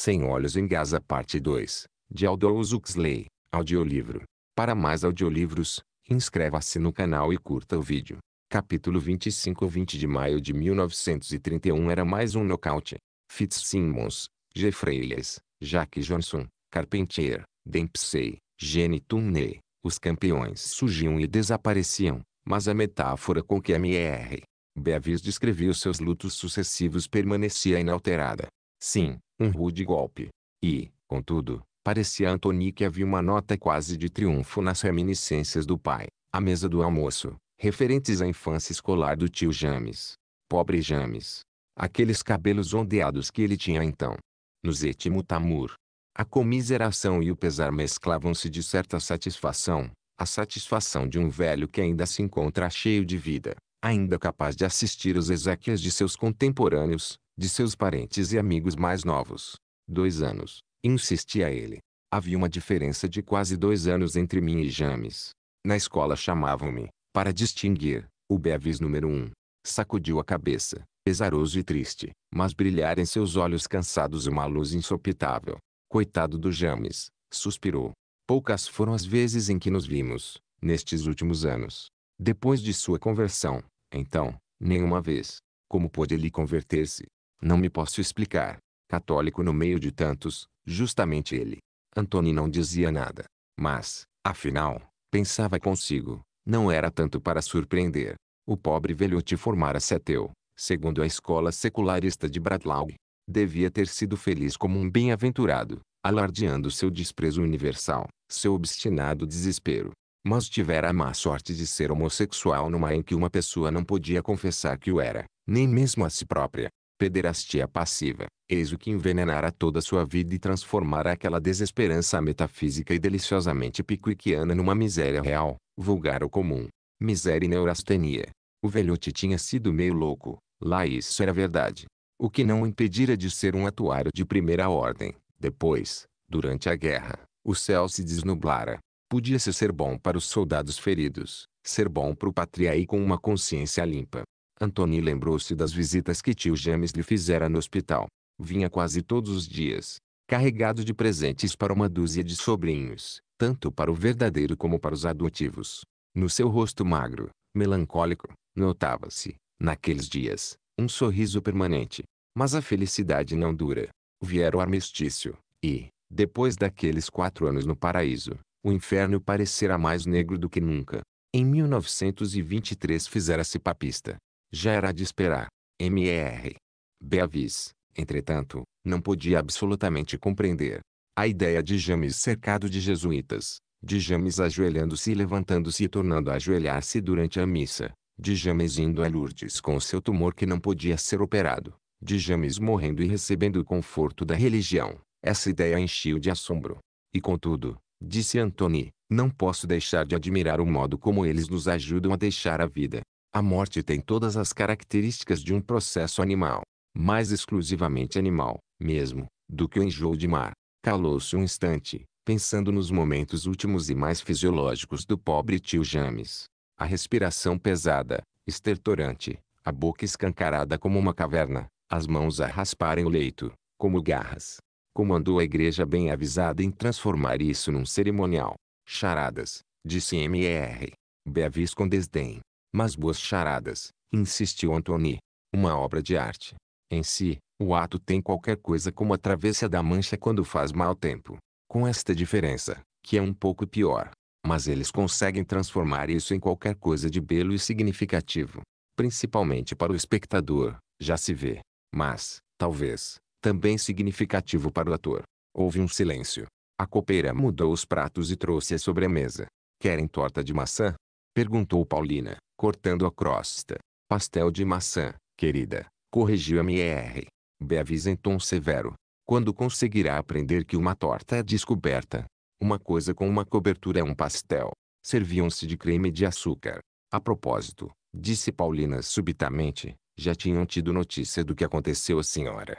Sem Olhos em Gaza Parte 2, de Aldous Huxley, audiolivro. Para mais audiolivros, inscreva-se no canal e curta o vídeo. Capítulo 25 20 de maio de 1931 era mais um nocaute. Fitzsimmons, Jeffrey Ellis, Jack Johnson, Carpentier, Dempsey, Gene Tunney Os campeões surgiam e desapareciam, mas a metáfora com que M.R. Beavis descrevia os seus lutos sucessivos permanecia inalterada. Sim, um rude golpe. E, contudo, parecia a Antony que havia uma nota quase de triunfo nas reminiscências do pai, à mesa do almoço, referentes à infância escolar do tio James. Pobre James. Aqueles cabelos ondeados que ele tinha então. No zétimo tamur. A comiseração e o pesar mesclavam-se de certa satisfação, a satisfação de um velho que ainda se encontra cheio de vida, ainda capaz de assistir os exéquias de seus contemporâneos, de seus parentes e amigos mais novos. Dois anos, insistia ele. Havia uma diferença de quase dois anos entre mim e James. Na escola chamavam-me, para distinguir, o Bevis número um. Sacudiu a cabeça, pesaroso e triste, mas brilhar em seus olhos cansados uma luz insopitável. Coitado do James, suspirou. Poucas foram as vezes em que nos vimos, nestes últimos anos. Depois de sua conversão, então, nenhuma vez. Como pôde ele converter-se? Não me posso explicar. Católico no meio de tantos, justamente ele. Antônio não dizia nada. Mas, afinal, pensava consigo, não era tanto para surpreender. O pobre velhote formara-se ateu, segundo a escola secularista de Bradlaugh. Devia ter sido feliz como um bem-aventurado, alardeando seu desprezo universal, seu obstinado desespero. Mas tivera a má sorte de ser homossexual numa em que uma pessoa não podia confessar que o era, nem mesmo a si própria. Pederastia passiva, eis o que envenenara toda sua vida e transformara aquela desesperança metafísica e deliciosamente picuiquiana numa miséria real, vulgar ou comum. Miséria e neurastenia. O velhote tinha sido meio louco, lá isso era verdade. O que não o impedira de ser um atuário de primeira ordem. Depois, durante a guerra, o céu se desnublara. Podia-se ser bom para os soldados feridos, ser bom para o patriaí com uma consciência limpa, Antony lembrou-se das visitas que tio James lhe fizera no hospital. Vinha quase todos os dias, carregado de presentes para uma dúzia de sobrinhos, tanto para o verdadeiro como para os adotivos. No seu rosto magro, melancólico, notava-se, naqueles dias, um sorriso permanente. Mas a felicidade não dura. Viera o armistício, e, depois daqueles quatro anos no paraíso, o inferno parecerá mais negro do que nunca. Em 1923 fizera-se papista. Já era de esperar. M.R. Beavis, entretanto, não podia absolutamente compreender. A ideia de James cercado de jesuítas, de James ajoelhando-se e levantando-se e tornando a ajoelhar-se durante a missa, de James indo a Lourdes com seu tumor que não podia ser operado, de James morrendo e recebendo o conforto da religião, essa ideia encheu de assombro. E contudo, disse Anthony, não posso deixar de admirar o modo como eles nos ajudam a deixar a vida. A morte tem todas as características de um processo animal, mais exclusivamente animal, mesmo, do que o enjoo de mar. Calou-se um instante, pensando nos momentos últimos e mais fisiológicos do pobre tio James. A respiração pesada, estertorante, a boca escancarada como uma caverna, as mãos a rasparem o leito, como garras. Comandou a igreja bem avisada em transformar isso num cerimonial. Charadas, disse M.E.R. Beavis com desdém mas boas charadas, insistiu Antony. Uma obra de arte. Em si, o ato tem qualquer coisa como a travessa da mancha quando faz mau tempo. Com esta diferença, que é um pouco pior. Mas eles conseguem transformar isso em qualquer coisa de belo e significativo. Principalmente para o espectador, já se vê. Mas, talvez, também significativo para o ator. Houve um silêncio. A copeira mudou os pratos e trouxe a sobremesa. Querem torta de maçã? Perguntou Paulina, cortando a crosta. Pastel de maçã, querida. Corrigiu a M.R. Bevis em tom severo. Quando conseguirá aprender que uma torta é descoberta? Uma coisa com uma cobertura é um pastel. Serviam-se de creme de açúcar. A propósito, disse Paulina subitamente, já tinham tido notícia do que aconteceu à senhora.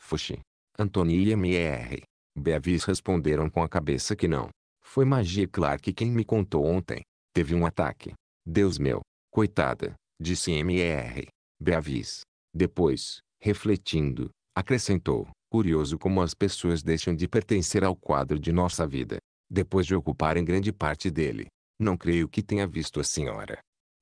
Fuxi. Antônio e M.R. Beavis responderam com a cabeça que não. Foi Magia Clark quem me contou ontem teve um ataque. Deus meu, coitada, disse M.E.R. Beavis. Depois, refletindo, acrescentou, curioso como as pessoas deixam de pertencer ao quadro de nossa vida, depois de ocuparem grande parte dele. Não creio que tenha visto a senhora.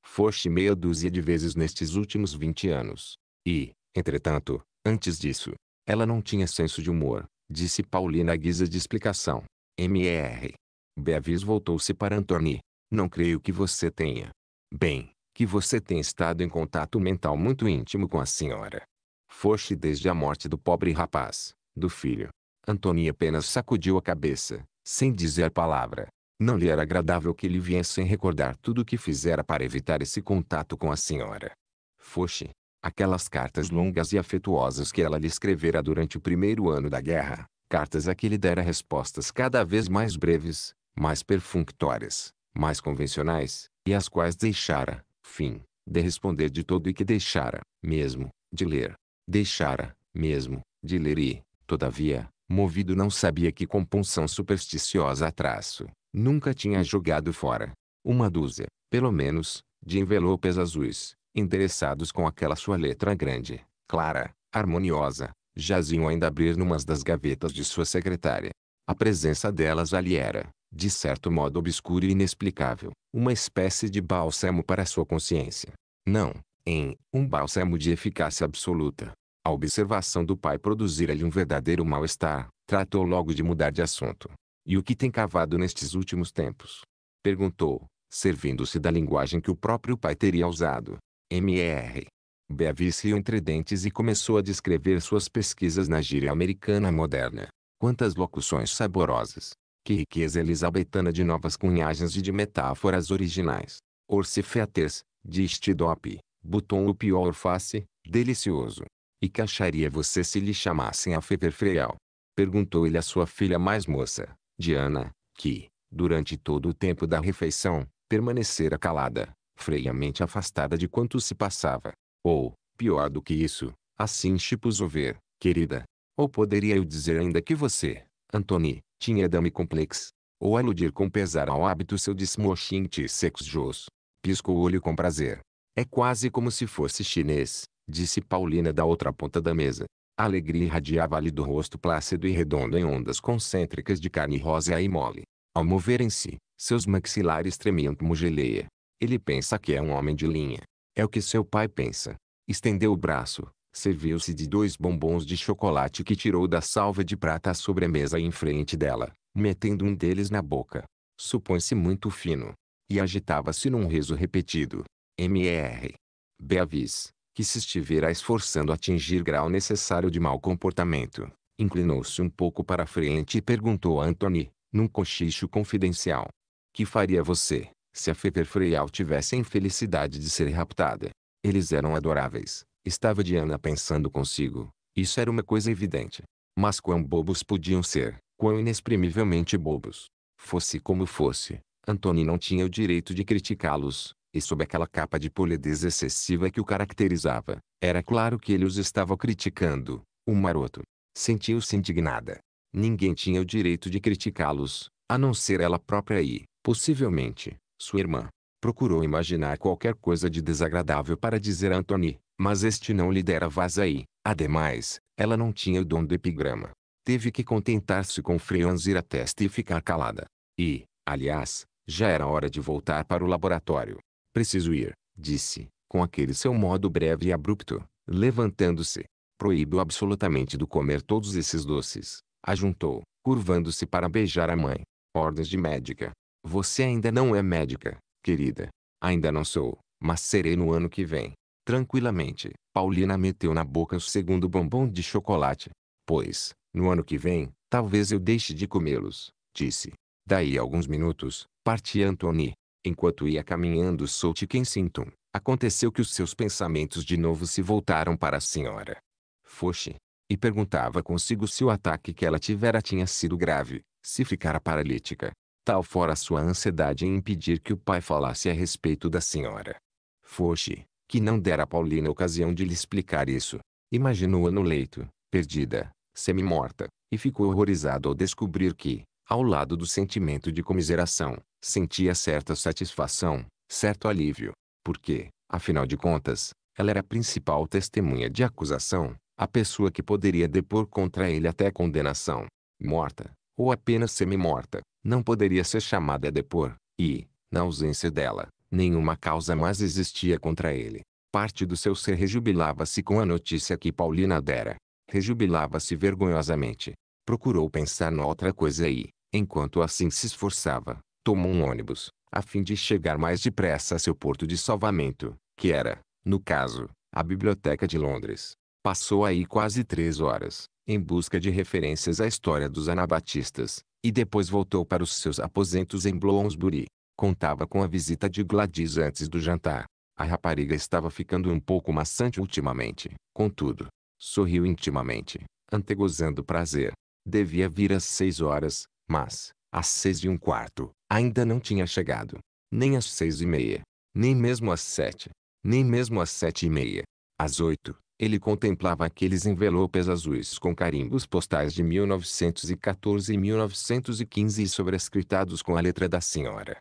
Foste meia dúzia de vezes nestes últimos vinte anos. E, entretanto, antes disso, ela não tinha senso de humor, disse Paulina à guisa de explicação. M.E.R. Beavis voltou-se para Anthony. Não creio que você tenha. Bem, que você tem estado em contato mental muito íntimo com a senhora. Foste desde a morte do pobre rapaz, do filho. Antônia apenas sacudiu a cabeça, sem dizer palavra. Não lhe era agradável que lhe viessem recordar tudo o que fizera para evitar esse contato com a senhora. Foste. Aquelas cartas longas e afetuosas que ela lhe escrevera durante o primeiro ano da guerra, cartas a que lhe dera respostas cada vez mais breves, mais perfunctórias, mais convencionais, e as quais deixara, fim, de responder de todo e que deixara, mesmo, de ler. Deixara, mesmo, de ler e, todavia, movido não sabia que compunção supersticiosa a traço, nunca tinha jogado fora. Uma dúzia, pelo menos, de envelopes azuis, endereçados com aquela sua letra grande, clara, harmoniosa, jaziam ainda abrir numas das gavetas de sua secretária. A presença delas ali era, de certo modo obscuro e inexplicável, uma espécie de bálsamo para sua consciência. Não, em um bálsamo de eficácia absoluta. A observação do pai produzira-lhe um verdadeiro mal-estar, tratou logo de mudar de assunto. E o que tem cavado nestes últimos tempos? Perguntou, servindo-se da linguagem que o próprio pai teria usado. M.E.R. Beavis riu entre dentes e começou a descrever suas pesquisas na gíria americana moderna. Quantas locuções saborosas, que riqueza elisabetana de novas cunhagens e de metáforas originais. Orcefeaters, de Stidope, Buton o pior face, delicioso. E que acharia você se lhe chamassem a Fever Freal? Perguntou ele à sua filha mais moça, Diana, que, durante todo o tempo da refeição, permanecera calada, freiamente afastada de quanto se passava. Ou, pior do que isso, assim Chipusou ver, querida. Ou poderia eu dizer ainda que você, Antony, tinha dame complex. Ou aludir com pesar ao hábito seu desmochinte sexjos. Pisco o olho com prazer. É quase como se fosse chinês, disse Paulina da outra ponta da mesa. A alegria irradiava-lhe do rosto plácido e redondo em ondas concêntricas de carne rosa e mole. Ao moverem-se, seus maxilares tremiam como geleia. Ele pensa que é um homem de linha. É o que seu pai pensa. Estendeu o braço, Serviu-se de dois bombons de chocolate que tirou da salva de prata sobre a mesa em frente dela, metendo um deles na boca. Supõe-se muito fino. E agitava-se num riso repetido. M.E.R. Beavis, que se estivera esforçando a atingir grau necessário de mau comportamento, inclinou-se um pouco para frente e perguntou a Anthony, num cochicho confidencial. Que faria você, se a Fever Freial tivesse a infelicidade de ser raptada? Eles eram adoráveis. Estava Diana pensando consigo. Isso era uma coisa evidente. Mas quão bobos podiam ser, quão inexprimivelmente bobos. Fosse como fosse, Antony não tinha o direito de criticá-los, e sob aquela capa de polidez excessiva que o caracterizava, era claro que ele os estava criticando, o um maroto. Sentiu-se indignada. Ninguém tinha o direito de criticá-los, a não ser ela própria e, possivelmente, sua irmã. Procurou imaginar qualquer coisa de desagradável para dizer a Antony, mas este não lhe dera vaza e, ademais, ela não tinha o dom do epigrama. Teve que contentar-se com franzir a testa e ficar calada. E, aliás, já era hora de voltar para o laboratório. Preciso ir, disse, com aquele seu modo breve e abrupto, levantando-se. Proíbo absolutamente do comer todos esses doces, ajuntou, curvando-se para beijar a mãe. Ordens de médica. Você ainda não é médica, querida. Ainda não sou, mas serei no ano que vem. Tranquilamente, Paulina meteu na boca o segundo bombom de chocolate. Pois, no ano que vem, talvez eu deixe de comê-los, disse. Daí a alguns minutos, partia Antony. Enquanto ia caminhando solte Kensington, aconteceu que os seus pensamentos de novo se voltaram para a senhora. Foche. E perguntava consigo se o ataque que ela tivera tinha sido grave, se ficara paralítica. Tal fora sua ansiedade em impedir que o pai falasse a respeito da senhora. Foche, que não dera a Paulina ocasião de lhe explicar isso. Imaginou-a no leito, perdida, semi-morta, e ficou horrorizado ao descobrir que, ao lado do sentimento de comiseração, sentia certa satisfação, certo alívio. Porque, afinal de contas, ela era a principal testemunha de acusação, a pessoa que poderia depor contra ele até condenação. Morta, ou apenas semi-morta, não poderia ser chamada a depor, e, na ausência dela, Nenhuma causa mais existia contra ele. Parte do seu ser rejubilava-se com a notícia que Paulina dera. Rejubilava-se vergonhosamente. Procurou pensar noutra coisa e, enquanto assim se esforçava, tomou um ônibus, a fim de chegar mais depressa a seu porto de salvamento, que era, no caso, a Biblioteca de Londres. Passou aí quase três horas, em busca de referências à história dos anabatistas, e depois voltou para os seus aposentos em Bloomsbury, Contava com a visita de Gladys antes do jantar. A rapariga estava ficando um pouco maçante ultimamente. Contudo, sorriu intimamente, antegozando prazer. Devia vir às seis horas, mas, às seis e um quarto, ainda não tinha chegado. Nem às seis e meia, nem mesmo às sete, nem mesmo às sete e meia. Às oito, ele contemplava aqueles envelopes azuis com carimbos postais de 1914 e 1915 e sobrescritados com a letra da senhora.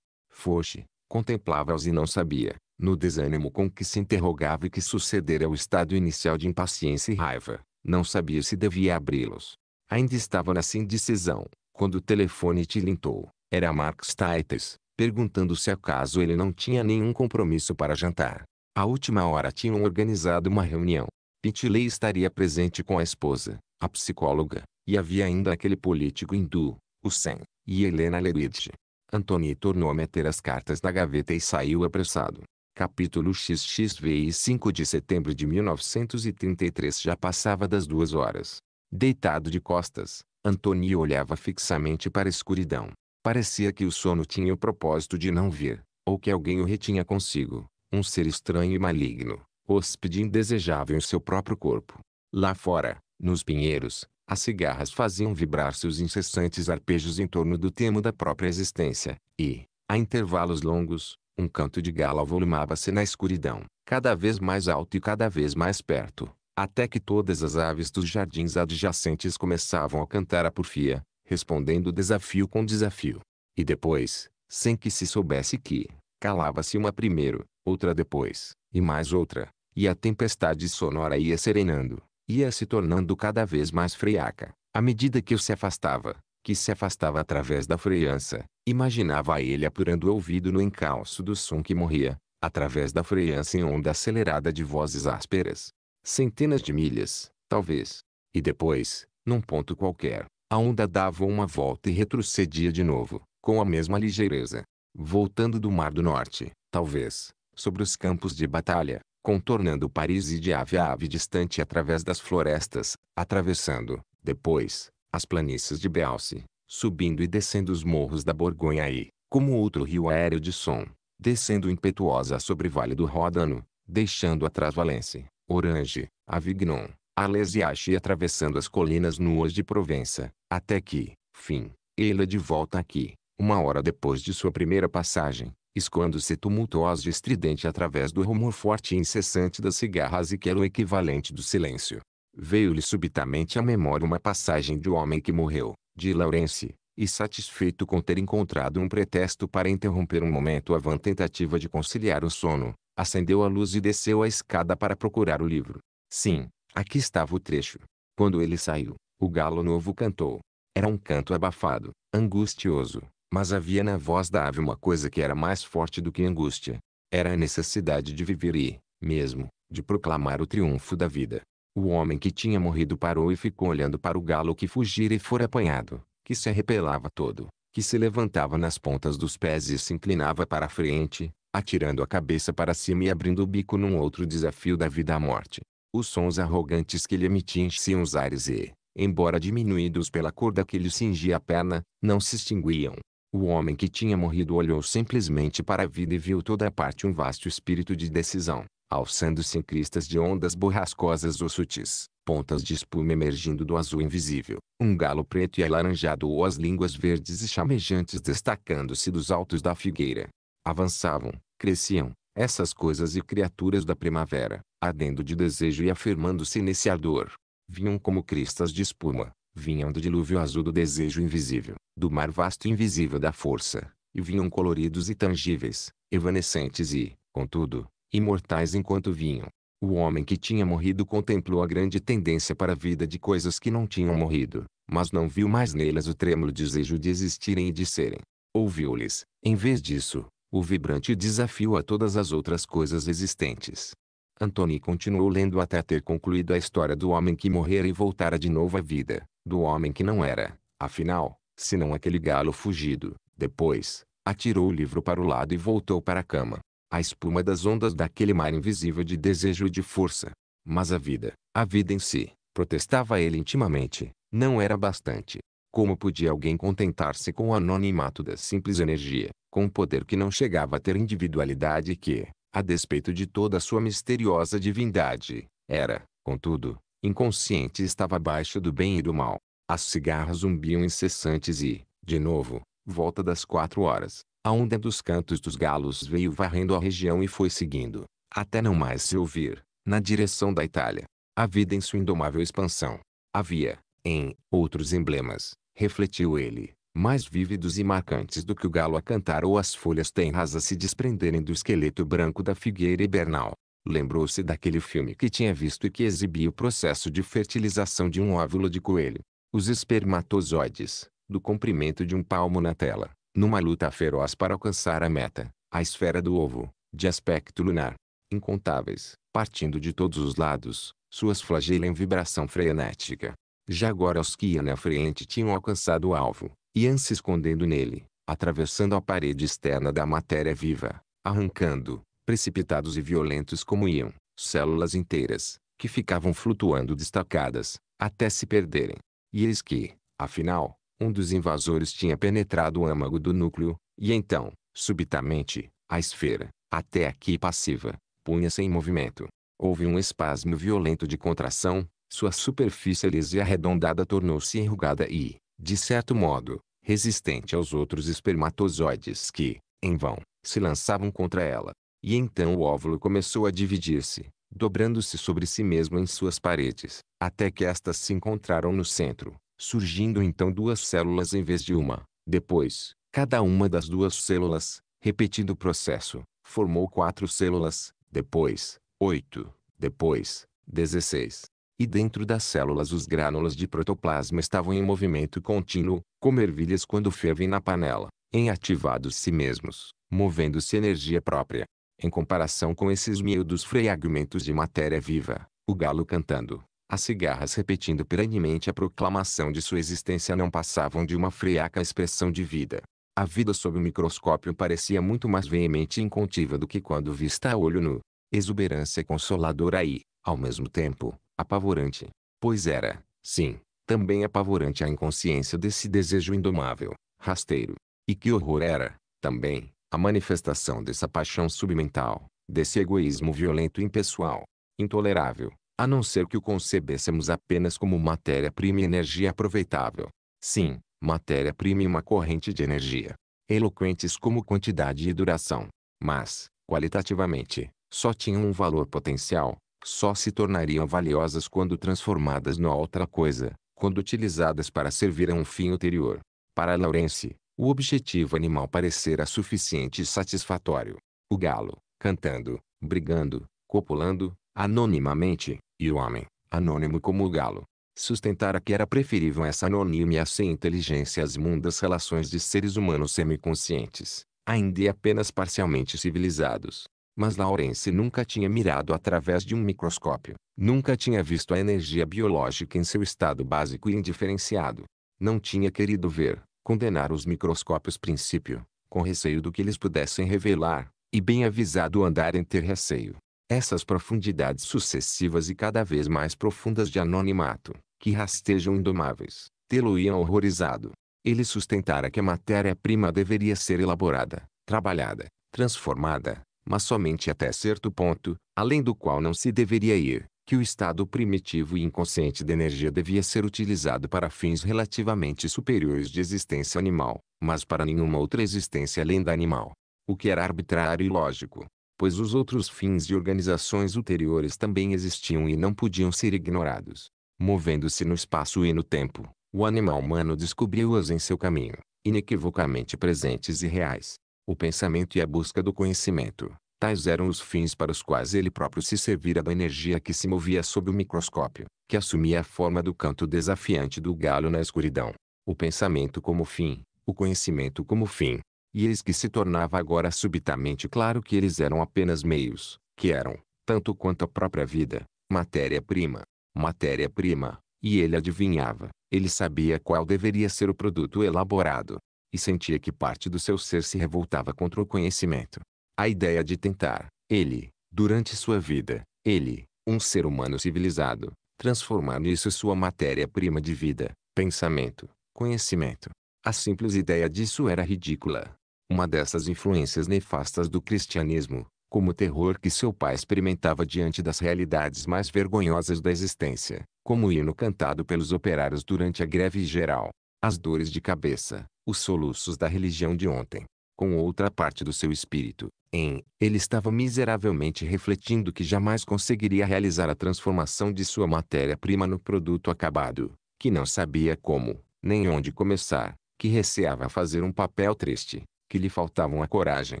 Foche, contemplava-os e não sabia, no desânimo com que se interrogava e que sucedera ao estado inicial de impaciência e raiva, não sabia se devia abri-los. Ainda estava nessa indecisão, quando o telefone tilintou. Era Mark Staites, perguntando se acaso ele não tinha nenhum compromisso para jantar. À última hora tinham organizado uma reunião. Pitley estaria presente com a esposa, a psicóloga, e havia ainda aquele político hindu, o Sen, e Helena Leridge. Antônio tornou a meter as cartas na gaveta e saiu apressado. Capítulo XXVI 5 de setembro de 1933 já passava das duas horas. Deitado de costas, Antônio olhava fixamente para a escuridão. Parecia que o sono tinha o propósito de não vir, ou que alguém o retinha consigo, um ser estranho e maligno, hóspede indesejável em seu próprio corpo. Lá fora, nos pinheiros, as cigarras faziam vibrar seus incessantes arpejos em torno do tema da própria existência, e, a intervalos longos, um canto de galo avolumava-se na escuridão, cada vez mais alto e cada vez mais perto, até que todas as aves dos jardins adjacentes começavam a cantar a porfia, respondendo desafio com desafio. E depois, sem que se soubesse que, calava-se uma primeiro, outra depois, e mais outra, e a tempestade sonora ia serenando, ia se tornando cada vez mais freaca À medida que eu se afastava, que se afastava através da freança, imaginava ele apurando o ouvido no encalço do som que morria, através da freança em onda acelerada de vozes ásperas. Centenas de milhas, talvez. E depois, num ponto qualquer, a onda dava uma volta e retrocedia de novo, com a mesma ligeireza. Voltando do Mar do Norte, talvez, sobre os campos de batalha, contornando Paris e de ave a ave distante através das florestas, atravessando, depois, as planícies de Beauce, subindo e descendo os morros da Borgonha e, como outro rio aéreo de som, descendo impetuosa sobre Vale do Ródano, deixando atrás Valence, Orange, Avignon, Alesiache e atravessando as colinas nuas de Provença, até que, fim, ela de volta aqui, uma hora depois de sua primeira passagem, escoando-se tumultuosa e estridente através do rumor forte e incessante das cigarras e que era o equivalente do silêncio. Veio-lhe subitamente à memória uma passagem de um homem que morreu, de Laurence, e satisfeito com ter encontrado um pretexto para interromper um momento a vã tentativa de conciliar o sono, acendeu a luz e desceu a escada para procurar o livro. Sim, aqui estava o trecho. Quando ele saiu, o galo novo cantou. Era um canto abafado, angustioso, mas havia na voz da ave uma coisa que era mais forte do que angústia. Era a necessidade de viver e, mesmo, de proclamar o triunfo da vida. O homem que tinha morrido parou e ficou olhando para o galo que fugira e fora apanhado, que se arrepelava todo, que se levantava nas pontas dos pés e se inclinava para a frente, atirando a cabeça para cima e abrindo o bico num outro desafio da vida à morte. Os sons arrogantes que ele emitia enchiam os ares e, embora diminuídos pela cor que lhe cingia a perna, não se extinguiam. O homem que tinha morrido olhou simplesmente para a vida e viu toda a parte um vasto espírito de decisão, alçando-se em cristas de ondas borrascosas ou sutis, pontas de espuma emergindo do azul invisível, um galo preto e alaranjado ou as línguas verdes e chamejantes destacando-se dos altos da figueira. Avançavam, cresciam, essas coisas e criaturas da primavera, ardendo de desejo e afirmando-se nesse ardor. Vinham como cristas de espuma, Vinham do dilúvio azul do desejo invisível, do mar vasto e invisível da força, e vinham coloridos e tangíveis, evanescentes e, contudo, imortais enquanto vinham. O homem que tinha morrido contemplou a grande tendência para a vida de coisas que não tinham morrido, mas não viu mais nelas o trêmulo desejo de existirem e de serem. Ouviu-lhes, em vez disso, o vibrante desafio a todas as outras coisas existentes. Antony continuou lendo até ter concluído a história do homem que morrera e voltara de novo à vida, do homem que não era, afinal, senão aquele galo fugido. Depois, atirou o livro para o lado e voltou para a cama. A espuma das ondas daquele mar invisível de desejo e de força. Mas a vida, a vida em si, protestava ele intimamente, não era bastante. Como podia alguém contentar-se com o anonimato da simples energia, com um poder que não chegava a ter individualidade e que, a despeito de toda a sua misteriosa divindade, era, contudo, inconsciente e estava abaixo do bem e do mal. As cigarras zumbiam incessantes e, de novo, volta das quatro horas, a onda dos cantos dos galos veio varrendo a região e foi seguindo, até não mais se ouvir, na direção da Itália. A vida em sua indomável expansão. Havia, em, outros emblemas, refletiu ele, mais vívidos e marcantes do que o galo a cantar ou as folhas tenras a se desprenderem do esqueleto branco da figueira hibernal. Lembrou-se daquele filme que tinha visto e que exibia o processo de fertilização de um óvulo de coelho. Os espermatozoides, do comprimento de um palmo na tela, numa luta feroz para alcançar a meta, a esfera do ovo, de aspecto lunar. Incontáveis, partindo de todos os lados, suas flagelam vibração frenética. Já agora os que iam na frente tinham alcançado o alvo, iam se escondendo nele, atravessando a parede externa da matéria viva, arrancando, precipitados e violentos como iam, células inteiras, que ficavam flutuando destacadas, até se perderem. E eis que, afinal, um dos invasores tinha penetrado o âmago do núcleo, e então, subitamente, a esfera, até aqui passiva, punha-se em movimento. Houve um espasmo violento de contração, sua superfície lisa e arredondada tornou-se enrugada e, de certo modo, resistente aos outros espermatozoides que, em vão, se lançavam contra ela. E então o óvulo começou a dividir-se, dobrando-se sobre si mesmo em suas paredes, até que estas se encontraram no centro, surgindo então duas células em vez de uma. Depois, cada uma das duas células, repetindo o processo, formou quatro células, depois, oito, depois, dezesseis, e dentro das células os grânulos de protoplasma estavam em movimento contínuo, como ervilhas quando fervem na panela, ativados si mesmos, movendo-se energia própria. Em comparação com esses miúdos fragmentos de matéria viva, o galo cantando, as cigarras repetindo perenemente a proclamação de sua existência não passavam de uma friaca expressão de vida. A vida sob o microscópio parecia muito mais veemente e incontiva do que quando vista a olho nu. Exuberância consoladora e, ao mesmo tempo, apavorante. Pois era, sim, também apavorante a inconsciência desse desejo indomável, rasteiro. E que horror era, também, a manifestação dessa paixão submental, desse egoísmo violento e impessoal, intolerável, a não ser que o concebêssemos apenas como matéria-prima e energia aproveitável. Sim, matéria-prima e uma corrente de energia, eloquentes como quantidade e duração, mas, qualitativamente, só tinham um valor potencial, só se tornariam valiosas quando transformadas na outra coisa, quando utilizadas para servir a um fim ulterior. Para Lawrence, o objetivo animal parecera suficiente e satisfatório. O galo, cantando, brigando, copulando, anonimamente, e o homem, anônimo como o galo, sustentara que era preferível essa anonimia sem inteligência às mundas relações de seres humanos semiconscientes, ainda e apenas parcialmente civilizados. Mas Laurence nunca tinha mirado através de um microscópio. Nunca tinha visto a energia biológica em seu estado básico e indiferenciado. Não tinha querido ver, condenar os microscópios princípio, com receio do que eles pudessem revelar, e bem avisado andar em ter receio. Essas profundidades sucessivas e cada vez mais profundas de anonimato, que rastejam indomáveis, tê-lo-iam horrorizado. Ele sustentara que a matéria-prima deveria ser elaborada, trabalhada, transformada, mas somente até certo ponto, além do qual não se deveria ir, que o estado primitivo e inconsciente de energia devia ser utilizado para fins relativamente superiores de existência animal, mas para nenhuma outra existência além da animal. O que era arbitrário e lógico, pois os outros fins e organizações ulteriores também existiam e não podiam ser ignorados. Movendo-se no espaço e no tempo, o animal humano descobriu-as em seu caminho, inequivocamente presentes e reais o pensamento e a busca do conhecimento. Tais eram os fins para os quais ele próprio se servira da energia que se movia sob o microscópio, que assumia a forma do canto desafiante do galo na escuridão. O pensamento como fim, o conhecimento como fim. E eis que se tornava agora subitamente claro que eles eram apenas meios, que eram, tanto quanto a própria vida, matéria-prima. Matéria-prima, e ele adivinhava, ele sabia qual deveria ser o produto elaborado, e sentia que parte do seu ser se revoltava contra o conhecimento. A ideia de tentar, ele, durante sua vida, ele, um ser humano civilizado, transformar nisso sua matéria-prima de vida, pensamento, conhecimento. A simples ideia disso era ridícula. Uma dessas influências nefastas do cristianismo, como o terror que seu pai experimentava diante das realidades mais vergonhosas da existência, como o hino cantado pelos operários durante a greve geral, as dores de cabeça, os soluços da religião de ontem, com outra parte do seu espírito, em ele estava miseravelmente refletindo que jamais conseguiria realizar a transformação de sua matéria-prima no produto acabado, que não sabia como, nem onde começar, que receava fazer um papel triste, que lhe faltavam a coragem,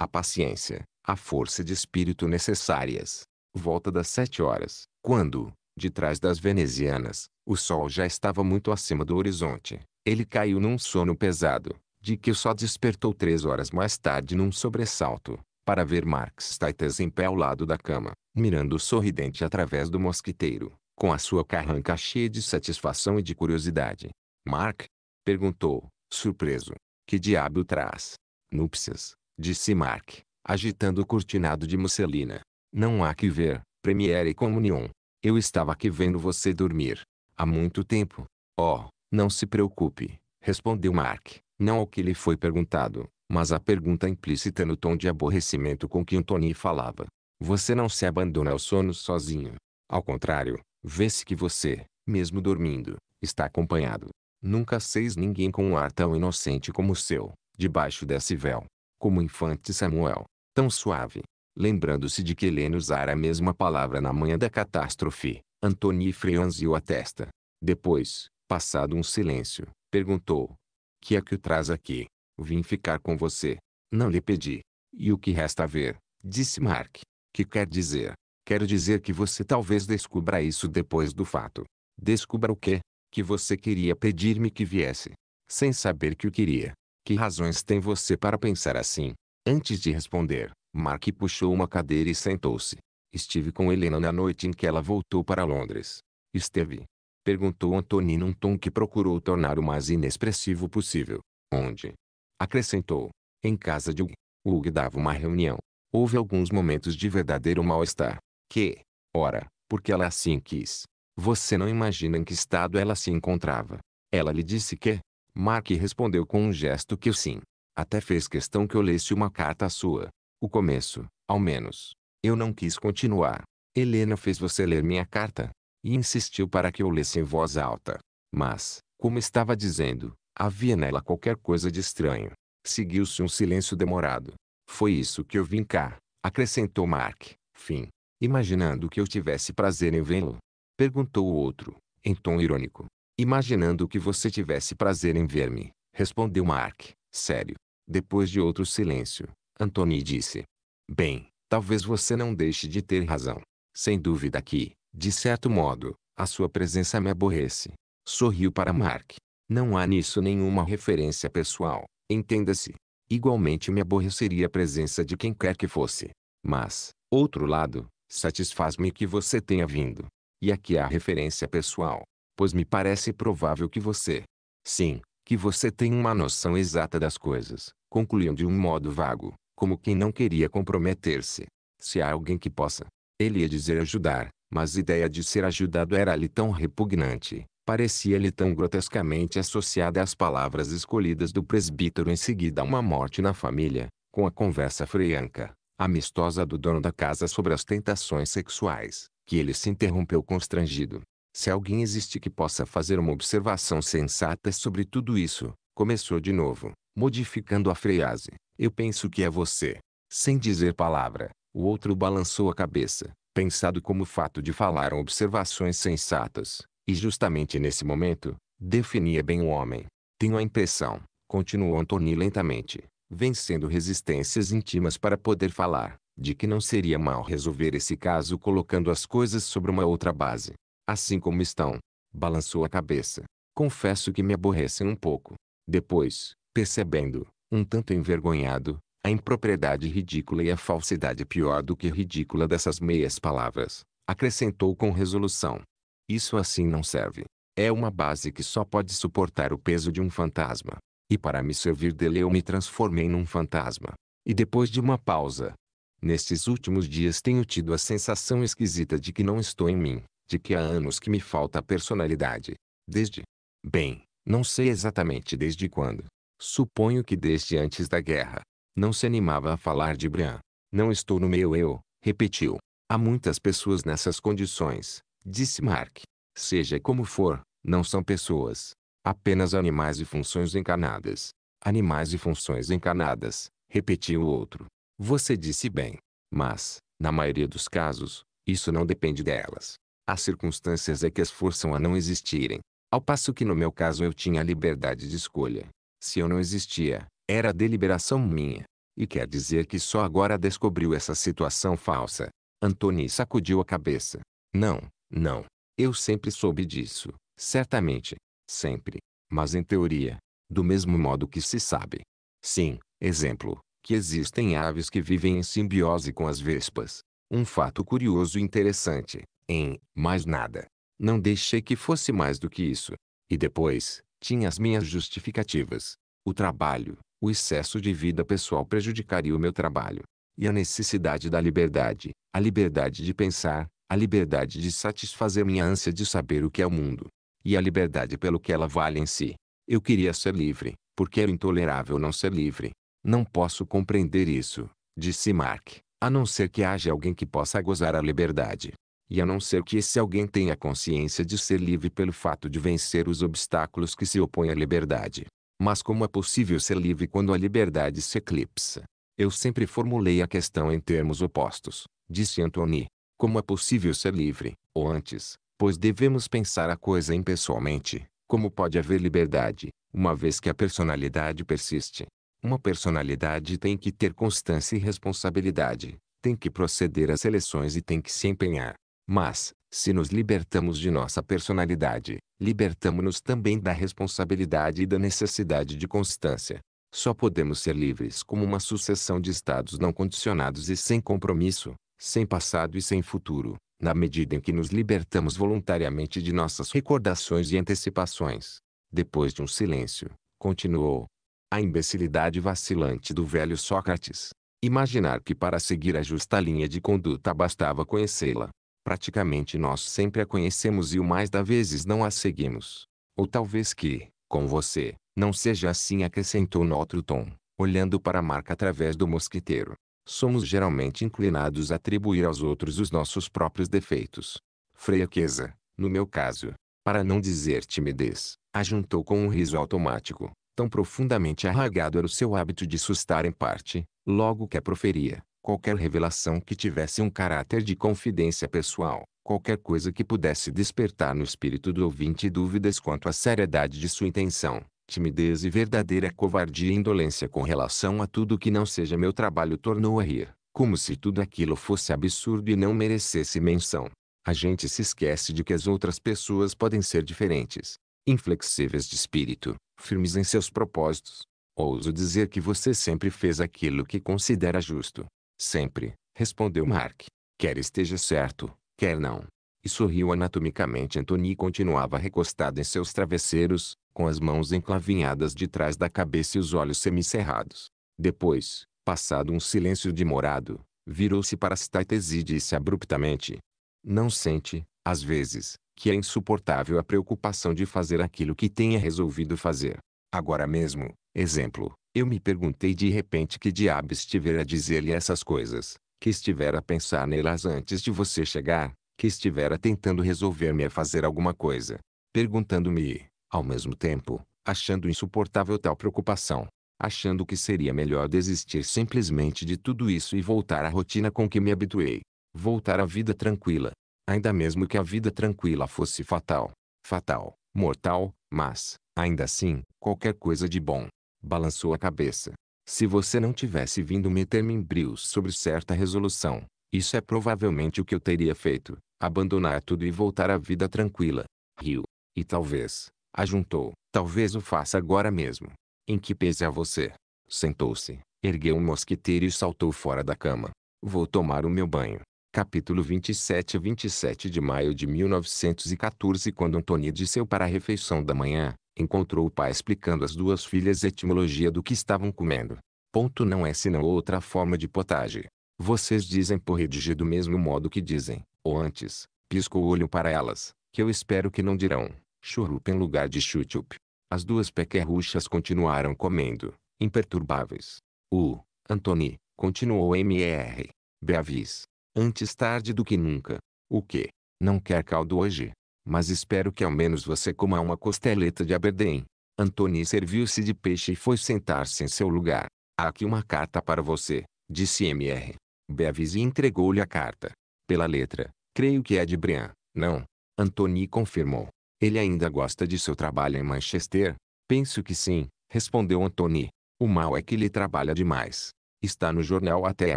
a paciência, a força de espírito necessárias. Volta das sete horas, quando, de trás das venezianas, o sol já estava muito acima do horizonte, ele caiu num sono pesado, de que só despertou três horas mais tarde num sobressalto, para ver Marx Taitas em pé ao lado da cama, mirando sorridente através do mosquiteiro, com a sua carranca cheia de satisfação e de curiosidade. Mark? perguntou, surpreso. Que diabo traz? Núpcias, disse Mark, agitando o cortinado de musselina. Não há que ver, Premier e Comunhão. Eu estava aqui vendo você dormir. Há muito tempo. Oh, não se preocupe, respondeu Mark, não ao que lhe foi perguntado, mas à pergunta implícita no tom de aborrecimento com que Anthony falava. Você não se abandona ao sono sozinho. Ao contrário, vê-se que você, mesmo dormindo, está acompanhado. Nunca seis ninguém com um ar tão inocente como o seu, debaixo desse véu. Como o infante Samuel, tão suave. Lembrando-se de que Helena usara a mesma palavra na manhã da catástrofe, Antony franziu a testa. Depois, Passado um silêncio, perguntou: Que é que o traz aqui? Vim ficar com você. Não lhe pedi. E o que resta a ver? Disse Mark. Que quer dizer? Quero dizer que você talvez descubra isso depois do fato. Descubra o quê? Que você queria pedir-me que viesse. Sem saber que o queria. Que razões tem você para pensar assim? Antes de responder, Mark puxou uma cadeira e sentou-se. Estive com Helena na noite em que ela voltou para Londres. Esteve, Perguntou Antoni num tom que procurou tornar o mais inexpressivo possível. Onde? Acrescentou. Em casa de Hugh. Hugh dava uma reunião. Houve alguns momentos de verdadeiro mal-estar. Que? Ora, porque ela assim quis. Você não imagina em que estado ela se encontrava. Ela lhe disse que? Mark respondeu com um gesto que sim. Até fez questão que eu lesse uma carta sua. O começo, ao menos. Eu não quis continuar. Helena fez você ler minha carta? e insistiu para que eu lesse em voz alta. Mas, como estava dizendo, havia nela qualquer coisa de estranho. Seguiu-se um silêncio demorado. Foi isso que eu vim cá, acrescentou Mark. Fim. Imaginando que eu tivesse prazer em vê-lo. Perguntou o outro, em tom irônico. Imaginando que você tivesse prazer em ver-me, respondeu Mark, sério. Depois de outro silêncio, Anthony disse: Bem, talvez você não deixe de ter razão. Sem dúvida que, de certo modo, a sua presença me aborrece. Sorriu para Mark. Não há nisso nenhuma referência pessoal, entenda-se. Igualmente me aborreceria a presença de quem quer que fosse. Mas, outro lado, satisfaz-me que você tenha vindo. E aqui há referência pessoal, pois me parece provável que você. Sim, que você tenha uma noção exata das coisas, concluiu de um modo vago, como quem não queria comprometer-se. Se há alguém que possa, ele ia dizer ajudar, mas a ideia de ser ajudado era-lhe tão repugnante, parecia-lhe tão grotescamente associada às palavras escolhidas do presbítero em seguida a uma morte na família, com a conversa franca, amistosa do dono da casa sobre as tentações sexuais, que ele se interrompeu constrangido. Se alguém existe que possa fazer uma observação sensata sobre tudo isso, começou de novo, modificando a frase, eu penso que é você. Sem dizer palavra, o outro balançou a cabeça, pensado como fato de falar observações sensatas, e justamente nesse momento, definia bem o homem. Tenho a impressão, continuou Antony lentamente, vencendo resistências íntimas para poder falar, de que não seria mal resolver esse caso colocando as coisas sobre uma outra base. Assim como estão, balançou a cabeça. Confesso que me aborrecem um pouco. Depois, percebendo, um tanto envergonhado, a impropriedade ridícula e a falsidade pior do que ridícula dessas meias palavras, acrescentou com resolução. Isso assim não serve. É uma base que só pode suportar o peso de um fantasma. E para me servir dele eu me transformei num fantasma. E depois de uma pausa. Nestes últimos dias tenho tido a sensação esquisita de que não estou em mim, de que há anos que me falta a personalidade. Desde. Bem, não sei exatamente desde quando. Suponho que desde antes da guerra. Não se animava a falar de Brian. Não estou no meu eu, repetiu. Há muitas pessoas nessas condições, disse Mark. Seja como for, não são pessoas. Apenas animais e funções encarnadas. Animais e funções encarnadas, repetiu o outro. Você disse bem. Mas, na maioria dos casos, isso não depende delas. As circunstâncias é que as forçam a não existirem. Ao passo que no meu caso eu tinha liberdade de escolha. Se eu não existia, era deliberação minha. E quer dizer que só agora descobriu essa situação falsa. Antony sacudiu a cabeça. Não, não. Eu sempre soube disso. Certamente. Sempre. Mas em teoria. Do mesmo modo que se sabe. Sim, exemplo, que existem aves que vivem em simbiose com as vespas. Um fato curioso e interessante. Em, mais nada. Não deixei que fosse mais do que isso. E depois, tinha as minhas justificativas. O trabalho, o excesso de vida pessoal prejudicaria o meu trabalho. E a necessidade da liberdade, a liberdade de pensar, a liberdade de satisfazer minha ânsia de saber o que é o mundo, e a liberdade pelo que ela vale em si. Eu queria ser livre, porque era intolerável não ser livre. Não posso compreender isso, disse Mark, a não ser que haja alguém que possa gozar a liberdade. E a não ser que esse alguém tenha consciência de ser livre pelo fato de vencer os obstáculos que se opõem à liberdade. Mas como é possível ser livre quando a liberdade se eclipsa? Eu sempre formulei a questão em termos opostos, disse Anthony. Como é possível ser livre, ou antes, pois devemos pensar a coisa impessoalmente, como pode haver liberdade, uma vez que a personalidade persiste? Uma personalidade tem que ter constância e responsabilidade, tem que proceder às seleções e tem que se empenhar. Mas, se nos libertamos de nossa personalidade, libertamos-nos também da responsabilidade e da necessidade de constância. Só podemos ser livres como uma sucessão de estados não condicionados e sem compromisso, sem passado e sem futuro, na medida em que nos libertamos voluntariamente de nossas recordações e antecipações. Depois de um silêncio, continuou. A imbecilidade vacilante do velho Sócrates. Imaginar que para seguir a justa linha de conduta bastava conhecê-la, Praticamente nós sempre a conhecemos e o mais da vezes não a seguimos. Ou talvez que, com você, não seja assim acrescentou no outro tom, olhando para a marca através do mosquiteiro. Somos geralmente inclinados a atribuir aos outros os nossos próprios defeitos. Fraqueza, no meu caso, para não dizer timidez, ajuntou com um riso automático. Tão profundamente arragado era o seu hábito de sustar em parte, logo que a proferia qualquer revelação que tivesse um caráter de confidência pessoal, qualquer coisa que pudesse despertar no espírito do ouvinte dúvidas quanto à seriedade de sua intenção, timidez e verdadeira covardia e indolência com relação a tudo que não seja meu trabalho tornou a rir, como se tudo aquilo fosse absurdo e não merecesse menção. A gente se esquece de que as outras pessoas podem ser diferentes, inflexíveis de espírito, firmes em seus propósitos. Ouso dizer que você sempre fez aquilo que considera justo, Sempre, respondeu Mark. Quer esteja certo, quer não. E sorriu anatomicamente. Antony continuava recostado em seus travesseiros, com as mãos enclavinhadas de trás da cabeça e os olhos semicerrados. Depois, passado um silêncio demorado, virou-se para Stites e disse abruptamente. Não sente, às vezes, que é insuportável a preocupação de fazer aquilo que tenha resolvido fazer. Agora mesmo, exemplo, eu me perguntei de repente que diabo estivera a dizer-lhe essas coisas, que estivera a pensar nelas antes de você chegar, que estivera tentando resolver-me a fazer alguma coisa, perguntando-me, ao mesmo tempo, achando insuportável tal preocupação, achando que seria melhor desistir simplesmente de tudo isso e voltar à rotina com que me habituei, voltar à vida tranquila, ainda mesmo que a vida tranquila fosse fatal, fatal, mortal, mas, ainda assim, qualquer coisa de bom balançou a cabeça. Se você não tivesse vindo meter-me em brios sobre certa resolução, isso é provavelmente o que eu teria feito, abandonar tudo e voltar à vida tranquila. Riu. E talvez, ajuntou, talvez o faça agora mesmo. Em que pese a você? Sentou-se, ergueu um mosquiteiro e saltou fora da cama. Vou tomar o meu banho. Capítulo 27 27 de maio de 1914 Quando Antônia desceu para a refeição da manhã, Encontrou o pai explicando às duas filhas a etimologia do que estavam comendo. Ponto não é senão outra forma de potagem. Vocês dizem porridge do mesmo modo que dizem, ou antes, pisco o olho para elas, que eu espero que não dirão, churup em lugar de chuchup. As duas pequerruchas continuaram comendo, imperturbáveis. O, antoni, continuou M.E.R. Beavis. Antes tarde do que nunca. O que? Não quer caldo hoje? Mas espero que ao menos você coma uma costeleta de Aberdeen. Antony serviu-se de peixe e foi sentar-se em seu lugar. Há aqui uma carta para você, disse M.R. Bevis e entregou-lhe a carta. Pela letra, creio que é de Brian, não? Antony confirmou. Ele ainda gosta de seu trabalho em Manchester? Penso que sim, respondeu Antony. O mal é que ele trabalha demais. Está no jornal até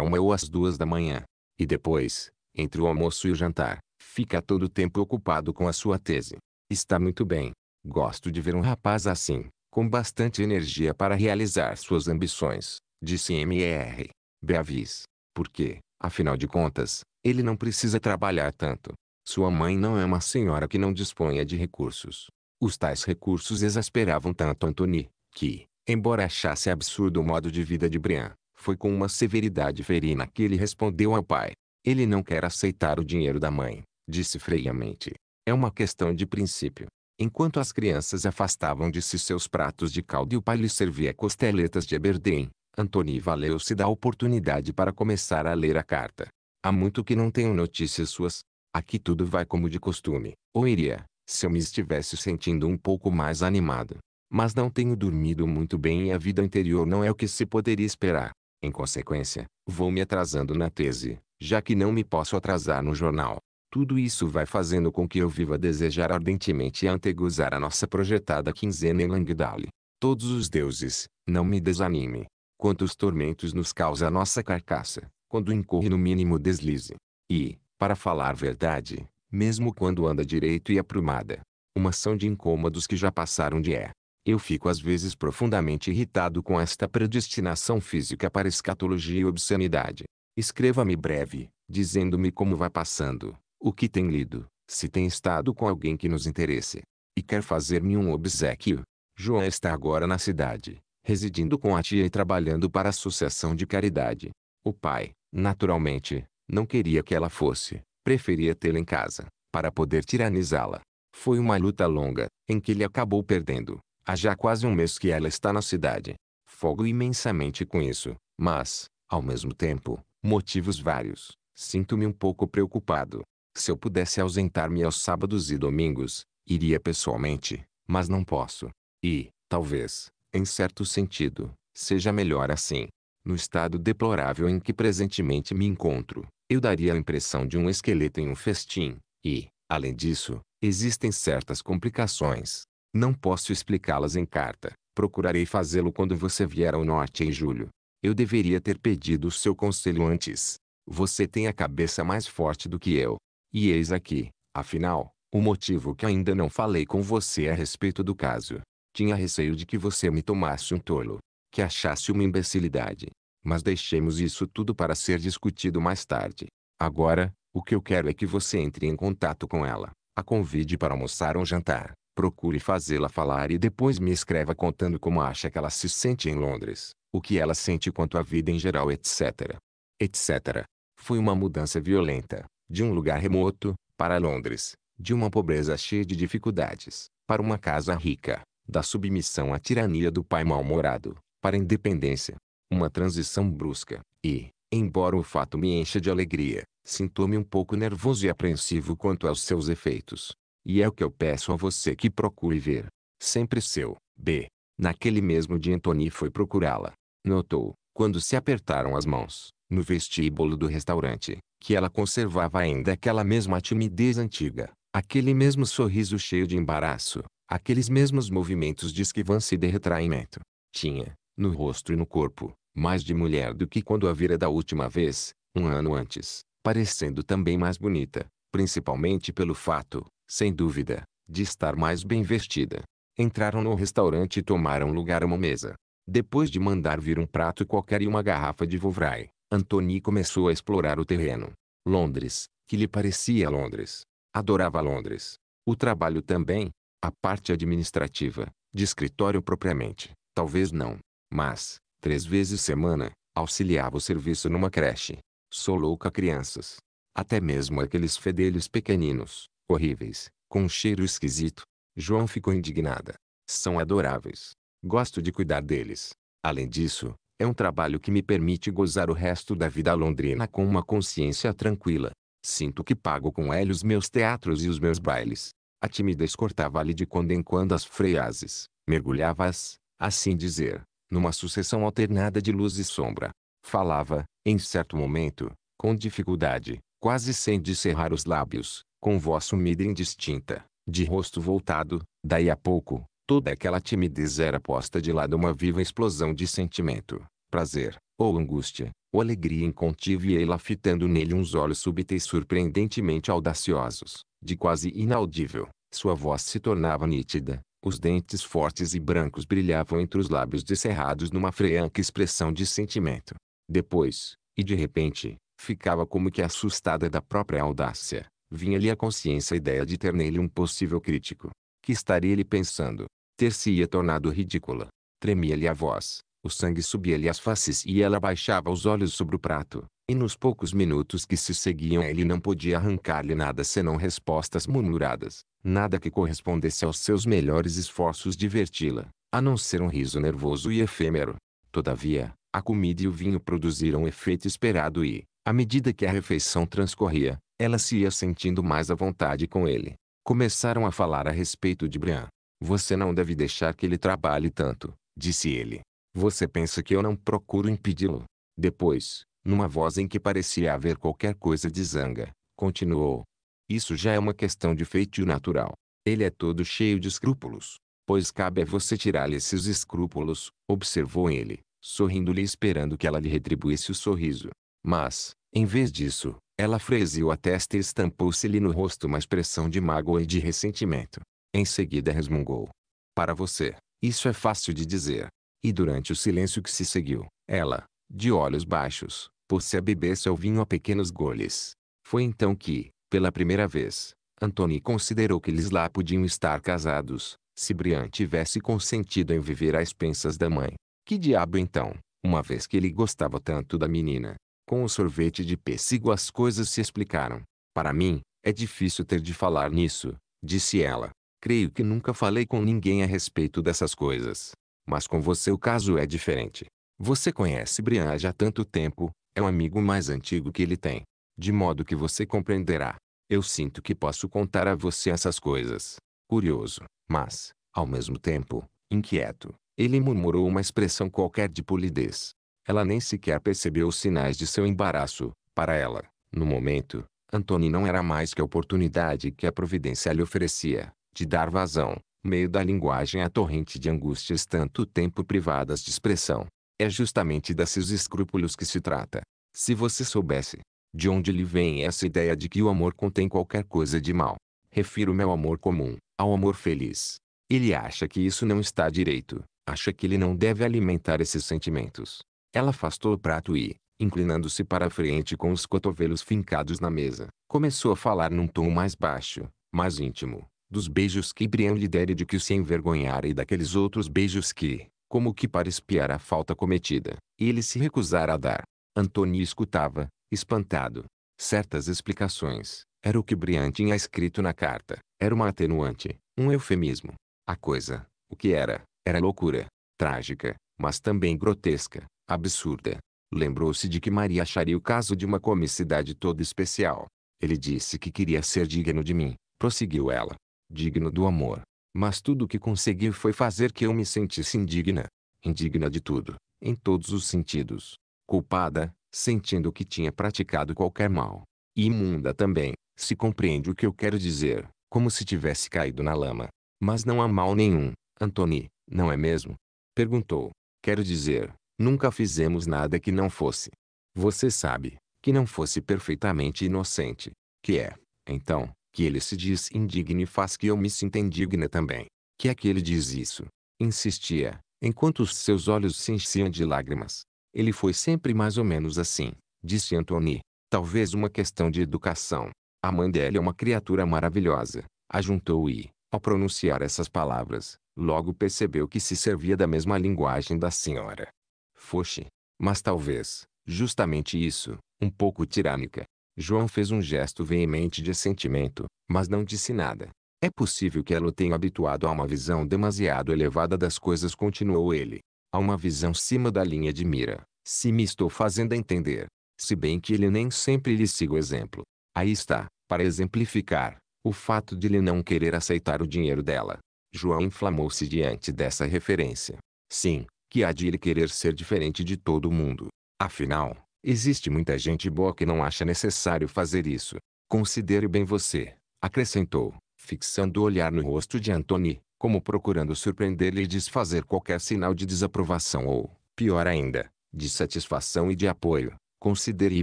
uma ou às duas da manhã. E depois, entre o almoço e o jantar, Fica todo o tempo ocupado com a sua tese. Está muito bem. Gosto de ver um rapaz assim, com bastante energia para realizar suas ambições, disse M.E.R. Beavis. Porque, afinal de contas, ele não precisa trabalhar tanto. Sua mãe não é uma senhora que não disponha de recursos. Os tais recursos exasperavam tanto Anthony, que, embora achasse absurdo o modo de vida de Brian, foi com uma severidade ferina que ele respondeu ao pai. Ele não quer aceitar o dinheiro da mãe, disse freiamente. É uma questão de princípio. Enquanto as crianças afastavam de si seus pratos de caldo e o pai lhe servia costeletas de Aberdeen, Antony valeu-se da oportunidade para começar a ler a carta. Há muito que não tenho notícias suas. Aqui tudo vai como de costume. Ou iria, se eu me estivesse sentindo um pouco mais animado. Mas não tenho dormido muito bem e a vida interior não é o que se poderia esperar. Em consequência, vou me atrasando na tese, já que não me posso atrasar no jornal. Tudo isso vai fazendo com que eu viva a desejar ardentemente e antegozar a nossa projetada quinzena em Langdale. Todos os deuses, não me desanime. Quantos tormentos nos causa a nossa carcaça, quando incorre no mínimo deslize. E, para falar verdade, mesmo quando anda direito e aprumada, uma ação de incômodos que já passaram de é. Eu fico às vezes profundamente irritado com esta predestinação física para escatologia e obscenidade. Escreva-me breve, dizendo-me como vai passando, o que tem lido, se tem estado com alguém que nos interesse, e quer fazer-me um obsequio. João está agora na cidade, residindo com a tia e trabalhando para a associação de caridade. O pai, naturalmente, não queria que ela fosse, preferia tê-la em casa, para poder tiranizá-la. Foi uma luta longa, em que ele acabou perdendo. Há já quase um mês que ela está na cidade. Fogo imensamente com isso, mas, ao mesmo tempo, motivos vários. Sinto-me um pouco preocupado. Se eu pudesse ausentar-me aos sábados e domingos, iria pessoalmente, mas não posso. E, talvez, em certo sentido, seja melhor assim. No estado deplorável em que presentemente me encontro, eu daria a impressão de um esqueleto em um festim, e, além disso, existem certas complicações. Não posso explicá-las em carta. Procurarei fazê-lo quando você vier ao norte em julho. Eu deveria ter pedido o seu conselho antes. Você tem a cabeça mais forte do que eu. E eis aqui, afinal, o motivo que ainda não falei com você a respeito do caso. Tinha receio de que você me tomasse um tolo, que achasse uma imbecilidade. Mas deixemos isso tudo para ser discutido mais tarde. Agora, o que eu quero é que você entre em contato com ela, a convide para almoçar ou jantar, procure fazê-la falar e depois me escreva contando como acha que ela se sente em Londres, o que ela sente quanto à vida em geral, etc. etc. Foi uma mudança violenta, de um lugar remoto, para Londres, de uma pobreza cheia de dificuldades, para uma casa rica, da submissão à tirania do pai mal-humorado, para a independência. Uma transição brusca, e, embora o fato me encha de alegria, sinto-me um pouco nervoso e apreensivo quanto aos seus efeitos. E é o que eu peço a você que procure ver. Sempre seu, B. Naquele mesmo dia Antony foi procurá-la. Notou, quando se apertaram as mãos, no vestíbulo do restaurante, que ela conservava ainda aquela mesma timidez antiga, aquele mesmo sorriso cheio de embaraço, aqueles mesmos movimentos de esquivança e de retraimento. Tinha, no rosto e no corpo, mais de mulher do que quando a vira da última vez, um ano antes, parecendo também mais bonita, principalmente pelo fato, sem dúvida, de estar mais bem vestida. Entraram no restaurante e tomaram lugar a uma mesa. Depois de mandar vir um prato qualquer e uma garrafa de Vouvray, Antony começou a explorar o terreno. Londres, que lhe parecia Londres. Adorava Londres. O trabalho também, a parte administrativa, de escritório propriamente, talvez não. Mas, três vezes semana, auxiliava o serviço numa creche. Sou louca crianças. Até mesmo aqueles fedelhos pequeninos, horríveis, com um cheiro esquisito. João ficou indignada. São adoráveis. Gosto de cuidar deles. Além disso, é um trabalho que me permite gozar o resto da vida londrina com uma consciência tranquila. Sinto que pago com ele os meus teatros e os meus bailes. A timidez cortava-lhe de quando em quando as freiases, mergulhava-as, assim dizer, numa sucessão alternada de luz e sombra. Falava, em certo momento, com dificuldade, quase sem descerrar os lábios, com voz sumida e indistinta, de rosto voltado, daí a pouco, Toda aquela timidez era posta de lado uma viva explosão de sentimento, prazer, ou angústia, ou alegria incontível e ela fitando nele uns olhos súbita e surpreendentemente audaciosos, de quase inaudível. Sua voz se tornava nítida, os dentes fortes e brancos brilhavam entre os lábios descerrados numa franca expressão de sentimento. Depois, e de repente, ficava como que assustada da própria audácia. Vinha-lhe à consciência a ideia de ter nele um possível crítico. Que estaria ele pensando? ter-se-ia tornado ridícula. Tremia-lhe a voz, o sangue subia-lhe às faces e ela baixava os olhos sobre o prato. E nos poucos minutos que se seguiam ele não podia arrancar-lhe nada senão respostas murmuradas. Nada que correspondesse aos seus melhores esforços de diverti-la, a não ser um riso nervoso e efêmero. Todavia, a comida e o vinho produziram o efeito esperado e, à medida que a refeição transcorria, ela se ia sentindo mais à vontade com ele. Começaram a falar a respeito de Brian, você não deve deixar que ele trabalhe tanto, disse ele. Você pensa que eu não procuro impedi-lo? Depois, numa voz em que parecia haver qualquer coisa de zanga, continuou. Isso já é uma questão de feitio natural. Ele é todo cheio de escrúpulos. Pois cabe a você tirar-lhe esses escrúpulos, observou ele, sorrindo-lhe esperando que ela lhe retribuísse o sorriso. Mas, em vez disso, ela freziu a testa e estampou-se-lhe no rosto uma expressão de mágoa e de ressentimento. Em seguida resmungou. Para você, isso é fácil de dizer. E durante o silêncio que se seguiu, ela, de olhos baixos, pôs-se a beber seu vinho a pequenos goles. Foi então que, pela primeira vez, Antony considerou que eles lá podiam estar casados, se Brian tivesse consentido em viver às pensas da mãe. Que diabo então, uma vez que ele gostava tanto da menina? Com o sorvete de pêssego as coisas se explicaram. Para mim, é difícil ter de falar nisso, disse ela. Creio que nunca falei com ninguém a respeito dessas coisas. Mas com você o caso é diferente. Você conhece Brian já há tanto tempo, é um amigo mais antigo que ele tem. De modo que você compreenderá. Eu sinto que posso contar a você essas coisas. Curioso, mas, ao mesmo tempo, inquieto. Ele murmurou uma expressão qualquer de polidez. Ela nem sequer percebeu os sinais de seu embaraço. Para ela, no momento, Antônio não era mais que a oportunidade que a providência lhe oferecia de dar vazão, meio da linguagem à torrente de angústias tanto tempo privadas de expressão. É justamente desses escrúpulos que se trata. Se você soubesse de onde lhe vem essa ideia de que o amor contém qualquer coisa de mal, refiro-me ao amor comum, ao amor feliz. Ele acha que isso não está direito, acha que ele não deve alimentar esses sentimentos. Ela afastou o prato e, inclinando-se para a frente com os cotovelos fincados na mesa, começou a falar num tom mais baixo, mais íntimo dos beijos que Brian lhe dera e de que se envergonhara e daqueles outros beijos que, como que para espiar a falta cometida, ele se recusara a dar. Antônio escutava, espantado. Certas explicações, era o que Brian tinha escrito na carta, era uma atenuante, um eufemismo. A coisa, o que era, era loucura, trágica, mas também grotesca, absurda. Lembrou-se de que Maria acharia o caso de uma comicidade toda especial. Ele disse que queria ser digno de mim, prosseguiu ela digno do amor. Mas tudo o que conseguiu foi fazer que eu me sentisse indigna. Indigna de tudo, em todos os sentidos. Culpada, sentindo que tinha praticado qualquer mal. E imunda também, se compreende o que eu quero dizer, como se tivesse caído na lama. Mas não há mal nenhum, Antony, não é mesmo? Perguntou. Quero dizer, nunca fizemos nada que não fosse. Você sabe, que não fosse perfeitamente inocente. Que é, então, que ele se diz indigno e faz que eu me sinta indigna também. Que é que ele diz isso? Insistia, enquanto os seus olhos se enchiam de lágrimas. Ele foi sempre mais ou menos assim, disse antoni Talvez uma questão de educação. A mãe dela é uma criatura maravilhosa, ajuntou e, ao pronunciar essas palavras, logo percebeu que se servia da mesma linguagem da senhora. Foche. Mas talvez, justamente isso, um pouco tirânica, João fez um gesto veemente de assentimento, mas não disse nada. É possível que ela o tenha habituado a uma visão demasiado elevada das coisas, continuou ele. A uma visão cima da linha de mira, se me estou fazendo entender. Se bem que ele nem sempre lhe siga o exemplo. Aí está, para exemplificar, o fato de ele não querer aceitar o dinheiro dela. João inflamou-se diante dessa referência. Sim, que há de ele querer ser diferente de todo mundo. Afinal, Existe muita gente boa que não acha necessário fazer isso. Considere bem você, acrescentou, fixando o olhar no rosto de Antony, como procurando surpreender-lhe e desfazer qualquer sinal de desaprovação ou, pior ainda, de satisfação e de apoio. Considere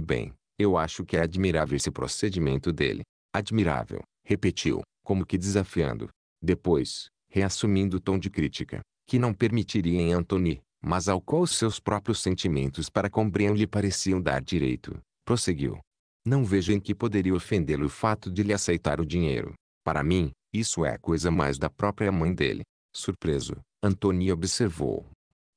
bem, eu acho que é admirável esse procedimento dele. Admirável, repetiu, como que desafiando. Depois, reassumindo o tom de crítica, que não permitiria em Antony, mas ao qual seus próprios sentimentos para com Brian lhe pareciam dar direito, prosseguiu. Não vejo em que poderia ofendê-lo o fato de lhe aceitar o dinheiro. Para mim, isso é coisa mais da própria mãe dele. Surpreso, Antônio observou.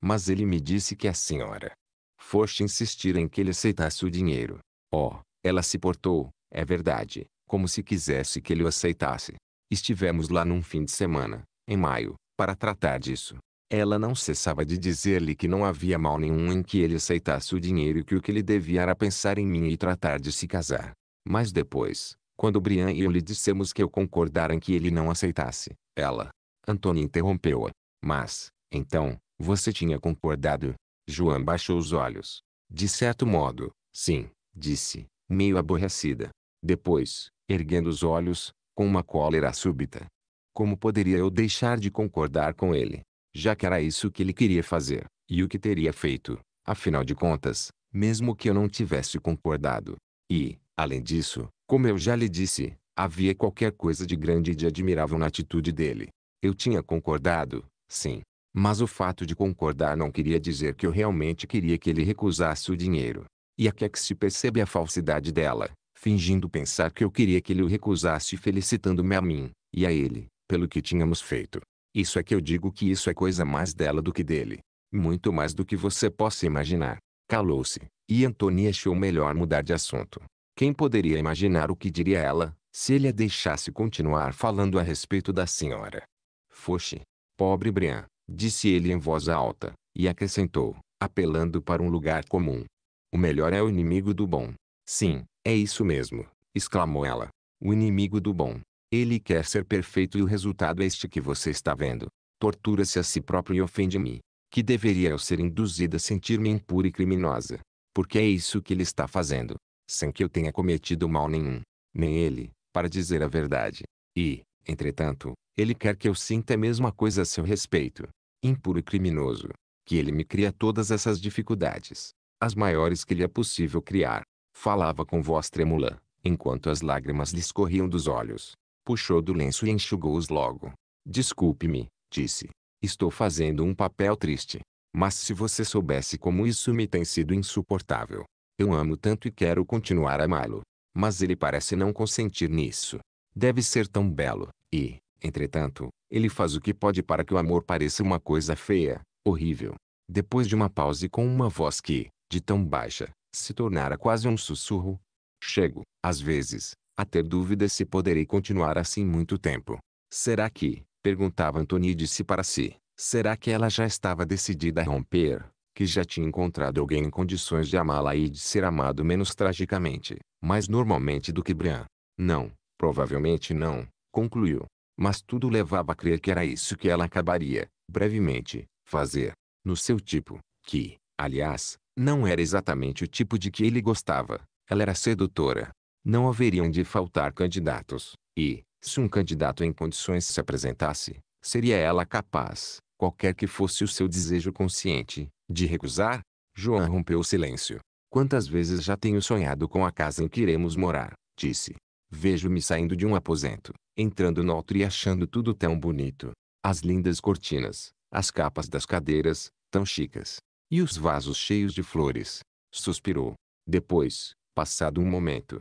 Mas ele me disse que a senhora. Foste insistir em que ele aceitasse o dinheiro. Oh, ela se portou, é verdade, como se quisesse que ele o aceitasse. Estivemos lá num fim de semana, em maio, para tratar disso. Ela não cessava de dizer-lhe que não havia mal nenhum em que ele aceitasse o dinheiro e que o que ele devia era pensar em mim e tratar de se casar. Mas depois, quando Brian e eu lhe dissemos que eu concordara em que ele não aceitasse, ela, Antônia interrompeu-a. Mas, então, você tinha concordado? João baixou os olhos. De certo modo, sim, disse, meio aborrecida. Depois, erguendo os olhos, com uma cólera súbita. Como poderia eu deixar de concordar com ele? já que era isso que ele queria fazer, e o que teria feito, afinal de contas, mesmo que eu não tivesse concordado. E, além disso, como eu já lhe disse, havia qualquer coisa de grande e de admirável na atitude dele. Eu tinha concordado, sim. Mas o fato de concordar não queria dizer que eu realmente queria que ele recusasse o dinheiro. E aqui é que se percebe a falsidade dela, fingindo pensar que eu queria que ele o recusasse felicitando-me a mim, e a ele, pelo que tínhamos feito. Isso é que eu digo que isso é coisa mais dela do que dele. Muito mais do que você possa imaginar. Calou-se, e Antônia achou melhor mudar de assunto. Quem poderia imaginar o que diria ela, se ele a deixasse continuar falando a respeito da senhora? Foxe. Pobre Brian, disse ele em voz alta, e acrescentou, apelando para um lugar comum. O melhor é o inimigo do bom. Sim, é isso mesmo, exclamou ela. O inimigo do bom. Ele quer ser perfeito e o resultado é este que você está vendo. Tortura-se a si próprio e ofende-me. Que deveria eu ser induzida a sentir-me impura e criminosa. Porque é isso que ele está fazendo. Sem que eu tenha cometido mal nenhum. Nem ele, para dizer a verdade. E, entretanto, ele quer que eu sinta a mesma coisa a seu respeito. Impuro e criminoso. Que ele me cria todas essas dificuldades. As maiores que lhe é possível criar. Falava com voz trêmula, enquanto as lágrimas lhe escorriam dos olhos puxou do lenço e enxugou-os logo. Desculpe-me, disse. Estou fazendo um papel triste. Mas se você soubesse como isso me tem sido insuportável. Eu amo tanto e quero continuar a amá-lo. Mas ele parece não consentir nisso. Deve ser tão belo, e, entretanto, ele faz o que pode para que o amor pareça uma coisa feia, horrível. Depois de uma pausa e com uma voz que, de tão baixa, se tornara quase um sussurro, chego, às vezes, a ter dúvidas se poderei continuar assim muito tempo. Será que, perguntava Antônio de disse para si, será que ela já estava decidida a romper, que já tinha encontrado alguém em condições de amá-la e de ser amado menos tragicamente, mais normalmente do que Brian? Não, provavelmente não, concluiu. Mas tudo levava a crer que era isso que ela acabaria, brevemente, fazer. No seu tipo, que, aliás, não era exatamente o tipo de que ele gostava, ela era sedutora, não haveriam de faltar candidatos, e, se um candidato em condições se apresentasse, seria ela capaz, qualquer que fosse o seu desejo consciente, de recusar? João rompeu o silêncio. Quantas vezes já tenho sonhado com a casa em que iremos morar, disse. Vejo-me saindo de um aposento, entrando no outro e achando tudo tão bonito. As lindas cortinas, as capas das cadeiras, tão chicas. E os vasos cheios de flores. Suspirou. Depois, passado um momento,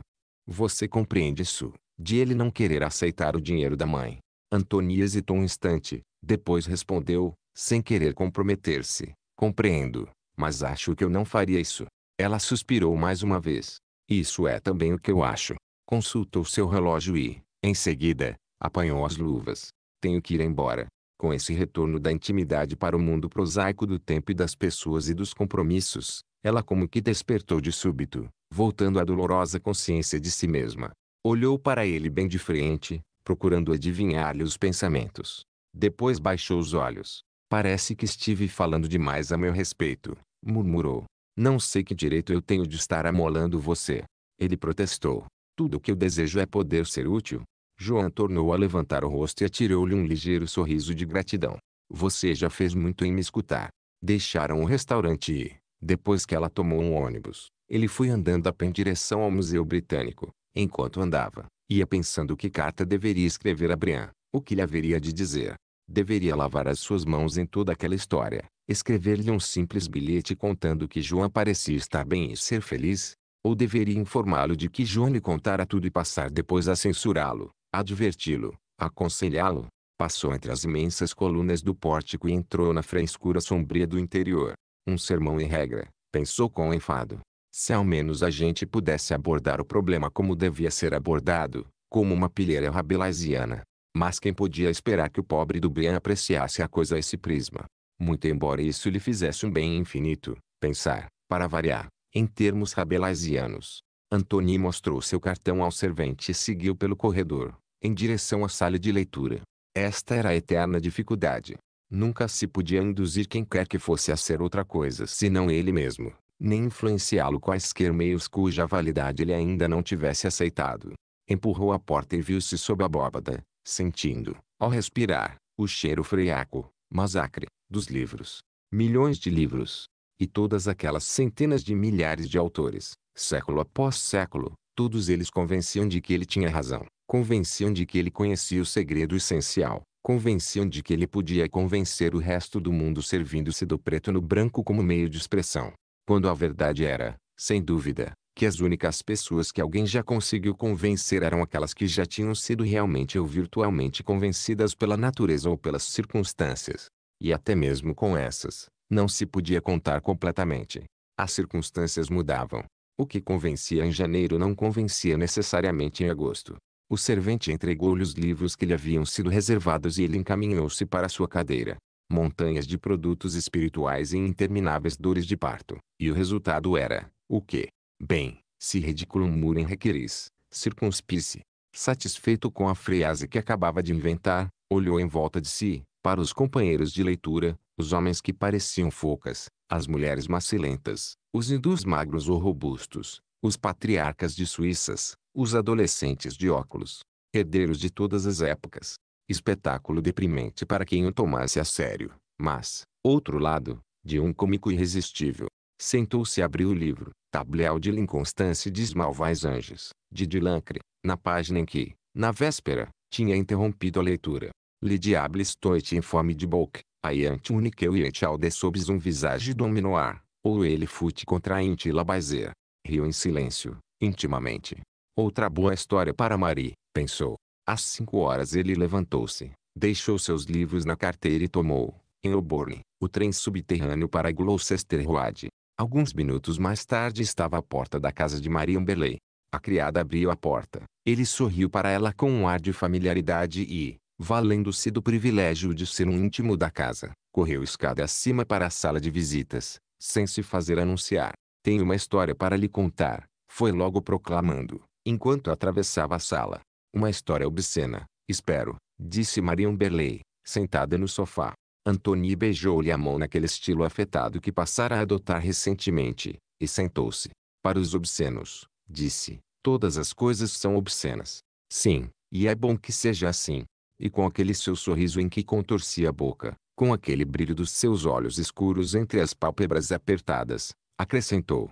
você compreende isso, de ele não querer aceitar o dinheiro da mãe. Antônia hesitou um instante, depois respondeu, sem querer comprometer-se. Compreendo, mas acho que eu não faria isso. Ela suspirou mais uma vez. Isso é também o que eu acho. Consultou seu relógio e, em seguida, apanhou as luvas. Tenho que ir embora. Com esse retorno da intimidade para o mundo prosaico do tempo e das pessoas e dos compromissos, ela como que despertou de súbito, voltando à dolorosa consciência de si mesma. Olhou para ele bem de frente, procurando adivinhar-lhe os pensamentos. Depois baixou os olhos. Parece que estive falando demais a meu respeito, murmurou. Não sei que direito eu tenho de estar amolando você. Ele protestou. Tudo o que eu desejo é poder ser útil. João tornou a levantar o rosto e atirou-lhe um ligeiro sorriso de gratidão. Você já fez muito em me escutar. Deixaram o restaurante e, depois que ela tomou um ônibus, ele foi andando a pé em direção ao Museu Britânico. Enquanto andava, ia pensando que carta deveria escrever a Brian, o que lhe haveria de dizer. Deveria lavar as suas mãos em toda aquela história, escrever-lhe um simples bilhete contando que João parecia estar bem e ser feliz, ou deveria informá-lo de que João lhe contara tudo e passar depois a censurá-lo, adverti-lo, aconselhá-lo. Passou entre as imensas colunas do pórtico e entrou na frescura sombria do interior. Um sermão em regra, pensou com enfado. Se ao menos a gente pudesse abordar o problema como devia ser abordado, como uma pilheira rabelaisiana. Mas quem podia esperar que o pobre do Brian apreciasse a coisa a esse prisma? Muito embora isso lhe fizesse um bem infinito, pensar, para variar, em termos rabelaisianos. Antony mostrou seu cartão ao servente e seguiu pelo corredor, em direção à sala de leitura. Esta era a eterna dificuldade. Nunca se podia induzir quem quer que fosse a ser outra coisa senão ele mesmo, nem influenciá-lo quaisquer meios cuja validade ele ainda não tivesse aceitado. Empurrou a porta e viu-se sob a bóbada, sentindo, ao respirar, o cheiro freaco, mas acre, dos livros. Milhões de livros. E todas aquelas centenas de milhares de autores, século após século, todos eles convenciam de que ele tinha razão, convenciam de que ele conhecia o segredo essencial, convenciam de que ele podia convencer o resto do mundo servindo-se do preto no branco como meio de expressão. Quando a verdade era, sem dúvida, que as únicas pessoas que alguém já conseguiu convencer eram aquelas que já tinham sido realmente ou virtualmente convencidas pela natureza ou pelas circunstâncias. E até mesmo com essas, não se podia contar completamente. As circunstâncias mudavam. O que convencia em janeiro não convencia necessariamente em agosto. O servente entregou-lhe os livros que lhe haviam sido reservados e ele encaminhou-se para sua cadeira. Montanhas de produtos espirituais e intermináveis dores de parto. E o resultado era, o que? Bem, se ridículo murem requeris, circunspice. Satisfeito com a frase que acabava de inventar, olhou em volta de si, para os companheiros de leitura, os homens que pareciam focas, as mulheres macilentas, os hindus magros ou robustos, os patriarcas de Suíças, os adolescentes de óculos, herdeiros de todas as épocas. Espetáculo deprimente para quem o tomasse a sério, mas, outro lado, de um cômico irresistível. Sentou-se e abriu o livro, Tableau de L'Inconstância de Malvais Anjos, de Dilancre, na página em que, na véspera, tinha interrompido a leitura. Le diable stoit em fome de boc, aiante unique e aiante de sobes um visage dominoir, ou ele fute contrainte la baiser riu em silêncio, intimamente. Outra boa história para Marie, pensou. Às cinco horas ele levantou-se, deixou seus livros na carteira e tomou, em Oborne, o trem subterrâneo para Gloucester Road. Alguns minutos mais tarde estava à porta da casa de Marie Amberley. A criada abriu a porta. Ele sorriu para ela com um ar de familiaridade e, valendo-se do privilégio de ser um íntimo da casa, correu escada acima para a sala de visitas, sem se fazer anunciar. Tenho uma história para lhe contar, foi logo proclamando, enquanto atravessava a sala. Uma história obscena, espero, disse Marion Berley, sentada no sofá. Antony beijou-lhe a mão naquele estilo afetado que passara a adotar recentemente, e sentou-se. Para os obscenos, disse, todas as coisas são obscenas. Sim, e é bom que seja assim. E com aquele seu sorriso em que contorcia a boca, com aquele brilho dos seus olhos escuros entre as pálpebras apertadas, Acrescentou.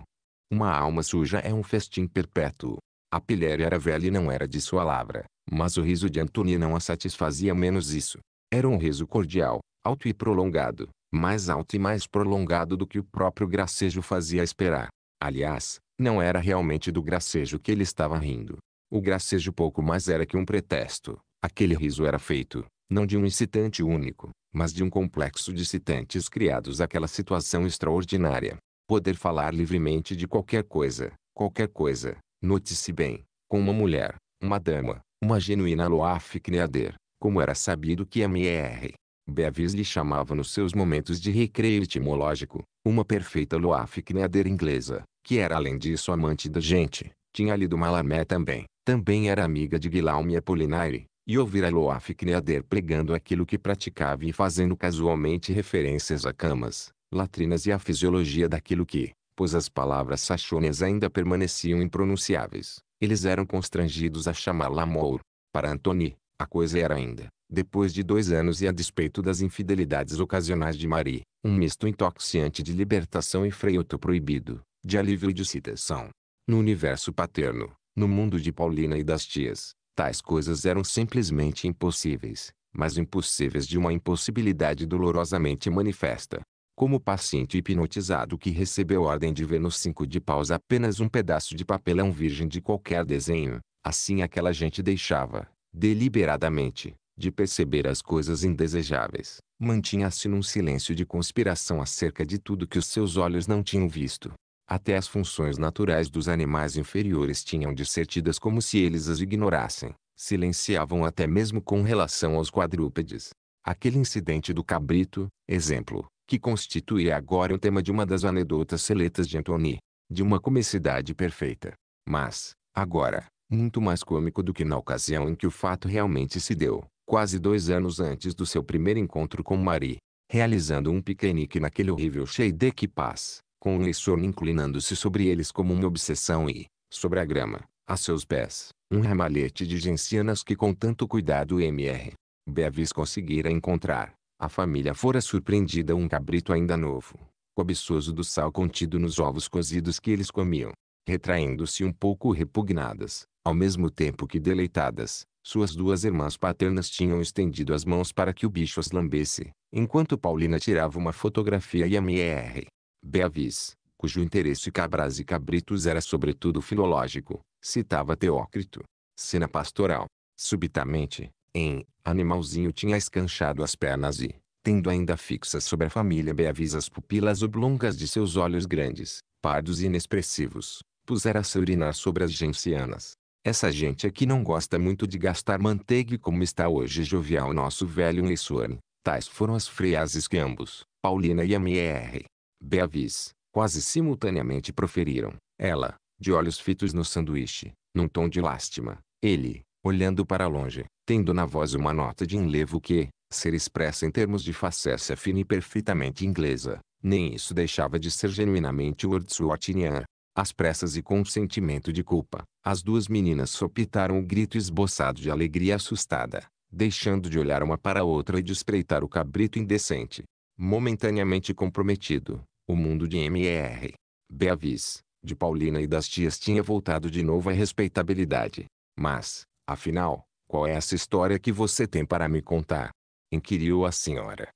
Uma alma suja é um festim perpétuo. A pilhéria era velha e não era de sua lavra, mas o riso de Antônia não a satisfazia menos isso. Era um riso cordial, alto e prolongado, mais alto e mais prolongado do que o próprio gracejo fazia esperar. Aliás, não era realmente do gracejo que ele estava rindo. O gracejo pouco mais era que um pretexto. Aquele riso era feito, não de um incitante único, mas de um complexo de citantes criados àquela situação extraordinária. Poder falar livremente de qualquer coisa, qualquer coisa, note-se bem, com uma mulher, uma dama, uma genuína Loaf Kneader, como era sabido que M.R. Beavis lhe chamava nos seus momentos de recreio etimológico, uma perfeita Loaf Kneader inglesa, que era além disso amante da gente, tinha lido Malamé também, também era amiga de Guilherme Apolinari, e ouvir a Loaf Kneader pregando aquilo que praticava e fazendo casualmente referências a camas, latrinas e a fisiologia daquilo que, pois as palavras saxônias ainda permaneciam impronunciáveis, eles eram constrangidos a chamá-la amor. Para Antony, a coisa era ainda, depois de dois anos e a despeito das infidelidades ocasionais de Marie, um misto intoxicante de libertação e freio proibido, de alívio e de citação. No universo paterno, no mundo de Paulina e das tias, tais coisas eram simplesmente impossíveis, mas impossíveis de uma impossibilidade dolorosamente manifesta como paciente hipnotizado que recebeu ordem de ver nos cinco de paus apenas um pedaço de papelão virgem de qualquer desenho, assim aquela gente deixava, deliberadamente, de perceber as coisas indesejáveis. Mantinha-se num silêncio de conspiração acerca de tudo que os seus olhos não tinham visto. Até as funções naturais dos animais inferiores tinham de ser tidas como se eles as ignorassem. Silenciavam até mesmo com relação aos quadrúpedes. Aquele incidente do cabrito, exemplo, que constitui agora o tema de uma das anedotas seletas de Antony, de uma comicidade perfeita. Mas, agora, muito mais cômico do que na ocasião em que o fato realmente se deu, quase dois anos antes do seu primeiro encontro com Marie, realizando um piquenique naquele horrível cheide que paz, com o Leisson inclinando-se sobre eles como uma obsessão e, sobre a grama, a seus pés, um ramalhete de gencianas que com tanto cuidado MR. Bevis conseguira encontrar, a família fora surpreendida um cabrito ainda novo, cobiçoso do sal contido nos ovos cozidos que eles comiam, retraindo-se um pouco repugnadas, ao mesmo tempo que deleitadas, suas duas irmãs paternas tinham estendido as mãos para que o bicho as lambesse, enquanto Paulina tirava uma fotografia e a M.E.R. Beavis, cujo interesse cabras e cabritos era sobretudo filológico, citava Teócrito. Cena pastoral. Subitamente, em Animalzinho tinha escanchado as pernas e, tendo ainda fixas sobre a família Beavis as pupilas oblongas de seus olhos grandes, pardos e inexpressivos, pusera-se a urinar sobre as gencianas. Essa gente aqui não gosta muito de gastar manteiga e como está hoje jovial nosso velho Lissuane. Tais foram as frases que ambos, Paulina e M.R. Beavis, quase simultaneamente proferiram. Ela, de olhos fitos no sanduíche, num tom de lástima. Ele, olhando para longe, tendo na voz uma nota de enlevo que, ser expressa em termos de facécia fina e perfeitamente inglesa, nem isso deixava de ser genuinamente Wordsworthiana. Às pressas e com um sentimento de culpa, as duas meninas sopitaram o um grito esboçado de alegria assustada, deixando de olhar uma para a outra e de espreitar o cabrito indecente. Momentaneamente comprometido, o mundo de M.E.R. Beavis, de Paulina e das tias tinha voltado de novo à respeitabilidade. Mas, afinal, qual é essa história que você tem para me contar? Inquiriu a senhora.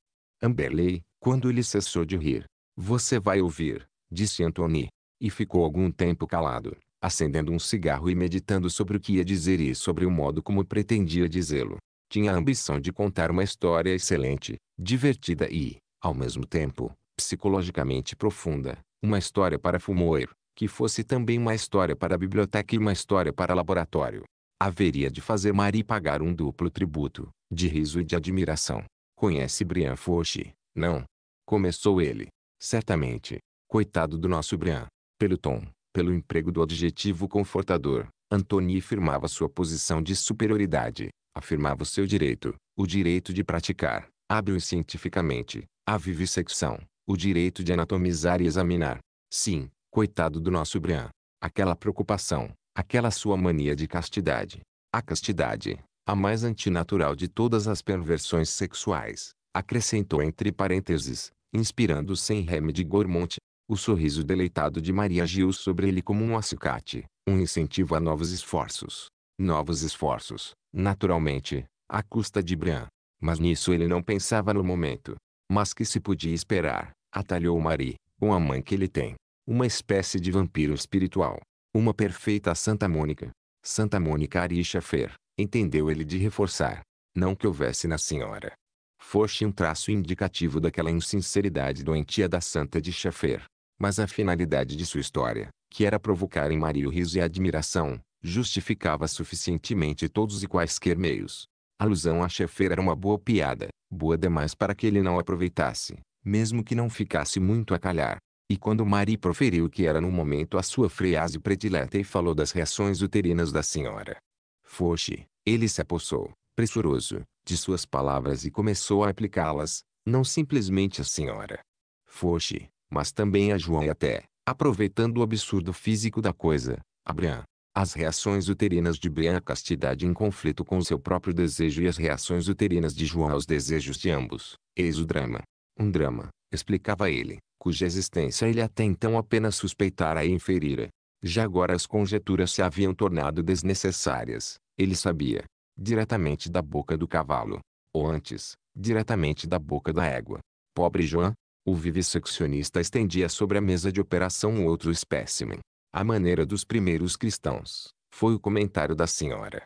Amberley, quando ele cessou de rir. Você vai ouvir, disse Anthony. E ficou algum tempo calado, acendendo um cigarro e meditando sobre o que ia dizer e sobre o modo como pretendia dizê-lo. Tinha a ambição de contar uma história excelente, divertida e, ao mesmo tempo, psicologicamente profunda, uma história para fumoir, que fosse também uma história para biblioteca e uma história para laboratório haveria de fazer Marie pagar um duplo tributo, de riso e de admiração. Conhece Brian Fauché, não? Começou ele. Certamente. Coitado do nosso Brian. Pelo tom, pelo emprego do adjetivo confortador, Antony firmava sua posição de superioridade, afirmava o seu direito, o direito de praticar, hábil e cientificamente, a vivissecção, o direito de anatomizar e examinar. Sim, coitado do nosso Brian. Aquela preocupação, aquela sua mania de castidade. A castidade, a mais antinatural de todas as perversões sexuais, acrescentou entre parênteses, inspirando-se em de Gormont, o sorriso deleitado de Maria Gil sobre ele como um acicate, um incentivo a novos esforços. Novos esforços, naturalmente, à custa de Bran. Mas nisso ele não pensava no momento. Mas que se podia esperar, atalhou Marie, com a mãe que ele tem. Uma espécie de vampiro espiritual. Uma perfeita Santa Mônica. Santa Mônica Arisha Fer, entendeu ele de reforçar. Não que houvesse na senhora. Foste um traço indicativo daquela insinceridade doentia da Santa de Schaeffer. Mas a finalidade de sua história, que era provocar em Maria o riso e a admiração, justificava suficientemente todos e quaisquer meios. A alusão a Schaeffer era uma boa piada, boa demais para que ele não aproveitasse, mesmo que não ficasse muito a calhar. E quando Mary proferiu que era no momento a sua frase predileta e falou das reações uterinas da senhora. Foche, ele se apossou, pressuroso, de suas palavras e começou a aplicá-las, não simplesmente à senhora. Foche, mas também a João e até, aproveitando o absurdo físico da coisa, a Brian. As reações uterinas de Brian à castidade em conflito com seu próprio desejo e as reações uterinas de João aos desejos de ambos. Eis o drama. Um drama, explicava ele, cuja existência ele até então apenas suspeitara e inferira. Já agora as conjecturas se haviam tornado desnecessárias, ele sabia, diretamente da boca do cavalo, ou antes, diretamente da boca da égua. Pobre João, o vivisseccionista estendia sobre a mesa de operação um outro espécimen. A maneira dos primeiros cristãos, foi o comentário da senhora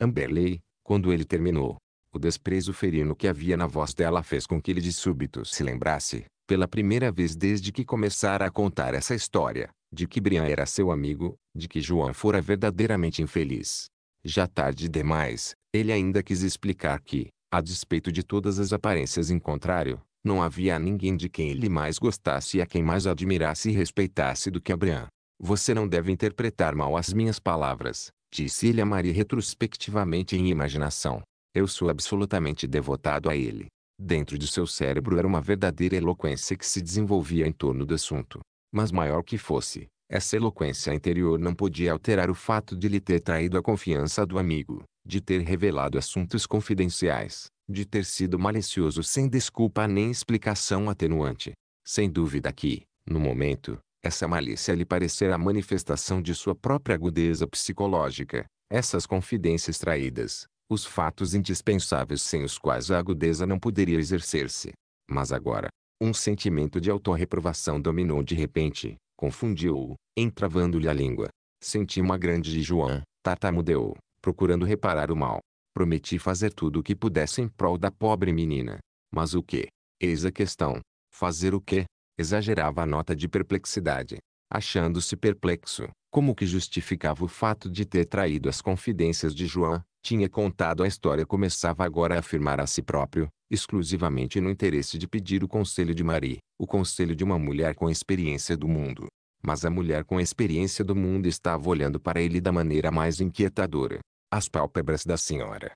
Amberley, quando ele terminou. O desprezo ferino que havia na voz dela fez com que ele de súbito se lembrasse, pela primeira vez desde que começara a contar essa história, de que Brian era seu amigo, de que João fora verdadeiramente infeliz. Já tarde demais, ele ainda quis explicar que, a despeito de todas as aparências em contrário, não havia ninguém de quem ele mais gostasse e a quem mais admirasse e respeitasse do que a Brian. Você não deve interpretar mal as minhas palavras, disse ele a Maria retrospectivamente em imaginação. Eu sou absolutamente devotado a ele. Dentro de seu cérebro era uma verdadeira eloquência que se desenvolvia em torno do assunto. Mas maior que fosse, essa eloquência interior não podia alterar o fato de lhe ter traído a confiança do amigo, de ter revelado assuntos confidenciais, de ter sido malicioso sem desculpa nem explicação atenuante. Sem dúvida que, no momento, essa malícia lhe parecerá manifestação de sua própria agudeza psicológica. Essas confidências traídas, os fatos indispensáveis sem os quais a agudeza não poderia exercer-se. Mas agora, um sentimento de autorreprovação dominou de repente, confundiu-o, entravando-lhe a língua. Senti uma grande de João, tartamudeu, procurando reparar o mal. Prometi fazer tudo o que pudesse em prol da pobre menina. Mas o quê? Eis a questão. Fazer o quê? Exagerava a nota de perplexidade achando-se perplexo, como que justificava o fato de ter traído as confidências de João, tinha contado a história começava agora a afirmar a si próprio, exclusivamente no interesse de pedir o conselho de Marie, o conselho de uma mulher com experiência do mundo. Mas a mulher com experiência do mundo estava olhando para ele da maneira mais inquietadora. As pálpebras da senhora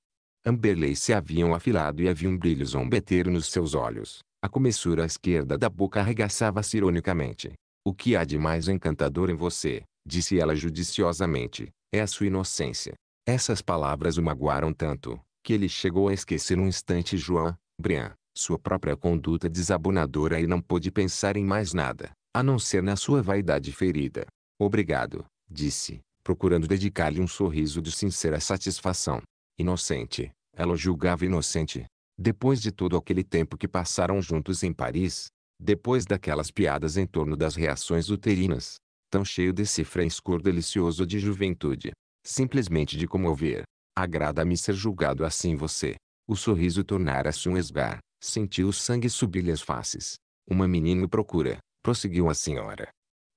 Amberley se haviam afilado e havia um brilho zombeteiro nos seus olhos. A comissura esquerda da boca arregaçava-se ironicamente. O que há de mais encantador em você, disse ela judiciosamente, é a sua inocência. Essas palavras o magoaram tanto, que ele chegou a esquecer um instante João, Brian, sua própria conduta desabonadora e não pôde pensar em mais nada, a não ser na sua vaidade ferida. Obrigado, disse, procurando dedicar-lhe um sorriso de sincera satisfação. Inocente, ela o julgava inocente. Depois de todo aquele tempo que passaram juntos em Paris, depois daquelas piadas em torno das reações uterinas, tão cheio desse frescor delicioso de juventude, simplesmente de comover. Agrada-me ser julgado assim você. O sorriso tornara-se um esgar, sentiu o sangue subir-lhe as faces. Uma menina procura, prosseguiu a senhora.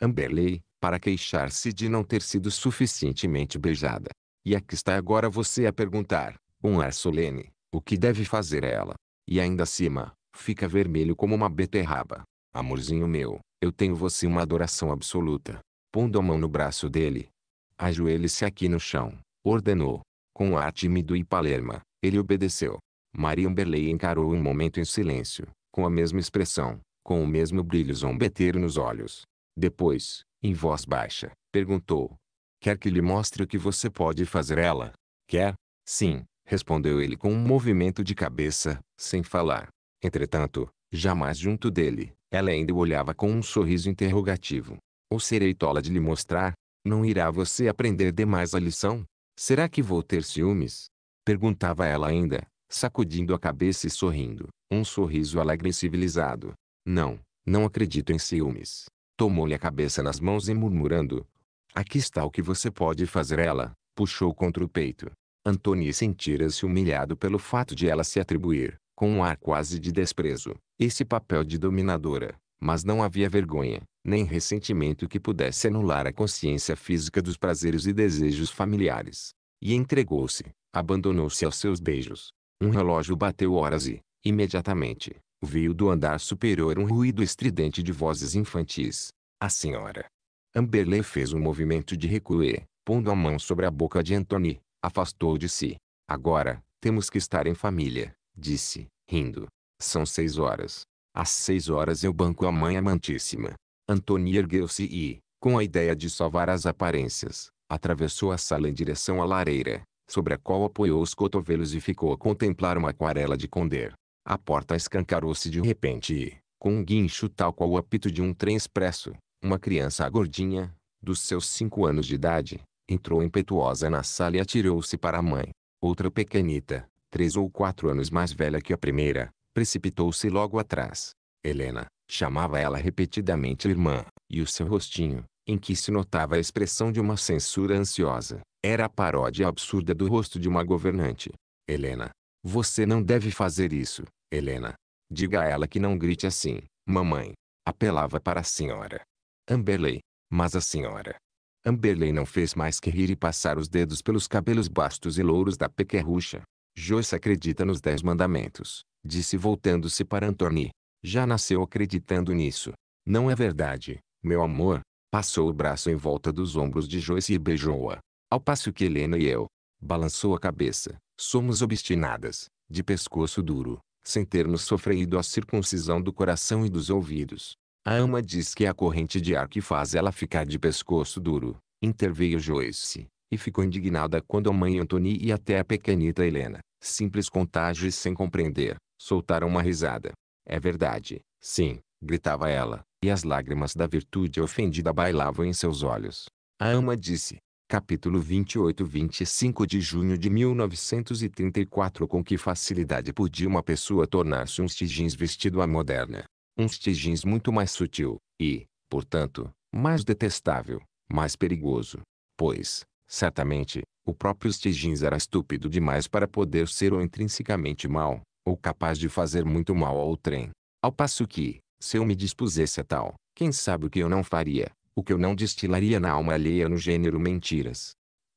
Amberley, para queixar-se de não ter sido suficientemente beijada. E aqui está agora você a perguntar, com um ar solene, o que deve fazer ela. E ainda acima, Fica vermelho como uma beterraba. Amorzinho meu, eu tenho você uma adoração absoluta. Pondo a mão no braço dele. Ajoelhe-se aqui no chão, ordenou. Com ar tímido e palerma, ele obedeceu. Maria Amberley encarou um momento em silêncio, com a mesma expressão, com o mesmo brilho zombeteiro nos olhos. Depois, em voz baixa, perguntou. Quer que lhe mostre o que você pode fazer ela? Quer? Sim, respondeu ele com um movimento de cabeça, sem falar. Entretanto, jamais junto dele, ela ainda o olhava com um sorriso interrogativo. Ou serei tola de lhe mostrar? Não irá você aprender demais a lição? Será que vou ter ciúmes? Perguntava ela ainda, sacudindo a cabeça e sorrindo, um sorriso alegre e civilizado. Não, não acredito em ciúmes. Tomou-lhe a cabeça nas mãos e murmurando. Aqui está o que você pode fazer ela, puxou contra o peito. Antônio sentira-se humilhado pelo fato de ela se atribuir, com um ar quase de desprezo, esse papel de dominadora, mas não havia vergonha, nem ressentimento que pudesse anular a consciência física dos prazeres e desejos familiares. E entregou-se, abandonou-se aos seus beijos. Um relógio bateu horas e, imediatamente, veio do andar superior um ruído estridente de vozes infantis. A senhora. Amberley fez um movimento de recuo e, pondo a mão sobre a boca de Anthony, afastou de si. Agora, temos que estar em família, Disse, rindo. São seis horas. Às seis horas eu banco a mãe amantíssima. Antônia ergueu-se e, com a ideia de salvar as aparências, atravessou a sala em direção à lareira, sobre a qual apoiou os cotovelos e ficou a contemplar uma aquarela de Condor. A porta escancarou-se de repente e, com um guincho tal qual o apito de um trem expresso, uma criança gordinha, dos seus cinco anos de idade, entrou impetuosa na sala e atirou-se para a mãe. Outra pequenita, três ou quatro anos mais velha que a primeira, precipitou-se logo atrás. Helena, chamava ela repetidamente irmã, e o seu rostinho, em que se notava a expressão de uma censura ansiosa, era a paródia absurda do rosto de uma governante. Helena, você não deve fazer isso, Helena. Diga a ela que não grite assim, mamãe. Apelava para a senhora. Amberley, mas a senhora. Amberley não fez mais que rir e passar os dedos pelos cabelos bastos e louros da pequerrucha. Joyce acredita nos Dez Mandamentos, disse voltando-se para Antoni. Já nasceu acreditando nisso. Não é verdade, meu amor. Passou o braço em volta dos ombros de Joyce e beijou-a. Ao passo que Helena e eu, balançou a cabeça, somos obstinadas, de pescoço duro, sem termos sofrido a circuncisão do coração e dos ouvidos. A ama diz que é a corrente de ar que faz ela ficar de pescoço duro, interveio Joyce e ficou indignada quando a mãe Antony e até a pequenita Helena, simples contágio e sem compreender, soltaram uma risada. É verdade, sim, gritava ela, e as lágrimas da virtude ofendida bailavam em seus olhos. A ama disse. Capítulo 28 25 de junho de 1934 Com que facilidade podia uma pessoa tornar-se um stigins vestido à moderna? Um stigins muito mais sutil, e, portanto, mais detestável, mais perigoso. Pois, Certamente, o próprio Stigins era estúpido demais para poder ser ou intrinsecamente mal, ou capaz de fazer muito mal ao trem. Ao passo que, se eu me dispusesse a tal, quem sabe o que eu não faria, o que eu não destilaria na alma alheia no gênero mentiras.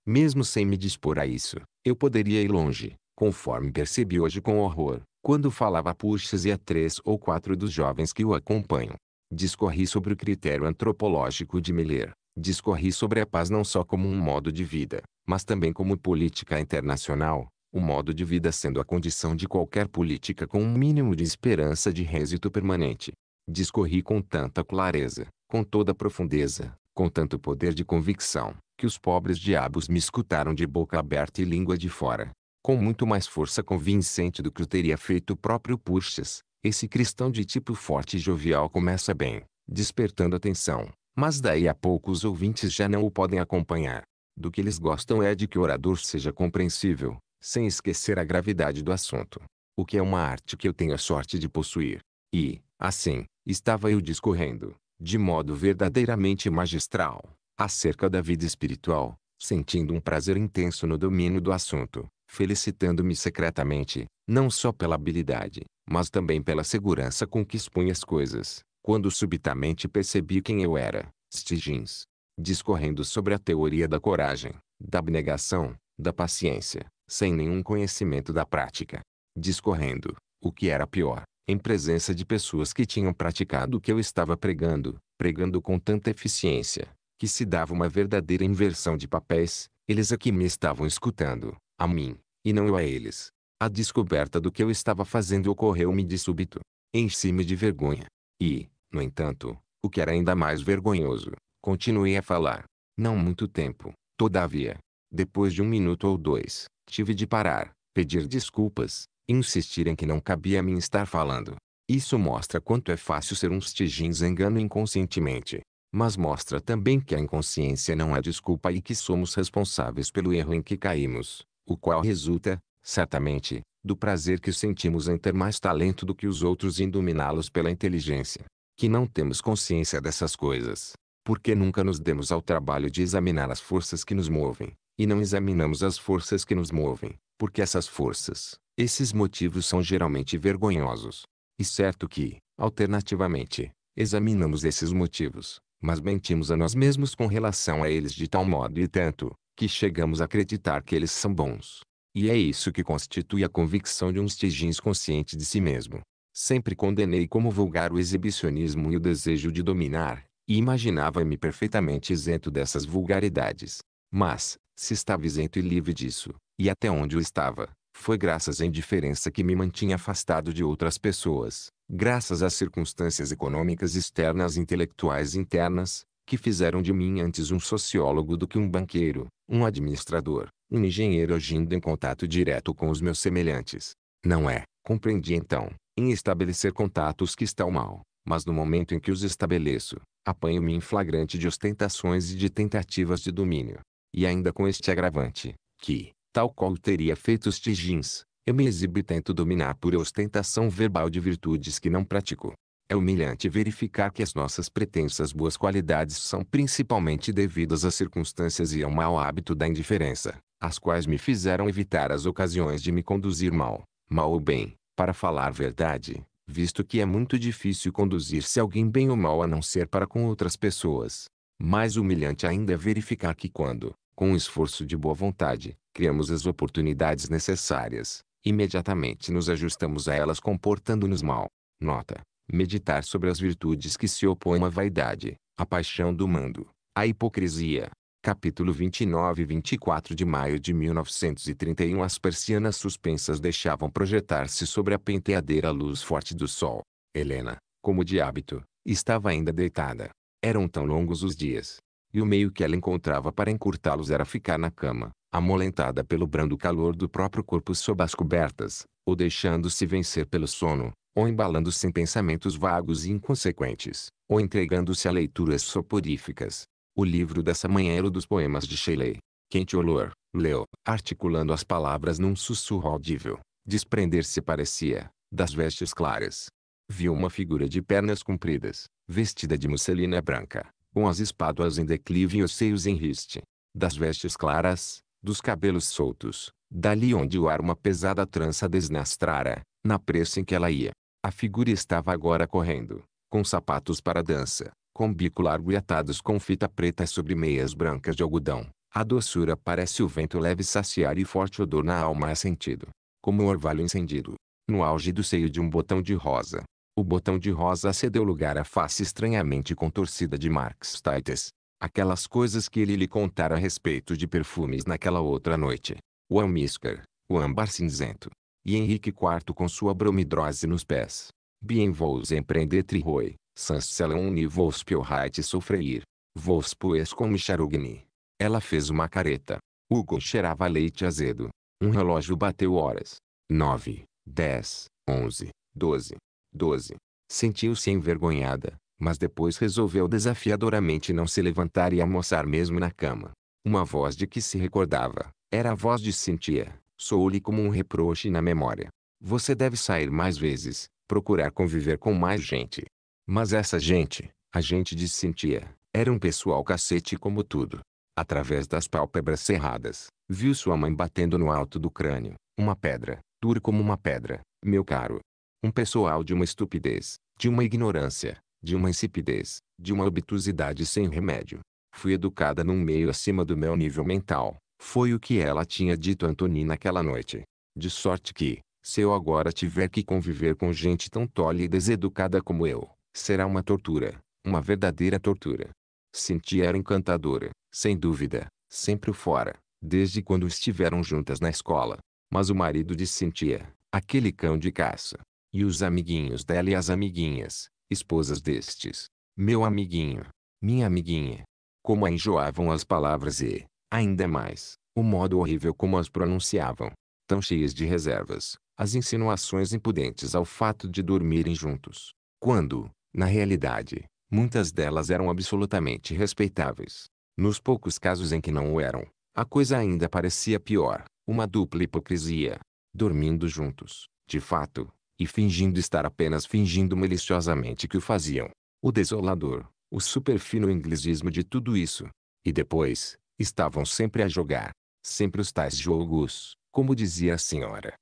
Mesmo sem me dispor a isso, eu poderia ir longe, conforme percebi hoje com horror, quando falava a Puxas e a três ou quatro dos jovens que o acompanham. Discorri sobre o critério antropológico de Miller, discorri sobre a paz não só como um modo de vida, mas também como política internacional, o modo de vida sendo a condição de qualquer política com um mínimo de esperança de êxito permanente. Discorri com tanta clareza, com toda profundeza, com tanto poder de convicção, que os pobres diabos me escutaram de boca aberta e língua de fora. Com muito mais força convincente do que o teria feito o próprio Purchas, esse cristão de tipo forte e jovial começa bem, despertando atenção, mas daí a pouco os ouvintes já não o podem acompanhar. Do que eles gostam é de que o orador seja compreensível, sem esquecer a gravidade do assunto. O que é uma arte que eu tenho a sorte de possuir. E, assim, estava eu discorrendo, de modo verdadeiramente magistral, acerca da vida espiritual, sentindo um prazer intenso no domínio do assunto, felicitando-me secretamente, não só pela habilidade, mas também pela segurança com que expunha as coisas, quando subitamente percebi quem eu era. Stigins. Discorrendo sobre a teoria da coragem, da abnegação, da paciência, sem nenhum conhecimento da prática. Discorrendo, o que era pior, em presença de pessoas que tinham praticado o que eu estava pregando, pregando com tanta eficiência, que se dava uma verdadeira inversão de papéis, eles aqui me estavam escutando, a mim, e não eu a eles. A descoberta do que eu estava fazendo ocorreu-me de súbito. em me de vergonha. E, no entanto, o que era ainda mais vergonhoso, continuei a falar. Não muito tempo, todavia. Depois de um minuto ou dois, tive de parar, pedir desculpas, insistir em que não cabia a mim estar falando. Isso mostra quanto é fácil ser um stigins engano inconscientemente. Mas mostra também que a inconsciência não é desculpa e que somos responsáveis pelo erro em que caímos, o qual resulta, certamente, do prazer que sentimos em ter mais talento do que os outros e dominá-los pela inteligência que não temos consciência dessas coisas, porque nunca nos demos ao trabalho de examinar as forças que nos movem, e não examinamos as forças que nos movem, porque essas forças, esses motivos são geralmente vergonhosos. E certo que, alternativamente, examinamos esses motivos, mas mentimos a nós mesmos com relação a eles de tal modo e tanto, que chegamos a acreditar que eles são bons. E é isso que constitui a convicção de um stigins consciente de si mesmo. Sempre condenei como vulgar o exibicionismo e o desejo de dominar, e imaginava-me perfeitamente isento dessas vulgaridades. Mas, se estava isento e livre disso, e até onde eu estava, foi graças à indiferença que me mantinha afastado de outras pessoas, graças às circunstâncias econômicas externas e intelectuais internas, que fizeram de mim antes um sociólogo do que um banqueiro, um administrador, um engenheiro agindo em contato direto com os meus semelhantes. Não é, compreendi então, em estabelecer contatos que estão mal, mas no momento em que os estabeleço, apanho-me em flagrante de ostentações e de tentativas de domínio. E ainda com este agravante, que, tal qual teria feito os tigins, eu me exibo e tento dominar por ostentação verbal de virtudes que não pratico. É humilhante verificar que as nossas pretensas boas qualidades são principalmente devidas às circunstâncias e ao mau hábito da indiferença, as quais me fizeram evitar as ocasiões de me conduzir mal, mal ou bem, para falar verdade, visto que é muito difícil conduzir-se alguém bem ou mal a não ser para com outras pessoas. Mais humilhante ainda é verificar que quando, com um esforço de boa vontade, criamos as oportunidades necessárias, imediatamente nos ajustamos a elas comportando-nos mal. Nota: meditar sobre as virtudes que se opõem à vaidade, à paixão do mundo, à hipocrisia, capítulo 29 e 24 de maio de 1931 as persianas suspensas deixavam projetar-se sobre a penteadeira luz forte do sol. Helena, como de hábito, estava ainda deitada. Eram tão longos os dias. E o meio que ela encontrava para encurtá-los era ficar na cama, amolentada pelo brando calor do próprio corpo sob as cobertas, ou deixando-se vencer pelo sono, ou embalando-se em pensamentos vagos e inconsequentes, ou entregando-se a leituras soporíficas, o livro dessa manhã era o dos poemas de Shelley. Quente olor, leu, articulando as palavras num sussurro audível. Desprender-se parecia, das vestes claras. Viu uma figura de pernas compridas, vestida de musselina branca, com as espáduas em declive e os seios em riste. Das vestes claras, dos cabelos soltos, dali onde o ar uma pesada trança desnastrara, na pressa em que ela ia. A figura estava agora correndo, com sapatos para dança, com bico largo e atados com fita preta sobre meias brancas de algodão. A doçura parece o vento leve saciar e forte odor na alma é sentido, como um orvalho incendido, no auge do seio de um botão de rosa. O botão de rosa cedeu lugar à face estranhamente contorcida de Marx Titus. Aquelas coisas que ele lhe contara a respeito de perfumes naquela outra noite. O almíscar, o âmbar cinzento. E Henrique IV com sua bromidrose nos pés. Bien vos empreender Triroy, Sancelon é ni vos piorheit sofrer. Vos pues como charugni. Ela fez uma careta. Hugo cheirava leite azedo. Um relógio bateu horas. Nove, dez, onze, doze, doze. Sentiu-se envergonhada, mas depois resolveu desafiadoramente não se levantar e almoçar mesmo na cama. Uma voz de que se recordava, era a voz de Cintia, soou-lhe como um reproche na memória. Você deve sair mais vezes, procurar conviver com mais gente, mas essa gente, a gente dissentia, era um pessoal cacete como tudo. Através das pálpebras cerradas, viu sua mãe batendo no alto do crânio, uma pedra, duro como uma pedra, meu caro. Um pessoal de uma estupidez, de uma ignorância, de uma insipidez, de uma obtusidade sem remédio. Fui educada num meio acima do meu nível mental. Foi o que ela tinha dito a Antonina aquela noite. De sorte que, se eu agora tiver que conviver com gente tão tola e deseducada como eu, Será uma tortura, uma verdadeira tortura. Cintia era encantadora, sem dúvida, sempre o fora, desde quando estiveram juntas na escola. Mas o marido de Cintia, aquele cão de caça, e os amiguinhos dela e as amiguinhas, esposas destes, meu amiguinho, minha amiguinha, como a enjoavam as palavras e, ainda mais, o modo horrível como as pronunciavam, tão cheias de reservas, as insinuações impudentes ao fato de dormirem juntos. Quando, na realidade, muitas delas eram absolutamente respeitáveis. Nos poucos casos em que não o eram, a coisa ainda parecia pior, uma dupla hipocrisia. Dormindo juntos, de fato, e fingindo estar apenas fingindo maliciosamente que o faziam. O desolador, o superfino inglesismo de tudo isso. E depois, estavam sempre a jogar. Sempre os tais jogos, como dizia a senhora.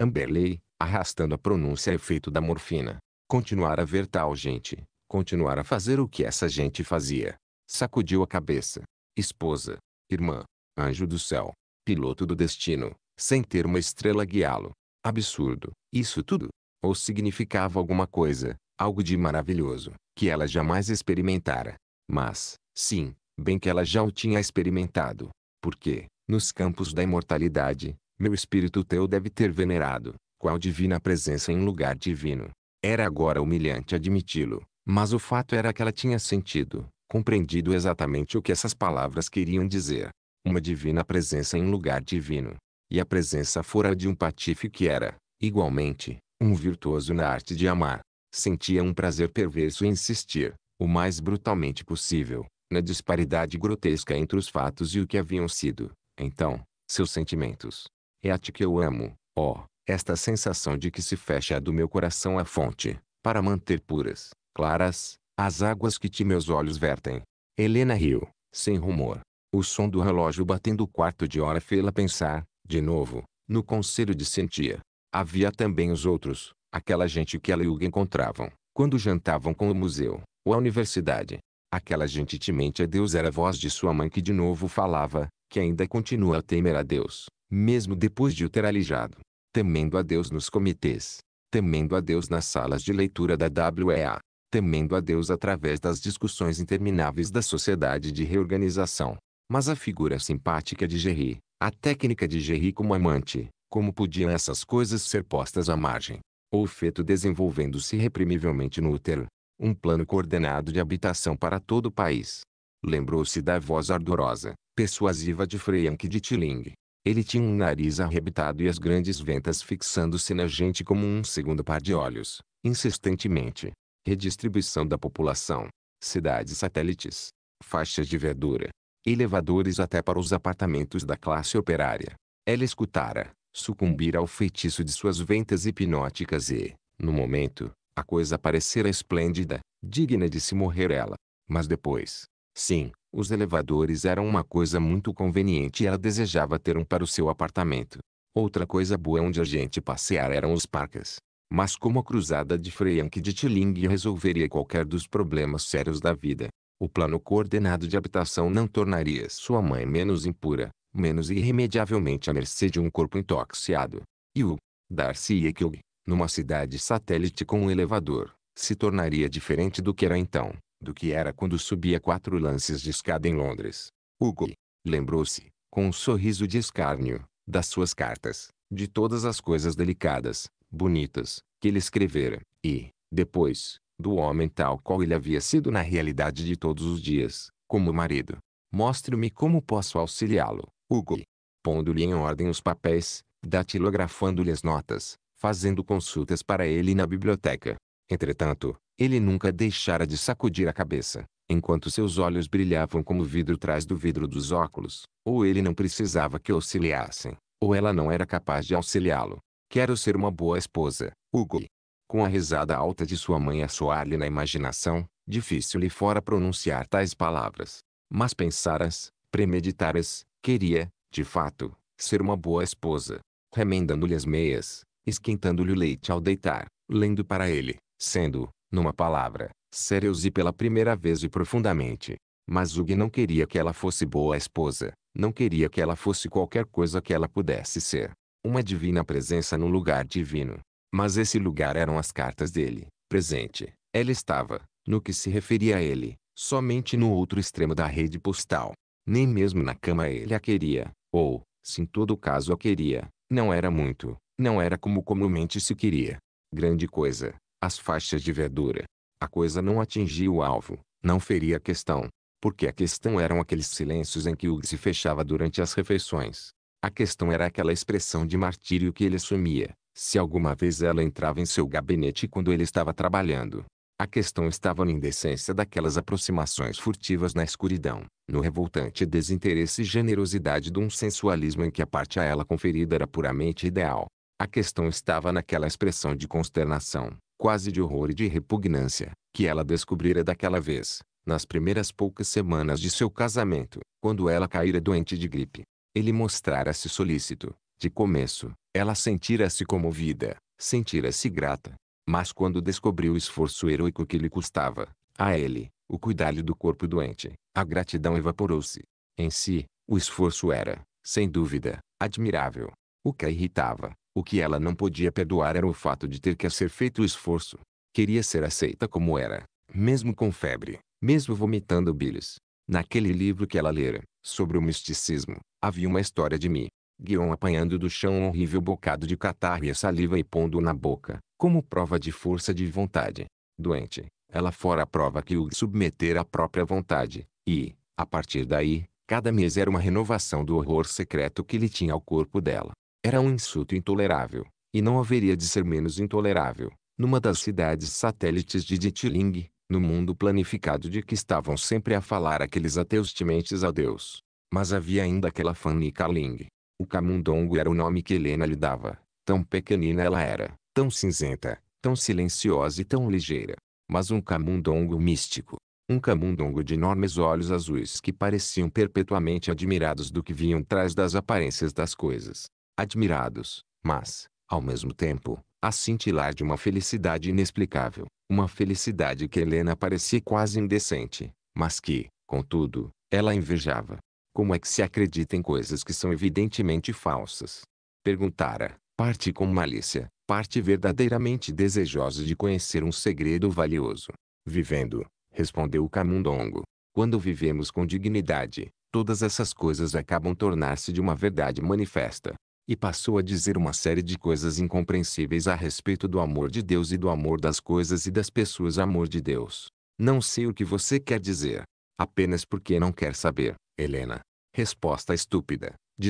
Amberley, arrastando a pronúncia a efeito da morfina. Continuar a ver tal gente. Continuar a fazer o que essa gente fazia. Sacudiu a cabeça. Esposa. Irmã. Anjo do céu. Piloto do destino. Sem ter uma estrela guiá-lo. Absurdo. Isso tudo. Ou significava alguma coisa. Algo de maravilhoso. Que ela jamais experimentara. Mas, sim, bem que ela já o tinha experimentado. Porque, nos campos da imortalidade, meu espírito teu deve ter venerado, qual divina presença em um lugar divino, era agora humilhante admiti-lo, mas o fato era que ela tinha sentido, compreendido exatamente o que essas palavras queriam dizer. Uma divina presença em um lugar divino. E a presença fora de um patife que era, igualmente, um virtuoso na arte de amar. Sentia um prazer perverso em insistir, o mais brutalmente possível, na disparidade grotesca entre os fatos e o que haviam sido, então, seus sentimentos. É a ti que eu amo, ó, oh, esta sensação de que se fecha do meu coração a é fonte, para manter puras, claras, as águas que te meus olhos vertem. Helena riu, sem rumor. O som do relógio batendo o quarto de hora fê-la pensar, de novo, no conselho de Sentia. Havia também os outros, aquela gente que ela e Hugo encontravam, quando jantavam com o museu, ou a universidade. Aquela gente temente a Deus era a voz de sua mãe que de novo falava, que ainda continua a temer a Deus, mesmo depois de o ter alijado temendo a Deus nos comitês, temendo a Deus nas salas de leitura da WEA, temendo a Deus através das discussões intermináveis da sociedade de reorganização. Mas a figura simpática de Gerry, a técnica de Gerry como amante, como podiam essas coisas ser postas à margem? O feto desenvolvendo-se irreprimivelmente no útero, um plano coordenado de habitação para todo o país. Lembrou-se da voz ardorosa, persuasiva de Freyank Anke de Tilling, ele tinha um nariz arrebitado e as grandes ventas fixando-se na gente como um segundo par de olhos, insistentemente. Redistribuição da população. Cidades satélites. Faixas de verdura. Elevadores até para os apartamentos da classe operária. Ela escutara, sucumbir ao feitiço de suas ventas hipnóticas e, no momento, a coisa parecera esplêndida, digna de se morrer ela. Mas depois, sim, os elevadores eram uma coisa muito conveniente e ela desejava ter um para o seu apartamento. Outra coisa boa onde a gente passear eram os parques. Mas como a cruzada de Freyank de Tilling resolveria qualquer dos problemas sérios da vida, o plano coordenado de habitação não tornaria sua mãe menos impura, menos irremediavelmente à mercê de um corpo intoxicado. E o Darcy Ekog, numa cidade satélite com um elevador, se tornaria diferente do que era então do que era quando subia quatro lances de escada em Londres. Hugo lembrou-se, com um sorriso de escárnio, das suas cartas, de todas as coisas delicadas, bonitas, que ele escrevera, e, depois, do homem tal qual ele havia sido na realidade de todos os dias, como marido. Mostre-me como posso auxiliá-lo, Hugo. Pondo-lhe em ordem os papéis, datilografando-lhe as notas, fazendo consultas para ele na biblioteca. Entretanto, ele nunca deixara de sacudir a cabeça, enquanto seus olhos brilhavam como vidro atrás do vidro dos óculos. Ou ele não precisava que auxiliassem, ou ela não era capaz de auxiliá-lo. Quero ser uma boa esposa, Hugo. Com a risada alta de sua mãe a soar-lhe na imaginação, difícil lhe fora pronunciar tais palavras. Mas pensaras, premeditaras, queria, de fato, ser uma boa esposa. Remendando-lhe as meias, esquentando-lhe o leite ao deitar, lendo para ele, sendo, numa palavra, sérios e pela primeira vez e profundamente. Mas Hugh não queria que ela fosse boa esposa, não queria que ela fosse qualquer coisa que ela pudesse ser. Uma divina presença num lugar divino. Mas esse lugar eram as cartas dele, presente. Ela estava, no que se referia a ele, somente no outro extremo da rede postal. Nem mesmo na cama ele a queria, ou, se em todo caso a queria, não era muito, não era como comumente se queria. Grande coisa, as faixas de verdura. A coisa não atingia o alvo, não feria a questão, porque a questão eram aqueles silêncios em que Hugo se fechava durante as refeições. A questão era aquela expressão de martírio que ele assumia, se alguma vez ela entrava em seu gabinete quando ele estava trabalhando. A questão estava na indecência daquelas aproximações furtivas na escuridão, no revoltante desinteresse e generosidade de um sensualismo em que a parte a ela conferida era puramente ideal. A questão estava naquela expressão de consternação, quase de horror e de repugnância, que ela descobrira daquela vez, nas primeiras poucas semanas de seu casamento, quando ela caíra doente de gripe. Ele mostrara-se solícito. De começo, ela sentira-se comovida, sentira-se grata. Mas quando descobriu o esforço heróico que lhe custava, a ele, o cuidar-lhe do corpo doente, a gratidão evaporou-se. Em si, o esforço era, sem dúvida, admirável. O que a irritava, o que ela não podia perdoar era o fato de ter que ser feito o esforço. Queria ser aceita como era, mesmo com febre, mesmo vomitando bilis. Naquele livro que ela lera, sobre o misticismo, havia uma história de mim. Guion apanhando do chão um horrível bocado de catarro e saliva e pondo na boca, como prova de força de vontade. Doente, ela fora a prova que o submeter à própria vontade, e, a partir daí, cada mês era uma renovação do horror secreto que lhe tinha ao corpo dela. Era um insulto intolerável, e não haveria de ser menos intolerável, numa das cidades satélites de Ditiling, no mundo planificado de que estavam sempre a falar aqueles ateus timentes a Deus. Mas havia ainda aquela Fanny Kaling. O camundongo era o nome que Helena lhe dava. Tão pequenina ela era, tão cinzenta, tão silenciosa e tão ligeira. Mas um camundongo místico. Um camundongo de enormes olhos azuis que pareciam perpetuamente admirados do que vinham atrás das aparências das coisas admirados, mas, ao mesmo tempo, a cintilar de uma felicidade inexplicável, uma felicidade que Helena parecia quase indecente, mas que, contudo, ela invejava. Como é que se acredita em coisas que são evidentemente falsas? Perguntara, parte com malícia, parte verdadeiramente desejosa de conhecer um segredo valioso. Vivendo, respondeu Camundongo. Quando vivemos com dignidade, todas essas coisas acabam tornar-se de uma verdade manifesta e passou a dizer uma série de coisas incompreensíveis a respeito do amor de Deus e do amor das coisas e das pessoas. Amor de Deus. Não sei o que você quer dizer. Apenas porque não quer saber, Helena. Resposta estúpida, de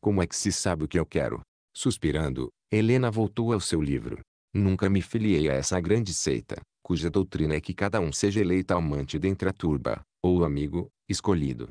Como é que se sabe o que eu quero? Suspirando, Helena voltou ao seu livro. Nunca me filiei a essa grande seita, cuja doutrina é que cada um seja eleito amante dentre a turba, ou amigo, escolhido.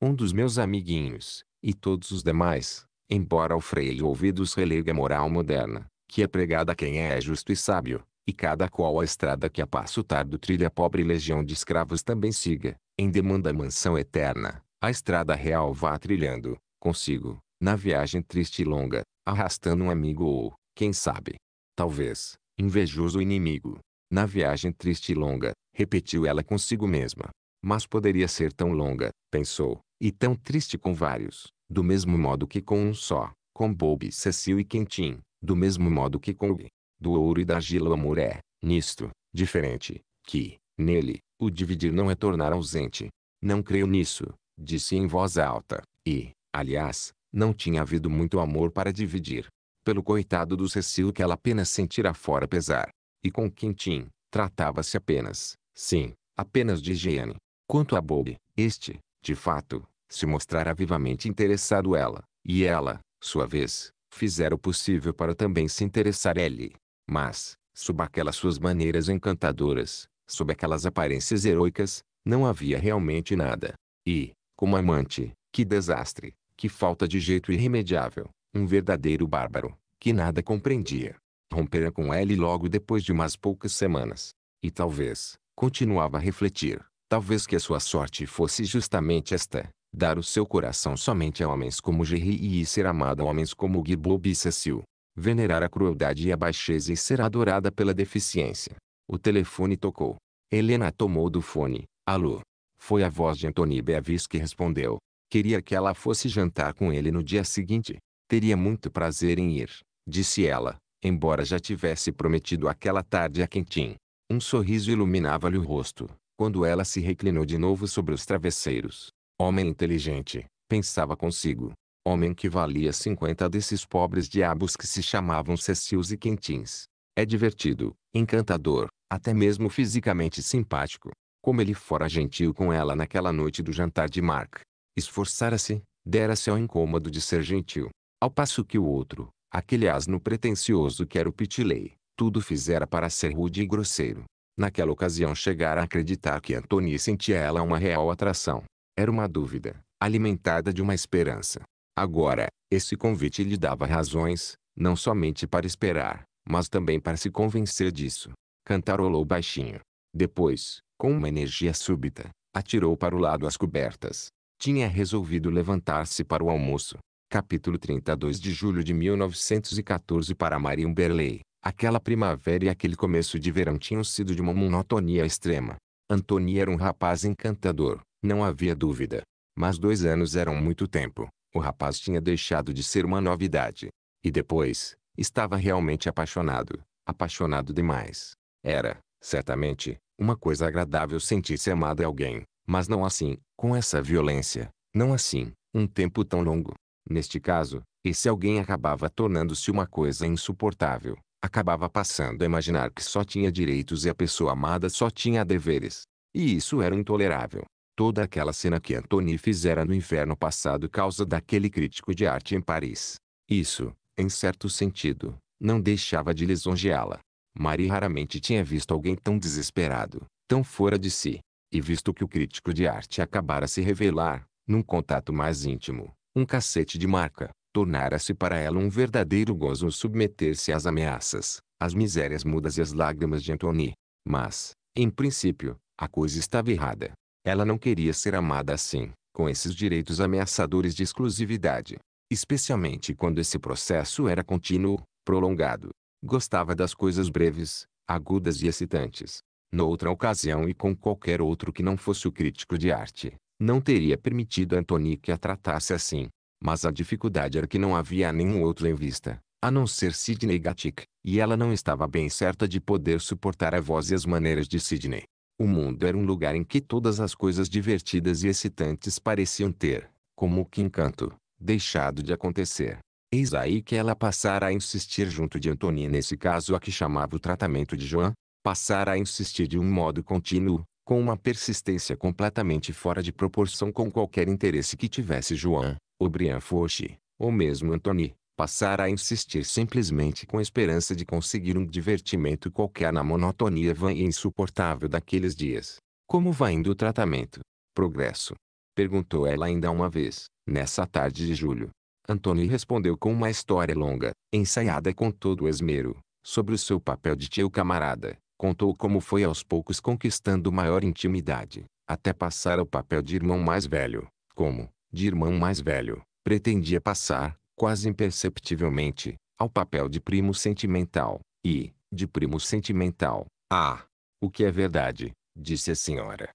Um dos meus amiguinhos, e todos os demais, Embora o freio ouvido os relegue a moral moderna, que é pregada a quem é justo e sábio, e cada qual a estrada que a passo tardo trilha a pobre legião de escravos também siga, em demanda a mansão eterna, a estrada real vá trilhando, consigo, na viagem triste e longa, arrastando um amigo ou, quem sabe, talvez, invejoso inimigo. Na viagem triste e longa, repetiu ela consigo mesma. Mas poderia ser tão longa, pensou, e tão triste com vários, do mesmo modo que com um só, com Boube Cecil e Quentin, do mesmo modo que com o do ouro e da argila o amor é, nisto, diferente, que, nele, o dividir não é tornar ausente. Não creio nisso, disse em voz alta, e, aliás, não tinha havido muito amor para dividir. Pelo coitado do Cecil que ela apenas sentira fora pesar. E com Quintim, tratava-se apenas, sim, apenas de higiene. Quanto a Bob, este, de fato, se mostrara vivamente interessado ela, e ela, sua vez, fizera o possível para também se interessar ele. Mas, sob aquelas suas maneiras encantadoras, sob aquelas aparências heroicas, não havia realmente nada. E, como amante, que desastre, que falta de jeito irremediável, um verdadeiro bárbaro, que nada compreendia. Rompera com ele logo depois de umas poucas semanas. E talvez, continuava a refletir, talvez que a sua sorte fosse justamente esta, dar o seu coração somente a homens como Jerry e ser amada a homens como e Cecil, venerar a crueldade e a baixeza e ser adorada pela deficiência. O telefone tocou. Helena tomou do fone. Alô. Foi a voz de Antony Beavis que respondeu. Queria que ela fosse jantar com ele no dia seguinte. Teria muito prazer em ir, disse ela, embora já tivesse prometido aquela tarde a Quentin. Um sorriso iluminava-lhe o rosto, quando ela se reclinou de novo sobre os travesseiros. Homem inteligente, pensava consigo. Homem que valia 50 desses pobres diabos que se chamavam Cecius e Quentins. É divertido, encantador, até mesmo fisicamente simpático. Como ele fora gentil com ela naquela noite do jantar de Mark. Esforçara-se, dera-se ao incômodo de ser gentil. Ao passo que o outro, aquele asno pretensioso que era o Pitley, tudo fizera para ser rude e grosseiro. Naquela ocasião chegara a acreditar que Antônia sentia ela uma real atração. Era uma dúvida, alimentada de uma esperança. Agora, esse convite lhe dava razões, não somente para esperar, mas também para se convencer disso. Cantarolou baixinho. Depois, com uma energia súbita, atirou para o lado as cobertas. Tinha resolvido levantar-se para o almoço. Capítulo 32 de julho de 1914 Para Marion Berley, aquela primavera e aquele começo de verão tinham sido de uma monotonia extrema. Antônio era um rapaz encantador, não havia dúvida. Mas dois anos eram muito tempo. O rapaz tinha deixado de ser uma novidade. E depois, estava realmente apaixonado. Apaixonado demais. Era, certamente, uma coisa agradável sentir-se amado a alguém. Mas não assim, com essa violência. Não assim, um tempo tão longo. Neste caso, esse alguém acabava tornando-se uma coisa insuportável. Acabava passando a imaginar que só tinha direitos e a pessoa amada só tinha deveres. E isso era intolerável. Toda aquela cena que Antony fizera no inverno passado causa daquele crítico de arte em Paris. Isso, em certo sentido, não deixava de lisonjeá-la. Marie raramente tinha visto alguém tão desesperado, tão fora de si. E visto que o crítico de arte acabara se revelar, num contato mais íntimo, um cacete de marca, tornara-se para ela um verdadeiro gozo submeter-se às ameaças, às misérias mudas e às lágrimas de Antony. Mas, em princípio, a coisa estava errada. Ela não queria ser amada assim, com esses direitos ameaçadores de exclusividade. Especialmente quando esse processo era contínuo, prolongado. Gostava das coisas breves, agudas e excitantes. Noutra ocasião e com qualquer outro que não fosse o crítico de arte, não teria permitido a Antony que a tratasse assim. Mas a dificuldade era que não havia nenhum outro em vista, a não ser Sidney Gatic, e ela não estava bem certa de poder suportar a voz e as maneiras de Sidney. O mundo era um lugar em que todas as coisas divertidas e excitantes pareciam ter, como que encanto, deixado de acontecer. Eis aí que ela passara a insistir junto de Antonia nesse caso a que chamava o tratamento de Joan, passara a insistir de um modo contínuo, com uma persistência completamente fora de proporção com qualquer interesse que tivesse Joan, ou Brian Fauché, ou mesmo Antony, passara a insistir simplesmente com a esperança de conseguir um divertimento qualquer na monotonia vã e insuportável daqueles dias. Como vai indo o tratamento? Progresso? Perguntou ela ainda uma vez, nessa tarde de julho. Antônio respondeu com uma história longa, ensaiada com todo o esmero, sobre o seu papel de tio camarada. Contou como foi aos poucos conquistando maior intimidade, até passar ao papel de irmão mais velho. Como, de irmão mais velho, pretendia passar, quase imperceptivelmente, ao papel de primo sentimental, e, de primo sentimental, ah, O que é verdade, disse a senhora.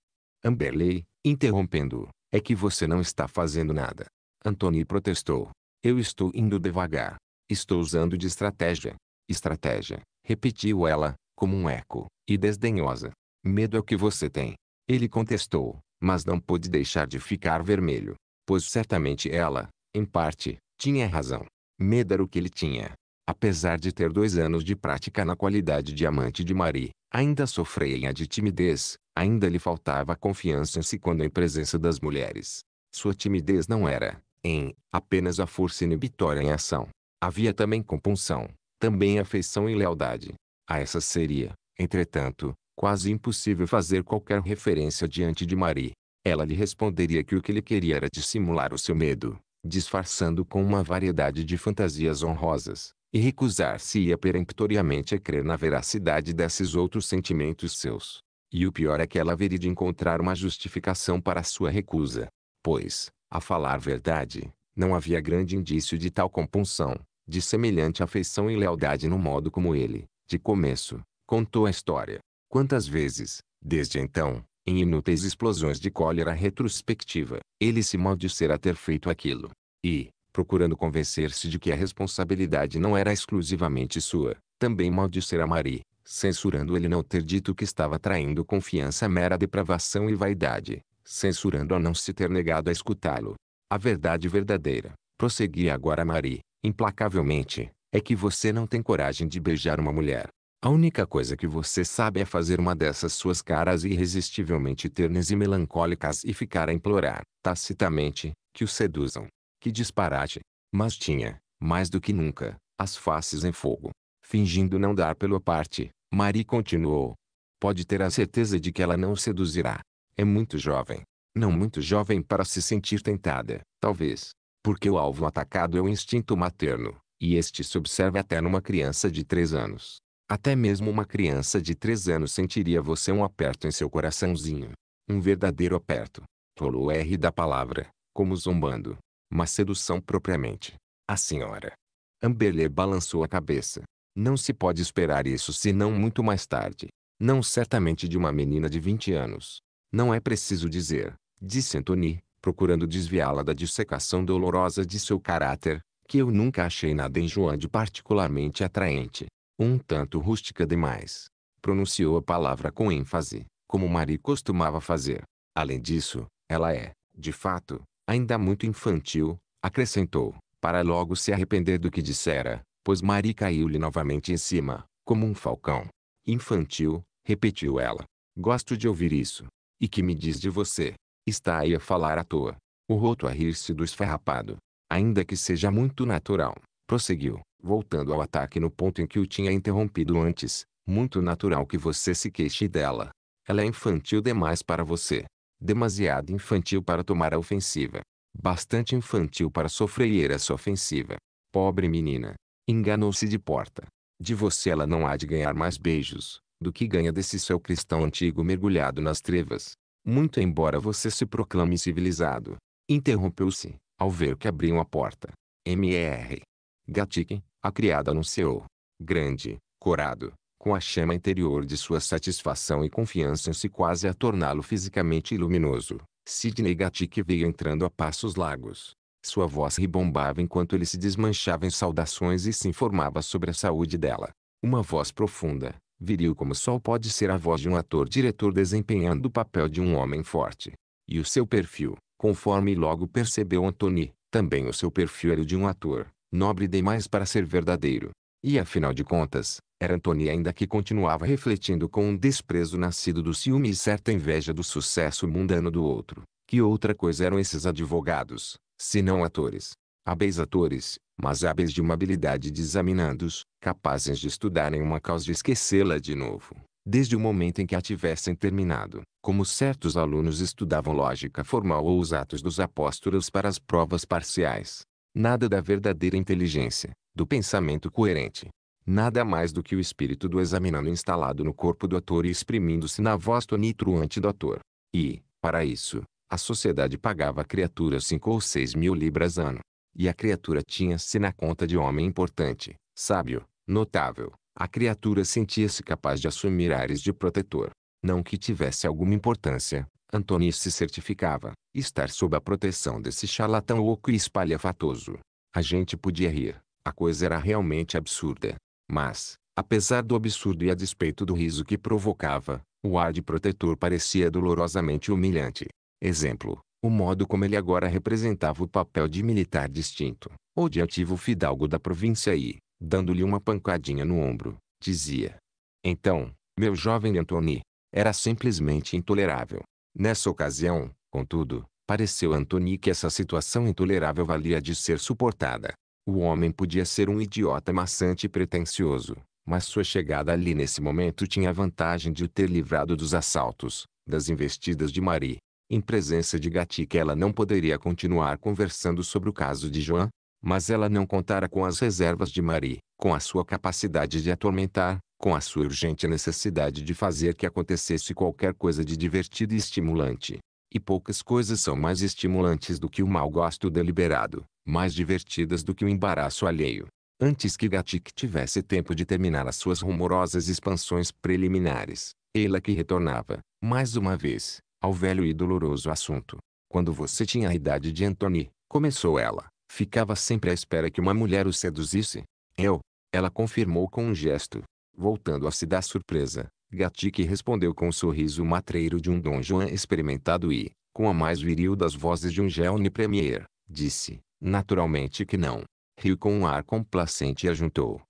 Amberley, interrompendo, é que você não está fazendo nada. Anthony protestou. Eu estou indo devagar. Estou usando de estratégia. Estratégia, repetiu ela, como um eco, e desdenhosa. Medo é o que você tem. Ele contestou, mas não pôde deixar de ficar vermelho, pois certamente ela, em parte, tinha razão. Medo era o que ele tinha. Apesar de ter dois anos de prática na qualidade de amante de Marie, ainda sofria de timidez, ainda lhe faltava confiança em si quando em presença das mulheres. Sua timidez não era, em, apenas a força inibitória em ação. Havia também compunção, também afeição e lealdade. A essa seria, entretanto, quase impossível fazer qualquer referência diante de Marie. Ela lhe responderia que o que ele queria era dissimular o seu medo, disfarçando com uma variedade de fantasias honrosas, e recusar-se-ia peremptoriamente a crer na veracidade desses outros sentimentos seus. E o pior é que ela haveria de encontrar uma justificação para sua recusa, pois, a falar verdade, não havia grande indício de tal compunção, de semelhante afeição e lealdade no modo como ele, de começo, contou a história. Quantas vezes, desde então, em inúteis explosões de cólera retrospectiva, ele se maldicera ter feito aquilo. E, procurando convencer-se de que a responsabilidade não era exclusivamente sua, também maldicera Marie, censurando ele não ter dito que estava traindo confiança mera depravação e vaidade, censurando a não se ter negado a escutá-lo. A verdade verdadeira, prosseguia agora Marie, implacavelmente, é que você não tem coragem de beijar uma mulher. A única coisa que você sabe é fazer uma dessas suas caras irresistivelmente ternas e melancólicas e ficar a implorar, tacitamente, que o seduzam. Que disparate! Mas tinha, mais do que nunca, as faces em fogo. Fingindo não dar pela parte, Marie continuou. Pode ter a certeza de que ela não seduzirá. É muito jovem. Não muito jovem para se sentir tentada, talvez. Porque o alvo atacado é o instinto materno, e este se observa até numa criança de três anos. Até mesmo uma criança de três anos sentiria você um aperto em seu coraçãozinho. Um verdadeiro aperto. o R da palavra, como zombando. Uma sedução propriamente. A senhora. Amberley balançou a cabeça. Não se pode esperar isso senão muito mais tarde. Não certamente de uma menina de 20 anos. Não é preciso dizer, disse Anthony, procurando desviá-la da dissecação dolorosa de seu caráter, que eu nunca achei nada em Joan de particularmente atraente. Um tanto rústica demais. Pronunciou a palavra com ênfase, como Marie costumava fazer. Além disso, ela é, de fato, ainda muito infantil, acrescentou, para logo se arrepender do que dissera, pois Marie caiu-lhe novamente em cima, como um falcão. Infantil, repetiu ela. Gosto de ouvir isso. E que me diz de você? Está aí a falar à toa. O roto a rir-se do esfarrapado. Ainda que seja muito natural, prosseguiu voltando ao ataque no ponto em que o tinha interrompido antes, muito natural que você se queixe dela. Ela é infantil demais para você. Demasiado infantil para tomar a ofensiva. Bastante infantil para sofrer essa ofensiva. Pobre menina. Enganou-se de porta. De você ela não há de ganhar mais beijos, do que ganha desse seu cristão antigo mergulhado nas trevas. Muito embora você se proclame civilizado. Interrompeu-se, ao ver que abriam a porta. M.E.R. Gatik, a criada anunciou. Grande, corado, com a chama interior de sua satisfação e confiança em si quase a torná-lo fisicamente luminoso, Sidney Gatic veio entrando a passos largos. Sua voz ribombava enquanto ele se desmanchava em saudações e se informava sobre a saúde dela. Uma voz profunda, viril como só pode ser a voz de um ator-diretor desempenhando o papel de um homem forte. E o seu perfil, conforme logo percebeu Anthony, também o seu perfil era o de um ator, nobre demais para ser verdadeiro. E afinal de contas, era Antônia ainda que continuava refletindo com um desprezo nascido do ciúme e certa inveja do sucesso mundano do outro. Que outra coisa eram esses advogados, se não atores? Hábeis atores, mas hábeis de uma habilidade de examinandos, capazes de estudarem uma causa e esquecê-la de novo, desde o momento em que a tivessem terminado, como certos alunos estudavam lógica formal ou os atos dos apóstolos para as provas parciais. Nada da verdadeira inteligência, do pensamento coerente. Nada mais do que o espírito do examinando instalado no corpo do ator e exprimindo-se na voz tonitruante do ator. E, para isso, a sociedade pagava a criatura cinco ou seis mil libras ano. E a criatura tinha-se na conta de homem importante, sábio, notável. A criatura sentia-se capaz de assumir ares de protetor. Não que tivesse alguma importância, Antônio se certificava, estar sob a proteção desse charlatão oco e espalhafatoso. A gente podia rir, a coisa era realmente absurda. Mas, apesar do absurdo e a despeito do riso que provocava, o ar de protetor parecia dolorosamente humilhante. Exemplo, o modo como ele agora representava o papel de militar distinto, ou de ativo fidalgo da província e, dando-lhe uma pancadinha no ombro, dizia. Então, meu jovem Antoni, era simplesmente intolerável. Nessa ocasião, contudo, pareceu Antony que essa situação intolerável valia de ser suportada. O homem podia ser um idiota maçante e pretensioso, mas sua chegada ali nesse momento tinha a vantagem de o ter livrado dos assaltos, das investidas de Marie. Em presença de Gatica ela não poderia continuar conversando sobre o caso de Joan, mas ela não contara com as reservas de Marie, com a sua capacidade de atormentar, com a sua urgente necessidade de fazer que acontecesse qualquer coisa de divertido e estimulante. E poucas coisas são mais estimulantes do que o mau gosto deliberado, mais divertidas do que o embaraço alheio. Antes que Gatic tivesse tempo de terminar as suas rumorosas expansões preliminares, ela que retornava, mais uma vez, ao velho e doloroso assunto. Quando você tinha a idade de Anthony, começou ela, ficava sempre à espera que uma mulher o seduzisse. Eu, ela confirmou com um gesto, Voltando a se dar surpresa, Gatique respondeu com o sorriso matreiro de um Don Juan experimentado e, com a mais viril das vozes de um Geone Premier, disse, naturalmente que não. Riu com um ar complacente e ajuntou.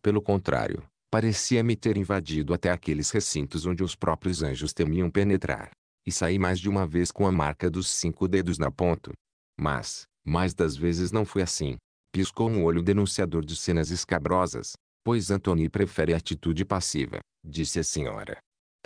Pelo contrário, parecia-me ter invadido até aqueles recintos onde os próprios anjos temiam penetrar. E saí mais de uma vez com a marca dos cinco dedos na ponta. Mas, mais das vezes não foi assim. Piscou um olho denunciador de cenas escabrosas. Pois Antony prefere a atitude passiva, disse a senhora.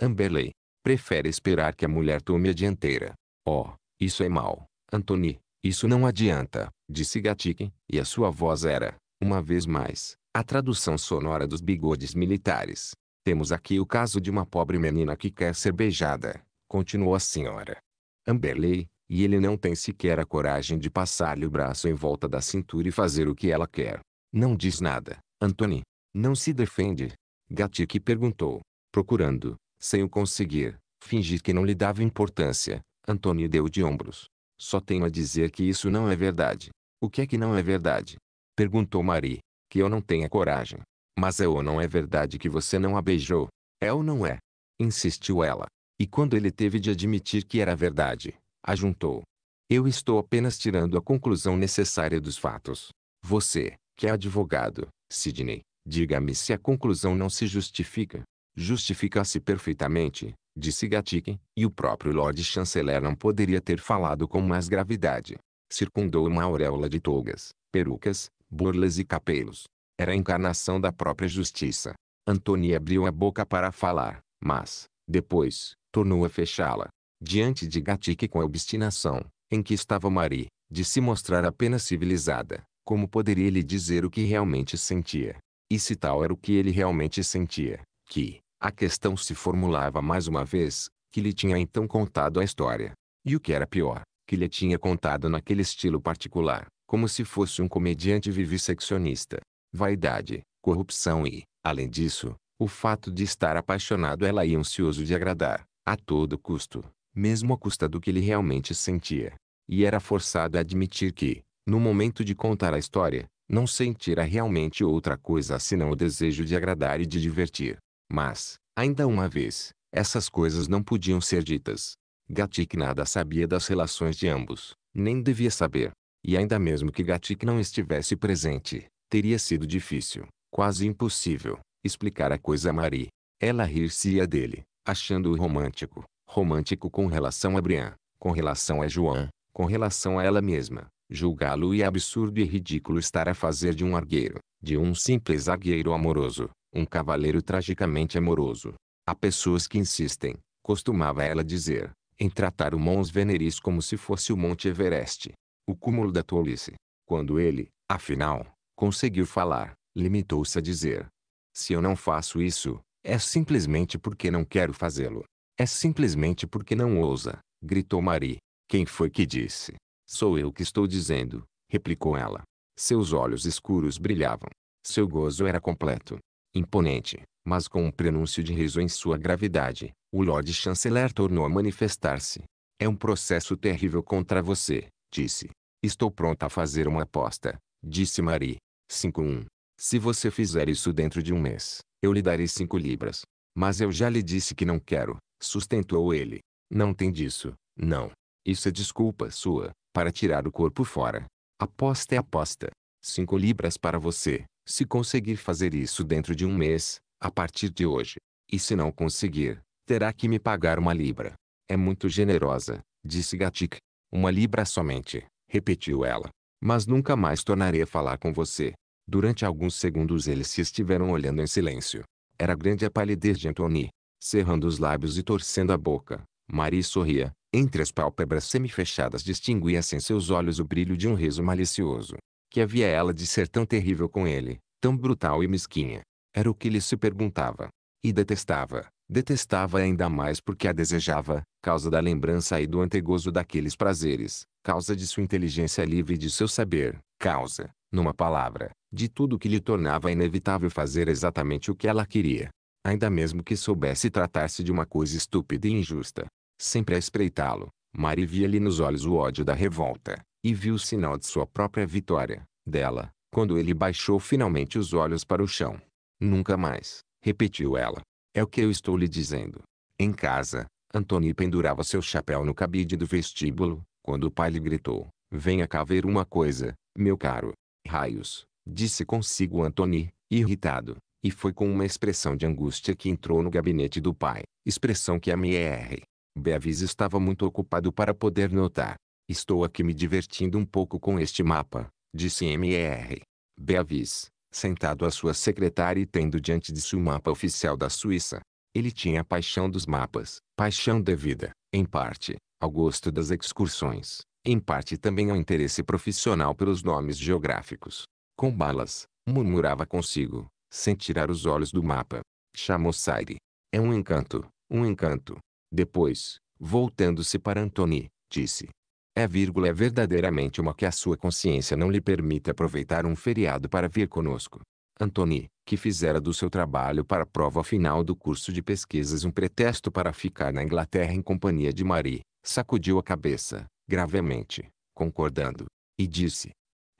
Amberley, prefere esperar que a mulher tome a dianteira. Oh, isso é mal, Antony, isso não adianta, disse Gatikin, e a sua voz era, uma vez mais, a tradução sonora dos bigodes militares. Temos aqui o caso de uma pobre menina que quer ser beijada, continuou a senhora. Amberley, e ele não tem sequer a coragem de passar-lhe o braço em volta da cintura e fazer o que ela quer. Não diz nada, Antony, não se defende. Gatique perguntou, procurando, sem o conseguir, fingir que não lhe dava importância. Antônio deu de ombros. Só tenho a dizer que isso não é verdade. O que é que não é verdade? Perguntou Marie. Que eu não tenha coragem. Mas é ou não é verdade que você não a beijou? É ou não é? Insistiu ela. E quando ele teve de admitir que era verdade, ajuntou. Eu estou apenas tirando a conclusão necessária dos fatos. Você, que é advogado, Sidney, Diga-me se a conclusão não se justifica. Justifica-se perfeitamente, disse Gatikin, e o próprio Lord Chanceler não poderia ter falado com mais gravidade. Circundou uma auréola de togas, perucas, burlas e capelos. Era a encarnação da própria justiça. Antônia abriu a boca para falar, mas, depois, tornou a fechá-la. Diante de Gatique com a obstinação, em que estava Marie, de se mostrar apenas civilizada, como poderia lhe dizer o que realmente sentia? E se tal era o que ele realmente sentia, que, a questão se formulava mais uma vez, que lhe tinha então contado a história. E o que era pior, que lhe tinha contado naquele estilo particular, como se fosse um comediante vivisseccionista. Vaidade, corrupção e, além disso, o fato de estar apaixonado ela e ansioso de agradar, a todo custo, mesmo à custa do que ele realmente sentia. E era forçado a admitir que, no momento de contar a história, não sentira é realmente outra coisa senão o desejo de agradar e de divertir. Mas, ainda uma vez, essas coisas não podiam ser ditas. Gatik nada sabia das relações de ambos, nem devia saber. E ainda mesmo que Gatik não estivesse presente, teria sido difícil, quase impossível, explicar a coisa a Marie. Ela rir-se-ia dele, achando-o romântico. Romântico com relação a Brian, com relação a Joan, com relação a ela mesma, julgá lo e absurdo e ridículo estar a fazer de um argueiro, de um simples argueiro amoroso, um cavaleiro tragicamente amoroso. Há pessoas que insistem, costumava ela dizer, em tratar o Mons Veneris como se fosse o Monte Everest. O cúmulo da tolice. Quando ele, afinal, conseguiu falar, limitou-se a dizer: Se eu não faço isso, é simplesmente porque não quero fazê-lo. É simplesmente porque não ousa, gritou Marie. Quem foi que disse? Sou eu que estou dizendo, replicou ela. Seus olhos escuros brilhavam. Seu gozo era completo. Imponente, mas com um prenúncio de riso em sua gravidade, o Lord Chanceler tornou a manifestar-se. É um processo terrível contra você, disse. Estou pronta a fazer uma aposta, disse Marie. 5-1. Se você fizer isso dentro de um mês, eu lhe darei cinco libras. Mas eu já lhe disse que não quero, sustentou ele. Não tem disso, não. Isso é desculpa sua, para tirar o corpo fora. Aposta é aposta. cinco libras para você, se conseguir fazer isso dentro de um mês, a partir de hoje. E se não conseguir, terá que me pagar uma libra. É muito generosa, disse Gatik. Uma libra somente, repetiu ela. Mas nunca mais tornarei a falar com você. Durante alguns segundos eles se estiveram olhando em silêncio. Era grande a palidez de Anthony. Cerrando os lábios e torcendo a boca, Marie sorria, entre as pálpebras semifechadas distinguia-se em seus olhos o brilho de um riso malicioso. Que havia ela de ser tão terrível com ele, tão brutal e mesquinha? Era o que lhe se perguntava. E detestava. Detestava ainda mais porque a desejava, causa da lembrança e do antegozo daqueles prazeres, causa de sua inteligência livre e de seu saber, causa, numa palavra, de tudo que lhe tornava inevitável fazer exatamente o que ela queria. Ainda mesmo que soubesse tratar-se de uma coisa estúpida e injusta, sempre a espreitá-lo, Mary via-lhe nos olhos o ódio da revolta, e viu o sinal de sua própria vitória, dela, quando ele baixou finalmente os olhos para o chão. Nunca mais, repetiu ela. É o que eu estou lhe dizendo. Em casa, Antony pendurava seu chapéu no cabide do vestíbulo, quando o pai lhe gritou: Venha cá ver uma coisa, meu caro. Raios, disse consigo Antony, irritado, e foi com uma expressão de angústia que entrou no gabinete do pai, expressão que a MR Beavis estava muito ocupado para poder notar. Estou aqui me divertindo um pouco com este mapa, disse M.E.R. Beavis, sentado à sua secretária e tendo diante de si o mapa oficial da Suíça. Ele tinha paixão dos mapas, paixão devida, em parte, ao gosto das excursões, em parte também ao interesse profissional pelos nomes geográficos. Com balas, murmurava consigo, sem tirar os olhos do mapa. Chamou Saire. É um encanto, um encanto, depois, voltando-se para Antony, disse. É vírgula é verdadeiramente uma que a sua consciência não lhe permite aproveitar um feriado para vir conosco. Antony, que fizera do seu trabalho para a prova final do curso de pesquisas um pretexto para ficar na Inglaterra em companhia de Marie, sacudiu a cabeça, gravemente, concordando, e disse.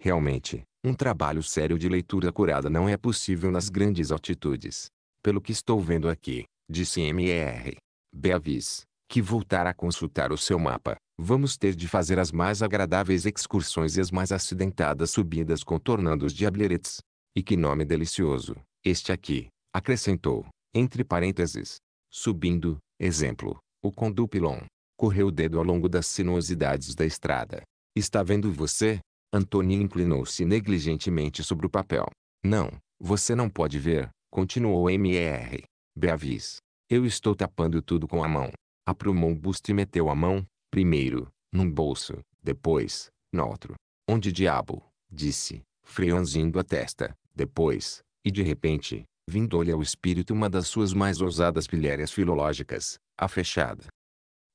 Realmente, um trabalho sério de leitura curada não é possível nas grandes altitudes. Pelo que estou vendo aqui, disse M.E.R., Beavis, que voltar a consultar o seu mapa, vamos ter de fazer as mais agradáveis excursões e as mais acidentadas subidas contornando os diableretes. E que nome delicioso, este aqui, acrescentou, entre parênteses. Subindo, exemplo, o condupilon. Correu o dedo ao longo das sinuosidades da estrada. Está vendo você? Antônio inclinou-se negligentemente sobre o papel. Não, você não pode ver, continuou M.R. Beavis. Eu estou tapando tudo com a mão. Aprumou Busto e meteu a mão, primeiro, num bolso, depois, no outro. Onde diabo? Disse, freanzindo a testa. Depois, e de repente, vindo-lhe ao espírito uma das suas mais ousadas pilhérias filológicas, a fechada.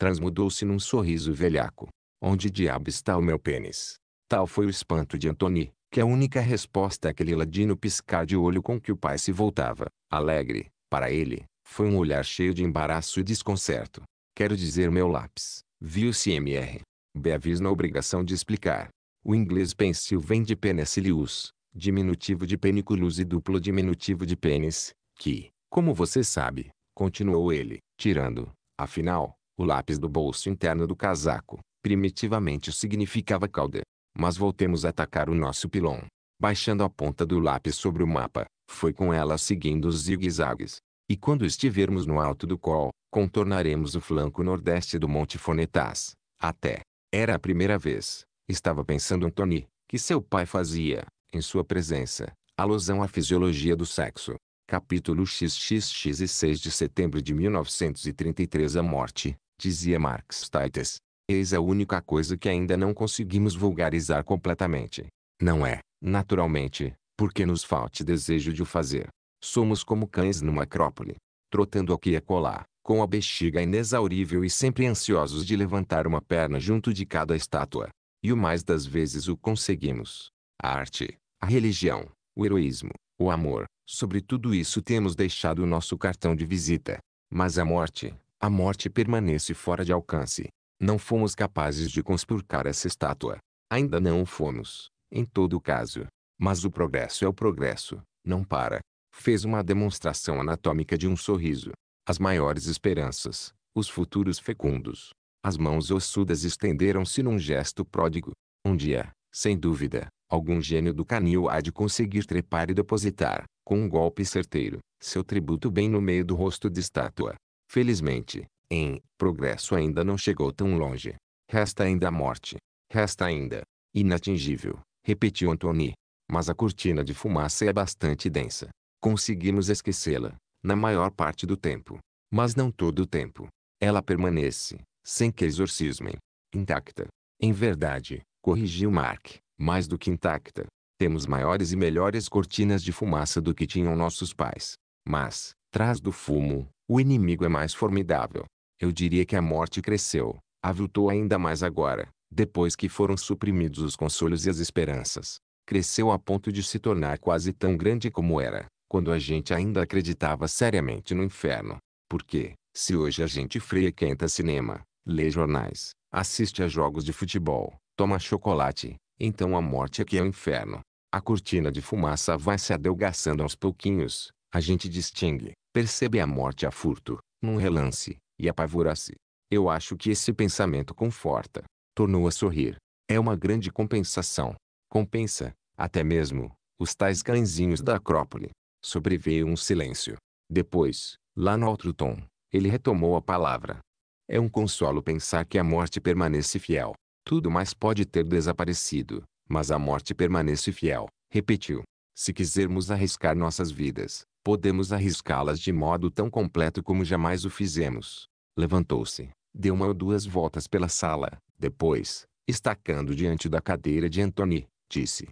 Transmudou-se num sorriso velhaco. Onde diabo está o meu pênis? Tal foi o espanto de Antony, que a única resposta àquele é ladino piscar de olho com que o pai se voltava, alegre, para ele, foi um olhar cheio de embaraço e desconcerto. Quero dizer meu lápis, viu CMR. Beavis na obrigação de explicar. O inglês pensil vem de penicillius, diminutivo de peniculus e duplo diminutivo de pênis, que, como você sabe, continuou ele, tirando, afinal, o lápis do bolso interno do casaco, primitivamente significava calda. Mas voltemos a atacar o nosso pilão. Baixando a ponta do lápis sobre o mapa, foi com ela seguindo os zigue-zagues, e quando estivermos no alto do col, contornaremos o flanco nordeste do Monte Fonetás. Até. Era a primeira vez, estava pensando Antony, que seu pai fazia, em sua presença, alusão à fisiologia do sexo. Capítulo XXX e 6 de setembro de 1933 A morte, dizia Marx Taites. Eis a única coisa que ainda não conseguimos vulgarizar completamente. Não é, naturalmente, porque nos falte desejo de o fazer. Somos como cães numa acrópole, trotando aqui e acolá, com a bexiga inexaurível e sempre ansiosos de levantar uma perna junto de cada estátua. E o mais das vezes o conseguimos. A arte, a religião, o heroísmo, o amor, sobre tudo isso temos deixado o nosso cartão de visita. Mas a morte, a morte permanece fora de alcance. Não fomos capazes de conspurcar essa estátua. Ainda não o fomos, em todo caso. Mas o progresso é o progresso, não para fez uma demonstração anatômica de um sorriso. As maiores esperanças, os futuros fecundos. As mãos ossudas estenderam-se num gesto pródigo. Um dia, sem dúvida, algum gênio do canil há de conseguir trepar e depositar, com um golpe certeiro, seu tributo bem no meio do rosto de estátua. Felizmente, em progresso ainda não chegou tão longe. Resta ainda a morte. Resta ainda. Inatingível, repetiu Antony. Mas a cortina de fumaça é bastante densa conseguimos esquecê-la, na maior parte do tempo, mas não todo o tempo. Ela permanece, sem que exorcismem, intacta. Em verdade, corrigiu Mark, mais do que intacta. Temos maiores e melhores cortinas de fumaça do que tinham nossos pais. Mas, trás do fumo, o inimigo é mais formidável. Eu diria que a morte cresceu, avultou ainda mais agora, depois que foram suprimidos os consolos e as esperanças. Cresceu a ponto de se tornar quase tão grande como era quando a gente ainda acreditava seriamente no inferno. Porque, se hoje a gente frequenta cinema, lê jornais, assiste a jogos de futebol, toma chocolate, então a morte é que é o inferno. A cortina de fumaça vai se adelgaçando aos pouquinhos, a gente distingue, percebe a morte a furto, num relance, e apavora-se. Eu acho que esse pensamento conforta. Tornou a sorrir. É uma grande compensação. Compensa, até mesmo, os tais cãezinhos da Acrópole. Sobreveio um silêncio. Depois, lá no outro tom, ele retomou a palavra. É um consolo pensar que a morte permanece fiel. Tudo mais pode ter desaparecido, mas a morte permanece fiel, repetiu. Se quisermos arriscar nossas vidas, podemos arriscá-las de modo tão completo como jamais o fizemos. Levantou-se, deu uma ou duas voltas pela sala, depois, estacando diante da cadeira de Anthony, disse.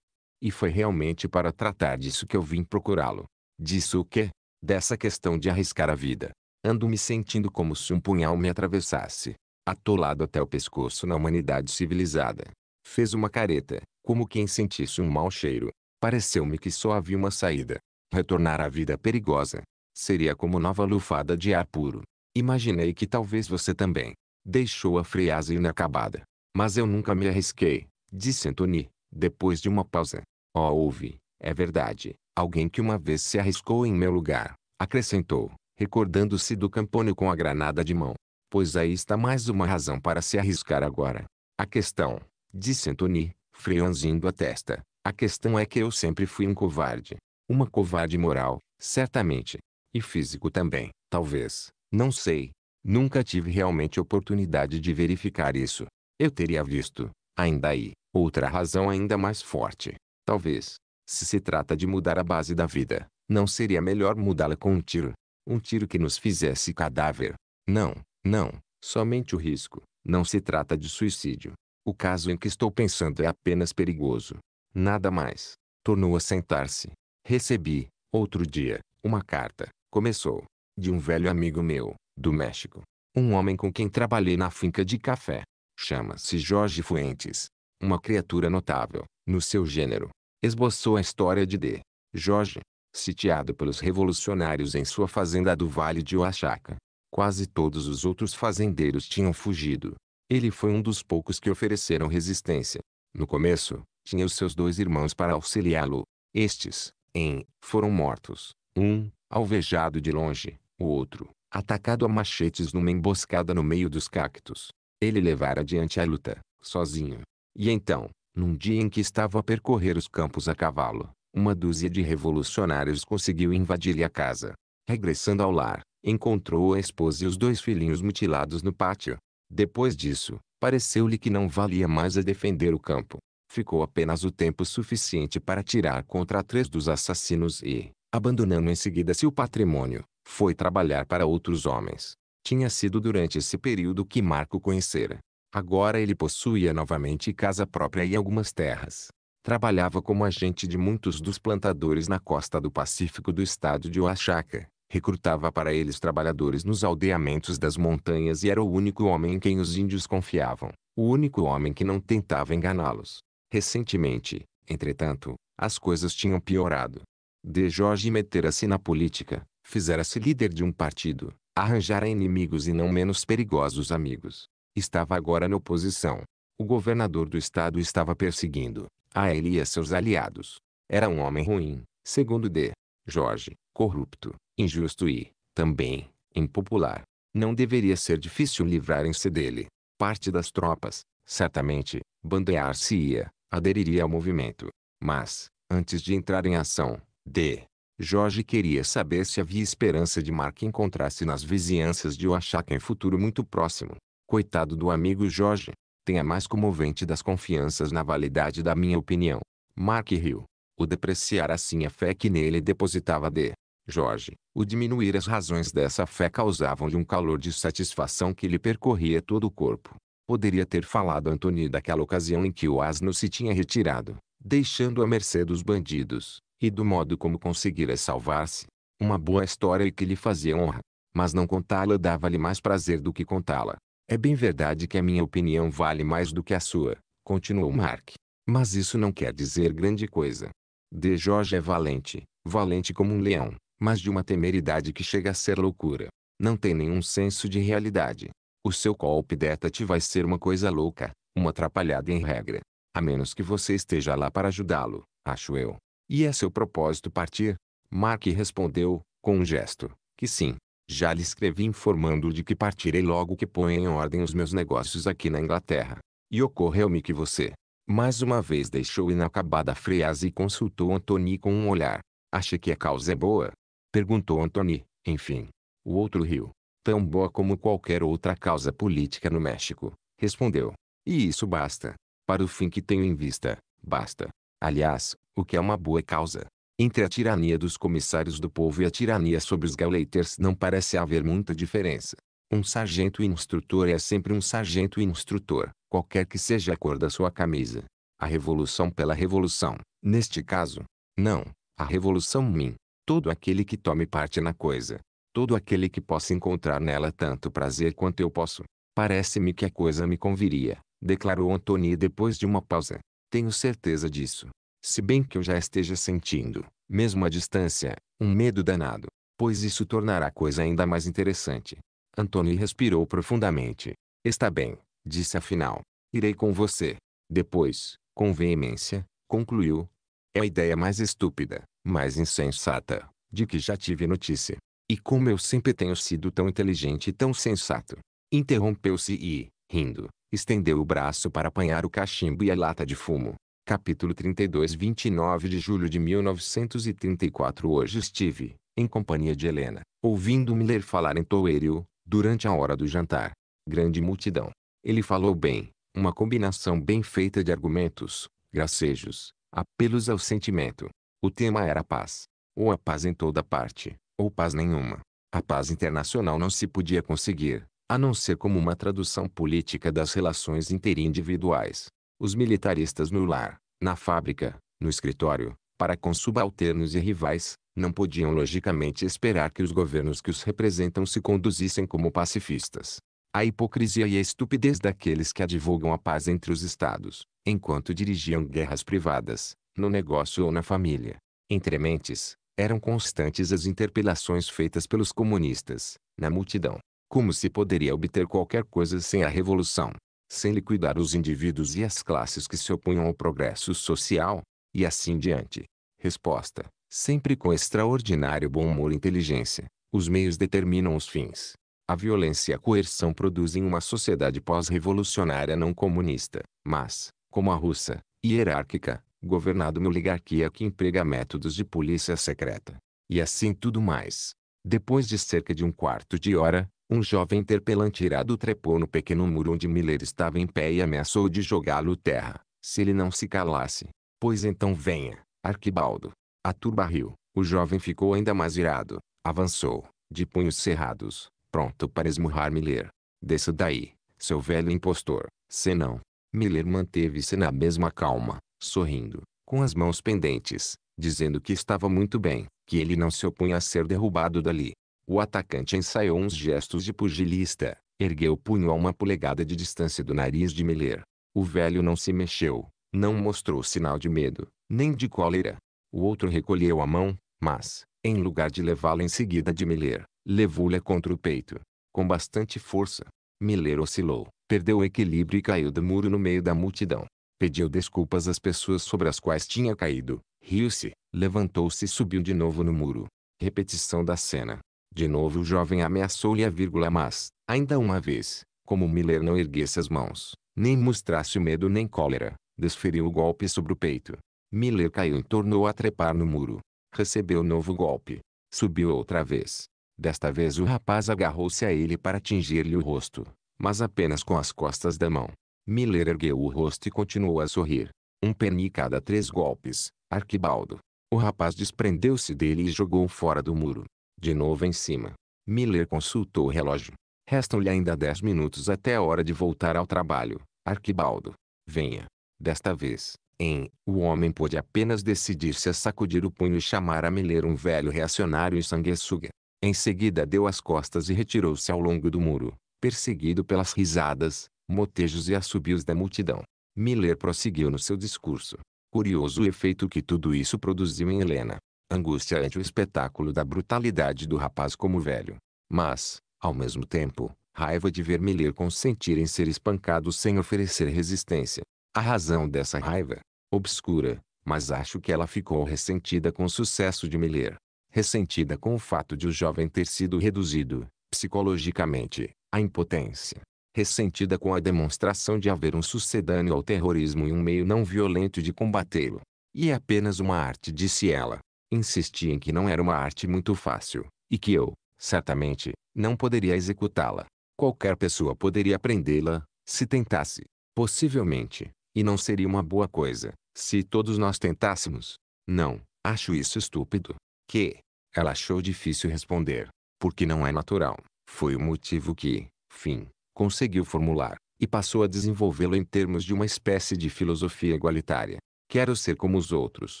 E foi realmente para tratar disso que eu vim procurá-lo. Disse o quê? Dessa questão de arriscar a vida. Ando me sentindo como se um punhal me atravessasse. Atolado até o pescoço na humanidade civilizada. Fez uma careta, como quem sentisse um mau cheiro. Pareceu-me que só havia uma saída. Retornar à vida perigosa. Seria como nova lufada de ar puro. Imaginei que talvez você também. Deixou a frase inacabada. Mas eu nunca me arrisquei, disse Antony, depois de uma pausa. Oh, ouve, é verdade. Alguém que uma vez se arriscou em meu lugar, acrescentou, recordando-se do Campônio com a granada de mão. Pois aí está mais uma razão para se arriscar agora. A questão, disse Antony, franzindo a testa, a questão é que eu sempre fui um covarde. Uma covarde moral, certamente. E físico também, talvez, não sei. Nunca tive realmente oportunidade de verificar isso. Eu teria visto, ainda aí, outra razão ainda mais forte. Talvez, se se trata de mudar a base da vida, não seria melhor mudá-la com um tiro? Um tiro que nos fizesse cadáver? Não, não, somente o risco. Não se trata de suicídio. O caso em que estou pensando é apenas perigoso. Nada mais. Tornou a sentar-se. Recebi, outro dia, uma carta. Começou. De um velho amigo meu, do México. Um homem com quem trabalhei na finca de café. Chama-se Jorge Fuentes. Uma criatura notável, no seu gênero esboçou a história de D. Jorge, sitiado pelos revolucionários em sua fazenda do Vale de Oaxaca. Quase todos os outros fazendeiros tinham fugido. Ele foi um dos poucos que ofereceram resistência. No começo, tinha os seus dois irmãos para auxiliá-lo. Estes, em, foram mortos. Um, alvejado de longe, o outro, atacado a machetes numa emboscada no meio dos cactos. Ele levara adiante a luta, sozinho. E então, num dia em que estava a percorrer os campos a cavalo, uma dúzia de revolucionários conseguiu invadir-lhe a casa. Regressando ao lar, encontrou a esposa e os dois filhinhos mutilados no pátio. Depois disso, pareceu-lhe que não valia mais a defender o campo. Ficou apenas o tempo suficiente para atirar contra três dos assassinos e, abandonando em seguida seu patrimônio, foi trabalhar para outros homens. Tinha sido durante esse período que Marco conhecera, Agora ele possuía novamente casa própria e algumas terras. Trabalhava como agente de muitos dos plantadores na costa do Pacífico do estado de Oaxaca. Recrutava para eles trabalhadores nos aldeamentos das montanhas e era o único homem em quem os índios confiavam. O único homem que não tentava enganá-los. Recentemente, entretanto, as coisas tinham piorado. De Jorge metera-se na política, fizera-se líder de um partido, arranjara inimigos e não menos perigosos amigos estava agora na oposição. O governador do estado estava perseguindo a ele e a seus aliados. Era um homem ruim, segundo D. Jorge, corrupto, injusto e, também, impopular. Não deveria ser difícil livrarem-se dele. Parte das tropas, certamente, bandear-se-ia, aderiria ao movimento. Mas, antes de entrar em ação, D. Jorge queria saber se havia esperança de Mark encontrasse nas vizinhanças de Oaxaca em futuro muito próximo. Coitado do amigo Jorge, tem a mais comovente das confianças na validade da minha opinião. Mark riu. O depreciar assim a fé que nele depositava de Jorge, o diminuir as razões dessa fé causavam-lhe um calor de satisfação que lhe percorria todo o corpo. Poderia ter falado Antony daquela ocasião em que o asno se tinha retirado, deixando à mercê dos bandidos, e do modo como conseguira salvar-se. Uma boa história e que lhe fazia honra. Mas não contá-la dava-lhe mais prazer do que contá-la. É bem verdade que a minha opinião vale mais do que a sua, continuou Mark. Mas isso não quer dizer grande coisa. De Jorge é valente, valente como um leão, mas de uma temeridade que chega a ser loucura. Não tem nenhum senso de realidade. O seu golpe te vai ser uma coisa louca, uma atrapalhada em regra. A menos que você esteja lá para ajudá-lo, acho eu. E é seu propósito partir? Mark respondeu, com um gesto, que sim. Já lhe escrevi informando o de que partirei logo que ponha em ordem os meus negócios aqui na Inglaterra. E ocorreu-me que você, mais uma vez deixou inacabada a frase e consultou Antony com um olhar. Acha que a causa é boa? Perguntou Antony, enfim. O outro riu. Tão boa como qualquer outra causa política no México, respondeu. E isso basta. Para o fim que tenho em vista, basta. Aliás, o que é uma boa causa? Entre a tirania dos comissários do povo e a tirania sobre os gauleiters não parece haver muita diferença. Um sargento instrutor é sempre um sargento instrutor, qualquer que seja a cor da sua camisa. A revolução pela revolução, neste caso, não, a revolução mim. Todo aquele que tome parte na coisa, todo aquele que possa encontrar nela tanto prazer quanto eu posso, parece-me que a coisa me conviria, declarou Antony depois de uma pausa. Tenho certeza disso se bem que eu já esteja sentindo, mesmo à distância, um medo danado, pois isso tornará a coisa ainda mais interessante. Antônio respirou profundamente. Está bem, disse afinal. Irei com você. Depois, com veemência, concluiu. É a ideia mais estúpida, mais insensata, de que já tive notícia. E como eu sempre tenho sido tão inteligente e tão sensato. Interrompeu-se e, rindo, estendeu o braço para apanhar o cachimbo e a lata de fumo capítulo 32 29 de julho de 1934 Hoje estive, em companhia de Helena, ouvindo Miller falar em Toerio, durante a hora do jantar. Grande multidão. Ele falou bem, uma combinação bem feita de argumentos, gracejos, apelos ao sentimento. O tema era paz. Ou a paz em toda parte, ou paz nenhuma. A paz internacional não se podia conseguir, a não ser como uma tradução política das relações interindividuais os militaristas no lar, na fábrica, no escritório, para com subalternos e rivais, não podiam logicamente esperar que os governos que os representam se conduzissem como pacifistas. A hipocrisia e a estupidez daqueles que advogam a paz entre os estados, enquanto dirigiam guerras privadas, no negócio ou na família. Entre mentes, eram constantes as interpelações feitas pelos comunistas, na multidão. Como se poderia obter qualquer coisa sem a revolução? sem liquidar os indivíduos e as classes que se opunham ao progresso social, e assim diante. Resposta: Sempre com extraordinário bom humor e inteligência, os meios determinam os fins. A violência e a coerção produzem uma sociedade pós-revolucionária não comunista, mas, como a russa, hierárquica, governada uma oligarquia que emprega métodos de polícia secreta. E assim tudo mais. Depois de cerca de um quarto de hora, um jovem terpelan irado trepou no pequeno muro onde Miller estava em pé e ameaçou de jogá-lo terra, se ele não se calasse. Pois então venha, Arquibaldo. A turba riu. O jovem ficou ainda mais irado. Avançou, de punhos cerrados, pronto para esmurrar Miller. Desça daí, seu velho impostor, senão. Miller manteve-se na mesma calma, sorrindo, com as mãos pendentes, dizendo que estava muito bem, que ele não se opunha a ser derrubado dali. O atacante ensaiou uns gestos de pugilista, ergueu o punho a uma polegada de distância do nariz de Miller. O velho não se mexeu, não mostrou sinal de medo, nem de cólera. O outro recolheu a mão, mas, em lugar de levá-la em seguida de Miller, levou lhe contra o peito. Com bastante força, Miller oscilou, perdeu o equilíbrio e caiu do muro no meio da multidão. Pediu desculpas às pessoas sobre as quais tinha caído, riu-se, levantou-se e subiu de novo no muro. Repetição da cena. De novo o jovem ameaçou-lhe a vírgula mas, ainda uma vez, como Miller não erguesse as mãos, nem mostrasse medo nem cólera, desferiu o golpe sobre o peito. Miller caiu e tornou a trepar no muro. Recebeu novo golpe. Subiu outra vez. Desta vez o rapaz agarrou-se a ele para atingir-lhe o rosto, mas apenas com as costas da mão. Miller ergueu o rosto e continuou a sorrir. Um penny cada três golpes, arquibaldo. O rapaz desprendeu-se dele e jogou fora do muro. De novo em cima. Miller consultou o relógio. Restam-lhe ainda dez minutos até a hora de voltar ao trabalho. Arquibaldo. Venha. Desta vez, em, o homem pôde apenas decidir-se a sacudir o punho e chamar a Miller um velho reacionário e sanguessuga. Em seguida deu as costas e retirou-se ao longo do muro, perseguido pelas risadas, motejos e assobios da multidão. Miller prosseguiu no seu discurso. Curioso o efeito que tudo isso produziu em Helena angústia ante é o espetáculo da brutalidade do rapaz como velho. Mas, ao mesmo tempo, raiva de ver Miller consentir em ser espancado sem oferecer resistência. A razão dessa raiva, obscura, mas acho que ela ficou ressentida com o sucesso de Miller. Ressentida com o fato de o jovem ter sido reduzido, psicologicamente, à impotência. Ressentida com a demonstração de haver um sucedâneo ao terrorismo e um meio não violento de combatê-lo. E é apenas uma arte, disse ela insisti em que não era uma arte muito fácil, e que eu, certamente, não poderia executá-la. Qualquer pessoa poderia aprendê-la, se tentasse. Possivelmente, e não seria uma boa coisa, se todos nós tentássemos. Não, acho isso estúpido. Que? Ela achou difícil responder, porque não é natural. Foi o motivo que, fim, conseguiu formular, e passou a desenvolvê-lo em termos de uma espécie de filosofia igualitária. Quero ser como os outros,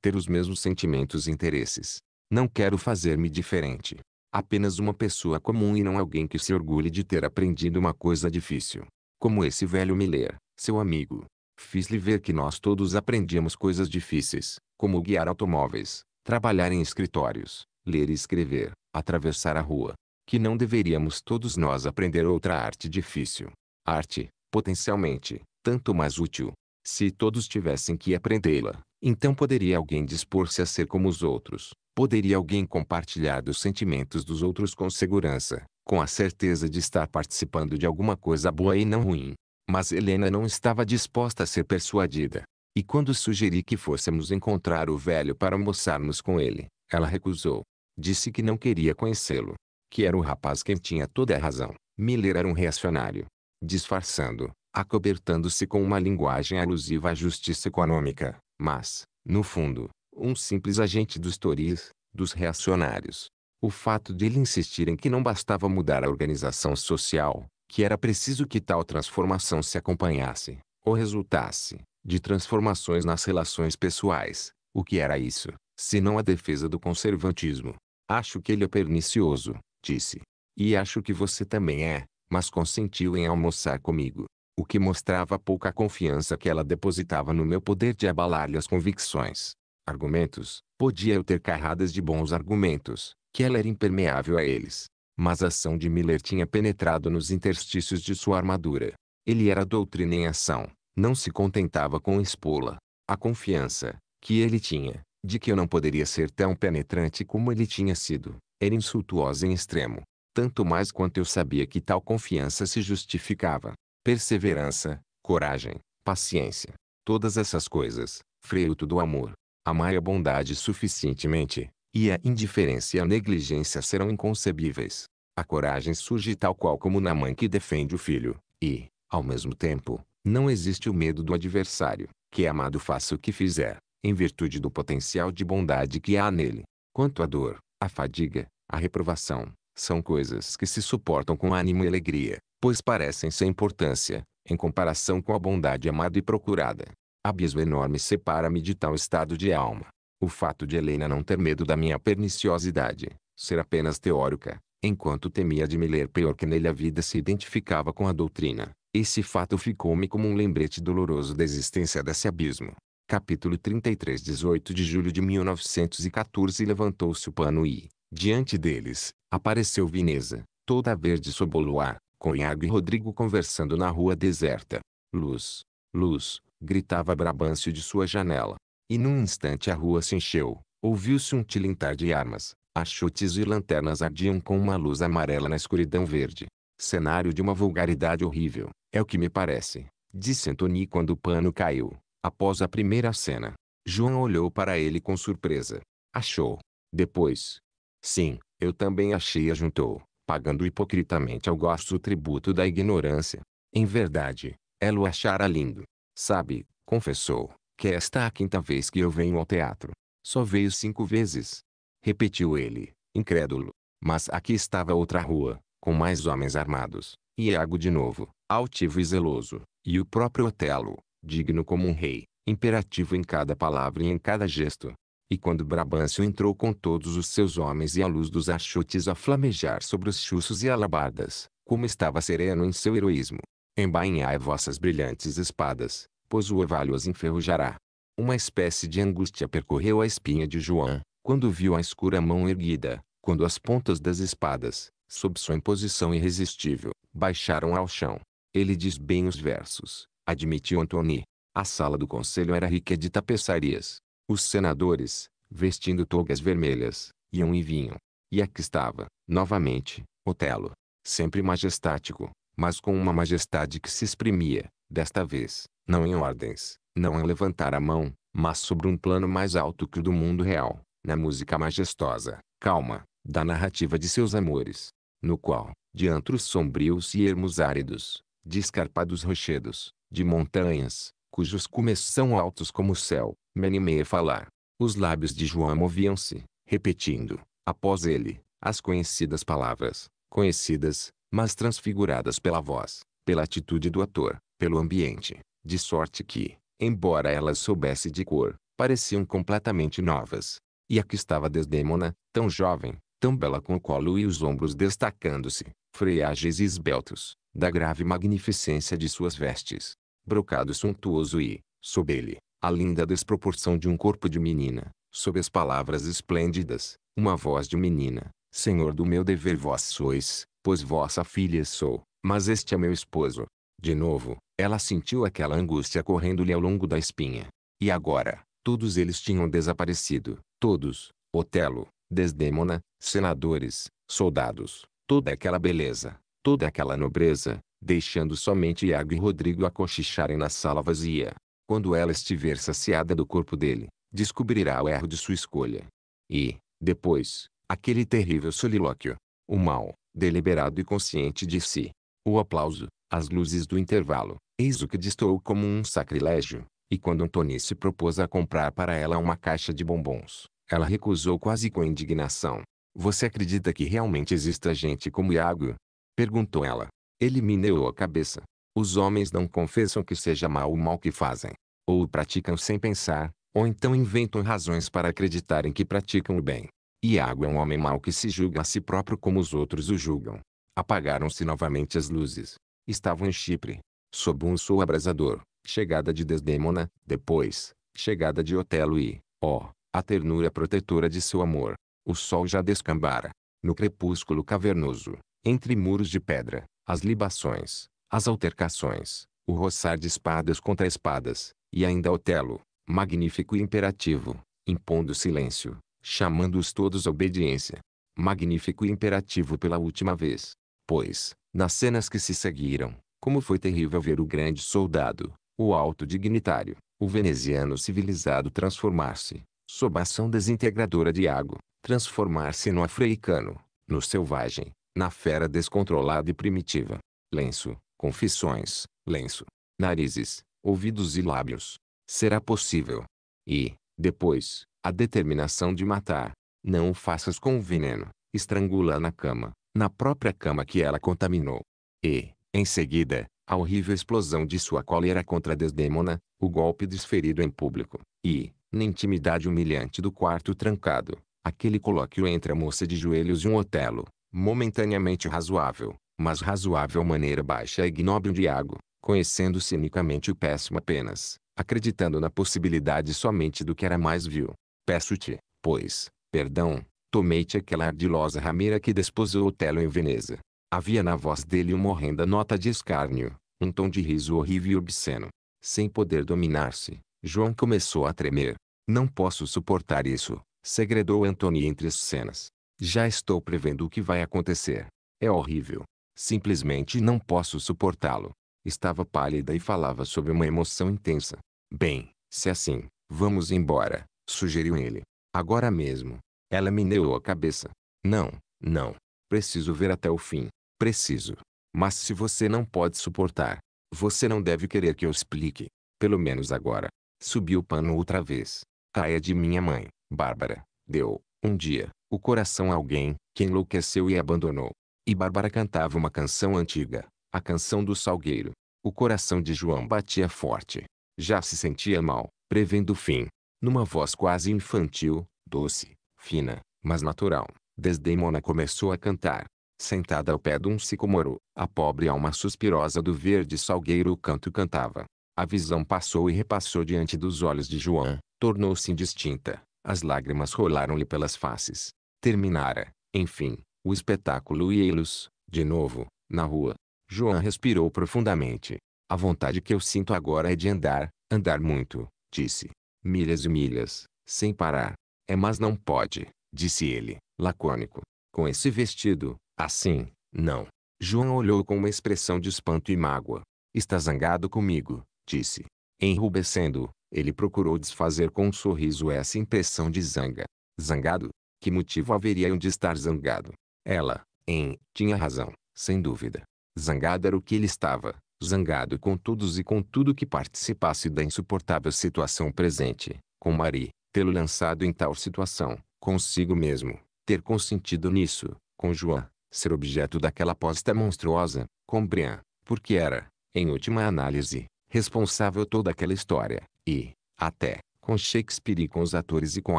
ter os mesmos sentimentos e interesses. Não quero fazer-me diferente. Apenas uma pessoa comum e não alguém que se orgulhe de ter aprendido uma coisa difícil. Como esse velho Miller, seu amigo. Fiz-lhe ver que nós todos aprendíamos coisas difíceis, como guiar automóveis, trabalhar em escritórios, ler e escrever, atravessar a rua. Que não deveríamos todos nós aprender outra arte difícil. Arte, potencialmente, tanto mais útil. Se todos tivessem que aprendê-la, então poderia alguém dispor-se a ser como os outros, poderia alguém compartilhar dos sentimentos dos outros com segurança, com a certeza de estar participando de alguma coisa boa e não ruim. Mas Helena não estava disposta a ser persuadida. E quando sugeri que fôssemos encontrar o velho para almoçarmos com ele, ela recusou. Disse que não queria conhecê-lo. Que era o rapaz quem tinha toda a razão. Miller era um reacionário. Disfarçando, acobertando-se com uma linguagem alusiva à justiça econômica, mas, no fundo, um simples agente dos tories, dos reacionários. O fato de ele insistir em que não bastava mudar a organização social, que era preciso que tal transformação se acompanhasse, ou resultasse, de transformações nas relações pessoais, o que era isso, se não a defesa do conservantismo? Acho que ele é pernicioso, disse. E acho que você também é, mas consentiu em almoçar comigo o que mostrava pouca confiança que ela depositava no meu poder de abalar-lhe as convicções. Argumentos, podia eu ter carradas de bons argumentos, que ela era impermeável a eles. Mas a ação de Miller tinha penetrado nos interstícios de sua armadura. Ele era doutrina em ação, não se contentava com expô-la. A confiança, que ele tinha, de que eu não poderia ser tão penetrante como ele tinha sido, era insultuosa em extremo. Tanto mais quanto eu sabia que tal confiança se justificava perseverança, coragem, paciência. Todas essas coisas, fruto do amor. Amar a bondade suficientemente, e a indiferença e a negligência serão inconcebíveis. A coragem surge tal qual como na mãe que defende o filho, e, ao mesmo tempo, não existe o medo do adversário, que é amado faça o que fizer, em virtude do potencial de bondade que há nele. Quanto à dor, à fadiga, à reprovação, são coisas que se suportam com ânimo e alegria, pois parecem sem importância, em comparação com a bondade amada e procurada. Abismo enorme separa-me de tal estado de alma. O fato de Helena não ter medo da minha perniciosidade, ser apenas teórica, enquanto temia de me ler pior que nele a vida se identificava com a doutrina, esse fato ficou-me como um lembrete doloroso da existência desse abismo. Capítulo 33 18 de julho de 1914 Levantou-se o pano e, diante deles, apareceu Vineza, toda verde sob o luar, Cunhago e Rodrigo conversando na rua deserta. Luz, luz, gritava Brabâncio de sua janela. E num instante a rua se encheu. Ouviu-se um tilintar de armas. Achutes e lanternas ardiam com uma luz amarela na escuridão verde. Cenário de uma vulgaridade horrível. É o que me parece, disse Antony quando o pano caiu. Após a primeira cena, João olhou para ele com surpresa. Achou. Depois. Sim, eu também achei, ajuntou pagando hipocritamente ao gosto o tributo da ignorância. Em verdade, ela o achara lindo. Sabe, confessou, que esta é a quinta vez que eu venho ao teatro. Só veio cinco vezes. Repetiu ele, incrédulo. Mas aqui estava outra rua, com mais homens armados. Iago de novo, altivo e zeloso, e o próprio Otelo, digno como um rei, imperativo em cada palavra e em cada gesto, e quando Brabâncio entrou com todos os seus homens e a luz dos achutes a flamejar sobre os chussos e alabardas, como estava sereno em seu heroísmo. Embainhai vossas brilhantes espadas, pois o orvalho as enferrujará. Uma espécie de angústia percorreu a espinha de João, quando viu a escura mão erguida, quando as pontas das espadas, sob sua imposição irresistível, baixaram ao chão. Ele diz bem os versos, admitiu Antony. A sala do conselho era rica de tapeçarias, os senadores, vestindo togas vermelhas, iam e vinham. E aqui estava, novamente, Otelo. Sempre majestático, mas com uma majestade que se exprimia, desta vez, não em ordens, não em levantar a mão, mas sobre um plano mais alto que o do mundo real, na música majestosa, calma, da narrativa de seus amores, no qual, de antros sombrios e ermos áridos, de escarpados rochedos, de montanhas, cujos cumes são altos como o céu, me animei a falar. Os lábios de João moviam-se, repetindo, após ele, as conhecidas palavras, conhecidas, mas transfiguradas pela voz, pela atitude do ator, pelo ambiente, de sorte que, embora elas soubesse de cor, pareciam completamente novas. E aqui estava Desdémona, tão jovem, tão bela com o colo e os ombros destacando-se, freagens e esbeltos, da grave magnificência de suas vestes, brocado suntuoso e, sob ele, a linda desproporção de um corpo de menina, sob as palavras esplêndidas, uma voz de menina, Senhor do meu dever vós sois, pois vossa filha sou, mas este é meu esposo. De novo, ela sentiu aquela angústia correndo-lhe ao longo da espinha. E agora, todos eles tinham desaparecido, todos, Otelo, Desdémona, senadores, soldados, toda aquela beleza, toda aquela nobreza, deixando somente Iago e Rodrigo a cochicharem na sala vazia. Quando ela estiver saciada do corpo dele, descobrirá o erro de sua escolha. E, depois, aquele terrível solilóquio. O mal, deliberado e consciente de si. O aplauso, as luzes do intervalo, eis o que destoou como um sacrilégio. E quando Antônio se propôs a comprar para ela uma caixa de bombons, ela recusou quase com indignação. Você acredita que realmente exista gente como Iago? Perguntou ela. Elimineu a cabeça. Os homens não confessam que seja mal o mal que fazem. Ou o praticam sem pensar, ou então inventam razões para acreditarem que praticam o bem. Iago é um homem mau que se julga a si próprio como os outros o julgam. Apagaram-se novamente as luzes. Estavam em Chipre. Sob um sol abrasador, chegada de Desdémona, depois, chegada de Otelo e, ó, oh, a ternura protetora de seu amor. O sol já descambara. No crepúsculo cavernoso, entre muros de pedra, as libações, as altercações, o roçar de espadas contra espadas, e ainda Otelo, magnífico e imperativo, impondo silêncio, chamando-os todos à obediência. Magnífico e imperativo pela última vez. Pois, nas cenas que se seguiram, como foi terrível ver o grande soldado, o alto dignitário, o veneziano civilizado transformar-se, sob a ação desintegradora de água, transformar-se no africano, no selvagem, na fera descontrolada e primitiva. Lenço, confissões, lenço, narizes, ouvidos e lábios. Será possível. E, depois, a determinação de matar. Não o faças com o veneno, estrangula na cama, na própria cama que ela contaminou. E, em seguida, a horrível explosão de sua cólera contra Desdémona, o golpe desferido em público, e, na intimidade humilhante do quarto trancado, aquele colóquio entre a moça de joelhos e um Otelo, momentaneamente razoável, mas razoável maneira baixa e ignóbil de Iago, conhecendo cinicamente o péssimo apenas, acreditando na possibilidade somente do que era mais vil. Peço-te, pois, perdão, tomei-te aquela ardilosa rameira que desposou Otelo em Veneza. Havia na voz dele uma horrenda nota de escárnio, um tom de riso horrível e obsceno. Sem poder dominar-se, João começou a tremer. Não posso suportar isso, segredou Antônio entre as cenas. Já estou prevendo o que vai acontecer. É horrível. Simplesmente não posso suportá-lo. Estava pálida e falava sob uma emoção intensa. Bem, se é assim, vamos embora, sugeriu ele. Agora mesmo. Ela meneou a cabeça. Não, não. Preciso ver até o fim. Preciso. Mas se você não pode suportar, você não deve querer que eu explique. Pelo menos agora. Subiu o pano outra vez. Caia de minha mãe, Bárbara. Deu, um dia, o coração a alguém, que enlouqueceu e abandonou. E Bárbara cantava uma canção antiga, a canção do Salgueiro. O coração de João batia forte. Já se sentia mal, prevendo o fim. Numa voz quase infantil, doce, fina, mas natural, Desdemona começou a cantar. Sentada ao pé de um sicômoro, a pobre alma suspirosa do verde salgueiro o canto cantava. A visão passou e repassou diante dos olhos de João, tornou-se indistinta. As lágrimas rolaram-lhe pelas faces. Terminara, enfim, o espetáculo e ei-los, de novo, na rua. João respirou profundamente. A vontade que eu sinto agora é de andar, andar muito, disse. Milhas e milhas, sem parar. É mas não pode, disse ele, lacônico. Com esse vestido, assim, não. João olhou com uma expressão de espanto e mágoa. Está zangado comigo, disse. Enrubescendo, ele procurou desfazer com um sorriso essa impressão de zanga. Zangado? Que motivo haveria de estar zangado? Ela, em, tinha razão, sem dúvida. Zangado era o que ele estava, zangado com todos e com tudo que participasse da insuportável situação presente, com Marie, tê-lo lançado em tal situação, consigo mesmo, ter consentido nisso, com João, ser objeto daquela aposta monstruosa, com Brian, porque era, em última análise, responsável toda aquela história, e, até, com Shakespeare e com os atores e com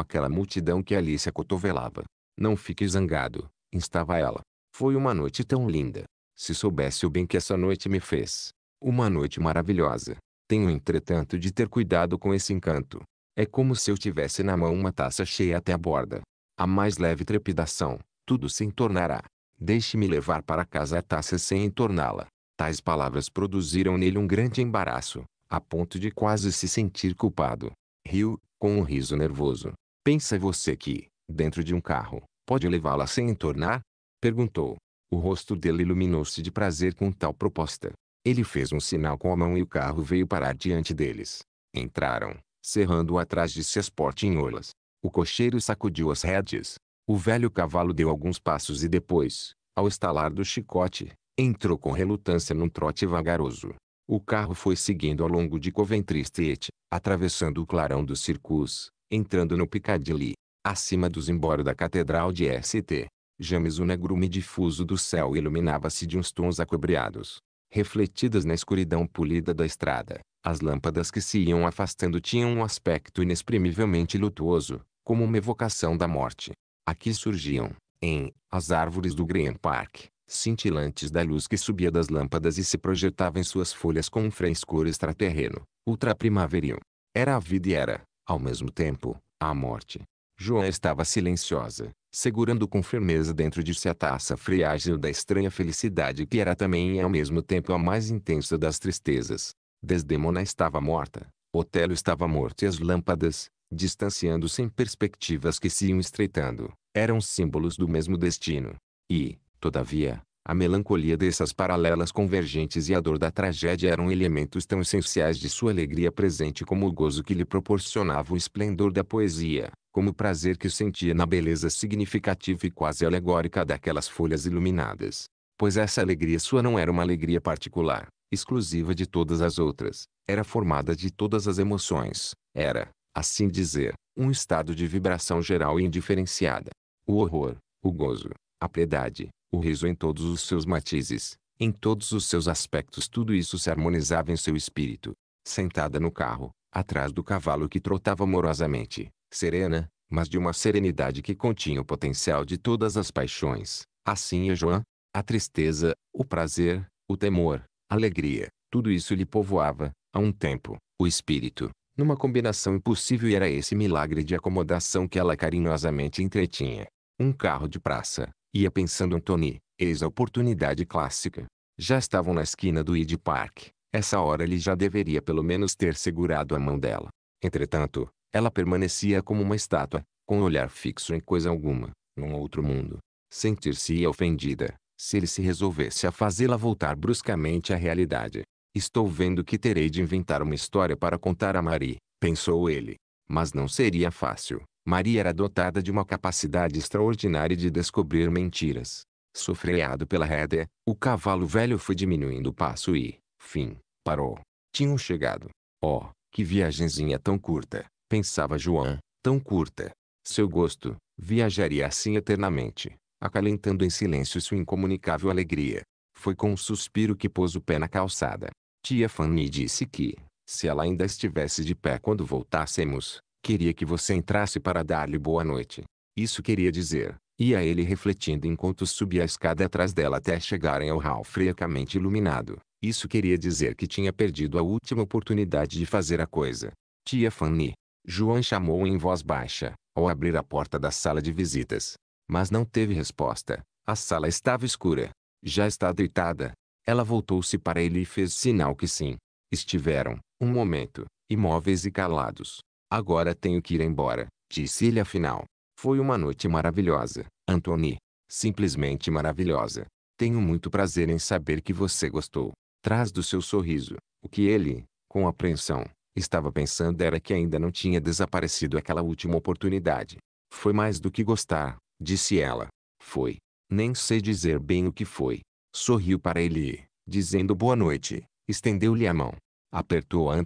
aquela multidão que Alice se acotovelava. Não fique zangado, instava ela. Foi uma noite tão linda. Se soubesse o bem que essa noite me fez. Uma noite maravilhosa. Tenho entretanto de ter cuidado com esse encanto. É como se eu tivesse na mão uma taça cheia até a borda. A mais leve trepidação, tudo se entornará. Deixe-me levar para casa a taça sem entorná-la. Tais palavras produziram nele um grande embaraço, a ponto de quase se sentir culpado. Riu, com um riso nervoso. Pensa você que, dentro de um carro, pode levá-la sem entornar? Perguntou. O rosto dele iluminou-se de prazer com tal proposta. Ele fez um sinal com a mão e o carro veio parar diante deles. Entraram, cerrando atrás de si as portinholas. O cocheiro sacudiu as redes. O velho cavalo deu alguns passos e depois, ao estalar do chicote, entrou com relutância num trote vagaroso. O carro foi seguindo ao longo de Coventry Street, atravessando o clarão dos circus, entrando no Piccadilly, acima dos embórios da Catedral de St. James o negrume difuso do céu iluminava-se de uns tons acobreados. Refletidas na escuridão polida da estrada, as lâmpadas que se iam afastando tinham um aspecto inexprimivelmente lutuoso, como uma evocação da morte. Aqui surgiam, em, as árvores do Green Park, cintilantes da luz que subia das lâmpadas e se projetava em suas folhas com um frescor extraterreno, ultraprimaveril. Era a vida e era, ao mesmo tempo, a morte. João estava silenciosa, segurando com firmeza dentro de si a taça friágil da estranha felicidade que era também e ao mesmo tempo a mais intensa das tristezas. Desdemona estava morta, Otelo estava morto e as lâmpadas, distanciando-se em perspectivas que se iam estreitando, eram símbolos do mesmo destino. E, Todavia, a melancolia dessas paralelas convergentes e a dor da tragédia eram elementos tão essenciais de sua alegria presente como o gozo que lhe proporcionava o esplendor da poesia, como o prazer que sentia na beleza significativa e quase alegórica daquelas folhas iluminadas. Pois essa alegria sua não era uma alegria particular, exclusiva de todas as outras, era formada de todas as emoções, era, assim dizer, um estado de vibração geral e indiferenciada. O horror, o gozo, a piedade, o riso em todos os seus matizes, em todos os seus aspectos tudo isso se harmonizava em seu espírito. Sentada no carro, atrás do cavalo que trotava amorosamente, serena, mas de uma serenidade que continha o potencial de todas as paixões. Assim a Joan, a tristeza, o prazer, o temor, a alegria, tudo isso lhe povoava, a um tempo, o espírito, numa combinação impossível e era esse milagre de acomodação que ela carinhosamente entretinha. Um carro de praça, Ia pensando Anthony, eis a oportunidade clássica. Já estavam na esquina do Ide Park. Essa hora ele já deveria pelo menos ter segurado a mão dela. Entretanto, ela permanecia como uma estátua, com o olhar fixo em coisa alguma, num outro mundo. Sentir-se-ia ofendida, se ele se resolvesse a fazê-la voltar bruscamente à realidade. Estou vendo que terei de inventar uma história para contar a Marie, pensou ele. Mas não seria fácil. Maria era dotada de uma capacidade extraordinária de descobrir mentiras. Sofreado pela rédea, o cavalo velho foi diminuindo o passo e, fim, parou. Tinham chegado. Oh, que viagenzinha tão curta, pensava João, tão curta. Seu gosto, viajaria assim eternamente, acalentando em silêncio sua incomunicável alegria. Foi com um suspiro que pôs o pé na calçada. Tia Fanny disse que, se ela ainda estivesse de pé quando voltássemos, Queria que você entrasse para dar-lhe boa noite. Isso queria dizer. Ia ele refletindo enquanto subia a escada atrás dela até chegarem ao hall friamente iluminado. Isso queria dizer que tinha perdido a última oportunidade de fazer a coisa. Tia Fanny. João chamou em voz baixa, ao abrir a porta da sala de visitas. Mas não teve resposta. A sala estava escura. Já está deitada. Ela voltou-se para ele e fez sinal que sim. Estiveram, um momento, imóveis e calados. Agora tenho que ir embora, disse ele afinal. Foi uma noite maravilhosa, Antoni, Simplesmente maravilhosa. Tenho muito prazer em saber que você gostou. Traz do seu sorriso. O que ele, com apreensão, estava pensando era que ainda não tinha desaparecido aquela última oportunidade. Foi mais do que gostar, disse ela. Foi. Nem sei dizer bem o que foi. Sorriu para ele, dizendo boa noite. Estendeu-lhe a mão. Apertou a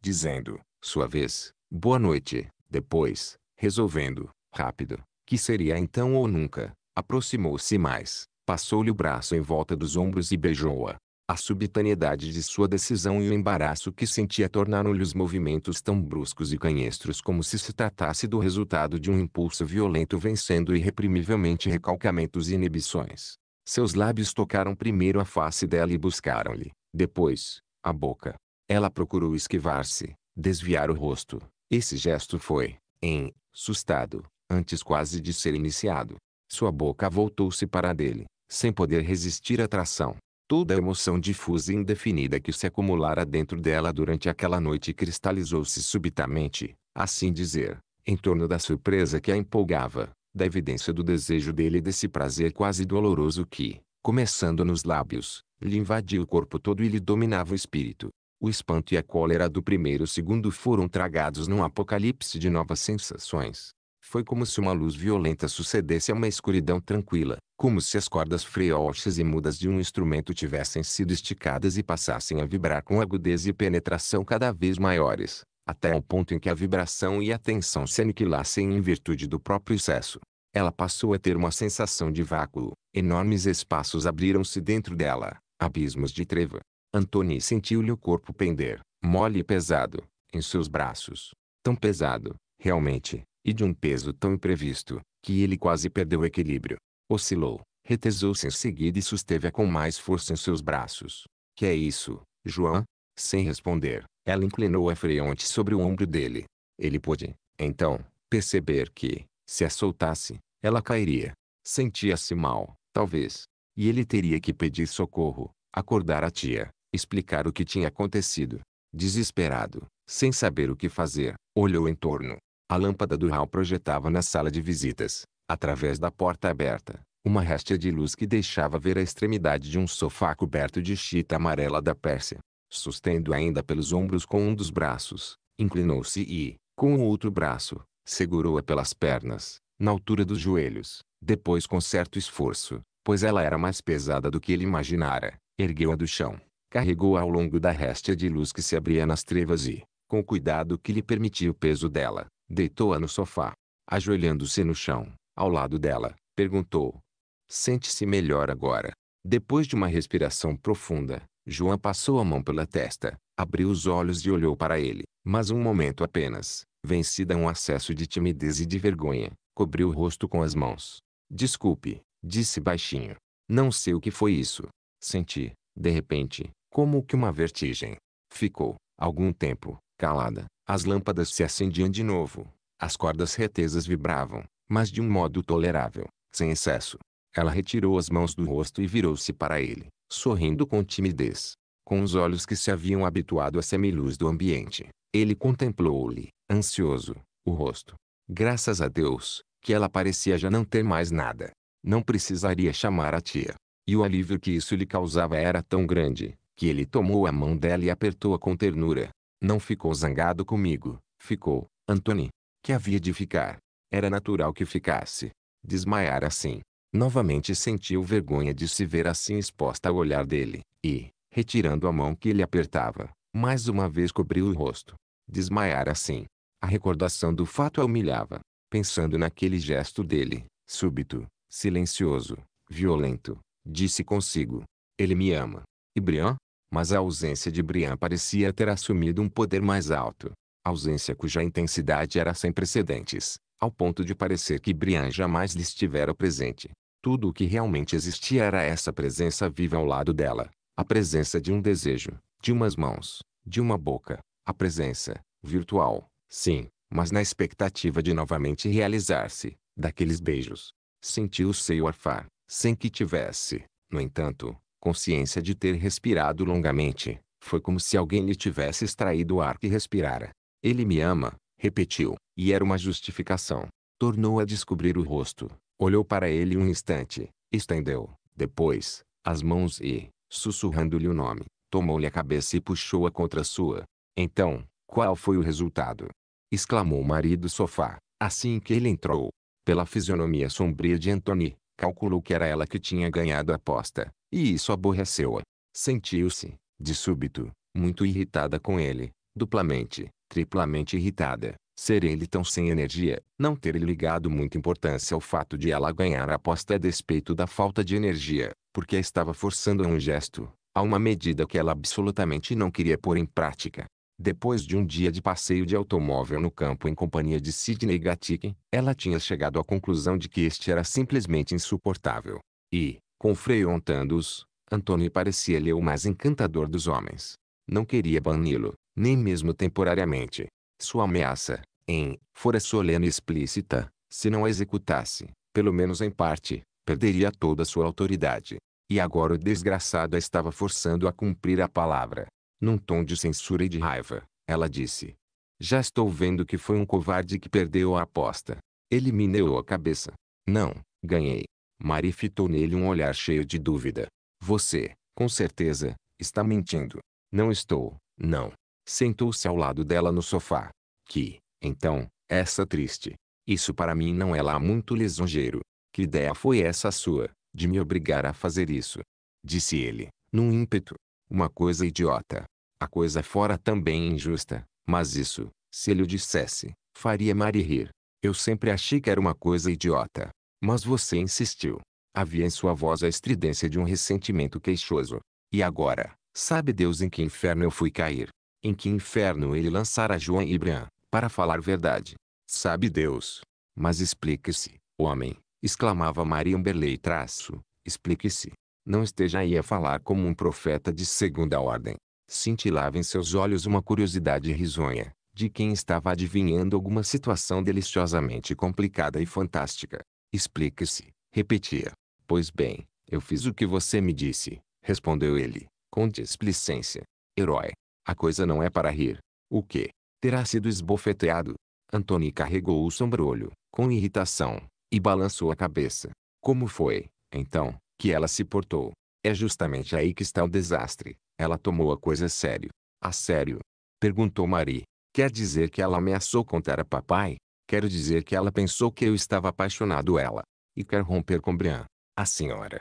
dizendo, sua vez, Boa noite. Depois, resolvendo, rápido, que seria então ou nunca, aproximou-se mais, passou-lhe o braço em volta dos ombros e beijou-a. A subitaneidade de sua decisão e o embaraço que sentia tornaram-lhe os movimentos tão bruscos e canhestros como se se tratasse do resultado de um impulso violento vencendo irreprimivelmente recalcamentos e inibições. Seus lábios tocaram primeiro a face dela e buscaram-lhe, depois, a boca. Ela procurou esquivar-se, desviar o rosto, esse gesto foi, em, sustado, antes quase de ser iniciado. Sua boca voltou-se para dele, sem poder resistir à tração. Toda a emoção difusa e indefinida que se acumulara dentro dela durante aquela noite cristalizou-se subitamente, assim dizer, em torno da surpresa que a empolgava, da evidência do desejo dele e desse prazer quase doloroso que, começando nos lábios, lhe invadia o corpo todo e lhe dominava o espírito. O espanto e a cólera do primeiro segundo foram tragados num apocalipse de novas sensações. Foi como se uma luz violenta sucedesse a uma escuridão tranquila, como se as cordas freosas e mudas de um instrumento tivessem sido esticadas e passassem a vibrar com agudeza e penetração cada vez maiores, até ao ponto em que a vibração e a tensão se aniquilassem em virtude do próprio excesso. Ela passou a ter uma sensação de vácuo, enormes espaços abriram-se dentro dela, abismos de treva. Antônio sentiu-lhe o corpo pender, mole e pesado, em seus braços. Tão pesado, realmente, e de um peso tão imprevisto, que ele quase perdeu o equilíbrio. Oscilou, retesou-se em seguida e susteve-a com mais força em seus braços. Que é isso, João? Sem responder, ela inclinou a fronte sobre o ombro dele. Ele pôde, então, perceber que, se a soltasse, ela cairia. Sentia-se mal, talvez. E ele teria que pedir socorro, acordar a tia, explicar o que tinha acontecido. Desesperado, sem saber o que fazer, olhou em torno. A lâmpada do hall projetava na sala de visitas, através da porta aberta, uma réstia de luz que deixava ver a extremidade de um sofá coberto de chita amarela da Pérsia. Sustendo ainda pelos ombros com um dos braços, inclinou-se e, com o outro braço, segurou-a pelas pernas, na altura dos joelhos. Depois com certo esforço, pois ela era mais pesada do que ele imaginara, ergueu-a do chão carregou-a ao longo da réstia de luz que se abria nas trevas e, com o cuidado que lhe permitia o peso dela, deitou-a no sofá. Ajoelhando-se no chão, ao lado dela, perguntou: Sente-se melhor agora. Depois de uma respiração profunda, João passou a mão pela testa, abriu os olhos e olhou para ele, mas um momento apenas, vencida um acesso de timidez e de vergonha, cobriu o rosto com as mãos. Desculpe, disse baixinho. Não sei o que foi isso. Senti, de repente, como que uma vertigem. Ficou, algum tempo, calada. As lâmpadas se acendiam de novo. As cordas retesas vibravam, mas de um modo tolerável, sem excesso. Ela retirou as mãos do rosto e virou-se para ele, sorrindo com timidez. Com os olhos que se haviam habituado à semiluz do ambiente, ele contemplou-lhe, ansioso, o rosto. Graças a Deus, que ela parecia já não ter mais nada. Não precisaria chamar a tia. E o alívio que isso lhe causava era tão grande, que ele tomou a mão dela e apertou-a com ternura. Não ficou zangado comigo, ficou, Anthony. Que havia de ficar. Era natural que ficasse. Desmaiar assim. Novamente sentiu vergonha de se ver assim exposta ao olhar dele, e, retirando a mão que ele apertava, mais uma vez cobriu o rosto. Desmaiar assim. A recordação do fato a humilhava. Pensando naquele gesto dele, súbito, silencioso, violento, disse consigo: Ele me ama. E Brian, mas a ausência de Brian parecia ter assumido um poder mais alto. Ausência cuja intensidade era sem precedentes, ao ponto de parecer que Brian jamais lhe estivera presente. Tudo o que realmente existia era essa presença viva ao lado dela. A presença de um desejo, de umas mãos, de uma boca. A presença, virtual, sim, mas na expectativa de novamente realizar-se, daqueles beijos. Sentiu o seio arfar, sem que tivesse, no entanto, consciência de ter respirado longamente. Foi como se alguém lhe tivesse extraído o ar que respirara. Ele me ama, repetiu, e era uma justificação. Tornou a descobrir o rosto, olhou para ele um instante, estendeu, depois, as mãos e, sussurrando-lhe o nome, tomou-lhe a cabeça e puxou-a contra a sua. Então, qual foi o resultado? exclamou o marido sofá, assim que ele entrou. Pela fisionomia sombria de Antony, calculou que era ela que tinha ganhado a aposta. E isso aborreceu-a. Sentiu-se, de súbito, muito irritada com ele, duplamente, triplamente irritada. Ser ele tão sem energia, não ter ligado muita importância ao fato de ela ganhar a aposta a despeito da falta de energia, porque a estava forçando a um gesto, a uma medida que ela absolutamente não queria pôr em prática. Depois de um dia de passeio de automóvel no campo em companhia de Sidney Gatikin, ela tinha chegado à conclusão de que este era simplesmente insuportável. E, com Frei Ontandos, Antônio parecia-lhe o mais encantador dos homens. Não queria bani-lo, nem mesmo temporariamente. Sua ameaça, em, fora solene e explícita, se não a executasse, pelo menos em parte, perderia toda sua autoridade. E agora o desgraçado a estava forçando a cumprir a palavra. Num tom de censura e de raiva, ela disse: Já estou vendo que foi um covarde que perdeu a aposta. Ele me neou a cabeça. Não, ganhei. Mari fitou nele um olhar cheio de dúvida. Você, com certeza, está mentindo. Não estou, não. Sentou-se ao lado dela no sofá. Que, então, essa triste. Isso para mim não é lá muito lisonjeiro. Que ideia foi essa sua, de me obrigar a fazer isso? Disse ele, num ímpeto. Uma coisa idiota. A coisa fora também injusta, mas isso, se ele o dissesse, faria Mari rir. Eu sempre achei que era uma coisa idiota. Mas você insistiu. Havia em sua voz a estridência de um ressentimento queixoso. E agora, sabe Deus em que inferno eu fui cair? Em que inferno ele lançara João e Brian? para falar verdade? Sabe Deus. Mas explique-se, homem, exclamava Maria Amberley traço, explique-se. Não esteja aí a falar como um profeta de segunda ordem. Cintilava em seus olhos uma curiosidade risonha, de quem estava adivinhando alguma situação deliciosamente complicada e fantástica. Explique-se, repetia. Pois bem, eu fiz o que você me disse, respondeu ele, com displicência. Herói, a coisa não é para rir. O que? Terá sido esbofeteado? Antony carregou o sombrolho, com irritação, e balançou a cabeça. Como foi, então, que ela se portou? É justamente aí que está o desastre. Ela tomou a coisa a sério. A sério? Perguntou Marie. Quer dizer que ela ameaçou contar a papai? Quero dizer que ela pensou que eu estava apaixonado ela. E quer romper com Brian. A senhora.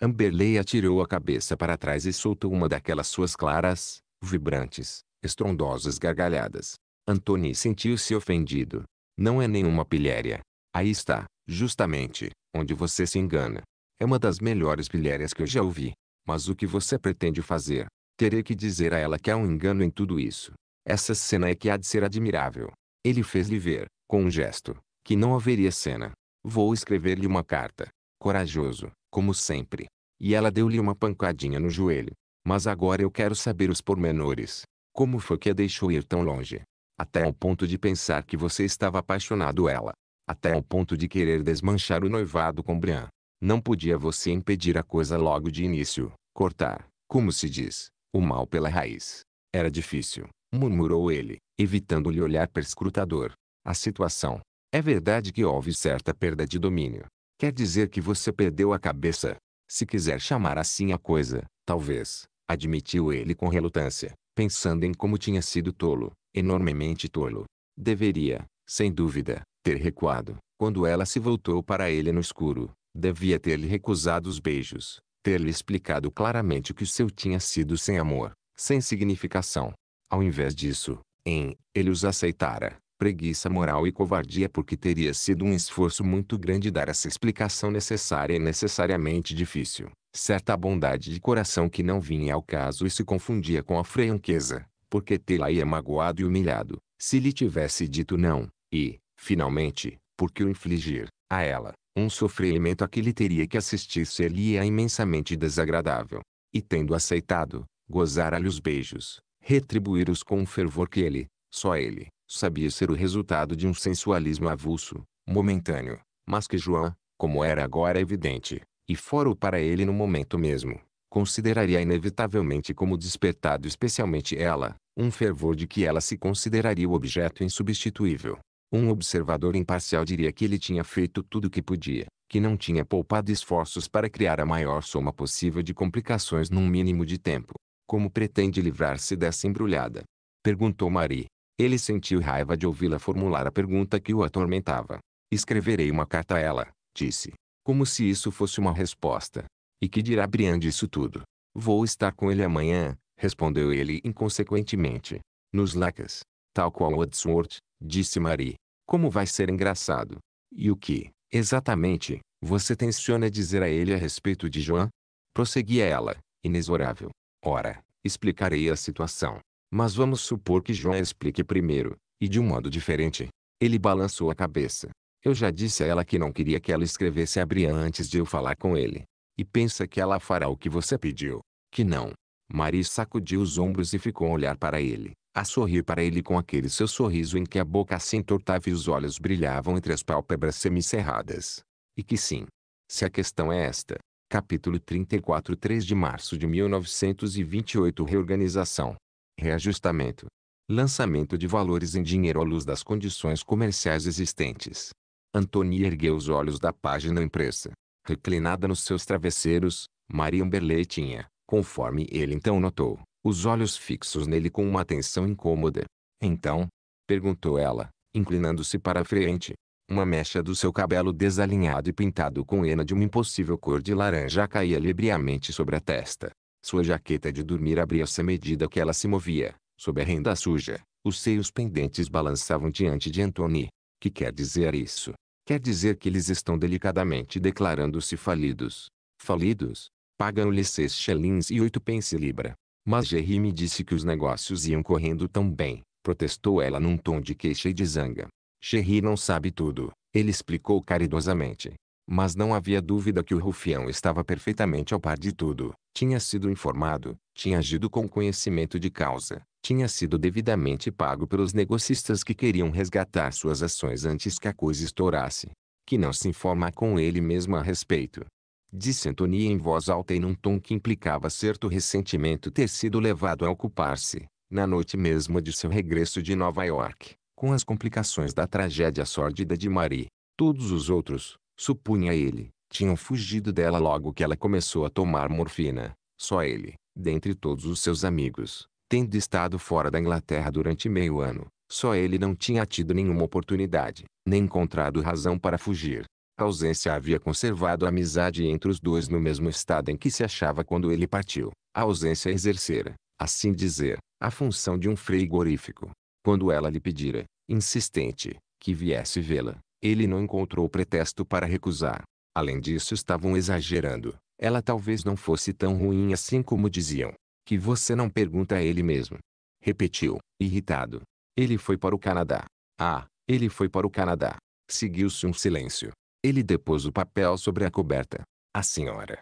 Amberley atirou a cabeça para trás e soltou uma daquelas suas claras, vibrantes, estrondosas gargalhadas. Antony sentiu-se ofendido. Não é nenhuma pilhéria. Aí está, justamente, onde você se engana. É uma das melhores pilhérias que eu já ouvi. Mas o que você pretende fazer? Terei que dizer a ela que há um engano em tudo isso. Essa cena é que há de ser admirável. Ele fez-lhe ver, com um gesto, que não haveria cena. Vou escrever-lhe uma carta. Corajoso, como sempre. E ela deu-lhe uma pancadinha no joelho. Mas agora eu quero saber os pormenores. Como foi que a deixou ir tão longe? Até ao ponto de pensar que você estava apaixonado ela. Até ao ponto de querer desmanchar o noivado com Brian. Não podia você impedir a coisa logo de início, cortar, como se diz, o mal pela raiz. Era difícil, murmurou ele, evitando-lhe olhar perscrutador. A situação. É verdade que houve certa perda de domínio. Quer dizer que você perdeu a cabeça. Se quiser chamar assim a coisa, talvez, admitiu ele com relutância, pensando em como tinha sido tolo, enormemente tolo. Deveria, sem dúvida, ter recuado. Quando ela se voltou para ele no escuro, devia ter-lhe recusado os beijos, ter-lhe explicado claramente que o seu tinha sido sem amor, sem significação, ao invés disso, em ele os aceitara, preguiça moral e covardia porque teria sido um esforço muito grande dar essa explicação necessária e necessariamente difícil, certa bondade de coração que não vinha ao caso e se confundia com a franqueza, porque tê-la ia magoado e humilhado, se lhe tivesse dito não, e, finalmente, porque o infligir, a ela, um sofrimento a que lhe teria que assistir seria imensamente desagradável. E tendo aceitado, gozara-lhe os beijos, retribuí-los com um fervor que ele, só ele, sabia ser o resultado de um sensualismo avulso, momentâneo, mas que João, como era agora evidente, e fora o para ele no momento mesmo, consideraria inevitavelmente como despertado especialmente ela, um fervor de que ela se consideraria o objeto insubstituível. Um observador imparcial diria que ele tinha feito tudo o que podia, que não tinha poupado esforços para criar a maior soma possível de complicações num mínimo de tempo, como pretende livrar-se dessa embrulhada? Perguntou Marie. Ele sentiu raiva de ouvi-la formular a pergunta que o atormentava. Escreverei uma carta a ela, disse. Como se isso fosse uma resposta. E que dirá Brian disso tudo? Vou estar com ele amanhã, respondeu ele inconsequentemente. Nos lacas. Tal qual Wordsworth, disse Marie. Como vai ser engraçado. E o que, exatamente, você tenciona dizer a ele a respeito de Joan? Prosseguia ela, inexorável. Ora, explicarei a situação. Mas vamos supor que João explique primeiro, e de um modo diferente. Ele balançou a cabeça. Eu já disse a ela que não queria que ela escrevesse a Brian antes de eu falar com ele. E pensa que ela fará o que você pediu. Que não. Maris sacudiu os ombros e ficou a olhar para ele, a sorrir para ele com aquele seu sorriso em que a boca se entortava e os olhos brilhavam entre as pálpebras semicerradas. E que sim. Se a questão é esta, Capítulo 34 3 de março de 1928 Reorganização. Reajustamento. Lançamento de valores em dinheiro à luz das condições comerciais existentes. Antônia ergueu os olhos da página impressa. Reclinada nos seus travesseiros, Maria Amberley tinha, conforme ele então notou, os olhos fixos nele com uma atenção incômoda. Então, perguntou ela, inclinando-se para a frente, uma mecha do seu cabelo desalinhado e pintado com henna de uma impossível cor de laranja caía libriamente sobre a testa. Sua jaqueta de dormir abria-se à medida que ela se movia. Sob a renda suja, os seios pendentes balançavam diante de Anthony. Que quer dizer isso? Quer dizer que eles estão delicadamente declarando-se falidos. Falidos? Pagam-lhe seis shillings e oito pence libra. Mas Jerry me disse que os negócios iam correndo tão bem, protestou ela num tom de queixa e de zanga. Cherry não sabe tudo, ele explicou caridosamente. Mas não havia dúvida que o rufião estava perfeitamente ao par de tudo. Tinha sido informado, tinha agido com conhecimento de causa, tinha sido devidamente pago pelos negocistas que queriam resgatar suas ações antes que a coisa estourasse. Que não se informa com ele mesmo a respeito. Disse Antonia em voz alta e num tom que implicava certo ressentimento ter sido levado a ocupar-se, na noite mesmo de seu regresso de Nova York, com as complicações da tragédia sórdida de Marie. Todos os outros, supunha ele, tinham fugido dela logo que ela começou a tomar morfina. Só ele, dentre todos os seus amigos, tendo estado fora da Inglaterra durante meio ano, só ele não tinha tido nenhuma oportunidade, nem encontrado razão para fugir. A ausência havia conservado a amizade entre os dois no mesmo estado em que se achava quando ele partiu. A ausência exercera, assim dizer, a função de um frigorífico. Quando ela lhe pedira, insistente, que viesse vê-la, ele não encontrou pretexto para recusar. Além disso, estavam exagerando. Ela talvez não fosse tão ruim assim como diziam. Que você não pergunta a ele mesmo. Repetiu, irritado. Ele foi para o Canadá. Ah, ele foi para o Canadá. Seguiu-se um silêncio. Ele depôs o papel sobre a coberta. A senhora.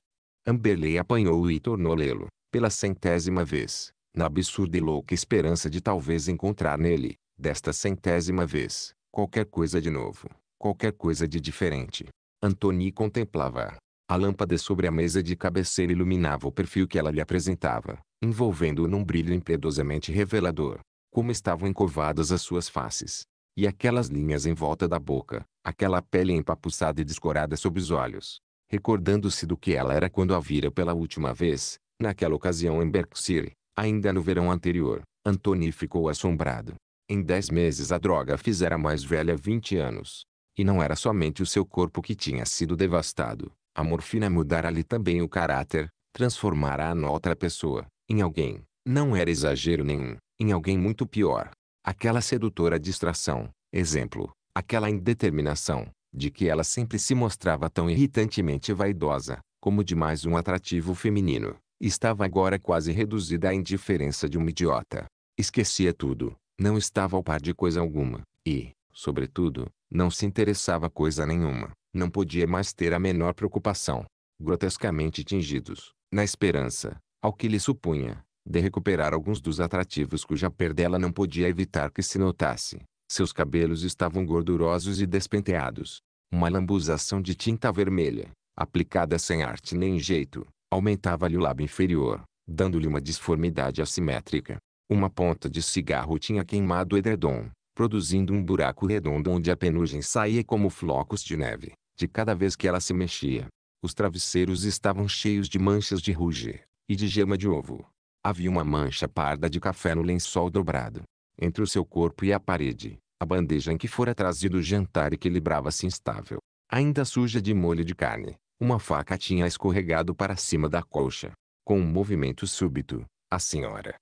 Amberley apanhou-o e tornou lê-lo, pela centésima vez na absurda e louca esperança de talvez encontrar nele, desta centésima vez, qualquer coisa de novo, qualquer coisa de diferente. Antony contemplava. A lâmpada sobre a mesa de cabeceira iluminava o perfil que ela lhe apresentava, envolvendo-o num brilho impiedosamente revelador. Como estavam encovadas as suas faces. E aquelas linhas em volta da boca, aquela pele empapuçada e descorada sob os olhos. Recordando-se do que ela era quando a vira pela última vez, naquela ocasião em Berkshire, Ainda no verão anterior, Antony ficou assombrado. Em dez meses a droga fizera mais velha 20 anos. E não era somente o seu corpo que tinha sido devastado. A morfina mudara-lhe também o caráter, transformara-a outra pessoa, em alguém, não era exagero nenhum, em alguém muito pior. Aquela sedutora distração, exemplo, aquela indeterminação, de que ela sempre se mostrava tão irritantemente vaidosa, como de mais um atrativo feminino, Estava agora quase reduzida à indiferença de um idiota. Esquecia tudo, não estava ao par de coisa alguma, e, sobretudo, não se interessava coisa nenhuma. Não podia mais ter a menor preocupação. Grotescamente tingidos, na esperança, ao que lhe supunha, de recuperar alguns dos atrativos cuja perdela não podia evitar que se notasse. Seus cabelos estavam gordurosos e despenteados. Uma lambuzação de tinta vermelha, aplicada sem arte nem jeito, Aumentava-lhe o lábio inferior, dando-lhe uma disformidade assimétrica. Uma ponta de cigarro tinha queimado o edredom, produzindo um buraco redondo onde a penugem saía como flocos de neve, de cada vez que ela se mexia. Os travesseiros estavam cheios de manchas de ruge, e de gema de ovo. Havia uma mancha parda de café no lençol dobrado. Entre o seu corpo e a parede, a bandeja em que fora trazido o jantar equilibrava-se instável. Ainda suja de molho de carne, uma faca tinha escorregado para cima da colcha. Com um movimento súbito, a senhora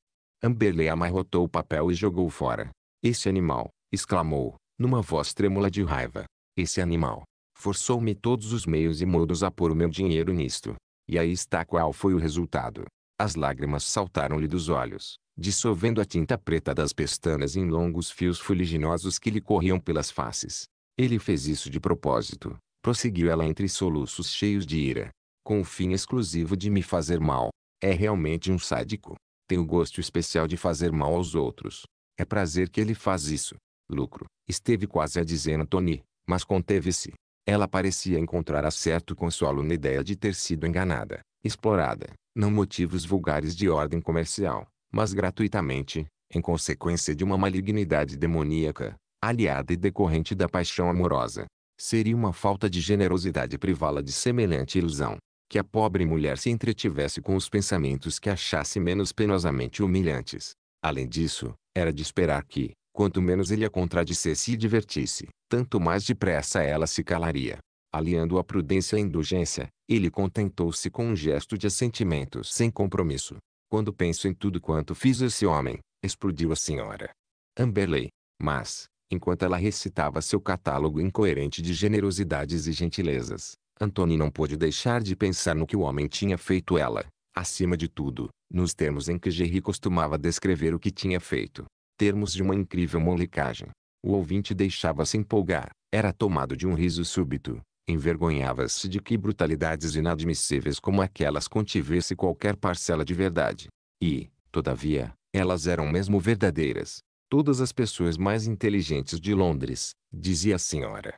Amberley amarrotou o papel e jogou fora. Esse animal, exclamou, numa voz trêmula de raiva. Esse animal. Forçou-me todos os meios e modos a pôr o meu dinheiro nisto. E aí está qual foi o resultado. As lágrimas saltaram-lhe dos olhos, dissolvendo a tinta preta das pestanas em longos fios fuliginosos que lhe corriam pelas faces. Ele fez isso de propósito, prosseguiu ela entre soluços cheios de ira. Com o fim exclusivo de me fazer mal. É realmente um sádico. Tem o gosto especial de fazer mal aos outros. É prazer que ele faz isso. Lucro. Esteve quase a dizer a Tony mas conteve-se. Ela parecia encontrar a certo consolo na ideia de ter sido enganada, explorada, não motivos vulgares de ordem comercial, mas gratuitamente, em consequência de uma malignidade demoníaca, aliada e decorrente da paixão amorosa. Seria uma falta de generosidade privá-la de semelhante ilusão. Que a pobre mulher se entretivesse com os pensamentos que achasse menos penosamente humilhantes. Além disso, era de esperar que, quanto menos ele a contradisse e divertisse, tanto mais depressa ela se calaria. Aliando a prudência à indulgência, ele contentou-se com um gesto de assentimento sem compromisso. Quando penso em tudo quanto fiz esse homem, explodiu a senhora. Amberley. Mas, Enquanto ela recitava seu catálogo incoerente de generosidades e gentilezas, Antony não pôde deixar de pensar no que o homem tinha feito ela, acima de tudo, nos termos em que Jerry costumava descrever o que tinha feito. Termos de uma incrível molecagem. O ouvinte deixava-se empolgar, era tomado de um riso súbito, envergonhava-se de que brutalidades inadmissíveis como aquelas contivesse qualquer parcela de verdade. E, todavia, elas eram mesmo verdadeiras. Todas as pessoas mais inteligentes de Londres, dizia a senhora.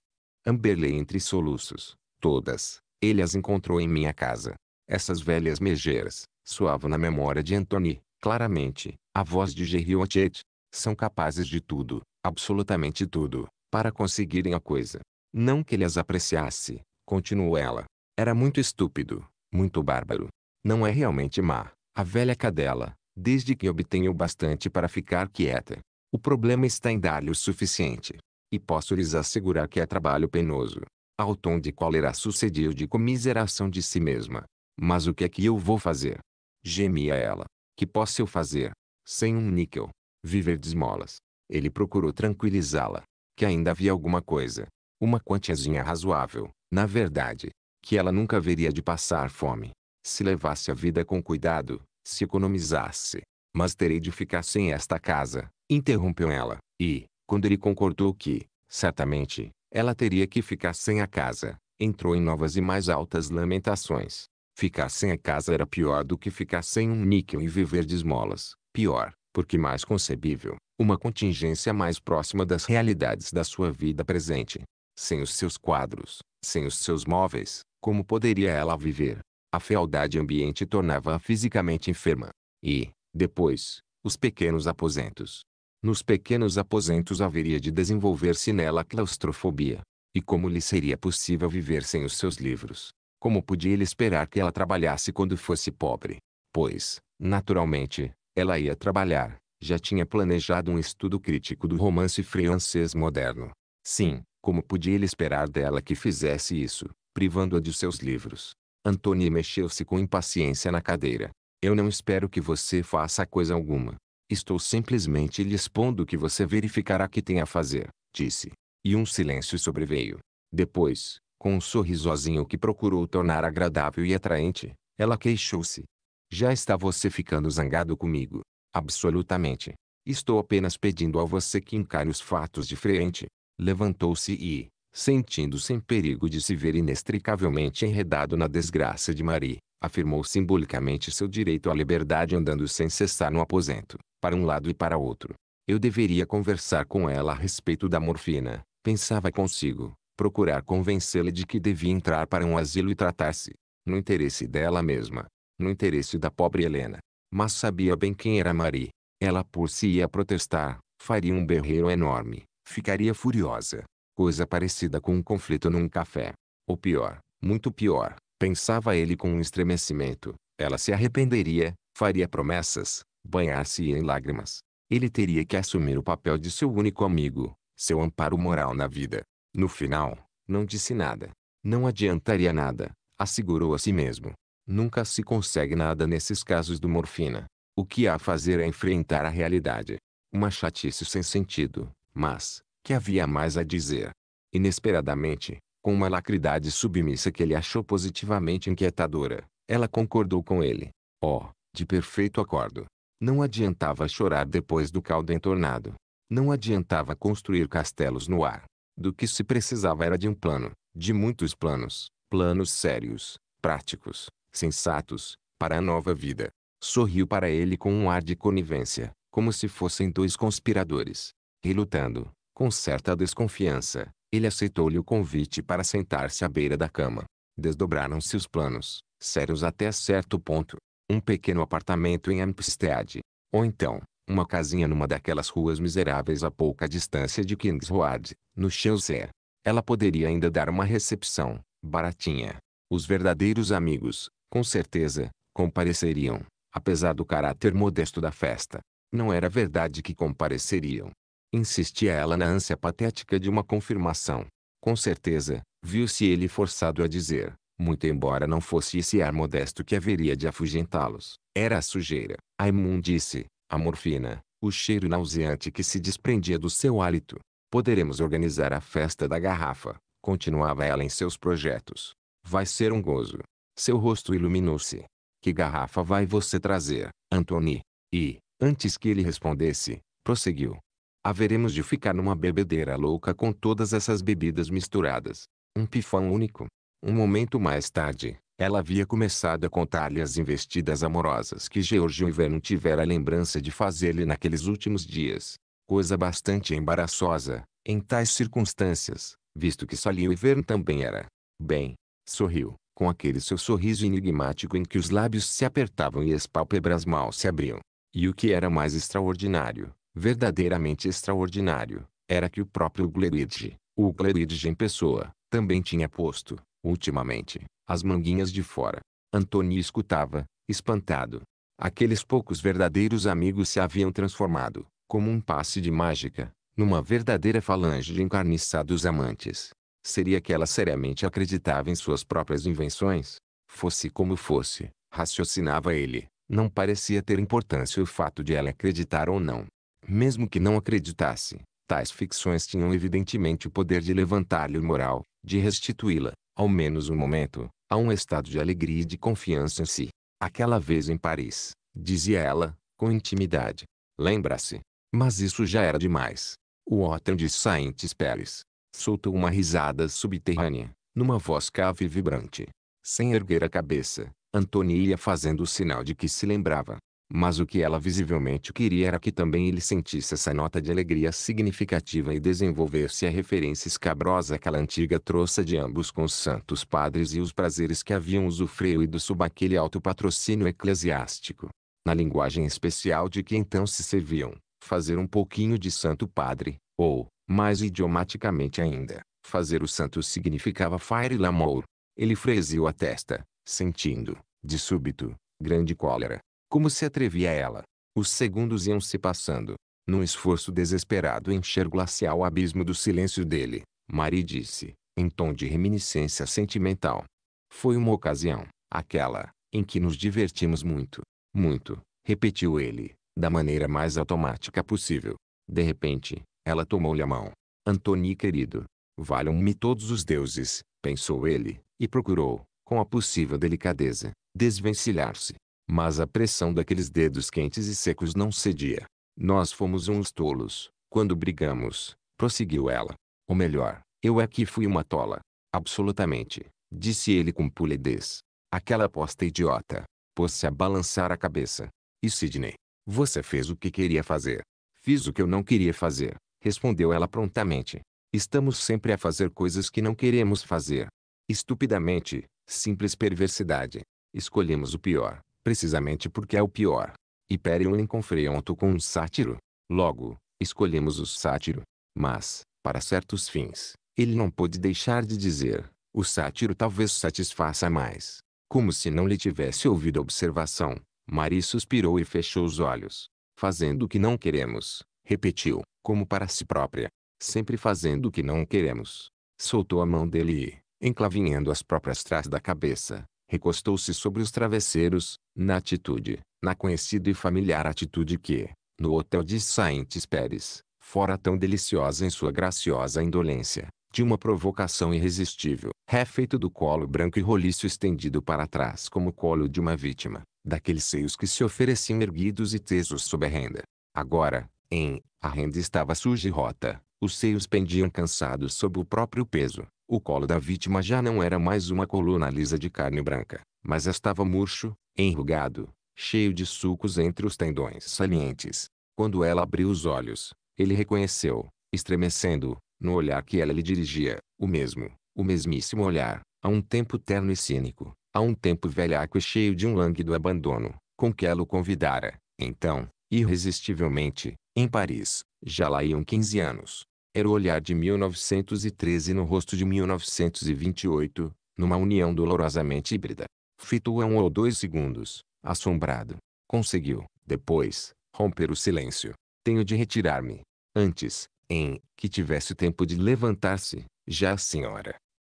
Amberley entre soluços. Todas. Ele as encontrou em minha casa. Essas velhas megeiras, soavam na memória de Anthony, claramente, a voz de Jerry Otet. São capazes de tudo, absolutamente tudo, para conseguirem a coisa. Não que ele as apreciasse, continuou ela. Era muito estúpido, muito bárbaro. Não é realmente má, a velha cadela, desde que obtenha o bastante para ficar quieta. O problema está em dar-lhe o suficiente. E posso lhes assegurar que é trabalho penoso. Ao tom de cólera sucedeu de comiseração de si mesma. Mas o que é que eu vou fazer? Gemia ela. Que posso eu fazer? Sem um níquel. Viver de esmolas. Ele procurou tranquilizá-la. Que ainda havia alguma coisa. Uma quantiazinha razoável, na verdade. Que ela nunca veria de passar fome. Se levasse a vida com cuidado, se economizasse. Mas terei de ficar sem esta casa, Interrompeu ela, e, quando ele concordou que, certamente, ela teria que ficar sem a casa, entrou em novas e mais altas lamentações. Ficar sem a casa era pior do que ficar sem um níquel e viver de esmolas. Pior, porque mais concebível, uma contingência mais próxima das realidades da sua vida presente. Sem os seus quadros, sem os seus móveis, como poderia ela viver? A fealdade ambiente tornava-a fisicamente enferma. E, depois, os pequenos aposentos, nos pequenos aposentos haveria de desenvolver-se nela a claustrofobia. E como lhe seria possível viver sem os seus livros? Como podia ele esperar que ela trabalhasse quando fosse pobre? Pois, naturalmente, ela ia trabalhar. Já tinha planejado um estudo crítico do romance francês moderno. Sim, como podia ele esperar dela que fizesse isso, privando-a de seus livros? Antônio mexeu-se com impaciência na cadeira. Eu não espero que você faça coisa alguma. Estou simplesmente lhe expondo o que você verificará que tem a fazer, disse. E um silêncio sobreveio. Depois, com um sorrisozinho que procurou tornar agradável e atraente, ela queixou-se. Já está você ficando zangado comigo. Absolutamente. Estou apenas pedindo a você que encare os fatos de frente. Levantou-se e, sentindo-se em perigo de se ver inextricavelmente enredado na desgraça de Marie, afirmou simbolicamente seu direito à liberdade andando sem cessar no aposento para um lado e para outro. Eu deveria conversar com ela a respeito da morfina, pensava consigo, procurar convencê-la de que devia entrar para um asilo e tratar-se, no interesse dela mesma, no interesse da pobre Helena. Mas sabia bem quem era Marie. Ela por si ia protestar, faria um berreiro enorme, ficaria furiosa. Coisa parecida com um conflito num café. Ou pior, muito pior, pensava ele com um estremecimento. Ela se arrependeria, faria promessas, banhar-se em lágrimas. Ele teria que assumir o papel de seu único amigo, seu amparo moral na vida. No final, não disse nada. Não adiantaria nada, assegurou a si mesmo. Nunca se consegue nada nesses casos do morfina. O que há a fazer é enfrentar a realidade. Uma chatice sem sentido, mas, que havia mais a dizer? Inesperadamente, com uma lacridade submissa que ele achou positivamente inquietadora, ela concordou com ele. Oh, de perfeito acordo. Não adiantava chorar depois do caldo entornado. Não adiantava construir castelos no ar. Do que se precisava era de um plano, de muitos planos, planos sérios, práticos, sensatos, para a nova vida. Sorriu para ele com um ar de conivência, como se fossem dois conspiradores. Relutando, com certa desconfiança, ele aceitou-lhe o convite para sentar-se à beira da cama. Desdobraram-se os planos, sérios até certo ponto, um pequeno apartamento em Hampstead, ou então, uma casinha numa daquelas ruas miseráveis a pouca distância de King's Road, no Chelsea. Ela poderia ainda dar uma recepção, baratinha. Os verdadeiros amigos, com certeza, compareceriam, apesar do caráter modesto da festa. Não era verdade que compareceriam. Insistia ela na ânsia patética de uma confirmação. Com certeza, viu-se ele forçado a dizer, muito embora não fosse esse ar modesto que haveria de afugentá-los. Era a sujeira, a imundice, a morfina, o cheiro nauseante que se desprendia do seu hálito. Poderemos organizar a festa da garrafa, continuava ela em seus projetos. Vai ser um gozo. Seu rosto iluminou-se. Que garrafa vai você trazer, Antoni? E, antes que ele respondesse, prosseguiu. Haveremos de ficar numa bebedeira louca com todas essas bebidas misturadas. Um pifão único, um momento mais tarde, ela havia começado a contar-lhe as investidas amorosas que George Vernon tivera a lembrança de fazer-lhe naqueles últimos dias. Coisa bastante embaraçosa, em tais circunstâncias, visto que só Leo também era. Bem, sorriu, com aquele seu sorriso enigmático em que os lábios se apertavam e as pálpebras mal se abriam. E o que era mais extraordinário, verdadeiramente extraordinário, era que o próprio Gleridge, o Gleridge em pessoa, também tinha posto, Ultimamente, as manguinhas de fora. Antônio escutava, espantado. Aqueles poucos verdadeiros amigos se haviam transformado, como um passe de mágica, numa verdadeira falange de encarniçados amantes. Seria que ela seriamente acreditava em suas próprias invenções? Fosse como fosse, raciocinava ele, não parecia ter importância o fato de ela acreditar ou não. Mesmo que não acreditasse, tais ficções tinham evidentemente o poder de levantar-lhe o moral, de restituí-la, ao menos um momento, a um estado de alegria e de confiança em si. Aquela vez em Paris, dizia ela, com intimidade. Lembra-se. Mas isso já era demais. O ótimo de Saintes Pérez soltou uma risada subterrânea, numa voz cava e vibrante. Sem erguer a cabeça, Antônia fazendo o sinal de que se lembrava. Mas o que ela visivelmente queria era que também ele sentisse essa nota de alegria significativa e desenvolvesse a referência escabrosa àquela antiga troça de ambos com os santos padres e os prazeres que haviam usufruído e do sob aquele alto patrocínio eclesiástico. Na linguagem especial de que então se serviam, fazer um pouquinho de santo padre, ou, mais idiomaticamente ainda, fazer o santo significava fire l'amour. Ele franziu a testa, sentindo, de súbito, grande cólera como se atrevia ela? Os segundos iam se passando. Num esforço desesperado encher se o abismo do silêncio dele. Marie disse, em tom de reminiscência sentimental. Foi uma ocasião, aquela, em que nos divertimos muito. Muito, repetiu ele, da maneira mais automática possível. De repente, ela tomou-lhe a mão. Antoni querido, valham-me todos os deuses, pensou ele, e procurou, com a possível delicadeza, desvencilhar-se. Mas a pressão daqueles dedos quentes e secos não cedia. Nós fomos uns tolos, quando brigamos, prosseguiu ela. Ou melhor, eu é que fui uma tola. Absolutamente, disse ele com pulidez. Aquela aposta idiota. Pôs-se a balançar a cabeça. E Sidney? Você fez o que queria fazer. Fiz o que eu não queria fazer, respondeu ela prontamente. Estamos sempre a fazer coisas que não queremos fazer. Estupidamente, simples perversidade. Escolhemos o pior precisamente porque é o pior. Hiperion em confronto com um sátiro. Logo, escolhemos o sátiro. Mas, para certos fins, ele não pôde deixar de dizer, o sátiro talvez satisfaça mais. Como se não lhe tivesse ouvido a observação, Mari suspirou e fechou os olhos. Fazendo o que não queremos, repetiu, como para si própria. Sempre fazendo o que não queremos. Soltou a mão dele e, enclavinhando as próprias trás da cabeça, recostou-se sobre os travesseiros, na atitude, na conhecida e familiar atitude que, no hotel de Saintes Pérez, fora tão deliciosa em sua graciosa indolência, de uma provocação irresistível, refeito é do colo branco e roliço estendido para trás como o colo de uma vítima, daqueles seios que se ofereciam erguidos e tesos sob a renda. Agora, em, a renda estava suja e rota, os seios pendiam cansados sob o próprio peso, o colo da vítima já não era mais uma coluna lisa de carne branca, mas estava murcho, enrugado, cheio de sulcos entre os tendões salientes. Quando ela abriu os olhos, ele reconheceu, estremecendo, no olhar que ela lhe dirigia, o mesmo, o mesmíssimo olhar, a um tempo terno e cínico, a um tempo velhaco e cheio de um lânguido abandono, com que ela o convidara. Então, irresistivelmente, em Paris, já lá iam 15 anos era o olhar de 1913 no rosto de 1928, numa união dolorosamente híbrida. Fitou-a um ou dois segundos, assombrado. Conseguiu, depois, romper o silêncio. Tenho de retirar-me. Antes, em que tivesse tempo de levantar-se, já a senhora.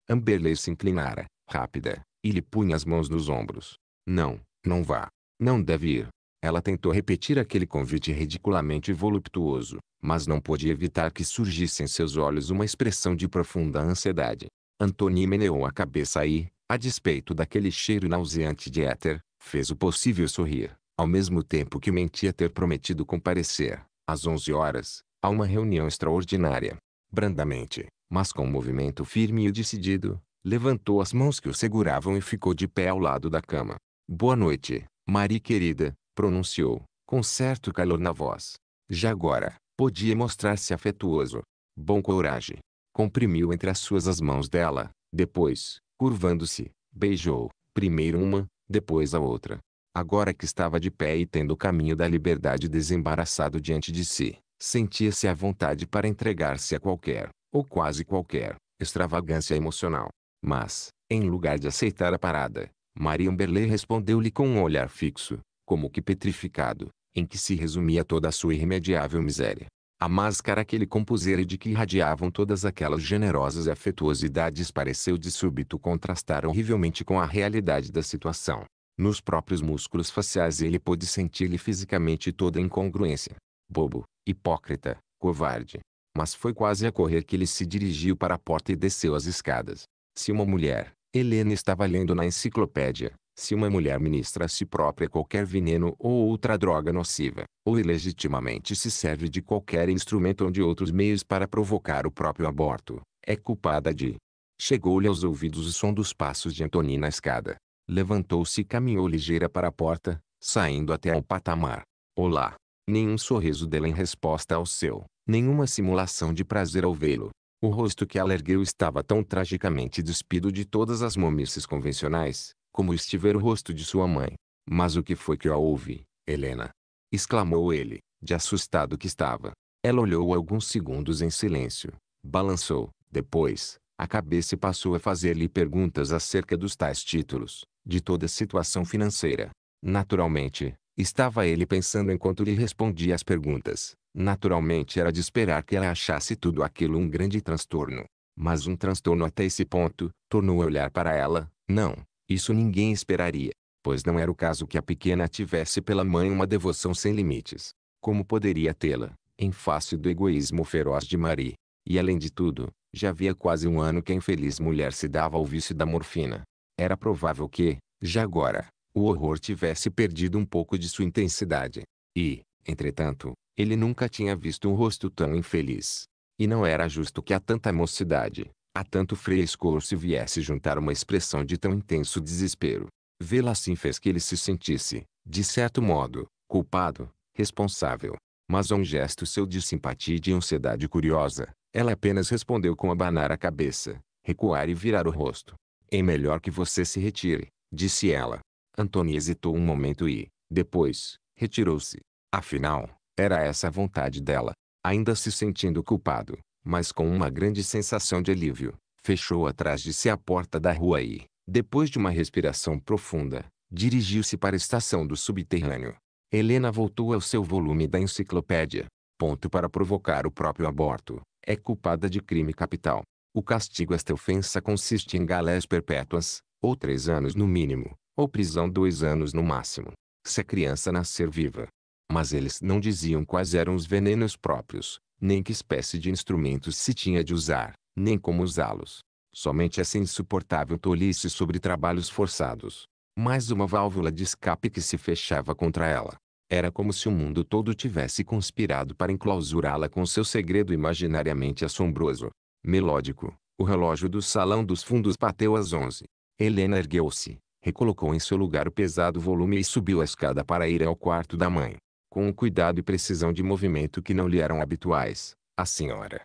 Amberley se inclinara, rápida, e lhe punha as mãos nos ombros. Não, não vá. Não deve ir. Ela tentou repetir aquele convite ridiculamente voluptuoso, mas não podia evitar que surgisse em seus olhos uma expressão de profunda ansiedade. Antônio meneou a cabeça e, a despeito daquele cheiro nauseante de éter, fez o possível sorrir, ao mesmo tempo que mentia ter prometido comparecer, às onze horas, a uma reunião extraordinária. Brandamente, mas com um movimento firme e decidido, levantou as mãos que o seguravam e ficou de pé ao lado da cama. Boa noite, Maria querida, pronunciou, com certo calor na voz. Já agora, podia mostrar-se afetuoso. Bom coragem. Comprimiu entre as suas as mãos dela, depois, curvando-se, beijou, primeiro uma, depois a outra. Agora que estava de pé e tendo o caminho da liberdade desembaraçado diante de si, sentia-se à vontade para entregar-se a qualquer, ou quase qualquer, extravagância emocional. Mas, em lugar de aceitar a parada, Maria Berlet respondeu-lhe com um olhar fixo, como que petrificado, em que se resumia toda a sua irremediável miséria. A máscara que ele compusera e de que irradiavam todas aquelas generosas afetuosidades pareceu de súbito contrastar horrivelmente com a realidade da situação. Nos próprios músculos faciais ele pôde sentir-lhe fisicamente toda a incongruência. Bobo, hipócrita, covarde. Mas foi quase a correr que ele se dirigiu para a porta e desceu as escadas. Se uma mulher, Helena estava lendo na enciclopédia, se uma mulher ministra a si própria qualquer veneno ou outra droga nociva, ou ilegitimamente se serve de qualquer instrumento ou de outros meios para provocar o próprio aborto, é culpada de. Chegou-lhe aos ouvidos o som dos passos de Antônio na escada. Levantou-se e caminhou ligeira para a porta, saindo até ao patamar. Olá! Nenhum sorriso dela em resposta ao seu, nenhuma simulação de prazer ao vê-lo. O rosto que ela ergueu estava tão tragicamente despido de todas as momices convencionais, como estiver o rosto de sua mãe. Mas o que foi que a houve, Helena? exclamou ele, de assustado que estava. Ela olhou alguns segundos em silêncio, balançou, depois, a cabeça e passou a fazer-lhe perguntas acerca dos tais títulos, de toda a situação financeira. Naturalmente, estava ele pensando enquanto lhe respondia as perguntas. Naturalmente era de esperar que ela achasse tudo aquilo um grande transtorno. Mas um transtorno até esse ponto, tornou a olhar para ela, não, isso ninguém esperaria, pois não era o caso que a pequena tivesse pela mãe uma devoção sem limites. Como poderia tê-la, em face do egoísmo feroz de Marie? E além de tudo, já havia quase um ano que a infeliz mulher se dava ao vício da morfina. Era provável que, já agora, o horror tivesse perdido um pouco de sua intensidade. E, entretanto, ele nunca tinha visto um rosto tão infeliz. E não era justo que a tanta mocidade, a tanto frescor se viesse juntar uma expressão de tão intenso desespero. Vê-la assim fez que ele se sentisse, de certo modo, culpado, responsável. Mas a um gesto seu de simpatia e de ansiedade curiosa, ela apenas respondeu com abanar a cabeça, recuar e virar o rosto. É melhor que você se retire, disse ela. Antônio hesitou um momento e, depois, retirou-se. Afinal, era essa a vontade dela. Ainda se sentindo culpado, mas com uma grande sensação de alívio, fechou atrás de si a porta da rua e, depois de uma respiração profunda, dirigiu-se para a estação do subterrâneo. Helena voltou ao seu volume da enciclopédia. Ponto para provocar o próprio aborto. É culpada de crime capital. O castigo a esta ofensa consiste em galés perpétuas, ou três anos no mínimo, ou prisão dois anos no máximo, se a criança nascer viva. Mas eles não diziam quais eram os venenos próprios, nem que espécie de instrumentos se tinha de usar, nem como usá-los. Somente essa insuportável tolice sobre trabalhos forçados. Mais uma válvula de escape que se fechava contra ela. Era como se o mundo todo tivesse conspirado para enclausurá-la com seu segredo imaginariamente assombroso. Melódico, o relógio do salão dos fundos bateu às onze. Helena ergueu-se, recolocou em seu lugar o pesado volume e subiu a escada para ir ao quarto da mãe com um cuidado e precisão de movimento que não lhe eram habituais. A senhora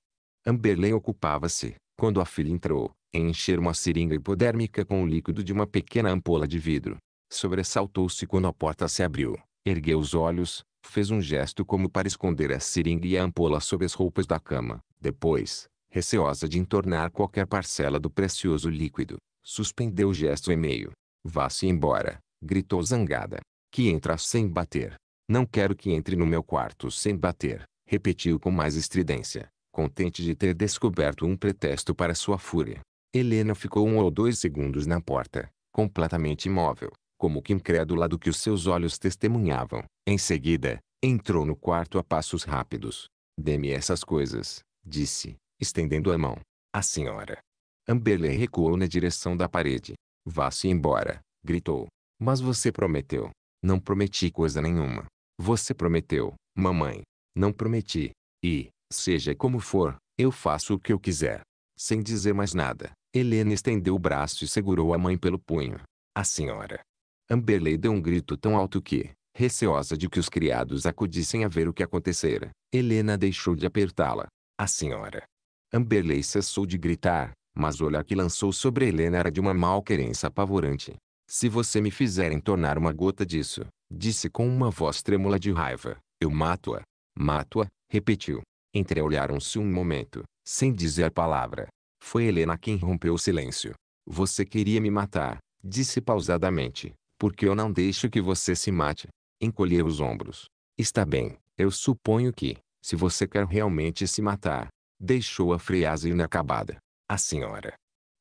Amberley ocupava-se, quando a filha entrou, em encher uma seringa hipodérmica com o líquido de uma pequena ampola de vidro. Sobressaltou-se quando a porta se abriu, ergueu os olhos, fez um gesto como para esconder a seringa e a ampola sob as roupas da cama. Depois, receosa de entornar qualquer parcela do precioso líquido, suspendeu o gesto e meio. Vá-se embora, gritou zangada. Que entra sem bater. Não quero que entre no meu quarto sem bater, repetiu com mais estridência, contente de ter descoberto um pretexto para sua fúria. Helena ficou um ou dois segundos na porta, completamente imóvel, como que incrédula do que os seus olhos testemunhavam. Em seguida, entrou no quarto a passos rápidos. Dê-me essas coisas, disse, estendendo a mão. A senhora. Amberley recuou na direção da parede. Vá-se embora, gritou. Mas você prometeu. Não prometi coisa nenhuma. Você prometeu, mamãe. Não prometi. E, seja como for, eu faço o que eu quiser. Sem dizer mais nada, Helena estendeu o braço e segurou a mãe pelo punho. A senhora. Amberley deu um grito tão alto que, receosa de que os criados acudissem a ver o que acontecera, Helena deixou de apertá-la. A senhora. Amberley cessou de gritar, mas o olhar que lançou sobre Helena era de uma malquerença apavorante. Se você me fizerem tornar uma gota disso, disse com uma voz trêmula de raiva, eu mato-a. Mato-a, repetiu. Entreolharam-se um momento, sem dizer palavra. Foi Helena quem rompeu o silêncio. Você queria me matar, disse pausadamente, porque eu não deixo que você se mate. Encolheu os ombros. Está bem, eu suponho que, se você quer realmente se matar, deixou a frase inacabada. A senhora.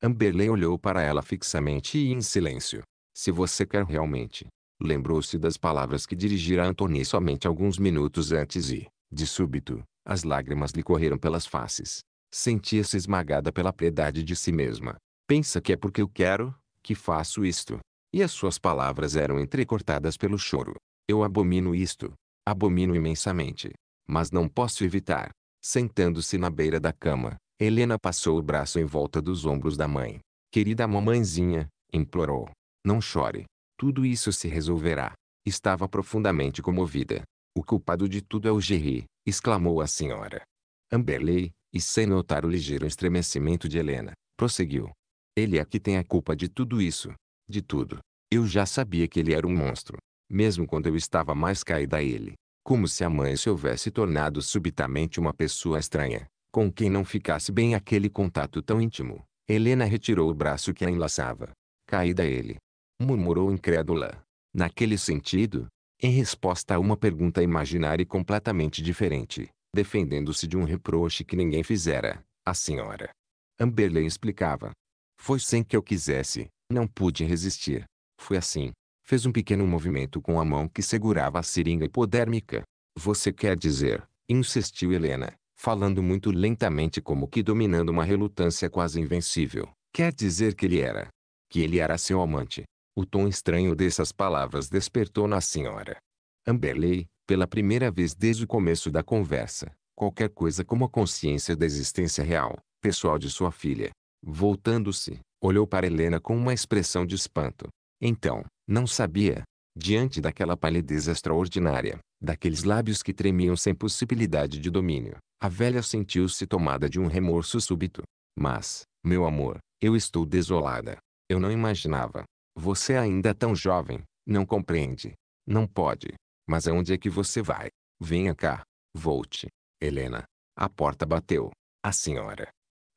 Amberley olhou para ela fixamente e em silêncio se você quer realmente. Lembrou-se das palavras que dirigira a Antony somente alguns minutos antes e, de súbito, as lágrimas lhe correram pelas faces. Sentia-se esmagada pela piedade de si mesma. Pensa que é porque eu quero, que faço isto. E as suas palavras eram entrecortadas pelo choro. Eu abomino isto. Abomino imensamente. Mas não posso evitar. Sentando-se na beira da cama, Helena passou o braço em volta dos ombros da mãe. Querida mamãezinha, implorou. Não chore. Tudo isso se resolverá. Estava profundamente comovida. O culpado de tudo é o Gerry, exclamou a senhora. Amberley, e sem notar o ligeiro estremecimento de Helena, prosseguiu. Ele é que tem a culpa de tudo isso. De tudo. Eu já sabia que ele era um monstro. Mesmo quando eu estava mais caída a ele. Como se a mãe se houvesse tornado subitamente uma pessoa estranha, com quem não ficasse bem aquele contato tão íntimo. Helena retirou o braço que a enlaçava. Caída ele, murmurou incrédula. Naquele sentido, em resposta a uma pergunta imaginária e completamente diferente, defendendo-se de um reproche que ninguém fizera, a senhora Amberley explicava. Foi sem que eu quisesse, não pude resistir. Foi assim. Fez um pequeno movimento com a mão que segurava a seringa hipodérmica. Você quer dizer, insistiu Helena, falando muito lentamente como que dominando uma relutância quase invencível. Quer dizer que ele era. Que ele era seu amante. O tom estranho dessas palavras despertou na senhora. Amberley, pela primeira vez desde o começo da conversa, qualquer coisa como a consciência da existência real, pessoal de sua filha. Voltando-se, olhou para Helena com uma expressão de espanto. Então, não sabia. Diante daquela palidez extraordinária, daqueles lábios que tremiam sem possibilidade de domínio, a velha sentiu-se tomada de um remorso súbito. Mas, meu amor, eu estou desolada. Eu não imaginava, você ainda é tão jovem, não compreende. Não pode. Mas aonde é que você vai? Venha cá. Volte. Helena. A porta bateu. A senhora.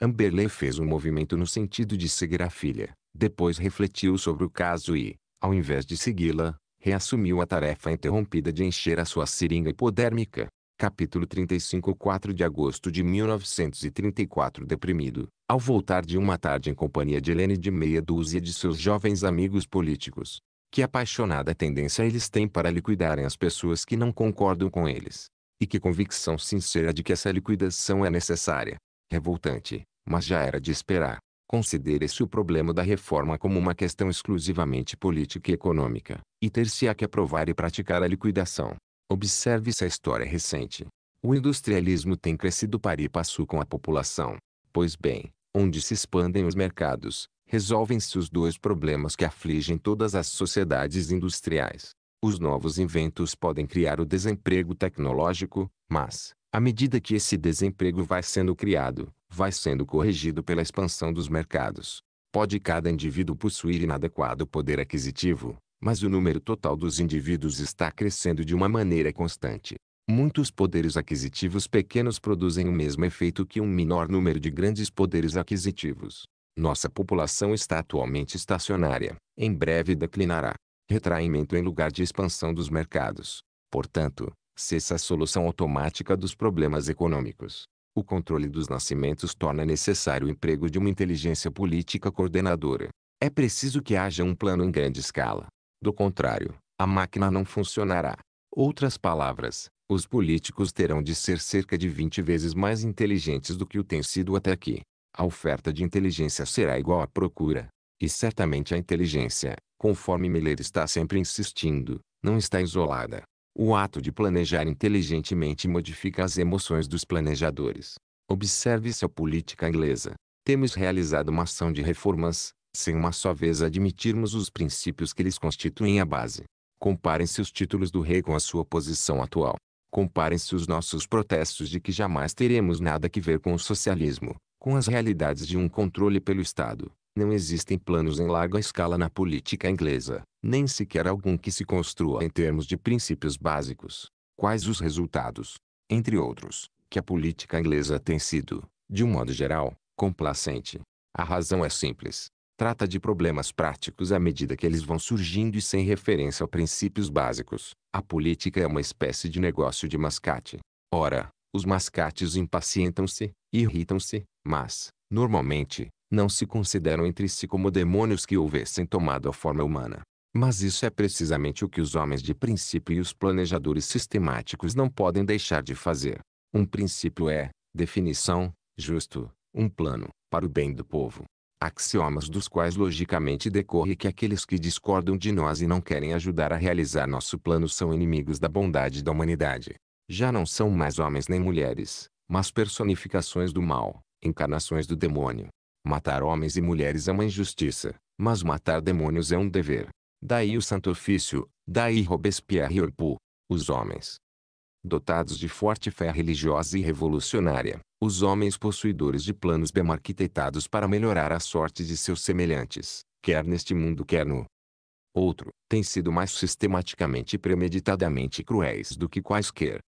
Amberley fez um movimento no sentido de seguir a filha. Depois refletiu sobre o caso e, ao invés de segui-la, reassumiu a tarefa interrompida de encher a sua seringa hipodérmica capítulo 35 4 de agosto de 1934 Deprimido, ao voltar de uma tarde em companhia de Helene de meia dúzia de seus jovens amigos políticos, que apaixonada tendência eles têm para liquidarem as pessoas que não concordam com eles, e que convicção sincera de que essa liquidação é necessária. Revoltante, mas já era de esperar. Considere-se o problema da reforma como uma questão exclusivamente política e econômica, e ter-se-á que aprovar e praticar a liquidação, Observe-se a história é recente. O industrialismo tem crescido pari passu com a população. Pois bem, onde se expandem os mercados, resolvem-se os dois problemas que afligem todas as sociedades industriais. Os novos inventos podem criar o desemprego tecnológico, mas, à medida que esse desemprego vai sendo criado, vai sendo corrigido pela expansão dos mercados. Pode cada indivíduo possuir inadequado poder aquisitivo, mas o número total dos indivíduos está crescendo de uma maneira constante. Muitos poderes aquisitivos pequenos produzem o mesmo efeito que um menor número de grandes poderes aquisitivos. Nossa população está atualmente estacionária, em breve declinará. Retraimento em lugar de expansão dos mercados. Portanto, cessa a solução automática dos problemas econômicos. O controle dos nascimentos torna necessário o emprego de uma inteligência política coordenadora. É preciso que haja um plano em grande escala, do contrário, a máquina não funcionará. Outras palavras, os políticos terão de ser cerca de 20 vezes mais inteligentes do que o têm sido até aqui. A oferta de inteligência será igual à procura. E certamente a inteligência, conforme Miller está sempre insistindo, não está isolada. O ato de planejar inteligentemente modifica as emoções dos planejadores. Observe-se a política inglesa. Temos realizado uma ação de reformas, sem uma só vez admitirmos os princípios que lhes constituem a base. Comparem-se os títulos do rei com a sua posição atual. Comparem-se os nossos protestos de que jamais teremos nada que ver com o socialismo, com as realidades de um controle pelo Estado. Não existem planos em larga escala na política inglesa, nem sequer algum que se construa em termos de princípios básicos. Quais os resultados, entre outros, que a política inglesa tem sido, de um modo geral, complacente? A razão é simples trata de problemas práticos à medida que eles vão surgindo e sem referência a princípios básicos. A política é uma espécie de negócio de mascate. Ora, os mascates impacientam-se, irritam-se, mas, normalmente, não se consideram entre si como demônios que houvessem tomado a forma humana. Mas isso é precisamente o que os homens de princípio e os planejadores sistemáticos não podem deixar de fazer. Um princípio é, definição, justo, um plano, para o bem do povo axiomas dos quais logicamente decorre que aqueles que discordam de nós e não querem ajudar a realizar nosso plano são inimigos da bondade da humanidade. Já não são mais homens nem mulheres, mas personificações do mal, encarnações do demônio. Matar homens e mulheres é uma injustiça, mas matar demônios é um dever. Daí o Santo Ofício, daí Robespierre e Orpú. Os homens, dotados de forte fé religiosa e revolucionária, os homens possuidores de planos bem arquitetados para melhorar a sorte de seus semelhantes, quer neste mundo quer no outro, têm sido mais sistematicamente e premeditadamente cruéis do que quaisquer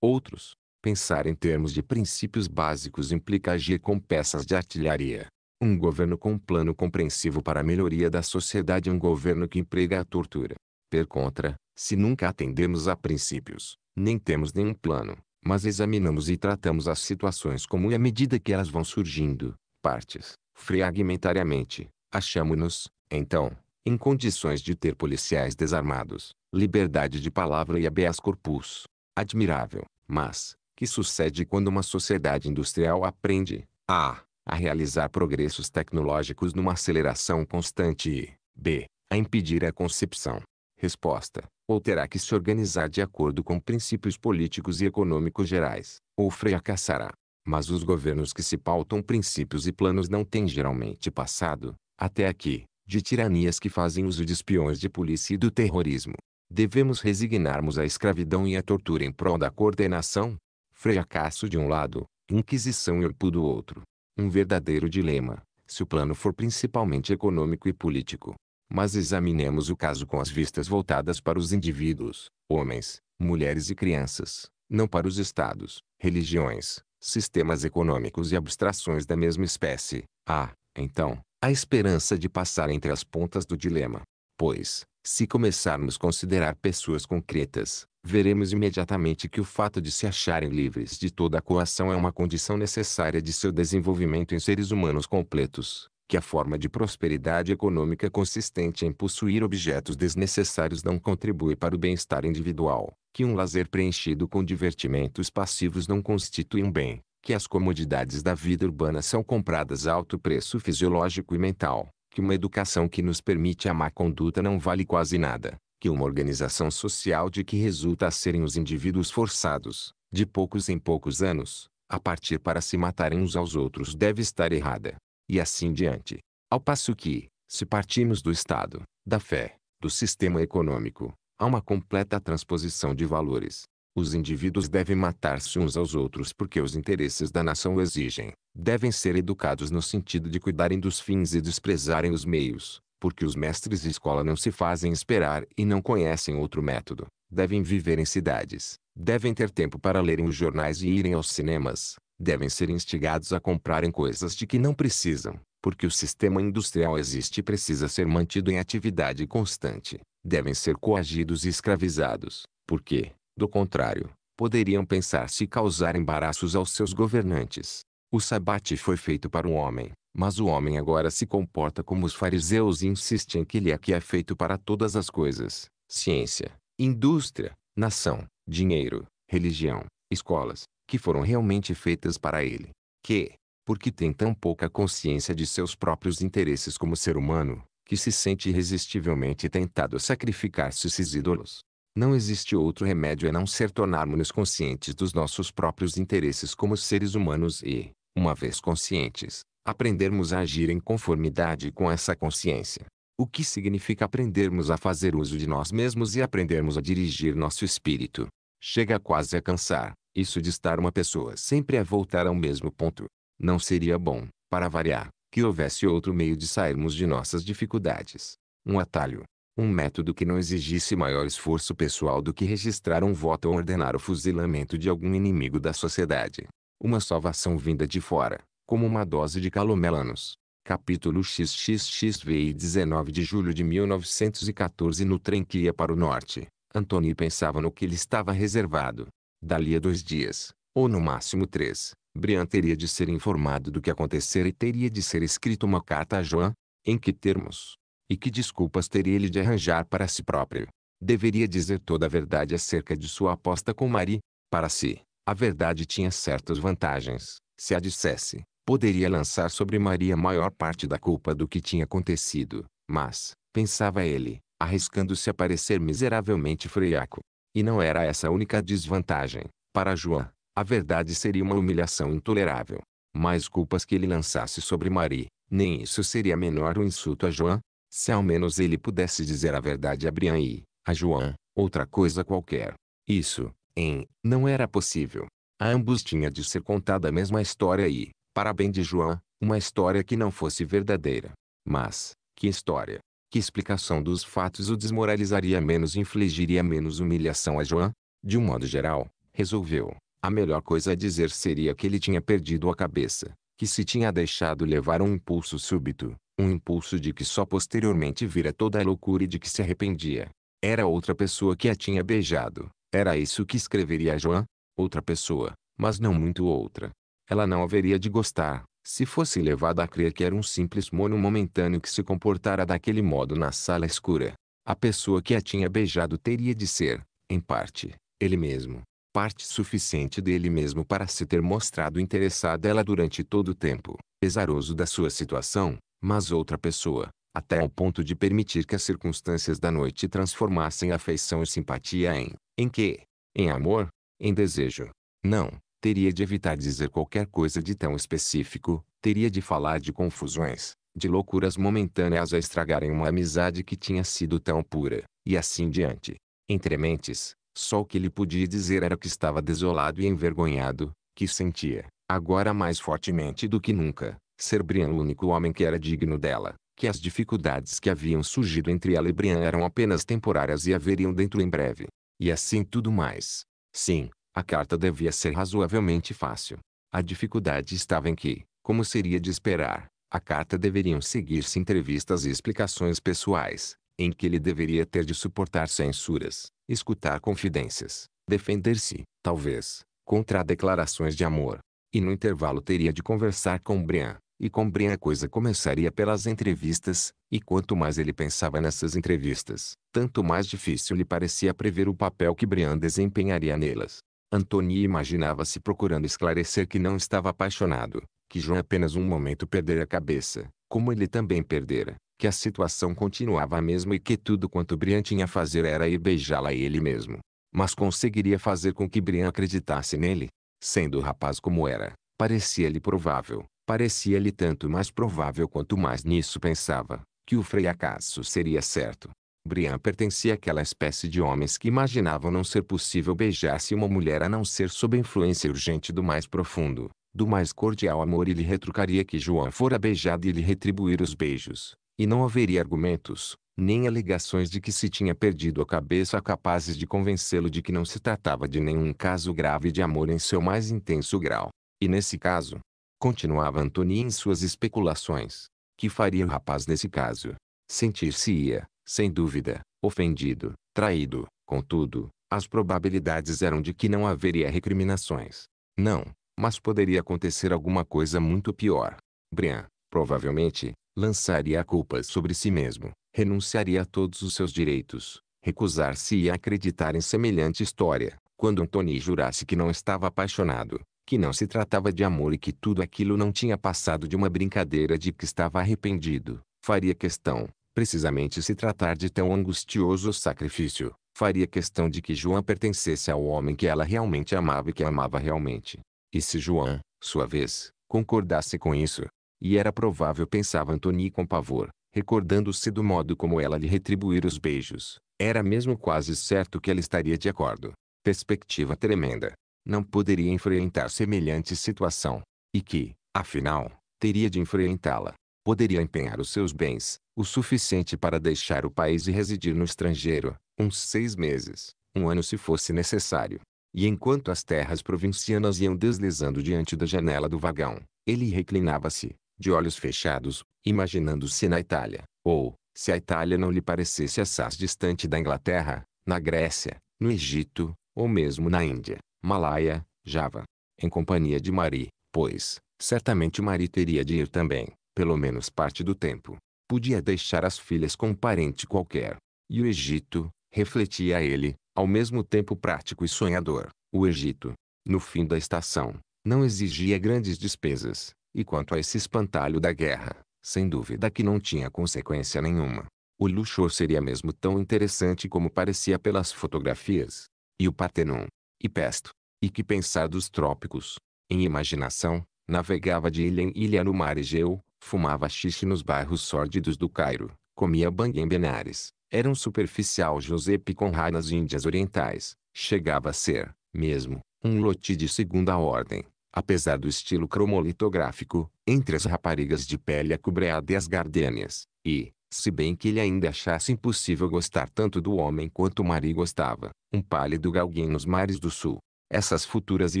outros. Pensar em termos de princípios básicos implica agir com peças de artilharia. Um governo com um plano compreensivo para a melhoria da sociedade é um governo que emprega a tortura. Per contra, se nunca atendemos a princípios, nem temos nenhum plano, mas examinamos e tratamos as situações como e à medida que elas vão surgindo, partes, fragmentariamente, achamos-nos, então, em condições de ter policiais desarmados, liberdade de palavra e habeas corpus. Admirável, mas, que sucede quando uma sociedade industrial aprende a. a realizar progressos tecnológicos numa aceleração constante e b. a impedir a concepção. Resposta ou terá que se organizar de acordo com princípios políticos e econômicos gerais, ou fracassará. Mas os governos que se pautam princípios e planos não têm geralmente passado, até aqui, de tiranias que fazem uso de espiões de polícia e do terrorismo. Devemos resignarmos à escravidão e à tortura em prol da coordenação? Fracasso de um lado, Inquisição e Orpo do outro. Um verdadeiro dilema, se o plano for principalmente econômico e político, mas examinemos o caso com as vistas voltadas para os indivíduos, homens, mulheres e crianças, não para os estados, religiões, sistemas econômicos e abstrações da mesma espécie. Ah, então, há, então, a esperança de passar entre as pontas do dilema. Pois, se começarmos a considerar pessoas concretas, veremos imediatamente que o fato de se acharem livres de toda a coação é uma condição necessária de seu desenvolvimento em seres humanos completos que a forma de prosperidade econômica consistente em possuir objetos desnecessários não contribui para o bem-estar individual, que um lazer preenchido com divertimentos passivos não constitui um bem, que as comodidades da vida urbana são compradas a alto preço fisiológico e mental, que uma educação que nos permite a má conduta não vale quase nada, que uma organização social de que resulta a serem os indivíduos forçados, de poucos em poucos anos, a partir para se matarem uns aos outros deve estar errada e assim diante. Ao passo que, se partimos do Estado, da fé, do sistema econômico, há uma completa transposição de valores. Os indivíduos devem matar-se uns aos outros porque os interesses da nação o exigem. Devem ser educados no sentido de cuidarem dos fins e desprezarem os meios, porque os mestres de escola não se fazem esperar e não conhecem outro método. Devem viver em cidades, devem ter tempo para lerem os jornais e irem aos cinemas, devem ser instigados a comprarem coisas de que não precisam, porque o sistema industrial existe e precisa ser mantido em atividade constante. Devem ser coagidos e escravizados, porque, do contrário, poderiam pensar-se causar embaraços aos seus governantes. O sabate foi feito para o homem, mas o homem agora se comporta como os fariseus e insiste em que ele é que é feito para todas as coisas: ciência, indústria, nação, dinheiro, religião, escolas, que foram realmente feitas para ele, que, porque tem tão pouca consciência de seus próprios interesses como ser humano, que se sente irresistivelmente tentado a sacrificar-se esses ídolos. Não existe outro remédio a não ser tornarmos-nos conscientes dos nossos próprios interesses como seres humanos e, uma vez conscientes, aprendermos a agir em conformidade com essa consciência. O que significa aprendermos a fazer uso de nós mesmos e aprendermos a dirigir nosso espírito. Chega quase a cansar, isso de estar uma pessoa sempre a é voltar ao mesmo ponto. Não seria bom, para variar, que houvesse outro meio de sairmos de nossas dificuldades. Um atalho. Um método que não exigisse maior esforço pessoal do que registrar um voto ou ordenar o fuzilamento de algum inimigo da sociedade. Uma salvação vinda de fora, como uma dose de calomelanos. Capítulo XXXVI 19 de julho de 1914 No trem que ia para o norte, Antony pensava no que lhe estava reservado. Dali a dois dias, ou no máximo três, Brian teria de ser informado do que acontecera e teria de ser escrito uma carta a Joan, em que termos, e que desculpas teria ele de arranjar para si próprio. Deveria dizer toda a verdade acerca de sua aposta com Marie. Para si, a verdade tinha certas vantagens. Se a dissesse, poderia lançar sobre Maria a maior parte da culpa do que tinha acontecido. Mas, pensava ele, arriscando-se a parecer miseravelmente freiaco, e não era essa a única desvantagem. Para João, a verdade seria uma humilhação intolerável. Mais culpas que ele lançasse sobre Marie, nem isso seria menor um insulto a João. Se ao menos ele pudesse dizer a verdade a Brian e, a João, outra coisa qualquer. Isso, em, não era possível. A ambos tinha de ser contada a mesma história e, para bem de João, uma história que não fosse verdadeira. Mas, que história? que explicação dos fatos o desmoralizaria menos e infligiria menos humilhação a João. De um modo geral, resolveu. A melhor coisa a dizer seria que ele tinha perdido a cabeça, que se tinha deixado levar um impulso súbito, um impulso de que só posteriormente vira toda a loucura e de que se arrependia. Era outra pessoa que a tinha beijado. Era isso que escreveria a Joan? Outra pessoa, mas não muito outra. Ela não haveria de gostar, se fosse levado a crer que era um simples mono momentâneo que se comportara daquele modo na sala escura, a pessoa que a tinha beijado teria de ser, em parte, ele mesmo, parte suficiente dele mesmo para se ter mostrado interessado ela durante todo o tempo, pesaroso da sua situação, mas outra pessoa, até ao ponto de permitir que as circunstâncias da noite transformassem afeição e simpatia em, em quê? Em amor? Em desejo? Não, Teria de evitar dizer qualquer coisa de tão específico, teria de falar de confusões, de loucuras momentâneas a estragarem uma amizade que tinha sido tão pura, e assim diante. Entre mentes, só o que lhe podia dizer era que estava desolado e envergonhado, que sentia, agora mais fortemente do que nunca, ser Brian o único homem que era digno dela, que as dificuldades que haviam surgido entre ela e Brian eram apenas temporárias e haveriam dentro em breve. E assim tudo mais. Sim, a carta devia ser razoavelmente fácil. A dificuldade estava em que, como seria de esperar, a carta deveriam seguir-se entrevistas e explicações pessoais, em que ele deveria ter de suportar censuras, escutar confidências, defender-se, talvez, contra declarações de amor. E no intervalo teria de conversar com Brian, e com Brian a coisa começaria pelas entrevistas, e quanto mais ele pensava nessas entrevistas, tanto mais difícil lhe parecia prever o papel que Brian desempenharia nelas. Antônia imaginava-se procurando esclarecer que não estava apaixonado, que João apenas um momento perdera a cabeça, como ele também perdera, que a situação continuava a mesma e que tudo quanto Brian tinha a fazer era ir beijá-la ele mesmo. Mas conseguiria fazer com que Brian acreditasse nele? Sendo o rapaz como era, parecia-lhe provável, parecia-lhe tanto mais provável quanto mais nisso pensava, que o Frei Acaso seria certo. Brian pertencia àquela espécie de homens que imaginavam não ser possível beijar-se uma mulher a não ser sob influência urgente do mais profundo, do mais cordial amor e lhe retrucaria que João fora beijado e lhe retribuir os beijos. E não haveria argumentos, nem alegações de que se tinha perdido a cabeça capazes de convencê-lo de que não se tratava de nenhum caso grave de amor em seu mais intenso grau. E nesse caso, continuava Antônio em suas especulações, que faria o rapaz nesse caso? Sentir-se-ia, sem dúvida, ofendido, traído. Contudo, as probabilidades eram de que não haveria recriminações. Não, mas poderia acontecer alguma coisa muito pior. Brian, provavelmente, lançaria a culpa sobre si mesmo, renunciaria a todos os seus direitos, recusar-se a acreditar em semelhante história, quando Antony jurasse que não estava apaixonado, que não se tratava de amor e que tudo aquilo não tinha passado de uma brincadeira de que estava arrependido, faria questão, precisamente se tratar de tão angustioso sacrifício, faria questão de que João pertencesse ao homem que ela realmente amava e que amava realmente. E se João, sua vez, concordasse com isso? E era provável pensava Antoni com pavor, recordando-se do modo como ela lhe retribuir os beijos. Era mesmo quase certo que ela estaria de acordo. Perspectiva tremenda. Não poderia enfrentar semelhante situação. E que, afinal, teria de enfrentá-la poderia empenhar os seus bens, o suficiente para deixar o país e residir no estrangeiro, uns seis meses, um ano se fosse necessário. E enquanto as terras provincianas iam deslizando diante da janela do vagão, ele reclinava-se, de olhos fechados, imaginando-se na Itália, ou, se a Itália não lhe parecesse assaz distante da Inglaterra, na Grécia, no Egito, ou mesmo na Índia, Malaia, Java, em companhia de Mari, pois, certamente Mari teria de ir também pelo menos parte do tempo, podia deixar as filhas com um parente qualquer. E o Egito, refletia ele, ao mesmo tempo prático e sonhador, o Egito, no fim da estação, não exigia grandes despesas, e quanto a esse espantalho da guerra, sem dúvida que não tinha consequência nenhuma. O luxo seria mesmo tão interessante como parecia pelas fotografias. E o Partenon. E Pesto. E que pensar dos trópicos. Em imaginação, navegava de ilha em ilha no mar Egeu, Fumava xixi nos bairros sórdidos do Cairo. Comia bangue em Benares. Era um superficial Giuseppe Conrad nas Índias Orientais. Chegava a ser, mesmo, um lote de segunda ordem. Apesar do estilo cromolitográfico, entre as raparigas de pele acobreada e as gardênias. E, se bem que ele ainda achasse impossível gostar tanto do homem quanto o Mari gostava, um pálido galguinho nos mares do sul. Essas futuras e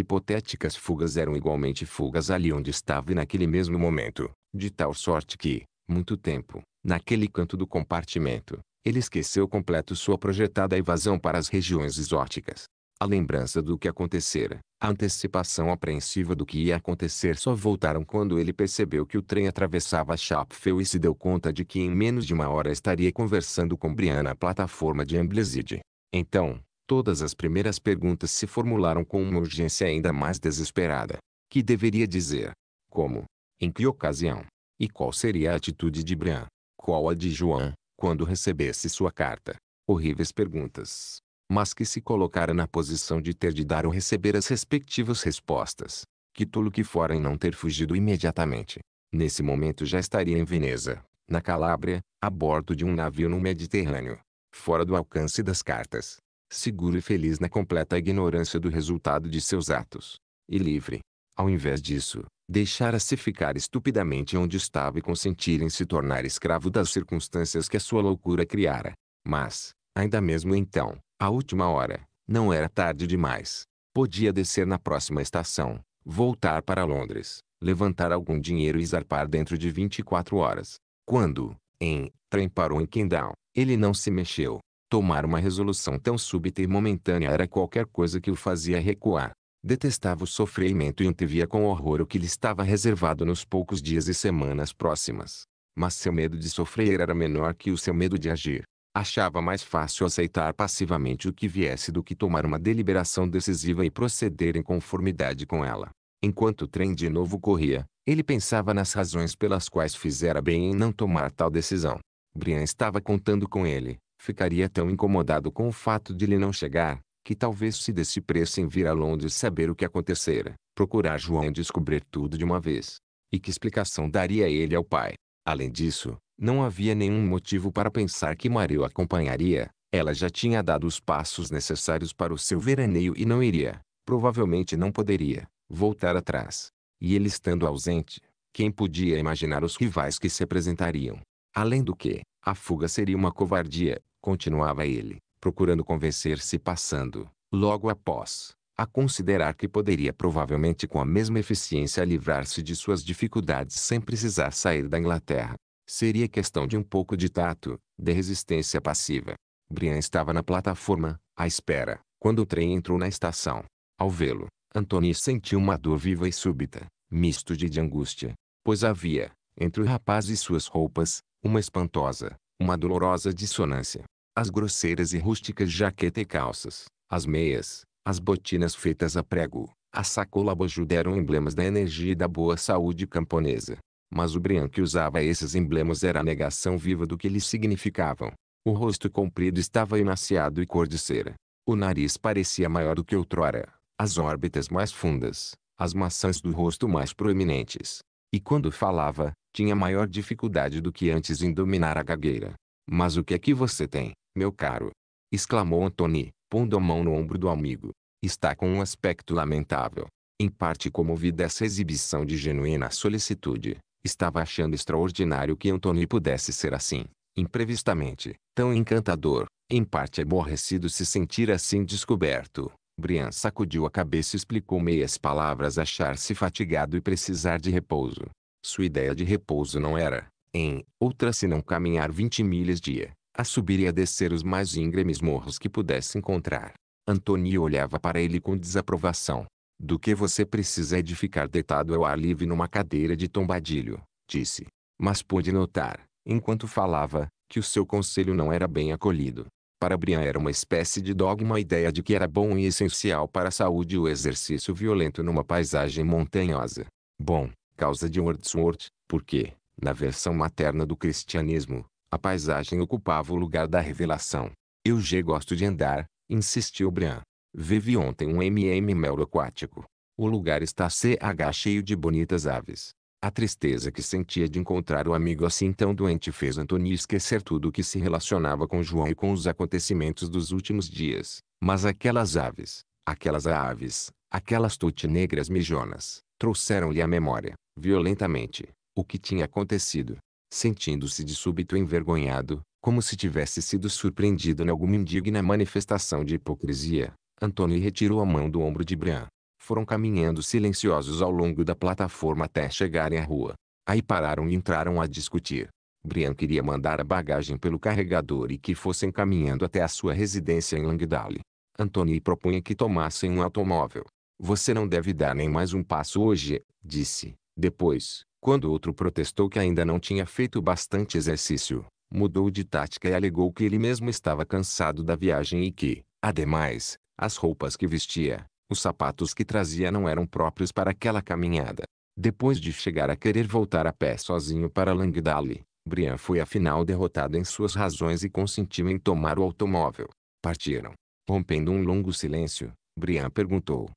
hipotéticas fugas eram igualmente fugas ali onde estava e naquele mesmo momento de tal sorte que, muito tempo, naquele canto do compartimento, ele esqueceu completo sua projetada evasão para as regiões exóticas. A lembrança do que acontecera, a antecipação apreensiva do que ia acontecer só voltaram quando ele percebeu que o trem atravessava Chapfel e se deu conta de que em menos de uma hora estaria conversando com Brian na plataforma de Ambleside. Então, todas as primeiras perguntas se formularam com uma urgência ainda mais desesperada. Que deveria dizer? Como? Em que ocasião? E qual seria a atitude de Brian? Qual a de João, quando recebesse sua carta? Horríveis perguntas. Mas que se colocara na posição de ter de dar ou receber as respectivas respostas. Que tolo que fora em não ter fugido imediatamente. Nesse momento já estaria em Veneza, na Calábria, a bordo de um navio no Mediterrâneo. Fora do alcance das cartas. Seguro e feliz na completa ignorância do resultado de seus atos. E livre. Ao invés disso, deixara-se ficar estupidamente onde estava e consentir em se tornar escravo das circunstâncias que a sua loucura criara. Mas, ainda mesmo então, à última hora, não era tarde demais. Podia descer na próxima estação, voltar para Londres, levantar algum dinheiro e zarpar dentro de 24 horas. Quando, em, trem parou em Kendall, ele não se mexeu. Tomar uma resolução tão súbita e momentânea era qualquer coisa que o fazia recuar detestava o sofrimento e antevia com horror o que lhe estava reservado nos poucos dias e semanas próximas. Mas seu medo de sofrer era menor que o seu medo de agir. Achava mais fácil aceitar passivamente o que viesse do que tomar uma deliberação decisiva e proceder em conformidade com ela. Enquanto o trem de novo corria, ele pensava nas razões pelas quais fizera bem em não tomar tal decisão. Brian estava contando com ele. Ficaria tão incomodado com o fato de lhe não chegar, que talvez se desse em vir a Londres saber o que acontecera, procurar João descobrir tudo de uma vez. E que explicação daria ele ao pai? Além disso, não havia nenhum motivo para pensar que Maria o acompanharia, ela já tinha dado os passos necessários para o seu veraneio e não iria, provavelmente não poderia, voltar atrás. E ele estando ausente, quem podia imaginar os rivais que se apresentariam? Além do que, a fuga seria uma covardia, continuava ele, procurando convencer-se passando, logo após, a considerar que poderia provavelmente com a mesma eficiência livrar-se de suas dificuldades sem precisar sair da Inglaterra. Seria questão de um pouco de tato, de resistência passiva. Brian estava na plataforma, à espera, quando o trem entrou na estação. Ao vê-lo, Anthony sentiu uma dor viva e súbita, misto de, de angústia, pois havia, entre o rapaz e suas roupas, uma espantosa, uma dolorosa dissonância as grosseiras e rústicas jaqueta e calças, as meias, as botinas feitas a prego, a sacola bojuda eram emblemas da energia e da boa saúde camponesa. Mas o Brian que usava esses emblemas era a negação viva do que eles significavam. O rosto comprido estava emaciado e cor de cera. O nariz parecia maior do que outrora, as órbitas mais fundas, as maçãs do rosto mais proeminentes. E quando falava, tinha maior dificuldade do que antes em dominar a gagueira. Mas o que é que você tem? meu caro! exclamou Antony, pondo a mão no ombro do amigo. Está com um aspecto lamentável. Em parte comovido essa exibição de genuína solicitude, estava achando extraordinário que Antony pudesse ser assim, imprevistamente, tão encantador, em parte aborrecido se sentir assim descoberto. Brian sacudiu a cabeça e explicou meias palavras achar-se fatigado e precisar de repouso. Sua ideia de repouso não era, em outra senão caminhar 20 milhas dia, a subir e a descer os mais íngremes morros que pudesse encontrar. Antônio olhava para ele com desaprovação. Do que você precisa é de ficar deitado ao ar livre numa cadeira de tombadilho, disse. Mas pôde notar, enquanto falava, que o seu conselho não era bem acolhido. Para Brian era uma espécie de dogma a ideia de que era bom e essencial para a saúde o exercício violento numa paisagem montanhosa. Bom, causa de Wordsworth, porque, na versão materna do cristianismo, a paisagem ocupava o lugar da revelação. Eu já gosto de andar, insistiu Brian. Vive ontem um MM mel aquático. O lugar está CH cheio de bonitas aves. A tristeza que sentia de encontrar o amigo assim tão doente fez Antoni esquecer tudo o que se relacionava com João e com os acontecimentos dos últimos dias. Mas aquelas aves, aquelas aves, aquelas tute negras mijonas, trouxeram-lhe à memória, violentamente, o que tinha acontecido sentindo-se de súbito envergonhado, como se tivesse sido surpreendido em alguma indigna manifestação de hipocrisia, Antônio retirou a mão do ombro de Brian. Foram caminhando silenciosos ao longo da plataforma até chegarem à rua. Aí pararam e entraram a discutir. Brian queria mandar a bagagem pelo carregador e que fossem caminhando até a sua residência em Langdale. Antônio propunha que tomassem um automóvel. Você não deve dar nem mais um passo hoje, disse. Depois, quando outro protestou que ainda não tinha feito bastante exercício, mudou de tática e alegou que ele mesmo estava cansado da viagem e que, ademais, as roupas que vestia, os sapatos que trazia não eram próprios para aquela caminhada. Depois de chegar a querer voltar a pé sozinho para Langdale, Brian foi afinal derrotado em suas razões e consentiu em tomar o automóvel. Partiram. Rompendo um longo silêncio, Brian perguntou.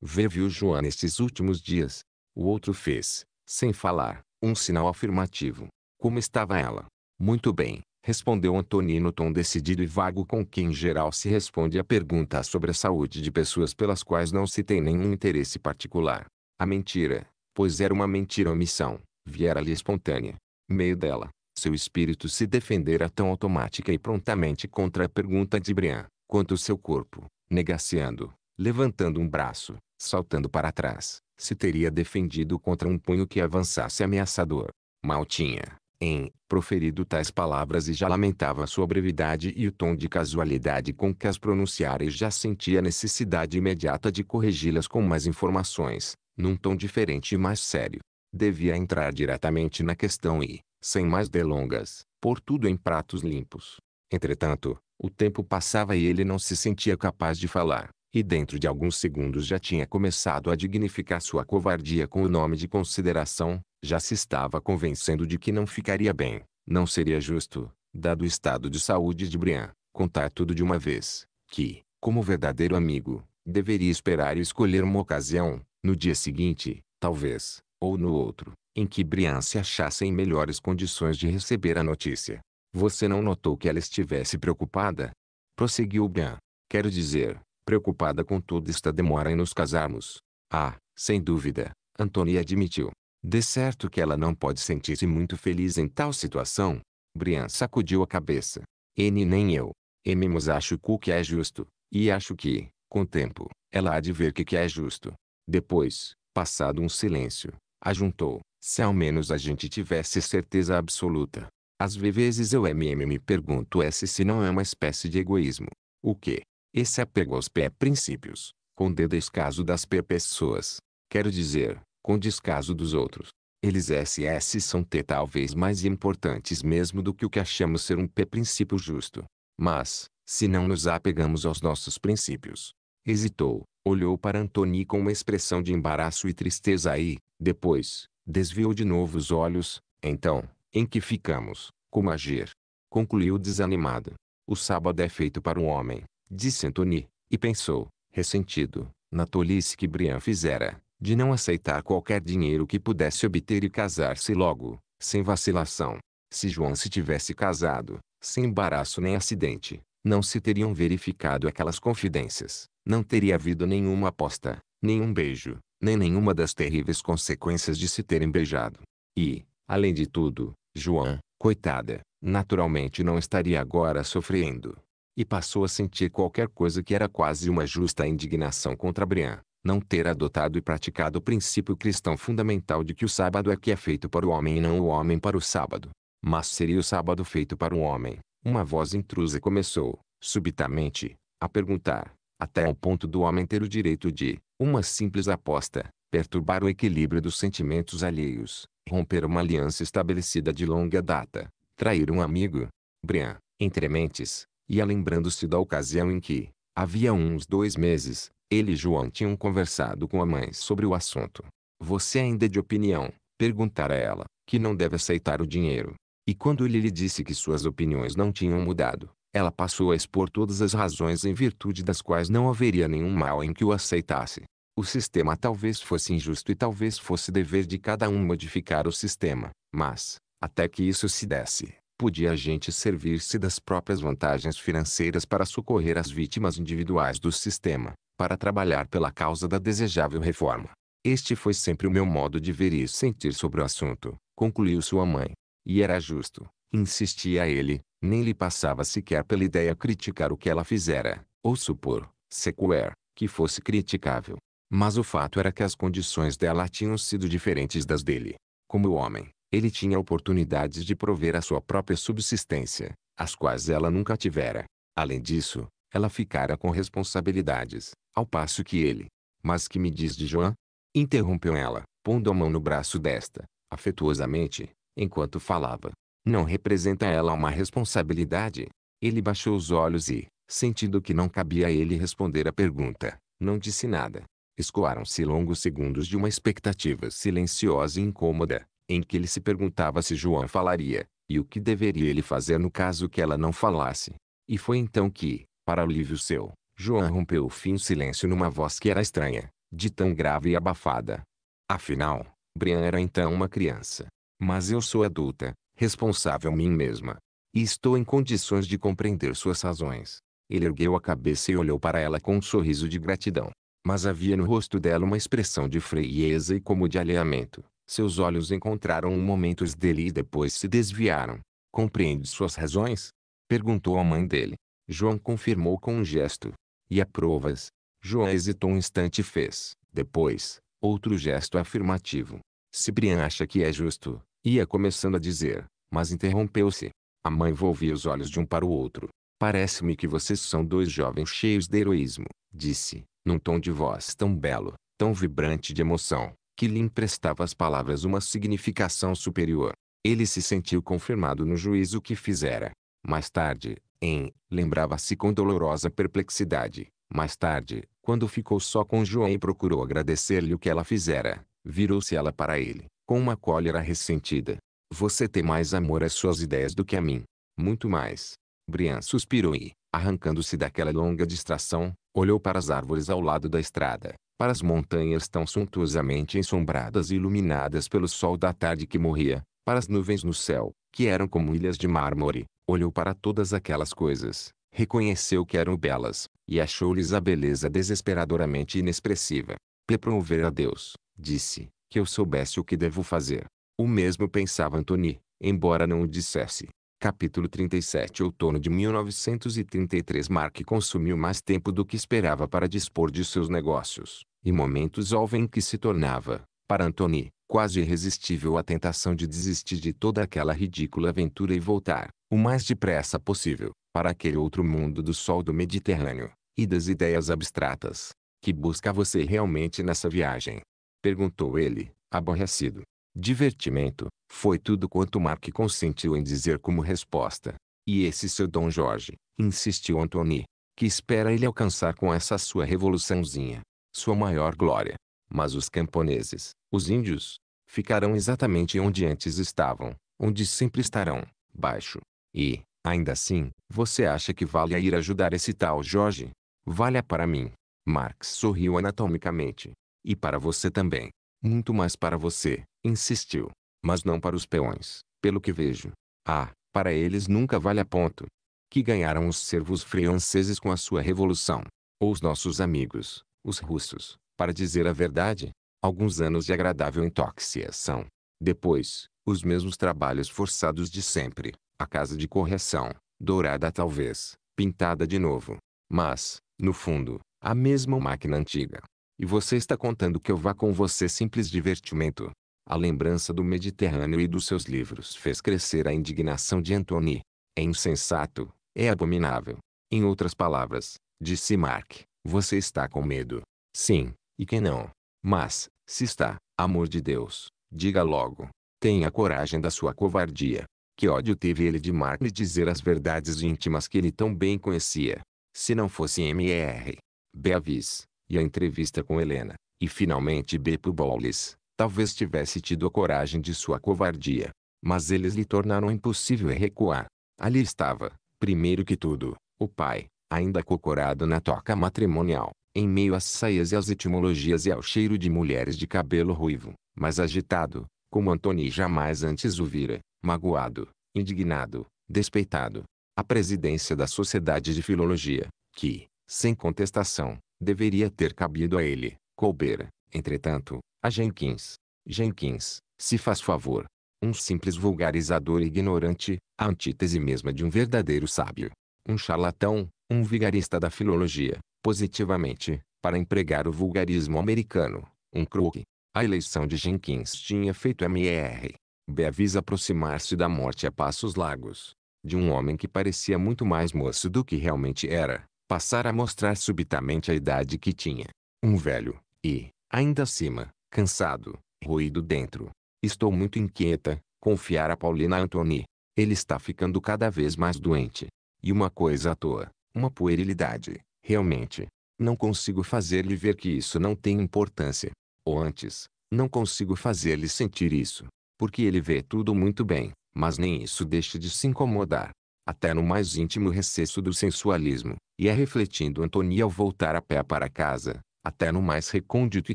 Vê viu João nestes últimos dias? O outro fez sem falar, um sinal afirmativo. Como estava ela? Muito bem, respondeu Antonino no tom decidido e vago com que em geral se responde a pergunta sobre a saúde de pessoas pelas quais não se tem nenhum interesse particular. A mentira, pois era uma mentira omissão, viera-lhe espontânea. Meio dela, seu espírito se defendera tão automática e prontamente contra a pergunta de Brian, quanto o seu corpo, negaciando, levantando um braço, saltando para trás, se teria defendido contra um punho que avançasse ameaçador. Mal tinha, em, proferido tais palavras e já lamentava sua brevidade e o tom de casualidade com que as pronunciara e já sentia a necessidade imediata de corrigi-las com mais informações, num tom diferente e mais sério. Devia entrar diretamente na questão e, sem mais delongas, pôr tudo em pratos limpos. Entretanto, o tempo passava e ele não se sentia capaz de falar e dentro de alguns segundos já tinha começado a dignificar sua covardia com o nome de consideração, já se estava convencendo de que não ficaria bem, não seria justo, dado o estado de saúde de Brian, contar tudo de uma vez, que, como verdadeiro amigo, deveria esperar e escolher uma ocasião, no dia seguinte, talvez, ou no outro, em que Brian se achasse em melhores condições de receber a notícia. Você não notou que ela estivesse preocupada? Prosseguiu Brian. Quero dizer, preocupada com toda esta demora em nos casarmos. Ah, sem dúvida, Antônia admitiu. De certo que ela não pode sentir-se muito feliz em tal situação. Brian sacudiu a cabeça. N nem eu. Memos acho que é justo. E acho que, com o tempo, ela há de ver que que é justo. Depois, passado um silêncio, ajuntou. Se ao menos a gente tivesse certeza absoluta. Às vezes eu mm me pergunto é se se não é uma espécie de egoísmo. O que, esse apego aos pé princípios com descaso das pessoas, quero dizer, com descaso dos outros. Eles SS são T talvez mais importantes mesmo do que o que achamos ser um P-princípio justo. Mas, se não nos apegamos aos nossos princípios. Hesitou, olhou para Antony com uma expressão de embaraço e tristeza e, depois, desviou de novo os olhos. Então, em que ficamos? Como agir? Concluiu desanimado. O sábado é feito para o homem, disse Anthony, e pensou, ressentido, na tolice que Brian fizera, de não aceitar qualquer dinheiro que pudesse obter e casar-se logo, sem vacilação. Se João se tivesse casado, sem embaraço nem acidente, não se teriam verificado aquelas confidências, não teria havido nenhuma aposta, nenhum beijo, nem nenhuma das terríveis consequências de se terem beijado. E, além de tudo, João, coitada, naturalmente não estaria agora sofrendo e passou a sentir qualquer coisa que era quase uma justa indignação contra Brian, não ter adotado e praticado o princípio cristão fundamental de que o sábado é que é feito para o homem e não o homem para o sábado. Mas seria o sábado feito para o homem? Uma voz intrusa começou, subitamente, a perguntar, até ao ponto do homem ter o direito de, uma simples aposta, perturbar o equilíbrio dos sentimentos alheios, romper uma aliança estabelecida de longa data, trair um amigo. Brian, entre mentes, Ia é lembrando-se da ocasião em que, havia uns dois meses, ele e João tinham conversado com a mãe sobre o assunto. Você ainda é de opinião, perguntara ela, que não deve aceitar o dinheiro. E quando ele lhe disse que suas opiniões não tinham mudado, ela passou a expor todas as razões em virtude das quais não haveria nenhum mal em que o aceitasse. O sistema talvez fosse injusto e talvez fosse dever de cada um modificar o sistema, mas, até que isso se desse, podia a gente servir-se das próprias vantagens financeiras para socorrer as vítimas individuais do sistema, para trabalhar pela causa da desejável reforma. Este foi sempre o meu modo de ver e sentir sobre o assunto, concluiu sua mãe. E era justo, insistia ele, nem lhe passava sequer pela ideia criticar o que ela fizera, ou supor, sequer, que fosse criticável. Mas o fato era que as condições dela tinham sido diferentes das dele. Como homem, ele tinha oportunidades de prover a sua própria subsistência, as quais ela nunca tivera. Além disso, ela ficara com responsabilidades, ao passo que ele. Mas que me diz de João? Interrompeu ela, pondo a mão no braço desta, afetuosamente, enquanto falava. Não representa ela uma responsabilidade? Ele baixou os olhos e, sentindo que não cabia a ele responder a pergunta, não disse nada. Escoaram-se longos segundos de uma expectativa silenciosa e incômoda, em que ele se perguntava se João falaria, e o que deveria ele fazer no caso que ela não falasse. E foi então que, para alívio seu, João rompeu o fim silêncio numa voz que era estranha, de tão grave e abafada. Afinal, Brian era então uma criança. Mas eu sou adulta, responsável a mim mesma. E estou em condições de compreender suas razões. Ele ergueu a cabeça e olhou para ela com um sorriso de gratidão. Mas havia no rosto dela uma expressão de frieza e como de alheamento. Seus olhos encontraram um momento os dele e depois se desviaram. Compreende suas razões? Perguntou a mãe dele. João confirmou com um gesto. E aprovas? João hesitou um instante e fez, depois, outro gesto afirmativo. Ciprian acha que é justo, ia começando a dizer, mas interrompeu-se. A mãe volvia os olhos de um para o outro. Parece-me que vocês são dois jovens cheios de heroísmo, disse, num tom de voz tão belo, tão vibrante de emoção, que lhe emprestava as palavras uma significação superior. Ele se sentiu confirmado no juízo que fizera. Mais tarde, em, lembrava-se com dolorosa perplexidade. Mais tarde, quando ficou só com João e procurou agradecer-lhe o que ela fizera, virou-se ela para ele, com uma cólera ressentida. Você tem mais amor às suas ideias do que a mim. Muito mais. Brian suspirou e, arrancando-se daquela longa distração, olhou para as árvores ao lado da estrada para as montanhas tão suntuosamente ensombradas e iluminadas pelo sol da tarde que morria, para as nuvens no céu, que eram como ilhas de mármore, olhou para todas aquelas coisas, reconheceu que eram belas, e achou-lhes a beleza desesperadoramente inexpressiva. Peprouver a Deus, disse, que eu soubesse o que devo fazer. O mesmo pensava Antony, embora não o dissesse. Capítulo 37 Outono de 1933 Mark consumiu mais tempo do que esperava para dispor de seus negócios, e momentos houve em que se tornava, para Anthony, quase irresistível a tentação de desistir de toda aquela ridícula aventura e voltar, o mais depressa possível, para aquele outro mundo do sol do Mediterrâneo, e das ideias abstratas. Que busca você realmente nessa viagem? Perguntou ele, aborrecido divertimento, foi tudo quanto Mark consentiu em dizer como resposta. E esse seu Dom Jorge, insistiu Antony, que espera ele alcançar com essa sua revoluçãozinha, sua maior glória. Mas os camponeses, os índios, ficarão exatamente onde antes estavam, onde sempre estarão, baixo. E, ainda assim, você acha que vale a ir ajudar esse tal Jorge? Vale para mim. Marx sorriu anatomicamente. E para você também. Muito mais para você, insistiu. Mas não para os peões, pelo que vejo. Ah, para eles nunca vale a ponto. Que ganharam os servos franceses com a sua revolução. Ou os nossos amigos, os russos, para dizer a verdade. Alguns anos de agradável intoxicação. Depois, os mesmos trabalhos forçados de sempre. A casa de correção, dourada talvez, pintada de novo. Mas, no fundo, a mesma máquina antiga. E você está contando que eu vá com você simples divertimento. A lembrança do Mediterrâneo e dos seus livros fez crescer a indignação de Antony. É insensato, é abominável. Em outras palavras, disse Mark, você está com medo. Sim, e quem não? Mas, se está, amor de Deus, diga logo. Tenha coragem da sua covardia. Que ódio teve ele de Mark lhe dizer as verdades íntimas que ele tão bem conhecia. Se não fosse M.R. Beavis, e a entrevista com Helena, e finalmente Beppo Bolles, talvez tivesse tido a coragem de sua covardia. Mas eles lhe tornaram impossível recuar. Ali estava, primeiro que tudo, o pai, ainda cocorado na toca matrimonial, em meio às saias e às etimologias e ao cheiro de mulheres de cabelo ruivo, mas agitado, como Antoni jamais antes o vira, magoado, indignado, despeitado. A presidência da Sociedade de Filologia, que, sem contestação, Deveria ter cabido a ele, Colbert, entretanto, a Jenkins. Jenkins, se faz favor. Um simples vulgarizador ignorante, a antítese mesma de um verdadeiro sábio. Um charlatão, um vigarista da filologia, positivamente, para empregar o vulgarismo americano, um croque. A eleição de Jenkins tinha feito M.R. Beavis aproximar-se da morte a passos largos. De um homem que parecia muito mais moço do que realmente era, passara a mostrar subitamente a idade que tinha. Um velho, e, ainda acima, cansado, ruído dentro. Estou muito inquieta, confiar a Paulina Antoni. Ele está ficando cada vez mais doente. E uma coisa à toa, uma puerilidade, realmente. Não consigo fazer-lhe ver que isso não tem importância. Ou antes, não consigo fazer-lhe sentir isso. Porque ele vê tudo muito bem, mas nem isso deixa de se incomodar. Até no mais íntimo recesso do sensualismo. E é refletindo Antônia ao voltar a pé para casa, até no mais recôndito e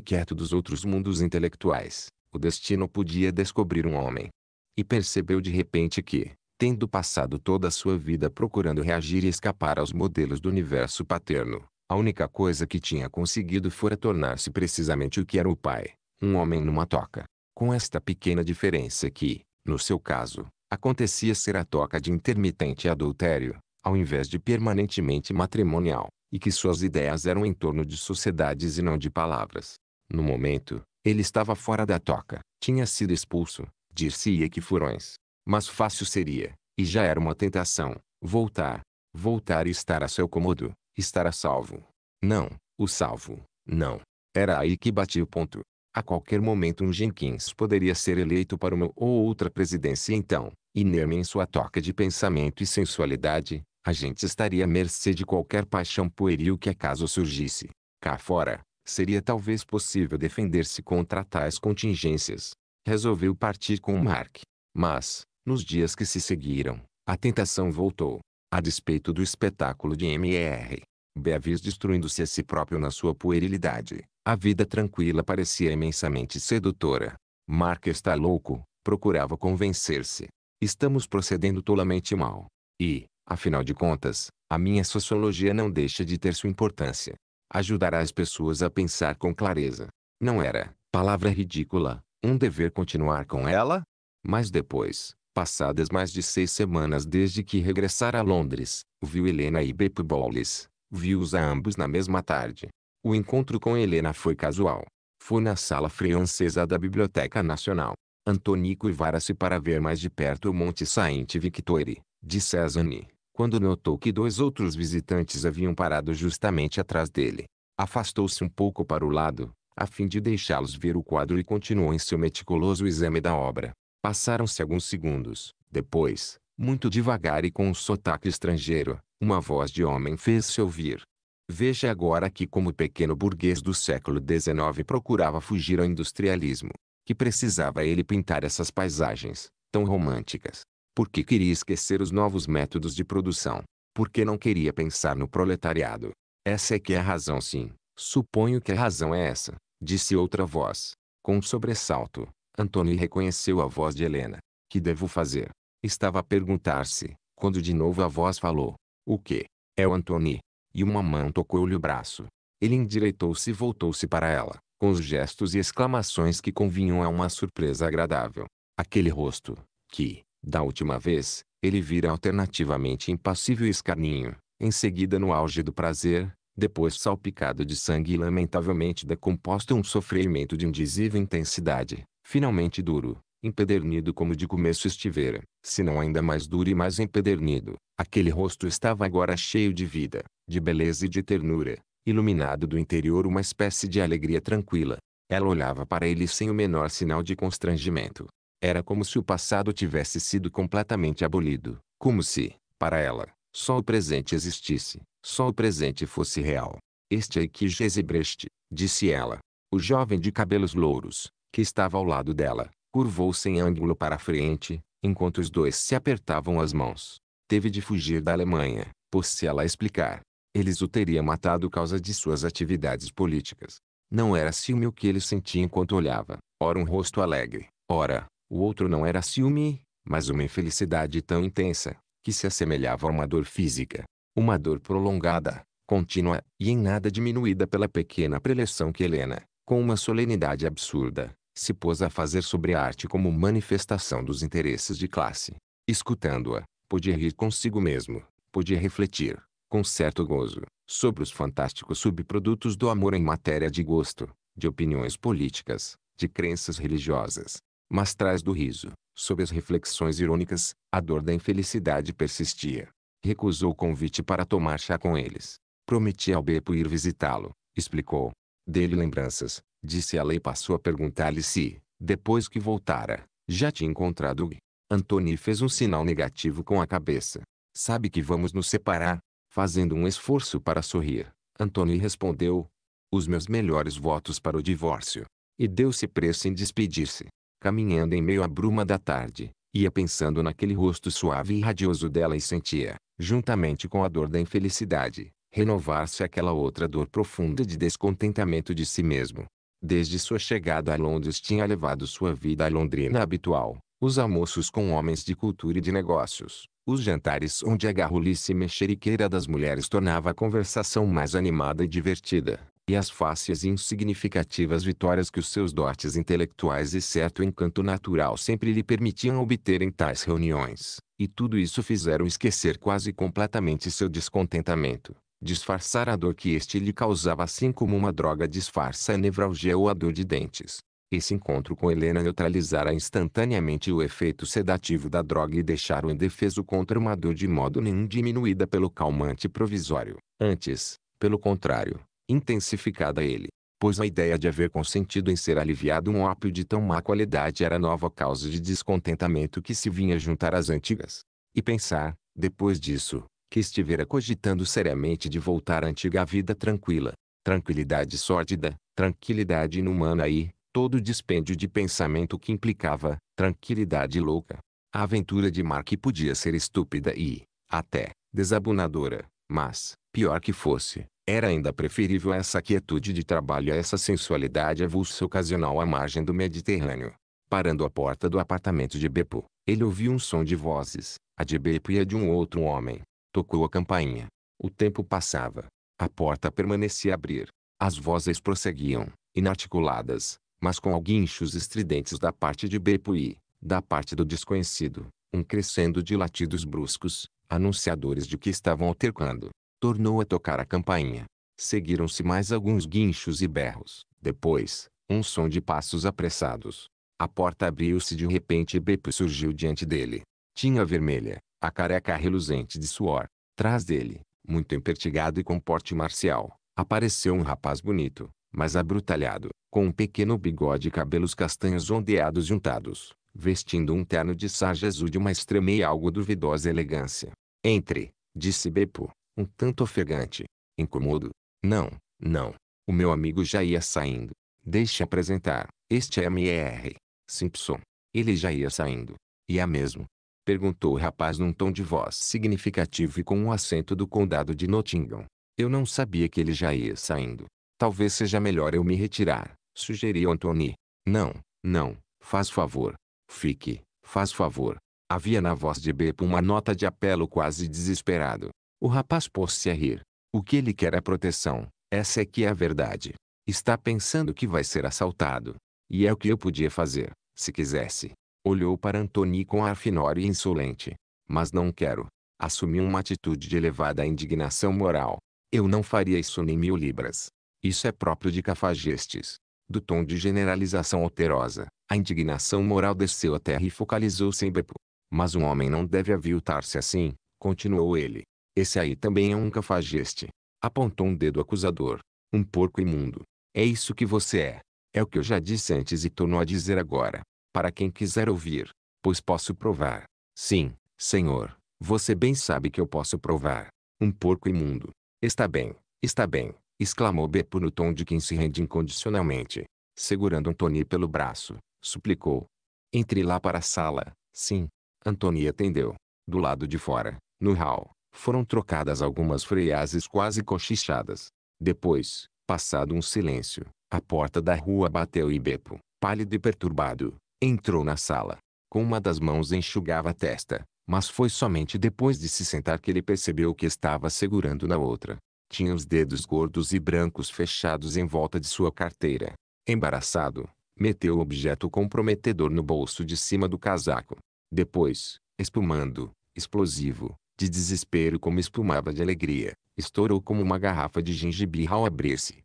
quieto dos outros mundos intelectuais, o destino podia descobrir um homem. E percebeu de repente que, tendo passado toda a sua vida procurando reagir e escapar aos modelos do universo paterno, a única coisa que tinha conseguido fora tornar-se precisamente o que era o pai, um homem numa toca. Com esta pequena diferença que, no seu caso, acontecia ser a toca de intermitente adultério, ao invés de permanentemente matrimonial, e que suas ideias eram em torno de sociedades e não de palavras. No momento, ele estava fora da toca, tinha sido expulso, dir-se-ia que furões. Mas fácil seria, e já era uma tentação, voltar. Voltar e estar a seu cômodo, estar a salvo. Não, o salvo, não. Era aí que batia o ponto. A qualquer momento um Jenkins poderia ser eleito para uma ou outra presidência então, inerme em sua toca de pensamento e sensualidade, a gente estaria à mercê de qualquer paixão pueril que acaso surgisse. Cá fora, seria talvez possível defender-se contra tais contingências. Resolveu partir com Mark. Mas, nos dias que se seguiram, a tentação voltou. A despeito do espetáculo de M.E.R. Beavis destruindo-se a si próprio na sua puerilidade, a vida tranquila parecia imensamente sedutora. Mark está louco, procurava convencer-se. Estamos procedendo tolamente mal. E, Afinal de contas, a minha sociologia não deixa de ter sua importância. Ajudará as pessoas a pensar com clareza. Não era, palavra ridícula, um dever continuar com ela? Mas depois, passadas mais de seis semanas desde que regressara a Londres, viu Helena e Bep Bowles. Viu-os a ambos na mesma tarde. O encontro com Helena foi casual. Foi na sala francesa da Biblioteca Nacional. Antonico e se para ver mais de perto o Monte Saint Victoire de Cézanne, quando notou que dois outros visitantes haviam parado justamente atrás dele. Afastou-se um pouco para o lado, a fim de deixá-los ver o quadro e continuou em seu meticuloso exame da obra. Passaram-se alguns segundos. Depois, muito devagar e com um sotaque estrangeiro, uma voz de homem fez-se ouvir. Veja agora que como o pequeno burguês do século XIX procurava fugir ao industrialismo, que precisava ele pintar essas paisagens, tão românticas, porque queria esquecer os novos métodos de produção, porque não queria pensar no proletariado. Essa é que é a razão sim, suponho que a razão é essa, disse outra voz. Com um sobressalto, Antônio reconheceu a voz de Helena. Que devo fazer? Estava a perguntar-se, quando de novo a voz falou. O que? É o Antônio. E uma mão tocou-lhe o braço. Ele endireitou-se e voltou-se para ela, com os gestos e exclamações que convinham a uma surpresa agradável. Aquele rosto, que, da última vez, ele vira alternativamente impassível e escarninho, em seguida no auge do prazer, depois salpicado de sangue e lamentavelmente decomposto um sofrimento de indizível intensidade, finalmente duro, empedernido como de começo estivera, se não ainda mais duro e mais empedernido. Aquele rosto estava agora cheio de vida, de beleza e de ternura, iluminado do interior uma espécie de alegria tranquila. Ela olhava para ele sem o menor sinal de constrangimento, era como se o passado tivesse sido completamente abolido, como se, para ela, só o presente existisse, só o presente fosse real. Este é que Gesebrecht, disse ela. O jovem de cabelos louros, que estava ao lado dela, curvou-se em ângulo para a frente, enquanto os dois se apertavam as mãos. Teve de fugir da Alemanha, por se ela explicar. Eles o teriam matado causa de suas atividades políticas. Não era ciúme o que ele sentia enquanto olhava, ora um rosto alegre, ora, o outro não era ciúme, mas uma infelicidade tão intensa, que se assemelhava a uma dor física. Uma dor prolongada, contínua, e em nada diminuída pela pequena preleção que Helena, com uma solenidade absurda, se pôs a fazer sobre a arte como manifestação dos interesses de classe. Escutando-a, podia rir consigo mesmo, podia refletir, com certo gozo, sobre os fantásticos subprodutos do amor em matéria de gosto, de opiniões políticas, de crenças religiosas, mas trás do riso. Sob as reflexões irônicas, a dor da infelicidade persistia. Recusou o convite para tomar chá com eles. Prometi ao Beppo ir visitá-lo, explicou. Dele lembranças, disse ela e passou a perguntar-lhe se, depois que voltara, já tinha encontrado Gui. Antony fez um sinal negativo com a cabeça. Sabe que vamos nos separar? Fazendo um esforço para sorrir, Antony respondeu. Os meus melhores votos para o divórcio. E deu-se pressa em despedir-se caminhando em meio à bruma da tarde, ia pensando naquele rosto suave e radioso dela e sentia, juntamente com a dor da infelicidade, renovar-se aquela outra dor profunda de descontentamento de si mesmo. Desde sua chegada a Londres tinha levado sua vida à londrina habitual, os almoços com homens de cultura e de negócios, os jantares onde a garrulice mexeriqueira das mulheres tornava a conversação mais animada e divertida, e as fáceis e insignificativas vitórias que os seus dotes intelectuais e certo encanto natural sempre lhe permitiam obter em tais reuniões, e tudo isso fizeram esquecer quase completamente seu descontentamento, disfarçar a dor que este lhe causava assim como uma droga disfarça a nevralgia ou a dor de dentes. Esse encontro com Helena neutralizara instantaneamente o efeito sedativo da droga e deixara-o indefeso contra uma dor de modo nenhum diminuída pelo calmante provisório. Antes, pelo contrário, intensificada ele, pois a ideia de haver consentido em ser aliviado um ópio de tão má qualidade era nova causa de descontentamento que se vinha juntar às antigas. E pensar, depois disso, que estivera cogitando seriamente de voltar à antiga vida tranquila, tranquilidade sórdida, tranquilidade inumana e, todo o dispêndio de pensamento que implicava, tranquilidade louca. A aventura de Mark podia ser estúpida e, até, desabonadora, mas, pior que fosse, era ainda preferível essa quietude de trabalho a essa sensualidade avulsa ocasional à margem do Mediterrâneo. Parando à porta do apartamento de Beppo, ele ouviu um som de vozes, a de Beppo e a de um outro homem. Tocou a campainha. O tempo passava. A porta permanecia abrir. As vozes prosseguiam, inarticuladas, mas com alguinchos estridentes da parte de Beppo e, da parte do desconhecido, um crescendo de latidos bruscos, anunciadores de que estavam altercando tornou a tocar a campainha. Seguiram-se mais alguns guinchos e berros. Depois, um som de passos apressados. A porta abriu-se de repente e Beppo surgiu diante dele. Tinha vermelha, a careca reluzente de suor. Trás dele, muito empertigado e com porte marcial, apareceu um rapaz bonito, mas abrutalhado, com um pequeno bigode e cabelos castanhos ondeados juntados, vestindo um terno de sarja azul de uma extrema e algo duvidosa elegância. Entre, disse Beppo, um tanto ofegante, incomodo. Não, não. O meu amigo já ia saindo. Deixe apresentar. Este é M.R. Simpson. Ele já ia saindo. Ia é mesmo? Perguntou o rapaz num tom de voz significativo e com um acento do condado de Nottingham. Eu não sabia que ele já ia saindo. Talvez seja melhor eu me retirar, sugeriu Anthony. Não, não, faz favor. Fique, faz favor. Havia na voz de Beppo uma nota de apelo quase desesperado. O rapaz pôs-se a rir. O que ele quer é proteção. Essa é que é a verdade. Está pensando que vai ser assaltado. E é o que eu podia fazer, se quisesse. Olhou para Antony com ar finório e insolente. Mas não quero. Assumiu uma atitude de elevada indignação moral. Eu não faria isso nem mil libras. Isso é próprio de cafajestes. Do tom de generalização alterosa, a indignação moral desceu a terra e focalizou-se em Beppo. Mas um homem não deve aviltar-se assim, continuou ele. Esse aí também é um cafajeste. Apontou um dedo acusador. Um porco imundo. É isso que você é. É o que eu já disse antes e torno a dizer agora. Para quem quiser ouvir, pois posso provar. Sim, senhor, você bem sabe que eu posso provar. Um porco imundo. Está bem, está bem, exclamou Beppo no tom de quem se rende incondicionalmente. Segurando Antoni pelo braço, suplicou. Entre lá para a sala. Sim. Antoni atendeu. Do lado de fora, no hall, foram trocadas algumas freiases quase cochichadas. Depois, passado um silêncio, a porta da rua bateu e Beppo, pálido e perturbado, entrou na sala. Com uma das mãos enxugava a testa, mas foi somente depois de se sentar que ele percebeu que estava segurando na outra. Tinha os dedos gordos e brancos fechados em volta de sua carteira. Embaraçado, meteu o objeto comprometedor no bolso de cima do casaco. Depois, espumando, explosivo, de desespero como espumava de alegria, estourou como uma garrafa de gengibre ao abrir-se.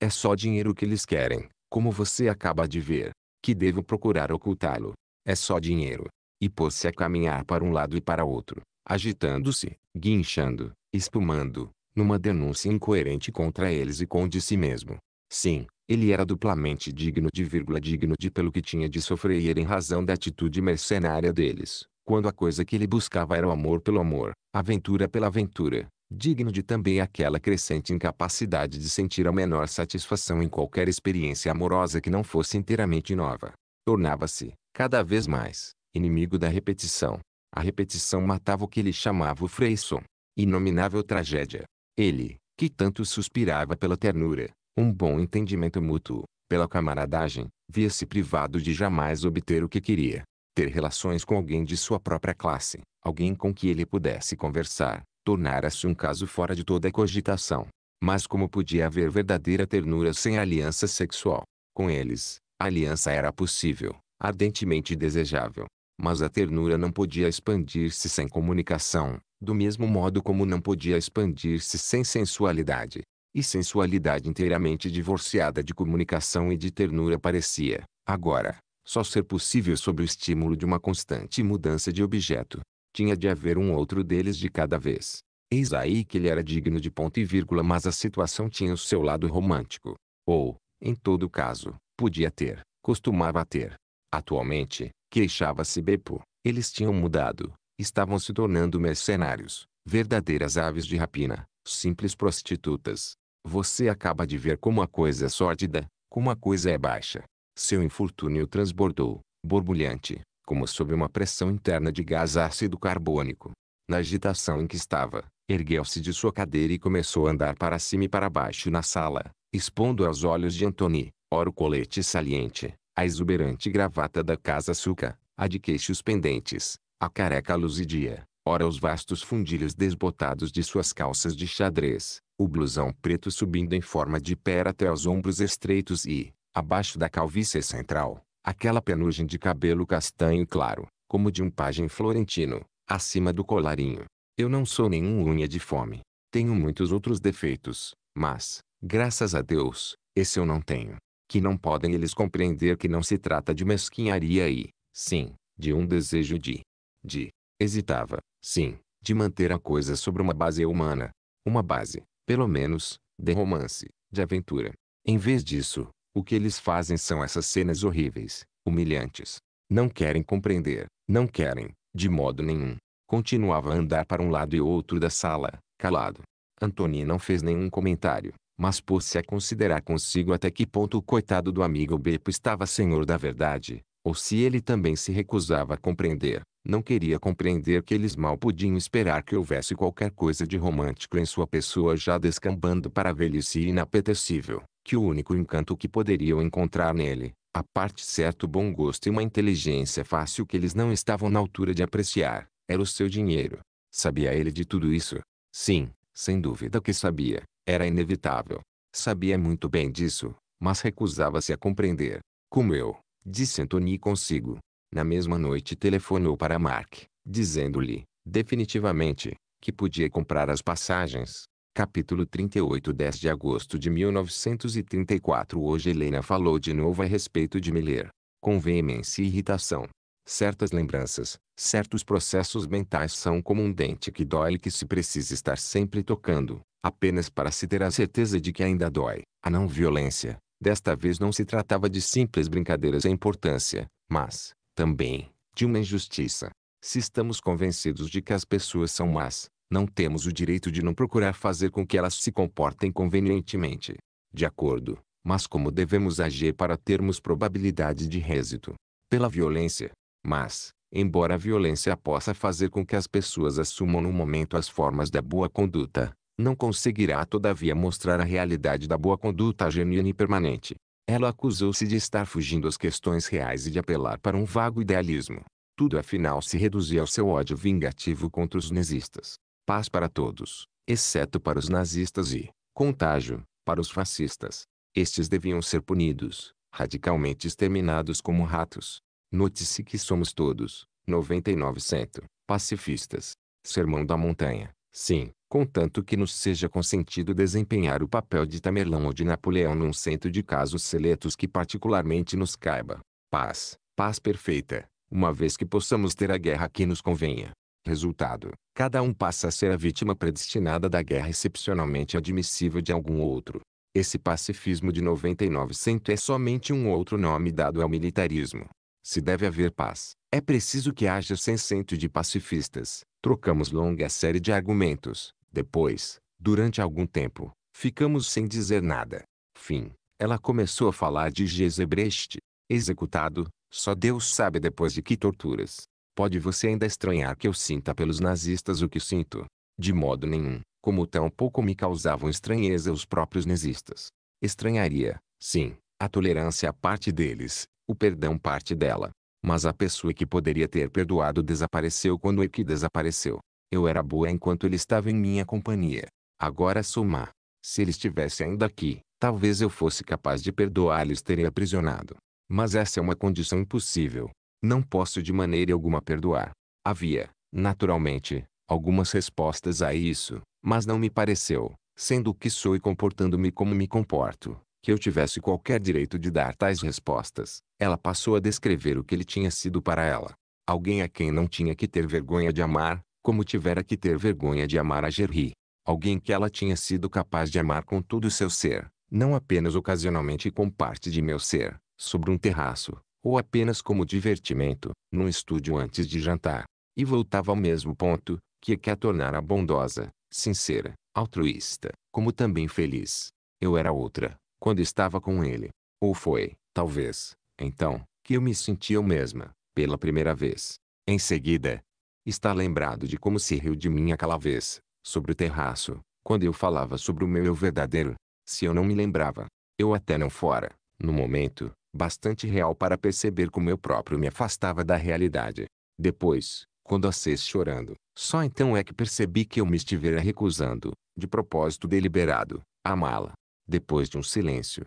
É só dinheiro que eles querem, como você acaba de ver, que devo procurar ocultá-lo. É só dinheiro. E pôs-se a caminhar para um lado e para outro, agitando-se, guinchando, espumando, numa denúncia incoerente contra eles e contra si mesmo. Sim, ele era duplamente digno de vírgula digno de pelo que tinha de sofrer em razão da atitude mercenária deles quando a coisa que ele buscava era o amor pelo amor, aventura pela aventura, digno de também aquela crescente incapacidade de sentir a menor satisfação em qualquer experiência amorosa que não fosse inteiramente nova. Tornava-se, cada vez mais, inimigo da repetição. A repetição matava o que ele chamava o Freison. Inominável tragédia. Ele, que tanto suspirava pela ternura, um bom entendimento mútuo, pela camaradagem, via-se privado de jamais obter o que queria ter relações com alguém de sua própria classe, alguém com que ele pudesse conversar, tornara-se um caso fora de toda cogitação. Mas como podia haver verdadeira ternura sem aliança sexual? Com eles, a aliança era possível, ardentemente desejável. Mas a ternura não podia expandir-se sem comunicação, do mesmo modo como não podia expandir-se sem sensualidade. E sensualidade inteiramente divorciada de comunicação e de ternura parecia, agora, só ser possível sob o estímulo de uma constante mudança de objeto. Tinha de haver um outro deles de cada vez. Eis aí que ele era digno de ponto e vírgula mas a situação tinha o seu lado romântico. Ou, em todo caso, podia ter, costumava ter. Atualmente, queixava-se Beppo, eles tinham mudado, estavam se tornando mercenários, verdadeiras aves de rapina, simples prostitutas. Você acaba de ver como a coisa é sórdida, como a coisa é baixa. Seu infortúnio transbordou, borbulhante, como sob uma pressão interna de gás ácido carbônico. Na agitação em que estava, ergueu-se de sua cadeira e começou a andar para cima e para baixo na sala, expondo aos olhos de Antony, ora o colete saliente, a exuberante gravata da Casa Suca, a de queixos pendentes, a careca luzidia, ora os vastos fundilhos desbotados de suas calças de xadrez, o blusão preto subindo em forma de pera até aos ombros estreitos e, abaixo da calvície central, aquela penugem de cabelo castanho claro, como de um pajem florentino, acima do colarinho. Eu não sou nenhum unha de fome. Tenho muitos outros defeitos, mas, graças a Deus, esse eu não tenho. Que não podem eles compreender que não se trata de mesquinharia e, sim, de um desejo de. de. hesitava, sim, de manter a coisa sobre uma base humana. Uma base, pelo menos, de romance, de aventura. Em vez disso, o que eles fazem são essas cenas horríveis, humilhantes. Não querem compreender, não querem, de modo nenhum. Continuava a andar para um lado e outro da sala, calado. Antoni não fez nenhum comentário, mas pôs-se a considerar consigo até que ponto o coitado do amigo Beppo estava senhor da verdade, ou se ele também se recusava a compreender. Não queria compreender que eles mal podiam esperar que houvesse qualquer coisa de romântico em sua pessoa já descambando para a velhice inapetecível que o único encanto que poderiam encontrar nele, a parte certo bom gosto e uma inteligência fácil que eles não estavam na altura de apreciar, era o seu dinheiro. Sabia ele de tudo isso? Sim, sem dúvida que sabia, era inevitável. Sabia muito bem disso, mas recusava-se a compreender. Como eu, disse Anthony consigo. Na mesma noite telefonou para Mark, dizendo-lhe, definitivamente, que podia comprar as passagens, Capítulo 38 10 de agosto de 1934 Hoje Helena falou de novo a respeito de Miller, com veemência e irritação. Certas lembranças, certos processos mentais são como um dente que dói que se precisa estar sempre tocando, apenas para se ter a certeza de que ainda dói. A ah, não violência, desta vez não se tratava de simples brincadeiras e importância, mas, também, de uma injustiça. Se estamos convencidos de que as pessoas são más, não temos o direito de não procurar fazer com que elas se comportem convenientemente, de acordo, mas como devemos agir para termos probabilidade de êxito? Pela violência. Mas, embora a violência possa fazer com que as pessoas assumam no momento as formas da boa conduta, não conseguirá todavia mostrar a realidade da boa conduta genuína e permanente. Ela acusou-se de estar fugindo às questões reais e de apelar para um vago idealismo. Tudo afinal se reduzia ao seu ódio vingativo contra os nazistas paz para todos, exceto para os nazistas e contágio para os fascistas. Estes deviam ser punidos, radicalmente exterminados como ratos. Note-se que somos todos, 99%, pacifistas. Sermão da Montanha. Sim, contanto que nos seja consentido desempenhar o papel de Tamerlão ou de Napoleão num centro de casos seletos que particularmente nos caiba. Paz, paz perfeita, uma vez que possamos ter a guerra que nos convenha. Resultado: cada um passa a ser a vítima predestinada da guerra excepcionalmente admissível de algum outro. Esse pacifismo de 99% é somente um outro nome dado ao militarismo. Se deve haver paz, é preciso que haja 100 de pacifistas. Trocamos longa série de argumentos. Depois, durante algum tempo, ficamos sem dizer nada. Fim, ela começou a falar de Gezebrecht. executado, só Deus sabe depois de que torturas. Pode você ainda estranhar que eu sinta pelos nazistas o que sinto. De modo nenhum, como tão pouco me causavam estranheza os próprios nazistas. Estranharia, sim, a tolerância parte deles, o perdão parte dela. Mas a pessoa que poderia ter perdoado desapareceu quando eu que desapareceu. Eu era boa enquanto ele estava em minha companhia. Agora sou má. Se ele estivesse ainda aqui, talvez eu fosse capaz de perdoá-lo e os teria aprisionado. Mas essa é uma condição impossível não posso de maneira alguma perdoar. Havia, naturalmente, algumas respostas a isso, mas não me pareceu, sendo o que sou e comportando-me como me comporto, que eu tivesse qualquer direito de dar tais respostas. Ela passou a descrever o que ele tinha sido para ela. Alguém a quem não tinha que ter vergonha de amar, como tivera que ter vergonha de amar a Gerry. Alguém que ela tinha sido capaz de amar com todo o seu ser, não apenas ocasionalmente e com parte de meu ser, sobre um terraço, ou apenas como divertimento, num estúdio antes de jantar. E voltava ao mesmo ponto, que é que a tornara bondosa, sincera, altruísta, como também feliz. Eu era outra, quando estava com ele. Ou foi, talvez, então, que eu me senti eu mesma, pela primeira vez. Em seguida, está lembrado de como se riu de mim aquela vez, sobre o terraço, quando eu falava sobre o meu eu verdadeiro. Se eu não me lembrava, eu até não fora, no momento, bastante real para perceber como eu próprio me afastava da realidade. Depois, quando a chorando, só então é que percebi que eu me estivera recusando, de propósito deliberado, a amá-la. Depois de um silêncio.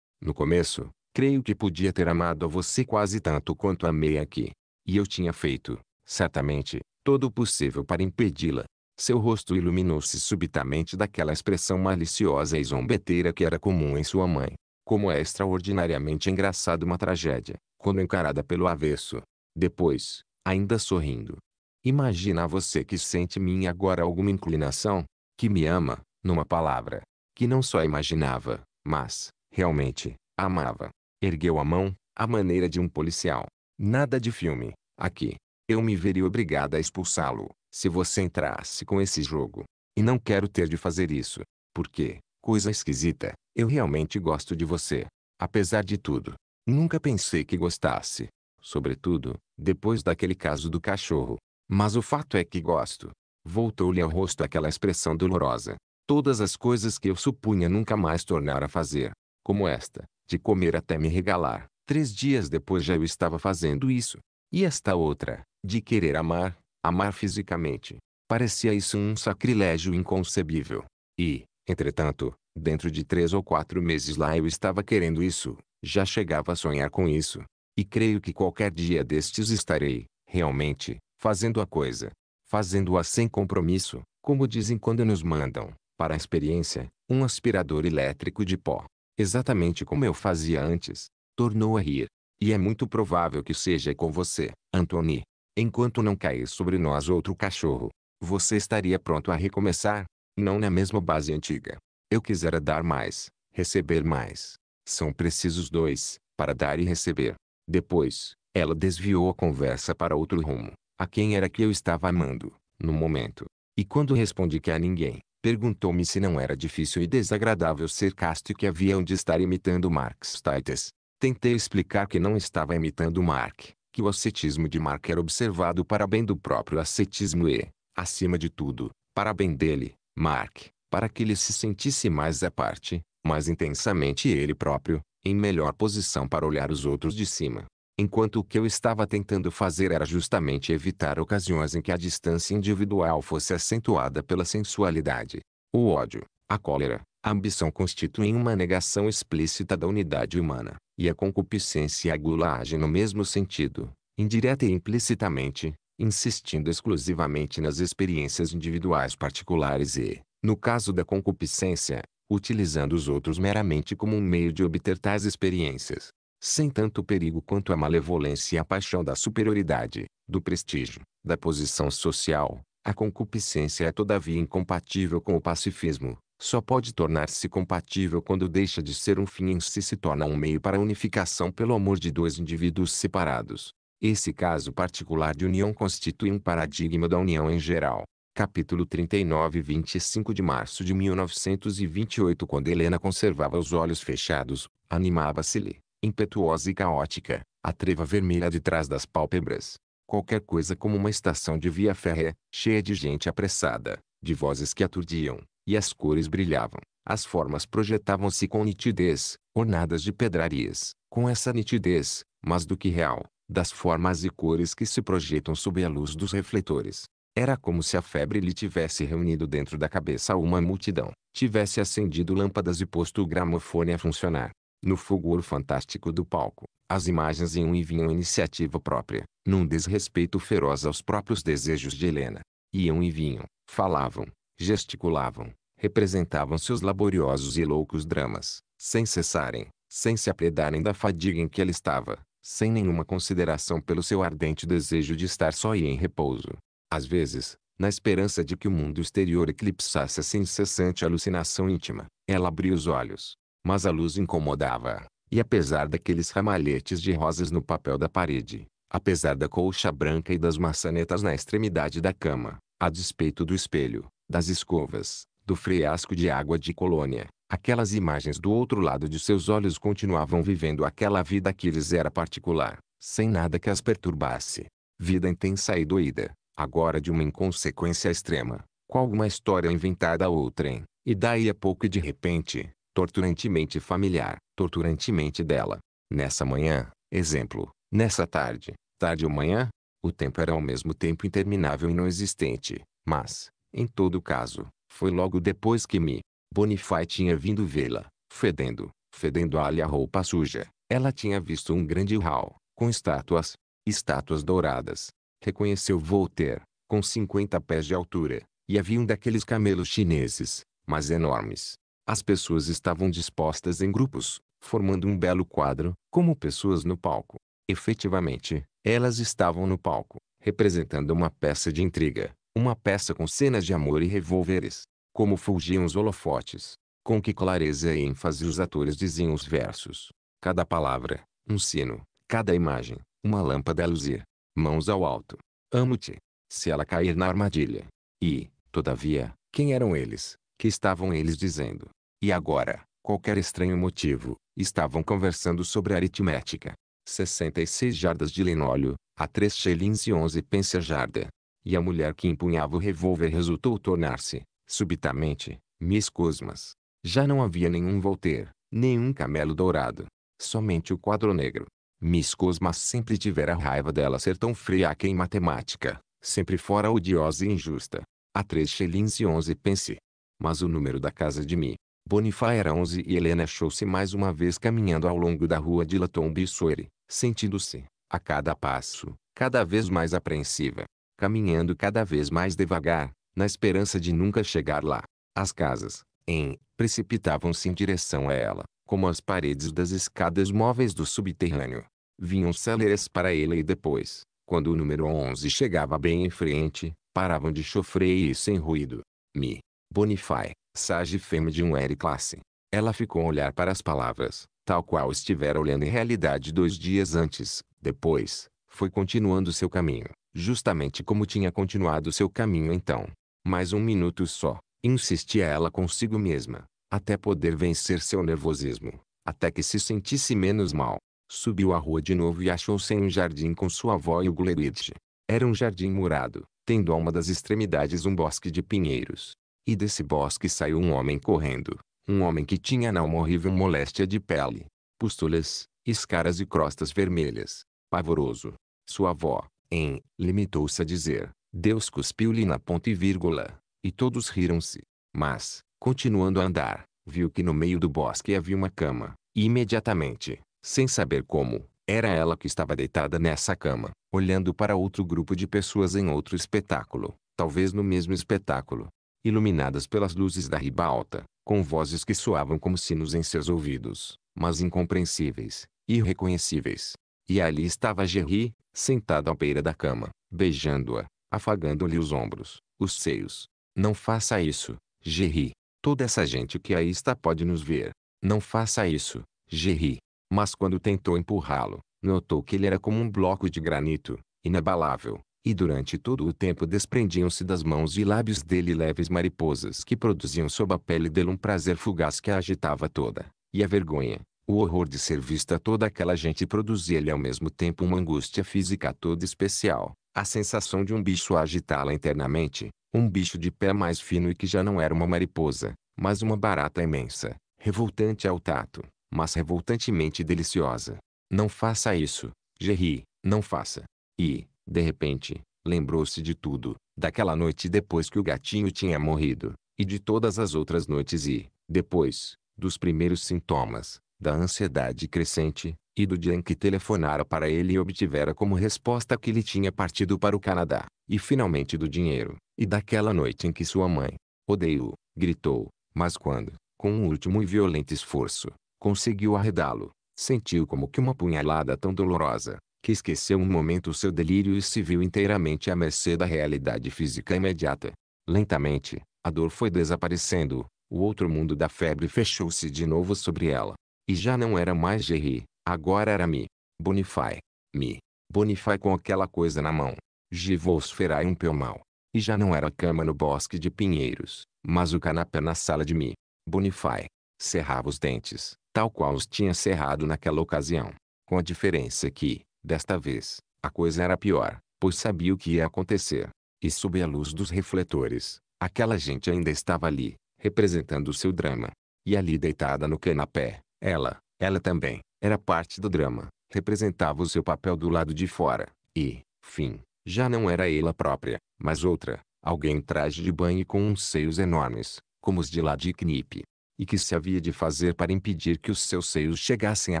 No começo, creio que podia ter amado a você quase tanto quanto amei aqui. E eu tinha feito, certamente, todo o possível para impedi-la. Seu rosto iluminou-se subitamente daquela expressão maliciosa e zombeteira que era comum em sua mãe. Como é extraordinariamente engraçada uma tragédia, quando encarada pelo avesso. Depois, ainda sorrindo. Imagina você que sente mim agora alguma inclinação, que me ama, numa palavra, que não só imaginava, mas, realmente, amava. Ergueu a mão, à maneira de um policial. Nada de filme, aqui. Eu me veria obrigada a expulsá-lo, se você entrasse com esse jogo. E não quero ter de fazer isso, porque, coisa esquisita. Eu realmente gosto de você. Apesar de tudo. Nunca pensei que gostasse. Sobretudo, depois daquele caso do cachorro. Mas o fato é que gosto. Voltou-lhe ao rosto aquela expressão dolorosa. Todas as coisas que eu supunha nunca mais tornar a fazer. Como esta, de comer até me regalar. Três dias depois já eu estava fazendo isso. E esta outra, de querer amar, amar fisicamente. Parecia isso um sacrilégio inconcebível. E, Entretanto, dentro de três ou quatro meses lá eu estava querendo isso, já chegava a sonhar com isso. E creio que qualquer dia destes estarei, realmente, fazendo a coisa. Fazendo-a sem compromisso, como dizem quando nos mandam, para a experiência, um aspirador elétrico de pó. Exatamente como eu fazia antes. Tornou a rir. E é muito provável que seja com você, Anthony. Enquanto não cair sobre nós outro cachorro, você estaria pronto a recomeçar? não na é mesma base antiga. Eu quisera dar mais, receber mais. São precisos dois, para dar e receber. Depois, ela desviou a conversa para outro rumo, a quem era que eu estava amando, no momento. E quando respondi que a ninguém, perguntou-me se não era difícil e desagradável ser casto e que havia onde estar imitando Marx Taites. Tentei explicar que não estava imitando Marx, que o ascetismo de Marx era observado para bem do próprio ascetismo e, acima de tudo, para bem dele, Mark, para que ele se sentisse mais à parte, mais intensamente ele próprio, em melhor posição para olhar os outros de cima. Enquanto o que eu estava tentando fazer era justamente evitar ocasiões em que a distância individual fosse acentuada pela sensualidade. O ódio, a cólera, a ambição constituem uma negação explícita da unidade humana, e a concupiscência e a gula agem no mesmo sentido, indireta e implicitamente, insistindo exclusivamente nas experiências individuais particulares e, no caso da concupiscência, utilizando os outros meramente como um meio de obter tais experiências, sem tanto perigo quanto a malevolência e a paixão da superioridade, do prestígio, da posição social. A concupiscência é todavia incompatível com o pacifismo, só pode tornar-se compatível quando deixa de ser um fim em si e se torna um meio para a unificação pelo amor de dois indivíduos separados. Esse caso particular de união constitui um paradigma da união em geral. Capítulo 39 25 de março de 1928 Quando Helena conservava os olhos fechados, animava-se-lhe, impetuosa e caótica, a treva vermelha de trás das pálpebras. Qualquer coisa como uma estação de via férrea, cheia de gente apressada, de vozes que aturdiam, e as cores brilhavam. As formas projetavam-se com nitidez, ornadas de pedrarias, com essa nitidez, mas do que real, das formas e cores que se projetam sob a luz dos refletores. Era como se a febre lhe tivesse reunido dentro da cabeça uma multidão, tivesse acendido lâmpadas e posto o gramofone a funcionar. No fulgor fantástico do palco, as imagens iam e vinham iniciativa própria, num desrespeito feroz aos próprios desejos de Helena. Iam e vinham, falavam, gesticulavam, representavam seus laboriosos e loucos dramas, sem cessarem, sem se apredarem da fadiga em que ele estava, sem nenhuma consideração pelo seu ardente desejo de estar só e em repouso. Às vezes, na esperança de que o mundo exterior eclipsasse essa incessante alucinação íntima, ela abria os olhos. Mas a luz incomodava, e apesar daqueles ramalhetes de rosas no papel da parede, apesar da colcha branca e das maçanetas na extremidade da cama, a despeito do espelho, das escovas, do freasco de água de colônia, Aquelas imagens do outro lado de seus olhos continuavam vivendo aquela vida que lhes era particular, sem nada que as perturbasse. Vida intensa e doída, agora de uma inconsequência extrema, qual uma história inventada a outrem, e daí a pouco e de repente, torturantemente familiar, torturantemente dela. Nessa manhã, exemplo, nessa tarde, tarde ou manhã, o tempo era ao mesmo tempo interminável e não existente, mas, em todo caso, foi logo depois que me Bonifai tinha vindo vê-la, fedendo, fedendo a a roupa suja. Ela tinha visto um grande hall, com estátuas, estátuas douradas. Reconheceu Voltaire, com 50 pés de altura, e havia um daqueles camelos chineses, mas enormes. As pessoas estavam dispostas em grupos, formando um belo quadro, como pessoas no palco. Efetivamente, elas estavam no palco, representando uma peça de intriga, uma peça com cenas de amor e revólveres. Como fulgiam os holofotes. Com que clareza e ênfase os atores diziam os versos. Cada palavra, um sino. Cada imagem, uma lâmpada a luzir. Mãos ao alto. Amo-te. Se ela cair na armadilha. E, todavia, quem eram eles? Que estavam eles dizendo? E agora, qualquer estranho motivo, estavam conversando sobre aritmética. 66 jardas de linóleo, a 3 shillings e 11 pence a jarda. E a mulher que empunhava o revólver resultou tornar-se, Subitamente, Miss Cosmas. Já não havia nenhum Voltaire, nenhum camelo dourado. Somente o quadro negro. Miss Cosmas sempre tivera raiva dela ser tão fria que em matemática. Sempre fora odiosa e injusta. A três shillings e onze pence. Mas o número da casa de mim. Bonifá era onze e Helena achou-se mais uma vez caminhando ao longo da rua de Laton Bissoire, sentindo-se, a cada passo, cada vez mais apreensiva. Caminhando cada vez mais devagar, na esperança de nunca chegar lá. As casas, em, precipitavam-se em direção a ela, como as paredes das escadas móveis do subterrâneo. Vinham céleres para ele e depois, quando o número 11 chegava bem em frente, paravam de chofreio e sem ruído. Mi. Bonifay, sage fêmea de um R classe. Ela ficou a olhar para as palavras, tal qual estivera olhando em realidade dois dias antes. Depois, foi continuando seu caminho, justamente como tinha continuado seu caminho então. Mais um minuto só, insistia ela consigo mesma, até poder vencer seu nervosismo, até que se sentisse menos mal. Subiu a rua de novo e achou-se em um jardim com sua avó e o Gulerite. Era um jardim murado, tendo a uma das extremidades um bosque de pinheiros. E desse bosque saiu um homem correndo, um homem que tinha na uma horrível moléstia de pele, pústulas, escaras e crostas vermelhas. Pavoroso. Sua avó, em, limitou-se a dizer, Deus cuspiu-lhe na ponte e vírgula, e todos riram-se. Mas, continuando a andar, viu que no meio do bosque havia uma cama, e imediatamente, sem saber como, era ela que estava deitada nessa cama, olhando para outro grupo de pessoas em outro espetáculo, talvez no mesmo espetáculo, iluminadas pelas luzes da riba alta, com vozes que soavam como sinos em seus ouvidos, mas incompreensíveis, irreconhecíveis. E ali estava Jerry, sentado à beira da cama, beijando-a, afagando-lhe os ombros, os seios. Não faça isso, Gerry. Toda essa gente que aí está pode nos ver. Não faça isso, Gerry. Mas quando tentou empurrá-lo, notou que ele era como um bloco de granito, inabalável, e durante todo o tempo desprendiam-se das mãos e lábios dele leves mariposas que produziam sob a pele dele um prazer fugaz que a agitava toda, e a vergonha, o horror de ser vista toda aquela gente produzia-lhe ao mesmo tempo uma angústia física toda especial, a sensação de um bicho agitá-la internamente, um bicho de pé mais fino e que já não era uma mariposa, mas uma barata imensa, revoltante ao tato, mas revoltantemente deliciosa. Não faça isso, Gerry, não faça. E, de repente, lembrou-se de tudo, daquela noite depois que o gatinho tinha morrido, e de todas as outras noites e, depois, dos primeiros sintomas, da ansiedade crescente, e do dia em que telefonara para ele e obtivera como resposta que ele tinha partido para o Canadá, e finalmente do dinheiro, e daquela noite em que sua mãe, odeio, gritou, mas quando, com um último e violento esforço, conseguiu arredá-lo, sentiu como que uma punhalada tão dolorosa, que esqueceu um momento o seu delírio e se viu inteiramente à mercê da realidade física imediata. Lentamente, a dor foi desaparecendo, o outro mundo da febre fechou-se de novo sobre ela, e já não era mais Jerry, agora era Mi. Bonifai. Mi. Bonifai com aquela coisa na mão. Givosferai um peu mal. E já não era a cama no bosque de pinheiros, mas o canapé na sala de Mi. Bonifai. Cerrava os dentes, tal qual os tinha cerrado naquela ocasião. Com a diferença que, desta vez, a coisa era pior, pois sabia o que ia acontecer. E sob a luz dos refletores, aquela gente ainda estava ali, representando o seu drama. E ali deitada no canapé, ela, ela também, era parte do drama, representava o seu papel do lado de fora, e, fim, já não era ela própria, mas outra, alguém em traje de banho com uns seios enormes, como os de lá de Knipe. E que se havia de fazer para impedir que os seus seios chegassem a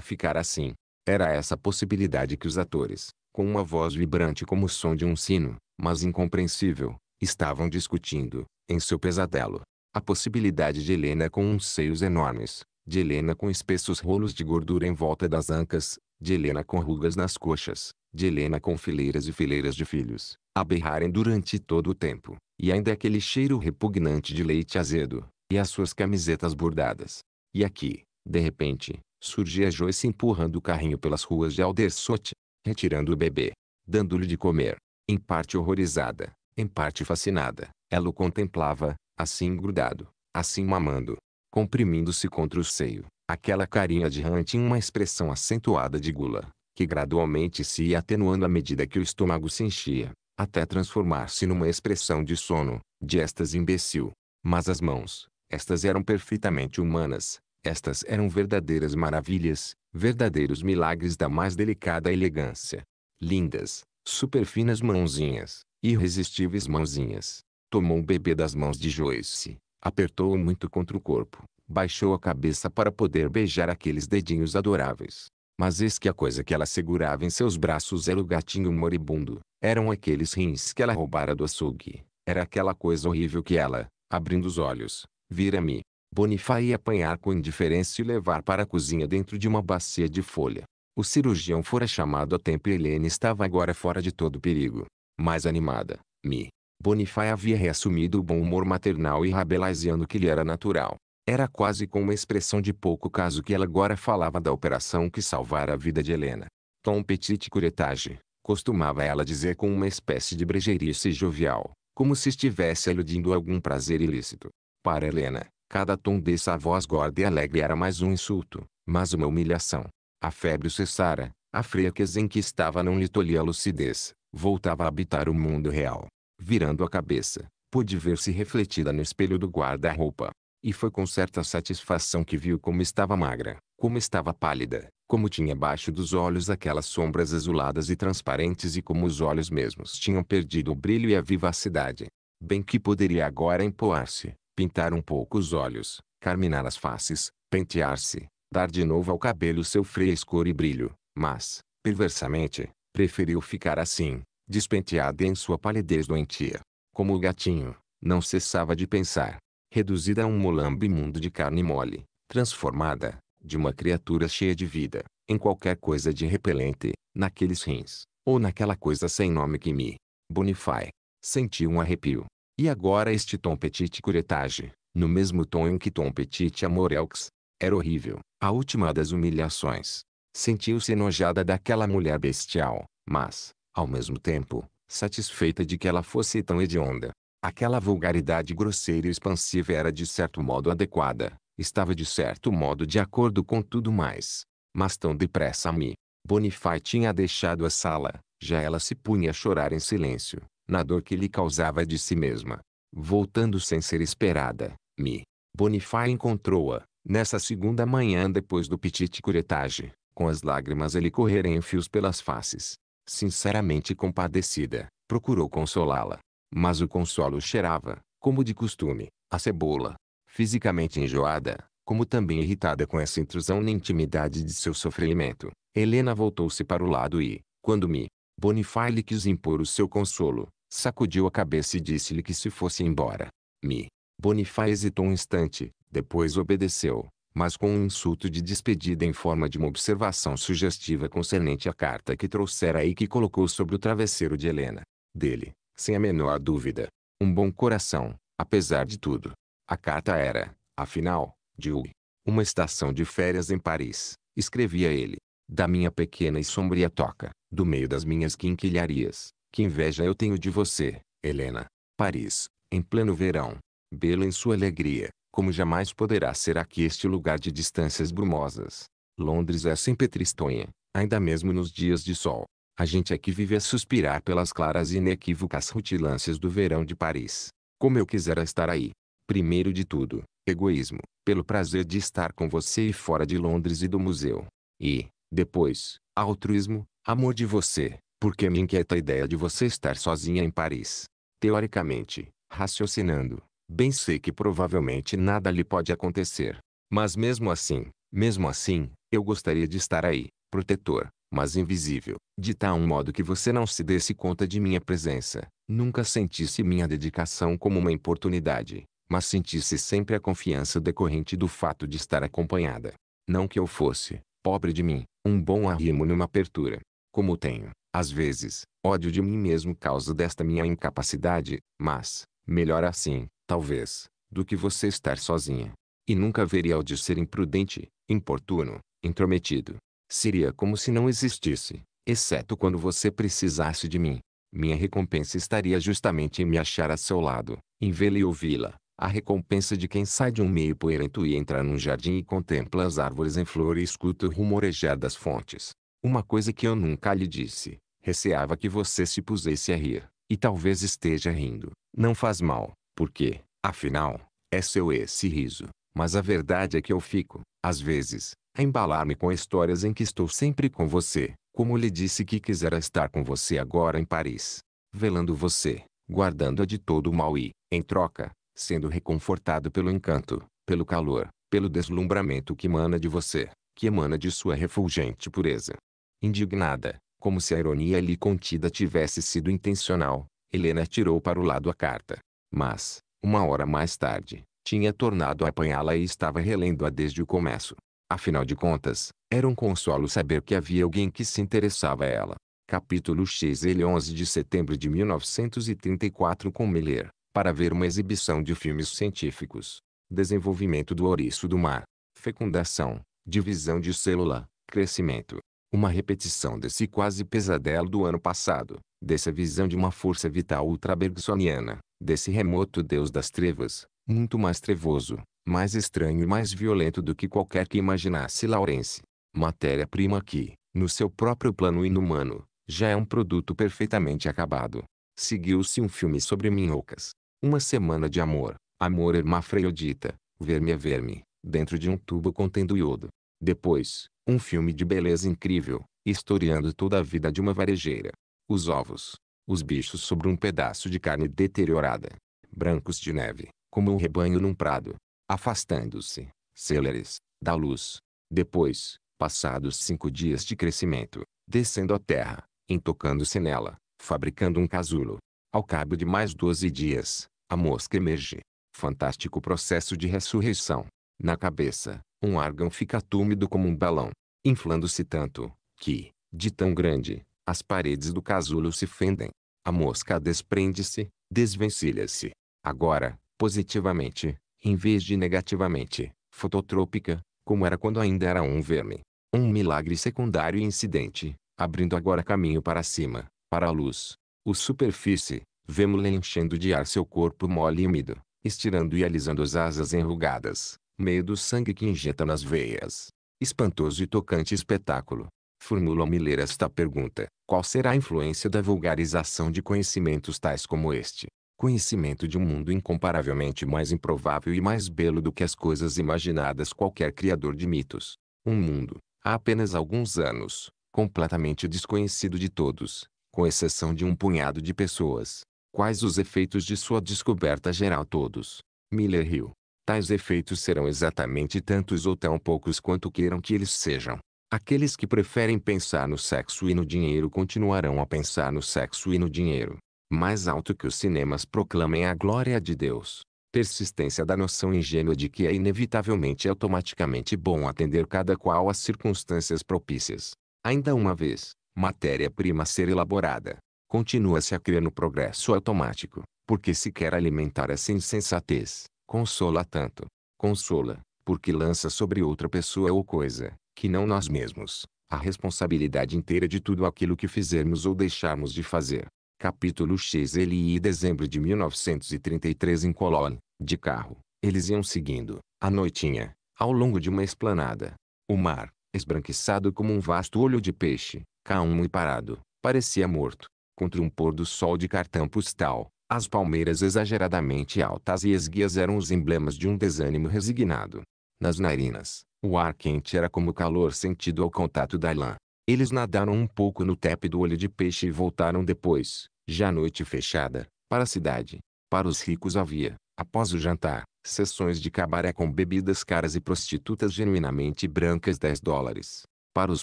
ficar assim? Era essa possibilidade que os atores, com uma voz vibrante como o som de um sino, mas incompreensível, estavam discutindo, em seu pesadelo. A possibilidade de Helena com uns seios enormes, de Helena com espessos rolos de gordura em volta das ancas, de Helena com rugas nas coxas, de Helena com fileiras e fileiras de filhos, a berrarem durante todo o tempo, e ainda aquele cheiro repugnante de leite azedo, e as suas camisetas bordadas. E aqui, de repente, surgia Joyce empurrando o carrinho pelas ruas de Aldersot, retirando o bebê, dando-lhe de comer, em parte horrorizada, em parte fascinada. Ela o contemplava, assim grudado, assim mamando, comprimindo-se contra o seio. Aquela carinha de rã tinha uma expressão acentuada de gula, que gradualmente se ia atenuando à medida que o estômago se enchia, até transformar-se numa expressão de sono, de estas imbecil. Mas as mãos, estas eram perfeitamente humanas, estas eram verdadeiras maravilhas, verdadeiros milagres da mais delicada elegância. Lindas, superfinas mãozinhas, irresistíveis mãozinhas. Tomou o bebê das mãos de Joyce, Apertou-o muito contra o corpo. Baixou a cabeça para poder beijar aqueles dedinhos adoráveis. Mas eis que a coisa que ela segurava em seus braços era o gatinho moribundo. Eram aqueles rins que ela roubara do açougue. Era aquela coisa horrível que ela, abrindo os olhos, vira-me. Bonifá ia apanhar com indiferença e levar para a cozinha dentro de uma bacia de folha. O cirurgião fora chamado a tempo e Helene estava agora fora de todo perigo. Mais animada, me Bonifay havia reassumido o bom humor maternal e rabelaisiano que lhe era natural. Era quase com uma expressão de pouco caso que ela agora falava da operação que salvara a vida de Helena. Tom Petit Curetage, costumava ela dizer com uma espécie de brejeirice jovial, como se estivesse aludindo a algum prazer ilícito. Para Helena, cada tom dessa voz gorda e alegre era mais um insulto, mas uma humilhação. A febre cessara, a frieza em que estava não lhe tolhia a lucidez, voltava a habitar o mundo real virando a cabeça, pôde ver-se refletida no espelho do guarda-roupa. E foi com certa satisfação que viu como estava magra, como estava pálida, como tinha abaixo dos olhos aquelas sombras azuladas e transparentes e como os olhos mesmos tinham perdido o brilho e a vivacidade. Bem que poderia agora empoar-se, pintar um pouco os olhos, carminar as faces, pentear-se, dar de novo ao cabelo seu frescor e brilho, mas, perversamente, preferiu ficar assim, despenteada em sua palidez doentia. Como o gatinho, não cessava de pensar. Reduzida a um molambo imundo de carne mole, transformada, de uma criatura cheia de vida, em qualquer coisa de repelente, naqueles rins, ou naquela coisa sem nome que me bonifai. Senti um arrepio. E agora este tom petit curetage, no mesmo tom em que tom petit amorelx, era horrível, a última das humilhações. Sentiu-se enojada daquela mulher bestial, mas, ao mesmo tempo, satisfeita de que ela fosse tão hedionda. Aquela vulgaridade grosseira e expansiva era de certo modo adequada, estava de certo modo de acordo com tudo mais. Mas tão depressa me. Bonifay tinha deixado a sala, já ela se punha a chorar em silêncio, na dor que lhe causava de si mesma. Voltando sem ser esperada, me. Bonifay encontrou-a, nessa segunda manhã depois do petit curetage, com as lágrimas ele correrem em fios pelas faces sinceramente compadecida, procurou consolá-la. Mas o consolo cheirava, como de costume, a cebola. Fisicamente enjoada, como também irritada com essa intrusão na intimidade de seu sofrimento, Helena voltou-se para o lado e, quando me, Bonifay lhe quis impor o seu consolo, sacudiu a cabeça e disse-lhe que se fosse embora. Me, Bonifá hesitou um instante, depois obedeceu, mas com um insulto de despedida em forma de uma observação sugestiva concernente à carta que trouxera e que colocou sobre o travesseiro de Helena. Dele, sem a menor dúvida, um bom coração, apesar de tudo. A carta era, afinal, de U. Uma estação de férias em Paris, escrevia ele. Da minha pequena e sombria toca, do meio das minhas quinquilharias, que inveja eu tenho de você, Helena. Paris, em pleno verão. Belo em sua alegria, como jamais poderá ser aqui este lugar de distâncias brumosas. Londres é sempre tristonha, ainda mesmo nos dias de sol. A gente aqui vive a suspirar pelas claras e inequívocas rutilâncias do verão de Paris. Como eu quisera estar aí. Primeiro de tudo, egoísmo, pelo prazer de estar com você e fora de Londres e do museu. E, depois, altruísmo, amor de você, porque me inquieta a ideia de você estar sozinha em Paris. Teoricamente, raciocinando, Bem sei que provavelmente nada lhe pode acontecer. Mas mesmo assim, mesmo assim, eu gostaria de estar aí, protetor, mas invisível, de tal modo que você não se desse conta de minha presença, nunca sentisse minha dedicação como uma importunidade, mas sentisse sempre a confiança decorrente do fato de estar acompanhada. Não que eu fosse, pobre de mim, um bom arrimo numa apertura. Como tenho, às vezes, ódio de mim mesmo causa desta minha incapacidade, mas, melhor assim, talvez, do que você estar sozinha. E nunca haveria o de ser imprudente, importuno, intrometido. Seria como se não existisse, exceto quando você precisasse de mim. Minha recompensa estaria justamente em me achar a seu lado, em vê-la e ouvi-la. A recompensa de quem sai de um meio poerento e entra num jardim e contempla as árvores em flor e escuta o rumorejar das fontes. Uma coisa que eu nunca lhe disse. Receava que você se pusesse a rir. E talvez esteja rindo. Não faz mal. Porque, afinal, é seu esse riso. Mas a verdade é que eu fico, às vezes, a embalar-me com histórias em que estou sempre com você, como lhe disse que quisera estar com você agora em Paris. Velando você, guardando-a de todo o mal e, em troca, sendo reconfortado pelo encanto, pelo calor, pelo deslumbramento que emana de você, que emana de sua refulgente pureza. Indignada, como se a ironia ali contida tivesse sido intencional, Helena tirou para o lado a carta, mas, uma hora mais tarde, tinha tornado a apanhá-la e estava relendo-a desde o começo. Afinal de contas, era um consolo saber que havia alguém que se interessava a ela. Capítulo X Ele 11 de setembro de 1934 com Miller, para ver uma exibição de filmes científicos. Desenvolvimento do ouriço do mar. Fecundação, divisão de célula, crescimento. Uma repetição desse quase pesadelo do ano passado, dessa visão de uma força vital ultrabergsoniana, desse remoto Deus das trevas, muito mais trevoso, mais estranho e mais violento do que qualquer que imaginasse Lawrence. Matéria-prima que, no seu próprio plano inumano, já é um produto perfeitamente acabado. Seguiu-se um filme sobre minhocas. Uma semana de amor, amor hermafrodita, verme a é verme, dentro de um tubo contendo iodo. Depois, um filme de beleza incrível, historiando toda a vida de uma varejeira. Os ovos, os bichos sobre um pedaço de carne deteriorada, brancos de neve, como um rebanho num prado, afastando-se, céleres, da luz. Depois, passados cinco dias de crescimento, descendo a terra, intocando-se nela, fabricando um casulo. Ao cabo de mais doze dias, a mosca emerge. Fantástico processo de ressurreição. Na cabeça, um órgão fica túmido como um balão, inflando-se tanto, que, de tão grande, as paredes do casulo se fendem. A mosca desprende-se, desvencilha-se. Agora, positivamente, em vez de negativamente, fototrópica, como era quando ainda era um verme. Um milagre secundário e incidente, abrindo agora caminho para cima, para a luz. O superfície, vemos-la enchendo de ar seu corpo mole e úmido, estirando e alisando as asas enrugadas, meio do sangue que injeta nas veias. Espantoso e tocante espetáculo. Formula-me ler esta pergunta. Qual será a influência da vulgarização de conhecimentos tais como este? Conhecimento de um mundo incomparavelmente mais improvável e mais belo do que as coisas imaginadas qualquer criador de mitos. Um mundo, há apenas alguns anos, completamente desconhecido de todos, com exceção de um punhado de pessoas. Quais os efeitos de sua descoberta geral todos? Miller riu. Tais efeitos serão exatamente tantos ou tão poucos quanto queiram que eles sejam. Aqueles que preferem pensar no sexo e no dinheiro continuarão a pensar no sexo e no dinheiro. Mais alto que os cinemas proclamem a glória de Deus. Persistência da noção ingênua de que é inevitavelmente e automaticamente bom atender cada qual às circunstâncias propícias. Ainda uma vez, matéria-prima ser elaborada. Continua-se a crer no progresso automático, porque se quer alimentar essa insensatez, consola tanto. Consola, porque lança sobre outra pessoa ou coisa, que não nós mesmos, a responsabilidade inteira de tudo aquilo que fizermos ou deixarmos de fazer. Capítulo X Ele e dezembro de 1933 em colón de carro, eles iam seguindo, à noitinha, ao longo de uma esplanada. O mar, esbranquiçado como um vasto olho de peixe, calmo e parado, parecia morto. Contra um pôr do sol de cartão postal, as palmeiras exageradamente altas e esguias eram os emblemas de um desânimo resignado. Nas narinas, o ar quente era como o calor sentido ao contato da lã. Eles nadaram um pouco no tépido olho de peixe e voltaram depois, já noite fechada, para a cidade. Para os ricos havia, após o jantar, sessões de cabaré com bebidas caras e prostitutas genuinamente brancas 10 dólares. Para os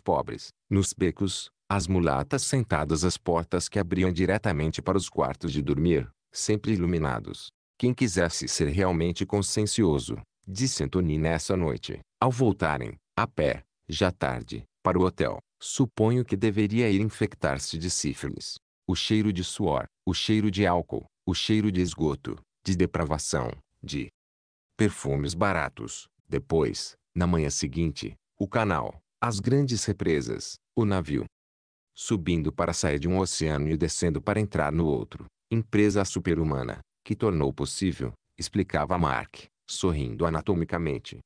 pobres, nos becos, as mulatas sentadas às portas que abriam diretamente para os quartos de dormir, sempre iluminados. Quem quisesse ser realmente consciencioso, disse Antoni nessa noite, ao voltarem, a pé, já tarde, para o hotel, suponho que deveria ir infectar-se de sífilis. O cheiro de suor, o cheiro de álcool, o cheiro de esgoto, de depravação, de perfumes baratos. Depois, na manhã seguinte, o canal, as grandes represas, o navio. Subindo para sair de um oceano e descendo para entrar no outro. Empresa superhumana, que tornou possível, explicava Mark, sorrindo anatomicamente,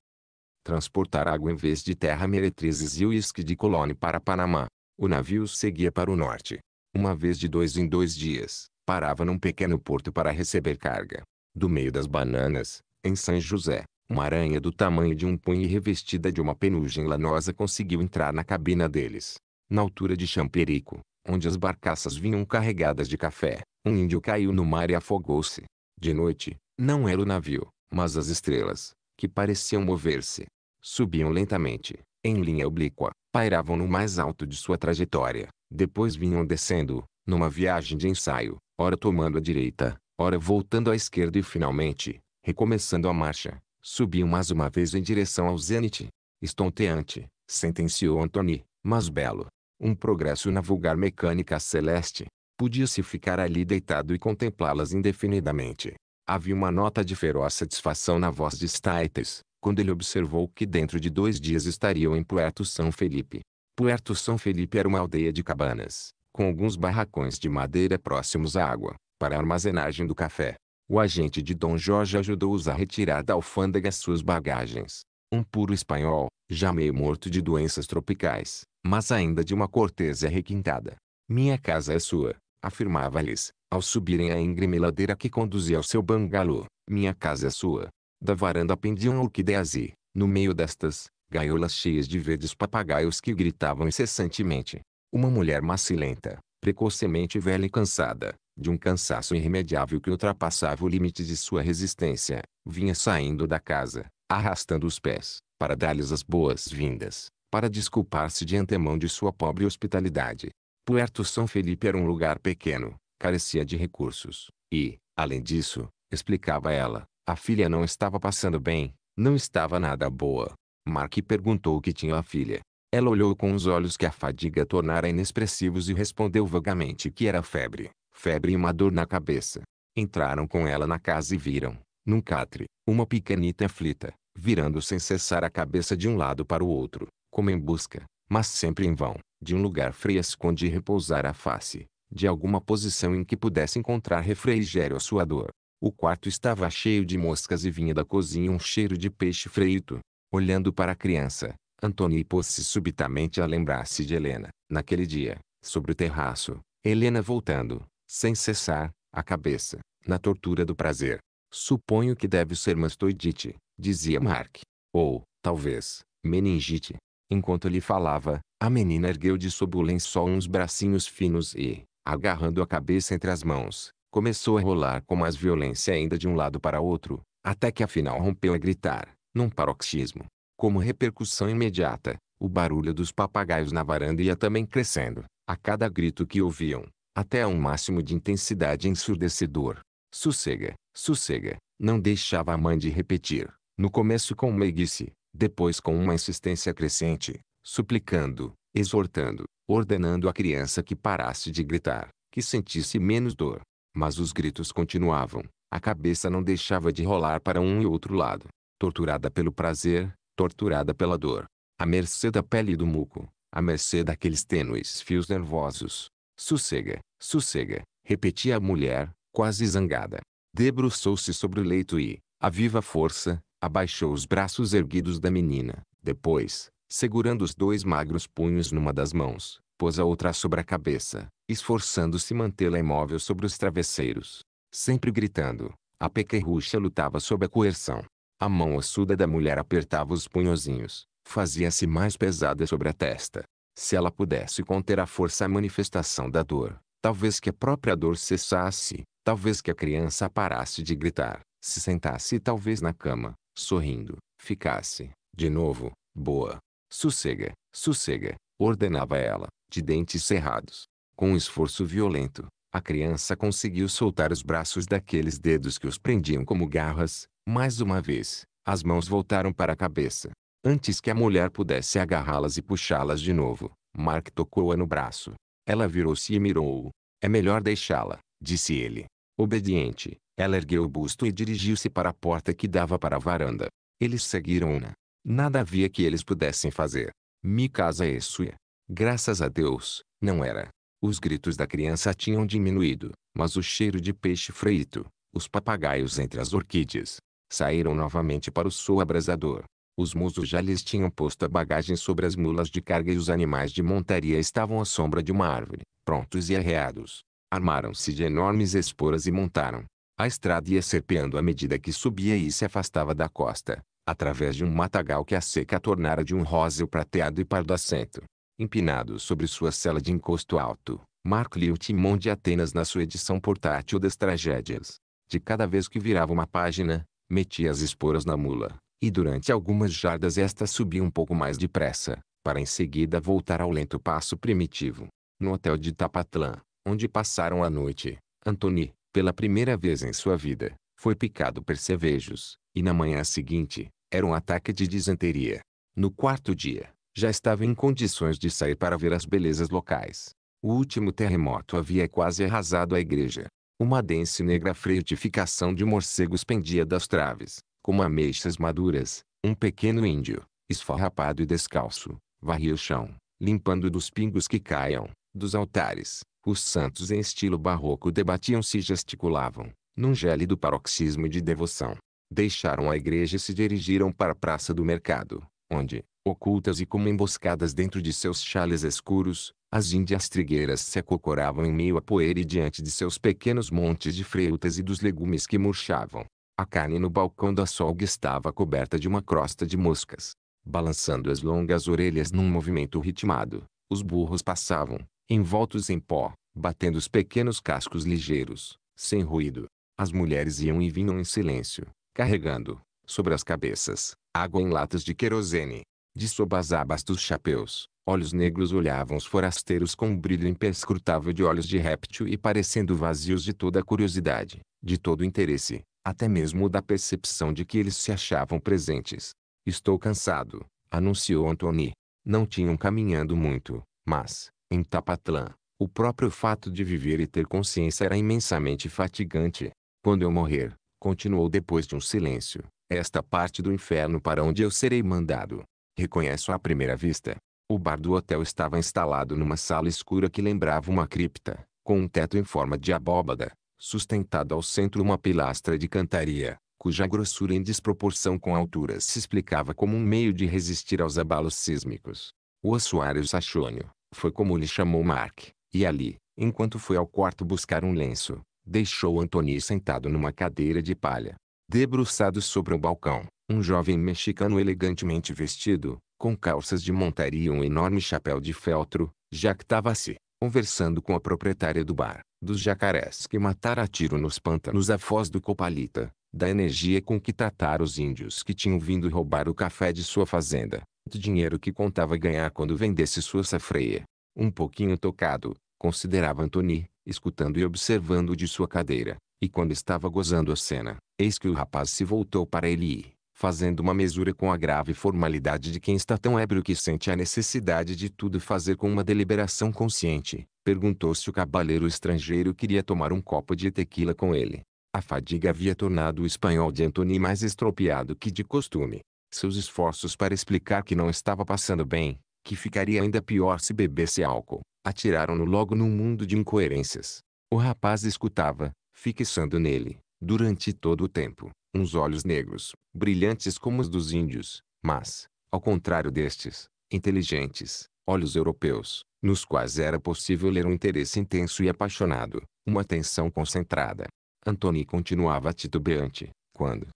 transportar água em vez de terra meretrizes e o de Colone para Panamá. O navio seguia para o norte. Uma vez de dois em dois dias, parava num pequeno porto para receber carga. Do meio das bananas, em São José, uma aranha do tamanho de um punho e revestida de uma penugem lanosa conseguiu entrar na cabina deles. Na altura de Champerico, onde as barcaças vinham carregadas de café, um índio caiu no mar e afogou-se. De noite, não era o navio, mas as estrelas, que pareciam mover-se, Subiam lentamente, em linha oblíqua, pairavam no mais alto de sua trajetória, depois vinham descendo, numa viagem de ensaio, ora tomando a direita, ora voltando à esquerda e finalmente, recomeçando a marcha, subiam mais uma vez em direção ao zênite. Estonteante, sentenciou Antony, mas belo. Um progresso na vulgar mecânica celeste. Podia-se ficar ali deitado e contemplá-las indefinidamente. Havia uma nota de feroz satisfação na voz de Staites, quando ele observou que dentro de dois dias estariam em Puerto São Felipe. Puerto São Felipe era uma aldeia de cabanas, com alguns barracões de madeira próximos à água, para a armazenagem do café. O agente de Dom Jorge ajudou-os a retirar da alfândega suas bagagens. Um puro espanhol, já meio morto de doenças tropicais, mas ainda de uma cortesia requintada. Minha casa é sua, afirmava-lhes, ao subirem a íngreme ladeira que conduzia ao seu bangalô. Minha casa é sua, da varanda pendiam orquídeas e, no meio destas, gaiolas cheias de verdes papagaios que gritavam incessantemente. Uma mulher macilenta, precocemente velha e cansada, de um cansaço irremediável que ultrapassava o limite de sua resistência, vinha saindo da casa, arrastando os pés, para dar-lhes as boas-vindas, para desculpar-se de antemão de sua pobre hospitalidade. Puerto São Felipe era um lugar pequeno, carecia de recursos, e, além disso, explicava ela, a filha não estava passando bem, não estava nada boa. Mark perguntou o que tinha a filha. Ela olhou com os olhos que a fadiga tornara inexpressivos e respondeu vagamente que era febre, febre e uma dor na cabeça. Entraram com ela na casa e viram, num catre, uma pequenita aflita, virando sem cessar a cabeça de um lado para o outro, como em busca, mas sempre em vão, de um lugar fresco onde repousar a face, de alguma posição em que pudesse encontrar refrigério à sua dor. O quarto estava cheio de moscas e vinha da cozinha um cheiro de peixe frito. Olhando para a criança, Antônio pôs-se subitamente a lembrar-se de Helena. Naquele dia, sobre o terraço, Helena voltando, sem cessar, a cabeça, na tortura do prazer. Suponho que deve ser mastoidite, dizia Mark. Ou, talvez, meningite. Enquanto lhe falava, a menina ergueu de sob o lençol uns bracinhos finos e, agarrando a cabeça entre as mãos, Começou a rolar com mais violência ainda de um lado para outro, até que afinal rompeu a gritar, num paroxismo. Como repercussão imediata, o barulho dos papagaios na varanda ia também crescendo, a cada grito que ouviam, até a um máximo de intensidade ensurdecedor. Sossega, sossega, não deixava a mãe de repetir, no começo com meiguice, depois com uma insistência crescente, suplicando, exortando, ordenando a criança que parasse de gritar, que sentisse menos dor, mas os gritos continuavam. A cabeça não deixava de rolar para um e outro lado. Torturada pelo prazer, torturada pela dor. À mercê da pele e do muco, à mercê daqueles tênues fios nervosos. Sossega, sossega, repetia a mulher, quase zangada. Debruçou-se sobre o leito e, a viva força, abaixou os braços erguidos da menina. Depois, segurando os dois magros punhos numa das mãos, pôs a outra sobre a cabeça, esforçando-se mantê-la imóvel sobre os travesseiros. Sempre gritando, a pequerrucha lutava sob a coerção. A mão ossuda da mulher apertava os punhozinhos, fazia-se mais pesada sobre a testa. Se ela pudesse conter a força à manifestação da dor, talvez que a própria dor cessasse, talvez que a criança parasse de gritar, se sentasse e talvez na cama, sorrindo, ficasse, de novo, boa. Sossega, sossega, ordenava ela, de dentes cerrados. Com um esforço violento, a criança conseguiu soltar os braços daqueles dedos que os prendiam como garras. Mais uma vez, as mãos voltaram para a cabeça. Antes que a mulher pudesse agarrá-las e puxá-las de novo, Mark tocou-a no braço. Ela virou-se e mirou-o. É melhor deixá-la, disse ele. Obediente, ela ergueu o busto e dirigiu-se para a porta que dava para a varanda. Eles seguiram-na. Nada havia que eles pudessem fazer. Mikasa sua Graças a Deus, não era. Os gritos da criança tinham diminuído, mas o cheiro de peixe frito, os papagaios entre as orquídeas, saíram novamente para o sol abrasador. Os musos já lhes tinham posto a bagagem sobre as mulas de carga e os animais de montaria estavam à sombra de uma árvore, prontos e arreados. Armaram-se de enormes esporas e montaram. A estrada ia serpeando à medida que subia e se afastava da costa, através de um matagal que a seca tornara de um rosa prateado e pardo pardacento empinado sobre sua cela de encosto alto, Marco lia o Timão de Atenas na sua edição portátil das tragédias. De cada vez que virava uma página, metia as esporas na mula, e durante algumas jardas esta subia um pouco mais depressa, para em seguida voltar ao lento passo primitivo. No hotel de Tapatlã, onde passaram a noite, Antony, pela primeira vez em sua vida, foi picado por cervejos, e na manhã seguinte, era um ataque de disenteria. No quarto dia, já estava em condições de sair para ver as belezas locais. O último terremoto havia quase arrasado a igreja. Uma densa e negra freutificação de morcegos pendia das traves, como ameixas maduras. Um pequeno índio, esfarrapado e descalço, varria o chão, limpando dos pingos que caiam, dos altares. Os santos em estilo barroco debatiam-se e gesticulavam, num gélido paroxismo de devoção. Deixaram a igreja e se dirigiram para a Praça do Mercado, onde, ocultas e como emboscadas dentro de seus chales escuros, as índias trigueiras se acocoravam em meio à poeira e diante de seus pequenos montes de frutas e dos legumes que murchavam. A carne no balcão da solga estava coberta de uma crosta de moscas. Balançando as longas orelhas num movimento ritmado, os burros passavam, envoltos em pó, batendo os pequenos cascos ligeiros, sem ruído. As mulheres iam e vinham em silêncio, carregando, sobre as cabeças, água em latas de querosene. De sob as abas dos chapéus, olhos negros olhavam os forasteiros com um brilho imperscrutável de olhos de réptil e parecendo vazios de toda curiosidade, de todo interesse, até mesmo da percepção de que eles se achavam presentes. Estou cansado, anunciou Antony. Não tinham caminhando muito, mas, em Tapatlã, o próprio fato de viver e ter consciência era imensamente fatigante. Quando eu morrer, continuou depois de um silêncio, esta parte do inferno para onde eu serei mandado. Reconheço à primeira vista. O bar do hotel estava instalado numa sala escura que lembrava uma cripta, com um teto em forma de abóbada, sustentado ao centro uma pilastra de cantaria, cuja grossura em desproporção com a altura se explicava como um meio de resistir aos abalos sísmicos. O ossuário saxônio, foi como lhe chamou Mark, e ali, enquanto foi ao quarto buscar um lenço, deixou Antony sentado numa cadeira de palha, Debruçado sobre um balcão, um jovem mexicano elegantemente vestido, com calças de montaria e um enorme chapéu de feltro, jactava-se, conversando com a proprietária do bar, dos jacarés que matara a tiro nos pântanos a foz do Copalita, da energia com que trataram os índios que tinham vindo roubar o café de sua fazenda, do dinheiro que contava ganhar quando vendesse sua safreia. Um pouquinho tocado, considerava Antony, escutando e observando de sua cadeira, e quando estava gozando a cena, eis que o rapaz se voltou para ele e, fazendo uma mesura com a grave formalidade de quem está tão ébrio que sente a necessidade de tudo fazer com uma deliberação consciente, perguntou se o cabaleiro estrangeiro queria tomar um copo de tequila com ele. A fadiga havia tornado o espanhol de Antony mais estropiado que de costume. Seus esforços para explicar que não estava passando bem, que ficaria ainda pior se bebesse álcool, atiraram-no logo num mundo de incoerências. O rapaz escutava, fixando nele, durante todo o tempo, uns olhos negros, brilhantes como os dos índios, mas, ao contrário destes, inteligentes, olhos europeus, nos quais era possível ler um interesse intenso e apaixonado, uma atenção concentrada. Antony continuava titubeante, quando,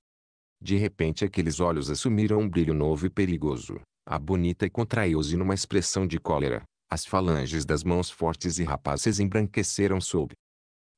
de repente aqueles olhos assumiram um brilho novo e perigoso. A bonita contraiu-se numa expressão de cólera. As falanges das mãos fortes e rapazes embranqueceram sob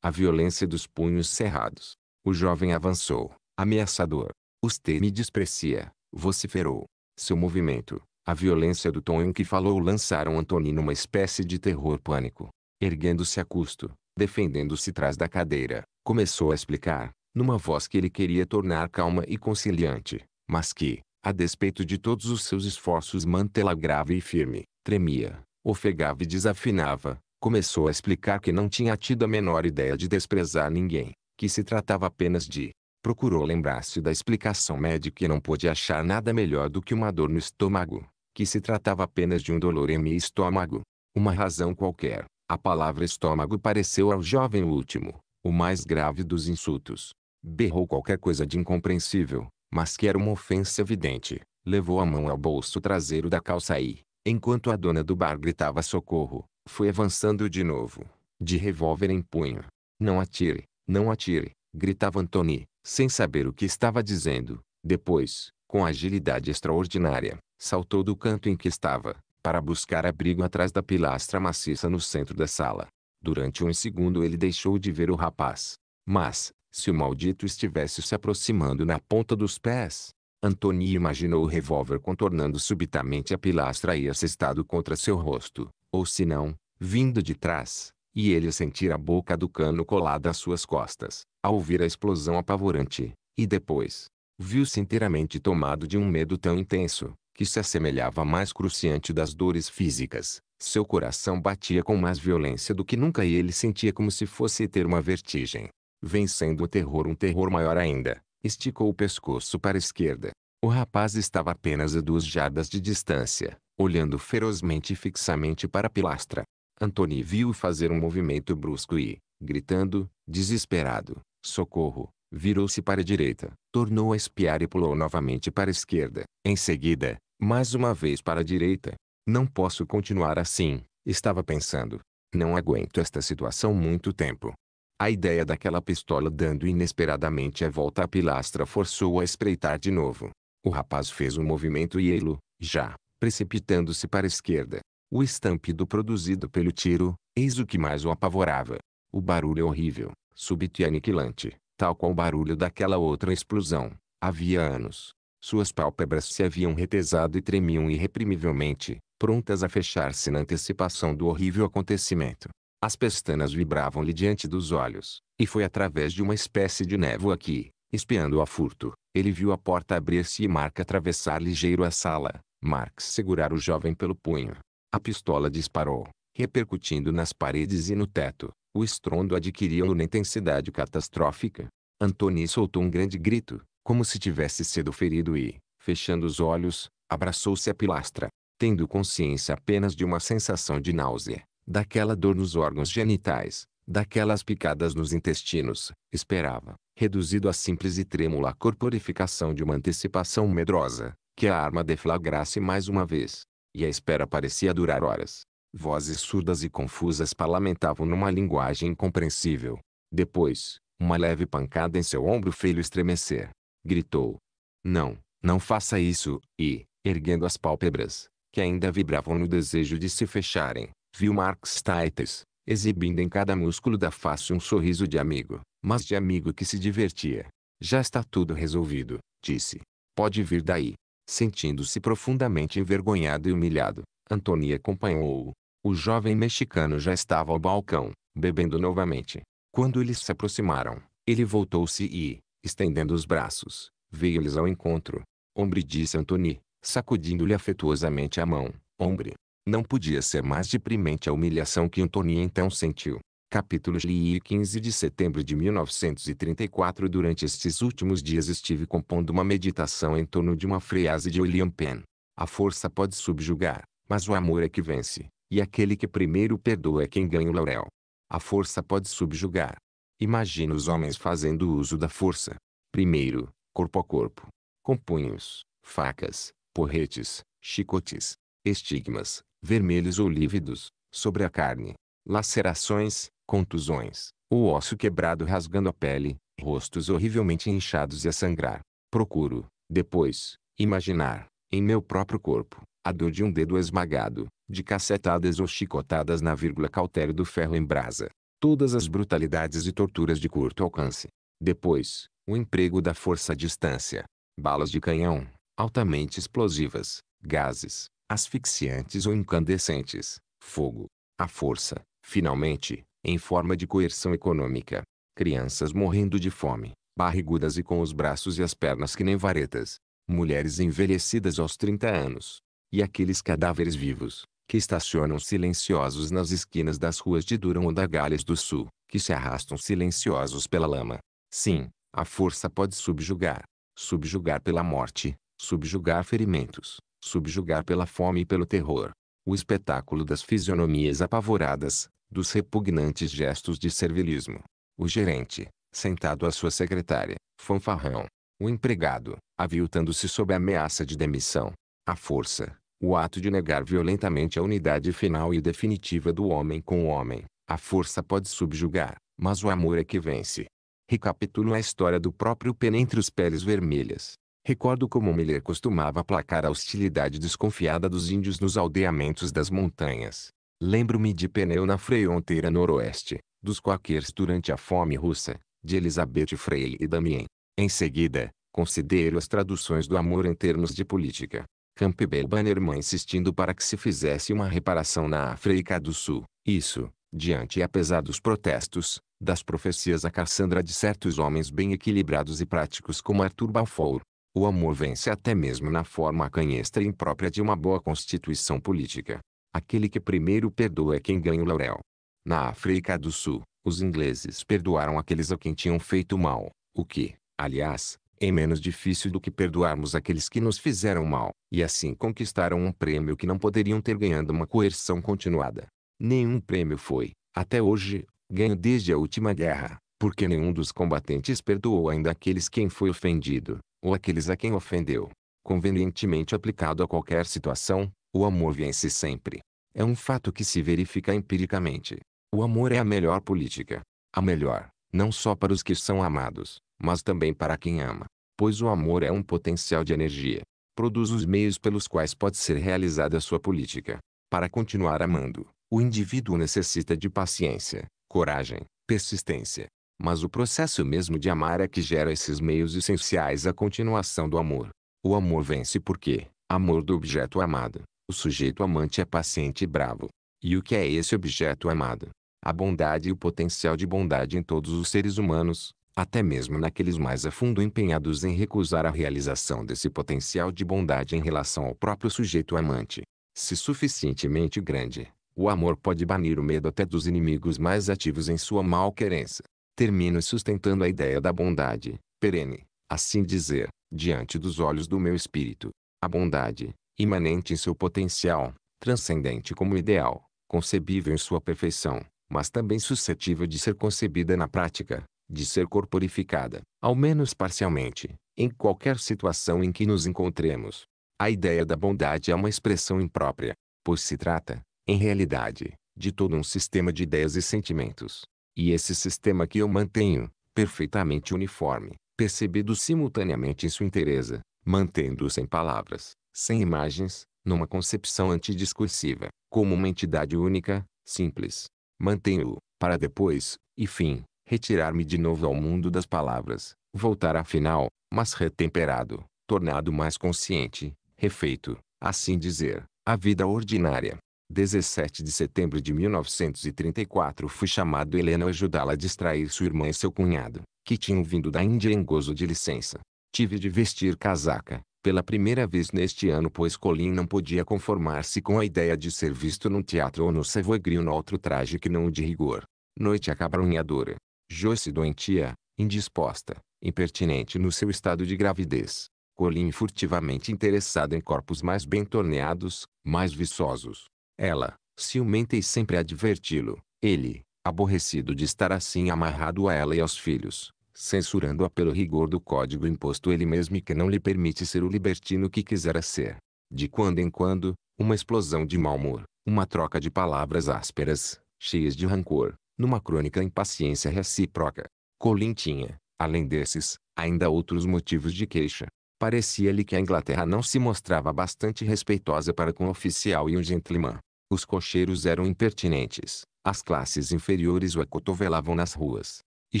a violência dos punhos cerrados. O jovem avançou, ameaçador. Usted me desprecia, vociferou. Seu movimento, a violência do tom em que falou lançaram Antonino numa espécie de terror-pânico. Erguendo-se a custo, defendendo-se trás da cadeira, começou a explicar, numa voz que ele queria tornar calma e conciliante, mas que, a despeito de todos os seus esforços mantê-la grave e firme, tremia, ofegava e desafinava, começou a explicar que não tinha tido a menor ideia de desprezar ninguém, que se tratava apenas de. Procurou lembrar-se da explicação médica e não pôde achar nada melhor do que uma dor no estômago, que se tratava apenas de um dolor em meu estômago. Uma razão qualquer. A palavra estômago pareceu ao jovem o último, o mais grave dos insultos. Berrou qualquer coisa de incompreensível, mas que era uma ofensa evidente. Levou a mão ao bolso traseiro da calça e, enquanto a dona do bar gritava socorro, foi avançando de novo, de revólver em punho. Não atire, não atire, gritava Antony, sem saber o que estava dizendo. Depois, com agilidade extraordinária, saltou do canto em que estava, para buscar abrigo atrás da pilastra maciça no centro da sala. Durante um segundo ele deixou de ver o rapaz. Mas, se o maldito estivesse se aproximando na ponta dos pés, Antônio imaginou o revólver contornando subitamente a pilastra e assestado contra seu rosto ou se não, vindo de trás, e ele sentir a boca do cano colada às suas costas, ao ouvir a explosão apavorante, e depois, viu-se inteiramente tomado de um medo tão intenso, que se assemelhava à mais cruciante das dores físicas. Seu coração batia com mais violência do que nunca e ele sentia como se fosse ter uma vertigem. Vencendo o terror um terror maior ainda, esticou o pescoço para a esquerda. O rapaz estava apenas a duas jardas de distância, olhando ferozmente e fixamente para a pilastra. Antony viu fazer um movimento brusco e, gritando, desesperado, socorro, virou-se para a direita, tornou a espiar e pulou novamente para a esquerda, em seguida, mais uma vez para a direita. Não posso continuar assim, estava pensando. Não aguento esta situação muito tempo. A ideia daquela pistola dando inesperadamente a volta à pilastra forçou-o a espreitar de novo. O rapaz fez um movimento e ele, já, precipitando-se para a esquerda. O estampido produzido pelo tiro, eis o que mais o apavorava. O barulho é horrível, súbito e aniquilante, tal qual o barulho daquela outra explosão. Havia anos. Suas pálpebras se haviam retesado e tremiam irreprimivelmente, prontas a fechar-se na antecipação do horrível acontecimento. As pestanas vibravam-lhe diante dos olhos, e foi através de uma espécie de névoa que, espiando a furto, ele viu a porta abrir-se e Marca atravessar ligeiro a sala, Marx segurara o jovem pelo punho. A pistola disparou, repercutindo nas paredes e no teto. O estrondo adquiria uma intensidade catastrófica. Antony soltou um grande grito, como se tivesse sido ferido e, fechando os olhos, abraçou-se à pilastra, tendo consciência apenas de uma sensação de náusea, daquela dor nos órgãos genitais, daquelas picadas nos intestinos, esperava, reduzido à simples e trêmula corporificação de uma antecipação medrosa, que a arma deflagrasse mais uma vez. E a espera parecia durar horas. Vozes surdas e confusas parlamentavam numa linguagem incompreensível. Depois, uma leve pancada em seu ombro fez-lo estremecer. Gritou. Não, não faça isso, e, erguendo as pálpebras, que ainda vibravam no desejo de se fecharem, viu Marx Titus, exibindo em cada músculo da face um sorriso de amigo, mas de amigo que se divertia. Já está tudo resolvido, disse. Pode vir daí. Sentindo-se profundamente envergonhado e humilhado, Antoni acompanhou-o. O jovem mexicano já estava ao balcão, bebendo novamente. Quando eles se aproximaram, ele voltou-se e, estendendo os braços, veio-lhes ao encontro. Hombre disse Antoni, sacudindo-lhe afetuosamente a mão. Hombre, não podia ser mais deprimente a humilhação que Antoni então sentiu. Capítulos Li e 15 de setembro de 1934 Durante estes últimos dias estive compondo uma meditação em torno de uma frase de William Penn. A força pode subjugar, mas o amor é que vence, e aquele que primeiro perdoa é quem ganha o laurel. A força pode subjugar. Imagina os homens fazendo uso da força. Primeiro, corpo a corpo. Com punhos, facas, porretes, chicotes, estigmas, vermelhos ou lívidos, sobre a carne. Lacerações, contusões, o osso quebrado rasgando a pele, rostos horrivelmente inchados e a sangrar. Procuro, depois, imaginar, em meu próprio corpo, a dor de um dedo esmagado, de cacetadas ou chicotadas na vírgula cautério do ferro em brasa. Todas as brutalidades e torturas de curto alcance. Depois, o emprego da força à distância. Balas de canhão, altamente explosivas, gases, asfixiantes ou incandescentes, fogo. A força, finalmente, em forma de coerção econômica. Crianças morrendo de fome, barrigudas e com os braços e as pernas que nem varetas. Mulheres envelhecidas aos 30 anos. E aqueles cadáveres vivos, que estacionam silenciosos nas esquinas das ruas de Durão ou da Gales do Sul, que se arrastam silenciosos pela lama. Sim, a força pode subjugar. Subjugar pela morte, subjugar ferimentos, subjugar pela fome e pelo terror. O espetáculo das fisionomias apavoradas, dos repugnantes gestos de servilismo. O gerente, sentado à sua secretária, fanfarrão. O empregado, aviltando-se sob a ameaça de demissão. A força, o ato de negar violentamente a unidade final e definitiva do homem com o homem. A força pode subjugar, mas o amor é que vence. Recapitulo a história do próprio Pen entre os peles vermelhas. Recordo como Miller costumava aplacar a hostilidade desconfiada dos índios nos aldeamentos das montanhas. Lembro-me de pneu na fronteira noroeste, dos quakers durante a fome russa, de Elizabeth Freire e Damien. Em seguida, considero as traduções do amor em termos de política. Campbell Bannerman insistindo para que se fizesse uma reparação na África do Sul. Isso, diante e apesar dos protestos, das profecias a Cassandra de certos homens bem equilibrados e práticos como Arthur Balfour. O amor vence até mesmo na forma canhestra e imprópria de uma boa constituição política. Aquele que primeiro perdoa é quem ganha o laurel. Na África do Sul, os ingleses perdoaram aqueles a quem tinham feito mal, o que, aliás, é menos difícil do que perdoarmos aqueles que nos fizeram mal, e assim conquistaram um prêmio que não poderiam ter ganhando uma coerção continuada. Nenhum prêmio foi, até hoje, ganho desde a última guerra, porque nenhum dos combatentes perdoou ainda aqueles quem foi ofendido, ou aqueles a quem ofendeu. Convenientemente aplicado a qualquer situação, o amor vence sempre. É um fato que se verifica empiricamente. O amor é a melhor política. A melhor, não só para os que são amados, mas também para quem ama. Pois o amor é um potencial de energia. Produz os meios pelos quais pode ser realizada a sua política. Para continuar amando, o indivíduo necessita de paciência, coragem, persistência. Mas o processo mesmo de amar é que gera esses meios essenciais à continuação do amor. O amor vence porque, amor do objeto amado, o sujeito amante é paciente e bravo. E o que é esse objeto amado? A bondade e o potencial de bondade em todos os seres humanos, até mesmo naqueles mais a fundo empenhados em recusar a realização desse potencial de bondade em relação ao próprio sujeito amante. Se suficientemente grande, o amor pode banir o medo até dos inimigos mais ativos em sua malquerência. Termino sustentando a ideia da bondade, perene, assim dizer, diante dos olhos do meu espírito. A bondade, imanente em seu potencial, transcendente como ideal, concebível em sua perfeição, mas também suscetível de ser concebida na prática, de ser corporificada, ao menos parcialmente, em qualquer situação em que nos encontremos. A ideia da bondade é uma expressão imprópria, pois se trata, em realidade, de todo um sistema de ideias e sentimentos. E esse sistema que eu mantenho, perfeitamente uniforme, percebido simultaneamente em sua inteireza, mantendo-o sem palavras, sem imagens, numa concepção antidiscursiva, como uma entidade única, simples. Mantenho, para depois, e fim, retirar-me de novo ao mundo das palavras, voltar afinal, mas retemperado, tornado mais consciente, refeito, assim dizer, à vida ordinária. 17 de setembro de 1934 fui chamado Helena a ajudá-la a distrair sua irmã e seu cunhado, que tinham vindo da Índia em gozo de licença. Tive de vestir casaca, pela primeira vez neste ano pois Colin não podia conformar-se com a ideia de ser visto no teatro ou no Savoy Grill outro traje que não o de rigor. Noite acabrunhadora. Joyce doentia, indisposta, impertinente no seu estado de gravidez. Colin furtivamente interessado em corpos mais bem torneados, mais viçosos. Ela, ciumenta e sempre adverti-lo. Ele, aborrecido de estar assim amarrado a ela e aos filhos, censurando-a pelo rigor do código imposto ele mesmo e que não lhe permite ser o libertino que quisera ser. De quando em quando, uma explosão de mau humor, uma troca de palavras ásperas, cheias de rancor, numa crônica impaciência recíproca. Colin tinha, além desses, ainda outros motivos de queixa. Parecia-lhe que a Inglaterra não se mostrava bastante respeitosa para com o oficial e o gentleman. Os cocheiros eram impertinentes, as classes inferiores o acotovelavam nas ruas, e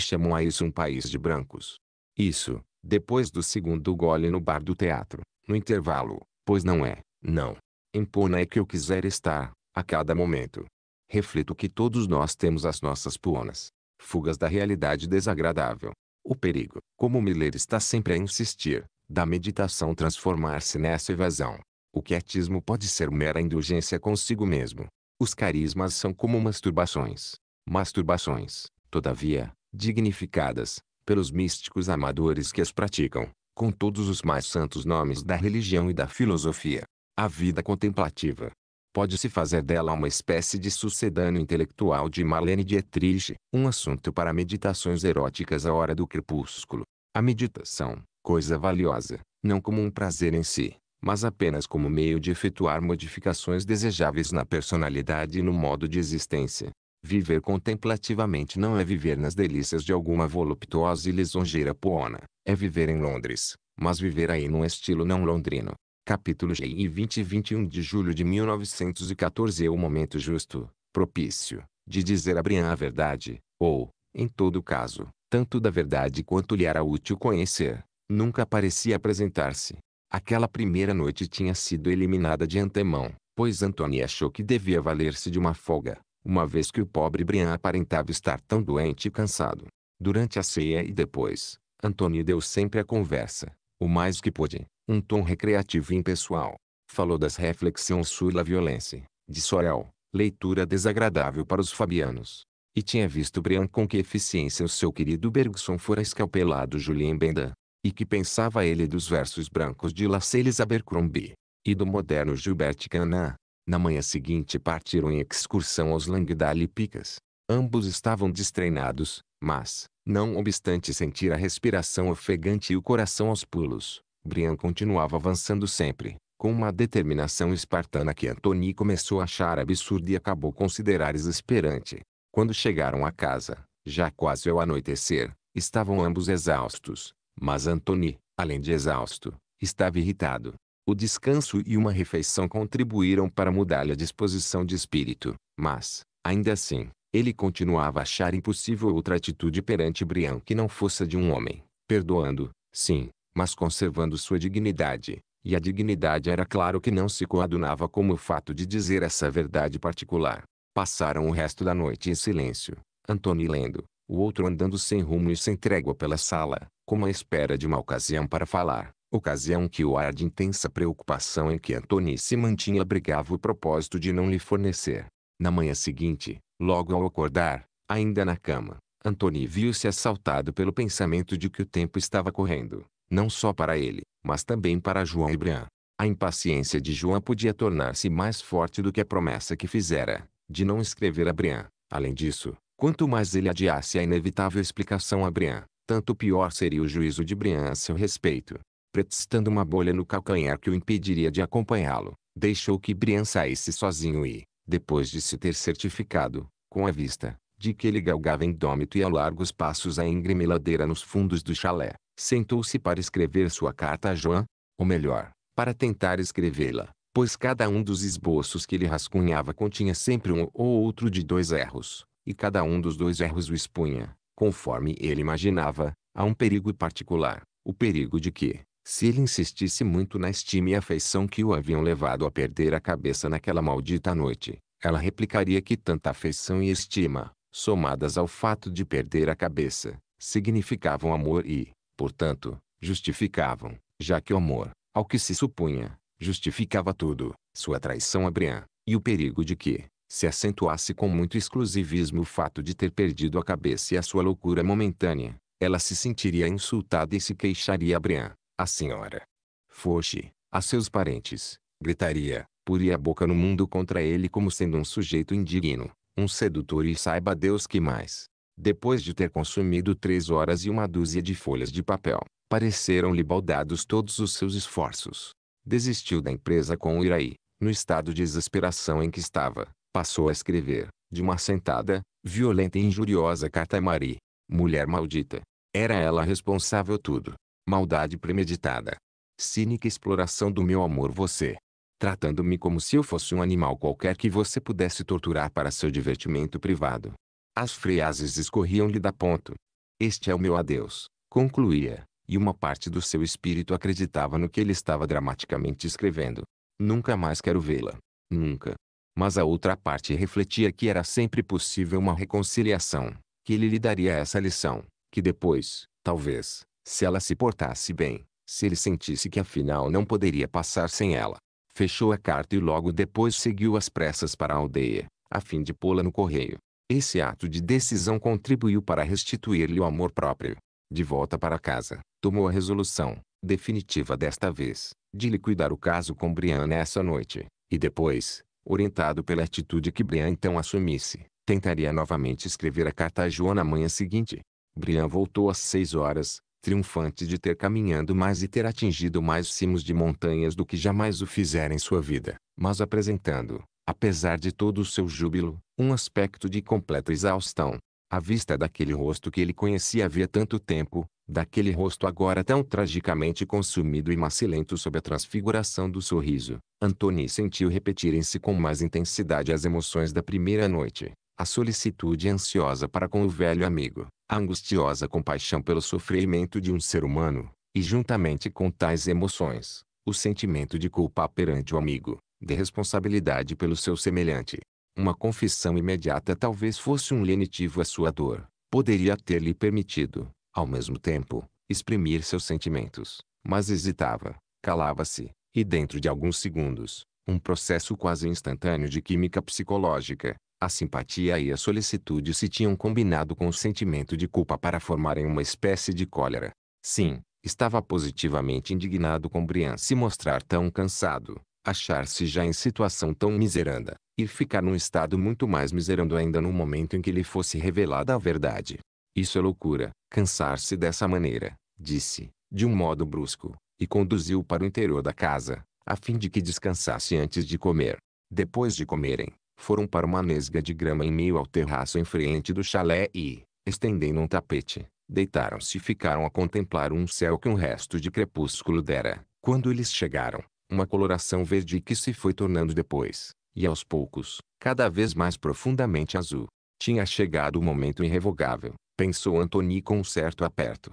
chamam a isso um país de brancos. Isso, depois do segundo gole no bar do teatro, no intervalo, pois não é, não. Impona é que eu quiser estar, a cada momento. Reflito que todos nós temos as nossas puonas. Fugas da realidade desagradável. O perigo, como Miller está sempre a insistir, da meditação transformar-se nessa evasão. O quietismo pode ser mera indulgência consigo mesmo. Os carismas são como masturbações. Masturbações, todavia, dignificadas, pelos místicos amadores que as praticam, com todos os mais santos nomes da religião e da filosofia. A vida contemplativa. Pode-se fazer dela uma espécie de sucedâneo intelectual de Marlene Dietrich, um assunto para meditações eróticas à hora do crepúsculo. A meditação, coisa valiosa, não como um prazer em si, mas apenas como meio de efetuar modificações desejáveis na personalidade e no modo de existência, Viver contemplativamente não é viver nas delícias de alguma voluptuosa e lisonjeira poona. É viver em Londres, mas viver aí num estilo não londrino. Capítulo G e 20 e 21 de julho de 1914 é o momento justo, propício, de dizer a Brian a verdade, ou, em todo caso, tanto da verdade quanto lhe era útil conhecer. Nunca parecia apresentar-se. Aquela primeira noite tinha sido eliminada de antemão, pois Antony achou que devia valer-se de uma folga, uma vez que o pobre Brian aparentava estar tão doente e cansado. Durante a ceia e depois, Antônio deu sempre à conversa, o mais que pôde, um tom recreativo e impessoal. Falou das reflexões sur la violência, de Sorel, leitura desagradável para os fabianos. E tinha visto Brian com que eficiência o seu querido Bergson fora escalpelado Julien Benda. E que pensava ele dos versos brancos de Lacelles Abercrombie. E do moderno Gilbert Canin. Na manhã seguinte partiram em excursão aos Langdale Picas. Ambos estavam destreinados, mas, não obstante sentir a respiração ofegante e o coração aos pulos, Brian continuava avançando sempre, com uma determinação espartana que Antony começou a achar absurda e acabou considerar exasperante. Quando chegaram a casa, já quase ao anoitecer, estavam ambos exaustos, mas Antony, além de exausto, estava irritado o descanso e uma refeição contribuíram para mudar-lhe a disposição de espírito, mas, ainda assim, ele continuava a achar impossível outra atitude perante Brian que não fosse a de um homem, perdoando, sim, mas conservando sua dignidade. E a dignidade era claro que não se coadunava com o fato de dizer essa verdade particular. Passaram o resto da noite em silêncio, Antônio lendo, o outro andando sem rumo e sem trégua pela sala, como à espera de uma ocasião para falar ocasião que o ar de intensa preocupação em que Antony se mantinha abrigava o propósito de não lhe fornecer. Na manhã seguinte, logo ao acordar, ainda na cama, Antony viu-se assaltado pelo pensamento de que o tempo estava correndo, não só para ele, mas também para João e Brian. A impaciência de João podia tornar-se mais forte do que a promessa que fizera, de não escrever a Brian. Além disso, quanto mais ele adiasse a inevitável explicação a Brian, tanto pior seria o juízo de Brian a seu respeito pretestando uma bolha no calcanhar que o impediria de acompanhá-lo, deixou que Brian saísse sozinho e, depois de se ter certificado, com a vista, de que ele galgava indômito e a largos passos a íngreme ladeira nos fundos do chalé, sentou-se para escrever sua carta a Joan, ou melhor, para tentar escrevê-la, pois cada um dos esboços que ele rascunhava continha sempre um ou outro de dois erros, e cada um dos dois erros o expunha, conforme ele imaginava, a um perigo particular, o perigo de que, se ele insistisse muito na estima e afeição que o haviam levado a perder a cabeça naquela maldita noite, ela replicaria que tanta afeição e estima, somadas ao fato de perder a cabeça, significavam amor e, portanto, justificavam, já que o amor, ao que se supunha, justificava tudo, sua traição a Brian, e o perigo de que, se acentuasse com muito exclusivismo o fato de ter perdido a cabeça e a sua loucura momentânea, ela se sentiria insultada e se queixaria a Brian. A senhora. Foche, a seus parentes, gritaria, puria a boca no mundo contra ele como sendo um sujeito indigno, um sedutor e saiba Deus que mais. Depois de ter consumido três horas e uma dúzia de folhas de papel, pareceram-lhe baldados todos os seus esforços. Desistiu da empresa com o Iraí, no estado de exasperação em que estava, passou a escrever, de uma sentada, violenta e injuriosa carta a Mari. Mulher maldita. Era ela responsável tudo maldade premeditada, cínica exploração do meu amor você, tratando-me como se eu fosse um animal qualquer que você pudesse torturar para seu divertimento privado. As frases escorriam-lhe da ponto. Este é o meu adeus, concluía, e uma parte do seu espírito acreditava no que ele estava dramaticamente escrevendo. Nunca mais quero vê-la. Nunca. Mas a outra parte refletia que era sempre possível uma reconciliação, que ele lhe daria essa lição, que depois, talvez, se ela se portasse bem, se ele sentisse que afinal não poderia passar sem ela. Fechou a carta e logo depois seguiu às pressas para a aldeia, a fim de pô-la no correio. Esse ato de decisão contribuiu para restituir-lhe o amor próprio. De volta para casa, tomou a resolução, definitiva desta vez, de liquidar o caso com Brianna essa noite, e depois, orientado pela atitude que Brian então assumisse, tentaria novamente escrever a carta a João na manhã seguinte. Brian voltou às seis horas, triunfante de ter caminhado mais e ter atingido mais cimos de montanhas do que jamais o fizera em sua vida, mas apresentando, apesar de todo o seu júbilo, um aspecto de completa exaustão. A vista daquele rosto que ele conhecia havia tanto tempo, daquele rosto agora tão tragicamente consumido e macilento sob a transfiguração do sorriso, Antony sentiu repetirem-se com mais intensidade as emoções da primeira noite a solicitude ansiosa para com o velho amigo, a angustiosa compaixão pelo sofrimento de um ser humano, e juntamente com tais emoções, o sentimento de culpa perante o amigo, de responsabilidade pelo seu semelhante. Uma confissão imediata talvez fosse um lenitivo à sua dor, poderia ter-lhe permitido, ao mesmo tempo, exprimir seus sentimentos, mas hesitava, calava-se, e dentro de alguns segundos, um processo quase instantâneo de química psicológica, a simpatia e a solicitude se tinham combinado com o sentimento de culpa para formarem uma espécie de cólera. Sim, estava positivamente indignado com Brian se mostrar tão cansado, achar-se já em situação tão miseranda, e ficar num estado muito mais miserando ainda no momento em que lhe fosse revelada a verdade. Isso é loucura, cansar-se dessa maneira, disse, de um modo brusco, e conduziu para o interior da casa, a fim de que descansasse antes de comer. Depois de comerem, foram para uma nesga de grama em meio ao terraço em frente do chalé e, estendendo um tapete, deitaram-se e ficaram a contemplar um céu que um resto de crepúsculo dera. Quando eles chegaram, uma coloração verde que se foi tornando depois, e aos poucos, cada vez mais profundamente azul. Tinha chegado o momento irrevogável, pensou Antoni com um certo aperto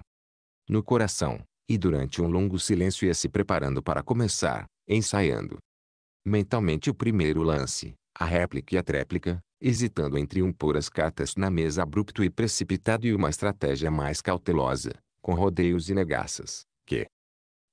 no coração, e durante um longo silêncio ia se preparando para começar, ensaiando mentalmente o primeiro lance a réplica e a tréplica, hesitando entre um pôr as cartas na mesa abrupto e precipitado e uma estratégia mais cautelosa, com rodeios e negaças, que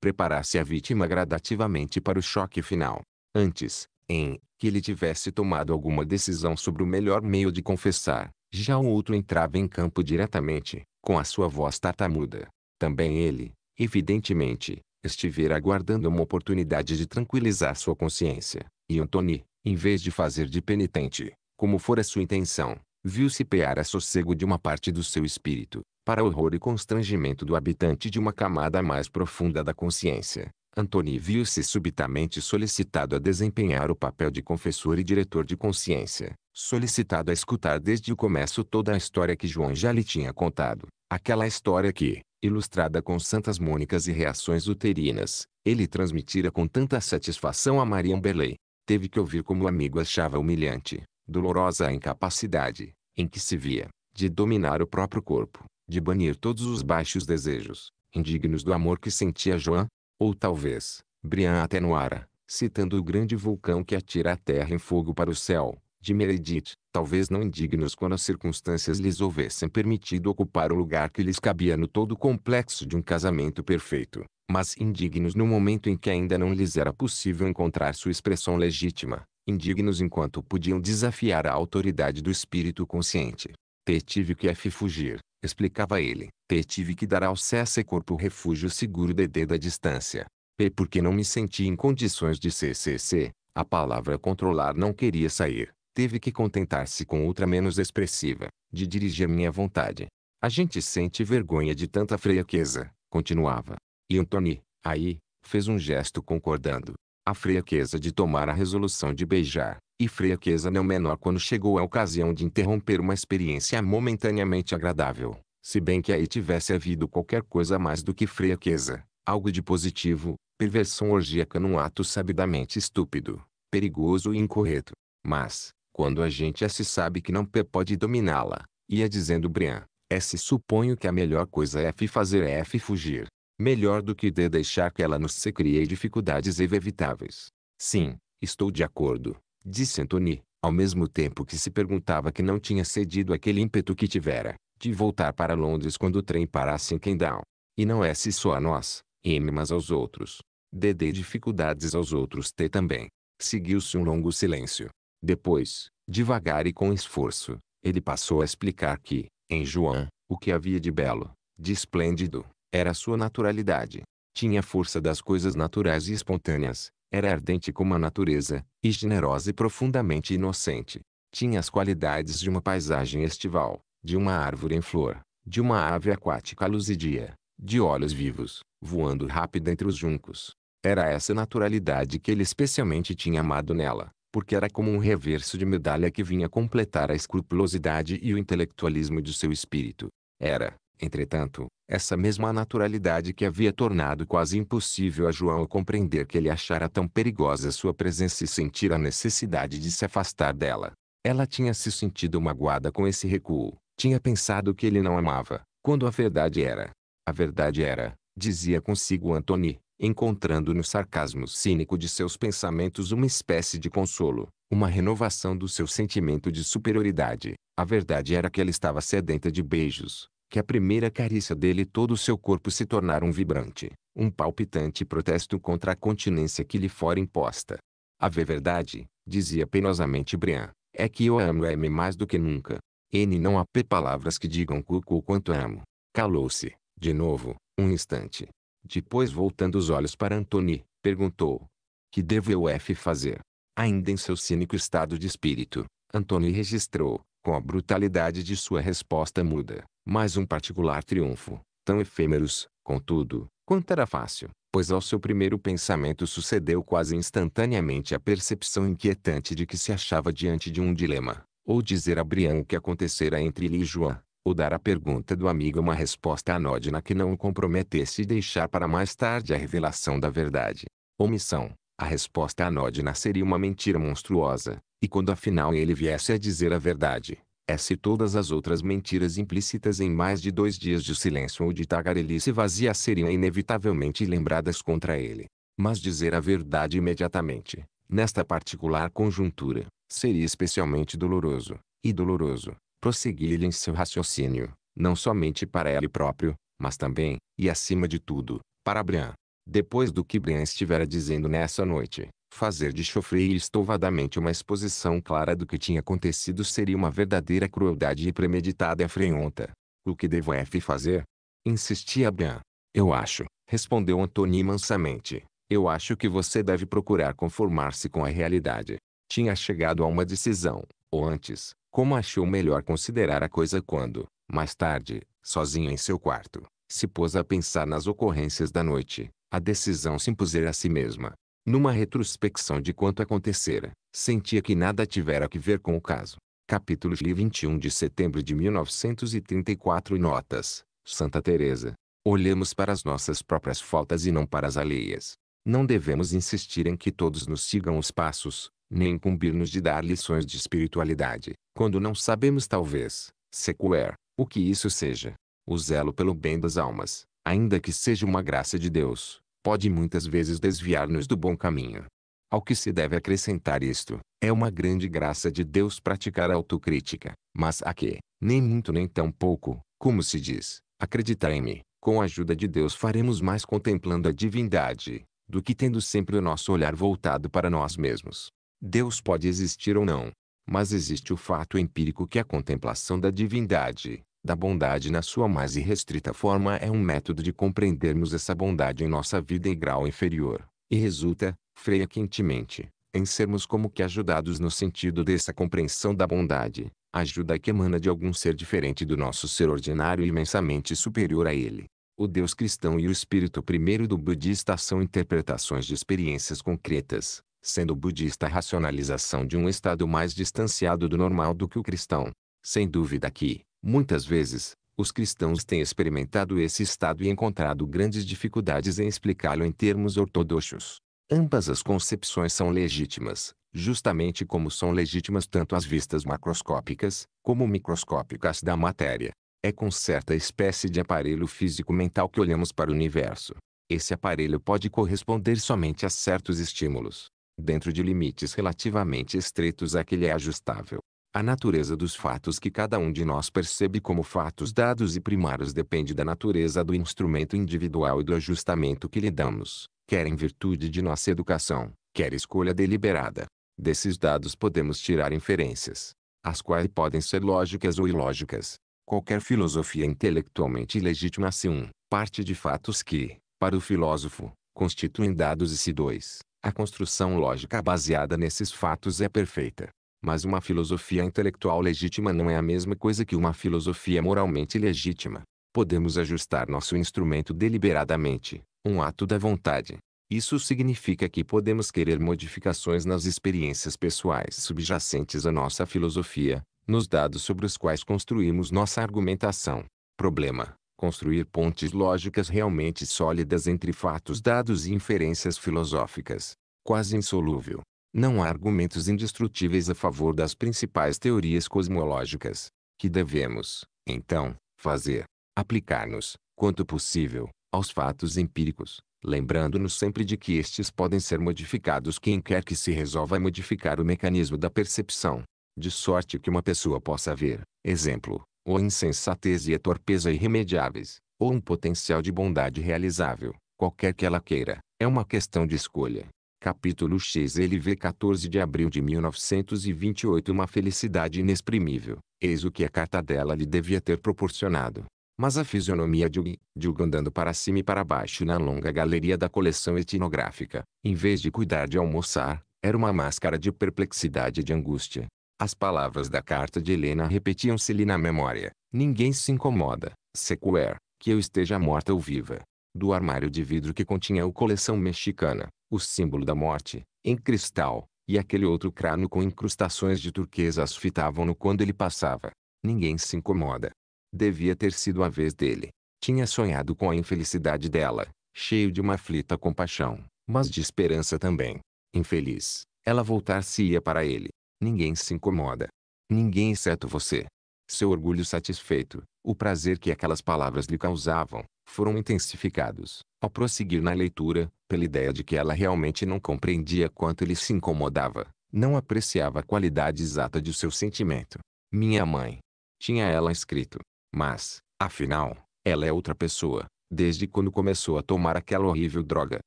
preparasse a vítima gradativamente para o choque final. Antes, em que ele tivesse tomado alguma decisão sobre o melhor meio de confessar, já o outro entrava em campo diretamente, com a sua voz tartamuda. Também ele, evidentemente, estivera aguardando uma oportunidade de tranquilizar sua consciência. E Anthony, em vez de fazer de penitente, como fora sua intenção, viu-se pear a sossego de uma parte do seu espírito, para horror e constrangimento do habitante de uma camada mais profunda da consciência. Antony viu-se subitamente solicitado a desempenhar o papel de confessor e diretor de consciência, solicitado a escutar desde o começo toda a história que João já lhe tinha contado, aquela história que, ilustrada com santas mônicas e reações uterinas, ele transmitira com tanta satisfação a Maria Amberley, teve que ouvir como o amigo achava humilhante, dolorosa a incapacidade, em que se via, de dominar o próprio corpo, de banir todos os baixos desejos, indignos do amor que sentia Joan, ou talvez, Brian atenuara, citando o grande vulcão que atira a terra em fogo para o céu, de Meredith, talvez não indignos quando as circunstâncias lhes houvessem permitido ocupar o lugar que lhes cabia no todo complexo de um casamento perfeito, mas indignos no momento em que ainda não lhes era possível encontrar sua expressão legítima, indignos enquanto podiam desafiar a autoridade do espírito consciente. T tive que F fugir, explicava ele. T tive que dar ao Cessa e corpo refúgio seguro DD da distância. P porque não me senti em condições de CCC, a palavra controlar não queria sair teve que contentar-se com outra menos expressiva, de dirigir minha vontade. A gente sente vergonha de tanta fraqueza, continuava. E Antony, aí, fez um gesto concordando. A fraqueza de tomar a resolução de beijar, e fraqueza não menor quando chegou a ocasião de interromper uma experiência momentaneamente agradável. Se bem que aí tivesse havido qualquer coisa mais do que fraqueza, algo de positivo, perversão orgíaca num ato sabidamente estúpido, perigoso e incorreto. Mas, quando a gente se sabe que não pode dominá-la, ia dizendo Brian, S suponho que a melhor coisa é F fazer é F fugir. Melhor do que D deixar que ela nos se crie dificuldades inevitáveis. Sim, estou de acordo, disse Anthony, ao mesmo tempo que se perguntava que não tinha cedido aquele ímpeto que tivera, de voltar para Londres quando o trem parasse em Kendal. E não é se só a nós, M mas aos outros. D dê dificuldades aos outros T também. Seguiu-se um longo silêncio. Depois, devagar e com esforço, ele passou a explicar que, em João, o que havia de belo, de esplêndido, era sua naturalidade. Tinha força das coisas naturais e espontâneas, era ardente como a natureza, e generosa e profundamente inocente. Tinha as qualidades de uma paisagem estival, de uma árvore em flor, de uma ave aquática luzidia, de olhos vivos, voando rápido entre os juncos. Era essa naturalidade que ele especialmente tinha amado nela porque era como um reverso de medalha que vinha completar a escrupulosidade e o intelectualismo de seu espírito. Era, entretanto, essa mesma naturalidade que havia tornado quase impossível a João compreender que ele achara tão perigosa sua presença e sentir a necessidade de se afastar dela. Ela tinha se sentido magoada com esse recuo, tinha pensado que ele não amava, quando a verdade era. A verdade era, dizia consigo Antony, encontrando no sarcasmo cínico de seus pensamentos uma espécie de consolo, uma renovação do seu sentimento de superioridade. A verdade era que ela estava sedenta de beijos, que a primeira carícia dele e todo o seu corpo se tornaram um vibrante, um palpitante protesto contra a continência que lhe fora imposta. A verdade, dizia penosamente Brian, é que eu amo M mais do que nunca. N não há palavras que digam cuco quanto amo. Calou-se, de novo, um instante, depois voltando os olhos para Antony, perguntou. Que devo eu F fazer? Ainda em seu cínico estado de espírito, Antony registrou, com a brutalidade de sua resposta muda, mais um particular triunfo, tão efêmeros, contudo, quanto era fácil, pois ao seu primeiro pensamento sucedeu quase instantaneamente a percepção inquietante de que se achava diante de um dilema, ou dizer a Brian o que acontecera entre ele e João, ou dar à pergunta do amigo uma resposta anódina que não o comprometesse e deixar para mais tarde a revelação da verdade. Omissão. A resposta anódina seria uma mentira monstruosa, e quando afinal ele viesse a dizer a verdade, é e todas as outras mentiras implícitas em mais de dois dias de silêncio ou de tagarelice vazia seriam inevitavelmente lembradas contra ele. Mas dizer a verdade imediatamente, nesta particular conjuntura, seria especialmente doloroso, e doloroso, prosseguir em seu raciocínio, não somente para ele próprio, mas também, e acima de tudo, para Brian. Depois do que Brian estivera dizendo nessa noite, fazer de Chofre estouvadamente uma exposição clara do que tinha acontecido seria uma verdadeira crueldade e premeditada afronta. O que devo é F fazer? Insistia Brian. Eu acho, respondeu Antônio mansamente. Eu acho que você deve procurar conformar-se com a realidade. Tinha chegado a uma decisão, ou antes, como achou melhor considerar a coisa quando, mais tarde, sozinho em seu quarto, se pôs a pensar nas ocorrências da noite, a decisão se impusera a si mesma. Numa retrospecção de quanto acontecera, sentia que nada tivera a ver com o caso. Capítulo de 21 de setembro de 1934 Notas, Santa Teresa. Olhemos para as nossas próprias faltas e não para as alheias. Não devemos insistir em que todos nos sigam os passos, nem incumbir-nos de dar lições de espiritualidade, quando não sabemos talvez, sequer, o que isso seja. O zelo pelo bem das almas, ainda que seja uma graça de Deus, pode muitas vezes desviar-nos do bom caminho. Ao que se deve acrescentar isto, é uma grande graça de Deus praticar a autocrítica, mas a que, nem muito nem tão pouco, como se diz, acreditai-me, com a ajuda de Deus faremos mais contemplando a divindade, do que tendo sempre o nosso olhar voltado para nós mesmos. Deus pode existir ou não, mas existe o fato empírico que a contemplação da divindade, da bondade na sua mais irrestrita forma é um método de compreendermos essa bondade em nossa vida em grau inferior, e resulta, freia quentemente, em sermos como que ajudados no sentido dessa compreensão da bondade, ajuda que emana de algum ser diferente do nosso ser ordinário e imensamente superior a ele. O Deus cristão e o espírito primeiro do budista são interpretações de experiências concretas, sendo budista a racionalização de um estado mais distanciado do normal do que o cristão. Sem dúvida que, muitas vezes, os cristãos têm experimentado esse estado e encontrado grandes dificuldades em explicá-lo em termos ortodoxos. Ambas as concepções são legítimas, justamente como são legítimas tanto as vistas macroscópicas, como microscópicas da matéria. É com certa espécie de aparelho físico-mental que olhamos para o universo. Esse aparelho pode corresponder somente a certos estímulos, dentro de limites relativamente estreitos a que ele é ajustável. A natureza dos fatos que cada um de nós percebe como fatos dados e primários depende da natureza do instrumento individual e do ajustamento que lhe damos, quer em virtude de nossa educação, quer escolha deliberada. Desses dados podemos tirar inferências, as quais podem ser lógicas ou ilógicas. Qualquer filosofia intelectualmente legítima se um, parte de fatos que, para o filósofo, constituem dados e se dois, a construção lógica baseada nesses fatos é perfeita. Mas uma filosofia intelectual legítima não é a mesma coisa que uma filosofia moralmente legítima. Podemos ajustar nosso instrumento deliberadamente, um ato da vontade. Isso significa que podemos querer modificações nas experiências pessoais subjacentes à nossa filosofia, nos dados sobre os quais construímos nossa argumentação. Problema: construir pontes lógicas realmente sólidas entre fatos dados e inferências filosóficas. Quase insolúvel. Não há argumentos indestrutíveis a favor das principais teorias cosmológicas. Que devemos, então, fazer? Aplicar-nos, quanto possível, aos fatos empíricos, lembrando-nos sempre de que estes podem ser modificados quem quer que se resolva modificar o mecanismo da percepção. De sorte que uma pessoa possa ver, exemplo, ou insensatez e a torpeza irremediáveis, ou um potencial de bondade realizável, qualquer que ela queira, é uma questão de escolha. Capítulo X. vê 14 de abril de 1928 Uma felicidade inexprimível, eis o que a carta dela lhe devia ter proporcionado. Mas a fisionomia de Ug, de Ug andando para cima e para baixo na longa galeria da coleção etnográfica, em vez de cuidar de almoçar, era uma máscara de perplexidade e de angústia. As palavras da carta de Helena repetiam-se-lhe na memória. Ninguém se incomoda, sequer, que eu esteja morta ou viva. Do armário de vidro que continha o coleção mexicana, o símbolo da morte, em cristal, e aquele outro crânio com incrustações de turquesas fitavam-no quando ele passava. Ninguém se incomoda. Devia ter sido a vez dele. Tinha sonhado com a infelicidade dela, cheio de uma aflita compaixão, mas de esperança também. Infeliz, ela voltar-se-ia para ele Ninguém se incomoda. Ninguém exceto você. Seu orgulho satisfeito, o prazer que aquelas palavras lhe causavam, foram intensificados, ao prosseguir na leitura, pela ideia de que ela realmente não compreendia quanto ele se incomodava, não apreciava a qualidade exata de seu sentimento. Minha mãe. Tinha ela escrito. Mas, afinal, ela é outra pessoa, desde quando começou a tomar aquela horrível droga.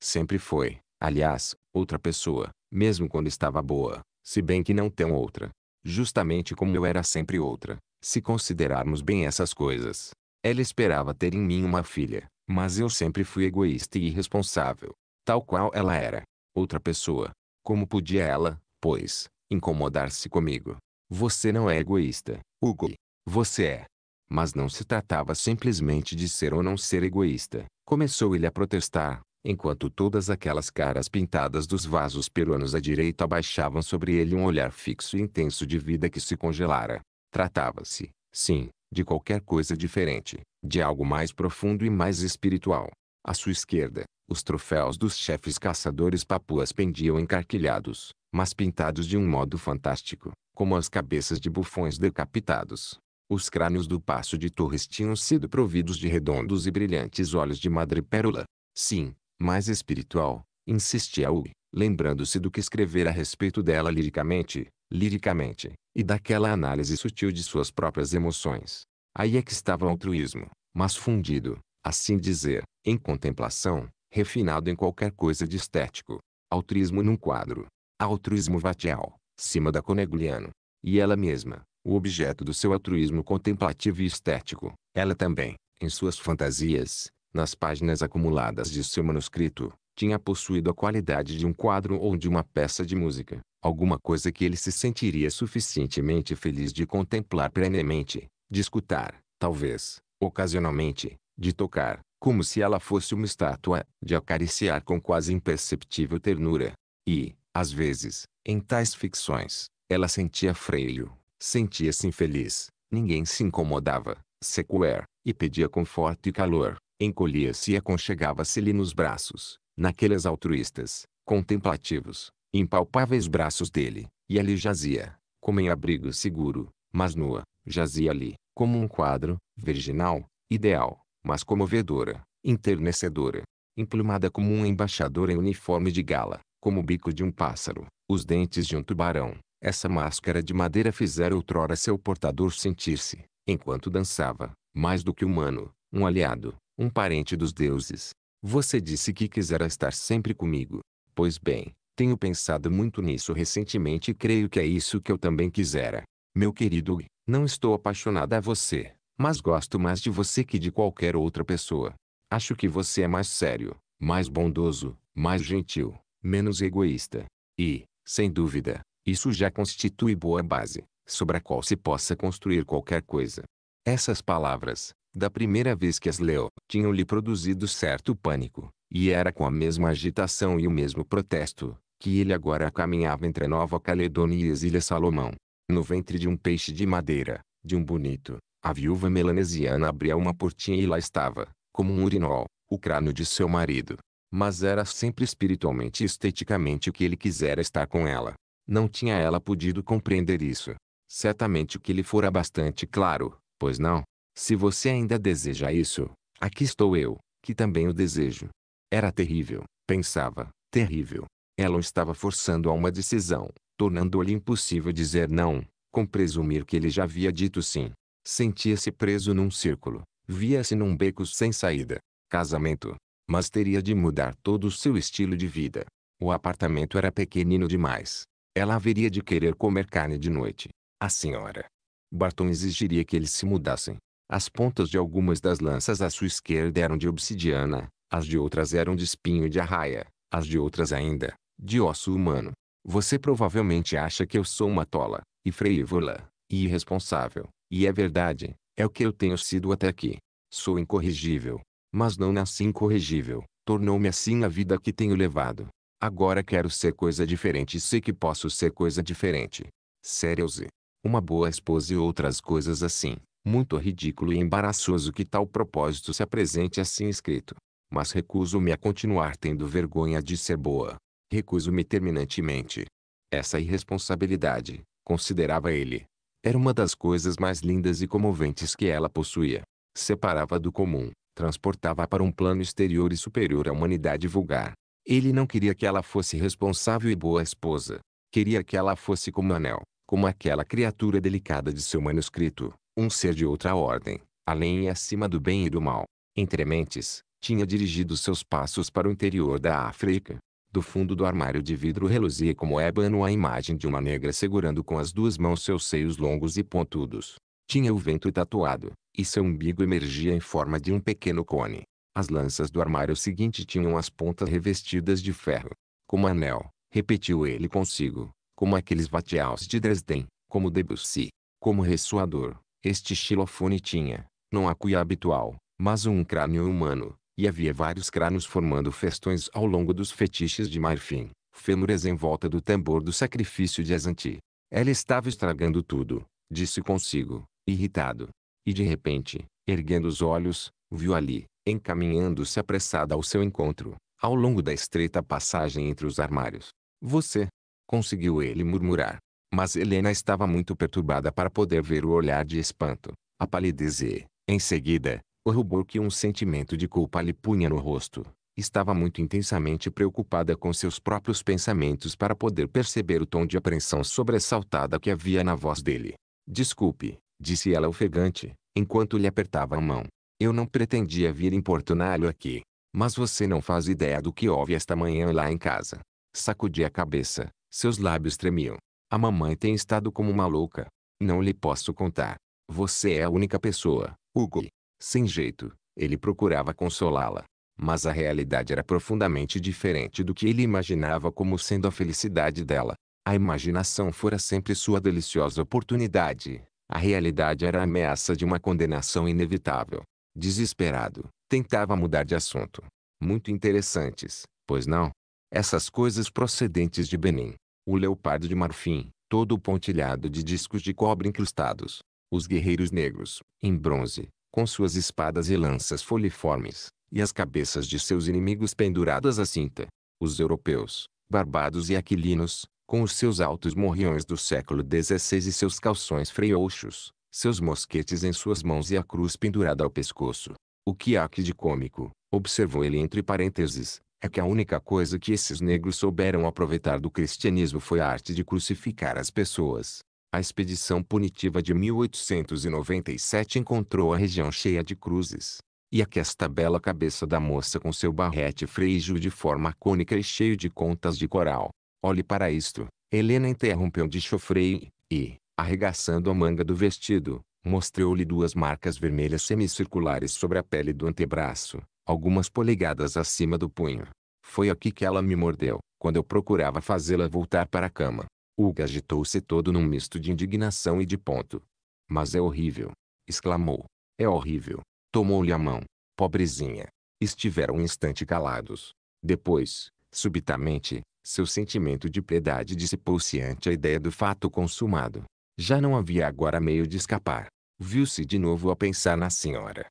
Sempre foi, aliás, outra pessoa, mesmo quando estava boa, se bem que não tem outra. Justamente como eu era sempre outra, se considerarmos bem essas coisas. Ela esperava ter em mim uma filha, mas eu sempre fui egoísta e irresponsável, tal qual ela era, outra pessoa. Como podia ela, pois, incomodar-se comigo? Você não é egoísta, Hugo. Você é. Mas não se tratava simplesmente de ser ou não ser egoísta. Começou ele a protestar, enquanto todas aquelas caras pintadas dos vasos peruanos à direita baixavam sobre ele um olhar fixo e intenso de vida que se congelara. Tratava-se, sim, de qualquer coisa diferente, de algo mais profundo e mais espiritual. À sua esquerda, os troféus dos chefes caçadores papuas pendiam encarquilhados, mas pintados de um modo fantástico, como as cabeças de bufões decapitados. Os crânios do Passo de Torres tinham sido providos de redondos e brilhantes olhos de madrepérola. Sim, mais espiritual, insistia Aoi, lembrando-se do que escrever a respeito dela liricamente, liricamente, e daquela análise sutil de suas próprias emoções. Aí é que estava o altruísmo, mas fundido, assim dizer, em contemplação, refinado em qualquer coisa de estético. Altruísmo num quadro. Altruísmo vatial, cima da Conegliano. E ela mesma, o objeto do seu altruísmo contemplativo e estético, ela também, em suas fantasias, nas páginas acumuladas de seu manuscrito, tinha possuído a qualidade de um quadro ou de uma peça de música, alguma coisa que ele se sentiria suficientemente feliz de contemplar perenemente, de escutar, talvez, ocasionalmente, de tocar, como se ela fosse uma estátua, de acariciar com quase imperceptível ternura. E, às vezes, em tais ficções, ela sentia freio, sentia-se infeliz, ninguém se incomodava, sequer, e pedia conforto e calor encolhia-se e aconchegava-se-lhe nos braços, naqueles altruístas, contemplativos, impalpáveis braços dele, e ali jazia, como em abrigo seguro, mas nua, jazia ali, como um quadro, virginal, ideal, mas comovedora, enternecedora, emplumada como um embaixador em uniforme de gala, como o bico de um pássaro, os dentes de um tubarão. Essa máscara de madeira fizera outrora seu portador sentir-se, enquanto dançava, mais do que humano, um aliado, um parente dos deuses. Você disse que quisera estar sempre comigo. Pois bem, tenho pensado muito nisso recentemente e creio que é isso que eu também quisera. Meu querido, não estou apaixonada a você, mas gosto mais de você que de qualquer outra pessoa. Acho que você é mais sério, mais bondoso, mais gentil, menos egoísta. E, sem dúvida, isso já constitui boa base, sobre a qual se possa construir qualquer coisa. Essas palavras, da primeira vez que as leu, tinham-lhe produzido certo pânico, e era com a mesma agitação e o mesmo protesto, que ele agora caminhava entre Nova Caledônia e as Ilhas Salomão. No ventre de um peixe de madeira, de um bonito, a viúva melanesiana abria uma portinha e lá estava, como um urinol, o crânio de seu marido. Mas era sempre espiritualmente e esteticamente o que ele quisera estar com ela. Não tinha ela podido compreender isso. Certamente o que lhe fora bastante claro, pois não, se você ainda deseja isso, aqui estou eu, que também o desejo. Era terrível, pensava, terrível. Ela o estava forçando a uma decisão, tornando-lhe impossível dizer não, com presumir que ele já havia dito sim. Sentia-se preso num círculo, via-se num beco sem saída. Casamento. Mas teria de mudar todo o seu estilo de vida. O apartamento era pequenino demais. Ela haveria de querer comer carne de noite. A senhora. Barton exigiria que eles se mudassem. As pontas de algumas das lanças à sua esquerda eram de obsidiana, as de outras eram de espinho e de arraia, as de outras ainda, de osso humano. Você provavelmente acha que eu sou uma tola, e freivola, e irresponsável, e é verdade, é o que eu tenho sido até aqui. Sou incorrigível, mas não nasci incorrigível, tornou-me assim a vida que tenho levado. Agora quero ser coisa diferente e sei que posso ser coisa diferente. Serious, uma boa esposa e outras coisas assim muito ridículo e embaraçoso que tal propósito se apresente assim escrito. Mas recuso-me a continuar tendo vergonha de ser boa. Recuso-me terminantemente. Essa irresponsabilidade, considerava ele, era uma das coisas mais lindas e comoventes que ela possuía. Separava do comum, transportava para um plano exterior e superior à humanidade vulgar. Ele não queria que ela fosse responsável e boa esposa. Queria que ela fosse como Anel, como aquela criatura delicada de seu manuscrito, um ser de outra ordem, além e acima do bem e do mal. Entre mentes, tinha dirigido seus passos para o interior da África. Do fundo do armário de vidro reluzia como ébano a imagem de uma negra segurando com as duas mãos seus seios longos e pontudos. Tinha o ventre tatuado, e seu umbigo emergia em forma de um pequeno cone. As lanças do armário seguinte tinham as pontas revestidas de ferro. Como anel, repetiu ele consigo, como aqueles vatiaus de Dresden, como Debussy, como ressoador, este xilofone tinha, não a cuia habitual, mas um crânio humano, e havia vários crânios formando festões ao longo dos fetiches de marfim, fêmures em volta do tambor do sacrifício de Azanti. Ela estava estragando tudo, disse consigo, irritado. E de repente, erguendo os olhos, viu ali, encaminhando-se apressada ao seu encontro, ao longo da estreita passagem entre os armários. Você! Conseguiu ele murmurar. Mas Helena estava muito perturbada para poder ver o olhar de espanto, a palidez e, em seguida, o rubor que um sentimento de culpa lhe punha no rosto. Estava muito intensamente preocupada com seus próprios pensamentos para poder perceber o tom de apreensão sobressaltada que havia na voz dele. Desculpe, disse ela ofegante, enquanto lhe apertava a mão. Eu não pretendia vir importuná-lo aqui. Mas você não faz ideia do que houve esta manhã lá em casa. Sacudi a cabeça, seus lábios tremiam. A mamãe tem estado como uma louca. Não lhe posso contar. Você é a única pessoa, Hugo. Sem jeito, ele procurava consolá-la. Mas a realidade era profundamente diferente do que ele imaginava como sendo a felicidade dela. A imaginação fora sempre sua deliciosa oportunidade. A realidade era a ameaça de uma condenação inevitável. Desesperado, tentava mudar de assunto. Muito interessantes, pois não? Essas coisas procedentes de Benin o leopardo de marfim, todo pontilhado de discos de cobre incrustados. Os guerreiros negros, em bronze, com suas espadas e lanças foliformes, e as cabeças de seus inimigos penduradas à cinta. Os europeus, barbados e aquilinos, com os seus altos morriões do século XVI e seus calções freouxos, seus mosquetes em suas mãos e a cruz pendurada ao pescoço. O que há aqui de cômico, observou ele entre parênteses, é que a única coisa que esses negros souberam aproveitar do cristianismo foi a arte de crucificar as pessoas. A expedição punitiva de 1897 encontrou a região cheia de cruzes. E aqui esta bela cabeça da moça com seu barrete freijo de forma cônica e cheio de contas de coral. Olhe para isto. Helena interrompeu de chofrei e, arregaçando a manga do vestido, mostrou-lhe duas marcas vermelhas semicirculares sobre a pele do antebraço, algumas polegadas acima do punho. Foi aqui que ela me mordeu, quando eu procurava fazê-la voltar para a cama. Hugo agitou-se todo num misto de indignação e de ponto. Mas é horrível! exclamou. É horrível! Tomou-lhe a mão. Pobrezinha! Estiveram um instante calados. Depois, subitamente, seu sentimento de piedade dissipou-se ante a ideia do fato consumado. Já não havia agora meio de escapar. Viu-se de novo a pensar na senhora.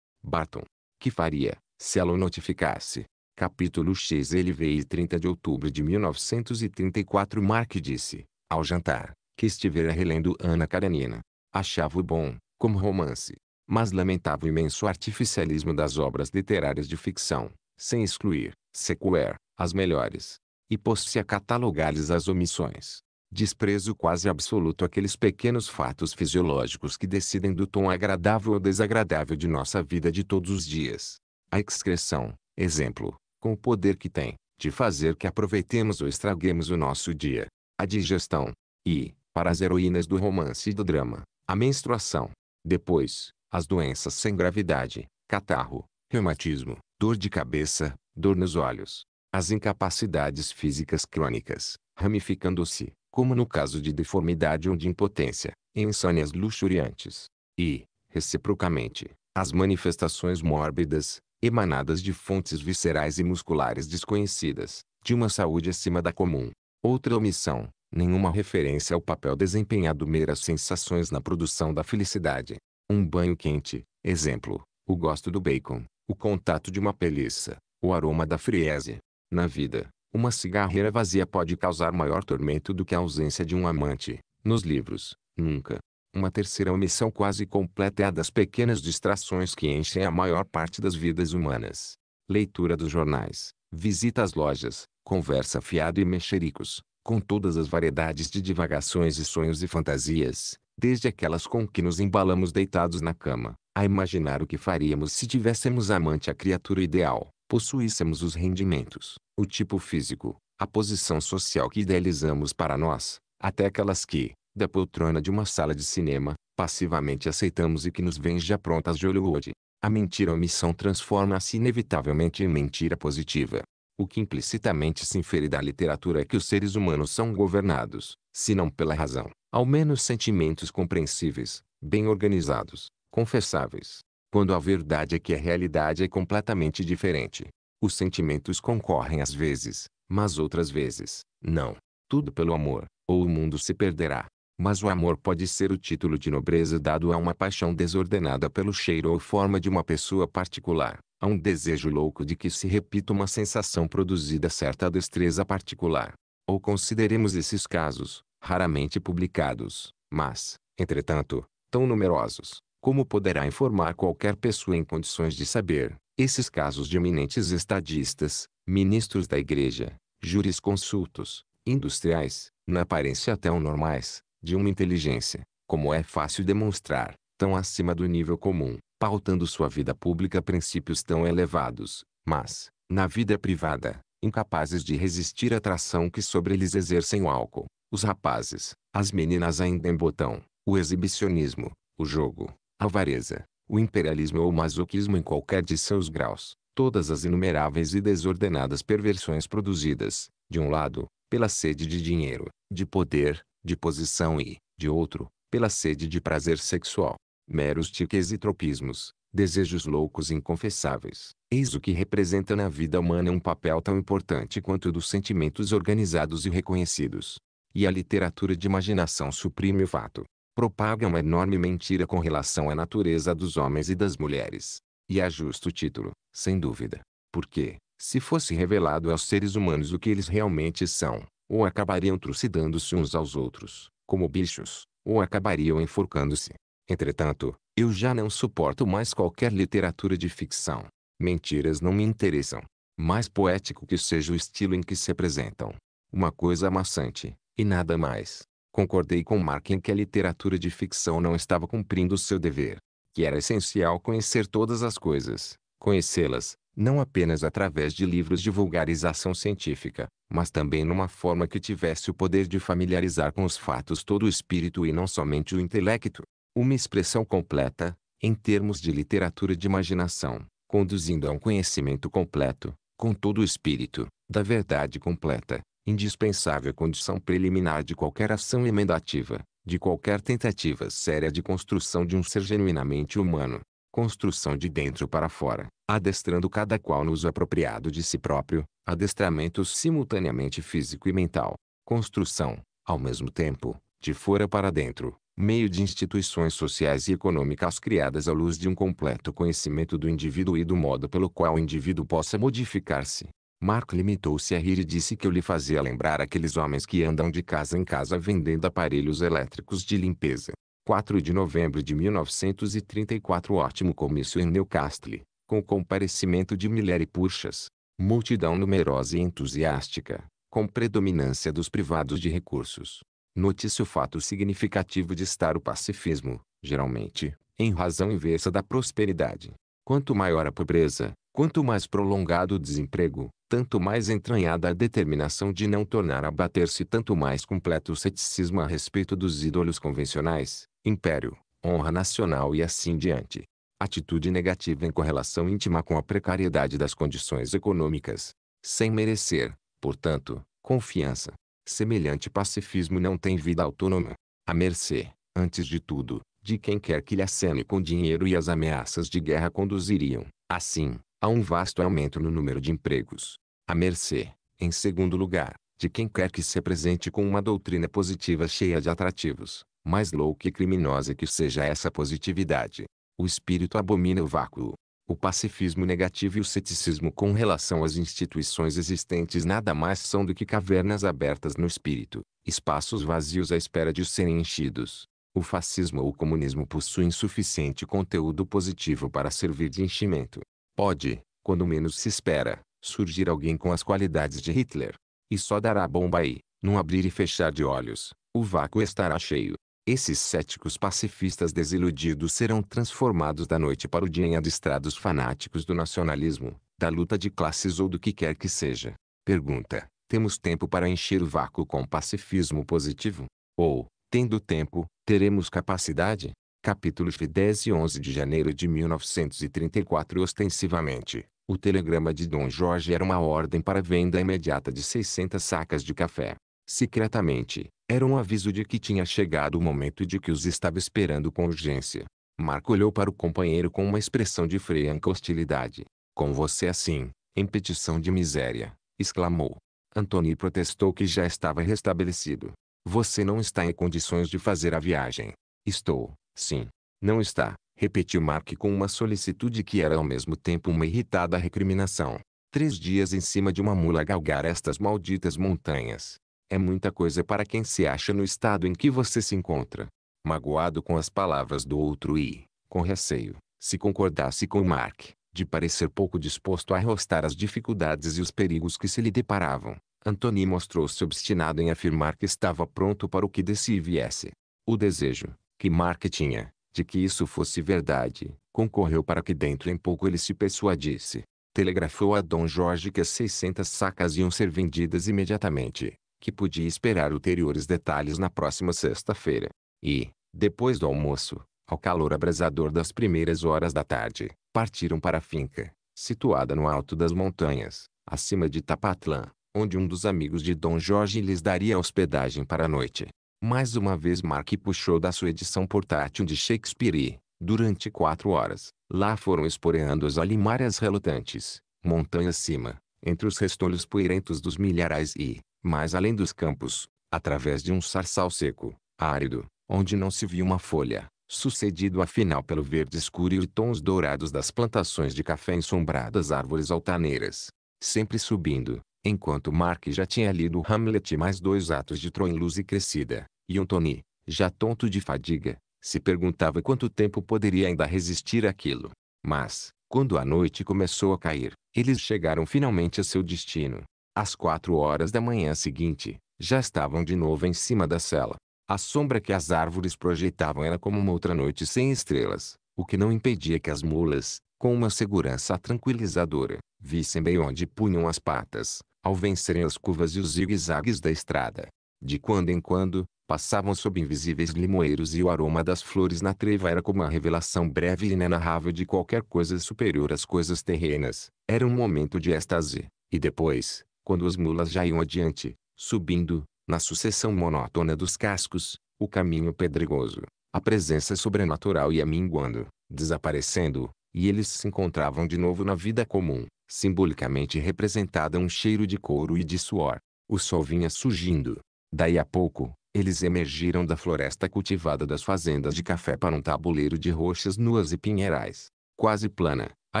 Barton. Que faria? se ela o notificasse. Capítulo X Ele veio 30 de outubro de 1934 Mark disse, ao jantar, que estivera relendo Ana Karenina. Achava-o bom, como romance, mas lamentava o imenso artificialismo das obras literárias de ficção, sem excluir, sequer, as melhores, e pôs-se a catalogar-lhes as omissões. Desprezo quase absoluto aqueles pequenos fatos fisiológicos que decidem do tom agradável ou desagradável de nossa vida de todos os dias. A excreção, exemplo, com o poder que tem, de fazer que aproveitemos ou estraguemos o nosso dia. A digestão. E, para as heroínas do romance e do drama, a menstruação. Depois, as doenças sem gravidade, catarro, reumatismo, dor de cabeça, dor nos olhos. As incapacidades físicas crônicas, ramificando-se, como no caso de deformidade ou de impotência, em insônias luxuriantes. E, reciprocamente, as manifestações mórbidas, emanadas de fontes viscerais e musculares desconhecidas, de uma saúde acima da comum. Outra omissão, nenhuma referência ao papel desempenhado meras sensações na produção da felicidade. Um banho quente, exemplo, o gosto do bacon, o contato de uma peliça, o aroma da friese. Na vida, uma cigarreira vazia pode causar maior tormento do que a ausência de um amante. Nos livros, nunca, uma terceira omissão quase completa é a das pequenas distrações que enchem a maior parte das vidas humanas. Leitura dos jornais, visita às lojas, conversa fiado e mexericos, com todas as variedades de divagações e sonhos e fantasias, desde aquelas com que nos embalamos deitados na cama, a imaginar o que faríamos se tivéssemos amante a criatura ideal, possuíssemos os rendimentos, o tipo físico, a posição social que idealizamos para nós, até aquelas que, da poltrona de uma sala de cinema, passivamente aceitamos e que nos vem já prontas de Hollywood. A mentira omissão transforma-se inevitavelmente em mentira positiva. O que implicitamente se infere da literatura é que os seres humanos são governados, se não pela razão, ao menos sentimentos compreensíveis, bem organizados, confessáveis. Quando a verdade é que a realidade é completamente diferente. Os sentimentos concorrem às vezes, mas outras vezes, não. Tudo pelo amor, ou o mundo se perderá. Mas o amor pode ser o título de nobreza dado a uma paixão desordenada pelo cheiro ou forma de uma pessoa particular, a um desejo louco de que se repita uma sensação produzida certa destreza particular. Ou consideremos esses casos, raramente publicados, mas, entretanto, tão numerosos, como poderá informar qualquer pessoa em condições de saber, esses casos de eminentes estadistas, ministros da igreja, jurisconsultos, industriais, na aparência até normais, de uma inteligência, como é fácil demonstrar, tão acima do nível comum, pautando sua vida pública princípios tão elevados, mas, na vida privada, incapazes de resistir à atração que sobre eles exercem o álcool, os rapazes, as meninas ainda em botão, o exibicionismo, o jogo, a avareza, o imperialismo ou o masoquismo em qualquer de seus graus, todas as inumeráveis e desordenadas perversões produzidas, de um lado, pela sede de dinheiro, de poder, de posição e, de outro, pela sede de prazer sexual. Meros tiques e tropismos, desejos loucos e inconfessáveis. Eis o que representa na vida humana um papel tão importante quanto o dos sentimentos organizados e reconhecidos. E a literatura de imaginação suprime o fato. Propaga uma enorme mentira com relação à natureza dos homens e das mulheres. E há justo título, sem dúvida. Porque, se fosse revelado aos seres humanos o que eles realmente são, ou acabariam trucidando-se uns aos outros, como bichos, ou acabariam enforcando-se. Entretanto, eu já não suporto mais qualquer literatura de ficção. Mentiras não me interessam. Mais poético que seja o estilo em que se apresentam. Uma coisa amassante, e nada mais. Concordei com Mark em que a literatura de ficção não estava cumprindo o seu dever. Que era essencial conhecer todas as coisas, conhecê-las, não apenas através de livros de vulgarização científica, mas também numa forma que tivesse o poder de familiarizar com os fatos todo o espírito e não somente o intelecto. Uma expressão completa, em termos de literatura de imaginação, conduzindo a um conhecimento completo, com todo o espírito, da verdade completa, indispensável condição preliminar de qualquer ação emendativa, de qualquer tentativa séria de construção de um ser genuinamente humano, construção de dentro para fora, adestrando cada qual no uso apropriado de si próprio, adestramento simultaneamente físico e mental, construção, ao mesmo tempo, de fora para dentro, meio de instituições sociais e econômicas criadas à luz de um completo conhecimento do indivíduo e do modo pelo qual o indivíduo possa modificar-se. Mark limitou-se a rir e disse que eu lhe fazia lembrar aqueles homens que andam de casa em casa vendendo aparelhos elétricos de limpeza, 4 de novembro de 1934 ótimo comício em Newcastle, com comparecimento de Miller e Purchas, multidão numerosa e entusiástica, com predominância dos privados de recursos. Notícia o fato significativo de estar o pacifismo, geralmente, em razão inversa da prosperidade. Quanto maior a pobreza, quanto mais prolongado o desemprego, tanto mais entranhada a determinação de não tornar a bater-se tanto mais completo o ceticismo a respeito dos ídolos convencionais, império, honra nacional e assim diante. Atitude negativa em correlação íntima com a precariedade das condições econômicas. Sem merecer, portanto, confiança. Semelhante pacifismo não tem vida autônoma. A mercê, antes de tudo, de quem quer que lhe acene com dinheiro e as ameaças de guerra conduziriam, assim, a um vasto aumento no número de empregos. A mercê, em segundo lugar, de quem quer que se apresente com uma doutrina positiva cheia de atrativos, mais louca e criminosa que seja essa positividade. O espírito abomina o vácuo. O pacifismo negativo e o ceticismo com relação às instituições existentes nada mais são do que cavernas abertas no espírito, espaços vazios à espera de serem enchidos. O fascismo ou o comunismo possuem suficiente conteúdo positivo para servir de enchimento. Pode, quando menos se espera, surgir alguém com as qualidades de Hitler. E só dará bomba aí, num abrir e fechar de olhos, o vácuo estará cheio. Esses céticos pacifistas desiludidos serão transformados da noite para o dia em adestrados fanáticos do nacionalismo, da luta de classes ou do que quer que seja. Pergunta: Temos tempo para encher o vácuo com pacifismo positivo? Ou, tendo tempo, teremos capacidade? Capítulos de 10 e 11 de janeiro de 1934 Ostensivamente, o telegrama de Dom Jorge era uma ordem para venda imediata de 600 sacas de café. Secretamente, era um aviso de que tinha chegado o momento e de que os estava esperando com urgência. Marco olhou para o companheiro com uma expressão de franca hostilidade. Com você assim, em petição de miséria, exclamou. Antony protestou que já estava restabelecido. Você não está em condições de fazer a viagem. Estou, sim. Não está, repetiu Mark com uma solicitude que era ao mesmo tempo uma irritada recriminação. Três dias em cima de uma mula galgar estas malditas montanhas. É muita coisa para quem se acha no estado em que você se encontra. Magoado com as palavras do outro e, com receio, se concordasse com Mark, de parecer pouco disposto a arrostar as dificuldades e os perigos que se lhe deparavam, Antony mostrou-se obstinado em afirmar que estava pronto para o que desse e viesse. O desejo, que Mark tinha, de que isso fosse verdade, concorreu para que dentro em pouco ele se persuadisse. Telegrafou a Dom Jorge que as 600 sacas iam ser vendidas imediatamente, que podia esperar ulteriores detalhes na próxima sexta-feira. E, depois do almoço, ao calor abrasador das primeiras horas da tarde, partiram para a finca, situada no alto das montanhas, acima de Tapatlã, onde um dos amigos de Dom Jorge lhes daria hospedagem para a noite. Mais uma vez Mark puxou da sua edição portátil de Shakespeare e, durante quatro horas, lá foram esporeando as alimárias relutantes, montanha acima, entre os restolhos poeirentos dos milharais e, mas além dos campos, através de um sarçal seco, árido, onde não se via uma folha, sucedido afinal pelo verde escuro e tons dourados das plantações de café ensombradas árvores altaneiras. Sempre subindo, enquanto Mark já tinha lido Hamlet mais dois atos de luz e Crescida, e um Tony, já tonto de fadiga, se perguntava quanto tempo poderia ainda resistir àquilo. Mas, quando a noite começou a cair, eles chegaram finalmente a seu destino, às quatro horas da manhã seguinte, já estavam de novo em cima da cela. A sombra que as árvores projetavam era como uma outra noite sem estrelas, o que não impedia que as mulas, com uma segurança tranquilizadora, vissem bem onde punham as patas, ao vencerem as curvas e os zigue-zagues da estrada. De quando em quando, passavam sob invisíveis limoeiros e o aroma das flores na treva era como a revelação breve e inenarrável de qualquer coisa superior às coisas terrenas. Era um momento de êxtase, e depois, quando as mulas já iam adiante, subindo, na sucessão monótona dos cascos, o caminho pedregoso, a presença sobrenatural ia minguando, desaparecendo, e eles se encontravam de novo na vida comum, simbolicamente representada um cheiro de couro e de suor. O sol vinha surgindo. Daí a pouco, eles emergiram da floresta cultivada das fazendas de café para um tabuleiro de rochas nuas e pinheirais. Quase plana, a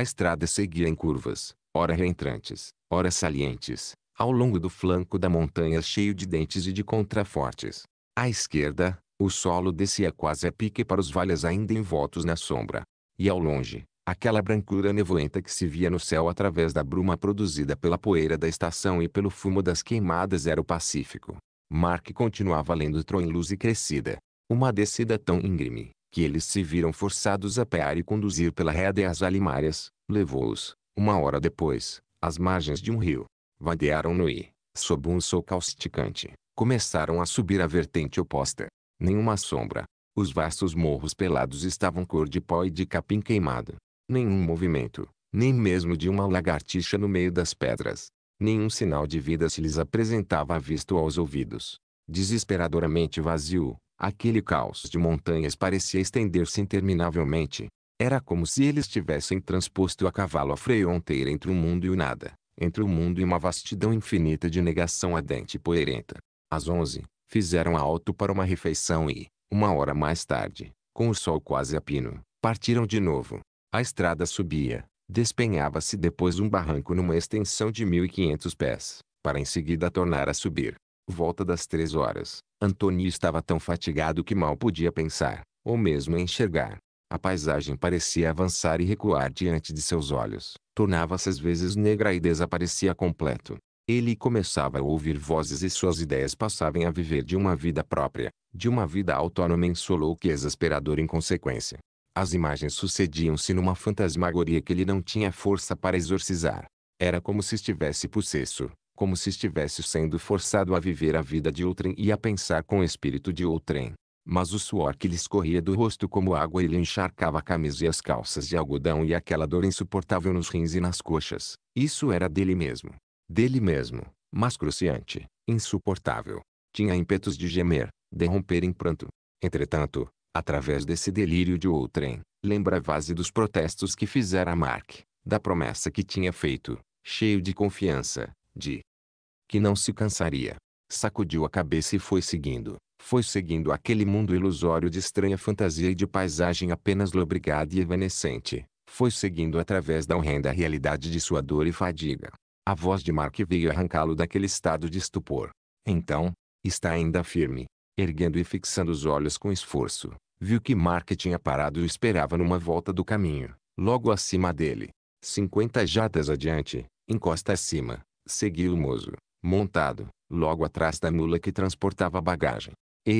estrada seguia em curvas, ora reentrantes, ora salientes, ao longo do flanco da montanha cheio de dentes e de contrafortes. À esquerda, o solo descia quase a pique para os vales ainda envoltos na sombra. E ao longe, aquela brancura nevoenta que se via no céu através da bruma produzida pela poeira da estação e pelo fumo das queimadas era o Pacífico. Mark continuava lendo Troinluz e crescida. Uma descida tão íngreme, que eles se viram forçados a pear e conduzir pela rede e as alimárias, levou-os, uma hora depois, às margens de um rio, vadearam-no e, sob um sol causticante, começaram a subir a vertente oposta. Nenhuma sombra. Os vastos morros pelados estavam cor de pó e de capim queimado. Nenhum movimento, nem mesmo de uma lagartixa no meio das pedras. Nenhum sinal de vida se lhes apresentava à vista ou aos ouvidos. Desesperadoramente vazio, aquele caos de montanhas parecia estender-se interminavelmente, era como se eles tivessem transposto a cavalo a freonteira entre o mundo e o nada, entre o mundo e uma vastidão infinita de negação ardente e poeirenta. Às onze, fizeram alto para uma refeição e, uma hora mais tarde, com o sol quase a pino, partiram de novo. A estrada subia, despenhava-se depois um barranco numa extensão de 1500 pés, para em seguida tornar a subir. Volta das três horas, Antônio estava tão fatigado que mal podia pensar, ou mesmo enxergar. A paisagem parecia avançar e recuar diante de seus olhos, tornava-se às vezes negra e desaparecia completo. Ele começava a ouvir vozes e suas ideias passavam a viver de uma vida própria, de uma vida autônoma insolúque e exasperadora em consequência. As imagens sucediam-se numa fantasmagoria que ele não tinha força para exorcizar. Era como se estivesse possesso, como se estivesse sendo forçado a viver a vida de outrem e a pensar com o espírito de outrem mas o suor que lhe escorria do rosto como água ele encharcava a camisa e as calças de algodão e aquela dor insuportável nos rins e nas coxas. Isso era dele mesmo. Dele mesmo, mas cruciante, insuportável. Tinha ímpetos de gemer, de romper em pranto. Entretanto, através desse delírio de outrem, lembrava-se dos protestos que fizera a Mark, da promessa que tinha feito, cheio de confiança, de que não se cansaria. Sacudiu a cabeça e foi seguindo, foi seguindo aquele mundo ilusório de estranha fantasia e de paisagem apenas lobrigada e evanescente, foi seguindo através da horrenda realidade de sua dor e fadiga. A voz de Mark veio arrancá-lo daquele estado de estupor. Então, está ainda firme, erguendo e fixando os olhos com esforço, viu que Mark tinha parado e esperava numa volta do caminho, logo acima dele. Cinquenta jadas adiante, encosta acima, seguiu o mozo, montado, logo atrás da mula que transportava bagagem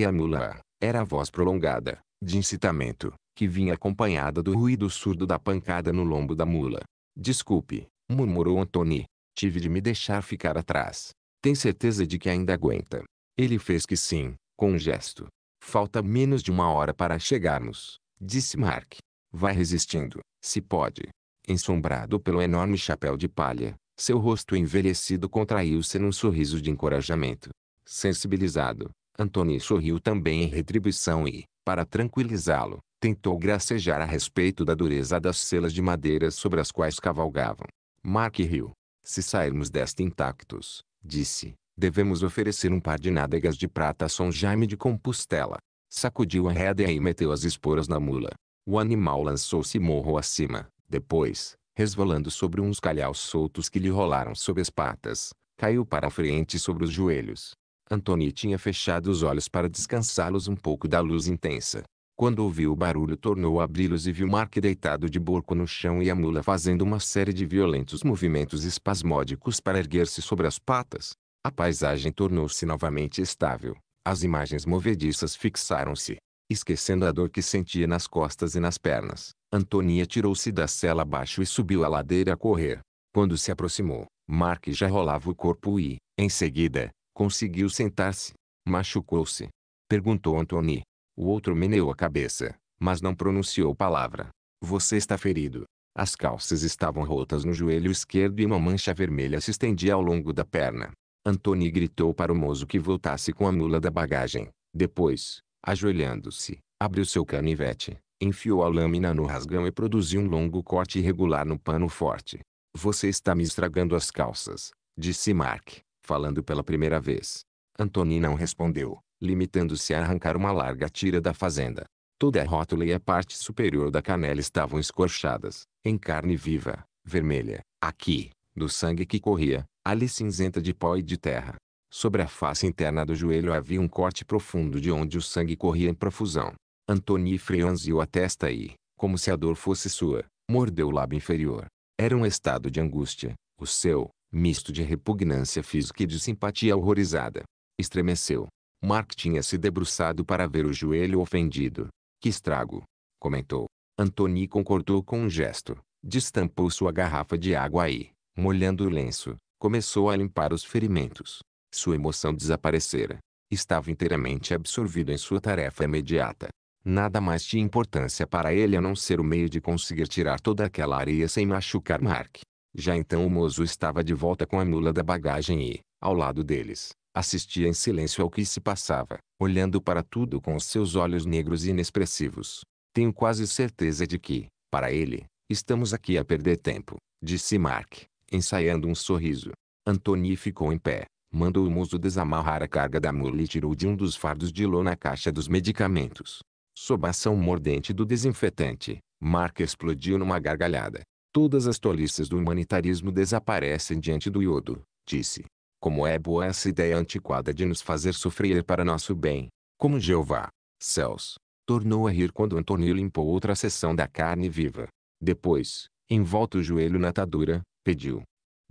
a mula! era a voz prolongada, de incitamento, que vinha acompanhada do ruído surdo da pancada no lombo da mula. Desculpe, murmurou Antony. Tive de me deixar ficar atrás. Tem certeza de que ainda aguenta? Ele fez que sim, com um gesto. Falta menos de uma hora para chegarmos, disse Mark. Vai resistindo, se pode. Ensombrado pelo enorme chapéu de palha, seu rosto envelhecido contraiu-se num sorriso de encorajamento. Sensibilizado, Antônio sorriu também em retribuição e, para tranquilizá-lo, tentou gracejar a respeito da dureza das celas de madeira sobre as quais cavalgavam. Mark riu. Se sairmos desta intactos, disse, devemos oferecer um par de nádegas de prata a São Jaime de Compostela. Sacudiu a rédea e meteu as esporas na mula. O animal lançou-se morro acima. Depois, resvalando sobre uns calhaus soltos que lhe rolaram sob as patas, caiu para a frente sobre os joelhos. Antônio tinha fechado os olhos para descansá-los um pouco da luz intensa. Quando ouviu o barulho tornou a abri-los e viu Mark deitado de borco no chão e a mula fazendo uma série de violentos movimentos espasmódicos para erguer-se sobre as patas. A paisagem tornou-se novamente estável. As imagens movediças fixaram-se. Esquecendo a dor que sentia nas costas e nas pernas, Antonia tirou-se da cela abaixo e subiu a ladeira a correr. Quando se aproximou, Mark já rolava o corpo e, em seguida, Conseguiu sentar-se. Machucou-se. Perguntou Antony. O outro meneou a cabeça, mas não pronunciou palavra. Você está ferido. As calças estavam rotas no joelho esquerdo e uma mancha vermelha se estendia ao longo da perna. Antony gritou para o mozo que voltasse com a mula da bagagem. Depois, ajoelhando-se, abriu seu canivete, enfiou a lâmina no rasgão e produziu um longo corte irregular no pano forte. Você está me estragando as calças, disse Mark falando pela primeira vez. Antony não respondeu, limitando-se a arrancar uma larga tira da fazenda. Toda a rótula e a parte superior da canela estavam escorchadas, em carne viva, vermelha, aqui, do sangue que corria, ali cinzenta de pó e de terra. Sobre a face interna do joelho havia um corte profundo de onde o sangue corria em profusão. Antony franziu a testa e, como se a dor fosse sua, mordeu o lábio inferior. Era um estado de angústia, o seu, misto de repugnância física e de simpatia horrorizada. Estremeceu. Mark tinha se debruçado para ver o joelho ofendido. Que estrago! comentou. Antony concordou com um gesto. Destampou sua garrafa de água e, molhando o lenço, começou a limpar os ferimentos. Sua emoção desaparecera. Estava inteiramente absorvido em sua tarefa imediata. Nada mais tinha importância para ele a não ser o meio de conseguir tirar toda aquela areia sem machucar Mark. Já então o mozo estava de volta com a mula da bagagem e, ao lado deles, assistia em silêncio ao que se passava, olhando para tudo com os seus olhos negros e inexpressivos. Tenho quase certeza de que, para ele, estamos aqui a perder tempo, disse Mark, ensaiando um sorriso. Antony ficou em pé, mandou o mozo desamarrar a carga da mula e tirou de um dos fardos de lona a caixa dos medicamentos. Sob a ação mordente do desinfetante, Mark explodiu numa gargalhada. Todas as tolices do humanitarismo desaparecem diante do iodo, disse. Como é boa essa ideia antiquada de nos fazer sofrer para nosso bem. Como Jeová, céus. Tornou a rir quando Antônio limpou outra seção da carne viva. Depois, envolta o joelho na atadura, pediu.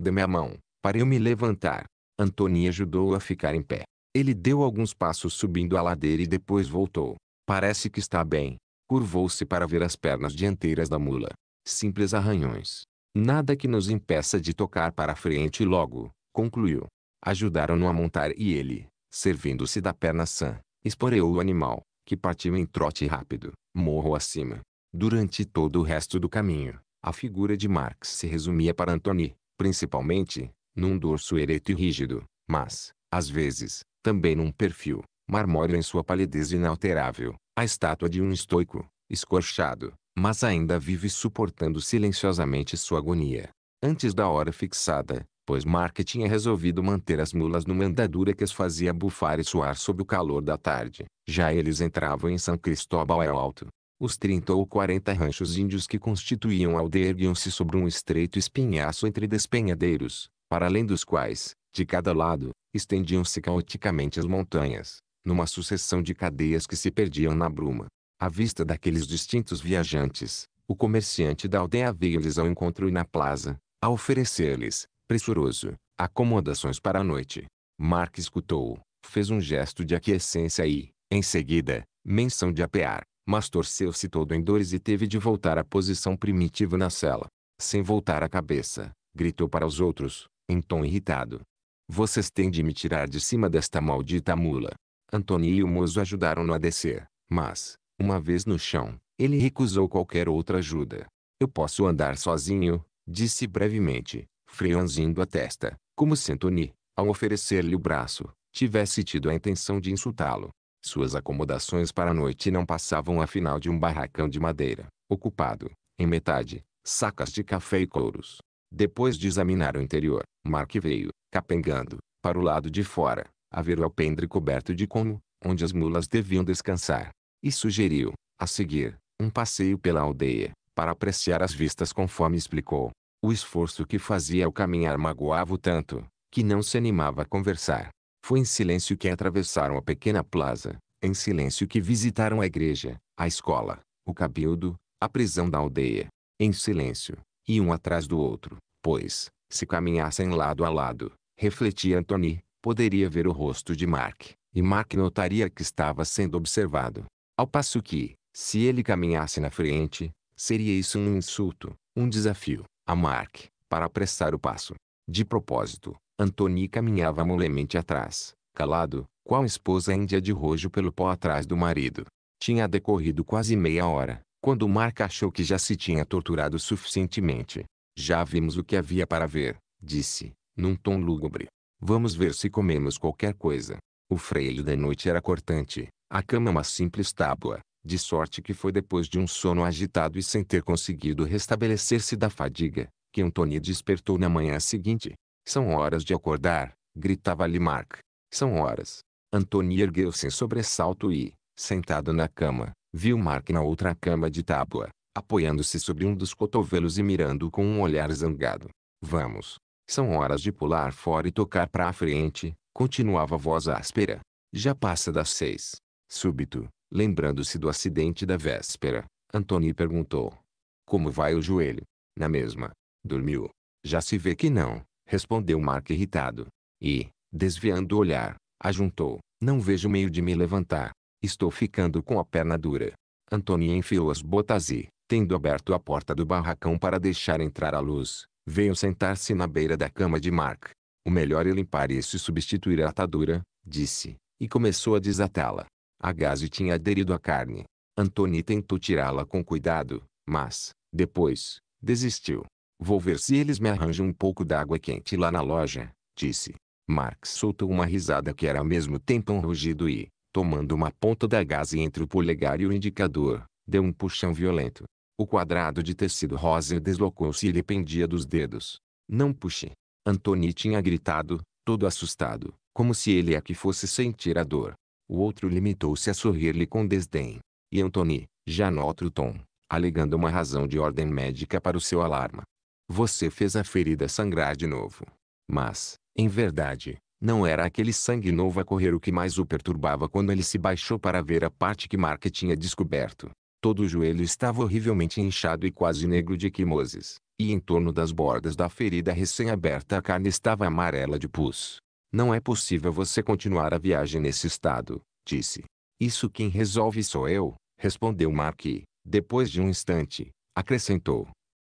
Dê-me a mão, para eu me levantar. Antônio ajudou-o a ficar em pé. Ele deu alguns passos subindo a ladeira e depois voltou. Parece que está bem. Curvou-se para ver as pernas dianteiras da mula simples arranhões. Nada que nos impeça de tocar para frente logo, concluiu. Ajudaram-no a montar e ele, servindo-se da perna sã, esporeou o animal, que partiu em trote rápido, morro acima. Durante todo o resto do caminho, a figura de Marx se resumia para Antony, principalmente, num dorso ereto e rígido, mas, às vezes, também num perfil, marmóreo em sua palidez inalterável, a estátua de um estoico, escorchado, mas ainda vive suportando silenciosamente sua agonia. Antes da hora fixada, pois Mark tinha resolvido manter as mulas numa andadura que as fazia bufar e suar sob o calor da tarde. Já eles entravam em São Cristóbal ao alto. Os trinta ou quarenta ranchos índios que constituíam a aldeia erguiam-se sobre um estreito espinhaço entre despenhadeiros, para além dos quais, de cada lado, estendiam-se caoticamente as montanhas, numa sucessão de cadeias que se perdiam na bruma. À vista daqueles distintos viajantes, o comerciante da aldeia veio-lhes ao encontro e na plaza, a oferecer-lhes, pressuroso, acomodações para a noite. Mark escutou, fez um gesto de aquiescência e, em seguida, menção de apear, mas torceu-se todo em dores e teve de voltar à posição primitiva na cela. Sem voltar a cabeça, gritou para os outros, em tom irritado. Vocês têm de me tirar de cima desta maldita mula. Antônio e o moço ajudaram-no a descer, mas, uma vez no chão, ele recusou qualquer outra ajuda. Eu posso andar sozinho, disse brevemente, franzindo a testa, como se Anthony, ao oferecer-lhe o braço, tivesse tido a intenção de insultá-lo. Suas acomodações para a noite não passavam afinal de um barracão de madeira, ocupado, em metade, sacas de café e couros. Depois de examinar o interior, Mark veio, capengando, para o lado de fora, a ver o alpendre coberto de como, onde as mulas deviam descansar e sugeriu, a seguir, um passeio pela aldeia, para apreciar as vistas conforme explicou. O esforço que fazia ao caminhar magoava-o tanto, que não se animava a conversar. Foi em silêncio que atravessaram a pequena plaza, em silêncio que visitaram a igreja, a escola, o cabildo, a prisão da aldeia. Em silêncio, e um atrás do outro, pois, se caminhassem lado a lado, refletia Anthony, poderia ver o rosto de Mark, e Mark notaria que estava sendo observado. Ao passo que, se ele caminhasse na frente, seria isso um insulto, um desafio, a Mark, para apressar o passo. De propósito, Antony caminhava molemente atrás, calado, qual esposa índia de rojo pelo pó atrás do marido. Tinha decorrido quase meia hora, quando Mark achou que já se tinha torturado suficientemente. Já vimos o que havia para ver, disse, num tom lúgubre. Vamos ver se comemos qualquer coisa. O freio da noite era cortante, a cama é uma simples tábua, de sorte que foi depois de um sono agitado e sem ter conseguido restabelecer-se da fadiga, que Antônio despertou na manhã seguinte. São horas de acordar, gritava-lhe Mark. São horas. Antônio ergueu-se em sobressalto e, sentado na cama, viu Mark na outra cama de tábua, apoiando-se sobre um dos cotovelos e mirando com um olhar zangado. Vamos. São horas de pular fora e tocar para a frente, Continuava a voz áspera. Já passa das seis. Súbito, lembrando-se do acidente da véspera, Antony perguntou. Como vai o joelho? Na mesma. Dormiu. Já se vê que não, respondeu Mark irritado. E, desviando o olhar, ajuntou. Não vejo meio de me levantar. Estou ficando com a perna dura. Antony enfiou as botas e, tendo aberto a porta do barracão para deixar entrar a luz, veio sentar-se na beira da cama de Mark. O melhor é limpar isso e substituir a atadura, disse, e começou a desatá-la. A gaze tinha aderido à carne. Antony tentou tirá-la com cuidado, mas, depois, desistiu. Vou ver se eles me arranjam um pouco d'água quente lá na loja, disse. Marx soltou uma risada que era ao mesmo tempo um rugido e, tomando uma ponta da gaze entre o polegar e o indicador, deu um puxão violento. O quadrado de tecido rosa deslocou-se e lhe pendia dos dedos. Não puxe, Antony tinha gritado, todo assustado, como se ele é que fosse sentir a dor. O outro limitou-se a sorrir-lhe com desdém. E Antony, já no outro tom, alegando uma razão de ordem médica para o seu alarma. Você fez a ferida sangrar de novo. Mas, em verdade, não era aquele sangue novo a correr o que mais o perturbava quando ele se baixou para ver a parte que Mark tinha descoberto. Todo o joelho estava horrivelmente inchado e quase negro de equimoses. E em torno das bordas da ferida recém-aberta a carne estava amarela de pus. Não é possível você continuar a viagem nesse estado, disse. Isso quem resolve sou eu, respondeu Mark. Depois de um instante, acrescentou.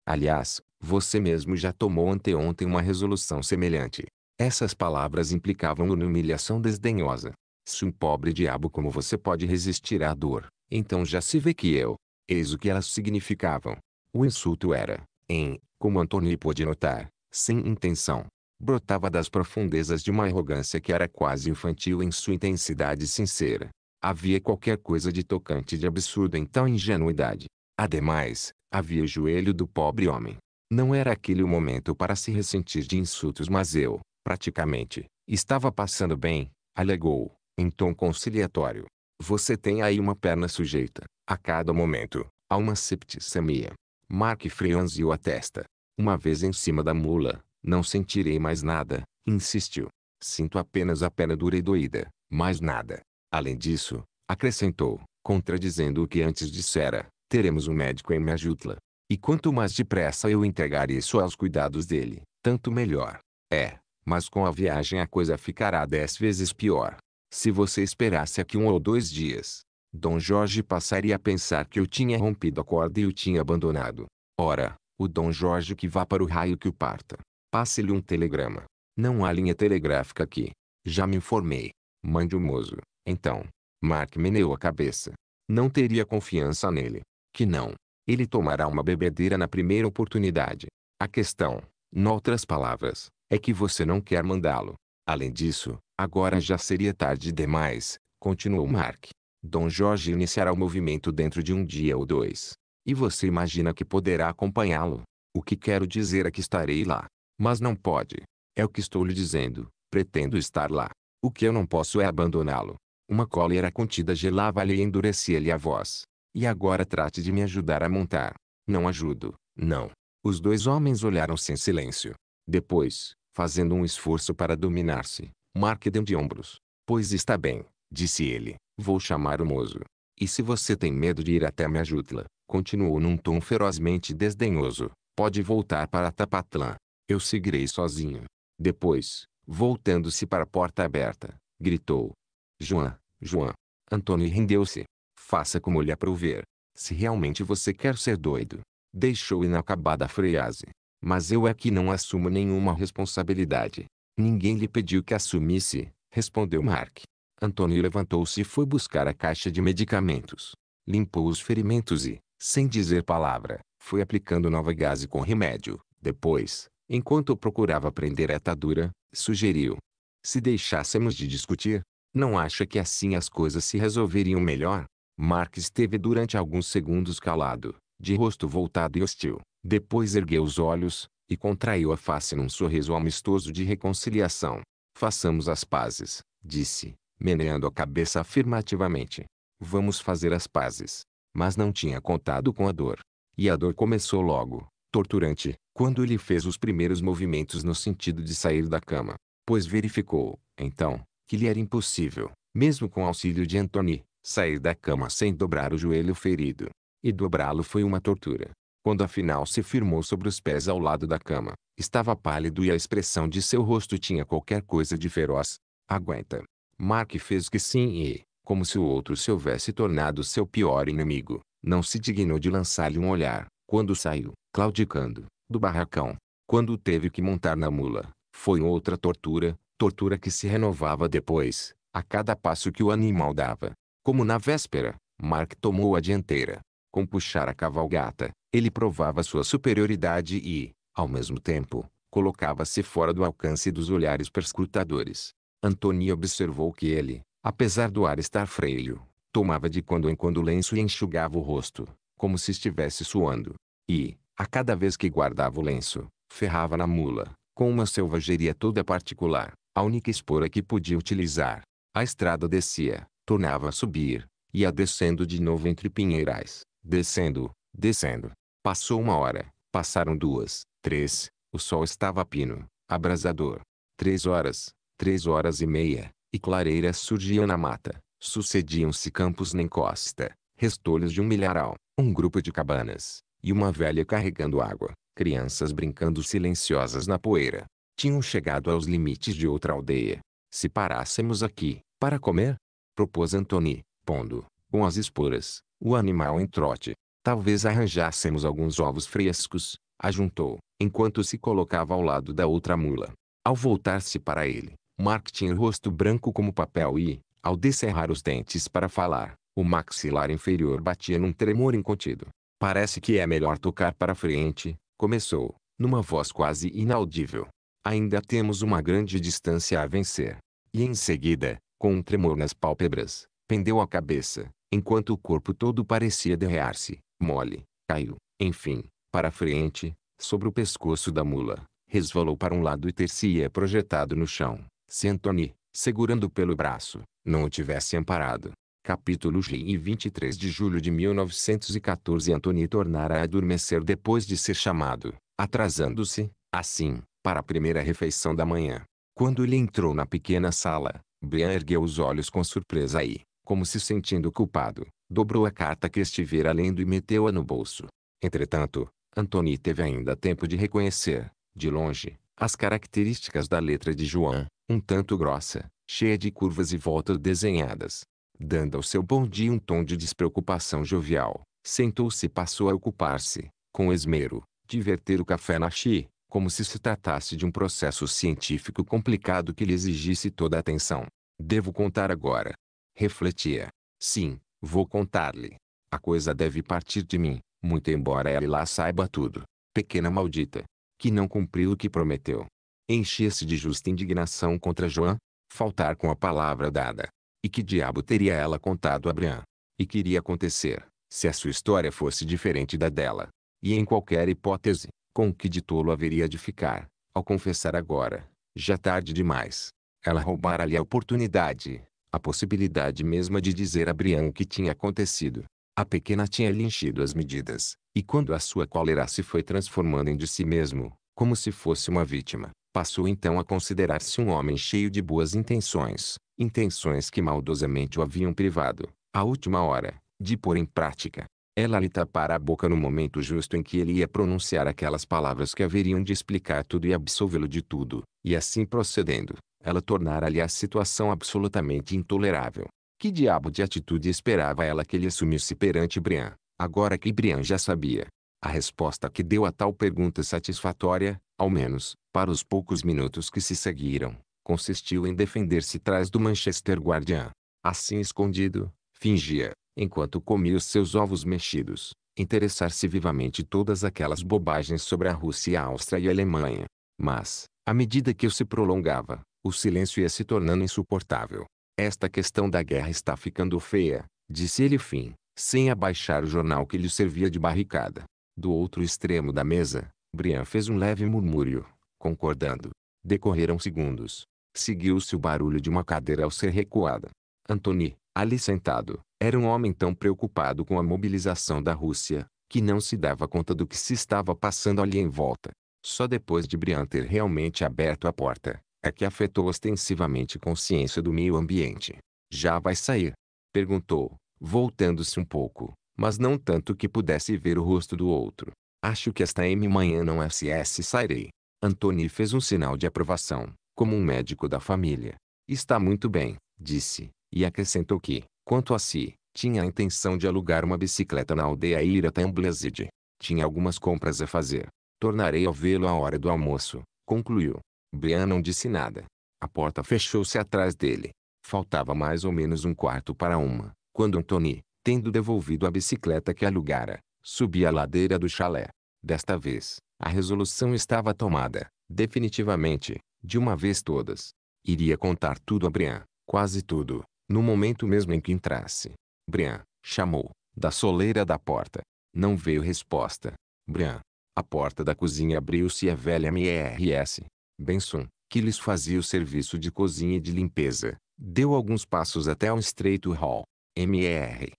Aliás, você mesmo já tomou anteontem uma resolução semelhante. Essas palavras implicavam uma humilhação desdenhosa. Se um pobre diabo como você pode resistir à dor, então já se vê que eu. Eis o que elas significavam. O insulto era: em, como Antônio pôde notar, sem intenção. Brotava das profundezas de uma arrogância que era quase infantil em sua intensidade sincera. Havia qualquer coisa de tocante de absurdo em tal ingenuidade. Ademais, havia o joelho do pobre homem. Não era aquele o momento para se ressentir de insultos, mas eu, praticamente, estava passando bem, alegou, em tom conciliatório. Você tem aí uma perna sujeita, a cada momento, a uma septicemia. Mark franziu a testa. Uma vez em cima da mula, não sentirei mais nada, insistiu. Sinto apenas a perna dura e doída, mais nada. Além disso, acrescentou, contradizendo o que antes dissera, teremos um médico em Mejutla. E quanto mais depressa eu entregar isso aos cuidados dele, tanto melhor. É, mas com a viagem a coisa ficará dez vezes pior. Se você esperasse aqui um ou dois dias, Dom Jorge passaria a pensar que eu tinha rompido a corda e o tinha abandonado. Ora, o Dom Jorge que vá para o raio que o parta. Passe-lhe um telegrama. Não há linha telegráfica aqui. Já me informei. Mande o mozo. Então, Mark meneou a cabeça. Não teria confiança nele. Que não. Ele tomará uma bebedeira na primeira oportunidade. A questão, noutras palavras, é que você não quer mandá-lo. Além disso, agora já seria tarde demais, continuou Mark. Dom Jorge iniciará o movimento dentro de um dia ou dois. E você imagina que poderá acompanhá-lo. O que quero dizer é que estarei lá. Mas não pode. É o que estou lhe dizendo. Pretendo estar lá. O que eu não posso é abandoná-lo. Uma cólera contida gelava-lhe e endurecia-lhe a voz. E agora trate de me ajudar a montar. Não ajudo. Não. Os dois homens olharam-se em silêncio. Depois, fazendo um esforço para dominar-se, Mark deu de ombros. Pois está bem, disse ele. Vou chamar o mozo. E se você tem medo de ir até Mejutla, continuou num tom ferozmente desdenhoso, pode voltar para Tapatlã. Eu seguirei sozinho. Depois, voltando-se para a porta aberta, gritou. João, João. Antônio rendeu-se. Faça como lhe aprover. Se realmente você quer ser doido. Deixou inacabada a frase. Mas eu é que não assumo nenhuma responsabilidade. Ninguém lhe pediu que assumisse, respondeu Mark. Antônio levantou-se e foi buscar a caixa de medicamentos. Limpou os ferimentos e, sem dizer palavra, foi aplicando nova gase com remédio. Depois, enquanto procurava prender a atadura, sugeriu. Se deixássemos de discutir, não acha que assim as coisas se resolveriam melhor? Mark esteve durante alguns segundos calado, de rosto voltado e hostil. Depois ergueu os olhos, e contraiu a face num sorriso amistoso de reconciliação. Façamos as pazes, disse meneando a cabeça afirmativamente. Vamos fazer as pazes. Mas não tinha contado com a dor. E a dor começou logo, torturante, quando ele fez os primeiros movimentos no sentido de sair da cama. Pois verificou, então, que lhe era impossível, mesmo com auxílio de Anthony, sair da cama sem dobrar o joelho ferido. E dobrá-lo foi uma tortura. Quando afinal se firmou sobre os pés ao lado da cama, estava pálido e a expressão de seu rosto tinha qualquer coisa de feroz. Aguenta, Mark fez que sim e, como se o outro se houvesse tornado seu pior inimigo, não se dignou de lançar-lhe um olhar, quando saiu, claudicando, do barracão. Quando teve que montar na mula, foi outra tortura, tortura que se renovava depois, a cada passo que o animal dava. Como na véspera, Mark tomou a dianteira. Com puxar a cavalgata, ele provava sua superioridade e, ao mesmo tempo, colocava-se fora do alcance dos olhares perscrutadores. Antônia observou que ele, apesar do ar estar freio, tomava de quando em quando o lenço e enxugava o rosto, como se estivesse suando. E, a cada vez que guardava o lenço, ferrava na mula, com uma selvageria toda particular, a única espora que podia utilizar. A estrada descia, tornava a subir, ia descendo de novo entre pinheirais, descendo, descendo. Passou uma hora, passaram duas, três, o sol estava pino, abrasador. Três horas, três horas e meia, e clareiras surgiam na mata. Sucediam-se campos na encosta, restolhos de um milharal, um grupo de cabanas, e uma velha carregando água, crianças brincando silenciosas na poeira. Tinham chegado aos limites de outra aldeia. Se parássemos aqui, para comer? Propôs Antoni, pondo, com as esporas, o animal em trote. Talvez arranjássemos alguns ovos frescos, ajuntou, enquanto se colocava ao lado da outra mula. Ao voltar-se para ele, Mark tinha o rosto branco como papel e, ao descerrar os dentes para falar, o maxilar inferior batia num tremor incontido. Parece que é melhor tocar para frente, começou, numa voz quase inaudível. Ainda temos uma grande distância a vencer. E em seguida, com um tremor nas pálpebras, pendeu a cabeça, enquanto o corpo todo parecia derrear-se, mole, caiu, enfim, para frente, sobre o pescoço da mula, resvalou para um lado e ter-se-ia projetado no chão. Se Antony, segurando pelo braço, não o tivesse amparado. Capítulo G e 23 de julho de 1914 Antony tornara a adormecer depois de ser chamado, atrasando-se, assim, para a primeira refeição da manhã. Quando ele entrou na pequena sala, Brian ergueu os olhos com surpresa e, como se sentindo culpado, dobrou a carta que estivera lendo e meteu-a no bolso. Entretanto, Antony teve ainda tempo de reconhecer, de longe, as características da letra de João um tanto grossa, cheia de curvas e voltas desenhadas. Dando ao seu bom dia um tom de despreocupação jovial, sentou-se e passou a ocupar-se, com esmero, de verter o café na chi, como se se tratasse de um processo científico complicado que lhe exigisse toda a atenção. Devo contar agora. Refletia. Sim, vou contar-lhe. A coisa deve partir de mim, muito embora ela lá saiba tudo. Pequena maldita. Que não cumpriu o que prometeu enchia se de justa indignação contra João, faltar com a palavra dada. E que diabo teria ela contado a Abraão? E que iria acontecer, se a sua história fosse diferente da dela? E em qualquer hipótese, com que de tolo haveria de ficar, ao confessar agora, já tarde demais. Ela roubara-lhe a oportunidade, a possibilidade mesma de dizer a Brian o que tinha acontecido. A pequena tinha-lhe enchido as medidas, e quando a sua cólera se foi transformando em de si mesmo, como se fosse uma vítima, passou então a considerar-se um homem cheio de boas intenções, intenções que maldosamente o haviam privado, à última hora, de pôr em prática. Ela lhe tapara a boca no momento justo em que ele ia pronunciar aquelas palavras que haveriam de explicar tudo e absolvê-lo de tudo, e assim procedendo, ela tornara-lhe a situação absolutamente intolerável. Que diabo de atitude esperava ela que ele assumisse perante Brian, agora que Brian já sabia, a resposta que deu a tal pergunta satisfatória, ao menos, para os poucos minutos que se seguiram, consistiu em defender-se atrás do Manchester Guardian. Assim escondido, fingia, enquanto comia os seus ovos mexidos, interessar-se vivamente todas aquelas bobagens sobre a Rússia, a Áustria e a Alemanha. Mas, à medida que eu se prolongava, o silêncio ia se tornando insuportável. Esta questão da guerra está ficando feia, disse ele fim, sem abaixar o jornal que lhe servia de barricada. Do outro extremo da mesa, Brian fez um leve murmúrio, concordando. Decorreram segundos. Seguiu-se o barulho de uma cadeira ao ser recuada. Antony, ali sentado, era um homem tão preocupado com a mobilização da Rússia, que não se dava conta do que se estava passando ali em volta. Só depois de Brian ter realmente aberto a porta, é que afetou ostensivamente consciência do meio ambiente. Já vai sair? Perguntou, voltando-se um pouco, mas não tanto que pudesse ver o rosto do outro. Acho que esta M manhã não é SS é sairei. Antony fez um sinal de aprovação, como um médico da família. Está muito bem, disse, e acrescentou que, quanto a si, tinha a intenção de alugar uma bicicleta na aldeia e ir até Ambleside. Tinha algumas compras a fazer. Tornarei a vê-lo à hora do almoço, concluiu. Brian não disse nada. A porta fechou-se atrás dele. Faltava mais ou menos um quarto para uma, quando Antony, Tendo devolvido a bicicleta que alugara, subi a ladeira do chalé. Desta vez, a resolução estava tomada, definitivamente, de uma vez todas. Iria contar tudo a Brian, quase tudo, no momento mesmo em que entrasse. Brian, chamou, da soleira da porta. Não veio resposta. Brian. A porta da cozinha abriu-se e a velha M.E.R.S. Benson, que lhes fazia o serviço de cozinha e de limpeza, deu alguns passos até o estreito hall. M.E.R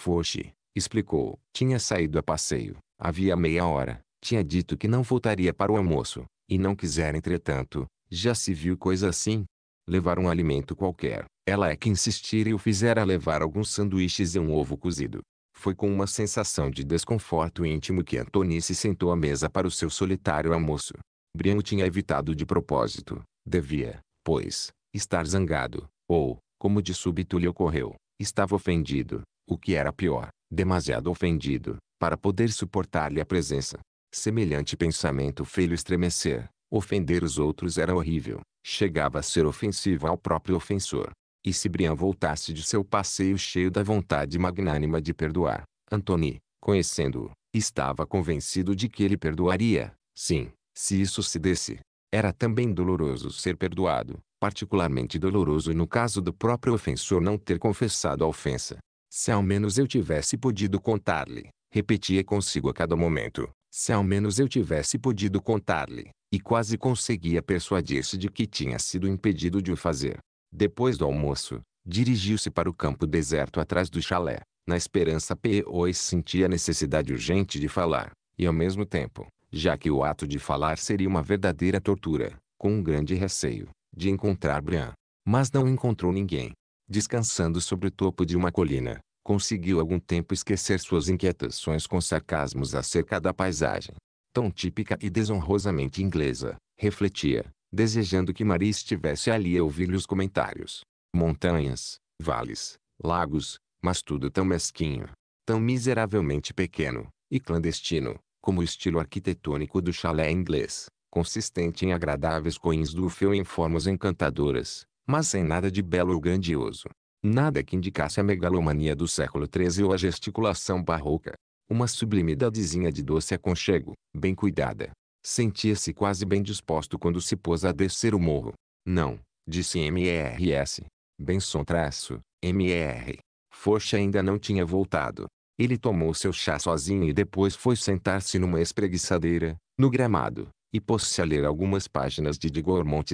fochi explicou, tinha saído a passeio. Havia meia hora. Tinha dito que não voltaria para o almoço. E não quisera entretanto. Já se viu coisa assim? Levar um alimento qualquer. Ela é que insistira e o fizera levar alguns sanduíches e um ovo cozido. Foi com uma sensação de desconforto íntimo que Antônio se sentou à mesa para o seu solitário almoço. Brian o tinha evitado de propósito. Devia, pois, estar zangado. Ou, como de súbito lhe ocorreu, estava ofendido o que era pior, demasiado ofendido, para poder suportar-lhe a presença. Semelhante pensamento fez lhe estremecer. Ofender os outros era horrível, chegava a ser ofensivo ao próprio ofensor. E se Brian voltasse de seu passeio cheio da vontade magnânima de perdoar, Antony, conhecendo-o, estava convencido de que ele perdoaria, sim, se isso se desse. Era também doloroso ser perdoado, particularmente doloroso no caso do próprio ofensor não ter confessado a ofensa. Se ao menos eu tivesse podido contar-lhe, repetia consigo a cada momento. Se ao menos eu tivesse podido contar-lhe, e quase conseguia persuadir-se de que tinha sido impedido de o fazer. Depois do almoço, dirigiu-se para o campo deserto atrás do chalé, na esperança pois sentia a necessidade urgente de falar, e ao mesmo tempo, já que o ato de falar seria uma verdadeira tortura, com um grande receio, de encontrar Brian. Mas não encontrou ninguém descansando sobre o topo de uma colina, conseguiu algum tempo esquecer suas inquietações com sarcasmos acerca da paisagem, tão típica e desonrosamente inglesa, refletia, desejando que Maria estivesse ali a ouvir-lhe os comentários. Montanhas, vales, lagos, mas tudo tão mesquinho, tão miseravelmente pequeno, e clandestino, como o estilo arquitetônico do chalé inglês, consistente em agradáveis coins do Eiffel em formas encantadoras, mas sem nada de belo ou grandioso. Nada que indicasse a megalomania do século XIII ou a gesticulação barroca. Uma sublimidadezinha de doce aconchego, bem cuidada. Sentia-se quase bem disposto quando se pôs a descer o morro. Não, disse MRS. Benson traço, MR. Forcha ainda não tinha voltado. Ele tomou seu chá sozinho e depois foi sentar-se numa espreguiçadeira, no gramado, e pôs-se a ler algumas páginas de De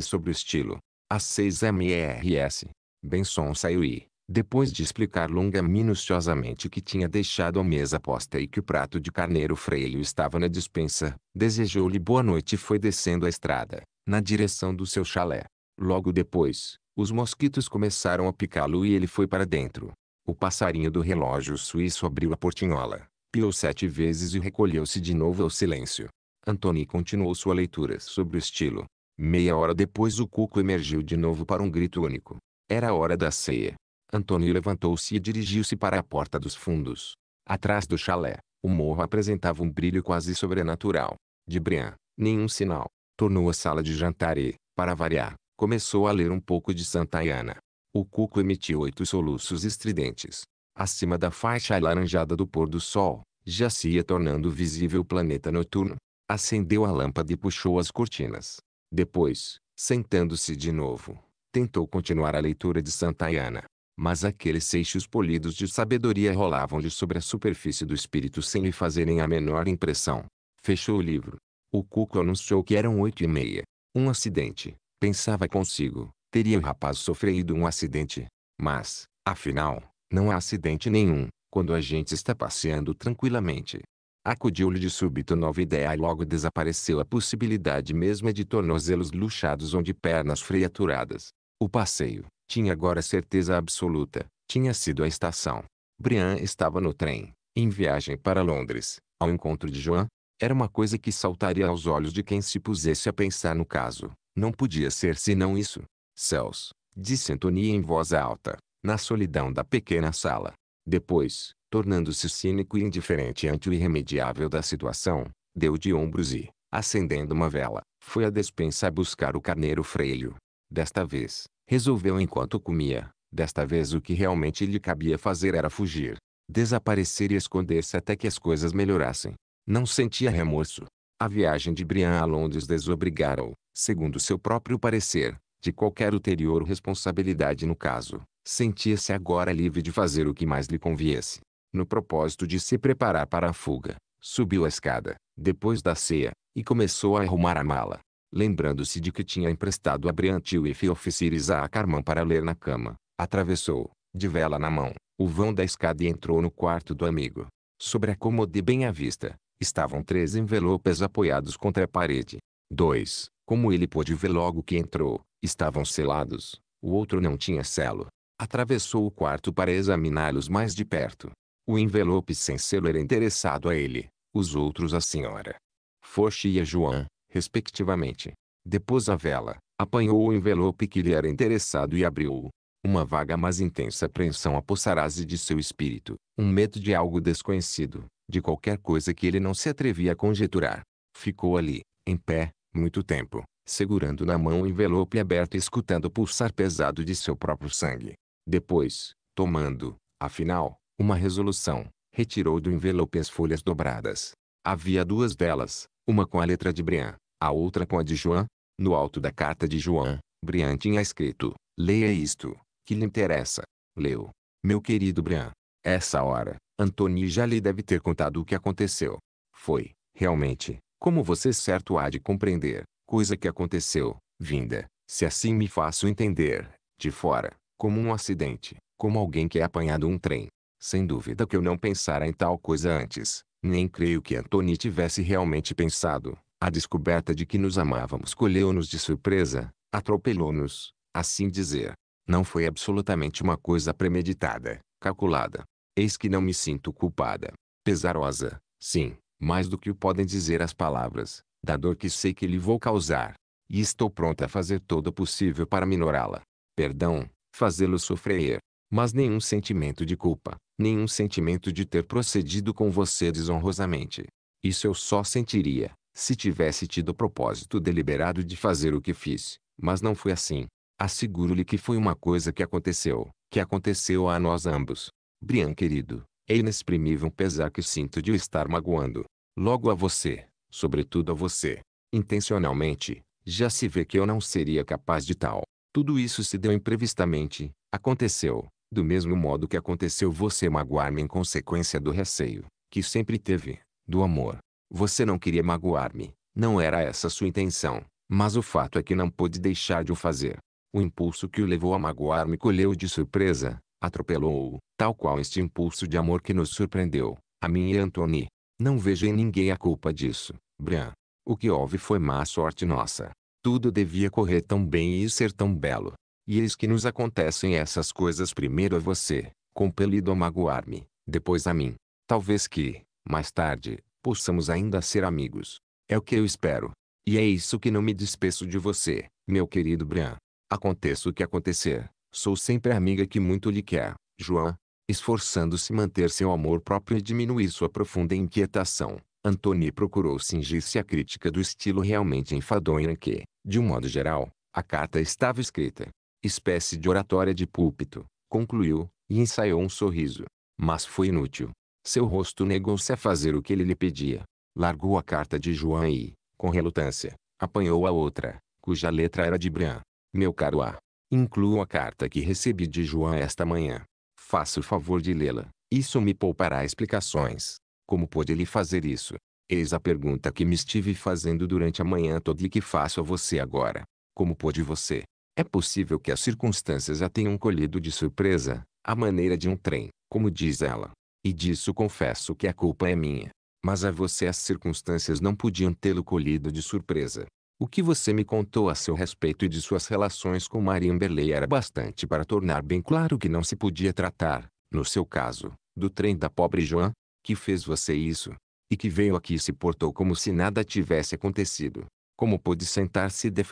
sobre o estilo, a 6 MRS. Benson saiu e, depois de explicar longa minuciosamente que tinha deixado a mesa posta e que o prato de carneiro freio estava na dispensa, desejou-lhe boa noite e foi descendo a estrada, na direção do seu chalé. Logo depois, os mosquitos começaram a picá-lo e ele foi para dentro. O passarinho do relógio suíço abriu a portinhola, piou sete vezes e recolheu-se de novo ao silêncio. Antony continuou sua leitura sobre o estilo, Meia hora depois o cuco emergiu de novo para um grito único. Era a hora da ceia. Antônio levantou-se e dirigiu-se para a porta dos fundos. Atrás do chalé, o morro apresentava um brilho quase sobrenatural. De Brian, nenhum sinal. Tornou a sala de jantar e, para variar, começou a ler um pouco de Santayana. O cuco emitiu oito soluços estridentes. Acima da faixa alaranjada do pôr do sol, já se ia tornando visível o planeta noturno. Acendeu a lâmpada e puxou as cortinas. Depois, sentando-se de novo, tentou continuar a leitura de Santa Ana. Mas aqueles seixos polidos de sabedoria rolavam-lhe sobre a superfície do espírito sem lhe fazerem a menor impressão. Fechou o livro. O cuco anunciou que eram oito e meia. Um acidente, pensava consigo, teria o rapaz sofrido um acidente. Mas, afinal, não há acidente nenhum, quando a gente está passeando tranquilamente. Acudiu-lhe de súbito nova ideia e logo desapareceu a possibilidade mesma de tornozelos luxados ou de pernas freiaturadas. O passeio, tinha agora certeza absoluta, tinha sido a estação. Brian estava no trem, em viagem para Londres, ao encontro de Joan. Era uma coisa que saltaria aos olhos de quem se pusesse a pensar no caso. Não podia ser senão isso. Céus, disse Antonia em voz alta, na solidão da pequena sala. Depois, tornando-se cínico e indiferente ante o irremediável da situação, deu de ombros e, acendendo uma vela, foi à despensa buscar o carneiro freio. Desta vez, resolveu enquanto comia, desta vez o que realmente lhe cabia fazer era fugir, desaparecer e esconder-se até que as coisas melhorassem. Não sentia remorso. A viagem de Brian a Londres desobrigara-o, segundo seu próprio parecer, de qualquer ulterior responsabilidade no caso. Sentia-se agora livre de fazer o que mais lhe conviesse no propósito de se preparar para a fuga, subiu a escada, depois da ceia, e começou a arrumar a mala, lembrando-se de que tinha emprestado a Briantil e Feoficir a carmão para ler na cama. Atravessou, de vela na mão, o vão da escada e entrou no quarto do amigo. Sobre a cômoda bem à vista, estavam três envelopes apoiados contra a parede. Dois, como ele pôde ver logo que entrou, estavam selados, o outro não tinha selo. Atravessou o quarto para examiná-los mais de perto. O envelope sem selo era interessado a ele, os outros à senhora. Foche e a João, respectivamente. Depois a vela, apanhou o envelope que lhe era interessado e abriu-o. Uma vaga mais intensa apreensão apossará-se de seu espírito, um medo de algo desconhecido, de qualquer coisa que ele não se atrevia a conjeturar. Ficou ali, em pé, muito tempo, segurando na mão o envelope aberto e escutando o pulsar pesado de seu próprio sangue. Depois, tomando, afinal, uma resolução. Retirou do envelope as folhas dobradas. Havia duas delas, uma com a letra de Brian, a outra com a de João. No alto da carta de João, Brian tinha escrito: Leia isto, que lhe interessa. Leu. Meu querido Brian, essa hora, Antony já lhe deve ter contado o que aconteceu. Foi, realmente, como você certo há de compreender, coisa que aconteceu, vinda, se assim me faço entender, de fora, como um acidente, como alguém que é apanhado um trem. Sem dúvida que eu não pensara em tal coisa antes, nem creio que Antony tivesse realmente pensado. A descoberta de que nos amávamos colheu-nos de surpresa, atropelou-nos, assim dizer. Não foi absolutamente uma coisa premeditada, calculada. Eis que não me sinto culpada. Pesarosa, sim, mais do que o podem dizer as palavras, da dor que sei que lhe vou causar. E estou pronta a fazer todo o possível para minorá-la. Perdão, fazê-lo sofrer. Mas nenhum sentimento de culpa, nenhum sentimento de ter procedido com você desonrosamente. Isso eu só sentiria, se tivesse tido o propósito deliberado de fazer o que fiz, mas não foi assim. Asseguro-lhe que foi uma coisa que aconteceu, que aconteceu a nós ambos. Brian querido, é inexprimível um pesar que sinto de o estar magoando. Logo a você, sobretudo a você. Intencionalmente, já se vê que eu não seria capaz de tal. Tudo isso se deu imprevistamente, aconteceu, do mesmo modo que aconteceu você magoar-me em consequência do receio, que sempre teve, do amor. Você não queria magoar-me, não era essa sua intenção, mas o fato é que não pôde deixar de o fazer. O impulso que o levou a magoar-me colheu de surpresa, atropelou-o, tal qual este impulso de amor que nos surpreendeu, a mim e a Anthony. Não vejo em ninguém a culpa disso, Brian. O que houve foi má sorte nossa. Tudo devia correr tão bem e ser tão belo. E eis que nos acontecem essas coisas primeiro a você, compelido a magoar-me, depois a mim. Talvez que, mais tarde, possamos ainda ser amigos. É o que eu espero. E é isso que não me despeço de você, meu querido Brian. Aconteça o que acontecer, sou sempre a amiga que muito lhe quer, João. Esforçando-se manter seu amor próprio e diminuir sua profunda inquietação, Antony procurou cingir-se à crítica do estilo realmente enfadonho em que, de um modo geral, a carta estava escrita espécie de oratória de púlpito, concluiu, e ensaiou um sorriso. Mas foi inútil. Seu rosto negou-se a fazer o que ele lhe pedia. Largou a carta de João e, com relutância, apanhou a outra, cuja letra era de Bran. Meu caro A. Incluo a carta que recebi de João esta manhã. Faça o favor de lê-la. Isso me poupará explicações. Como pôde ele fazer isso? Eis a pergunta que me estive fazendo durante a manhã toda e que faço a você agora. Como pôde você, é possível que as circunstâncias a tenham colhido de surpresa, à maneira de um trem, como diz ela. E disso confesso que a culpa é minha. Mas a você as circunstâncias não podiam tê-lo colhido de surpresa. O que você me contou a seu respeito e de suas relações com Maria Marimberley era bastante para tornar bem claro que não se podia tratar, no seu caso, do trem da pobre Joan, que fez você isso, e que veio aqui e se portou como se nada tivesse acontecido. Como pôde sentar-se de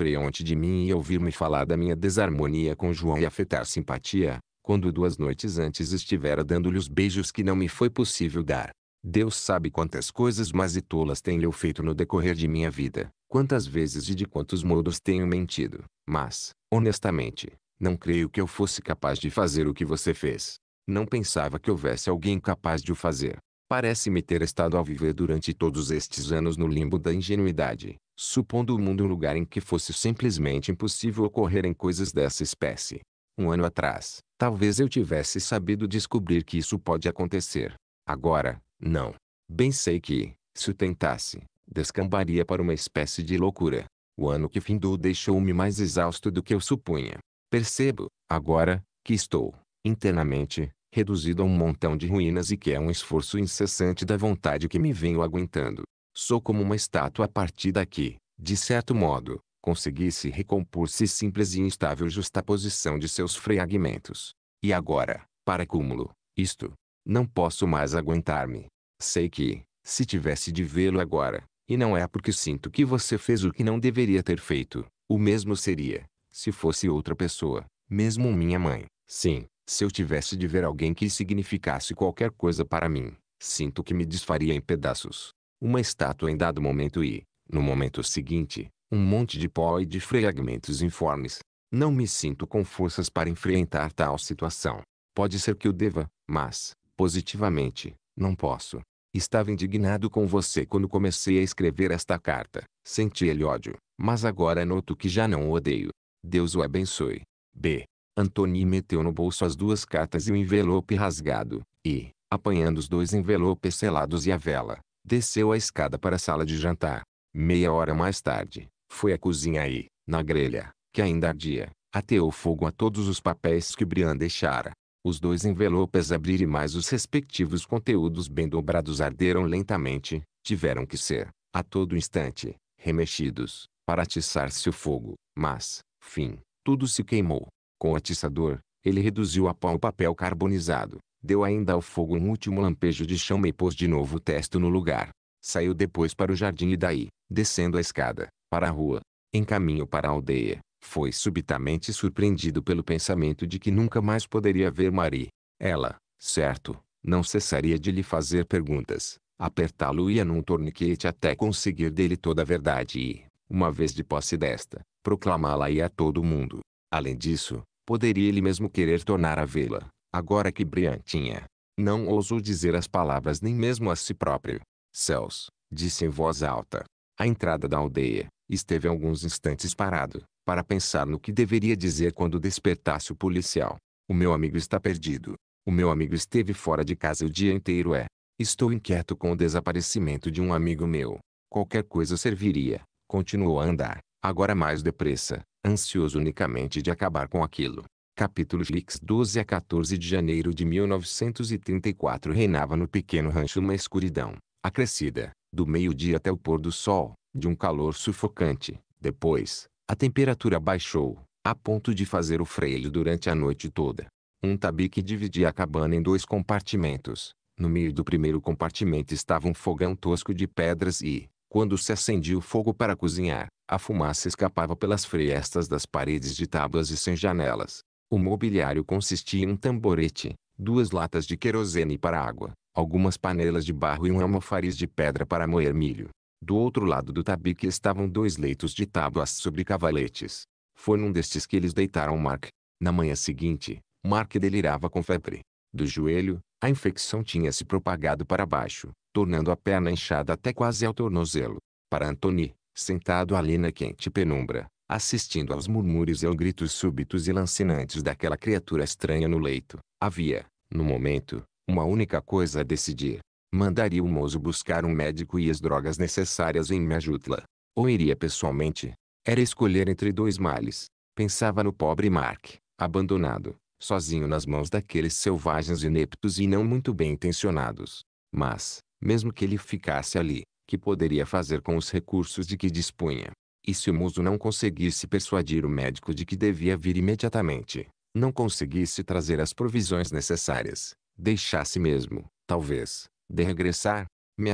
de mim e ouvir-me falar da minha desarmonia com João e afetar simpatia, quando duas noites antes estivera dando-lhe os beijos que não me foi possível dar? Deus sabe quantas coisas mais e tolas tenho feito no decorrer de minha vida, quantas vezes e de quantos modos tenho mentido, mas, honestamente, não creio que eu fosse capaz de fazer o que você fez. Não pensava que houvesse alguém capaz de o fazer. Parece-me ter estado a viver durante todos estes anos no limbo da ingenuidade, supondo o mundo um lugar em que fosse simplesmente impossível ocorrerem coisas dessa espécie. Um ano atrás, talvez eu tivesse sabido descobrir que isso pode acontecer. Agora, não. Bem sei que, se o tentasse, descambaria para uma espécie de loucura. O ano que findou deixou-me mais exausto do que eu supunha. Percebo, agora, que estou, internamente, reduzido a um montão de ruínas e que é um esforço incessante da vontade que me venho aguentando. Sou como uma estátua partida que, de certo modo, conseguisse recompor-se simples e instável justaposição de seus fragmentos. E agora, para cúmulo, isto, não posso mais aguentar-me. Sei que, se tivesse de vê-lo agora, e não é porque sinto que você fez o que não deveria ter feito, o mesmo seria, se fosse outra pessoa, mesmo minha mãe. Sim, se eu tivesse de ver alguém que significasse qualquer coisa para mim, sinto que me desfaria em pedaços uma estátua em dado momento e, no momento seguinte, um monte de pó e de fragmentos informes. Não me sinto com forças para enfrentar tal situação. Pode ser que o deva, mas, positivamente, não posso. Estava indignado com você quando comecei a escrever esta carta. Senti-lhe ódio, mas agora noto que já não o odeio. Deus o abençoe. B. Antony meteu no bolso as duas cartas e o um envelope rasgado, e, apanhando os dois envelopes selados e a vela, desceu a escada para a sala de jantar. Meia hora mais tarde, foi à cozinha e, na grelha, que ainda ardia, ateou fogo a todos os papéis que Brian deixara. Os dois envelopes abrir e mais os respectivos conteúdos bem dobrados arderam lentamente, tiveram que ser, a todo instante, remexidos, para atiçar-se o fogo, mas, fim, tudo se queimou. Com o atiçador, ele reduziu a pó o papel carbonizado, Deu ainda ao fogo um último lampejo de chama e pôs de novo o testo no lugar. Saiu depois para o jardim e daí, descendo a escada, para a rua, em caminho para a aldeia, foi subitamente surpreendido pelo pensamento de que nunca mais poderia ver Marie. Ela, certo, não cessaria de lhe fazer perguntas, apertá-lo-ia num torniquete até conseguir dele toda a verdade e, uma vez de posse desta, proclamá-la-ia a todo mundo. Além disso, poderia ele mesmo querer tornar a vê-la, agora que Briantinha, não ousou dizer as palavras nem mesmo a si próprio. Céus, disse em voz alta. À entrada da aldeia, esteve alguns instantes parado, para pensar no que deveria dizer quando despertasse o policial. O meu amigo está perdido. O meu amigo esteve fora de casa o dia inteiro é. Estou inquieto com o desaparecimento de um amigo meu. Qualquer coisa serviria. Continuou a andar, agora mais depressa, ansioso unicamente de acabar com aquilo capítulos Lix 12 a 14 de janeiro de 1934 reinava no pequeno rancho uma escuridão, acrescida, do meio-dia até o pôr do sol, de um calor sufocante. Depois, a temperatura baixou, a ponto de fazer o freio durante a noite toda. Um tabique dividia a cabana em dois compartimentos. No meio do primeiro compartimento estava um fogão tosco de pedras e, quando se acendia o fogo para cozinhar, a fumaça escapava pelas frestas das paredes de tábuas e sem janelas. O mobiliário consistia em um tamborete, duas latas de querosene para água, algumas panelas de barro e um almofariz de pedra para moer milho. Do outro lado do tabique estavam dois leitos de tábuas sobre cavaletes. Foi num destes que eles deitaram Mark. Na manhã seguinte, Mark delirava com febre. Do joelho, a infecção tinha se propagado para baixo, tornando a perna inchada até quase ao tornozelo. Para Anthony, sentado ali na quente penumbra, assistindo aos murmúrios e aos gritos súbitos e lancinantes daquela criatura estranha no leito. Havia, no momento, uma única coisa a decidir. Mandaria o mozo buscar um médico e as drogas necessárias em Miajutla. Ou iria pessoalmente. Era escolher entre dois males. Pensava no pobre Mark, abandonado, sozinho nas mãos daqueles selvagens ineptos e não muito bem intencionados. Mas, mesmo que ele ficasse ali, que poderia fazer com os recursos de que dispunha? E se o muso não conseguisse persuadir o médico de que devia vir imediatamente, não conseguisse trazer as provisões necessárias, deixasse mesmo, talvez, de regressar,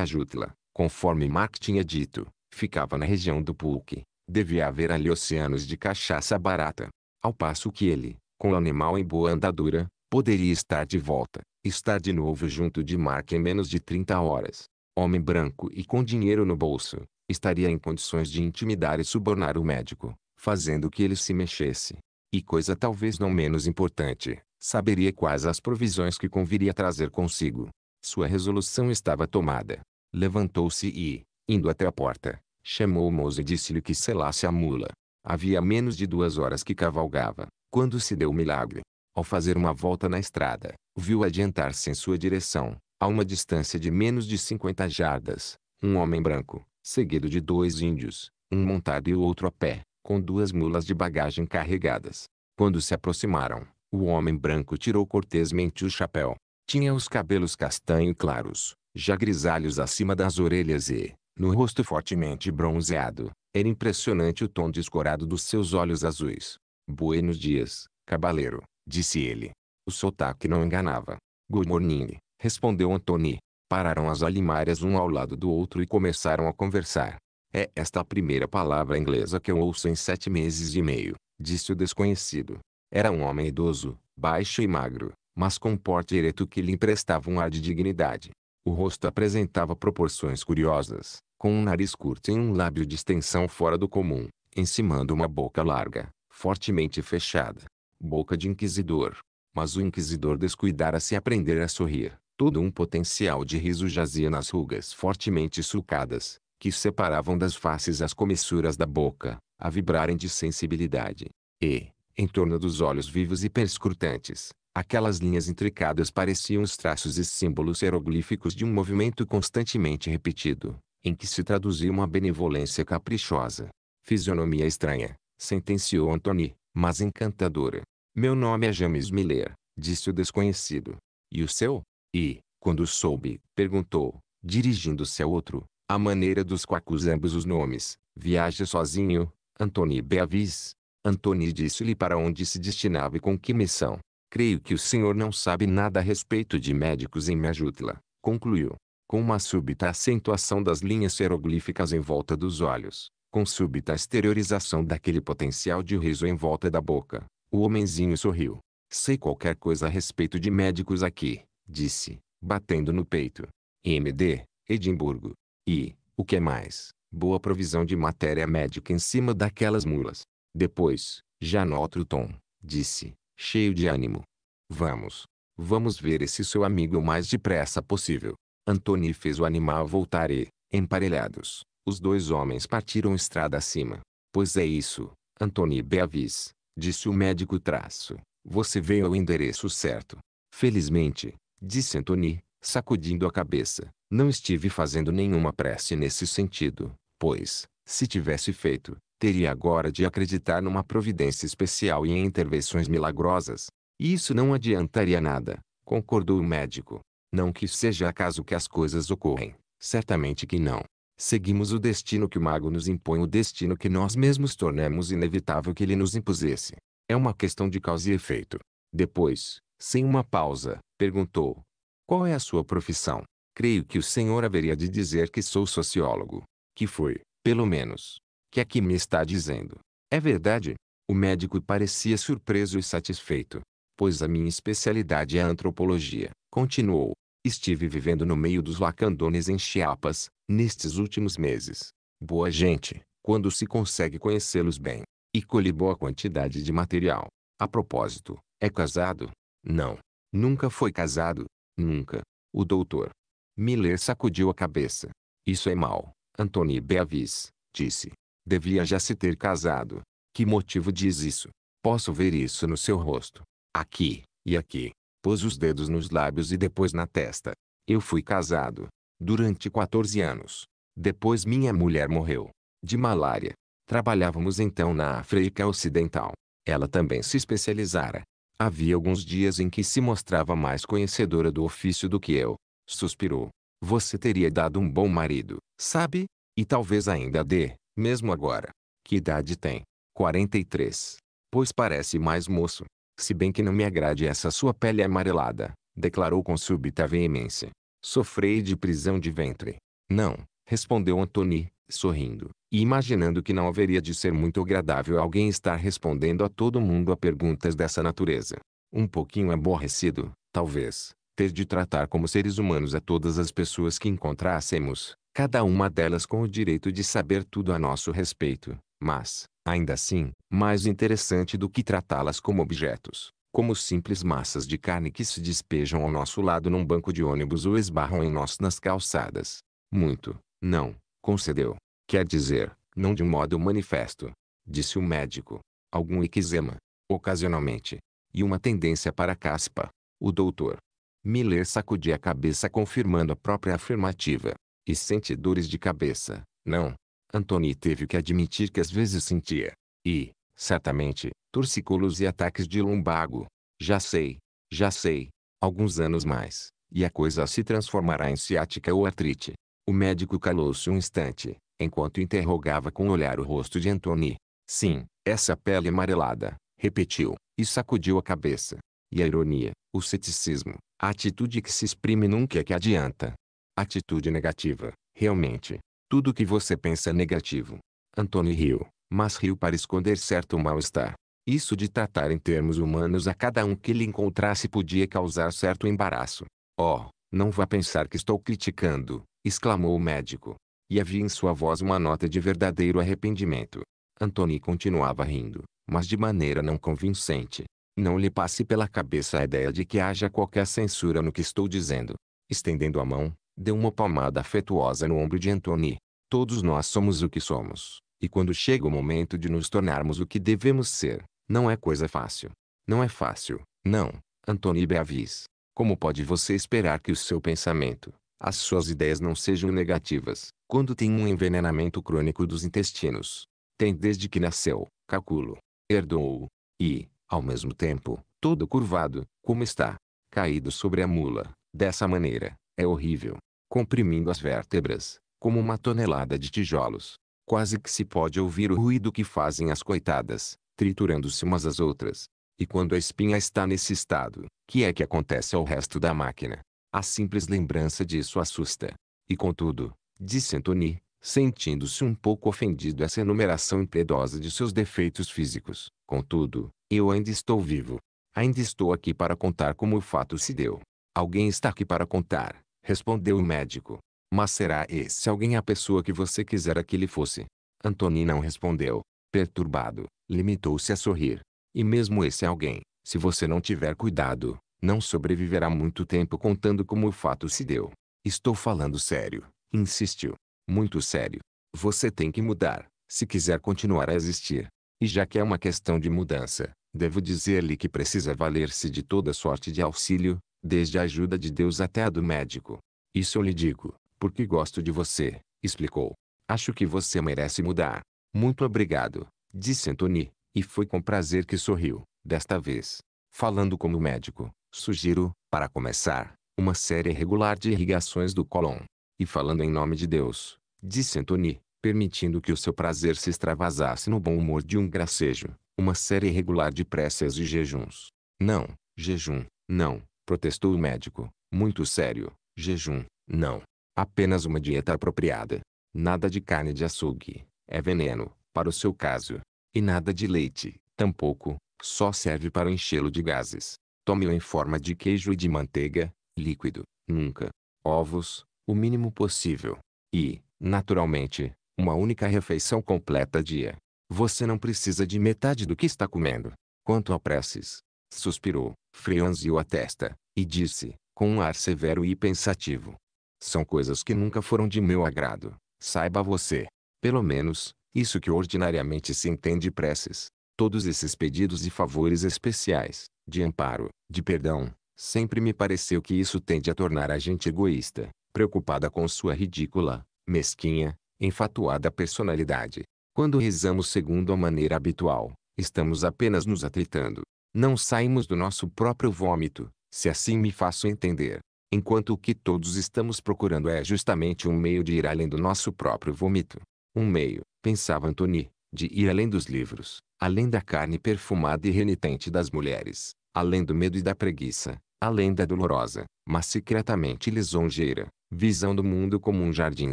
ajude-la, conforme Mark tinha dito, ficava na região do Pulque. Devia haver ali oceanos de cachaça barata. Ao passo que ele, com o animal em boa andadura, poderia estar de volta, estar de novo junto de Mark em menos de 30 horas. Homem branco e com dinheiro no bolso, estaria em condições de intimidar e subornar o médico, fazendo que ele se mexesse. E coisa talvez não menos importante, saberia quais as provisões que conviria trazer consigo. Sua resolução estava tomada. Levantou-se e, indo até a porta, chamou o moço e disse-lhe que selasse a mula. Havia menos de duas horas que cavalgava, quando se deu o milagre. Ao fazer uma volta na estrada, viu adiantar-se em sua direção, a uma distância de menos de 50 jardas, um homem branco, seguido de dois índios, um montado e o outro a pé, com duas mulas de bagagem carregadas. Quando se aproximaram, o homem branco tirou cortesmente o chapéu. Tinha os cabelos castanho claros, já grisalhos acima das orelhas e, no rosto fortemente bronzeado, era impressionante o tom descorado dos seus olhos azuis. Buenos dias, cabaleiro, disse ele. O sotaque não enganava. Good morning, respondeu Antoni. Pararam as alimárias um ao lado do outro e começaram a conversar. É esta a primeira palavra inglesa que eu ouço em sete meses e meio, disse o desconhecido. Era um homem idoso, baixo e magro, mas com porte ereto que lhe emprestava um ar de dignidade. O rosto apresentava proporções curiosas, com um nariz curto e um lábio de extensão fora do comum, encimando uma boca larga, fortemente fechada. Boca de inquisidor. Mas o inquisidor descuidara-se aprender a sorrir, todo um potencial de riso jazia nas rugas fortemente sulcadas, que separavam das faces as comissuras da boca, a vibrarem de sensibilidade. E, em torno dos olhos vivos e perscrutantes, aquelas linhas intricadas pareciam os traços e símbolos hieroglíficos de um movimento constantemente repetido, em que se traduzia uma benevolência caprichosa. Fisionomia estranha, sentenciou Anthony, mas encantadora. Meu nome é James Miller, disse o desconhecido. E o seu? E, quando soube, perguntou, dirigindo-se a outro, à maneira dos quacos ambos os nomes, viaja sozinho, Antônio Beavis. Antônio disse-lhe para onde se destinava e com que missão. Creio que o senhor não sabe nada a respeito de médicos em Majutla, concluiu, com uma súbita acentuação das linhas hieroglíficas em volta dos olhos, com súbita exteriorização daquele potencial de riso em volta da boca. O homenzinho sorriu. Sei qualquer coisa a respeito de médicos aqui, disse, batendo no peito. MD, Edimburgo. E, o que é mais, boa provisão de matéria médica em cima daquelas mulas. Depois, já no outro tom, disse, cheio de ânimo. Vamos. Vamos ver esse seu amigo é o mais depressa possível. Antony fez o animal voltar e, emparelhados, os dois homens partiram estrada acima. Pois é isso, Antony Beavis, disse o médico traço. Você veio ao endereço certo. Felizmente, disse Anthony, sacudindo a cabeça. Não estive fazendo nenhuma prece nesse sentido, pois, se tivesse feito, teria agora de acreditar numa providência especial e em intervenções milagrosas. E isso não adiantaria nada, concordou o médico. Não que seja acaso que as coisas ocorrem, certamente que não. Seguimos o destino que o mago nos impõe, o destino que nós mesmos tornamos inevitável que ele nos impusesse. É uma questão de causa e efeito. Depois, sem uma pausa, Perguntou: Qual é a sua profissão? Creio que o senhor haveria de dizer que sou sociólogo. Que foi, pelo menos, que é que me está dizendo. É verdade? O médico parecia surpreso e satisfeito. Pois a minha especialidade é a antropologia, continuou. Estive vivendo no meio dos lacandones em Chiapas, nestes últimos meses. Boa gente, quando se consegue conhecê-los bem. E colhi boa quantidade de material. A propósito, é casado? Não, Nunca foi casado. Nunca. O doutor. Miller sacudiu a cabeça. Isso é mal. Anthony Beavis, disse. Devia já se ter casado. Que motivo diz isso? Posso ver isso no seu rosto. Aqui, e aqui. Pôs os dedos nos lábios e depois na testa. Eu fui casado. Durante 14 anos. Depois minha mulher morreu. De malária. Trabalhávamos então na África Ocidental. Ela também se especializara. Havia alguns dias em que se mostrava mais conhecedora do ofício do que eu. Suspirou. Você teria dado um bom marido, sabe? E talvez ainda dê, mesmo agora. Que idade tem? 43. Pois parece mais moço. Se bem que não me agrade essa sua pele amarelada, declarou com súbita veemência. Sofrei de prisão de ventre. Não, respondeu Antony, sorrindo e imaginando que não haveria de ser muito agradável alguém estar respondendo a todo mundo a perguntas dessa natureza. Um pouquinho aborrecido, talvez, ter de tratar como seres humanos a todas as pessoas que encontrássemos, cada uma delas com o direito de saber tudo a nosso respeito, mas, ainda assim, mais interessante do que tratá-las como objetos, como simples massas de carne que se despejam ao nosso lado num banco de ônibus ou esbarram em nós nas calçadas. Muito, não, concedeu. Quer dizer, não de um modo manifesto, disse o médico, algum eczema, ocasionalmente, e uma tendência para caspa. O doutor Miller sacudia a cabeça confirmando a própria afirmativa. E sente dores de cabeça, não. Antony teve que admitir que às vezes sentia. E, certamente, torcícolos e ataques de lumbago. Já sei, já sei. Alguns anos mais, e a coisa se transformará em ciática ou artrite. O médico calou-se um instante, enquanto interrogava com o olhar o rosto de Antony. Sim, essa pele amarelada, repetiu, e sacudiu a cabeça. E a ironia, o ceticismo, a atitude que se exprime nunca é que adianta. Atitude negativa, realmente. Tudo que você pensa é negativo. Antony riu, mas riu para esconder certo mal-estar. Isso de tratar em termos humanos a cada um que lhe encontrasse podia causar certo embaraço. Oh, não vá pensar que estou criticando, exclamou o médico e havia em sua voz uma nota de verdadeiro arrependimento. Antony continuava rindo, mas de maneira não convincente. Não lhe passe pela cabeça a ideia de que haja qualquer censura no que estou dizendo. Estendendo a mão, deu uma palmada afetuosa no ombro de Antony. Todos nós somos o que somos, e quando chega o momento de nos tornarmos o que devemos ser, não é coisa fácil. Não é fácil, não, Antony Beavis. Como pode você esperar que o seu pensamento, as suas ideias não sejam negativas, quando tem um envenenamento crônico dos intestinos. Tem desde que nasceu, calculo. Herdou-o. E, ao mesmo tempo, todo curvado, como está. Caído sobre a mula, dessa maneira, é horrível. Comprimindo as vértebras, como uma tonelada de tijolos. Quase que se pode ouvir o ruído que fazem as coitadas, triturando-se umas às outras. E quando a espinha está nesse estado, que é que acontece ao resto da máquina? A simples lembrança disso assusta. E contudo, disse Antoni, sentindo-se um pouco ofendido essa enumeração impiedosa de seus defeitos físicos. Contudo, eu ainda estou vivo. Ainda estou aqui para contar como o fato se deu. Alguém está aqui para contar, respondeu o médico. Mas será esse alguém a pessoa que você quisera que ele fosse? Antony não respondeu. Perturbado, limitou-se a sorrir. E mesmo esse alguém, se você não tiver cuidado, não sobreviverá muito tempo contando como o fato se deu. Estou falando sério, Insistiu. Muito sério. Você tem que mudar, se quiser continuar a existir. E já que é uma questão de mudança, devo dizer-lhe que precisa valer-se de toda sorte de auxílio, desde a ajuda de Deus até a do médico. Isso eu lhe digo, porque gosto de você, explicou. Acho que você merece mudar. Muito obrigado, disse Anthony, e foi com prazer que sorriu, desta vez. Falando como médico, sugiro, para começar, uma série regular de irrigações do cólon e falando em nome de Deus, disse Anthony, permitindo que o seu prazer se extravasasse no bom humor de um gracejo, uma série irregular de preces e jejuns. Não, jejum, não, protestou o médico, muito sério, jejum, não. Apenas uma dieta apropriada. Nada de carne de açougue, é veneno, para o seu caso. E nada de leite, tampouco, só serve para enchê-lo de gases. Tome-o em forma de queijo e de manteiga, líquido, nunca. Ovos, o mínimo possível. E, naturalmente, uma única refeição completa dia. Você não precisa de metade do que está comendo. Quanto a preces, suspirou, franziu a testa, e disse, com um ar severo e pensativo. São coisas que nunca foram de meu agrado. Saiba você. Pelo menos, isso que ordinariamente se entende preces. Todos esses pedidos e favores especiais, de amparo, de perdão, sempre me pareceu que isso tende a tornar a gente egoísta preocupada com sua ridícula, mesquinha, enfatuada personalidade. Quando rezamos segundo a maneira habitual, estamos apenas nos atritando. Não saímos do nosso próprio vômito, se assim me faço entender. Enquanto o que todos estamos procurando é justamente um meio de ir além do nosso próprio vômito. Um meio, pensava Antony, de ir além dos livros, além da carne perfumada e renitente das mulheres, além do medo e da preguiça, além da dolorosa, mas secretamente lisonjeira, visão do mundo como um jardim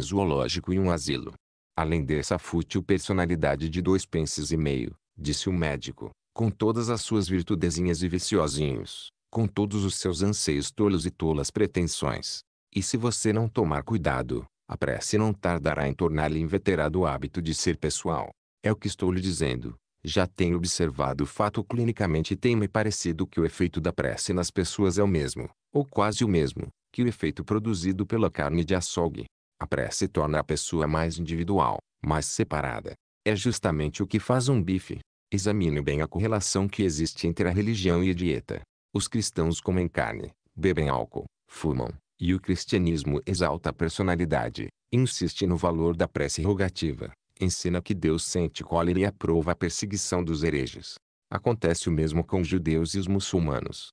zoológico e um asilo. Além dessa fútil personalidade de dois penses e meio, disse o médico, com todas as suas virtudezinhas e viciosinhos, com todos os seus anseios tolos e tolas pretensões. E se você não tomar cuidado, a prece não tardará em tornar-lhe inveterado o hábito de ser pessoal. É o que estou lhe dizendo. Já tenho observado o fato clinicamente e tem-me parecido que o efeito da prece nas pessoas é o mesmo, ou quase o mesmo, que o efeito produzido pela carne de açougue. A prece torna a pessoa mais individual, mais separada. É justamente o que faz um bife. Examine bem a correlação que existe entre a religião e a dieta. Os cristãos comem carne, bebem álcool, fumam, e o cristianismo exalta a personalidade, insiste no valor da rogativa, ensina que Deus sente cólera e aprova a perseguição dos hereges. Acontece o mesmo com os judeus e os muçulmanos.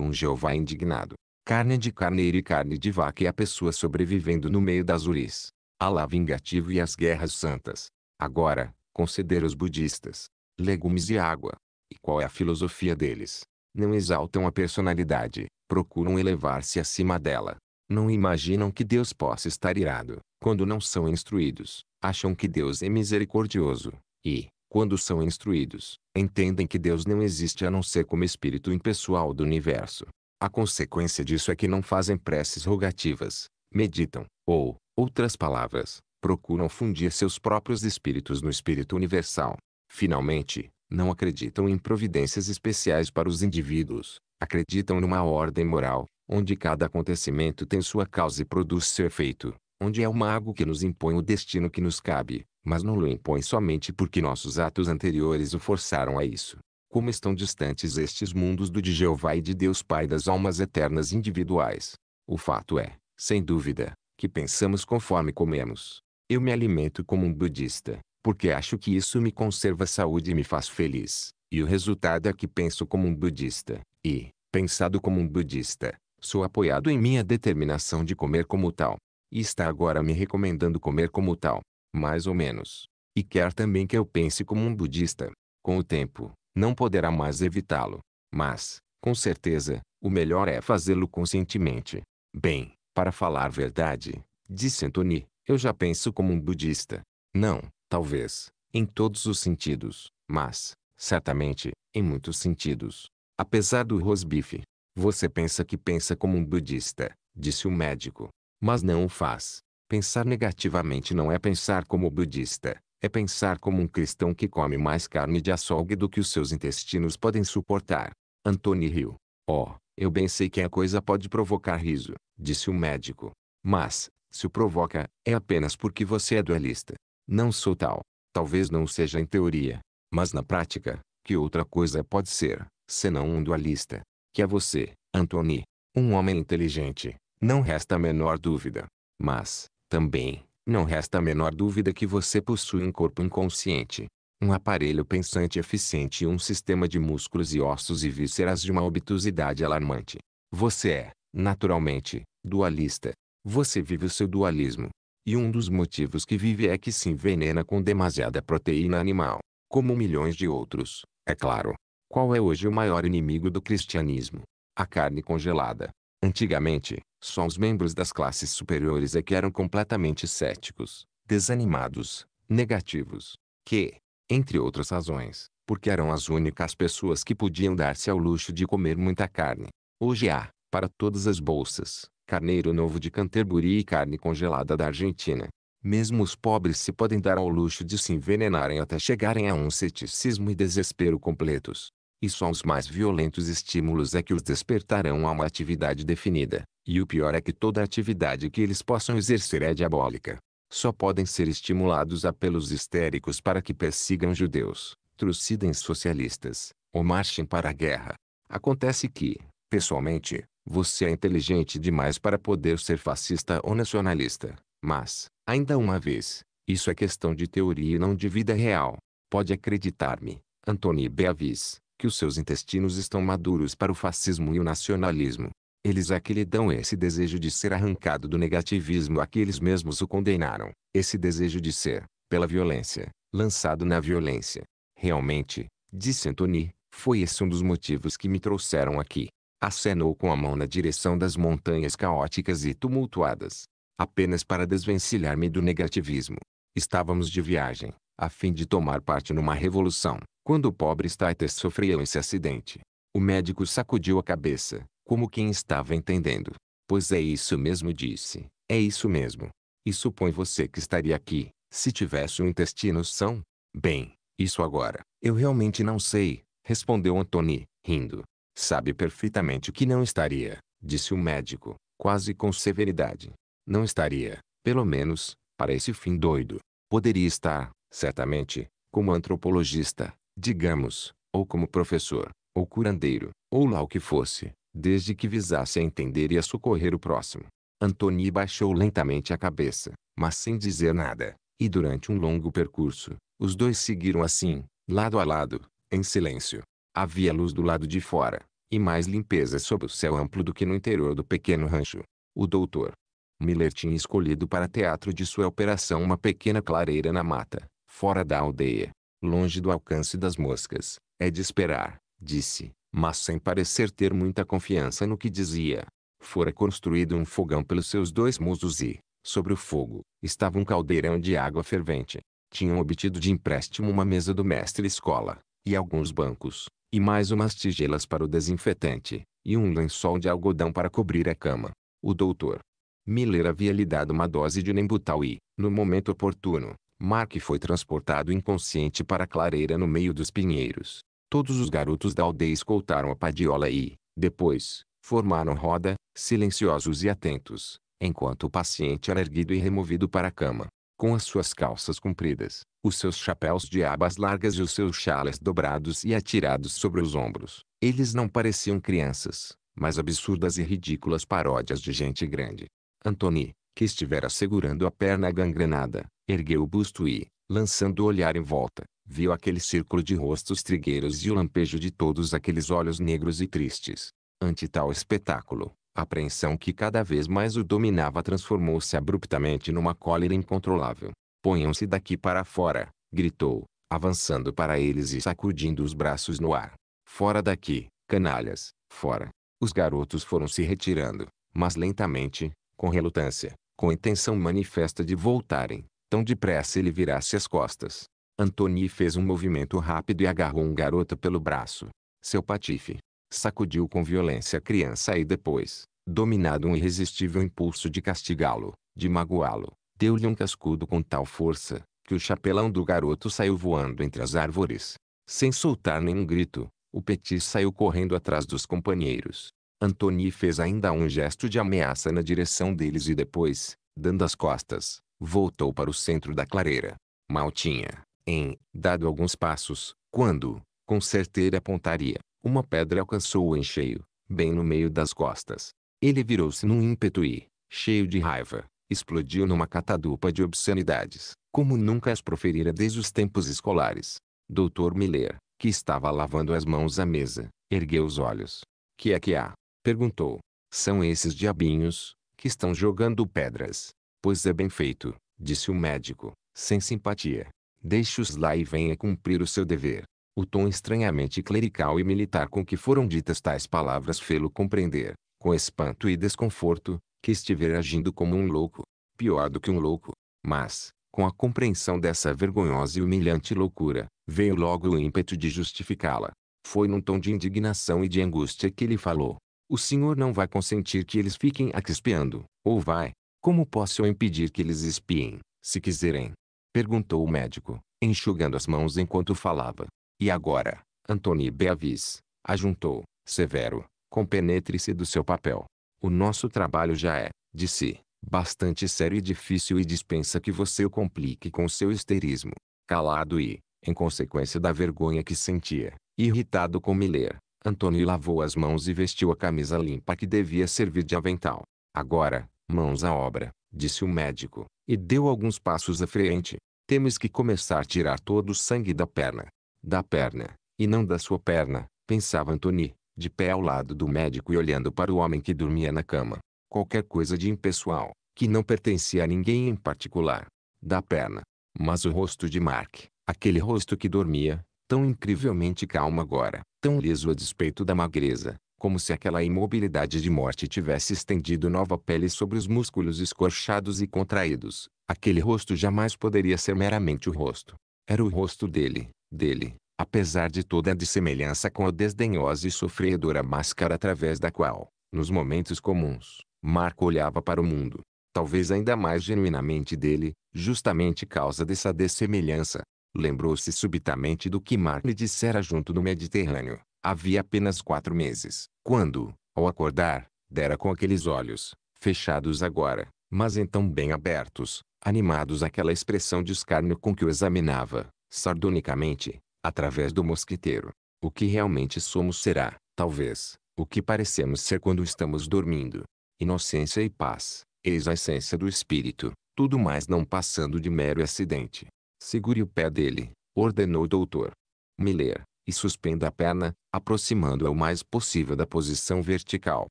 um Jeová indignado carne de carneiro e carne de vaca e a pessoa sobrevivendo no meio das uris. Alá vingativo e as guerras santas. Agora, conceder os budistas legumes e água. E qual é a filosofia deles? Não exaltam a personalidade, procuram elevar-se acima dela. Não imaginam que Deus possa estar irado. Quando não são instruídos, acham que Deus é misericordioso. E, quando são instruídos, entendem que Deus não existe a não ser como espírito impessoal do universo. A consequência disso é que não fazem preces rogativas, meditam, ou, outras palavras, procuram fundir seus próprios espíritos no espírito universal. Finalmente, não acreditam em providências especiais para os indivíduos, acreditam numa ordem moral, onde cada acontecimento tem sua causa e produz seu efeito, onde é o mago que nos impõe o destino que nos cabe, mas não o impõe somente porque nossos atos anteriores o forçaram a isso como estão distantes estes mundos do de Jeová e de Deus Pai das almas eternas individuais. O fato é, sem dúvida, que pensamos conforme comemos. Eu me alimento como um budista, porque acho que isso me conserva saúde e me faz feliz, e o resultado é que penso como um budista, e, pensado como um budista, sou apoiado em minha determinação de comer como tal. E está agora me recomendando comer como tal, mais ou menos. E quer também que eu pense como um budista. Com o tempo, não poderá mais evitá-lo. Mas, com certeza, o melhor é fazê-lo conscientemente. Bem, para falar verdade, disse Anthony, eu já penso como um budista. Não, talvez, em todos os sentidos, mas, certamente, em muitos sentidos. Apesar do rosbife, você pensa que pensa como um budista, disse o médico. Mas não o faz. Pensar negativamente não é pensar como budista é pensar como um cristão que come mais carne de açougue do que os seus intestinos podem suportar. Antony riu. Oh, eu bem sei que a coisa pode provocar riso, disse o médico. Mas, se o provoca, é apenas porque você é dualista. Não sou tal. Talvez não seja em teoria. Mas na prática, que outra coisa pode ser, senão um dualista? Que é você, Antony. Um homem inteligente, não resta a menor dúvida. Mas, também, não resta a menor dúvida que você possui um corpo inconsciente, um aparelho pensante eficiente e um sistema de músculos e ossos e vísceras de uma obtusidade alarmante. Você é, naturalmente, dualista. Você vive o seu dualismo. E um dos motivos que vive é que se envenena com demasiada proteína animal, como milhões de outros, é claro. Qual é hoje o maior inimigo do cristianismo? A carne congelada. Antigamente, só os membros das classes superiores é que eram completamente céticos, desanimados, negativos, que, entre outras razões, porque eram as únicas pessoas que podiam dar-se ao luxo de comer muita carne. Hoje há, para todas as bolsas, carneiro novo de Canterbury e carne congelada da Argentina. Mesmo os pobres se podem dar ao luxo de se envenenarem até chegarem a um ceticismo e desespero completos. E só os mais violentos estímulos é que os despertarão a uma atividade definida. E o pior é que toda atividade que eles possam exercer é diabólica. Só podem ser estimulados a pelos histéricos para que persigam judeus, trucidem socialistas, ou marchem para a guerra. Acontece que, pessoalmente, você é inteligente demais para poder ser fascista ou nacionalista. Mas, ainda uma vez, isso é questão de teoria e não de vida real. Pode acreditar-me, Antony Beavis, que os seus intestinos estão maduros para o fascismo e o nacionalismo. Eles é que lhe dão esse desejo de ser arrancado do negativismo a que eles mesmos o condenaram, esse desejo de ser, pela violência, lançado na violência. Realmente, disse Antony, foi esse um dos motivos que me trouxeram aqui. Acenou com a mão na direção das montanhas caóticas e tumultuadas. Apenas para desvencilhar-me do negativismo. Estávamos de viagem, a fim de tomar parte numa revolução. Quando o pobre Staiter sofreu esse acidente, o médico sacudiu a cabeça, como quem estava entendendo. Pois é isso mesmo, disse. É isso mesmo. E supõe você que estaria aqui, se tivesse um intestino são? Bem, isso agora. Eu realmente não sei, respondeu Antony, rindo. Sabe perfeitamente que não estaria, disse o médico, quase com severidade. Não estaria, pelo menos, para esse fim doido. Poderia estar, certamente, como antropologista, digamos, ou como professor, ou curandeiro, ou lá o que fosse, desde que visasse a entender e a socorrer o próximo. Antony baixou lentamente a cabeça, mas sem dizer nada, e durante um longo percurso, os dois seguiram assim, lado a lado, em silêncio. Havia luz do lado de fora, e mais limpeza sob o céu amplo do que no interior do pequeno rancho. O doutor Miller tinha escolhido para teatro de sua operação uma pequena clareira na mata, fora da aldeia, longe do alcance das moscas, é de esperar, disse, mas sem parecer ter muita confiança no que dizia. Fora construído um fogão pelos seus dois musos e, sobre o fogo, estava um caldeirão de água fervente. Tinham obtido de empréstimo uma mesa do mestre escola, e alguns bancos, e mais umas tigelas para o desinfetante, e um lençol de algodão para cobrir a cama. O doutor Miller havia lhe dado uma dose de Nembutal e, no momento oportuno, Mark foi transportado inconsciente para a clareira no meio dos pinheiros. Todos os garotos da aldeia escoltaram a padiola e, depois, formaram roda, silenciosos e atentos, enquanto o paciente era erguido e removido para a cama. Com as suas calças compridas, os seus chapéus de abas largas e os seus chales dobrados e atirados sobre os ombros, eles não pareciam crianças, mas absurdas e ridículas paródias de gente grande. Antony, que estivera segurando a perna gangrenada, ergueu o busto e, lançando o olhar em volta, viu aquele círculo de rostos trigueiros e o lampejo de todos aqueles olhos negros e tristes. Ante tal espetáculo, a apreensão que cada vez mais o dominava transformou-se abruptamente numa cólera incontrolável. Ponham-se daqui para fora, gritou, avançando para eles e sacudindo os braços no ar. Fora daqui, canalhas, fora. Os garotos foram se retirando, mas lentamente, com relutância, com intenção manifesta de voltarem. Tão depressa ele virasse as costas. Antony fez um movimento rápido e agarrou um garoto pelo braço. Seu patife. Sacudiu com violência a criança e depois, dominado um irresistível impulso de castigá-lo, de magoá-lo, deu-lhe um cascudo com tal força, que o chapelão do garoto saiu voando entre as árvores. Sem soltar nenhum grito, o Petit saiu correndo atrás dos companheiros. Antony fez ainda um gesto de ameaça na direção deles e depois, dando as costas, voltou para o centro da clareira. Mal tinha, em, dado alguns passos, quando, com certeira pontaria, uma pedra alcançou-o em cheio, bem no meio das costas. Ele virou-se num ímpeto e, cheio de raiva, explodiu numa catadupa de obscenidades, como nunca as proferira desde os tempos escolares. Doutor Miller, que estava lavando as mãos à mesa, ergueu os olhos. Que é que há? Perguntou: São esses diabinhos, que estão jogando pedras. Pois é bem feito, disse o médico, sem simpatia. Deixe-os lá e venha cumprir o seu dever. O tom estranhamente clerical e militar com que foram ditas tais palavras fê-lo compreender, com espanto e desconforto, que estivera agindo como um louco, pior do que um louco. Mas, com a compreensão dessa vergonhosa e humilhante loucura, veio logo o ímpeto de justificá-la. Foi num tom de indignação e de angústia que ele falou: o Senhor não vai consentir que eles fiquem aqui espiando, ou vai? Como posso eu impedir que eles espiem, se quiserem? Perguntou o médico, enxugando as mãos enquanto falava. E agora, Antony Beavis, ajuntou, severo, compenetre-se do seu papel. O nosso trabalho já é, disse, bastante sério e difícil e dispensa que você o complique com seu histerismo. Calado e, em consequência da vergonha que sentia, irritado com Miller, Antônio lavou as mãos e vestiu a camisa limpa que devia servir de avental. Agora, mãos à obra, disse o médico, e deu alguns passos à frente. Temos que começar a tirar todo o sangue da perna. Da perna, e não da sua perna, pensava Antônio, de pé ao lado do médico e olhando para o homem que dormia na cama. Qualquer coisa de impessoal, que não pertencia a ninguém em particular. Da perna. Mas o rosto de Mark, aquele rosto que dormia, tão incrivelmente calmo agora, tão liso a despeito da magreza, como se aquela imobilidade de morte tivesse estendido nova pele sobre os músculos escorchados e contraídos. Aquele rosto jamais poderia ser meramente o rosto. Era o rosto dele, dele, apesar de toda a dissemelhança com a desdenhosa e sofredora máscara através da qual, nos momentos comuns, Marco olhava para o mundo, talvez ainda mais genuinamente dele, justamente causa dessa dessemelhança, Lembrou-se subitamente do que Mark lhe dissera junto do Mediterrâneo. Havia apenas quatro meses. Quando, ao acordar, dera com aqueles olhos, fechados agora, mas então bem abertos, animados àquela expressão de escárnio com que o examinava, sardonicamente, através do mosquiteiro. O que realmente somos será, talvez, o que parecemos ser quando estamos dormindo. Inocência e paz, eis a essência do espírito, tudo mais não passando de mero acidente. Segure o pé dele, ordenou o doutor. Miller, e suspenda a perna, aproximando-a o mais possível da posição vertical.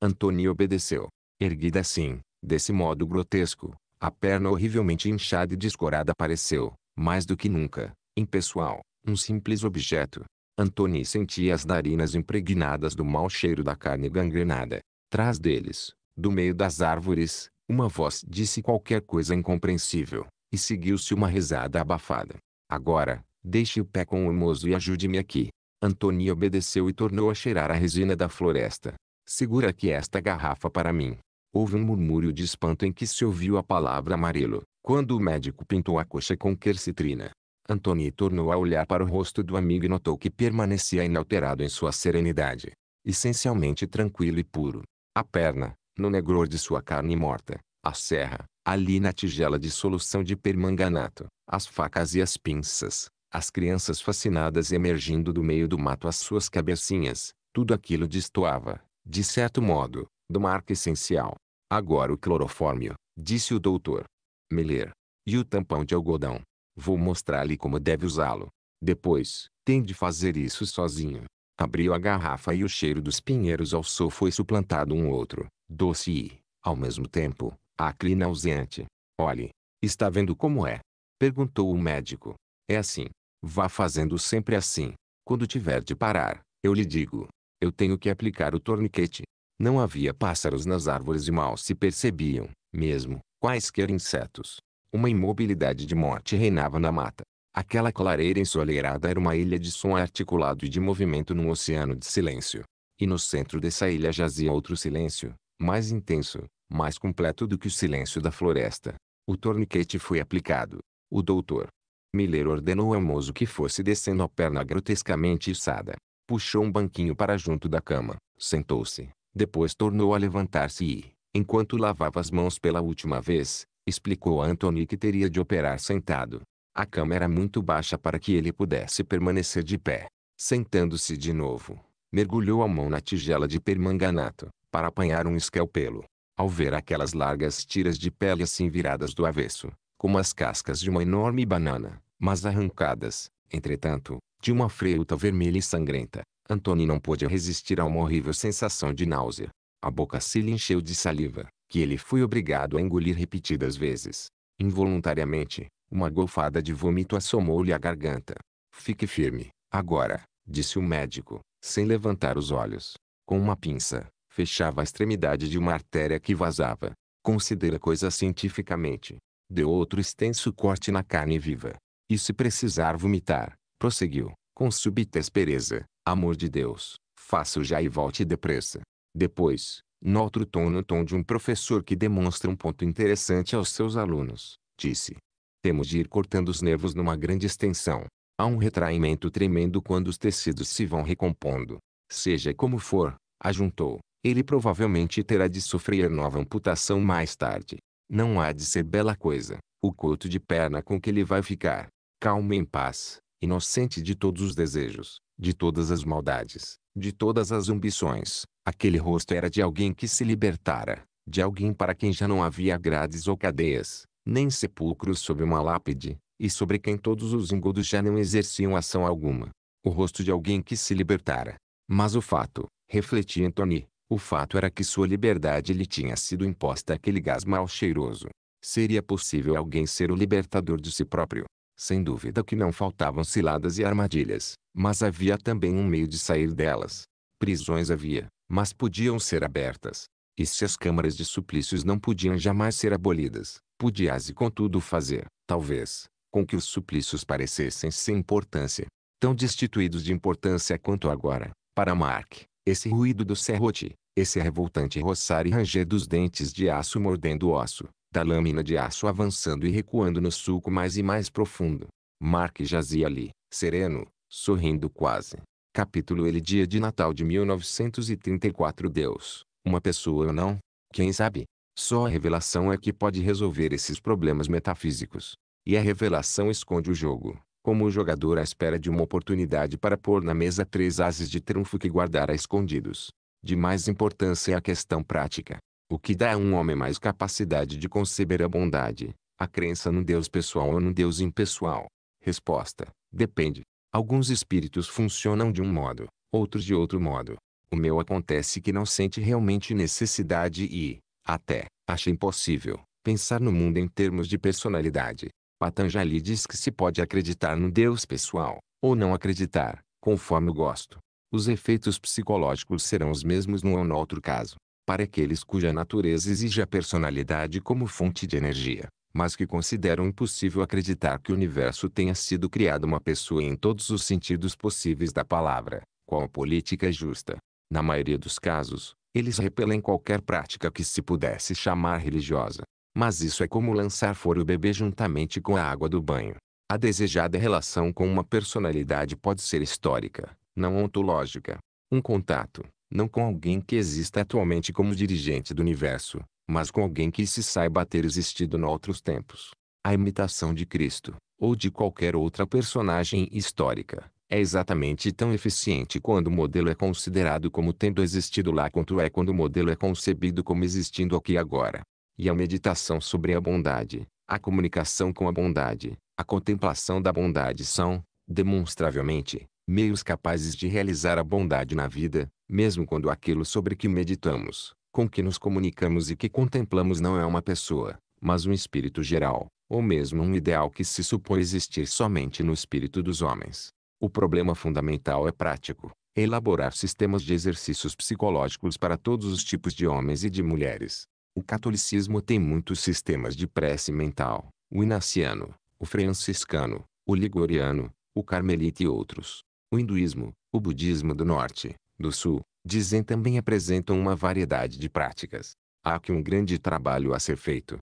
Antônio obedeceu. Erguida assim, desse modo grotesco, a perna horrivelmente inchada e descorada apareceu, mais do que nunca, impessoal, um simples objeto. Antônio sentia as narinas impregnadas do mau cheiro da carne gangrenada. Trás deles, do meio das árvores, uma voz disse qualquer coisa incompreensível. E seguiu-se uma risada abafada. Agora, deixe o pé com o moço e ajude-me aqui. Antônio obedeceu e tornou a cheirar a resina da floresta. Segura aqui esta garrafa para mim. Houve um murmúrio de espanto em que se ouviu a palavra amarelo, quando o médico pintou a coxa com quercitrina. Antônio tornou a olhar para o rosto do amigo e notou que permanecia inalterado em sua serenidade, essencialmente tranquilo e puro. A perna, no negror de sua carne morta, a serra, Ali na tigela de solução de permanganato, as facas e as pinças, as crianças fascinadas emergindo do meio do mato as suas cabecinhas, tudo aquilo destoava, de certo modo, do marco essencial. Agora o clorofórmio, disse o doutor. Miller. E o tampão de algodão. Vou mostrar-lhe como deve usá-lo. Depois, tem de fazer isso sozinho. Abriu a garrafa e o cheiro dos pinheiros ao sol foi suplantado um outro, doce e, ao mesmo tempo, Acrina nauseante. Olhe. Está vendo como é? Perguntou o médico. É assim. Vá fazendo sempre assim. Quando tiver de parar, eu lhe digo. Eu tenho que aplicar o torniquete. Não havia pássaros nas árvores e mal se percebiam, mesmo, quaisquer insetos. Uma imobilidade de morte reinava na mata. Aquela clareira ensoleirada era uma ilha de som articulado e de movimento num oceano de silêncio. E no centro dessa ilha jazia outro silêncio, mais intenso, mais completo do que o silêncio da floresta. O torniquete foi aplicado. O doutor Miller ordenou ao moço que fosse descendo a perna grotescamente içada. Puxou um banquinho para junto da cama, sentou-se, depois tornou a levantar-se e, enquanto lavava as mãos pela última vez, explicou a Anthony que teria de operar sentado. A cama era muito baixa para que ele pudesse permanecer de pé. Sentando-se de novo, mergulhou a mão na tigela de permanganato, para apanhar um escalpelo. Ao ver aquelas largas tiras de pele assim viradas do avesso, como as cascas de uma enorme banana, mas arrancadas, entretanto, de uma fruta vermelha e sangrenta, Antônio não pôde resistir a uma horrível sensação de náusea. A boca se lhe encheu de saliva, que ele foi obrigado a engolir repetidas vezes. Involuntariamente, uma golfada de vômito assomou-lhe a garganta. Fique firme, agora, disse o médico, sem levantar os olhos. Com uma pinça, fechava a extremidade de uma artéria que vazava. Considera a coisa cientificamente. Deu outro extenso corte na carne viva. E se precisar vomitar, prosseguiu, com súbita espereza, amor de Deus, faça-o já e volte depressa. Depois, noutro tom no tom de um professor que demonstra um ponto interessante aos seus alunos, disse. Temos de ir cortando os nervos numa grande extensão. Há um retraimento tremendo quando os tecidos se vão recompondo. Seja como for, ajuntou ele provavelmente terá de sofrer nova amputação mais tarde. Não há de ser bela coisa, o coto de perna com que ele vai ficar, calmo em paz, inocente de todos os desejos, de todas as maldades, de todas as ambições. Aquele rosto era de alguém que se libertara, de alguém para quem já não havia grades ou cadeias, nem sepulcros sob uma lápide, e sobre quem todos os engodos já não exerciam ação alguma. O rosto de alguém que se libertara. Mas o fato, refletia Antony, o fato era que sua liberdade lhe tinha sido imposta aquele gás mal cheiroso. Seria possível alguém ser o libertador de si próprio. Sem dúvida que não faltavam ciladas e armadilhas, mas havia também um meio de sair delas. Prisões havia, mas podiam ser abertas. E se as câmaras de suplícios não podiam jamais ser abolidas, podia-se contudo fazer, talvez, com que os suplícios parecessem sem importância. Tão destituídos de importância quanto agora, para Mark, esse ruído do serrote, esse revoltante roçar e ranger dos dentes de aço mordendo o osso, da lâmina de aço avançando e recuando no sulco mais e mais profundo. Mark jazia ali, sereno, sorrindo quase. Capítulo Ele Dia de Natal de 1934 Deus, uma pessoa ou não? Quem sabe? Só a revelação é que pode resolver esses problemas metafísicos. E a revelação esconde o jogo como o jogador à espera de uma oportunidade para pôr na mesa três ases de trunfo que guardara escondidos. De mais importância é a questão prática. O que dá a um homem mais capacidade de conceber a bondade, a crença num Deus pessoal ou num Deus impessoal? Resposta: Depende. Alguns espíritos funcionam de um modo, outros de outro modo. O meu acontece que não sente realmente necessidade e, até, acha impossível, pensar no mundo em termos de personalidade. Patanjali diz que se pode acreditar no Deus pessoal, ou não acreditar, conforme o gosto. Os efeitos psicológicos serão os mesmos num ou no outro caso. Para aqueles cuja natureza exige a personalidade como fonte de energia, mas que consideram impossível acreditar que o universo tenha sido criado uma pessoa em todos os sentidos possíveis da palavra, qual a política é justa. Na maioria dos casos, eles repelem qualquer prática que se pudesse chamar religiosa. Mas isso é como lançar fora o bebê juntamente com a água do banho. A desejada relação com uma personalidade pode ser histórica, não ontológica. Um contato, não com alguém que exista atualmente como dirigente do universo, mas com alguém que se saiba ter existido noutros outros tempos. A imitação de Cristo, ou de qualquer outra personagem histórica, é exatamente tão eficiente quando o modelo é considerado como tendo existido lá quanto é quando o modelo é concebido como existindo aqui agora e a meditação sobre a bondade, a comunicação com a bondade, a contemplação da bondade são, demonstravelmente, meios capazes de realizar a bondade na vida, mesmo quando aquilo sobre que meditamos, com que nos comunicamos e que contemplamos não é uma pessoa, mas um espírito geral, ou mesmo um ideal que se supõe existir somente no espírito dos homens. O problema fundamental é prático. Elaborar sistemas de exercícios psicológicos para todos os tipos de homens e de mulheres, o catolicismo tem muitos sistemas de prece mental, o inaciano, o franciscano, o ligoriano, o carmelita e outros. O hinduísmo, o budismo do norte, do sul, dizem também apresentam uma variedade de práticas. Há aqui um grande trabalho a ser feito.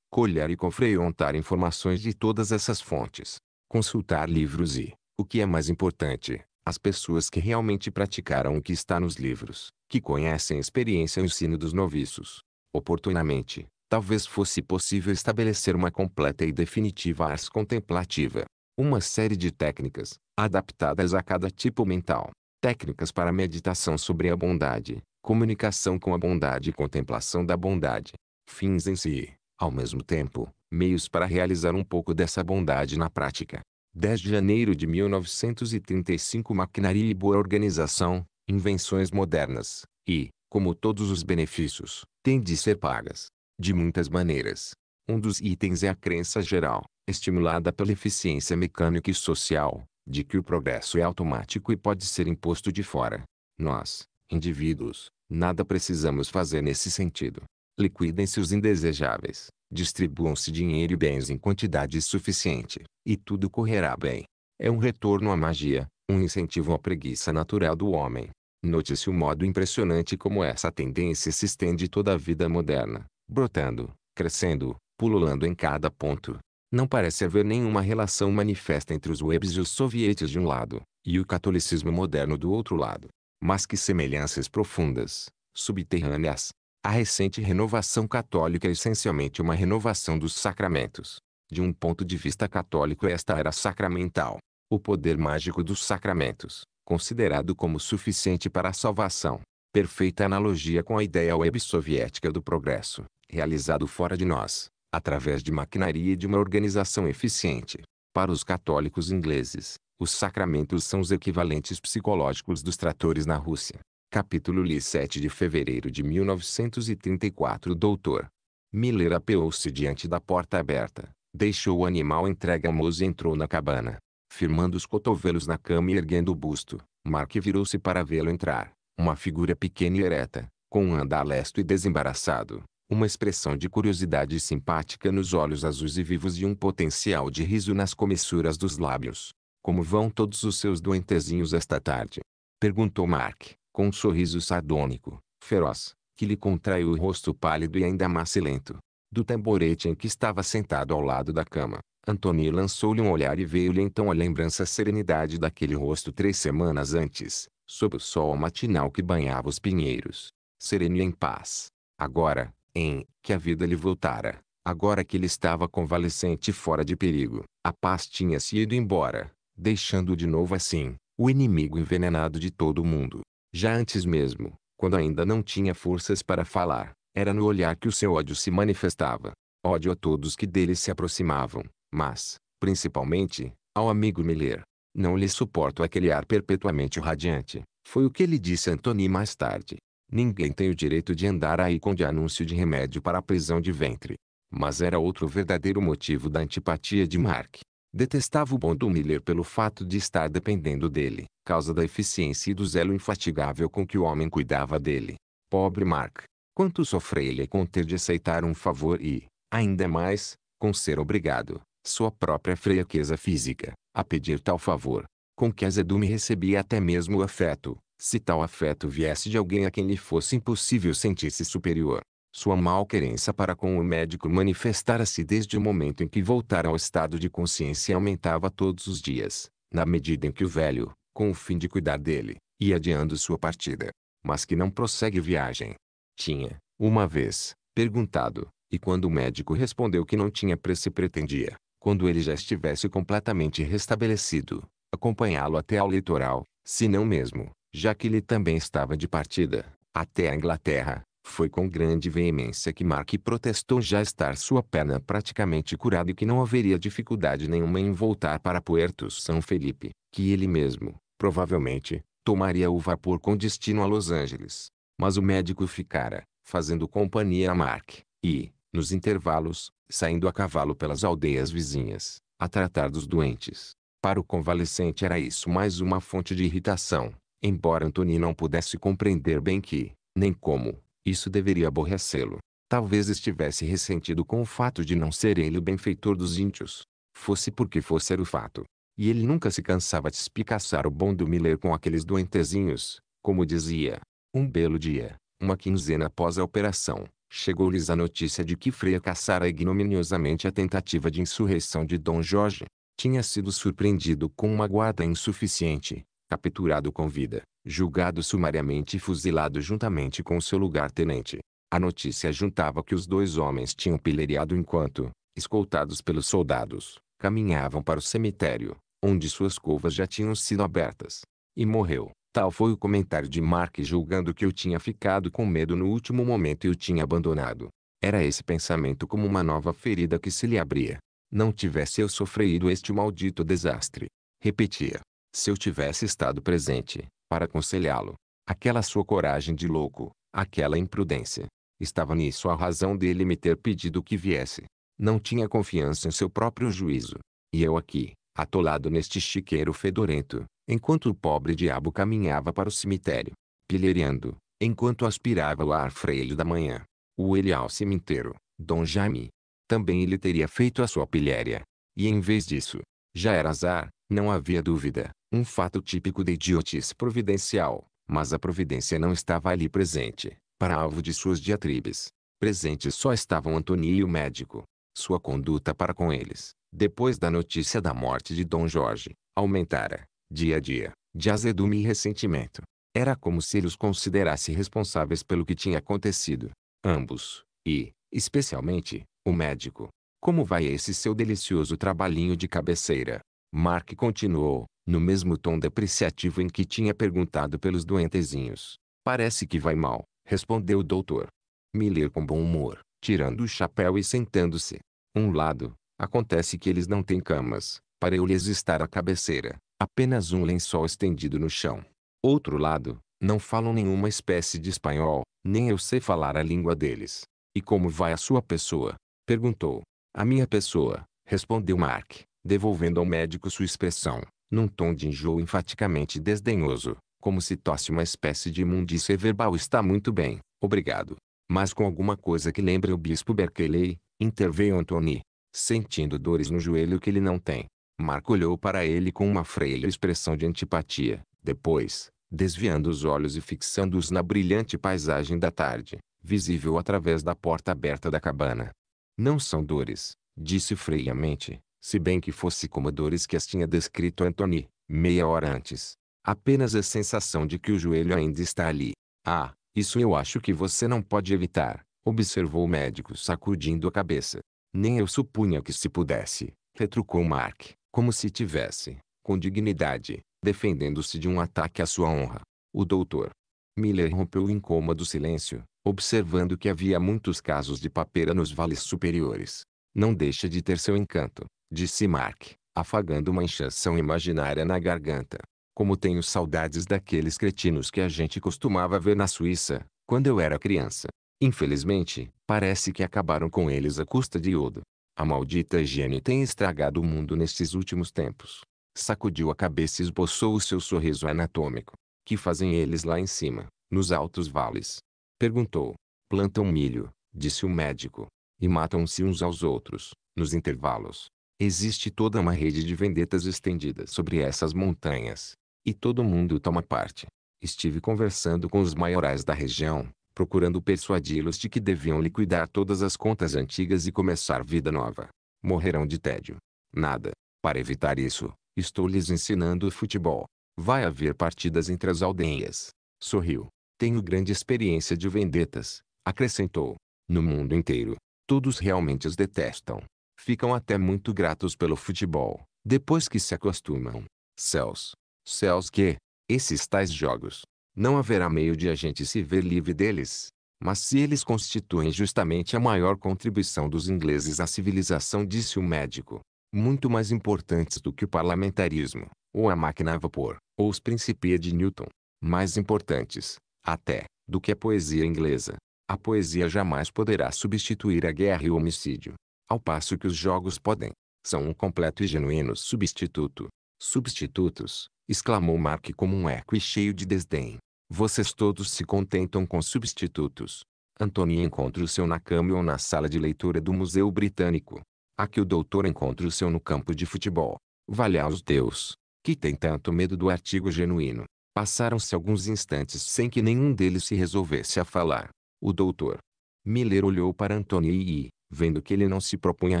Colher e confrontar informações de todas essas fontes. Consultar livros e, o que é mais importante, as pessoas que realmente praticaram o que está nos livros, que conhecem a experiência e o ensino dos noviços. Oportunamente, talvez fosse possível estabelecer uma completa e definitiva ars contemplativa. Uma série de técnicas, adaptadas a cada tipo mental. Técnicas para meditação sobre a bondade, comunicação com a bondade e contemplação da bondade. Fins em si, ao mesmo tempo, meios para realizar um pouco dessa bondade na prática. 10 de janeiro de 1935 Maquinaria e boa organização, invenções modernas, e, como todos os benefícios, têm de ser pagas. De muitas maneiras. Um dos itens é a crença geral, estimulada pela eficiência mecânica e social, de que o progresso é automático e pode ser imposto de fora. Nós, indivíduos, nada precisamos fazer nesse sentido. Liquidem-se os indesejáveis, distribuam-se dinheiro e bens em quantidade suficiente, e tudo correrá bem. É um retorno à magia, um incentivo à preguiça natural do homem. Note-se o modo impressionante como essa tendência se estende toda a vida moderna, brotando, crescendo, pululando em cada ponto. Não parece haver nenhuma relação manifesta entre os webs e os sovietes de um lado, e o catolicismo moderno do outro lado. Mas que semelhanças profundas, subterrâneas. A recente renovação católica é essencialmente uma renovação dos sacramentos. De um ponto de vista católico esta era sacramental. O poder mágico dos sacramentos, considerado como suficiente para a salvação. Perfeita analogia com a ideia web soviética do progresso, realizado fora de nós, através de maquinaria e de uma organização eficiente. Para os católicos ingleses, os sacramentos são os equivalentes psicológicos dos tratores na Rússia. Capítulo Li 7 de fevereiro de 1934 Doutor Miller apeou-se diante da porta aberta, deixou o animal entregue a moço e entrou na cabana firmando os cotovelos na cama e erguendo o busto. Mark virou-se para vê-lo entrar. Uma figura pequena e ereta, com um andar lesto e desembaraçado, uma expressão de curiosidade simpática nos olhos azuis e vivos e um potencial de riso nas comissuras dos lábios. Como vão todos os seus doentezinhos esta tarde? Perguntou Mark, com um sorriso sardônico, feroz, que lhe contraiu o rosto pálido e ainda macilento. Do tamborete em que estava sentado ao lado da cama, Antônio lançou-lhe um olhar e veio-lhe então a lembrança a serenidade daquele rosto três semanas antes, sob o sol matinal que banhava os pinheiros. Sereno e em paz. Agora, em que a vida lhe voltara, agora que ele estava convalescente e fora de perigo, a paz tinha-se ido embora, deixando de novo assim, o inimigo envenenado de todo o mundo. Já antes mesmo, quando ainda não tinha forças para falar, era no olhar que o seu ódio se manifestava. Ódio a todos que dele se aproximavam, mas, principalmente, ao amigo Miller. Não lhe suporto aquele ar perpetuamente radiante. Foi o que ele disse a Antony mais tarde. Ninguém tem o direito de andar aí com de anúncio de remédio para a prisão de ventre. Mas era outro verdadeiro motivo da antipatia de Mark. Detestava o bom do Miller pelo fato de estar dependendo dele, causa da eficiência e do zelo infatigável com que o homem cuidava dele. Pobre Mark. Quanto sofreu ele com ter de aceitar um favor e, ainda mais, com ser obrigado, sua própria fraqueza física, a pedir tal favor. Com que Azedume recebia até mesmo o afeto, se tal afeto viesse de alguém a quem lhe fosse impossível sentir-se superior. Sua malquerença para com o médico manifestara-se desde o momento em que voltara ao estado de consciência e aumentava todos os dias, na medida em que o velho, com o fim de cuidar dele, ia adiando sua partida, mas que não prossegue viagem. Tinha, uma vez, perguntado, e quando o médico respondeu que não tinha preço e pretendia, quando ele já estivesse completamente restabelecido, acompanhá-lo até ao litoral, se não mesmo, já que ele também estava de partida, até a Inglaterra. Foi com grande veemência que Mark protestou já estar sua perna praticamente curada e que não haveria dificuldade nenhuma em voltar para Puerto São Felipe, que ele mesmo, provavelmente, tomaria o vapor com destino a Los Angeles. Mas o médico ficara, fazendo companhia a Mark, e, nos intervalos, saindo a cavalo pelas aldeias vizinhas, a tratar dos doentes. Para o convalescente era isso mais uma fonte de irritação, embora Antony não pudesse compreender bem que, nem como, isso deveria aborrecê-lo. Talvez estivesse ressentido com o fato de não ser ele o benfeitor dos índios. Fosse porque fosse o fato. E ele nunca se cansava de espicaçar o bom do Miller com aqueles doentezinhos, como dizia. Um belo dia, uma quinzena após a operação, chegou-lhes a notícia de que Caçara ignominiosamente a tentativa de insurreição de Dom Jorge. Tinha sido surpreendido com uma guarda insuficiente, capturado com vida, julgado sumariamente e fuzilado juntamente com seu lugar-tenente. A notícia juntava que os dois homens tinham pilheriado enquanto, escoltados pelos soldados, caminhavam para o cemitério, onde suas covas já tinham sido abertas. E morreu. Tal foi o comentário de Mark julgando que eu tinha ficado com medo no último momento e o tinha abandonado. Era esse pensamento como uma nova ferida que se lhe abria. Não tivesse eu sofrido este maldito desastre. Repetia. Se eu tivesse estado presente, para aconselhá-lo. Aquela sua coragem de louco, aquela imprudência. Estava nisso a razão dele me ter pedido que viesse. Não tinha confiança em seu próprio juízo. E eu aqui, atolado neste chiqueiro fedorento, enquanto o pobre diabo caminhava para o cemitério, pilheriando, enquanto aspirava o ar freio da manhã. O ele ao cemitério, Dom Jaime. Também ele teria feito a sua pilhéria. E em vez disso, já era azar, não havia dúvida, um fato típico de idiotice providencial, mas a providência não estava ali presente, para alvo de suas diatribes. Presentes só estavam Antônio e o médico. Sua conduta para com eles, depois da notícia da morte de Dom Jorge, aumentara dia a dia, de azedume e ressentimento. Era como se ele os considerasse responsáveis pelo que tinha acontecido. Ambos, e, especialmente, o médico. Como vai esse seu delicioso trabalhinho de cabeceira? Mark continuou, no mesmo tom depreciativo em que tinha perguntado pelos doentezinhos. Parece que vai mal, respondeu o doutor. Miller com bom humor, tirando o chapéu e sentando-se. Um lado, acontece que eles não têm camas, para eu lhes estar à cabeceira apenas um lençol estendido no chão. Outro lado, não falam nenhuma espécie de espanhol, nem eu sei falar a língua deles. E como vai a sua pessoa? Perguntou. A minha pessoa, respondeu Mark, devolvendo ao médico sua expressão, num tom de enjoo enfaticamente desdenhoso, como se tosse uma espécie de imundícia verbal. Está muito bem, obrigado. Mas com alguma coisa que lembre o bispo Berkeley, interveio Anthony, sentindo dores no joelho que ele não tem. Marco olhou para ele com uma freia expressão de antipatia. Depois, desviando os olhos e fixando-os na brilhante paisagem da tarde, visível através da porta aberta da cabana. Não são dores, disse freiamente, se bem que fosse como dores que as tinha descrito Anthony, meia hora antes. Apenas a sensação de que o joelho ainda está ali. Ah, isso eu acho que você não pode evitar, observou o médico sacudindo a cabeça. Nem eu supunha que se pudesse, retrucou Mark como se tivesse, com dignidade, defendendo-se de um ataque à sua honra. O doutor Miller rompeu o incômodo silêncio, observando que havia muitos casos de papeira nos vales superiores. Não deixa de ter seu encanto, disse Mark, afagando uma inchação imaginária na garganta. Como tenho saudades daqueles cretinos que a gente costumava ver na Suíça, quando eu era criança. Infelizmente, parece que acabaram com eles à custa de iodo. A maldita higiene tem estragado o mundo nestes últimos tempos. Sacudiu a cabeça e esboçou o seu sorriso anatômico. Que fazem eles lá em cima, nos altos vales? Perguntou. Plantam milho, disse o médico. E matam-se uns aos outros, nos intervalos. Existe toda uma rede de vendetas estendida sobre essas montanhas. E todo mundo toma parte. Estive conversando com os maiorais da região, procurando persuadi-los de que deviam liquidar todas as contas antigas e começar vida nova. Morrerão de tédio. Nada. Para evitar isso, estou lhes ensinando o futebol. Vai haver partidas entre as aldeias. Sorriu. Tenho grande experiência de vendetas, acrescentou. No mundo inteiro, todos realmente os detestam. Ficam até muito gratos pelo futebol, depois que se acostumam. Céus. Céus que, esses tais jogos, não haverá meio de a gente se ver livre deles. Mas se eles constituem justamente a maior contribuição dos ingleses à civilização, disse o médico, muito mais importantes do que o parlamentarismo, ou a máquina a vapor, ou os Principia de Newton, mais importantes, até, do que a poesia inglesa. A poesia jamais poderá substituir a guerra e o homicídio, ao passo que os jogos podem. São um completo e genuíno substituto. Substitutos, exclamou Mark como um eco e cheio de desdém. Vocês todos se contentam com substitutos. Antony encontra o seu na cama ou na sala de leitura do Museu Britânico. Aqui o doutor encontra o seu no campo de futebol. Valha aos deus, que tem tanto medo do artigo genuíno. Passaram-se alguns instantes sem que nenhum deles se resolvesse a falar. O doutor Miller olhou para Antony e, vendo que ele não se propunha a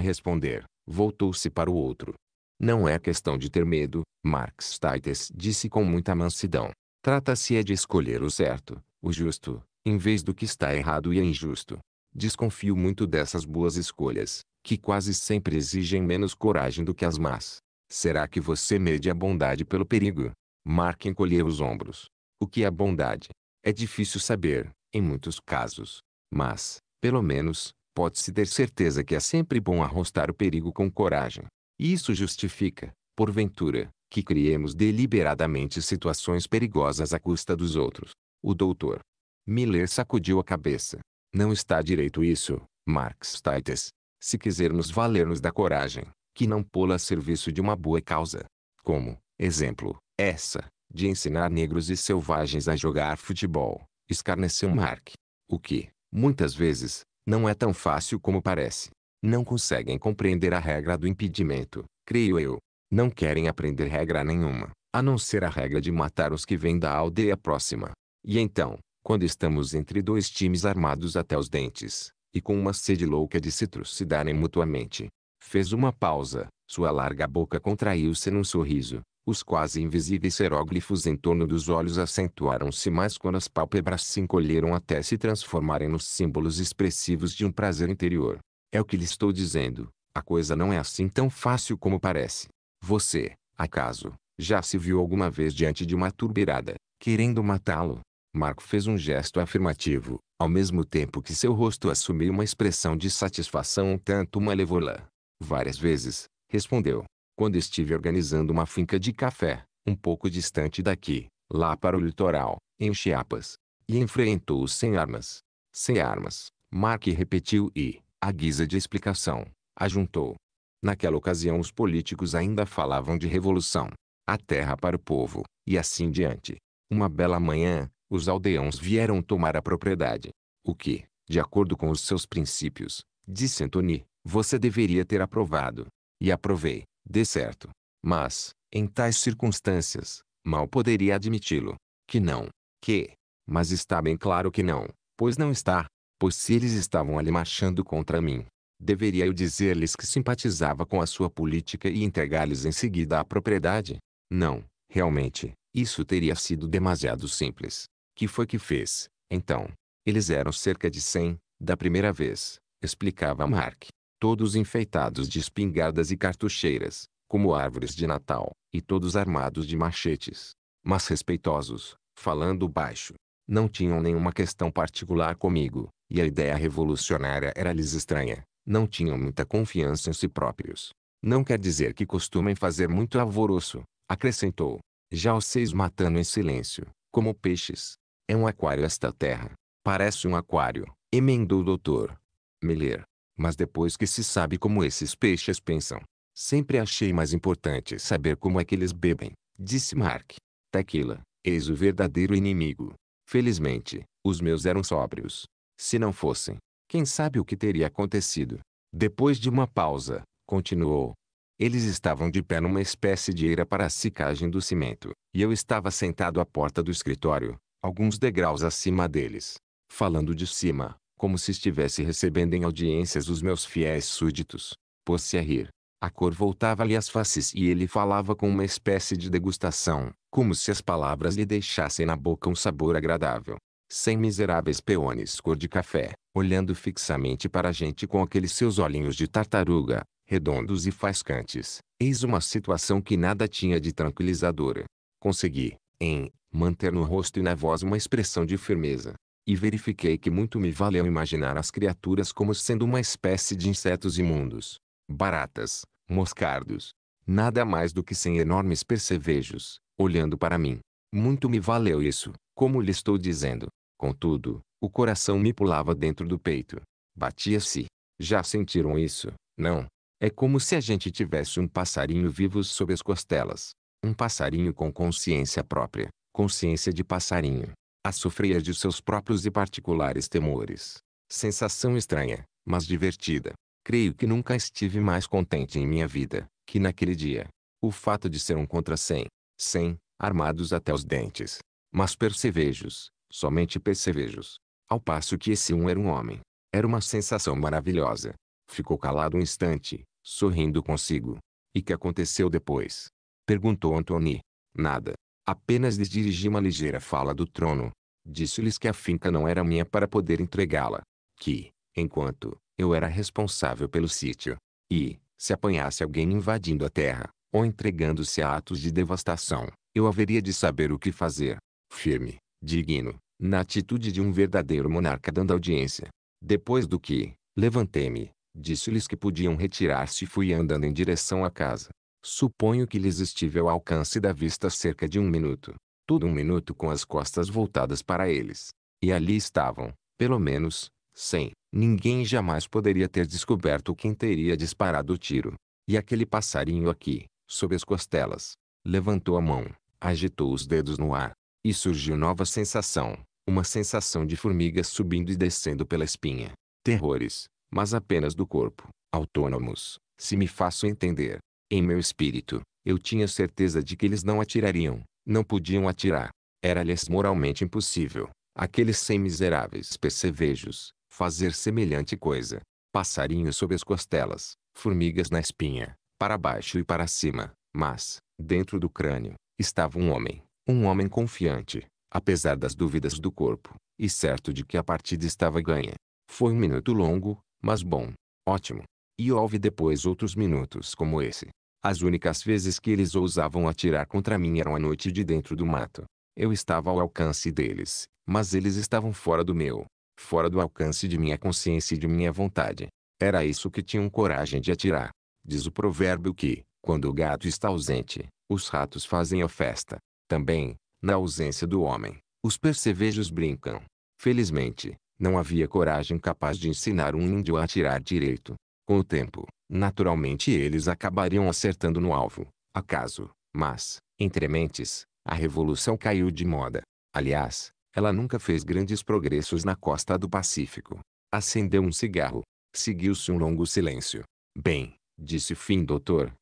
responder, voltou-se para o outro. Não é questão de ter medo, Marx Taites disse com muita mansidão. Trata-se é de escolher o certo, o justo, em vez do que está errado e é injusto. Desconfio muito dessas boas escolhas, que quase sempre exigem menos coragem do que as más. Será que você mede a bondade pelo perigo? Mark encolheu os ombros. O que é bondade? É difícil saber, em muitos casos. Mas, pelo menos, pode-se ter certeza que é sempre bom arrostar o perigo com coragem. Isso justifica, porventura, que criemos deliberadamente situações perigosas à custa dos outros. O doutor Miller sacudiu a cabeça. Não está direito isso, Marx Titus. Se quisermos valer-nos da coragem, que não pô-la a serviço de uma boa causa. Como, exemplo, essa, de ensinar negros e selvagens a jogar futebol, escarneceu Marx. O que, muitas vezes, não é tão fácil como parece não conseguem compreender a regra do impedimento, creio eu. Não querem aprender regra nenhuma, a não ser a regra de matar os que vêm da aldeia próxima. E então, quando estamos entre dois times armados até os dentes, e com uma sede louca de se trucidarem mutuamente, fez uma pausa, sua larga boca contraiu-se num sorriso, os quase invisíveis seróglifos em torno dos olhos acentuaram-se mais quando as pálpebras se encolheram até se transformarem nos símbolos expressivos de um prazer interior. É o que lhe estou dizendo. A coisa não é assim tão fácil como parece. Você, acaso, já se viu alguma vez diante de uma turbirada, querendo matá-lo? Marco fez um gesto afirmativo, ao mesmo tempo que seu rosto assumiu uma expressão de satisfação um tanto malevola. Várias vezes, respondeu. Quando estive organizando uma finca de café, um pouco distante daqui, lá para o litoral, em Chiapas. E enfrentou-os sem armas. Sem armas, Mark repetiu e, à guisa de explicação, ajuntou. Naquela ocasião os políticos ainda falavam de revolução, a terra para o povo, e assim diante. Uma bela manhã, os aldeões vieram tomar a propriedade. O que, de acordo com os seus princípios, disse Antony, você deveria ter aprovado. E aprovei, de certo. Mas, em tais circunstâncias, mal poderia admiti-lo. Que não. Que. Mas está bem claro que não, pois não está pois se eles estavam ali marchando contra mim, deveria eu dizer-lhes que simpatizava com a sua política e entregar-lhes em seguida a propriedade? Não, realmente, isso teria sido demasiado simples. Que foi que fez, então? Eles eram cerca de cem, da primeira vez, explicava Mark. Todos enfeitados de espingardas e cartucheiras, como árvores de Natal, e todos armados de machetes. Mas respeitosos, falando baixo, não tinham nenhuma questão particular comigo, e a ideia revolucionária era lhes estranha. Não tinham muita confiança em si próprios. Não quer dizer que costumem fazer muito alvoroço, acrescentou. Já os seis matando em silêncio, como peixes. É um aquário esta terra. Parece um aquário, emendou o doutor. Miller. Mas depois que se sabe como esses peixes pensam, sempre achei mais importante saber como é que eles bebem, disse Mark. Tequila, eis o verdadeiro inimigo. Felizmente, os meus eram sóbrios. Se não fossem, quem sabe o que teria acontecido? Depois de uma pausa, continuou. Eles estavam de pé numa espécie de eira para a cicagem do cimento, e eu estava sentado à porta do escritório, alguns degraus acima deles, falando de cima, como se estivesse recebendo em audiências os meus fiéis súditos. Pôs-se a rir, a cor voltava-lhe às faces e ele falava com uma espécie de degustação, como se as palavras lhe deixassem na boca um sabor agradável. Sem miseráveis peones cor de café, olhando fixamente para a gente com aqueles seus olhinhos de tartaruga, redondos e faiscantes. Eis uma situação que nada tinha de tranquilizadora. Consegui, em, manter no rosto e na voz uma expressão de firmeza. E verifiquei que muito me valeu imaginar as criaturas como sendo uma espécie de insetos imundos. Baratas, moscardos. Nada mais do que sem enormes percevejos, olhando para mim. Muito me valeu isso, como lhe estou dizendo. Contudo, o coração me pulava dentro do peito. Batia-se. Já sentiram isso, não? É como se a gente tivesse um passarinho vivo sob as costelas. Um passarinho com consciência própria, consciência de passarinho. A sofrer de seus próprios e particulares temores. Sensação estranha, mas divertida. Creio que nunca estive mais contente em minha vida, que naquele dia. O fato de ser um contra cem, cem, armados até os dentes. Mas percevejos, somente percevejos. Ao passo que esse um era um homem. Era uma sensação maravilhosa. Ficou calado um instante, sorrindo consigo. E que aconteceu depois? Perguntou Antony. Nada. Apenas lhes dirigi uma ligeira fala do trono. Disse-lhes que a finca não era minha para poder entregá-la. Que, enquanto, eu era responsável pelo sítio. E, se apanhasse alguém invadindo a terra, ou entregando-se a atos de devastação, eu haveria de saber o que fazer. Firme, digno, na atitude de um verdadeiro monarca dando audiência. Depois do que, levantei-me, disse-lhes que podiam retirar-se e fui andando em direção à casa. Suponho que lhes estive ao alcance da vista cerca de um minuto. Tudo um minuto com as costas voltadas para eles. E ali estavam, pelo menos, sem, ninguém jamais poderia ter descoberto quem teria disparado o tiro. E aquele passarinho aqui, sob as costelas, levantou a mão, agitou os dedos no ar, e surgiu nova sensação, uma sensação de formigas subindo e descendo pela espinha. Terrores, mas apenas do corpo, autônomos, se me faço entender. Em meu espírito, eu tinha certeza de que eles não atirariam, não podiam atirar. Era-lhes moralmente impossível. Aqueles cem miseráveis percevejos, fazer semelhante coisa. Passarinhos sob as costelas, formigas na espinha, para baixo e para cima, mas, dentro do crânio, estava um homem, um homem confiante, apesar das dúvidas do corpo, e certo de que a partida estava ganha. Foi um minuto longo, mas bom, ótimo. E houve depois outros minutos como esse. As únicas vezes que eles ousavam atirar contra mim eram à noite de dentro do mato. Eu estava ao alcance deles, mas eles estavam fora do meu fora do alcance de minha consciência e de minha vontade. Era isso que tinham coragem de atirar. Diz o provérbio que, quando o gato está ausente, os ratos fazem a festa. Também, na ausência do homem, os percevejos brincam. Felizmente, não havia coragem capaz de ensinar um índio a atirar direito. Com o tempo, naturalmente eles acabariam acertando no alvo, acaso, mas, entre mentes, a revolução caiu de moda. Aliás, ela nunca fez grandes progressos na costa do Pacífico. Acendeu um cigarro. Seguiu-se um longo silêncio. Bem, disse fim doutor.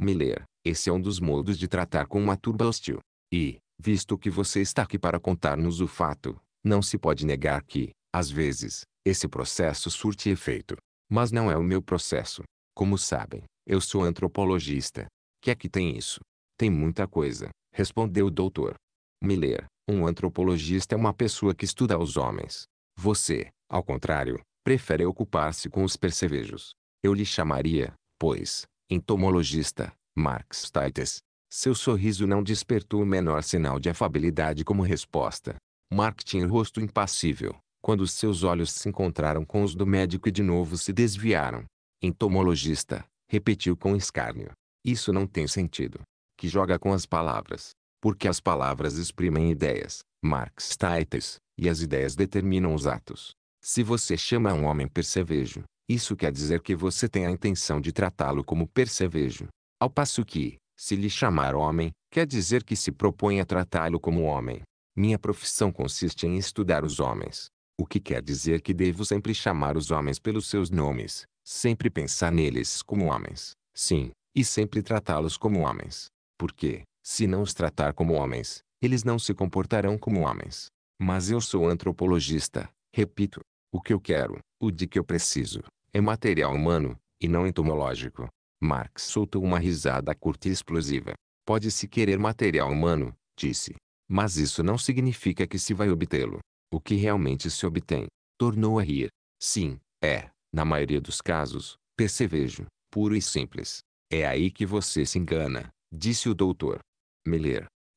Miller, esse é um dos modos de tratar com uma turba hostil. E, visto que você está aqui para contar-nos o fato, não se pode negar que, às vezes, esse processo surte efeito. Mas não é o meu processo. Como sabem, eu sou antropologista. Que é que tem isso? Tem muita coisa, respondeu o doutor. Miller, um antropologista é uma pessoa que estuda os homens. Você, ao contrário, prefere ocupar-se com os percevejos. Eu lhe chamaria, pois, entomologista, Marx Taites. Seu sorriso não despertou o menor sinal de afabilidade como resposta. Mark tinha o rosto impassível, quando seus olhos se encontraram com os do médico e de novo se desviaram. Entomologista, repetiu com escárnio. Isso não tem sentido. Que joga com as palavras. Porque as palavras exprimem ideias, Marx Taites, e as ideias determinam os atos. Se você chama um homem percevejo, isso quer dizer que você tem a intenção de tratá-lo como percevejo. Ao passo que, se lhe chamar homem, quer dizer que se propõe a tratá-lo como homem. Minha profissão consiste em estudar os homens. O que quer dizer que devo sempre chamar os homens pelos seus nomes, sempre pensar neles como homens, sim, e sempre tratá-los como homens. Porque, se não os tratar como homens, eles não se comportarão como homens. Mas eu sou antropologista, repito. O que eu quero, o de que eu preciso, é material humano, e não entomológico. Marx soltou uma risada curta e explosiva. Pode-se querer material humano, disse. Mas isso não significa que se vai obtê-lo. O que realmente se obtém, tornou a rir. Sim, é, na maioria dos casos, percevejo, puro e simples. É aí que você se engana, disse o doutor me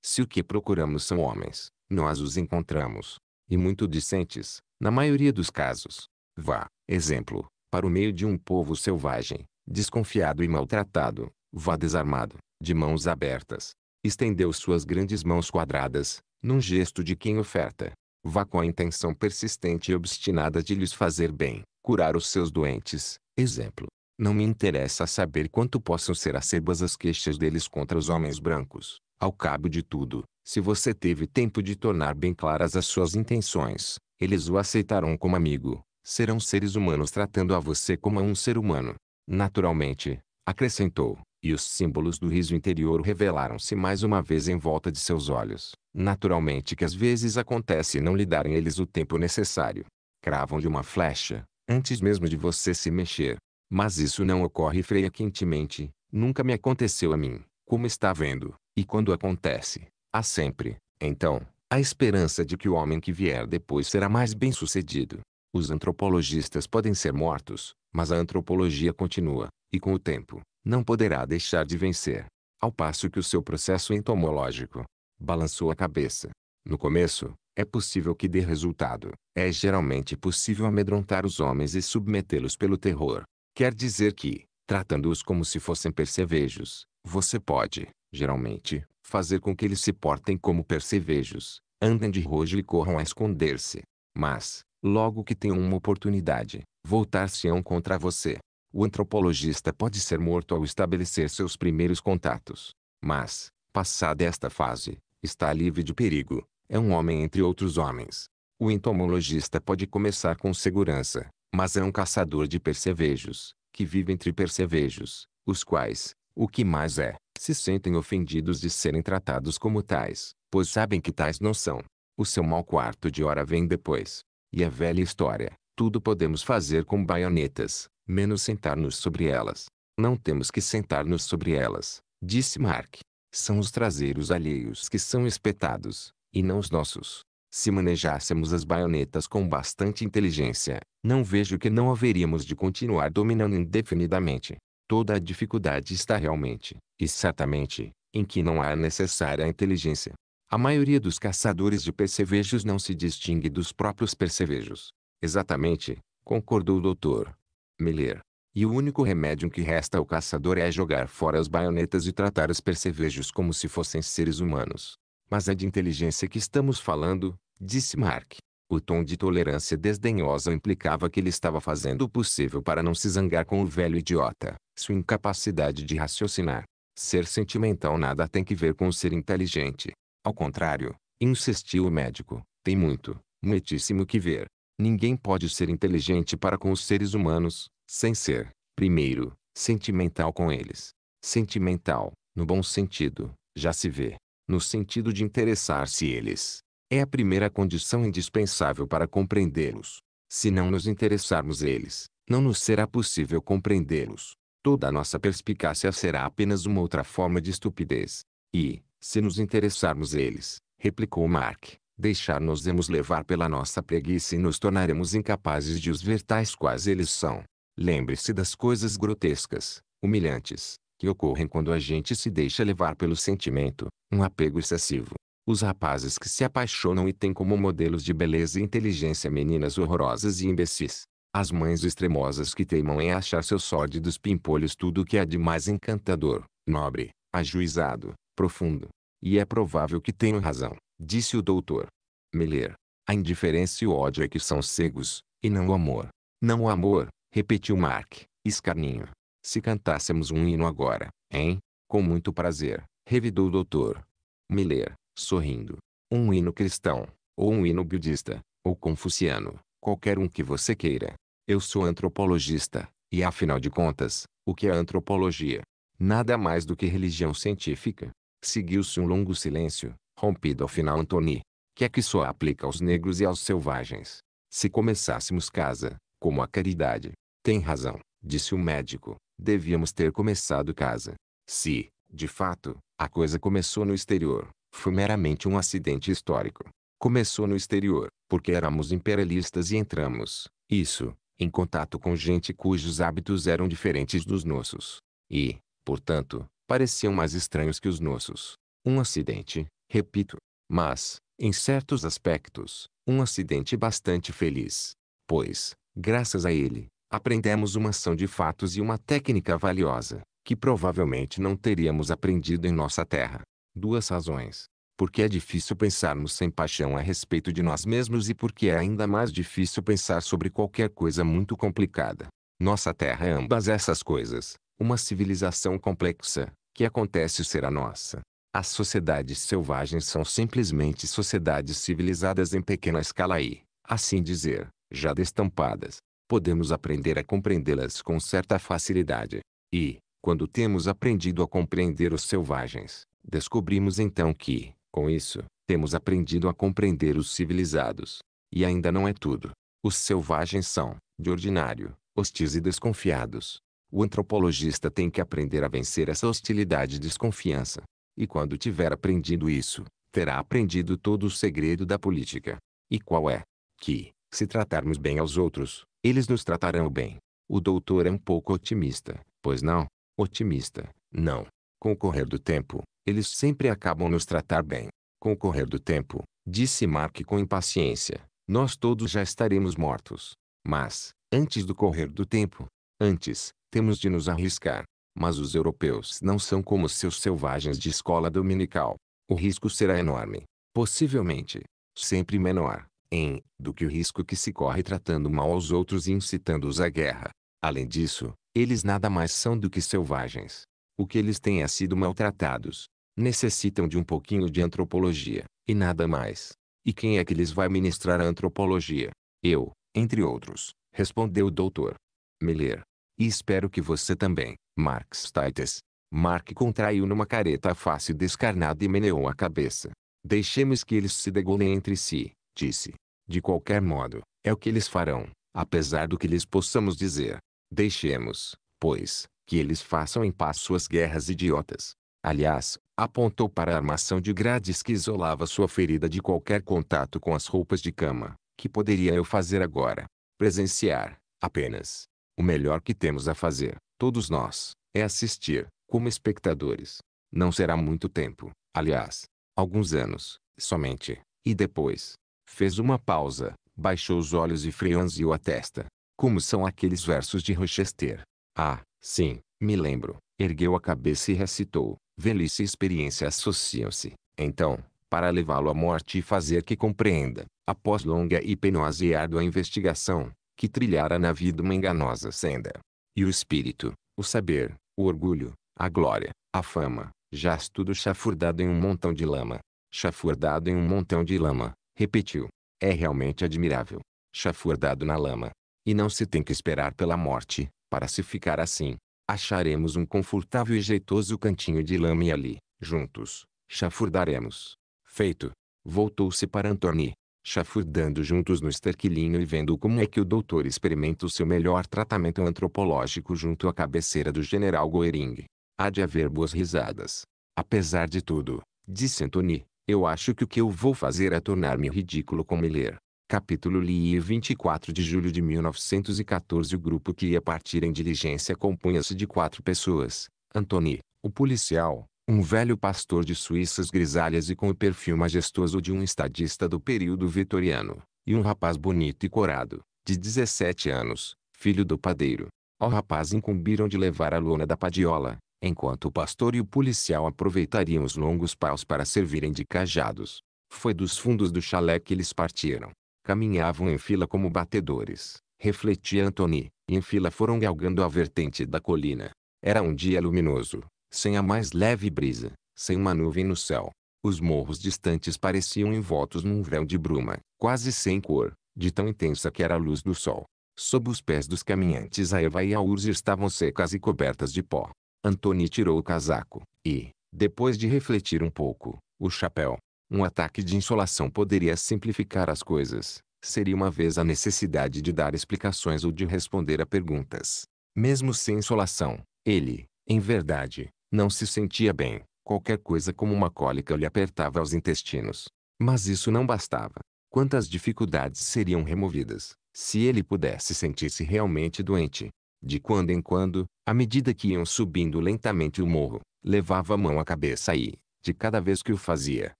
Se o que procuramos são homens, nós os encontramos. E muito decentes, na maioria dos casos. Vá, exemplo, para o meio de um povo selvagem, desconfiado e maltratado. Vá desarmado, de mãos abertas. Estendeu suas grandes mãos quadradas, num gesto de quem oferta. Vá com a intenção persistente e obstinada de lhes fazer bem, curar os seus doentes. Exemplo. Não me interessa saber quanto possam ser acerbas as queixas deles contra os homens brancos. Ao cabo de tudo, se você teve tempo de tornar bem claras as suas intenções, eles o aceitarão como amigo, serão seres humanos tratando a você como a um ser humano. Naturalmente, acrescentou, e os símbolos do riso interior revelaram-se mais uma vez em volta de seus olhos. Naturalmente que às vezes acontece não lhe darem eles o tempo necessário. Cravam de uma flecha, antes mesmo de você se mexer. Mas isso não ocorre frequentemente, nunca me aconteceu a mim, como está vendo. E quando acontece, há sempre, então, a esperança de que o homem que vier depois será mais bem-sucedido. Os antropologistas podem ser mortos, mas a antropologia continua, e com o tempo, não poderá deixar de vencer. Ao passo que o seu processo entomológico balançou a cabeça. No começo, é possível que dê resultado. É geralmente possível amedrontar os homens e submetê-los pelo terror. Quer dizer que, tratando-os como se fossem percevejos, você pode, geralmente, fazer com que eles se portem como percevejos, andem de rojo e corram a esconder-se. Mas, logo que tenham uma oportunidade, voltar-se-ão contra você. O antropologista pode ser morto ao estabelecer seus primeiros contatos. Mas, passada esta fase, está livre de perigo. É um homem entre outros homens. O entomologista pode começar com segurança, mas é um caçador de percevejos, que vive entre percevejos, os quais, o que mais é, se sentem ofendidos de serem tratados como tais, pois sabem que tais não são. O seu mau quarto de hora vem depois. E a velha história, tudo podemos fazer com baionetas, menos sentar-nos sobre elas. Não temos que sentar-nos sobre elas, disse Mark. São os traseiros alheios que são espetados, e não os nossos. Se manejássemos as baionetas com bastante inteligência, não vejo que não haveríamos de continuar dominando indefinidamente. Toda a dificuldade está realmente, e certamente, em que não há necessária inteligência. A maioria dos caçadores de percevejos não se distingue dos próprios percevejos. Exatamente, concordou o doutor Miller. E o único remédio que resta ao caçador é jogar fora as baionetas e tratar os percevejos como se fossem seres humanos. Mas é de inteligência que estamos falando, disse Mark. O tom de tolerância desdenhosa implicava que ele estava fazendo o possível para não se zangar com o velho idiota, sua incapacidade de raciocinar. Ser sentimental nada tem que ver com ser inteligente. Ao contrário, insistiu o médico, tem muito, muitíssimo que ver. Ninguém pode ser inteligente para com os seres humanos, sem ser, primeiro, sentimental com eles. Sentimental, no bom sentido, já se vê, no sentido de interessar-se eles, é a primeira condição indispensável para compreendê-los. Se não nos interessarmos eles, não nos será possível compreendê-los. Toda a nossa perspicácia será apenas uma outra forma de estupidez. E, se nos interessarmos eles, replicou Mark, deixar-nos-emos levar pela nossa preguiça e nos tornaremos incapazes de os ver tais quais eles são. Lembre-se das coisas grotescas, humilhantes, que ocorrem quando a gente se deixa levar pelo sentimento, um apego excessivo, os rapazes que se apaixonam e têm como modelos de beleza e inteligência meninas horrorosas e imbecis. As mães extremosas que teimam em achar seus sórdidos pimpolhos tudo o que há de mais encantador, nobre, ajuizado, profundo. E é provável que tenham razão, disse o doutor. Miller. A indiferença e o ódio é que são cegos, e não o amor. Não o amor, repetiu Mark, escarninho. Se cantássemos um hino agora, hein? Com muito prazer, revidou o doutor. Miller sorrindo, um hino cristão, ou um hino budista, ou confuciano, qualquer um que você queira. Eu sou antropologista, e afinal de contas, o que é antropologia? Nada mais do que religião científica. Seguiu-se um longo silêncio, rompido ao final antoni que é que só aplica aos negros e aos selvagens. Se começássemos casa, como a caridade. Tem razão, disse o médico, devíamos ter começado casa. Se, de fato, a coisa começou no exterior, foi meramente um acidente histórico. Começou no exterior, porque éramos imperialistas e entramos, isso, em contato com gente cujos hábitos eram diferentes dos nossos. E, portanto, pareciam mais estranhos que os nossos. Um acidente, repito. Mas, em certos aspectos, um acidente bastante feliz. Pois, graças a ele, aprendemos uma ação de fatos e uma técnica valiosa, que provavelmente não teríamos aprendido em nossa terra. Duas razões. Porque é difícil pensarmos sem paixão a respeito de nós mesmos e porque é ainda mais difícil pensar sobre qualquer coisa muito complicada. Nossa Terra é ambas essas coisas, uma civilização complexa, que acontece ser a nossa. As sociedades selvagens são simplesmente sociedades civilizadas em pequena escala e, assim dizer, já destampadas. Podemos aprender a compreendê-las com certa facilidade. E, quando temos aprendido a compreender os selvagens, Descobrimos então que, com isso, temos aprendido a compreender os civilizados. E ainda não é tudo. Os selvagens são, de ordinário, hostis e desconfiados. O antropologista tem que aprender a vencer essa hostilidade e desconfiança. E quando tiver aprendido isso, terá aprendido todo o segredo da política. E qual é? Que, se tratarmos bem aos outros, eles nos tratarão bem. O doutor é um pouco otimista, pois não? Otimista, não. Com o correr do tempo, eles sempre acabam nos tratar bem. Com o correr do tempo, disse Mark com impaciência, nós todos já estaremos mortos. Mas, antes do correr do tempo, antes, temos de nos arriscar. Mas os europeus não são como seus selvagens de escola dominical. O risco será enorme. Possivelmente, sempre menor, em, do que o risco que se corre tratando mal aos outros e incitando-os à guerra. Além disso, eles nada mais são do que selvagens. O que eles têm é sido maltratados, necessitam de um pouquinho de antropologia, e nada mais. E quem é que lhes vai ministrar a antropologia? Eu, entre outros, respondeu o doutor Miller. E espero que você também, Marx Taites. Mark contraiu numa careta a face descarnada e meneou a cabeça. Deixemos que eles se degolem entre si, disse. De qualquer modo, é o que eles farão, apesar do que lhes possamos dizer. Deixemos, pois, que eles façam em paz suas guerras idiotas. Aliás, apontou para a armação de grades que isolava sua ferida de qualquer contato com as roupas de cama. Que poderia eu fazer agora? Presenciar, apenas. O melhor que temos a fazer, todos nós, é assistir, como espectadores. Não será muito tempo, aliás, alguns anos, somente. E depois, fez uma pausa, baixou os olhos e franziu a testa. Como são aqueles versos de Rochester? Ah, sim, me lembro. Ergueu a cabeça e recitou velhice e experiência associam-se, então, para levá-lo à morte e fazer que compreenda, após longa e penosa e árdua investigação, que trilhara na vida uma enganosa senda. E o espírito, o saber, o orgulho, a glória, a fama, jaz tudo chafurdado em um montão de lama. Chafurdado em um montão de lama, repetiu. É realmente admirável. Chafurdado na lama. E não se tem que esperar pela morte, para se ficar assim acharemos um confortável e jeitoso cantinho de lama e ali, juntos, chafurdaremos. Feito. Voltou-se para Antoni, chafurdando juntos no esterquilinho e vendo como é que o doutor experimenta o seu melhor tratamento antropológico junto à cabeceira do general Goering. Há de haver boas risadas. Apesar de tudo, disse Antoni, eu acho que o que eu vou fazer é tornar-me ridículo como ler. É. Capítulo LI 24 de julho de 1914 O grupo que ia partir em diligência compunha-se de quatro pessoas. Antony, o policial, um velho pastor de suíças grisalhas e com o perfil majestoso de um estadista do período vitoriano, e um rapaz bonito e corado, de 17 anos, filho do padeiro. Ao rapaz incumbiram de levar a lona da padiola, enquanto o pastor e o policial aproveitariam os longos paus para servirem de cajados. Foi dos fundos do chalé que eles partiram caminhavam em fila como batedores, refletia Antony, em fila foram galgando a vertente da colina. Era um dia luminoso, sem a mais leve brisa, sem uma nuvem no céu. Os morros distantes pareciam envoltos num véu de bruma, quase sem cor, de tão intensa que era a luz do sol. Sob os pés dos caminhantes a erva e a urze estavam secas e cobertas de pó. Antony tirou o casaco, e, depois de refletir um pouco, o chapéu. Um ataque de insolação poderia simplificar as coisas. Seria uma vez a necessidade de dar explicações ou de responder a perguntas. Mesmo sem insolação, ele, em verdade, não se sentia bem. Qualquer coisa como uma cólica lhe apertava os intestinos. Mas isso não bastava. Quantas dificuldades seriam removidas, se ele pudesse sentir-se realmente doente? De quando em quando, à medida que iam subindo lentamente o morro, levava a mão à cabeça e, de cada vez que o fazia,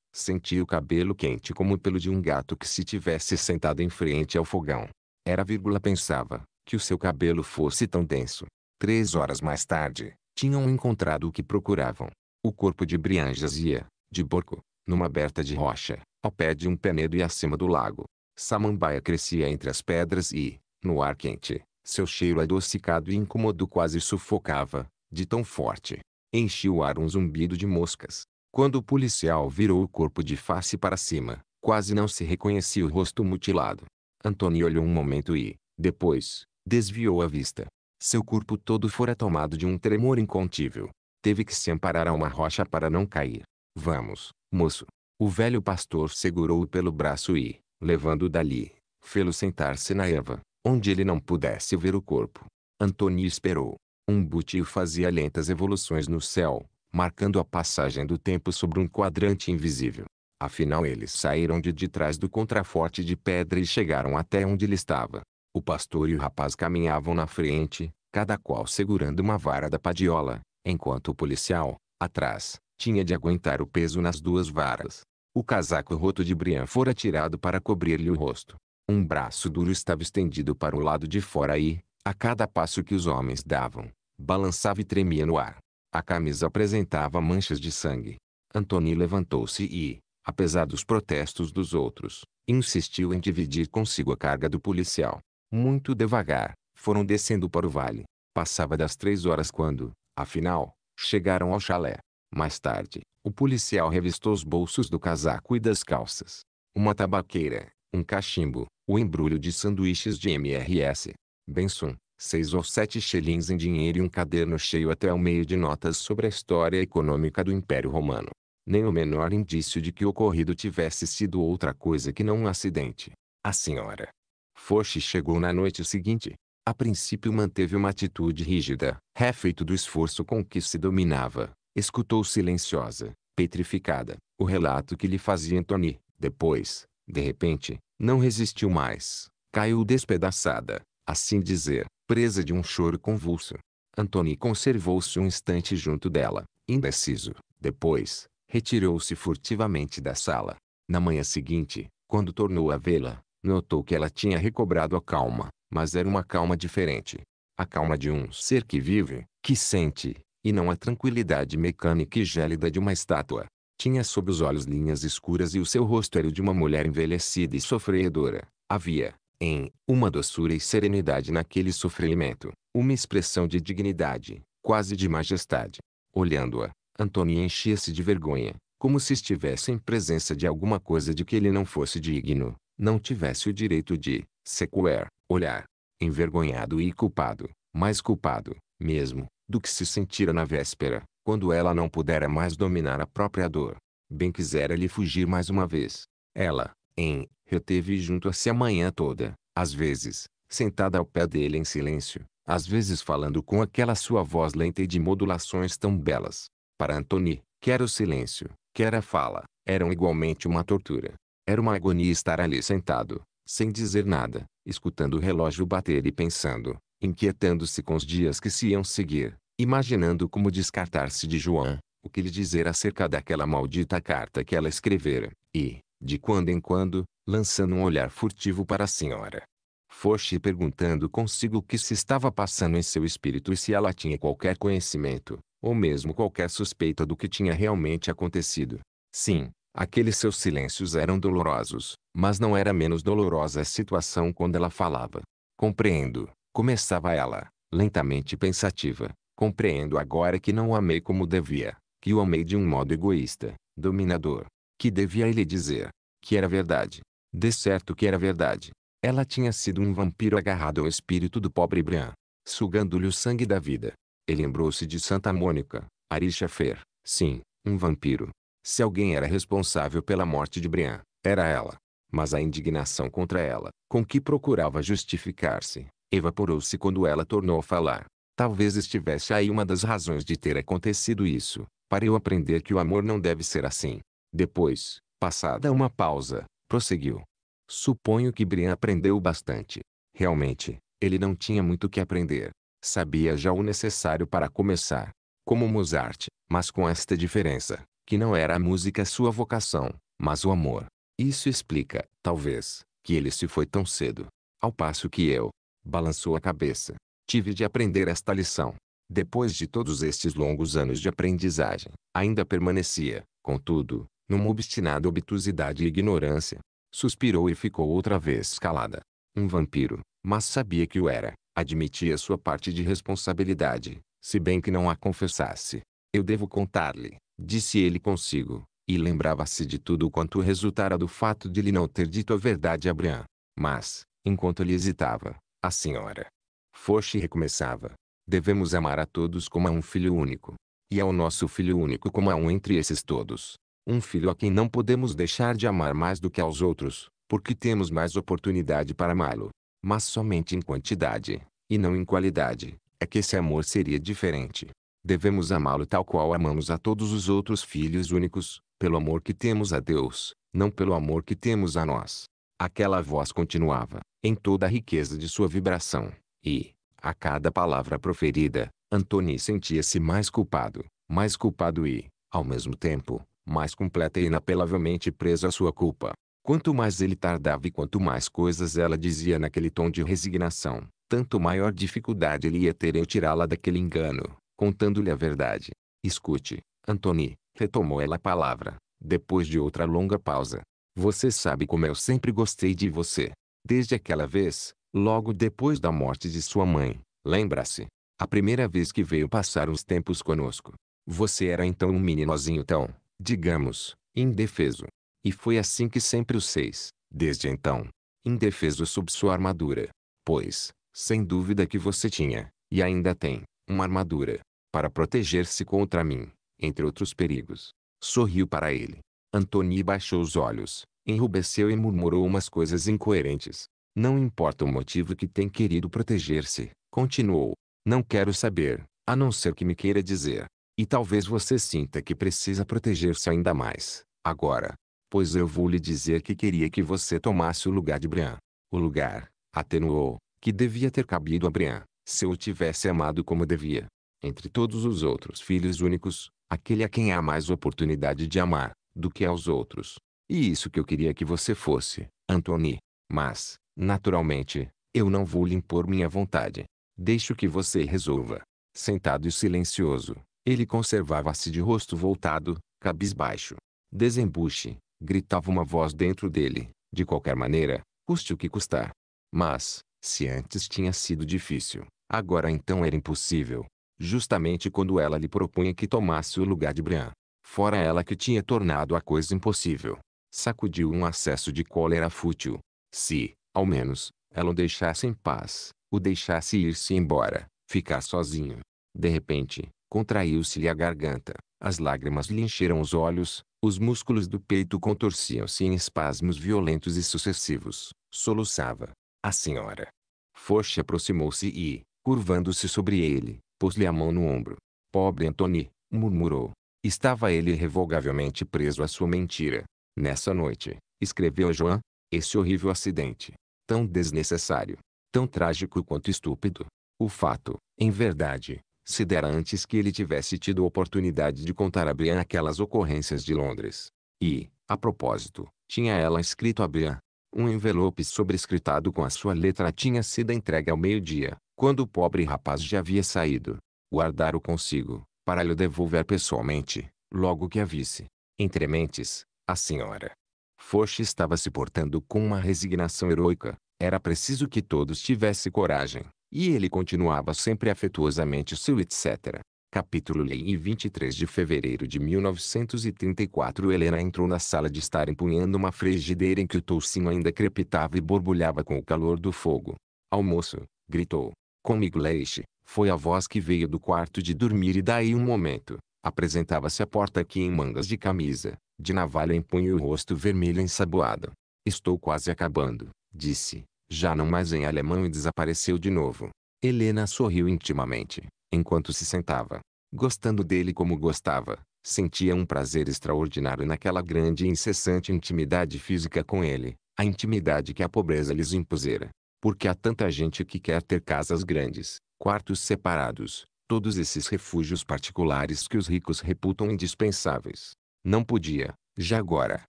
Senti o cabelo quente como o pelo de um gato que se tivesse sentado em frente ao fogão. Era vírgula pensava, que o seu cabelo fosse tão denso. Três horas mais tarde, tinham encontrado o que procuravam. O corpo de Brian jazia, de borco, numa aberta de rocha, ao pé de um penedo e acima do lago. Samambaia crescia entre as pedras e, no ar quente, seu cheiro adocicado e incômodo quase sufocava, de tão forte. Enchia o ar um zumbido de moscas. Quando o policial virou o corpo de face para cima, quase não se reconhecia o rosto mutilado. Antônio olhou um momento e, depois, desviou a vista. Seu corpo todo fora tomado de um tremor incontível. Teve que se amparar a uma rocha para não cair. Vamos, moço. O velho pastor segurou-o pelo braço e, levando-o dali, fê-lo sentar-se na erva, onde ele não pudesse ver o corpo. Antônio esperou. Um butio fazia lentas evoluções no céu, marcando a passagem do tempo sobre um quadrante invisível. Afinal eles saíram de detrás do contraforte de pedra e chegaram até onde ele estava. O pastor e o rapaz caminhavam na frente, cada qual segurando uma vara da padiola, enquanto o policial, atrás, tinha de aguentar o peso nas duas varas. O casaco roto de Brian fora tirado para cobrir-lhe o rosto. Um braço duro estava estendido para o lado de fora e, a cada passo que os homens davam, balançava e tremia no ar. A camisa apresentava manchas de sangue. Antony levantou-se e, apesar dos protestos dos outros, insistiu em dividir consigo a carga do policial. Muito devagar, foram descendo para o vale. Passava das três horas quando, afinal, chegaram ao chalé. Mais tarde, o policial revistou os bolsos do casaco e das calças. Uma tabaqueira, um cachimbo, o embrulho de sanduíches de MRS. Benson, seis ou sete shillings em dinheiro e um caderno cheio até ao meio de notas sobre a história econômica do Império Romano. Nem o menor indício de que o ocorrido tivesse sido outra coisa que não um acidente. A senhora Foch chegou na noite seguinte. A princípio manteve uma atitude rígida, refeito do esforço com que se dominava. Escutou silenciosa, petrificada, o relato que lhe fazia Antony. Depois, de repente, não resistiu mais. Caiu despedaçada, assim dizer, presa de um choro convulso. Antony conservou-se um instante junto dela, indeciso. Depois, retirou-se furtivamente da sala. Na manhã seguinte, quando tornou a vê-la, notou que ela tinha recobrado a calma, mas era uma calma diferente. A calma de um ser que vive, que sente, e não a tranquilidade mecânica e gélida de uma estátua. Tinha sob os olhos linhas escuras e o seu rosto era o de uma mulher envelhecida e sofredora. Havia, em uma doçura e serenidade naquele sofrimento, uma expressão de dignidade, quase de majestade. Olhando-a, Antônio enchia-se de vergonha, como se estivesse em presença de alguma coisa de que ele não fosse digno, não tivesse o direito de sequer olhar. Envergonhado e culpado, mais culpado, mesmo, do que se sentira na véspera, quando ela não pudera mais dominar a própria dor. Bem quisera lhe fugir mais uma vez. Ela, em reteve junto a si a manhã toda, às vezes, sentada ao pé dele em silêncio, às vezes falando com aquela sua voz lenta e de modulações tão belas. Para Antony, quer o silêncio, quer a fala, eram igualmente uma tortura. Era uma agonia estar ali sentado, sem dizer nada, escutando o relógio bater e pensando, inquietando-se com os dias que se iam seguir, imaginando como descartar-se de João, o que lhe dizer acerca daquela maldita carta que ela escrevera, e, de quando em quando, lançando um olhar furtivo para a senhora. foche perguntando consigo o que se estava passando em seu espírito e se ela tinha qualquer conhecimento, ou mesmo qualquer suspeita do que tinha realmente acontecido. Sim, aqueles seus silêncios eram dolorosos, mas não era menos dolorosa a situação quando ela falava. Compreendo, começava ela, lentamente pensativa. Compreendo agora que não o amei como devia, que o amei de um modo egoísta, dominador, que devia ele dizer? Que era verdade. De certo que era verdade. Ela tinha sido um vampiro agarrado ao espírito do pobre Brian, sugando-lhe o sangue da vida. Ele lembrou-se de Santa Mônica, Arisha Fer. Sim, um vampiro. Se alguém era responsável pela morte de Brian, era ela. Mas a indignação contra ela, com que procurava justificar-se, evaporou-se quando ela tornou a falar. Talvez estivesse aí uma das razões de ter acontecido isso, para eu aprender que o amor não deve ser assim. Depois, passada uma pausa, prosseguiu. Suponho que Brian aprendeu bastante. Realmente, ele não tinha muito que aprender. Sabia já o necessário para começar. Como Mozart, mas com esta diferença, que não era a música sua vocação, mas o amor. Isso explica, talvez, que ele se foi tão cedo. Ao passo que eu, balançou a cabeça, tive de aprender esta lição. Depois de todos estes longos anos de aprendizagem, ainda permanecia, contudo, numa obstinada obtusidade e ignorância. Suspirou e ficou outra vez calada. Um vampiro, mas sabia que o era. Admitia sua parte de responsabilidade, se bem que não a confessasse. Eu devo contar-lhe, disse ele consigo, e lembrava-se de tudo quanto resultara do fato de lhe não ter dito a verdade a Brian. Mas, enquanto ele hesitava, a senhora Foche recomeçava. Devemos amar a todos como a um filho único. E ao nosso filho único como a um entre esses todos. Um filho a quem não podemos deixar de amar mais do que aos outros, porque temos mais oportunidade para amá-lo. Mas somente em quantidade, e não em qualidade, é que esse amor seria diferente. Devemos amá-lo tal qual amamos a todos os outros filhos únicos, pelo amor que temos a Deus, não pelo amor que temos a nós. Aquela voz continuava, em toda a riqueza de sua vibração, e, a cada palavra proferida, Antônio sentia-se mais culpado, mais culpado e, ao mesmo tempo, mais completa e inapelavelmente preso à sua culpa. Quanto mais ele tardava e quanto mais coisas ela dizia naquele tom de resignação, tanto maior dificuldade ele ia ter em tirá-la daquele engano, contando-lhe a verdade. Escute, Anthony, retomou ela a palavra, depois de outra longa pausa. Você sabe como eu sempre gostei de você. Desde aquela vez, logo depois da morte de sua mãe, lembra-se? A primeira vez que veio passar uns tempos conosco. Você era então um meninozinho tão digamos, indefeso. E foi assim que sempre o seis, desde então, indefeso sob sua armadura. Pois, sem dúvida que você tinha, e ainda tem, uma armadura, para proteger-se contra mim, entre outros perigos. Sorriu para ele. Antony baixou os olhos, enrubesceu e murmurou umas coisas incoerentes. Não importa o motivo que tem querido proteger-se, continuou. Não quero saber, a não ser que me queira dizer. E talvez você sinta que precisa proteger-se ainda mais, agora. Pois eu vou lhe dizer que queria que você tomasse o lugar de Brian. O lugar, atenuou, que devia ter cabido a Brian, se eu o tivesse amado como devia. Entre todos os outros filhos únicos, aquele a quem há mais oportunidade de amar, do que aos outros. E isso que eu queria que você fosse, Anthony. Mas, naturalmente, eu não vou lhe impor minha vontade. Deixo que você resolva. Sentado e silencioso, ele conservava-se de rosto voltado, cabisbaixo. Desembuche, gritava uma voz dentro dele, de qualquer maneira, custe o que custar. Mas, se antes tinha sido difícil, agora então era impossível. Justamente quando ela lhe propunha que tomasse o lugar de Brian. Fora ela que tinha tornado a coisa impossível. Sacudiu um acesso de cólera fútil. Se, ao menos, ela o deixasse em paz, o deixasse ir-se embora, ficar sozinho. De repente, Contraiu-se-lhe a garganta, as lágrimas lhe encheram os olhos, os músculos do peito contorciam-se em espasmos violentos e sucessivos. Soluçava. A senhora. Foch aproximou-se e, curvando-se sobre ele, pôs-lhe a mão no ombro. Pobre Antony, murmurou. Estava ele irrevogavelmente preso à sua mentira. Nessa noite, escreveu a Joan, esse horrível acidente, tão desnecessário, tão trágico quanto estúpido. O fato, em verdade, se dera antes que ele tivesse tido oportunidade de contar a Brian aquelas ocorrências de Londres. E, a propósito, tinha ela escrito a Brian. Um envelope sobrescritado com a sua letra tinha sido entregue ao meio-dia, quando o pobre rapaz já havia saído. guardar o consigo, para lhe devolver pessoalmente, logo que a visse. Entre mentes, a senhora. Foch estava se portando com uma resignação heroica. Era preciso que todos tivessem coragem. E ele continuava sempre afetuosamente seu etc. Capítulo Lei e 23 de fevereiro de 1934 Helena entrou na sala de estar empunhando uma frigideira em que o toucinho ainda crepitava e borbulhava com o calor do fogo. Almoço, gritou. Comigo, leixe, foi a voz que veio do quarto de dormir e daí um momento, apresentava-se à porta aqui em mangas de camisa, de navalha em punho e o rosto vermelho ensaboado. Estou quase acabando, disse já não mais em alemão e desapareceu de novo. Helena sorriu intimamente, enquanto se sentava. Gostando dele como gostava, sentia um prazer extraordinário naquela grande e incessante intimidade física com ele, a intimidade que a pobreza lhes impusera. Porque há tanta gente que quer ter casas grandes, quartos separados, todos esses refúgios particulares que os ricos reputam indispensáveis. Não podia, já agora,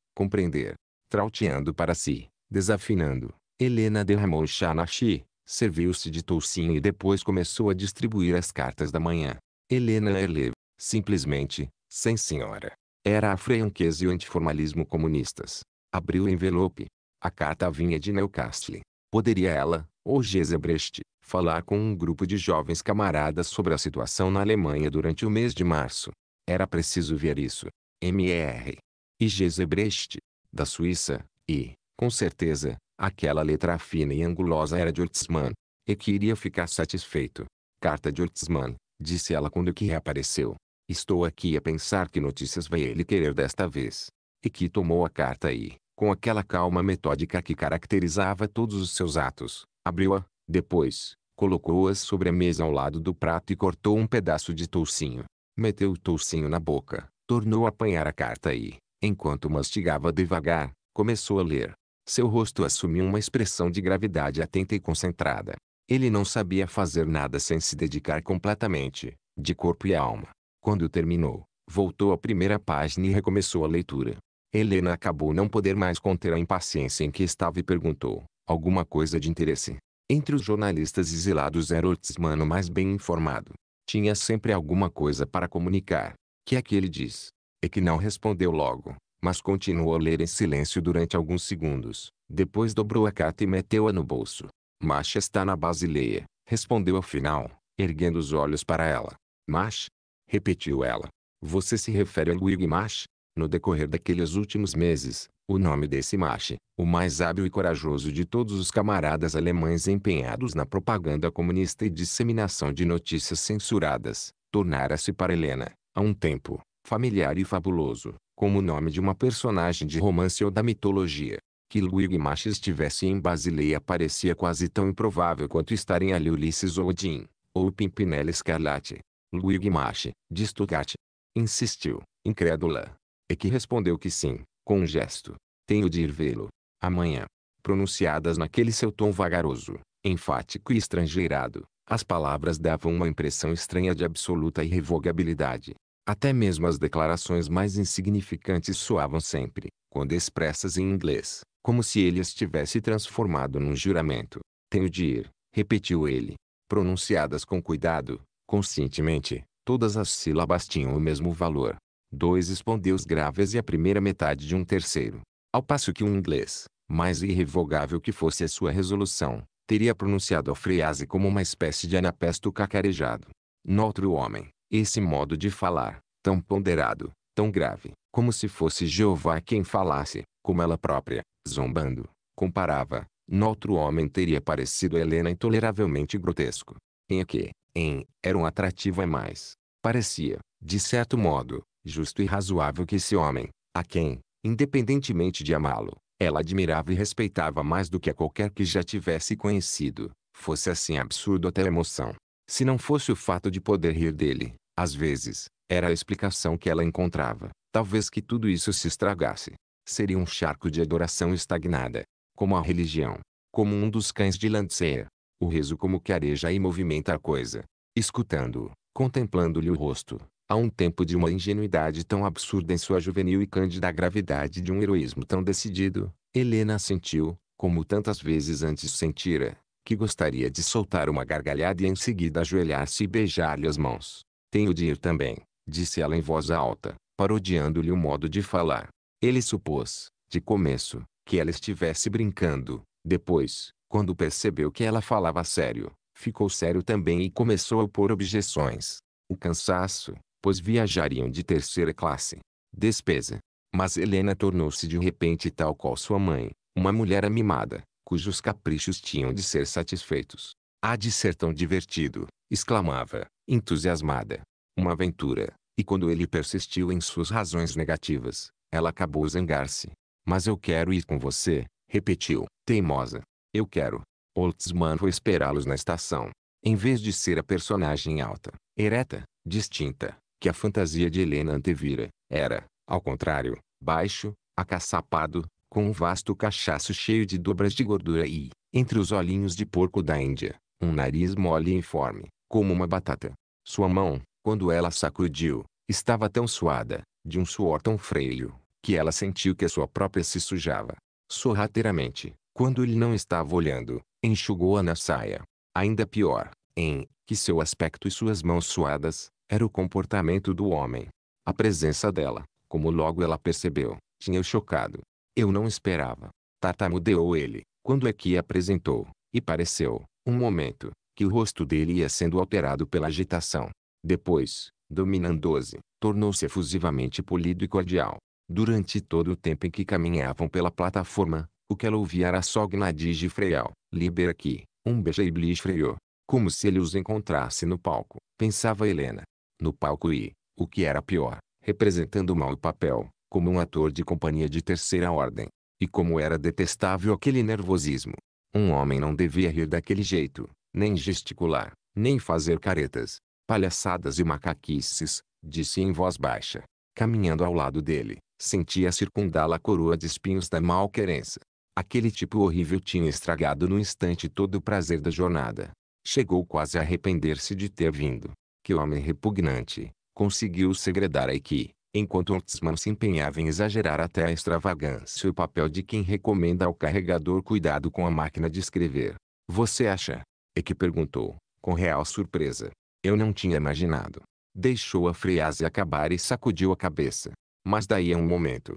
compreender. Trauteando para si, desafinando, Helena derramou chá na chi, serviu-se de toucinho e depois começou a distribuir as cartas da manhã. Helena Erle, simplesmente, sem senhora. Era a franqueza e o antiformalismo comunistas. Abriu o envelope. A carta vinha de Newcastle. Poderia ela, ou Gesebrecht, falar com um grupo de jovens camaradas sobre a situação na Alemanha durante o mês de março. Era preciso ver isso. M.R. e Gesebrecht, da Suíça, e, com certeza, Aquela letra fina e angulosa era de Ortsmann. E queria ficar satisfeito. Carta de Ortsmann, disse ela quando que reapareceu. Estou aqui a pensar que notícias vai ele querer desta vez. E que tomou a carta e, com aquela calma metódica que caracterizava todos os seus atos, abriu-a, depois, colocou-a sobre a mesa ao lado do prato e cortou um pedaço de toucinho. Meteu o toucinho na boca, tornou a apanhar a carta e, enquanto mastigava devagar, começou a ler. Seu rosto assumiu uma expressão de gravidade atenta e concentrada. Ele não sabia fazer nada sem se dedicar completamente, de corpo e alma. Quando terminou, voltou à primeira página e recomeçou a leitura. Helena acabou não poder mais conter a impaciência em que estava e perguntou: alguma coisa de interesse? Entre os jornalistas exilados era o mais bem informado. Tinha sempre alguma coisa para comunicar. Que é que ele diz? E é que não respondeu logo, mas continuou a ler em silêncio durante alguns segundos. Depois dobrou a carta e meteu-a no bolso. Macha está na Basileia, respondeu afinal, erguendo os olhos para ela. Mas, repetiu ela, você se refere a Luigi Mach? No decorrer daqueles últimos meses, o nome desse Mach, o mais hábil e corajoso de todos os camaradas alemães empenhados na propaganda comunista e disseminação de notícias censuradas, tornara-se para Helena, há um tempo, familiar e fabuloso, como o nome de uma personagem de romance ou da mitologia. Que Luigi Macha estivesse em Basileia parecia quase tão improvável quanto estarem ali Ulisses ou Odin, ou Pimpinela Escarlate. Luigi Macha, de Stuttgart. Insistiu, incrédula. E que respondeu que sim, com um gesto. Tenho de ir vê-lo. Amanhã. Pronunciadas naquele seu tom vagaroso, enfático e estrangeirado, as palavras davam uma impressão estranha de absoluta irrevogabilidade. Até mesmo as declarações mais insignificantes soavam sempre, quando expressas em inglês, como se ele as tivesse transformado num juramento. Tenho de ir, repetiu ele. Pronunciadas com cuidado, conscientemente, todas as sílabas tinham o mesmo valor. Dois espondeus graves e a primeira metade de um terceiro. Ao passo que um inglês, mais irrevogável que fosse a sua resolução, teria pronunciado a frase como uma espécie de anapesto cacarejado. Noutro homem, esse modo de falar, tão ponderado, tão grave, como se fosse Jeová quem falasse, como ela própria, zombando, comparava, noutro homem teria parecido a Helena intoleravelmente grotesco. Em que, em, era um atrativo a mais. Parecia, de certo modo, justo e razoável que esse homem, a quem, independentemente de amá-lo, ela admirava e respeitava mais do que a qualquer que já tivesse conhecido, fosse assim absurdo até a emoção. Se não fosse o fato de poder rir dele, às vezes, era a explicação que ela encontrava. Talvez que tudo isso se estragasse. Seria um charco de adoração estagnada. Como a religião. Como um dos cães de Lancea. O rezo como que areja e movimenta a coisa. Escutando-o, contemplando-lhe o rosto. Há um tempo de uma ingenuidade tão absurda em sua juvenil e cândida gravidade de um heroísmo tão decidido, Helena sentiu, como tantas vezes antes sentira, que gostaria de soltar uma gargalhada e em seguida ajoelhar-se e beijar-lhe as mãos. Tenho de ir também, disse ela em voz alta, parodiando-lhe o modo de falar. Ele supôs, de começo, que ela estivesse brincando. Depois, quando percebeu que ela falava sério, ficou sério também e começou a pôr objeções. O cansaço, pois viajariam de terceira classe. Despesa. Mas Helena tornou-se de repente tal qual sua mãe, uma mulher amimada, cujos caprichos tinham de ser satisfeitos. Há de ser tão divertido, exclamava, entusiasmada. Uma aventura. E quando ele persistiu em suas razões negativas, ela acabou zangar-se. Mas eu quero ir com você, repetiu, teimosa. Eu quero. Holtzman foi esperá-los na estação. Em vez de ser a personagem alta, ereta, distinta, que a fantasia de Helena antevira, era, ao contrário, baixo, acaçapado, com um vasto cachaço cheio de dobras de gordura e, entre os olhinhos de porco da Índia, um nariz mole e informe, como uma batata. Sua mão, quando ela sacudiu, estava tão suada, de um suor tão freio, que ela sentiu que a sua própria se sujava. Sorrateiramente, quando ele não estava olhando, enxugou-a na saia. Ainda pior, em que seu aspecto e suas mãos suadas, era o comportamento do homem. A presença dela, como logo ela percebeu, tinha o chocado. Eu não esperava. Tartamudeou ele, quando é que apresentou, e pareceu, um momento, que o rosto dele ia sendo alterado pela agitação. Depois, dominando-se, tornou-se efusivamente polido e cordial. Durante todo o tempo em que caminhavam pela plataforma, o que ela ouvia era só Gnadige Freial, Libera aqui, um beijo e Bliss freou. Como se ele os encontrasse no palco, pensava Helena. No palco e, o que era pior, representando mal o papel, como um ator de companhia de terceira ordem. E como era detestável aquele nervosismo. Um homem não devia rir daquele jeito, nem gesticular, nem fazer caretas, palhaçadas e macaquices, disse em voz baixa. Caminhando ao lado dele, sentia circundá-la a coroa de espinhos da malquerença. Aquele tipo horrível tinha estragado no instante todo o prazer da jornada. Chegou quase a arrepender-se de ter vindo. Que homem repugnante! Conseguiu segredar a que, enquanto Ortsman se empenhava em exagerar até a extravagância o papel de quem recomenda ao carregador cuidado com a máquina de escrever. Você acha, e que perguntou, com real surpresa. Eu não tinha imaginado. Deixou a frase acabar e sacudiu a cabeça. Mas daí a um momento.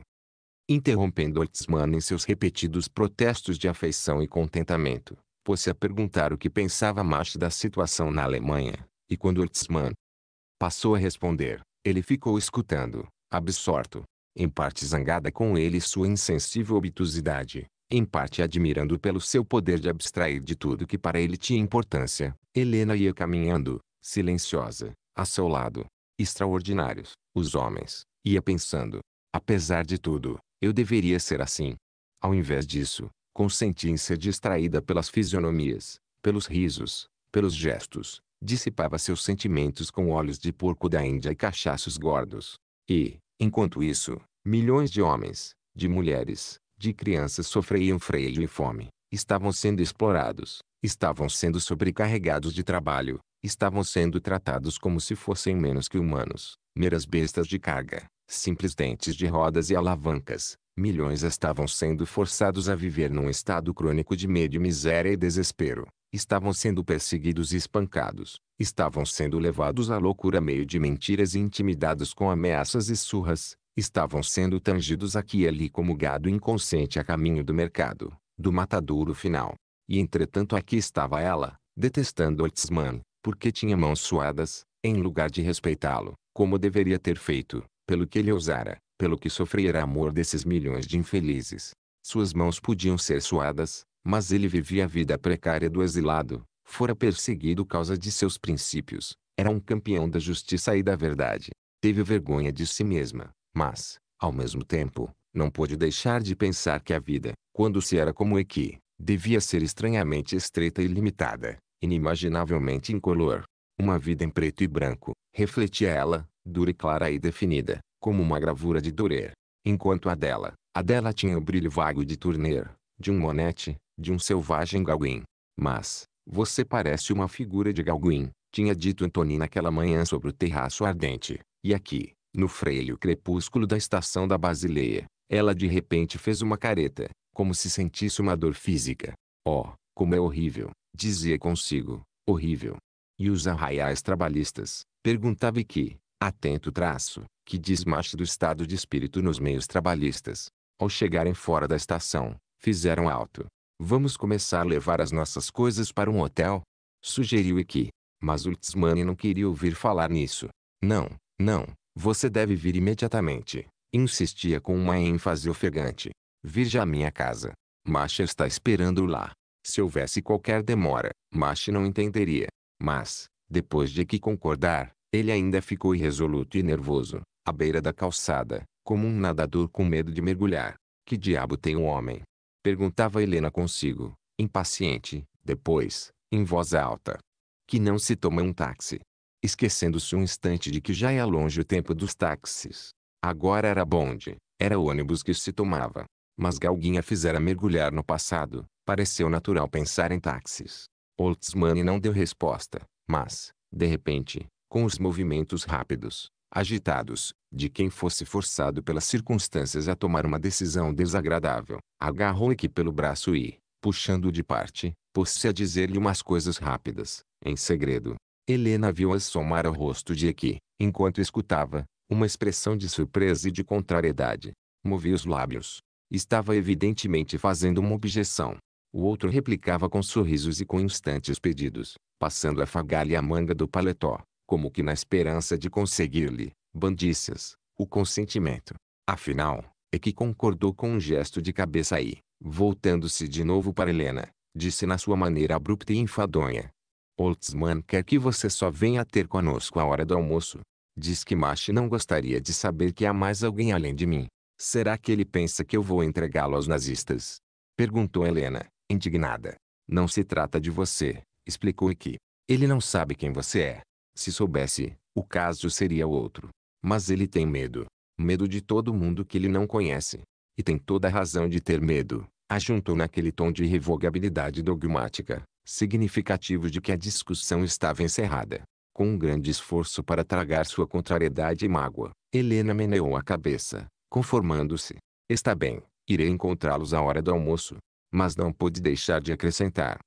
Interrompendo Holtzmann em seus repetidos protestos de afeição e contentamento, pôs-se a perguntar o que pensava Marx da situação na Alemanha, e quando Holtzmann passou a responder, ele ficou escutando, absorto, em parte zangada com ele e sua insensível obtusidade, em parte admirando pelo seu poder de abstrair de tudo que para ele tinha importância. Helena ia caminhando, silenciosa, a seu lado. Extraordinários, os homens, ia pensando. Apesar de tudo, eu deveria ser assim. Ao invés disso, consenti em ser distraída pelas fisionomias, pelos risos, pelos gestos, dissipava seus sentimentos com olhos de porco da Índia e cachaços gordos. E, enquanto isso, milhões de homens, de mulheres, de crianças sofriam freio e fome, estavam sendo explorados, estavam sendo sobrecarregados de trabalho, estavam sendo tratados como se fossem menos que humanos, meras bestas de carga, simples dentes de rodas e alavancas. Milhões estavam sendo forçados a viver num estado crônico de medo, miséria e desespero. Estavam sendo perseguidos e espancados. Estavam sendo levados à loucura meio de mentiras e intimidados com ameaças e surras estavam sendo tangidos aqui e ali como gado inconsciente a caminho do mercado, do matadouro final. E entretanto aqui estava ela, detestando oitzmann, porque tinha mãos suadas, em lugar de respeitá-lo, como deveria ter feito, pelo que ele ousara, pelo que sofrera amor desses milhões de infelizes. Suas mãos podiam ser suadas, mas ele vivia a vida precária do exilado, fora perseguido causa de seus princípios, era um campeão da justiça e da verdade. Teve vergonha de si mesma, mas, ao mesmo tempo, não pôde deixar de pensar que a vida, quando se era como é que, devia ser estranhamente estreita e limitada, inimaginavelmente incolor. Uma vida em preto e branco, refletia ela, dura e clara e definida, como uma gravura de Durer. Enquanto a dela, a dela tinha o brilho vago de Turner, de um Monete, de um selvagem Galguin. Mas, você parece uma figura de Galguin, tinha dito Antônio naquela manhã sobre o terraço ardente. E aqui, no freio, crepúsculo da estação da Basileia, ela de repente fez uma careta, como se sentisse uma dor física. Oh, como é horrível, dizia consigo, horrível. E os arraiais trabalhistas, perguntava e que, atento traço, que desmaste do estado de espírito nos meios trabalhistas. Ao chegarem fora da estação, fizeram alto. Vamos começar a levar as nossas coisas para um hotel? Sugeriu Iki. Mas Ultzmann não queria ouvir falar nisso. Não, não, você deve vir imediatamente. Insistia com uma ênfase ofegante. Virja à minha casa. Masha está esperando lá. Se houvesse qualquer demora, Masha não entenderia. Mas, depois de que concordar, ele ainda ficou irresoluto e nervoso, à beira da calçada, como um nadador com medo de mergulhar. Que diabo tem o homem? Perguntava Helena consigo, impaciente, depois, em voz alta. Que não se toma um táxi esquecendo-se um instante de que já é longe o tempo dos táxis. Agora era bonde, era ônibus que se tomava. Mas Galguinha fizera mergulhar no passado, pareceu natural pensar em táxis. Holtzmann não deu resposta, mas, de repente, com os movimentos rápidos, agitados, de quem fosse forçado pelas circunstâncias a tomar uma decisão desagradável, agarrou aqui pelo braço e, puxando-o de parte, pôs-se a dizer-lhe umas coisas rápidas, em segredo, Helena viu-as somar ao rosto de Eki, enquanto escutava, uma expressão de surpresa e de contrariedade. Movia os lábios. Estava evidentemente fazendo uma objeção. O outro replicava com sorrisos e com instantes pedidos, passando a fagalha a manga do paletó, como que na esperança de conseguir-lhe, bandícias, o consentimento. Afinal, é que concordou com um gesto de cabeça e, voltando-se de novo para Helena, disse na sua maneira abrupta e enfadonha, Holtzman quer que você só venha ter conosco à hora do almoço. Diz que Machi não gostaria de saber que há mais alguém além de mim. Será que ele pensa que eu vou entregá-lo aos nazistas? Perguntou Helena, indignada. Não se trata de você, explicou que Ele não sabe quem você é. Se soubesse, o caso seria outro. Mas ele tem medo. Medo de todo mundo que ele não conhece. E tem toda a razão de ter medo, ajuntou naquele tom de revogabilidade dogmática significativos de que a discussão estava encerrada. Com um grande esforço para tragar sua contrariedade e mágoa, Helena meneou a cabeça, conformando-se. Está bem, irei encontrá-los à hora do almoço. Mas não pôde deixar de acrescentar.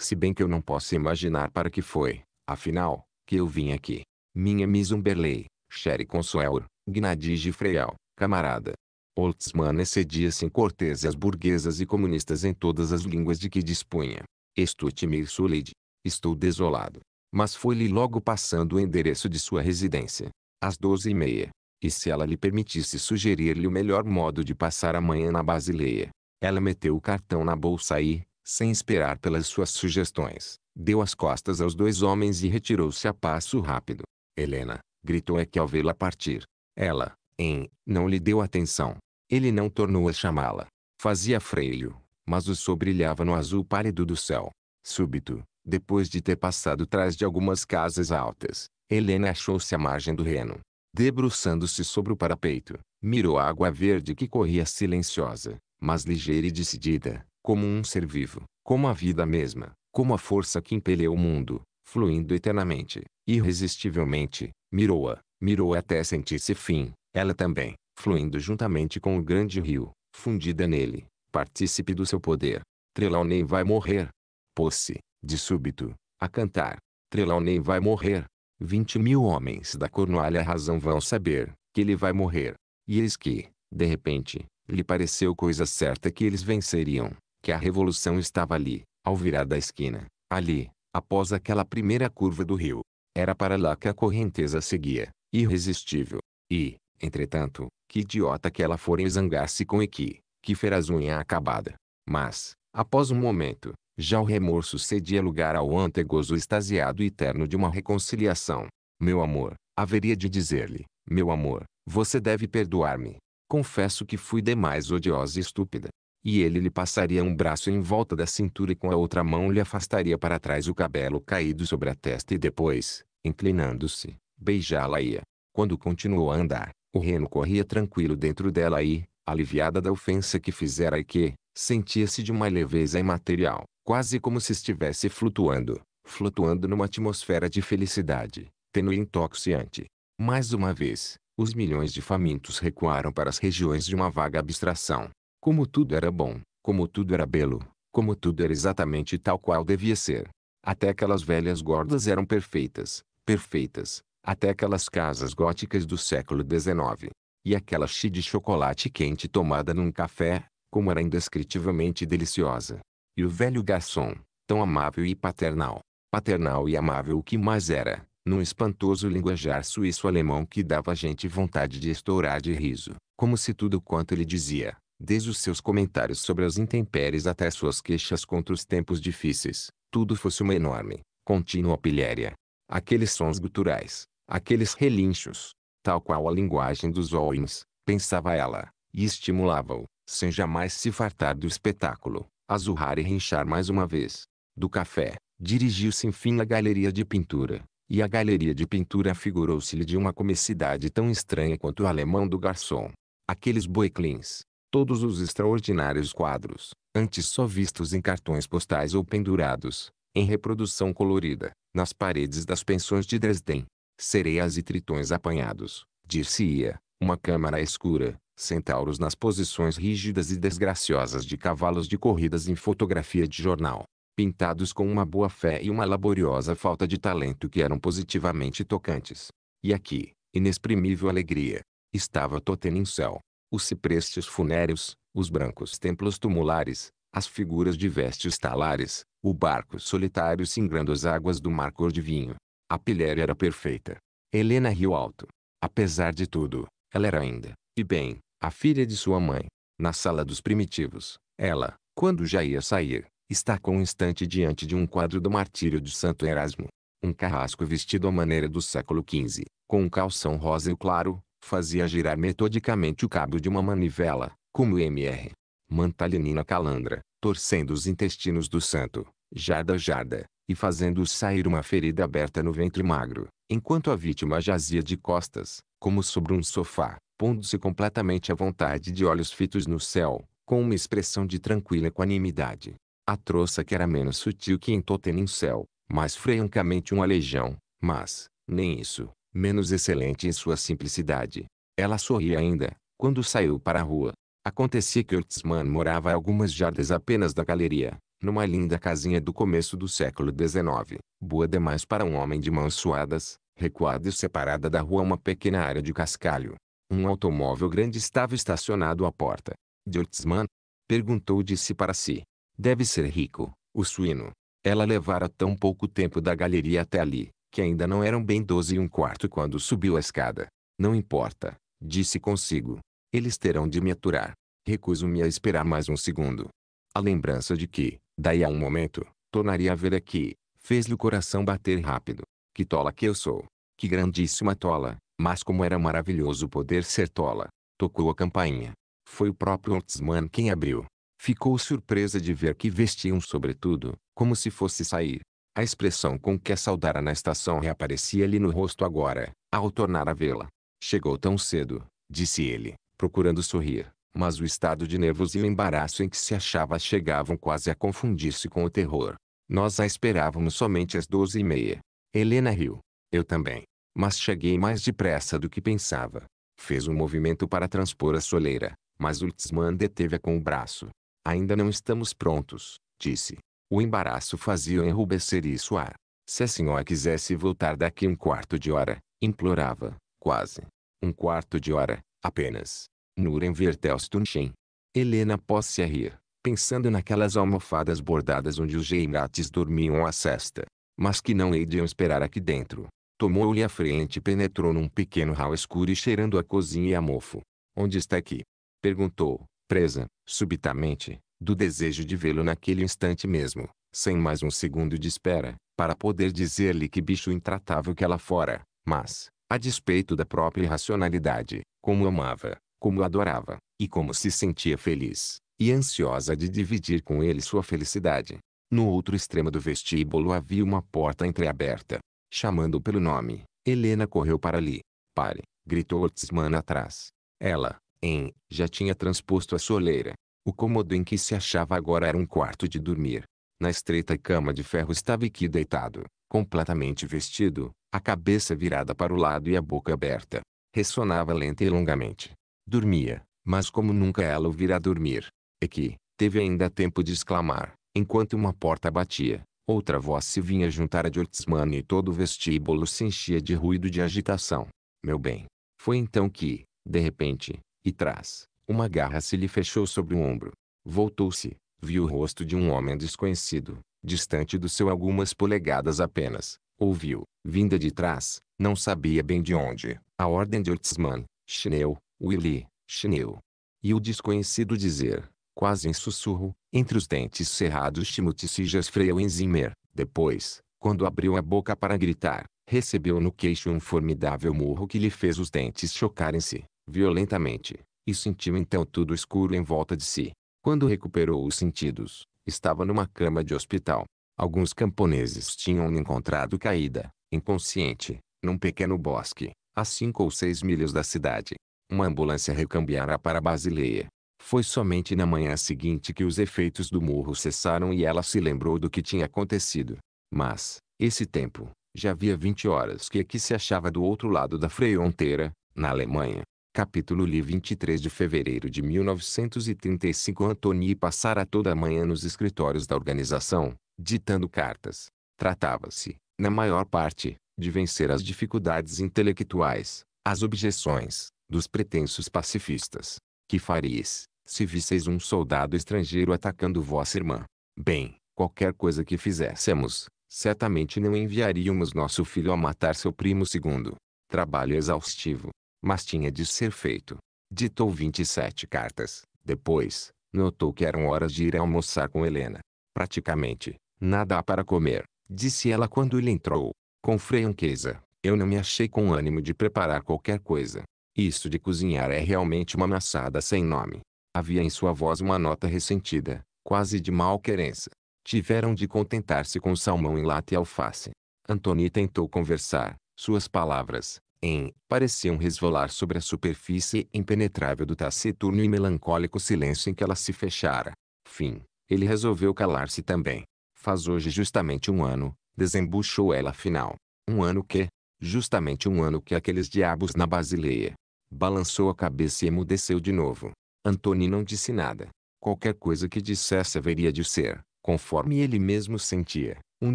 Se bem que eu não posso imaginar para que foi, afinal, que eu vim aqui. Minha Miss Umberley, Sherry Consuel, Gnadige Freial, camarada. Holtzmann excedia-se em cortesias burguesas e comunistas em todas as línguas de que dispunha. Estou-te meio solide. Estou desolado. Mas foi-lhe logo passando o endereço de sua residência. Às doze e meia. E se ela lhe permitisse sugerir-lhe o melhor modo de passar a manhã na Basileia. Ela meteu o cartão na bolsa e, sem esperar pelas suas sugestões, deu as costas aos dois homens e retirou-se a passo rápido. Helena, gritou é que ao vê-la partir. Ela, em, não lhe deu atenção. Ele não tornou a chamá-la. Fazia freio mas o sol brilhava no azul pálido do céu. Súbito, depois de ter passado trás de algumas casas altas, Helena achou-se à margem do reno. Debruçando-se sobre o parapeito, mirou a água verde que corria silenciosa, mas ligeira e decidida, como um ser vivo, como a vida mesma, como a força que impeleu o mundo, fluindo eternamente, irresistivelmente, mirou-a, mirou até sentir-se fim, ela também, fluindo juntamente com o grande rio, fundida nele, partícipe do seu poder. Trelawney vai morrer. Pôs-se, de súbito, a cantar. Trelawney vai morrer. Vinte mil homens da Cornualha Razão vão saber que ele vai morrer. E eis que, de repente, lhe pareceu coisa certa que eles venceriam, que a revolução estava ali, ao virar da esquina, ali, após aquela primeira curva do rio. Era para lá que a correnteza seguia, irresistível. E, entretanto, que idiota que ela fora zangar-se com Equi que ferazunha unha acabada. Mas, após um momento, já o remorso cedia lugar ao antegozo extasiado e eterno de uma reconciliação. Meu amor, haveria de dizer-lhe, meu amor, você deve perdoar-me. Confesso que fui demais odiosa e estúpida. E ele lhe passaria um braço em volta da cintura e com a outra mão lhe afastaria para trás o cabelo caído sobre a testa e depois, inclinando-se, beijá-la ia. Quando continuou a andar, o reno corria tranquilo dentro dela e, aliviada da ofensa que fizera e que, sentia-se de uma leveza imaterial, quase como se estivesse flutuando, flutuando numa atmosfera de felicidade, tênue e intoxicante. Mais uma vez, os milhões de famintos recuaram para as regiões de uma vaga abstração. Como tudo era bom, como tudo era belo, como tudo era exatamente tal qual devia ser. Até aquelas velhas gordas eram perfeitas, perfeitas, até aquelas casas góticas do século XIX, e aquela chi de chocolate quente tomada num café, como era indescritivelmente deliciosa. E o velho garçom, tão amável e paternal, paternal e amável o que mais era, num espantoso linguajar suíço-alemão que dava a gente vontade de estourar de riso, como se tudo quanto ele dizia, desde os seus comentários sobre as intempéries até suas queixas contra os tempos difíceis, tudo fosse uma enorme, contínua pilhéria. Aqueles sons guturais, aqueles relinchos, tal qual a linguagem dos Owens, pensava ela, e estimulava-o, sem jamais se fartar do espetáculo, a zurrar e rinchar mais uma vez. Do café, dirigiu-se enfim à galeria de pintura, e a galeria de pintura figurou-se-lhe de uma comicidade tão estranha quanto o alemão do garçom. Aqueles boeclins, todos os extraordinários quadros, antes só vistos em cartões postais ou pendurados, em reprodução colorida, nas paredes das pensões de Dresden, sereias e tritões apanhados, dir ia uma câmara escura, centauros nas posições rígidas e desgraciosas de cavalos de corridas em fotografia de jornal, pintados com uma boa fé e uma laboriosa falta de talento que eram positivamente tocantes. E aqui, inexprimível alegria, estava Totem em céu. Os ciprestes funéreos, os brancos templos tumulares, as figuras de vestes talares, o barco solitário singrando as águas do mar cor de vinho, a pilhéria era perfeita. Helena riu alto. Apesar de tudo, ela era ainda, e bem, a filha de sua mãe. Na sala dos primitivos, ela, quando já ia sair, estacou um instante diante de um quadro do martírio de Santo Erasmo. Um carrasco vestido à maneira do século XV, com um calção rosa e claro, fazia girar metodicamente o cabo de uma manivela, como o MR. Mantalinina Calandra, torcendo os intestinos do santo, jarda jarda, e fazendo sair uma ferida aberta no ventre magro, enquanto a vítima jazia de costas, como sobre um sofá, pondo-se completamente à vontade de olhos fitos no céu, com uma expressão de tranquila equanimidade. A troça que era menos sutil que em Totenicel, mais francamente um aleijão, mas, nem isso, menos excelente em sua simplicidade. Ela sorria ainda, quando saiu para a rua. Acontecia que Ortsmann morava a algumas jardas apenas da galeria, numa linda casinha do começo do século XIX, boa demais para um homem de mãos suadas, recuada e separada da rua uma pequena área de cascalho. Um automóvel grande estava estacionado à porta. Diltzman perguntou de si para si. Deve ser rico, o suíno. Ela levara tão pouco tempo da galeria até ali, que ainda não eram bem doze e um quarto quando subiu a escada. Não importa, disse consigo. Eles terão de me aturar. Recuso-me a esperar mais um segundo. A lembrança de que, Daí a um momento, tornaria a ver aqui. Fez-lhe o coração bater rápido. Que tola que eu sou. Que grandíssima tola. Mas como era maravilhoso poder ser tola. Tocou a campainha. Foi o próprio Holtzman quem abriu. Ficou surpresa de ver que vestia um sobretudo, como se fosse sair. A expressão com que a saudara na estação reaparecia-lhe no rosto agora, ao tornar a vê-la. Chegou tão cedo, disse ele, procurando sorrir mas o estado de nervos e o embaraço em que se achava chegavam quase a confundir-se com o terror. Nós a esperávamos somente às doze e meia. Helena riu. Eu também. Mas cheguei mais depressa do que pensava. Fez um movimento para transpor a soleira, mas Ultzmann deteve-a com o braço. Ainda não estamos prontos, disse. O embaraço fazia enrubescer e suar. Se a senhora quisesse voltar daqui um quarto de hora, implorava, quase. Um quarto de hora, apenas. Nuremberg Telstunchen. Helena pôs-se a rir, pensando naquelas almofadas bordadas onde os geirates dormiam à cesta. Mas que não hei de esperar aqui dentro. Tomou-lhe a frente e penetrou num pequeno hall escuro e cheirando a cozinha e a mofo. Onde está aqui? Perguntou, presa, subitamente, do desejo de vê-lo naquele instante mesmo, sem mais um segundo de espera, para poder dizer-lhe que bicho intratável que ela fora, mas, a despeito da própria irracionalidade, como amava, como adorava, e como se sentia feliz, e ansiosa de dividir com ele sua felicidade. No outro extremo do vestíbulo havia uma porta entreaberta. Chamando pelo nome, Helena correu para ali. Pare, gritou Otsman atrás. Ela, em, já tinha transposto a soleira. O cômodo em que se achava agora era um quarto de dormir. Na estreita cama de ferro estava aqui deitado, completamente vestido, a cabeça virada para o lado e a boca aberta. Ressonava lenta e longamente, Dormia, mas como nunca ela o vira dormir. E que, teve ainda tempo de exclamar, enquanto uma porta batia. Outra voz se vinha juntar a de Ortsmann e todo o vestíbulo se enchia de ruído de agitação. Meu bem. Foi então que, de repente, e trás, uma garra se lhe fechou sobre o ombro. Voltou-se, viu o rosto de um homem desconhecido, distante do seu algumas polegadas apenas. Ouviu, vinda de trás, não sabia bem de onde, a ordem de Ortsmann: Schneu, Willy, Chineu. E o desconhecido dizer, quase em sussurro, entre os dentes cerrados Timothy se jasfreou em Zimmer. Depois, quando abriu a boca para gritar, recebeu no queixo um formidável murro que lhe fez os dentes chocarem-se, violentamente, e sentiu então tudo escuro em volta de si. Quando recuperou os sentidos, estava numa cama de hospital. Alguns camponeses tinham encontrado caída, inconsciente, num pequeno bosque, a cinco ou seis milhas da cidade uma ambulância recambiara para Basileia. Foi somente na manhã seguinte que os efeitos do murro cessaram e ela se lembrou do que tinha acontecido. Mas, esse tempo, já havia 20 horas que aqui se achava do outro lado da fronteira, na Alemanha. Capítulo Li 23 de fevereiro de 1935 Antony passara toda a manhã nos escritórios da organização, ditando cartas. Tratava-se, na maior parte, de vencer as dificuldades intelectuais, as objeções, dos pretensos pacifistas. Que farias, se visseis um soldado estrangeiro atacando vossa irmã? Bem, qualquer coisa que fizéssemos, certamente não enviaríamos nosso filho a matar seu primo segundo. Trabalho exaustivo, mas tinha de ser feito. Ditou 27 cartas. Depois, notou que eram horas de ir almoçar com Helena. Praticamente, nada há para comer, disse ela quando ele entrou. Com franqueza, eu não me achei com ânimo de preparar qualquer coisa. Isso de cozinhar é realmente uma maçada sem nome. Havia em sua voz uma nota ressentida, quase de malquerença. Tiveram de contentar-se com salmão em lata e alface. Antony tentou conversar. Suas palavras, em, pareciam resvalar sobre a superfície impenetrável do taciturno e melancólico silêncio em que ela se fechara. Fim. Ele resolveu calar-se também. Faz hoje justamente um ano, desembuchou ela afinal. Um ano que, justamente um ano que aqueles diabos na Basileia, Balançou a cabeça e emudeceu de novo. Antônio não disse nada. Qualquer coisa que dissesse haveria de ser, conforme ele mesmo sentia, um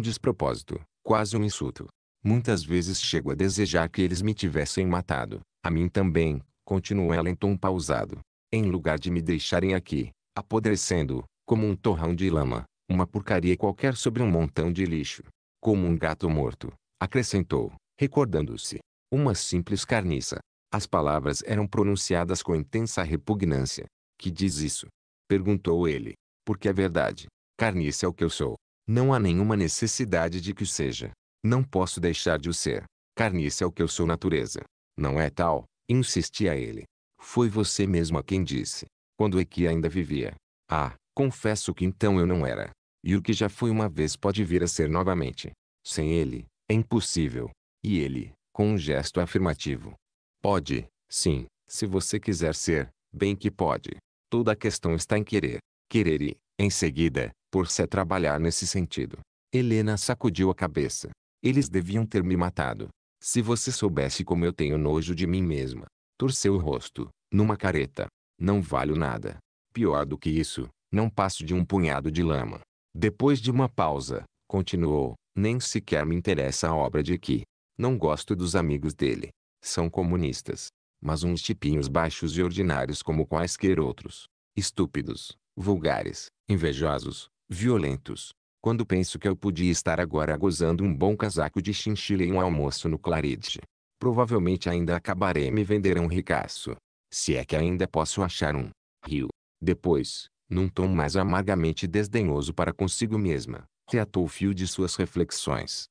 despropósito, quase um insulto. Muitas vezes chego a desejar que eles me tivessem matado, a mim também, continuou ela em tom pausado. Em lugar de me deixarem aqui, apodrecendo, como um torrão de lama, uma porcaria qualquer sobre um montão de lixo. Como um gato morto, acrescentou, recordando-se. Uma simples carniça. As palavras eram pronunciadas com intensa repugnância. Que diz isso? Perguntou ele. Porque é verdade. Carniça é o que eu sou. Não há nenhuma necessidade de que o seja. Não posso deixar de o ser. Carniça é o que eu sou natureza. Não é tal, insistia ele. Foi você mesmo a quem disse, quando Equi é ainda vivia. Ah, confesso que então eu não era. E o que já foi uma vez pode vir a ser novamente. Sem ele, é impossível. E ele, com um gesto afirmativo, Pode, sim, se você quiser ser, bem que pode. Toda a questão está em querer. Querer e, em seguida, por se trabalhar nesse sentido. Helena sacudiu a cabeça. Eles deviam ter me matado. Se você soubesse como eu tenho nojo de mim mesma. Torceu o rosto, numa careta. Não valho nada. Pior do que isso, não passo de um punhado de lama. Depois de uma pausa, continuou, nem sequer me interessa a obra de que. Não gosto dos amigos dele. São comunistas, mas uns tipinhos baixos e ordinários como quaisquer outros. Estúpidos, vulgares, invejosos, violentos. Quando penso que eu podia estar agora gozando um bom casaco de chinchila e um almoço no Claridge. Provavelmente ainda acabarei me vender um ricaço. Se é que ainda posso achar um. Rio. Depois, num tom mais amargamente desdenhoso para consigo mesma, reatou o fio de suas reflexões.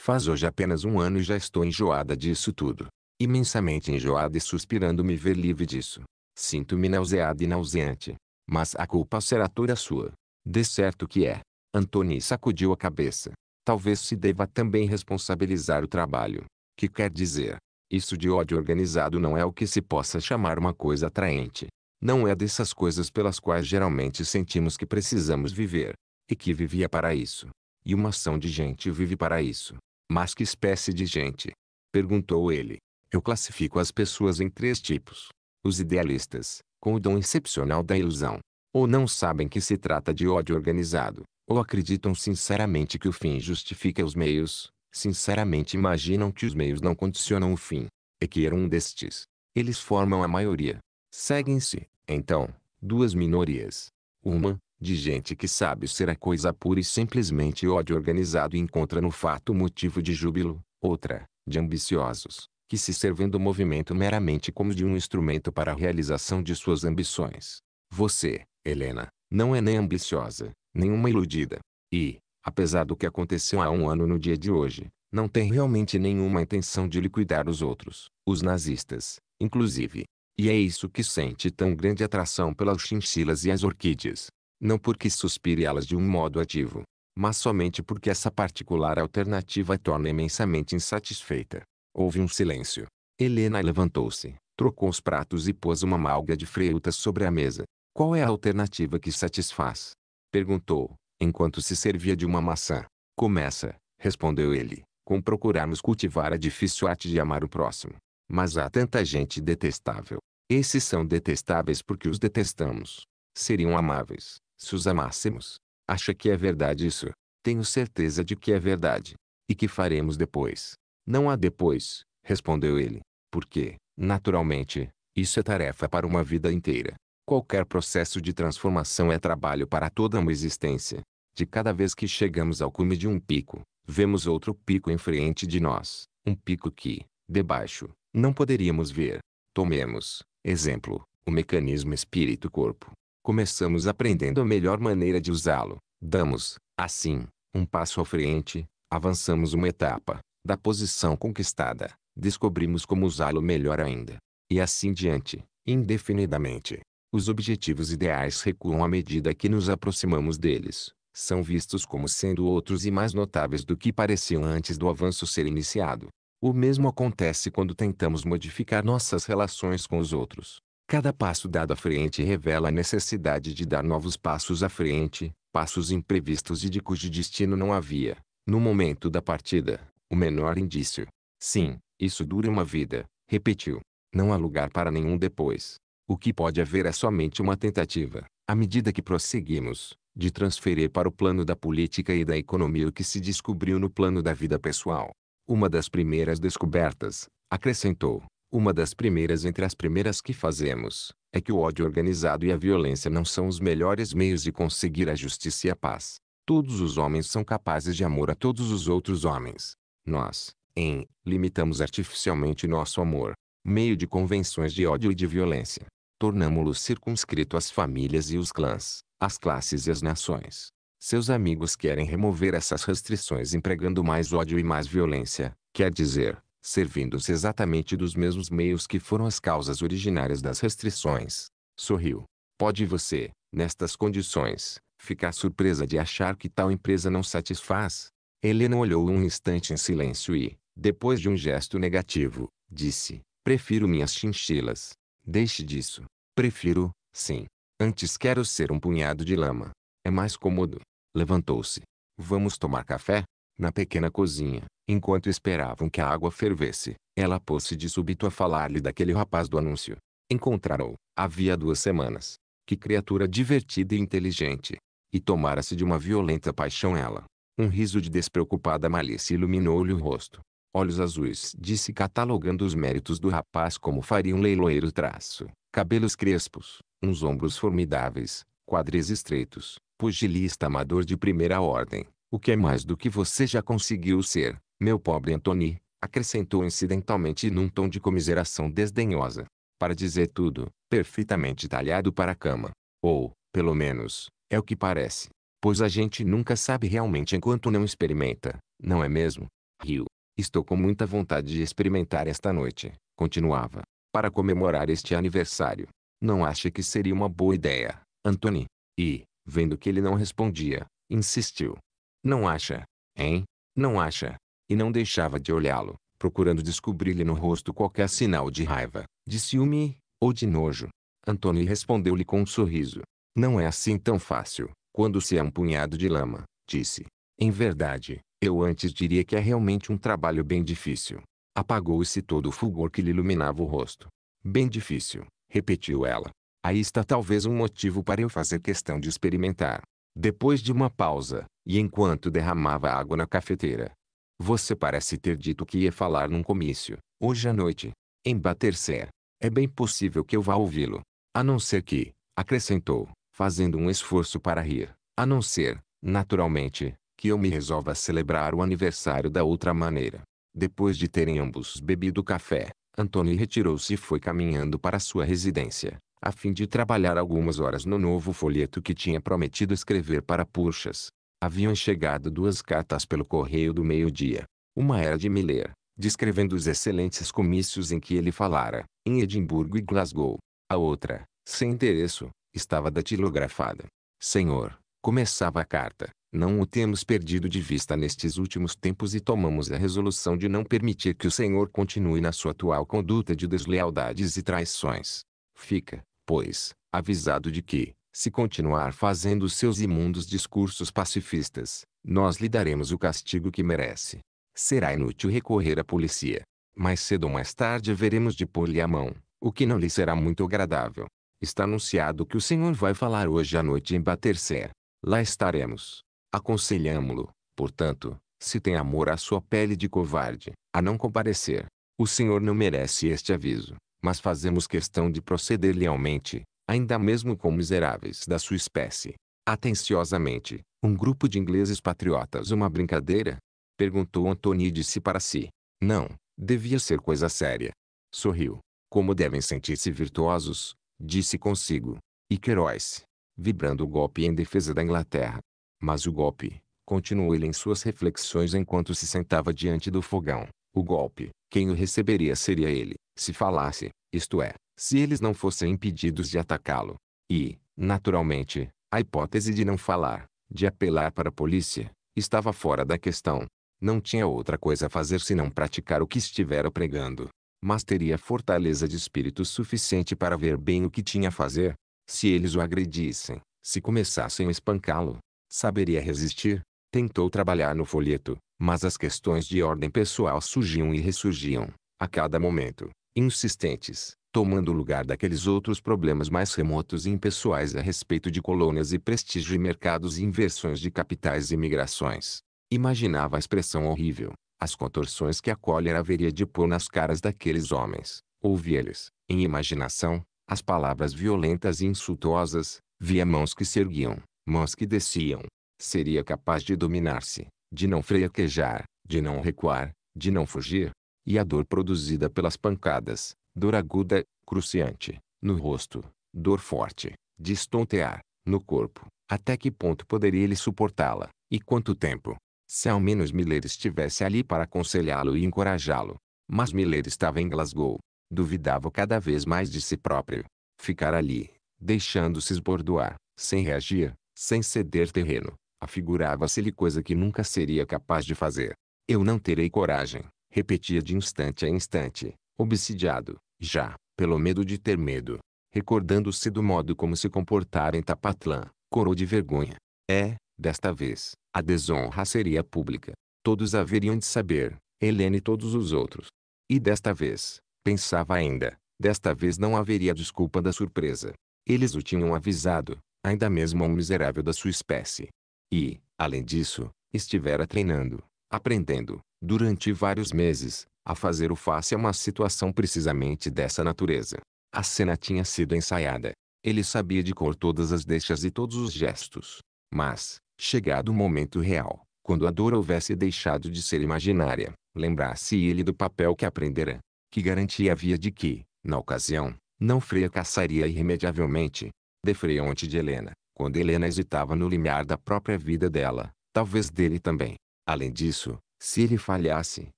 Faz hoje apenas um ano e já estou enjoada disso tudo imensamente enjoada e suspirando me ver livre disso. Sinto-me nauseado e nauseante. Mas a culpa será toda sua. De certo que é. Antony sacudiu a cabeça. Talvez se deva também responsabilizar o trabalho. Que quer dizer? Isso de ódio organizado não é o que se possa chamar uma coisa atraente. Não é dessas coisas pelas quais geralmente sentimos que precisamos viver. E que vivia para isso. E uma ação de gente vive para isso. Mas que espécie de gente? Perguntou ele. Eu classifico as pessoas em três tipos. Os idealistas, com o dom excepcional da ilusão. Ou não sabem que se trata de ódio organizado, ou acreditam sinceramente que o fim justifica os meios, sinceramente imaginam que os meios não condicionam o fim. E que era um destes. Eles formam a maioria. Seguem-se, então, duas minorias. Uma, de gente que sabe ser a coisa pura e simplesmente ódio organizado e encontra no fato motivo de júbilo. Outra, de ambiciosos, que se servem do movimento meramente como de um instrumento para a realização de suas ambições. Você, Helena, não é nem ambiciosa, nem uma iludida. E, apesar do que aconteceu há um ano no dia de hoje, não tem realmente nenhuma intenção de liquidar os outros, os nazistas, inclusive. E é isso que sente tão grande atração pelas chinchilas e as orquídeas. Não porque suspire elas de um modo ativo, mas somente porque essa particular alternativa a torna imensamente insatisfeita. Houve um silêncio. Helena levantou-se, trocou os pratos e pôs uma malga de frutas sobre a mesa. Qual é a alternativa que satisfaz? Perguntou, enquanto se servia de uma maçã. Começa, respondeu ele, com procurarmos cultivar a difícil arte de amar o próximo. Mas há tanta gente detestável. Esses são detestáveis porque os detestamos. Seriam amáveis, se os amássemos. Acha que é verdade isso? Tenho certeza de que é verdade. E que faremos depois? Não há depois, respondeu ele, porque, naturalmente, isso é tarefa para uma vida inteira. Qualquer processo de transformação é trabalho para toda uma existência. De cada vez que chegamos ao cume de um pico, vemos outro pico em frente de nós, um pico que, debaixo, não poderíamos ver. Tomemos, exemplo, o mecanismo espírito-corpo. Começamos aprendendo a melhor maneira de usá-lo. Damos, assim, um passo à frente, avançamos uma etapa, da posição conquistada, descobrimos como usá-lo melhor ainda. E assim diante, indefinidamente. Os objetivos ideais recuam à medida que nos aproximamos deles, são vistos como sendo outros e mais notáveis do que pareciam antes do avanço ser iniciado. O mesmo acontece quando tentamos modificar nossas relações com os outros. Cada passo dado à frente revela a necessidade de dar novos passos à frente, passos imprevistos e de cujo destino não havia, no momento da partida, o menor indício. Sim, isso dura uma vida, repetiu. Não há lugar para nenhum depois. O que pode haver é somente uma tentativa, à medida que prosseguimos, de transferir para o plano da política e da economia o que se descobriu no plano da vida pessoal. Uma das primeiras descobertas, acrescentou, uma das primeiras entre as primeiras que fazemos, é que o ódio organizado e a violência não são os melhores meios de conseguir a justiça e a paz. Todos os homens são capazes de amor a todos os outros homens. Nós, em, limitamos artificialmente nosso amor, meio de convenções de ódio e de violência. Tornamo-lo circunscrito às famílias e os clãs, às classes e às nações. Seus amigos querem remover essas restrições empregando mais ódio e mais violência, quer dizer, servindo-se exatamente dos mesmos meios que foram as causas originárias das restrições. Sorriu. Pode você, nestas condições, ficar surpresa de achar que tal empresa não satisfaz, Helena olhou um instante em silêncio e, depois de um gesto negativo, disse, prefiro minhas chinchilas. Deixe disso. Prefiro, sim. Antes quero ser um punhado de lama. É mais cômodo. Levantou-se. Vamos tomar café? Na pequena cozinha, enquanto esperavam que a água fervesse, ela pôs-se de súbito a falar-lhe daquele rapaz do anúncio. Encontraram-o, havia duas semanas. Que criatura divertida e inteligente. E tomara-se de uma violenta paixão ela. Um riso de despreocupada malícia iluminou-lhe o rosto. Olhos azuis, disse catalogando os méritos do rapaz como faria um leiloeiro traço. Cabelos crespos, uns ombros formidáveis, quadris estreitos, pugilista amador de primeira ordem. O que é mais do que você já conseguiu ser, meu pobre Antony, acrescentou incidentalmente num tom de comiseração desdenhosa. Para dizer tudo, perfeitamente talhado para a cama. Ou, pelo menos, é o que parece. Pois a gente nunca sabe realmente enquanto não experimenta, não é mesmo? Rio. Estou com muita vontade de experimentar esta noite, continuava, para comemorar este aniversário. Não acha que seria uma boa ideia, Anthony? E, vendo que ele não respondia, insistiu. Não acha? Hein? Não acha? E não deixava de olhá-lo, procurando descobrir-lhe no rosto qualquer sinal de raiva, de ciúme ou de nojo. Antônio respondeu-lhe com um sorriso. Não é assim tão fácil quando se é um punhado de lama, disse. Em verdade, eu antes diria que é realmente um trabalho bem difícil. Apagou-se todo o fulgor que lhe iluminava o rosto. Bem difícil, repetiu ela. Aí está talvez um motivo para eu fazer questão de experimentar. Depois de uma pausa, e enquanto derramava água na cafeteira. Você parece ter dito que ia falar num comício, hoje à noite, em Batterser. É bem possível que eu vá ouvi-lo. A não ser que, acrescentou, fazendo um esforço para rir, a não ser, naturalmente, que eu me resolva a celebrar o aniversário da outra maneira. Depois de terem ambos bebido café, Antônio retirou-se e foi caminhando para sua residência, a fim de trabalhar algumas horas no novo folheto que tinha prometido escrever para Purchas. Haviam chegado duas cartas pelo correio do meio-dia. Uma era de Miller, descrevendo os excelentes comícios em que ele falara, em Edimburgo e Glasgow. A outra, sem endereço, estava datilografada. Senhor, começava a carta, não o temos perdido de vista nestes últimos tempos e tomamos a resolução de não permitir que o Senhor continue na sua atual conduta de deslealdades e traições. Fica, pois, avisado de que, se continuar fazendo seus imundos discursos pacifistas, nós lhe daremos o castigo que merece. Será inútil recorrer à polícia. Mais cedo ou mais tarde veremos de pôr-lhe a mão, o que não lhe será muito agradável. Está anunciado que o Senhor vai falar hoje à noite em Bater-Ser. Lá estaremos. Aconselhamo-lo, portanto, se tem amor à sua pele de covarde, a não comparecer. O Senhor não merece este aviso, mas fazemos questão de proceder lealmente, ainda mesmo com miseráveis da sua espécie. Atenciosamente, um grupo de ingleses patriotas uma brincadeira? Perguntou Antony e disse para si. Não, devia ser coisa séria. Sorriu. Como devem sentir-se virtuosos, disse consigo. E Queiroz, vibrando o golpe em defesa da Inglaterra. Mas o golpe, continuou ele em suas reflexões enquanto se sentava diante do fogão. O golpe, quem o receberia seria ele, se falasse, isto é, se eles não fossem impedidos de atacá-lo. E, naturalmente, a hipótese de não falar, de apelar para a polícia, estava fora da questão. Não tinha outra coisa a fazer senão praticar o que estivera pregando mas teria fortaleza de espírito suficiente para ver bem o que tinha a fazer. Se eles o agredissem, se começassem a espancá-lo, saberia resistir. Tentou trabalhar no folheto, mas as questões de ordem pessoal surgiam e ressurgiam, a cada momento, insistentes, tomando o lugar daqueles outros problemas mais remotos e impessoais a respeito de colônias e prestígio e mercados e inversões de capitais e migrações. Imaginava a expressão horrível, as contorções que a cólera haveria de pôr nas caras daqueles homens. Ouvi-lhes, em imaginação, as palavras violentas e insultuosas, via mãos que se erguiam, mãos que desciam. Seria capaz de dominar-se, de não fraquejar, de não recuar, de não fugir. E a dor produzida pelas pancadas, dor aguda, cruciante, no rosto, dor forte, de estontear, no corpo, até que ponto poderia ele suportá-la, e quanto tempo? Se ao menos Miller estivesse ali para aconselhá-lo e encorajá-lo. Mas Miller estava em Glasgow. Duvidava cada vez mais de si próprio. Ficar ali, deixando-se esbordoar, sem reagir, sem ceder terreno, afigurava-se-lhe coisa que nunca seria capaz de fazer. Eu não terei coragem, repetia de instante a instante, obsidiado, já, pelo medo de ter medo, recordando-se do modo como se comportara em Tapatlã, corou de vergonha. É, Desta vez, a desonra seria pública. Todos haveriam de saber, Helena e todos os outros. E desta vez, pensava ainda, desta vez não haveria desculpa da surpresa. Eles o tinham avisado, ainda mesmo a um miserável da sua espécie. E, além disso, estivera treinando, aprendendo, durante vários meses, a fazer o face a uma situação precisamente dessa natureza. A cena tinha sido ensaiada. Ele sabia de cor todas as deixas e todos os gestos. Mas, Chegado o momento real, quando a dor houvesse deixado de ser imaginária, lembrasse ele do papel que aprendera. Que garantia havia de que, na ocasião, não caçaria irremediavelmente? De fronte de Helena, quando Helena hesitava no limiar da própria vida dela, talvez dele também. Além disso, se ele falhasse,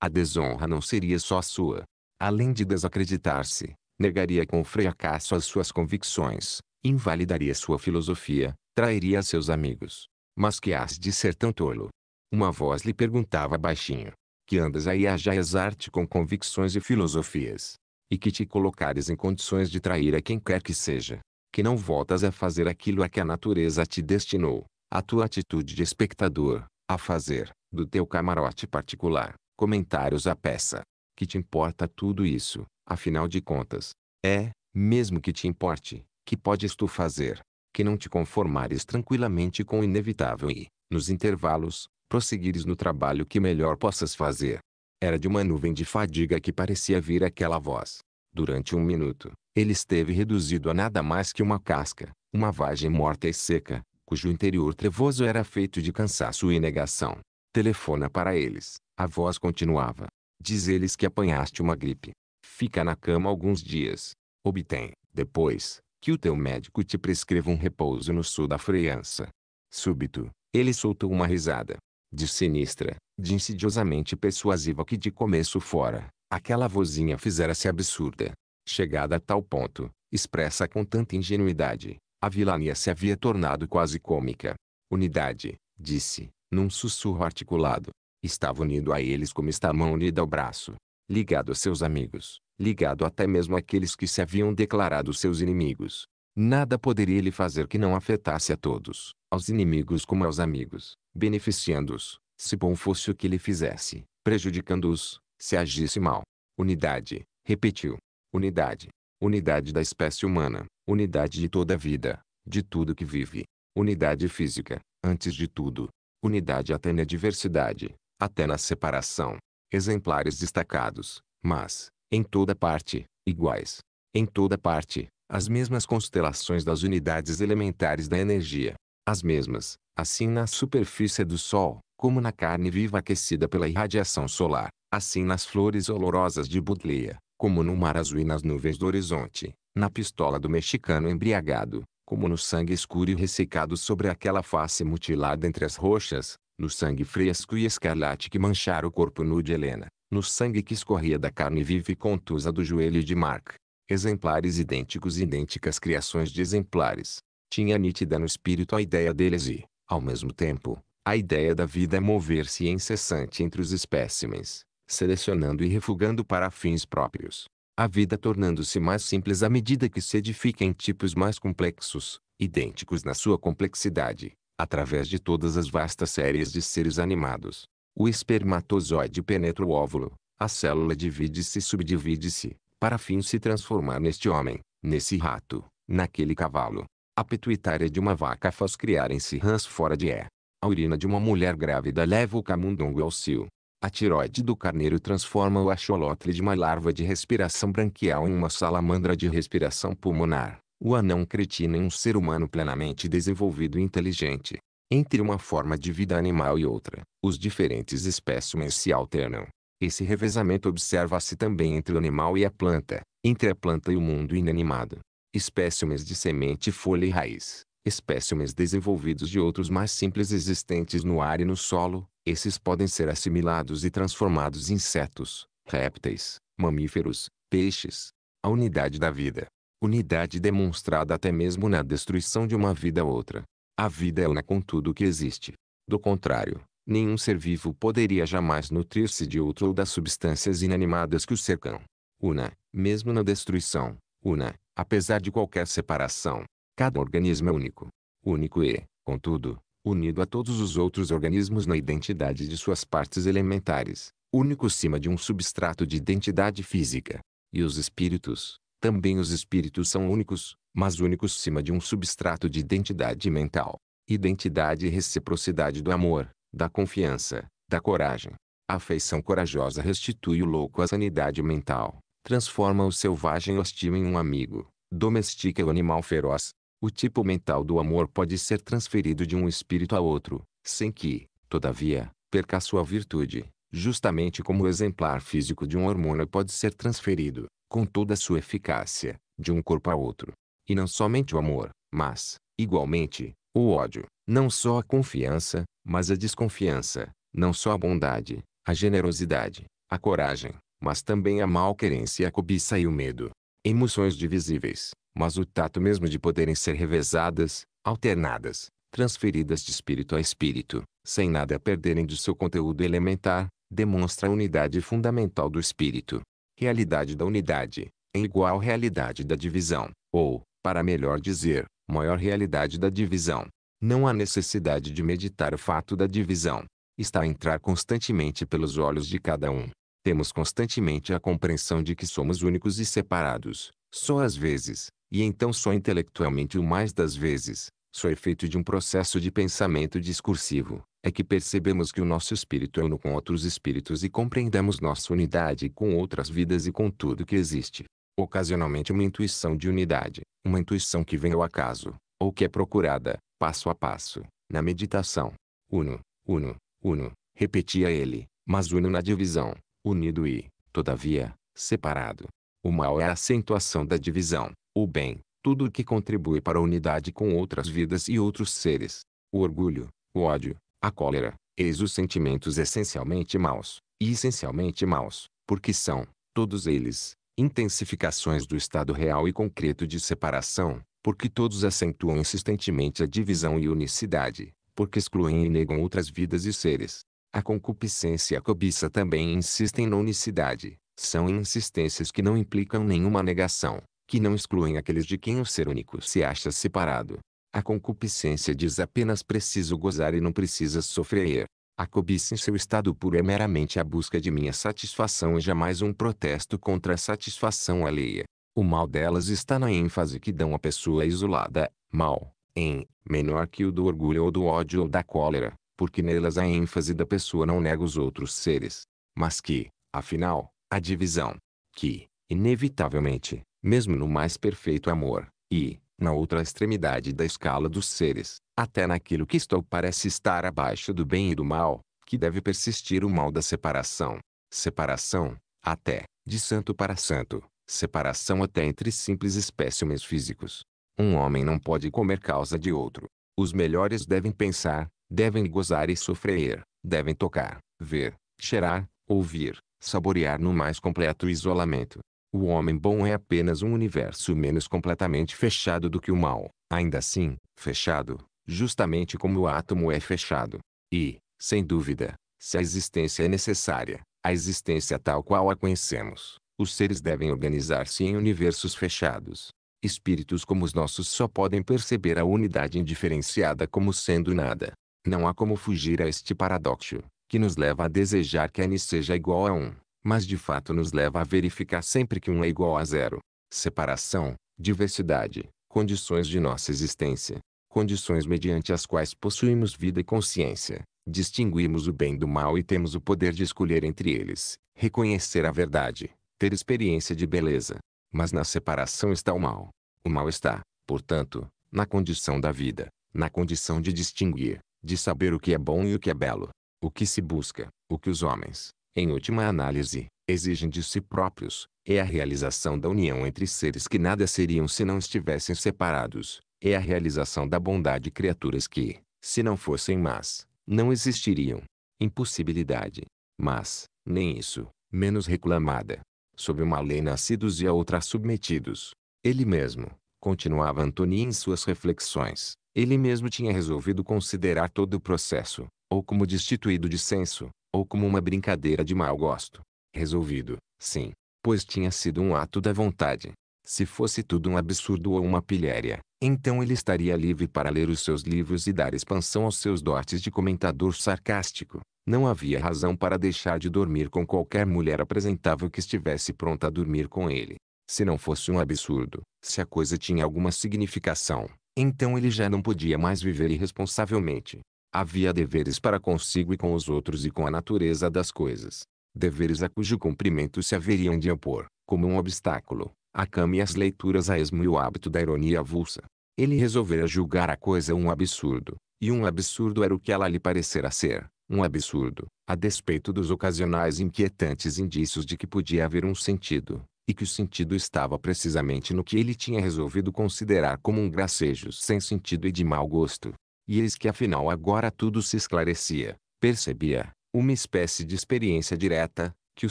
a desonra não seria só sua. Além de desacreditar-se, negaria com caça as suas convicções, invalidaria sua filosofia, trairia seus amigos, mas que has de ser tão tolo? Uma voz lhe perguntava baixinho. Que andas aí a jaezar-te com convicções e filosofias. E que te colocares em condições de trair a quem quer que seja. Que não voltas a fazer aquilo a que a natureza te destinou. A tua atitude de espectador, a fazer, do teu camarote particular, comentários à peça. Que te importa tudo isso, afinal de contas. É, mesmo que te importe, que podes tu fazer? que não te conformares tranquilamente com o inevitável e, nos intervalos, prosseguires no trabalho que melhor possas fazer. Era de uma nuvem de fadiga que parecia vir aquela voz. Durante um minuto, ele esteve reduzido a nada mais que uma casca, uma vagem morta e seca, cujo interior trevoso era feito de cansaço e negação. Telefona para eles. A voz continuava. Diz eles que apanhaste uma gripe. Fica na cama alguns dias. Obtém, depois, que o teu médico te prescreva um repouso no sul da França. Súbito, ele soltou uma risada. De sinistra, de insidiosamente persuasiva que de começo fora, aquela vozinha fizera-se absurda. Chegada a tal ponto, expressa com tanta ingenuidade, a vilania se havia tornado quase cômica. Unidade, disse, num sussurro articulado. Estava unido a eles como está a mão unida ao braço ligado a seus amigos, ligado até mesmo àqueles que se haviam declarado seus inimigos. Nada poderia ele fazer que não afetasse a todos, aos inimigos como aos amigos, beneficiando-os, se bom fosse o que ele fizesse, prejudicando-os, se agisse mal. Unidade, repetiu. Unidade. Unidade da espécie humana, unidade de toda a vida, de tudo que vive. Unidade física, antes de tudo. Unidade até na diversidade, até na separação exemplares destacados, mas, em toda parte, iguais. Em toda parte, as mesmas constelações das unidades elementares da energia. As mesmas, assim na superfície do Sol, como na carne viva aquecida pela irradiação solar, assim nas flores olorosas de Budleia, como no mar azul e nas nuvens do horizonte, na pistola do mexicano embriagado, como no sangue escuro e ressecado sobre aquela face mutilada entre as roxas, no sangue fresco e escarlate que manchara o corpo nu de Helena, no sangue que escorria da carne viva e contusa do joelho de Mark. Exemplares idênticos e idênticas criações de exemplares. Tinha nítida no espírito a ideia deles e, ao mesmo tempo, a ideia da vida mover-se incessante entre os espécimens, selecionando e refugando para fins próprios. A vida tornando-se mais simples à medida que se edifica em tipos mais complexos, idênticos na sua complexidade, através de todas as vastas séries de seres animados. O espermatozoide penetra o óvulo, a célula divide-se e subdivide-se, para fim se transformar neste homem, nesse rato, naquele cavalo. A pituitária de uma vaca faz em se rãs fora de é. A urina de uma mulher grávida leva o camundongo ao cio. A tiroide do carneiro transforma o axolotle de uma larva de respiração branquial em uma salamandra de respiração pulmonar. O anão cretino é um ser humano plenamente desenvolvido e inteligente. Entre uma forma de vida animal e outra, os diferentes espécimes se alternam. Esse revezamento observa-se também entre o animal e a planta, entre a planta e o mundo inanimado. Espécimes de semente, folha e raiz, espécimes desenvolvidos de outros mais simples existentes no ar e no solo, esses podem ser assimilados e transformados em insetos, répteis, mamíferos, peixes. A unidade da vida, Unidade demonstrada até mesmo na destruição de uma vida a outra. A vida é una com tudo o que existe. Do contrário, nenhum ser vivo poderia jamais nutrir-se de outro ou das substâncias inanimadas que o cercam. Una, mesmo na destruição, una, apesar de qualquer separação. Cada organismo é único. Único e, contudo, unido a todos os outros organismos na identidade de suas partes elementares, único cima de um substrato de identidade física. E os espíritos, também os espíritos são únicos, mas únicos cima de um substrato de identidade mental. Identidade e reciprocidade do amor, da confiança, da coragem. A afeição corajosa restitui o louco à sanidade mental, transforma o selvagem hostil em um amigo, domestica o animal feroz. O tipo mental do amor pode ser transferido de um espírito a outro, sem que, todavia, perca sua virtude, justamente como o exemplar físico de um hormônio pode ser transferido, com toda a sua eficácia, de um corpo a outro. E não somente o amor, mas, igualmente, o ódio, não só a confiança, mas a desconfiança, não só a bondade, a generosidade, a coragem, mas também a malquerência, a cobiça e o medo. Emoções divisíveis, mas o tato mesmo de poderem ser revezadas, alternadas, transferidas de espírito a espírito, sem nada perderem de seu conteúdo elementar, demonstra a unidade fundamental do espírito realidade da unidade, em igual realidade da divisão, ou, para melhor dizer, maior realidade da divisão. Não há necessidade de meditar o fato da divisão. Está a entrar constantemente pelos olhos de cada um. Temos constantemente a compreensão de que somos únicos e separados, só às vezes, e então só intelectualmente o mais das vezes, sou efeito de um processo de pensamento discursivo, é que percebemos que o nosso espírito é uno com outros espíritos e compreendemos nossa unidade com outras vidas e com tudo que existe. Ocasionalmente uma intuição de unidade, uma intuição que vem ao acaso, ou que é procurada, passo a passo, na meditação. Uno, uno, uno, repetia ele, mas uno na divisão, unido e, todavia, separado. O mal é a acentuação da divisão, o bem, tudo o que contribui para a unidade com outras vidas e outros seres. O orgulho, o ódio, a cólera, eis os sentimentos essencialmente maus, e essencialmente maus, porque são, todos eles, intensificações do estado real e concreto de separação, porque todos acentuam insistentemente a divisão e unicidade, porque excluem e negam outras vidas e seres. A concupiscência e a cobiça também insistem na unicidade, são insistências que não implicam nenhuma negação, que não excluem aqueles de quem o ser único se acha separado. A concupiscência diz apenas preciso gozar e não precisa sofrer. A cobiça em seu estado puro é meramente a busca de minha satisfação e jamais um protesto contra a satisfação alheia. O mal delas está na ênfase que dão à pessoa isolada, mal, em, menor que o do orgulho ou do ódio ou da cólera, porque nelas a ênfase da pessoa não nega os outros seres. Mas que, afinal, a divisão, que, inevitavelmente, mesmo no mais perfeito amor, e, na outra extremidade da escala dos seres, até naquilo que estou parece estar abaixo do bem e do mal, que deve persistir o mal da separação. Separação, até, de santo para santo, separação até entre simples espécimes físicos. Um homem não pode comer causa de outro. Os melhores devem pensar, devem gozar e sofrer, devem tocar, ver, cheirar, ouvir, saborear no mais completo isolamento. O homem bom é apenas um universo menos completamente fechado do que o mal, ainda assim, fechado, justamente como o átomo é fechado. E, sem dúvida, se a existência é necessária, a existência tal qual a conhecemos, os seres devem organizar-se em universos fechados. Espíritos como os nossos só podem perceber a unidade indiferenciada como sendo nada. Não há como fugir a este paradoxo, que nos leva a desejar que N seja igual a 1 mas de fato nos leva a verificar sempre que um é igual a zero. Separação, diversidade, condições de nossa existência, condições mediante as quais possuímos vida e consciência, distinguimos o bem do mal e temos o poder de escolher entre eles, reconhecer a verdade, ter experiência de beleza. Mas na separação está o mal. O mal está, portanto, na condição da vida, na condição de distinguir, de saber o que é bom e o que é belo, o que se busca, o que os homens, em última análise, exigem de si próprios, é a realização da união entre seres que nada seriam se não estivessem separados, é a realização da bondade criaturas que, se não fossem más, não existiriam. Impossibilidade. Mas, nem isso, menos reclamada. Sob uma lei nascidos e a outra submetidos. Ele mesmo, continuava Antoni em suas reflexões, ele mesmo tinha resolvido considerar todo o processo, ou como destituído de senso, ou como uma brincadeira de mau gosto. Resolvido, sim, pois tinha sido um ato da vontade. Se fosse tudo um absurdo ou uma pilhéria, então ele estaria livre para ler os seus livros e dar expansão aos seus dotes de comentador sarcástico. Não havia razão para deixar de dormir com qualquer mulher apresentável que estivesse pronta a dormir com ele. Se não fosse um absurdo, se a coisa tinha alguma significação, então ele já não podia mais viver irresponsavelmente. Havia deveres para consigo e com os outros e com a natureza das coisas. Deveres a cujo cumprimento se haveriam de opor, como um obstáculo, a cama e as leituras a esmo e o hábito da ironia avulsa. Ele resolvera julgar a coisa um absurdo, e um absurdo era o que ela lhe parecera ser, um absurdo, a despeito dos ocasionais inquietantes indícios de que podia haver um sentido, e que o sentido estava precisamente no que ele tinha resolvido considerar como um gracejo sem sentido e de mau gosto. E eis que afinal agora tudo se esclarecia. Percebia, uma espécie de experiência direta, que o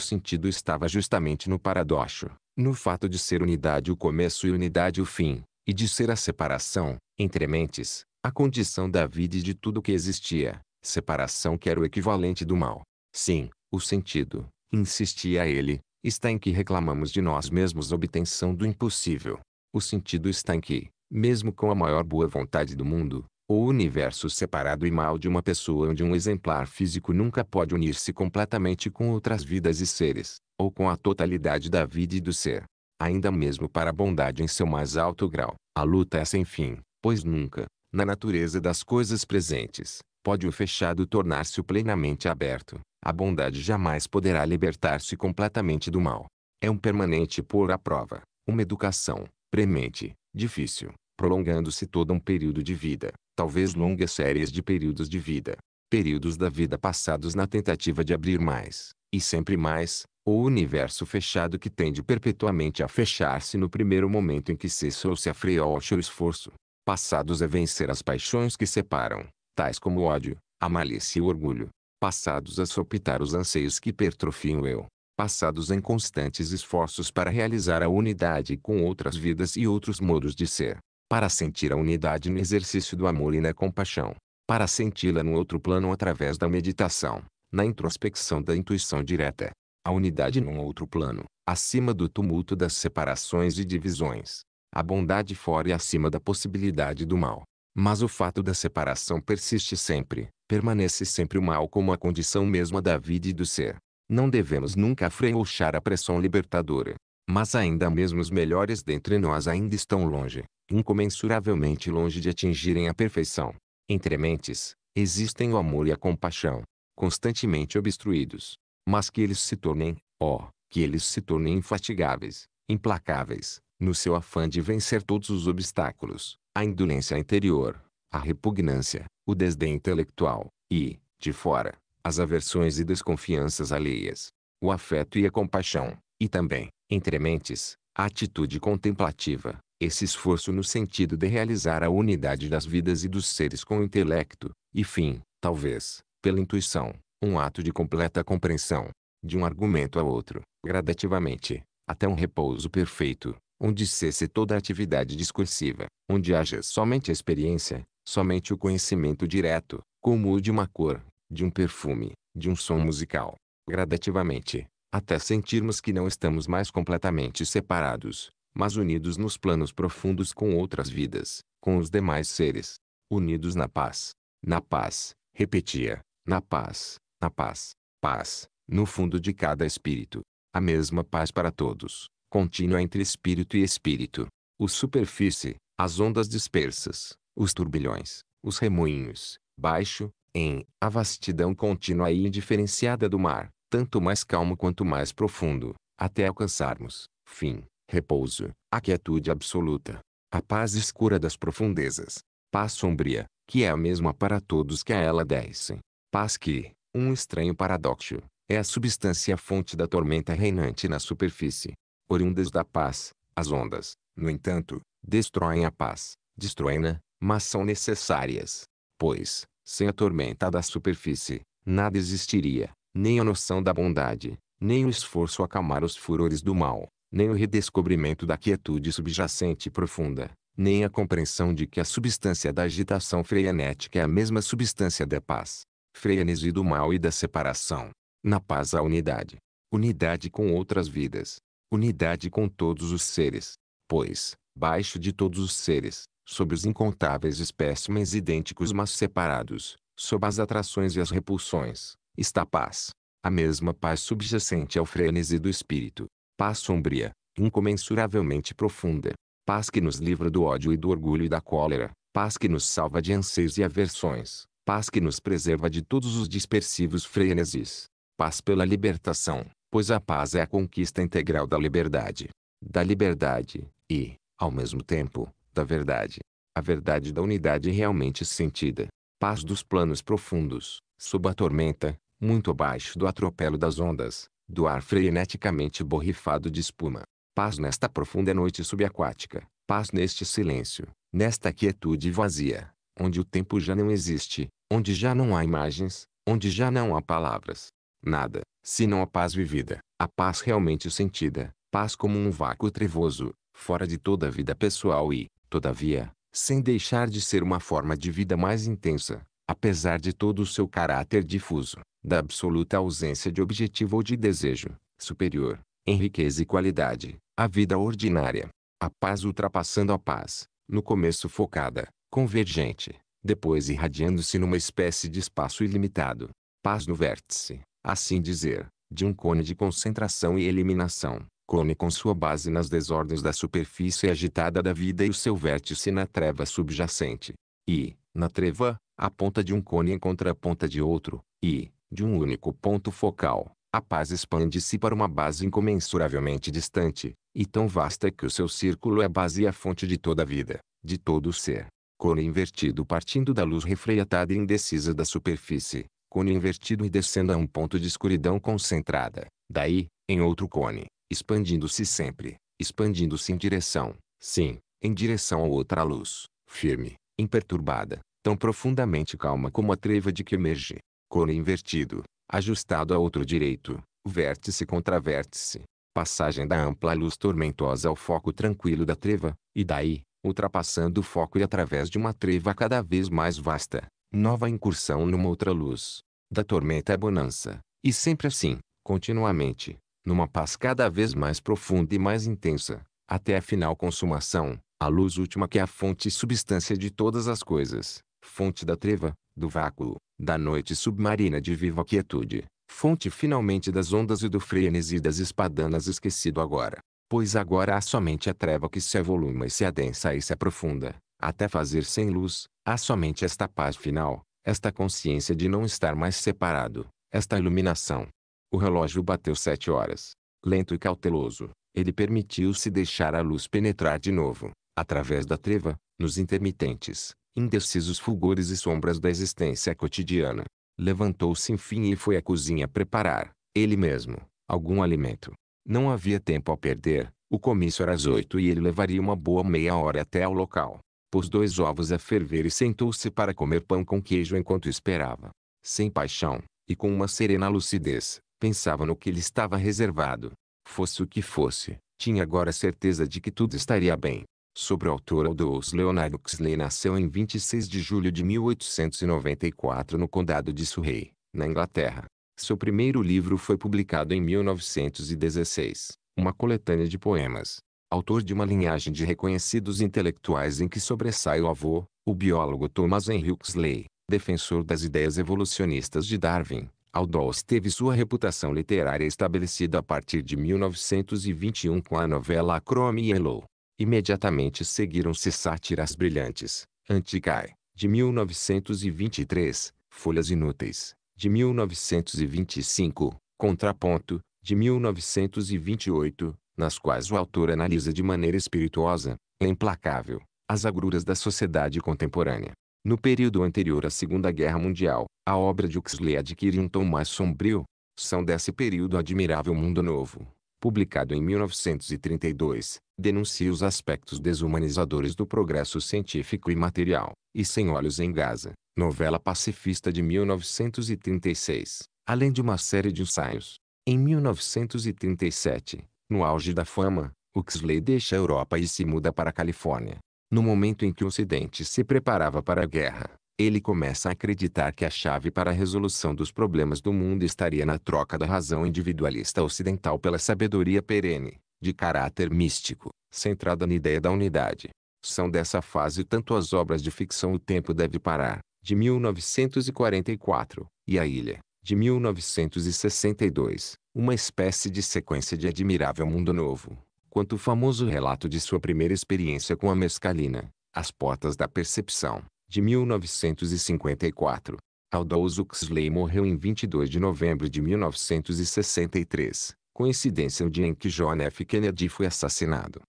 sentido estava justamente no paradoxo, no fato de ser unidade o começo e unidade o fim, e de ser a separação, entre mentes, a condição da vida e de tudo que existia, separação que era o equivalente do mal. Sim, o sentido, insistia ele, está em que reclamamos de nós mesmos a obtenção do impossível. O sentido está em que, mesmo com a maior boa vontade do mundo, ou universo separado e mal de uma pessoa onde um exemplar físico nunca pode unir-se completamente com outras vidas e seres, ou com a totalidade da vida e do ser. Ainda mesmo para a bondade em seu mais alto grau, a luta é sem fim, pois nunca, na natureza das coisas presentes, pode o fechado tornar-se plenamente aberto. A bondade jamais poderá libertar-se completamente do mal. É um permanente pôr à prova, uma educação, premente, difícil, prolongando-se todo um período de vida, talvez longas séries de períodos de vida. Períodos da vida passados na tentativa de abrir mais, e sempre mais, o universo fechado que tende perpetuamente a fechar-se no primeiro momento em que cessa ou se afreou ao seu esforço. Passados a é vencer as paixões que separam, tais como o ódio, a malícia e o orgulho. Passados a sopitar os anseios que pertrofiam eu. Passados em constantes esforços para realizar a unidade com outras vidas e outros modos de ser para sentir a unidade no exercício do amor e na compaixão, para senti-la no outro plano através da meditação, na introspecção da intuição direta, a unidade num outro plano, acima do tumulto das separações e divisões, a bondade fora e acima da possibilidade do mal. Mas o fato da separação persiste sempre, permanece sempre o mal como a condição mesma da vida e do ser. Não devemos nunca afrouxar a pressão libertadora. Mas ainda mesmo os melhores dentre nós ainda estão longe, incomensuravelmente longe de atingirem a perfeição. Entre mentes, existem o amor e a compaixão, constantemente obstruídos. Mas que eles se tornem, ó, oh, que eles se tornem infatigáveis, implacáveis, no seu afã de vencer todos os obstáculos, a indolência interior, a repugnância, o desdém intelectual, e, de fora, as aversões e desconfianças alheias, o afeto e a compaixão, e também, entre mentes, a atitude contemplativa, esse esforço no sentido de realizar a unidade das vidas e dos seres com o intelecto, e fim, talvez, pela intuição, um ato de completa compreensão, de um argumento a outro, gradativamente, até um repouso perfeito, onde cesse toda a atividade discursiva, onde haja somente a experiência, somente o conhecimento direto, como o de uma cor, de um perfume, de um som musical. Gradativamente, até sentirmos que não estamos mais completamente separados, mas unidos nos planos profundos com outras vidas, com os demais seres, unidos na paz. Na paz, repetia, na paz, na paz, paz, no fundo de cada espírito. A mesma paz para todos, contínua entre espírito e espírito. O superfície, as ondas dispersas, os turbilhões, os remoinhos, baixo, em, a vastidão contínua e indiferenciada do mar, tanto mais calmo quanto mais profundo, até alcançarmos, fim, repouso, a quietude absoluta, a paz escura das profundezas, paz sombria, que é a mesma para todos que a ela descem, paz que, um estranho paradoxo, é a substância fonte da tormenta reinante na superfície. Oriundas da paz, as ondas, no entanto, destroem a paz, destroem-na, mas são necessárias. Pois, sem a tormenta da superfície, nada existiria nem a noção da bondade, nem o esforço a acalmar os furores do mal, nem o redescobrimento da quietude subjacente e profunda, nem a compreensão de que a substância da agitação freianética é a mesma substância da paz, frenesi do mal e da separação. Na paz há unidade, unidade com outras vidas, unidade com todos os seres, pois, baixo de todos os seres, sob os incontáveis espécimes idênticos mas separados, sob as atrações e as repulsões, está paz. A mesma paz subjacente ao frenesi do espírito. Paz sombria, incomensuravelmente profunda. Paz que nos livra do ódio e do orgulho e da cólera. Paz que nos salva de anseios e aversões. Paz que nos preserva de todos os dispersivos freneses. Paz pela libertação, pois a paz é a conquista integral da liberdade. Da liberdade, e, ao mesmo tempo, da verdade. A verdade da unidade realmente sentida. Paz dos planos profundos, sob a tormenta, muito abaixo do atropelo das ondas, do ar freneticamente borrifado de espuma. Paz nesta profunda noite subaquática, paz neste silêncio, nesta quietude vazia, onde o tempo já não existe, onde já não há imagens, onde já não há palavras. Nada, senão a paz vivida, a paz realmente sentida, paz como um vácuo trevoso, fora de toda a vida pessoal e, todavia, sem deixar de ser uma forma de vida mais intensa, apesar de todo o seu caráter difuso da absoluta ausência de objetivo ou de desejo, superior, em riqueza e qualidade, a vida ordinária. A paz ultrapassando a paz, no começo focada, convergente, depois irradiando-se numa espécie de espaço ilimitado. Paz no vértice, assim dizer, de um cone de concentração e eliminação, cone com sua base nas desordens da superfície agitada da vida e o seu vértice na treva subjacente. E, na treva, a ponta de um cone encontra a ponta de outro, e, de um único ponto focal, a paz expande-se para uma base incomensuravelmente distante, e tão vasta é que o seu círculo é a base e a fonte de toda a vida, de todo o ser. Cone invertido partindo da luz refreatada e indecisa da superfície, cone invertido e descendo a um ponto de escuridão concentrada, daí, em outro cone, expandindo-se sempre, expandindo-se em direção, sim, em direção a outra luz, firme, imperturbada, tão profundamente calma como a treva de que emerge, Cone invertido, ajustado a outro direito, vértice contra vértice. Passagem da ampla luz tormentosa ao foco tranquilo da treva, e daí, ultrapassando o foco e através de uma treva cada vez mais vasta, nova incursão numa outra luz. Da tormenta à bonança, e sempre assim, continuamente, numa paz cada vez mais profunda e mais intensa, até a final consumação, a luz última que é a fonte e substância de todas as coisas, fonte da treva, do vácuo, da noite submarina de viva quietude, fonte finalmente das ondas e do frenesi das espadanas esquecido agora. Pois agora há somente a treva que se avoluma e se adensa e se aprofunda, até fazer sem luz, há somente esta paz final, esta consciência de não estar mais separado, esta iluminação. O relógio bateu sete horas. Lento e cauteloso, ele permitiu-se deixar a luz penetrar de novo, através da treva, nos intermitentes, indecisos fulgores e sombras da existência cotidiana. Levantou-se enfim e foi à cozinha preparar, ele mesmo, algum alimento. Não havia tempo a perder, o comício era às oito e ele levaria uma boa meia hora até ao local. Pôs dois ovos a ferver e sentou-se para comer pão com queijo enquanto esperava. Sem paixão, e com uma serena lucidez, pensava no que lhe estava reservado. Fosse o que fosse, tinha agora certeza de que tudo estaria bem sobre o autor Aldous Leonard Huxley nasceu em 26 de julho de 1894 no condado de Surrey, na Inglaterra. Seu primeiro livro foi publicado em 1916, uma coletânea de poemas. Autor de uma linhagem de reconhecidos intelectuais em que sobressai o avô, o biólogo Thomas Henry Huxley, defensor das ideias evolucionistas de Darwin. Aldous teve sua reputação literária estabelecida a partir de 1921 com a novela Chrome Yellow, Imediatamente seguiram-se sátiras brilhantes, Antigai, de 1923, Folhas Inúteis, de 1925, Contraponto, de 1928, nas quais o autor analisa de maneira espirituosa, e implacável, as agruras da sociedade contemporânea. No período anterior à Segunda Guerra Mundial, a obra de Huxley adquire um tom mais sombrio. São desse período admirável Mundo Novo, publicado em 1932, denuncia os aspectos desumanizadores do progresso científico e material, e Sem Olhos em Gaza, novela pacifista de 1936, além de uma série de ensaios. Em 1937, no auge da fama, Huxley deixa a Europa e se muda para a Califórnia. No momento em que o Ocidente se preparava para a guerra, ele começa a acreditar que a chave para a resolução dos problemas do mundo estaria na troca da razão individualista ocidental pela sabedoria perene, de caráter místico, centrada na ideia da unidade. São dessa fase tanto as obras de ficção O Tempo Deve Parar, de 1944, e A Ilha, de 1962, uma espécie de sequência de Admirável Mundo Novo, quanto o famoso relato de sua primeira experiência com a mescalina, As Portas da Percepção, de 1954. Aldous Huxley morreu em 22 de novembro de 1963, coincidência o dia em que John F. Kennedy foi assassinado.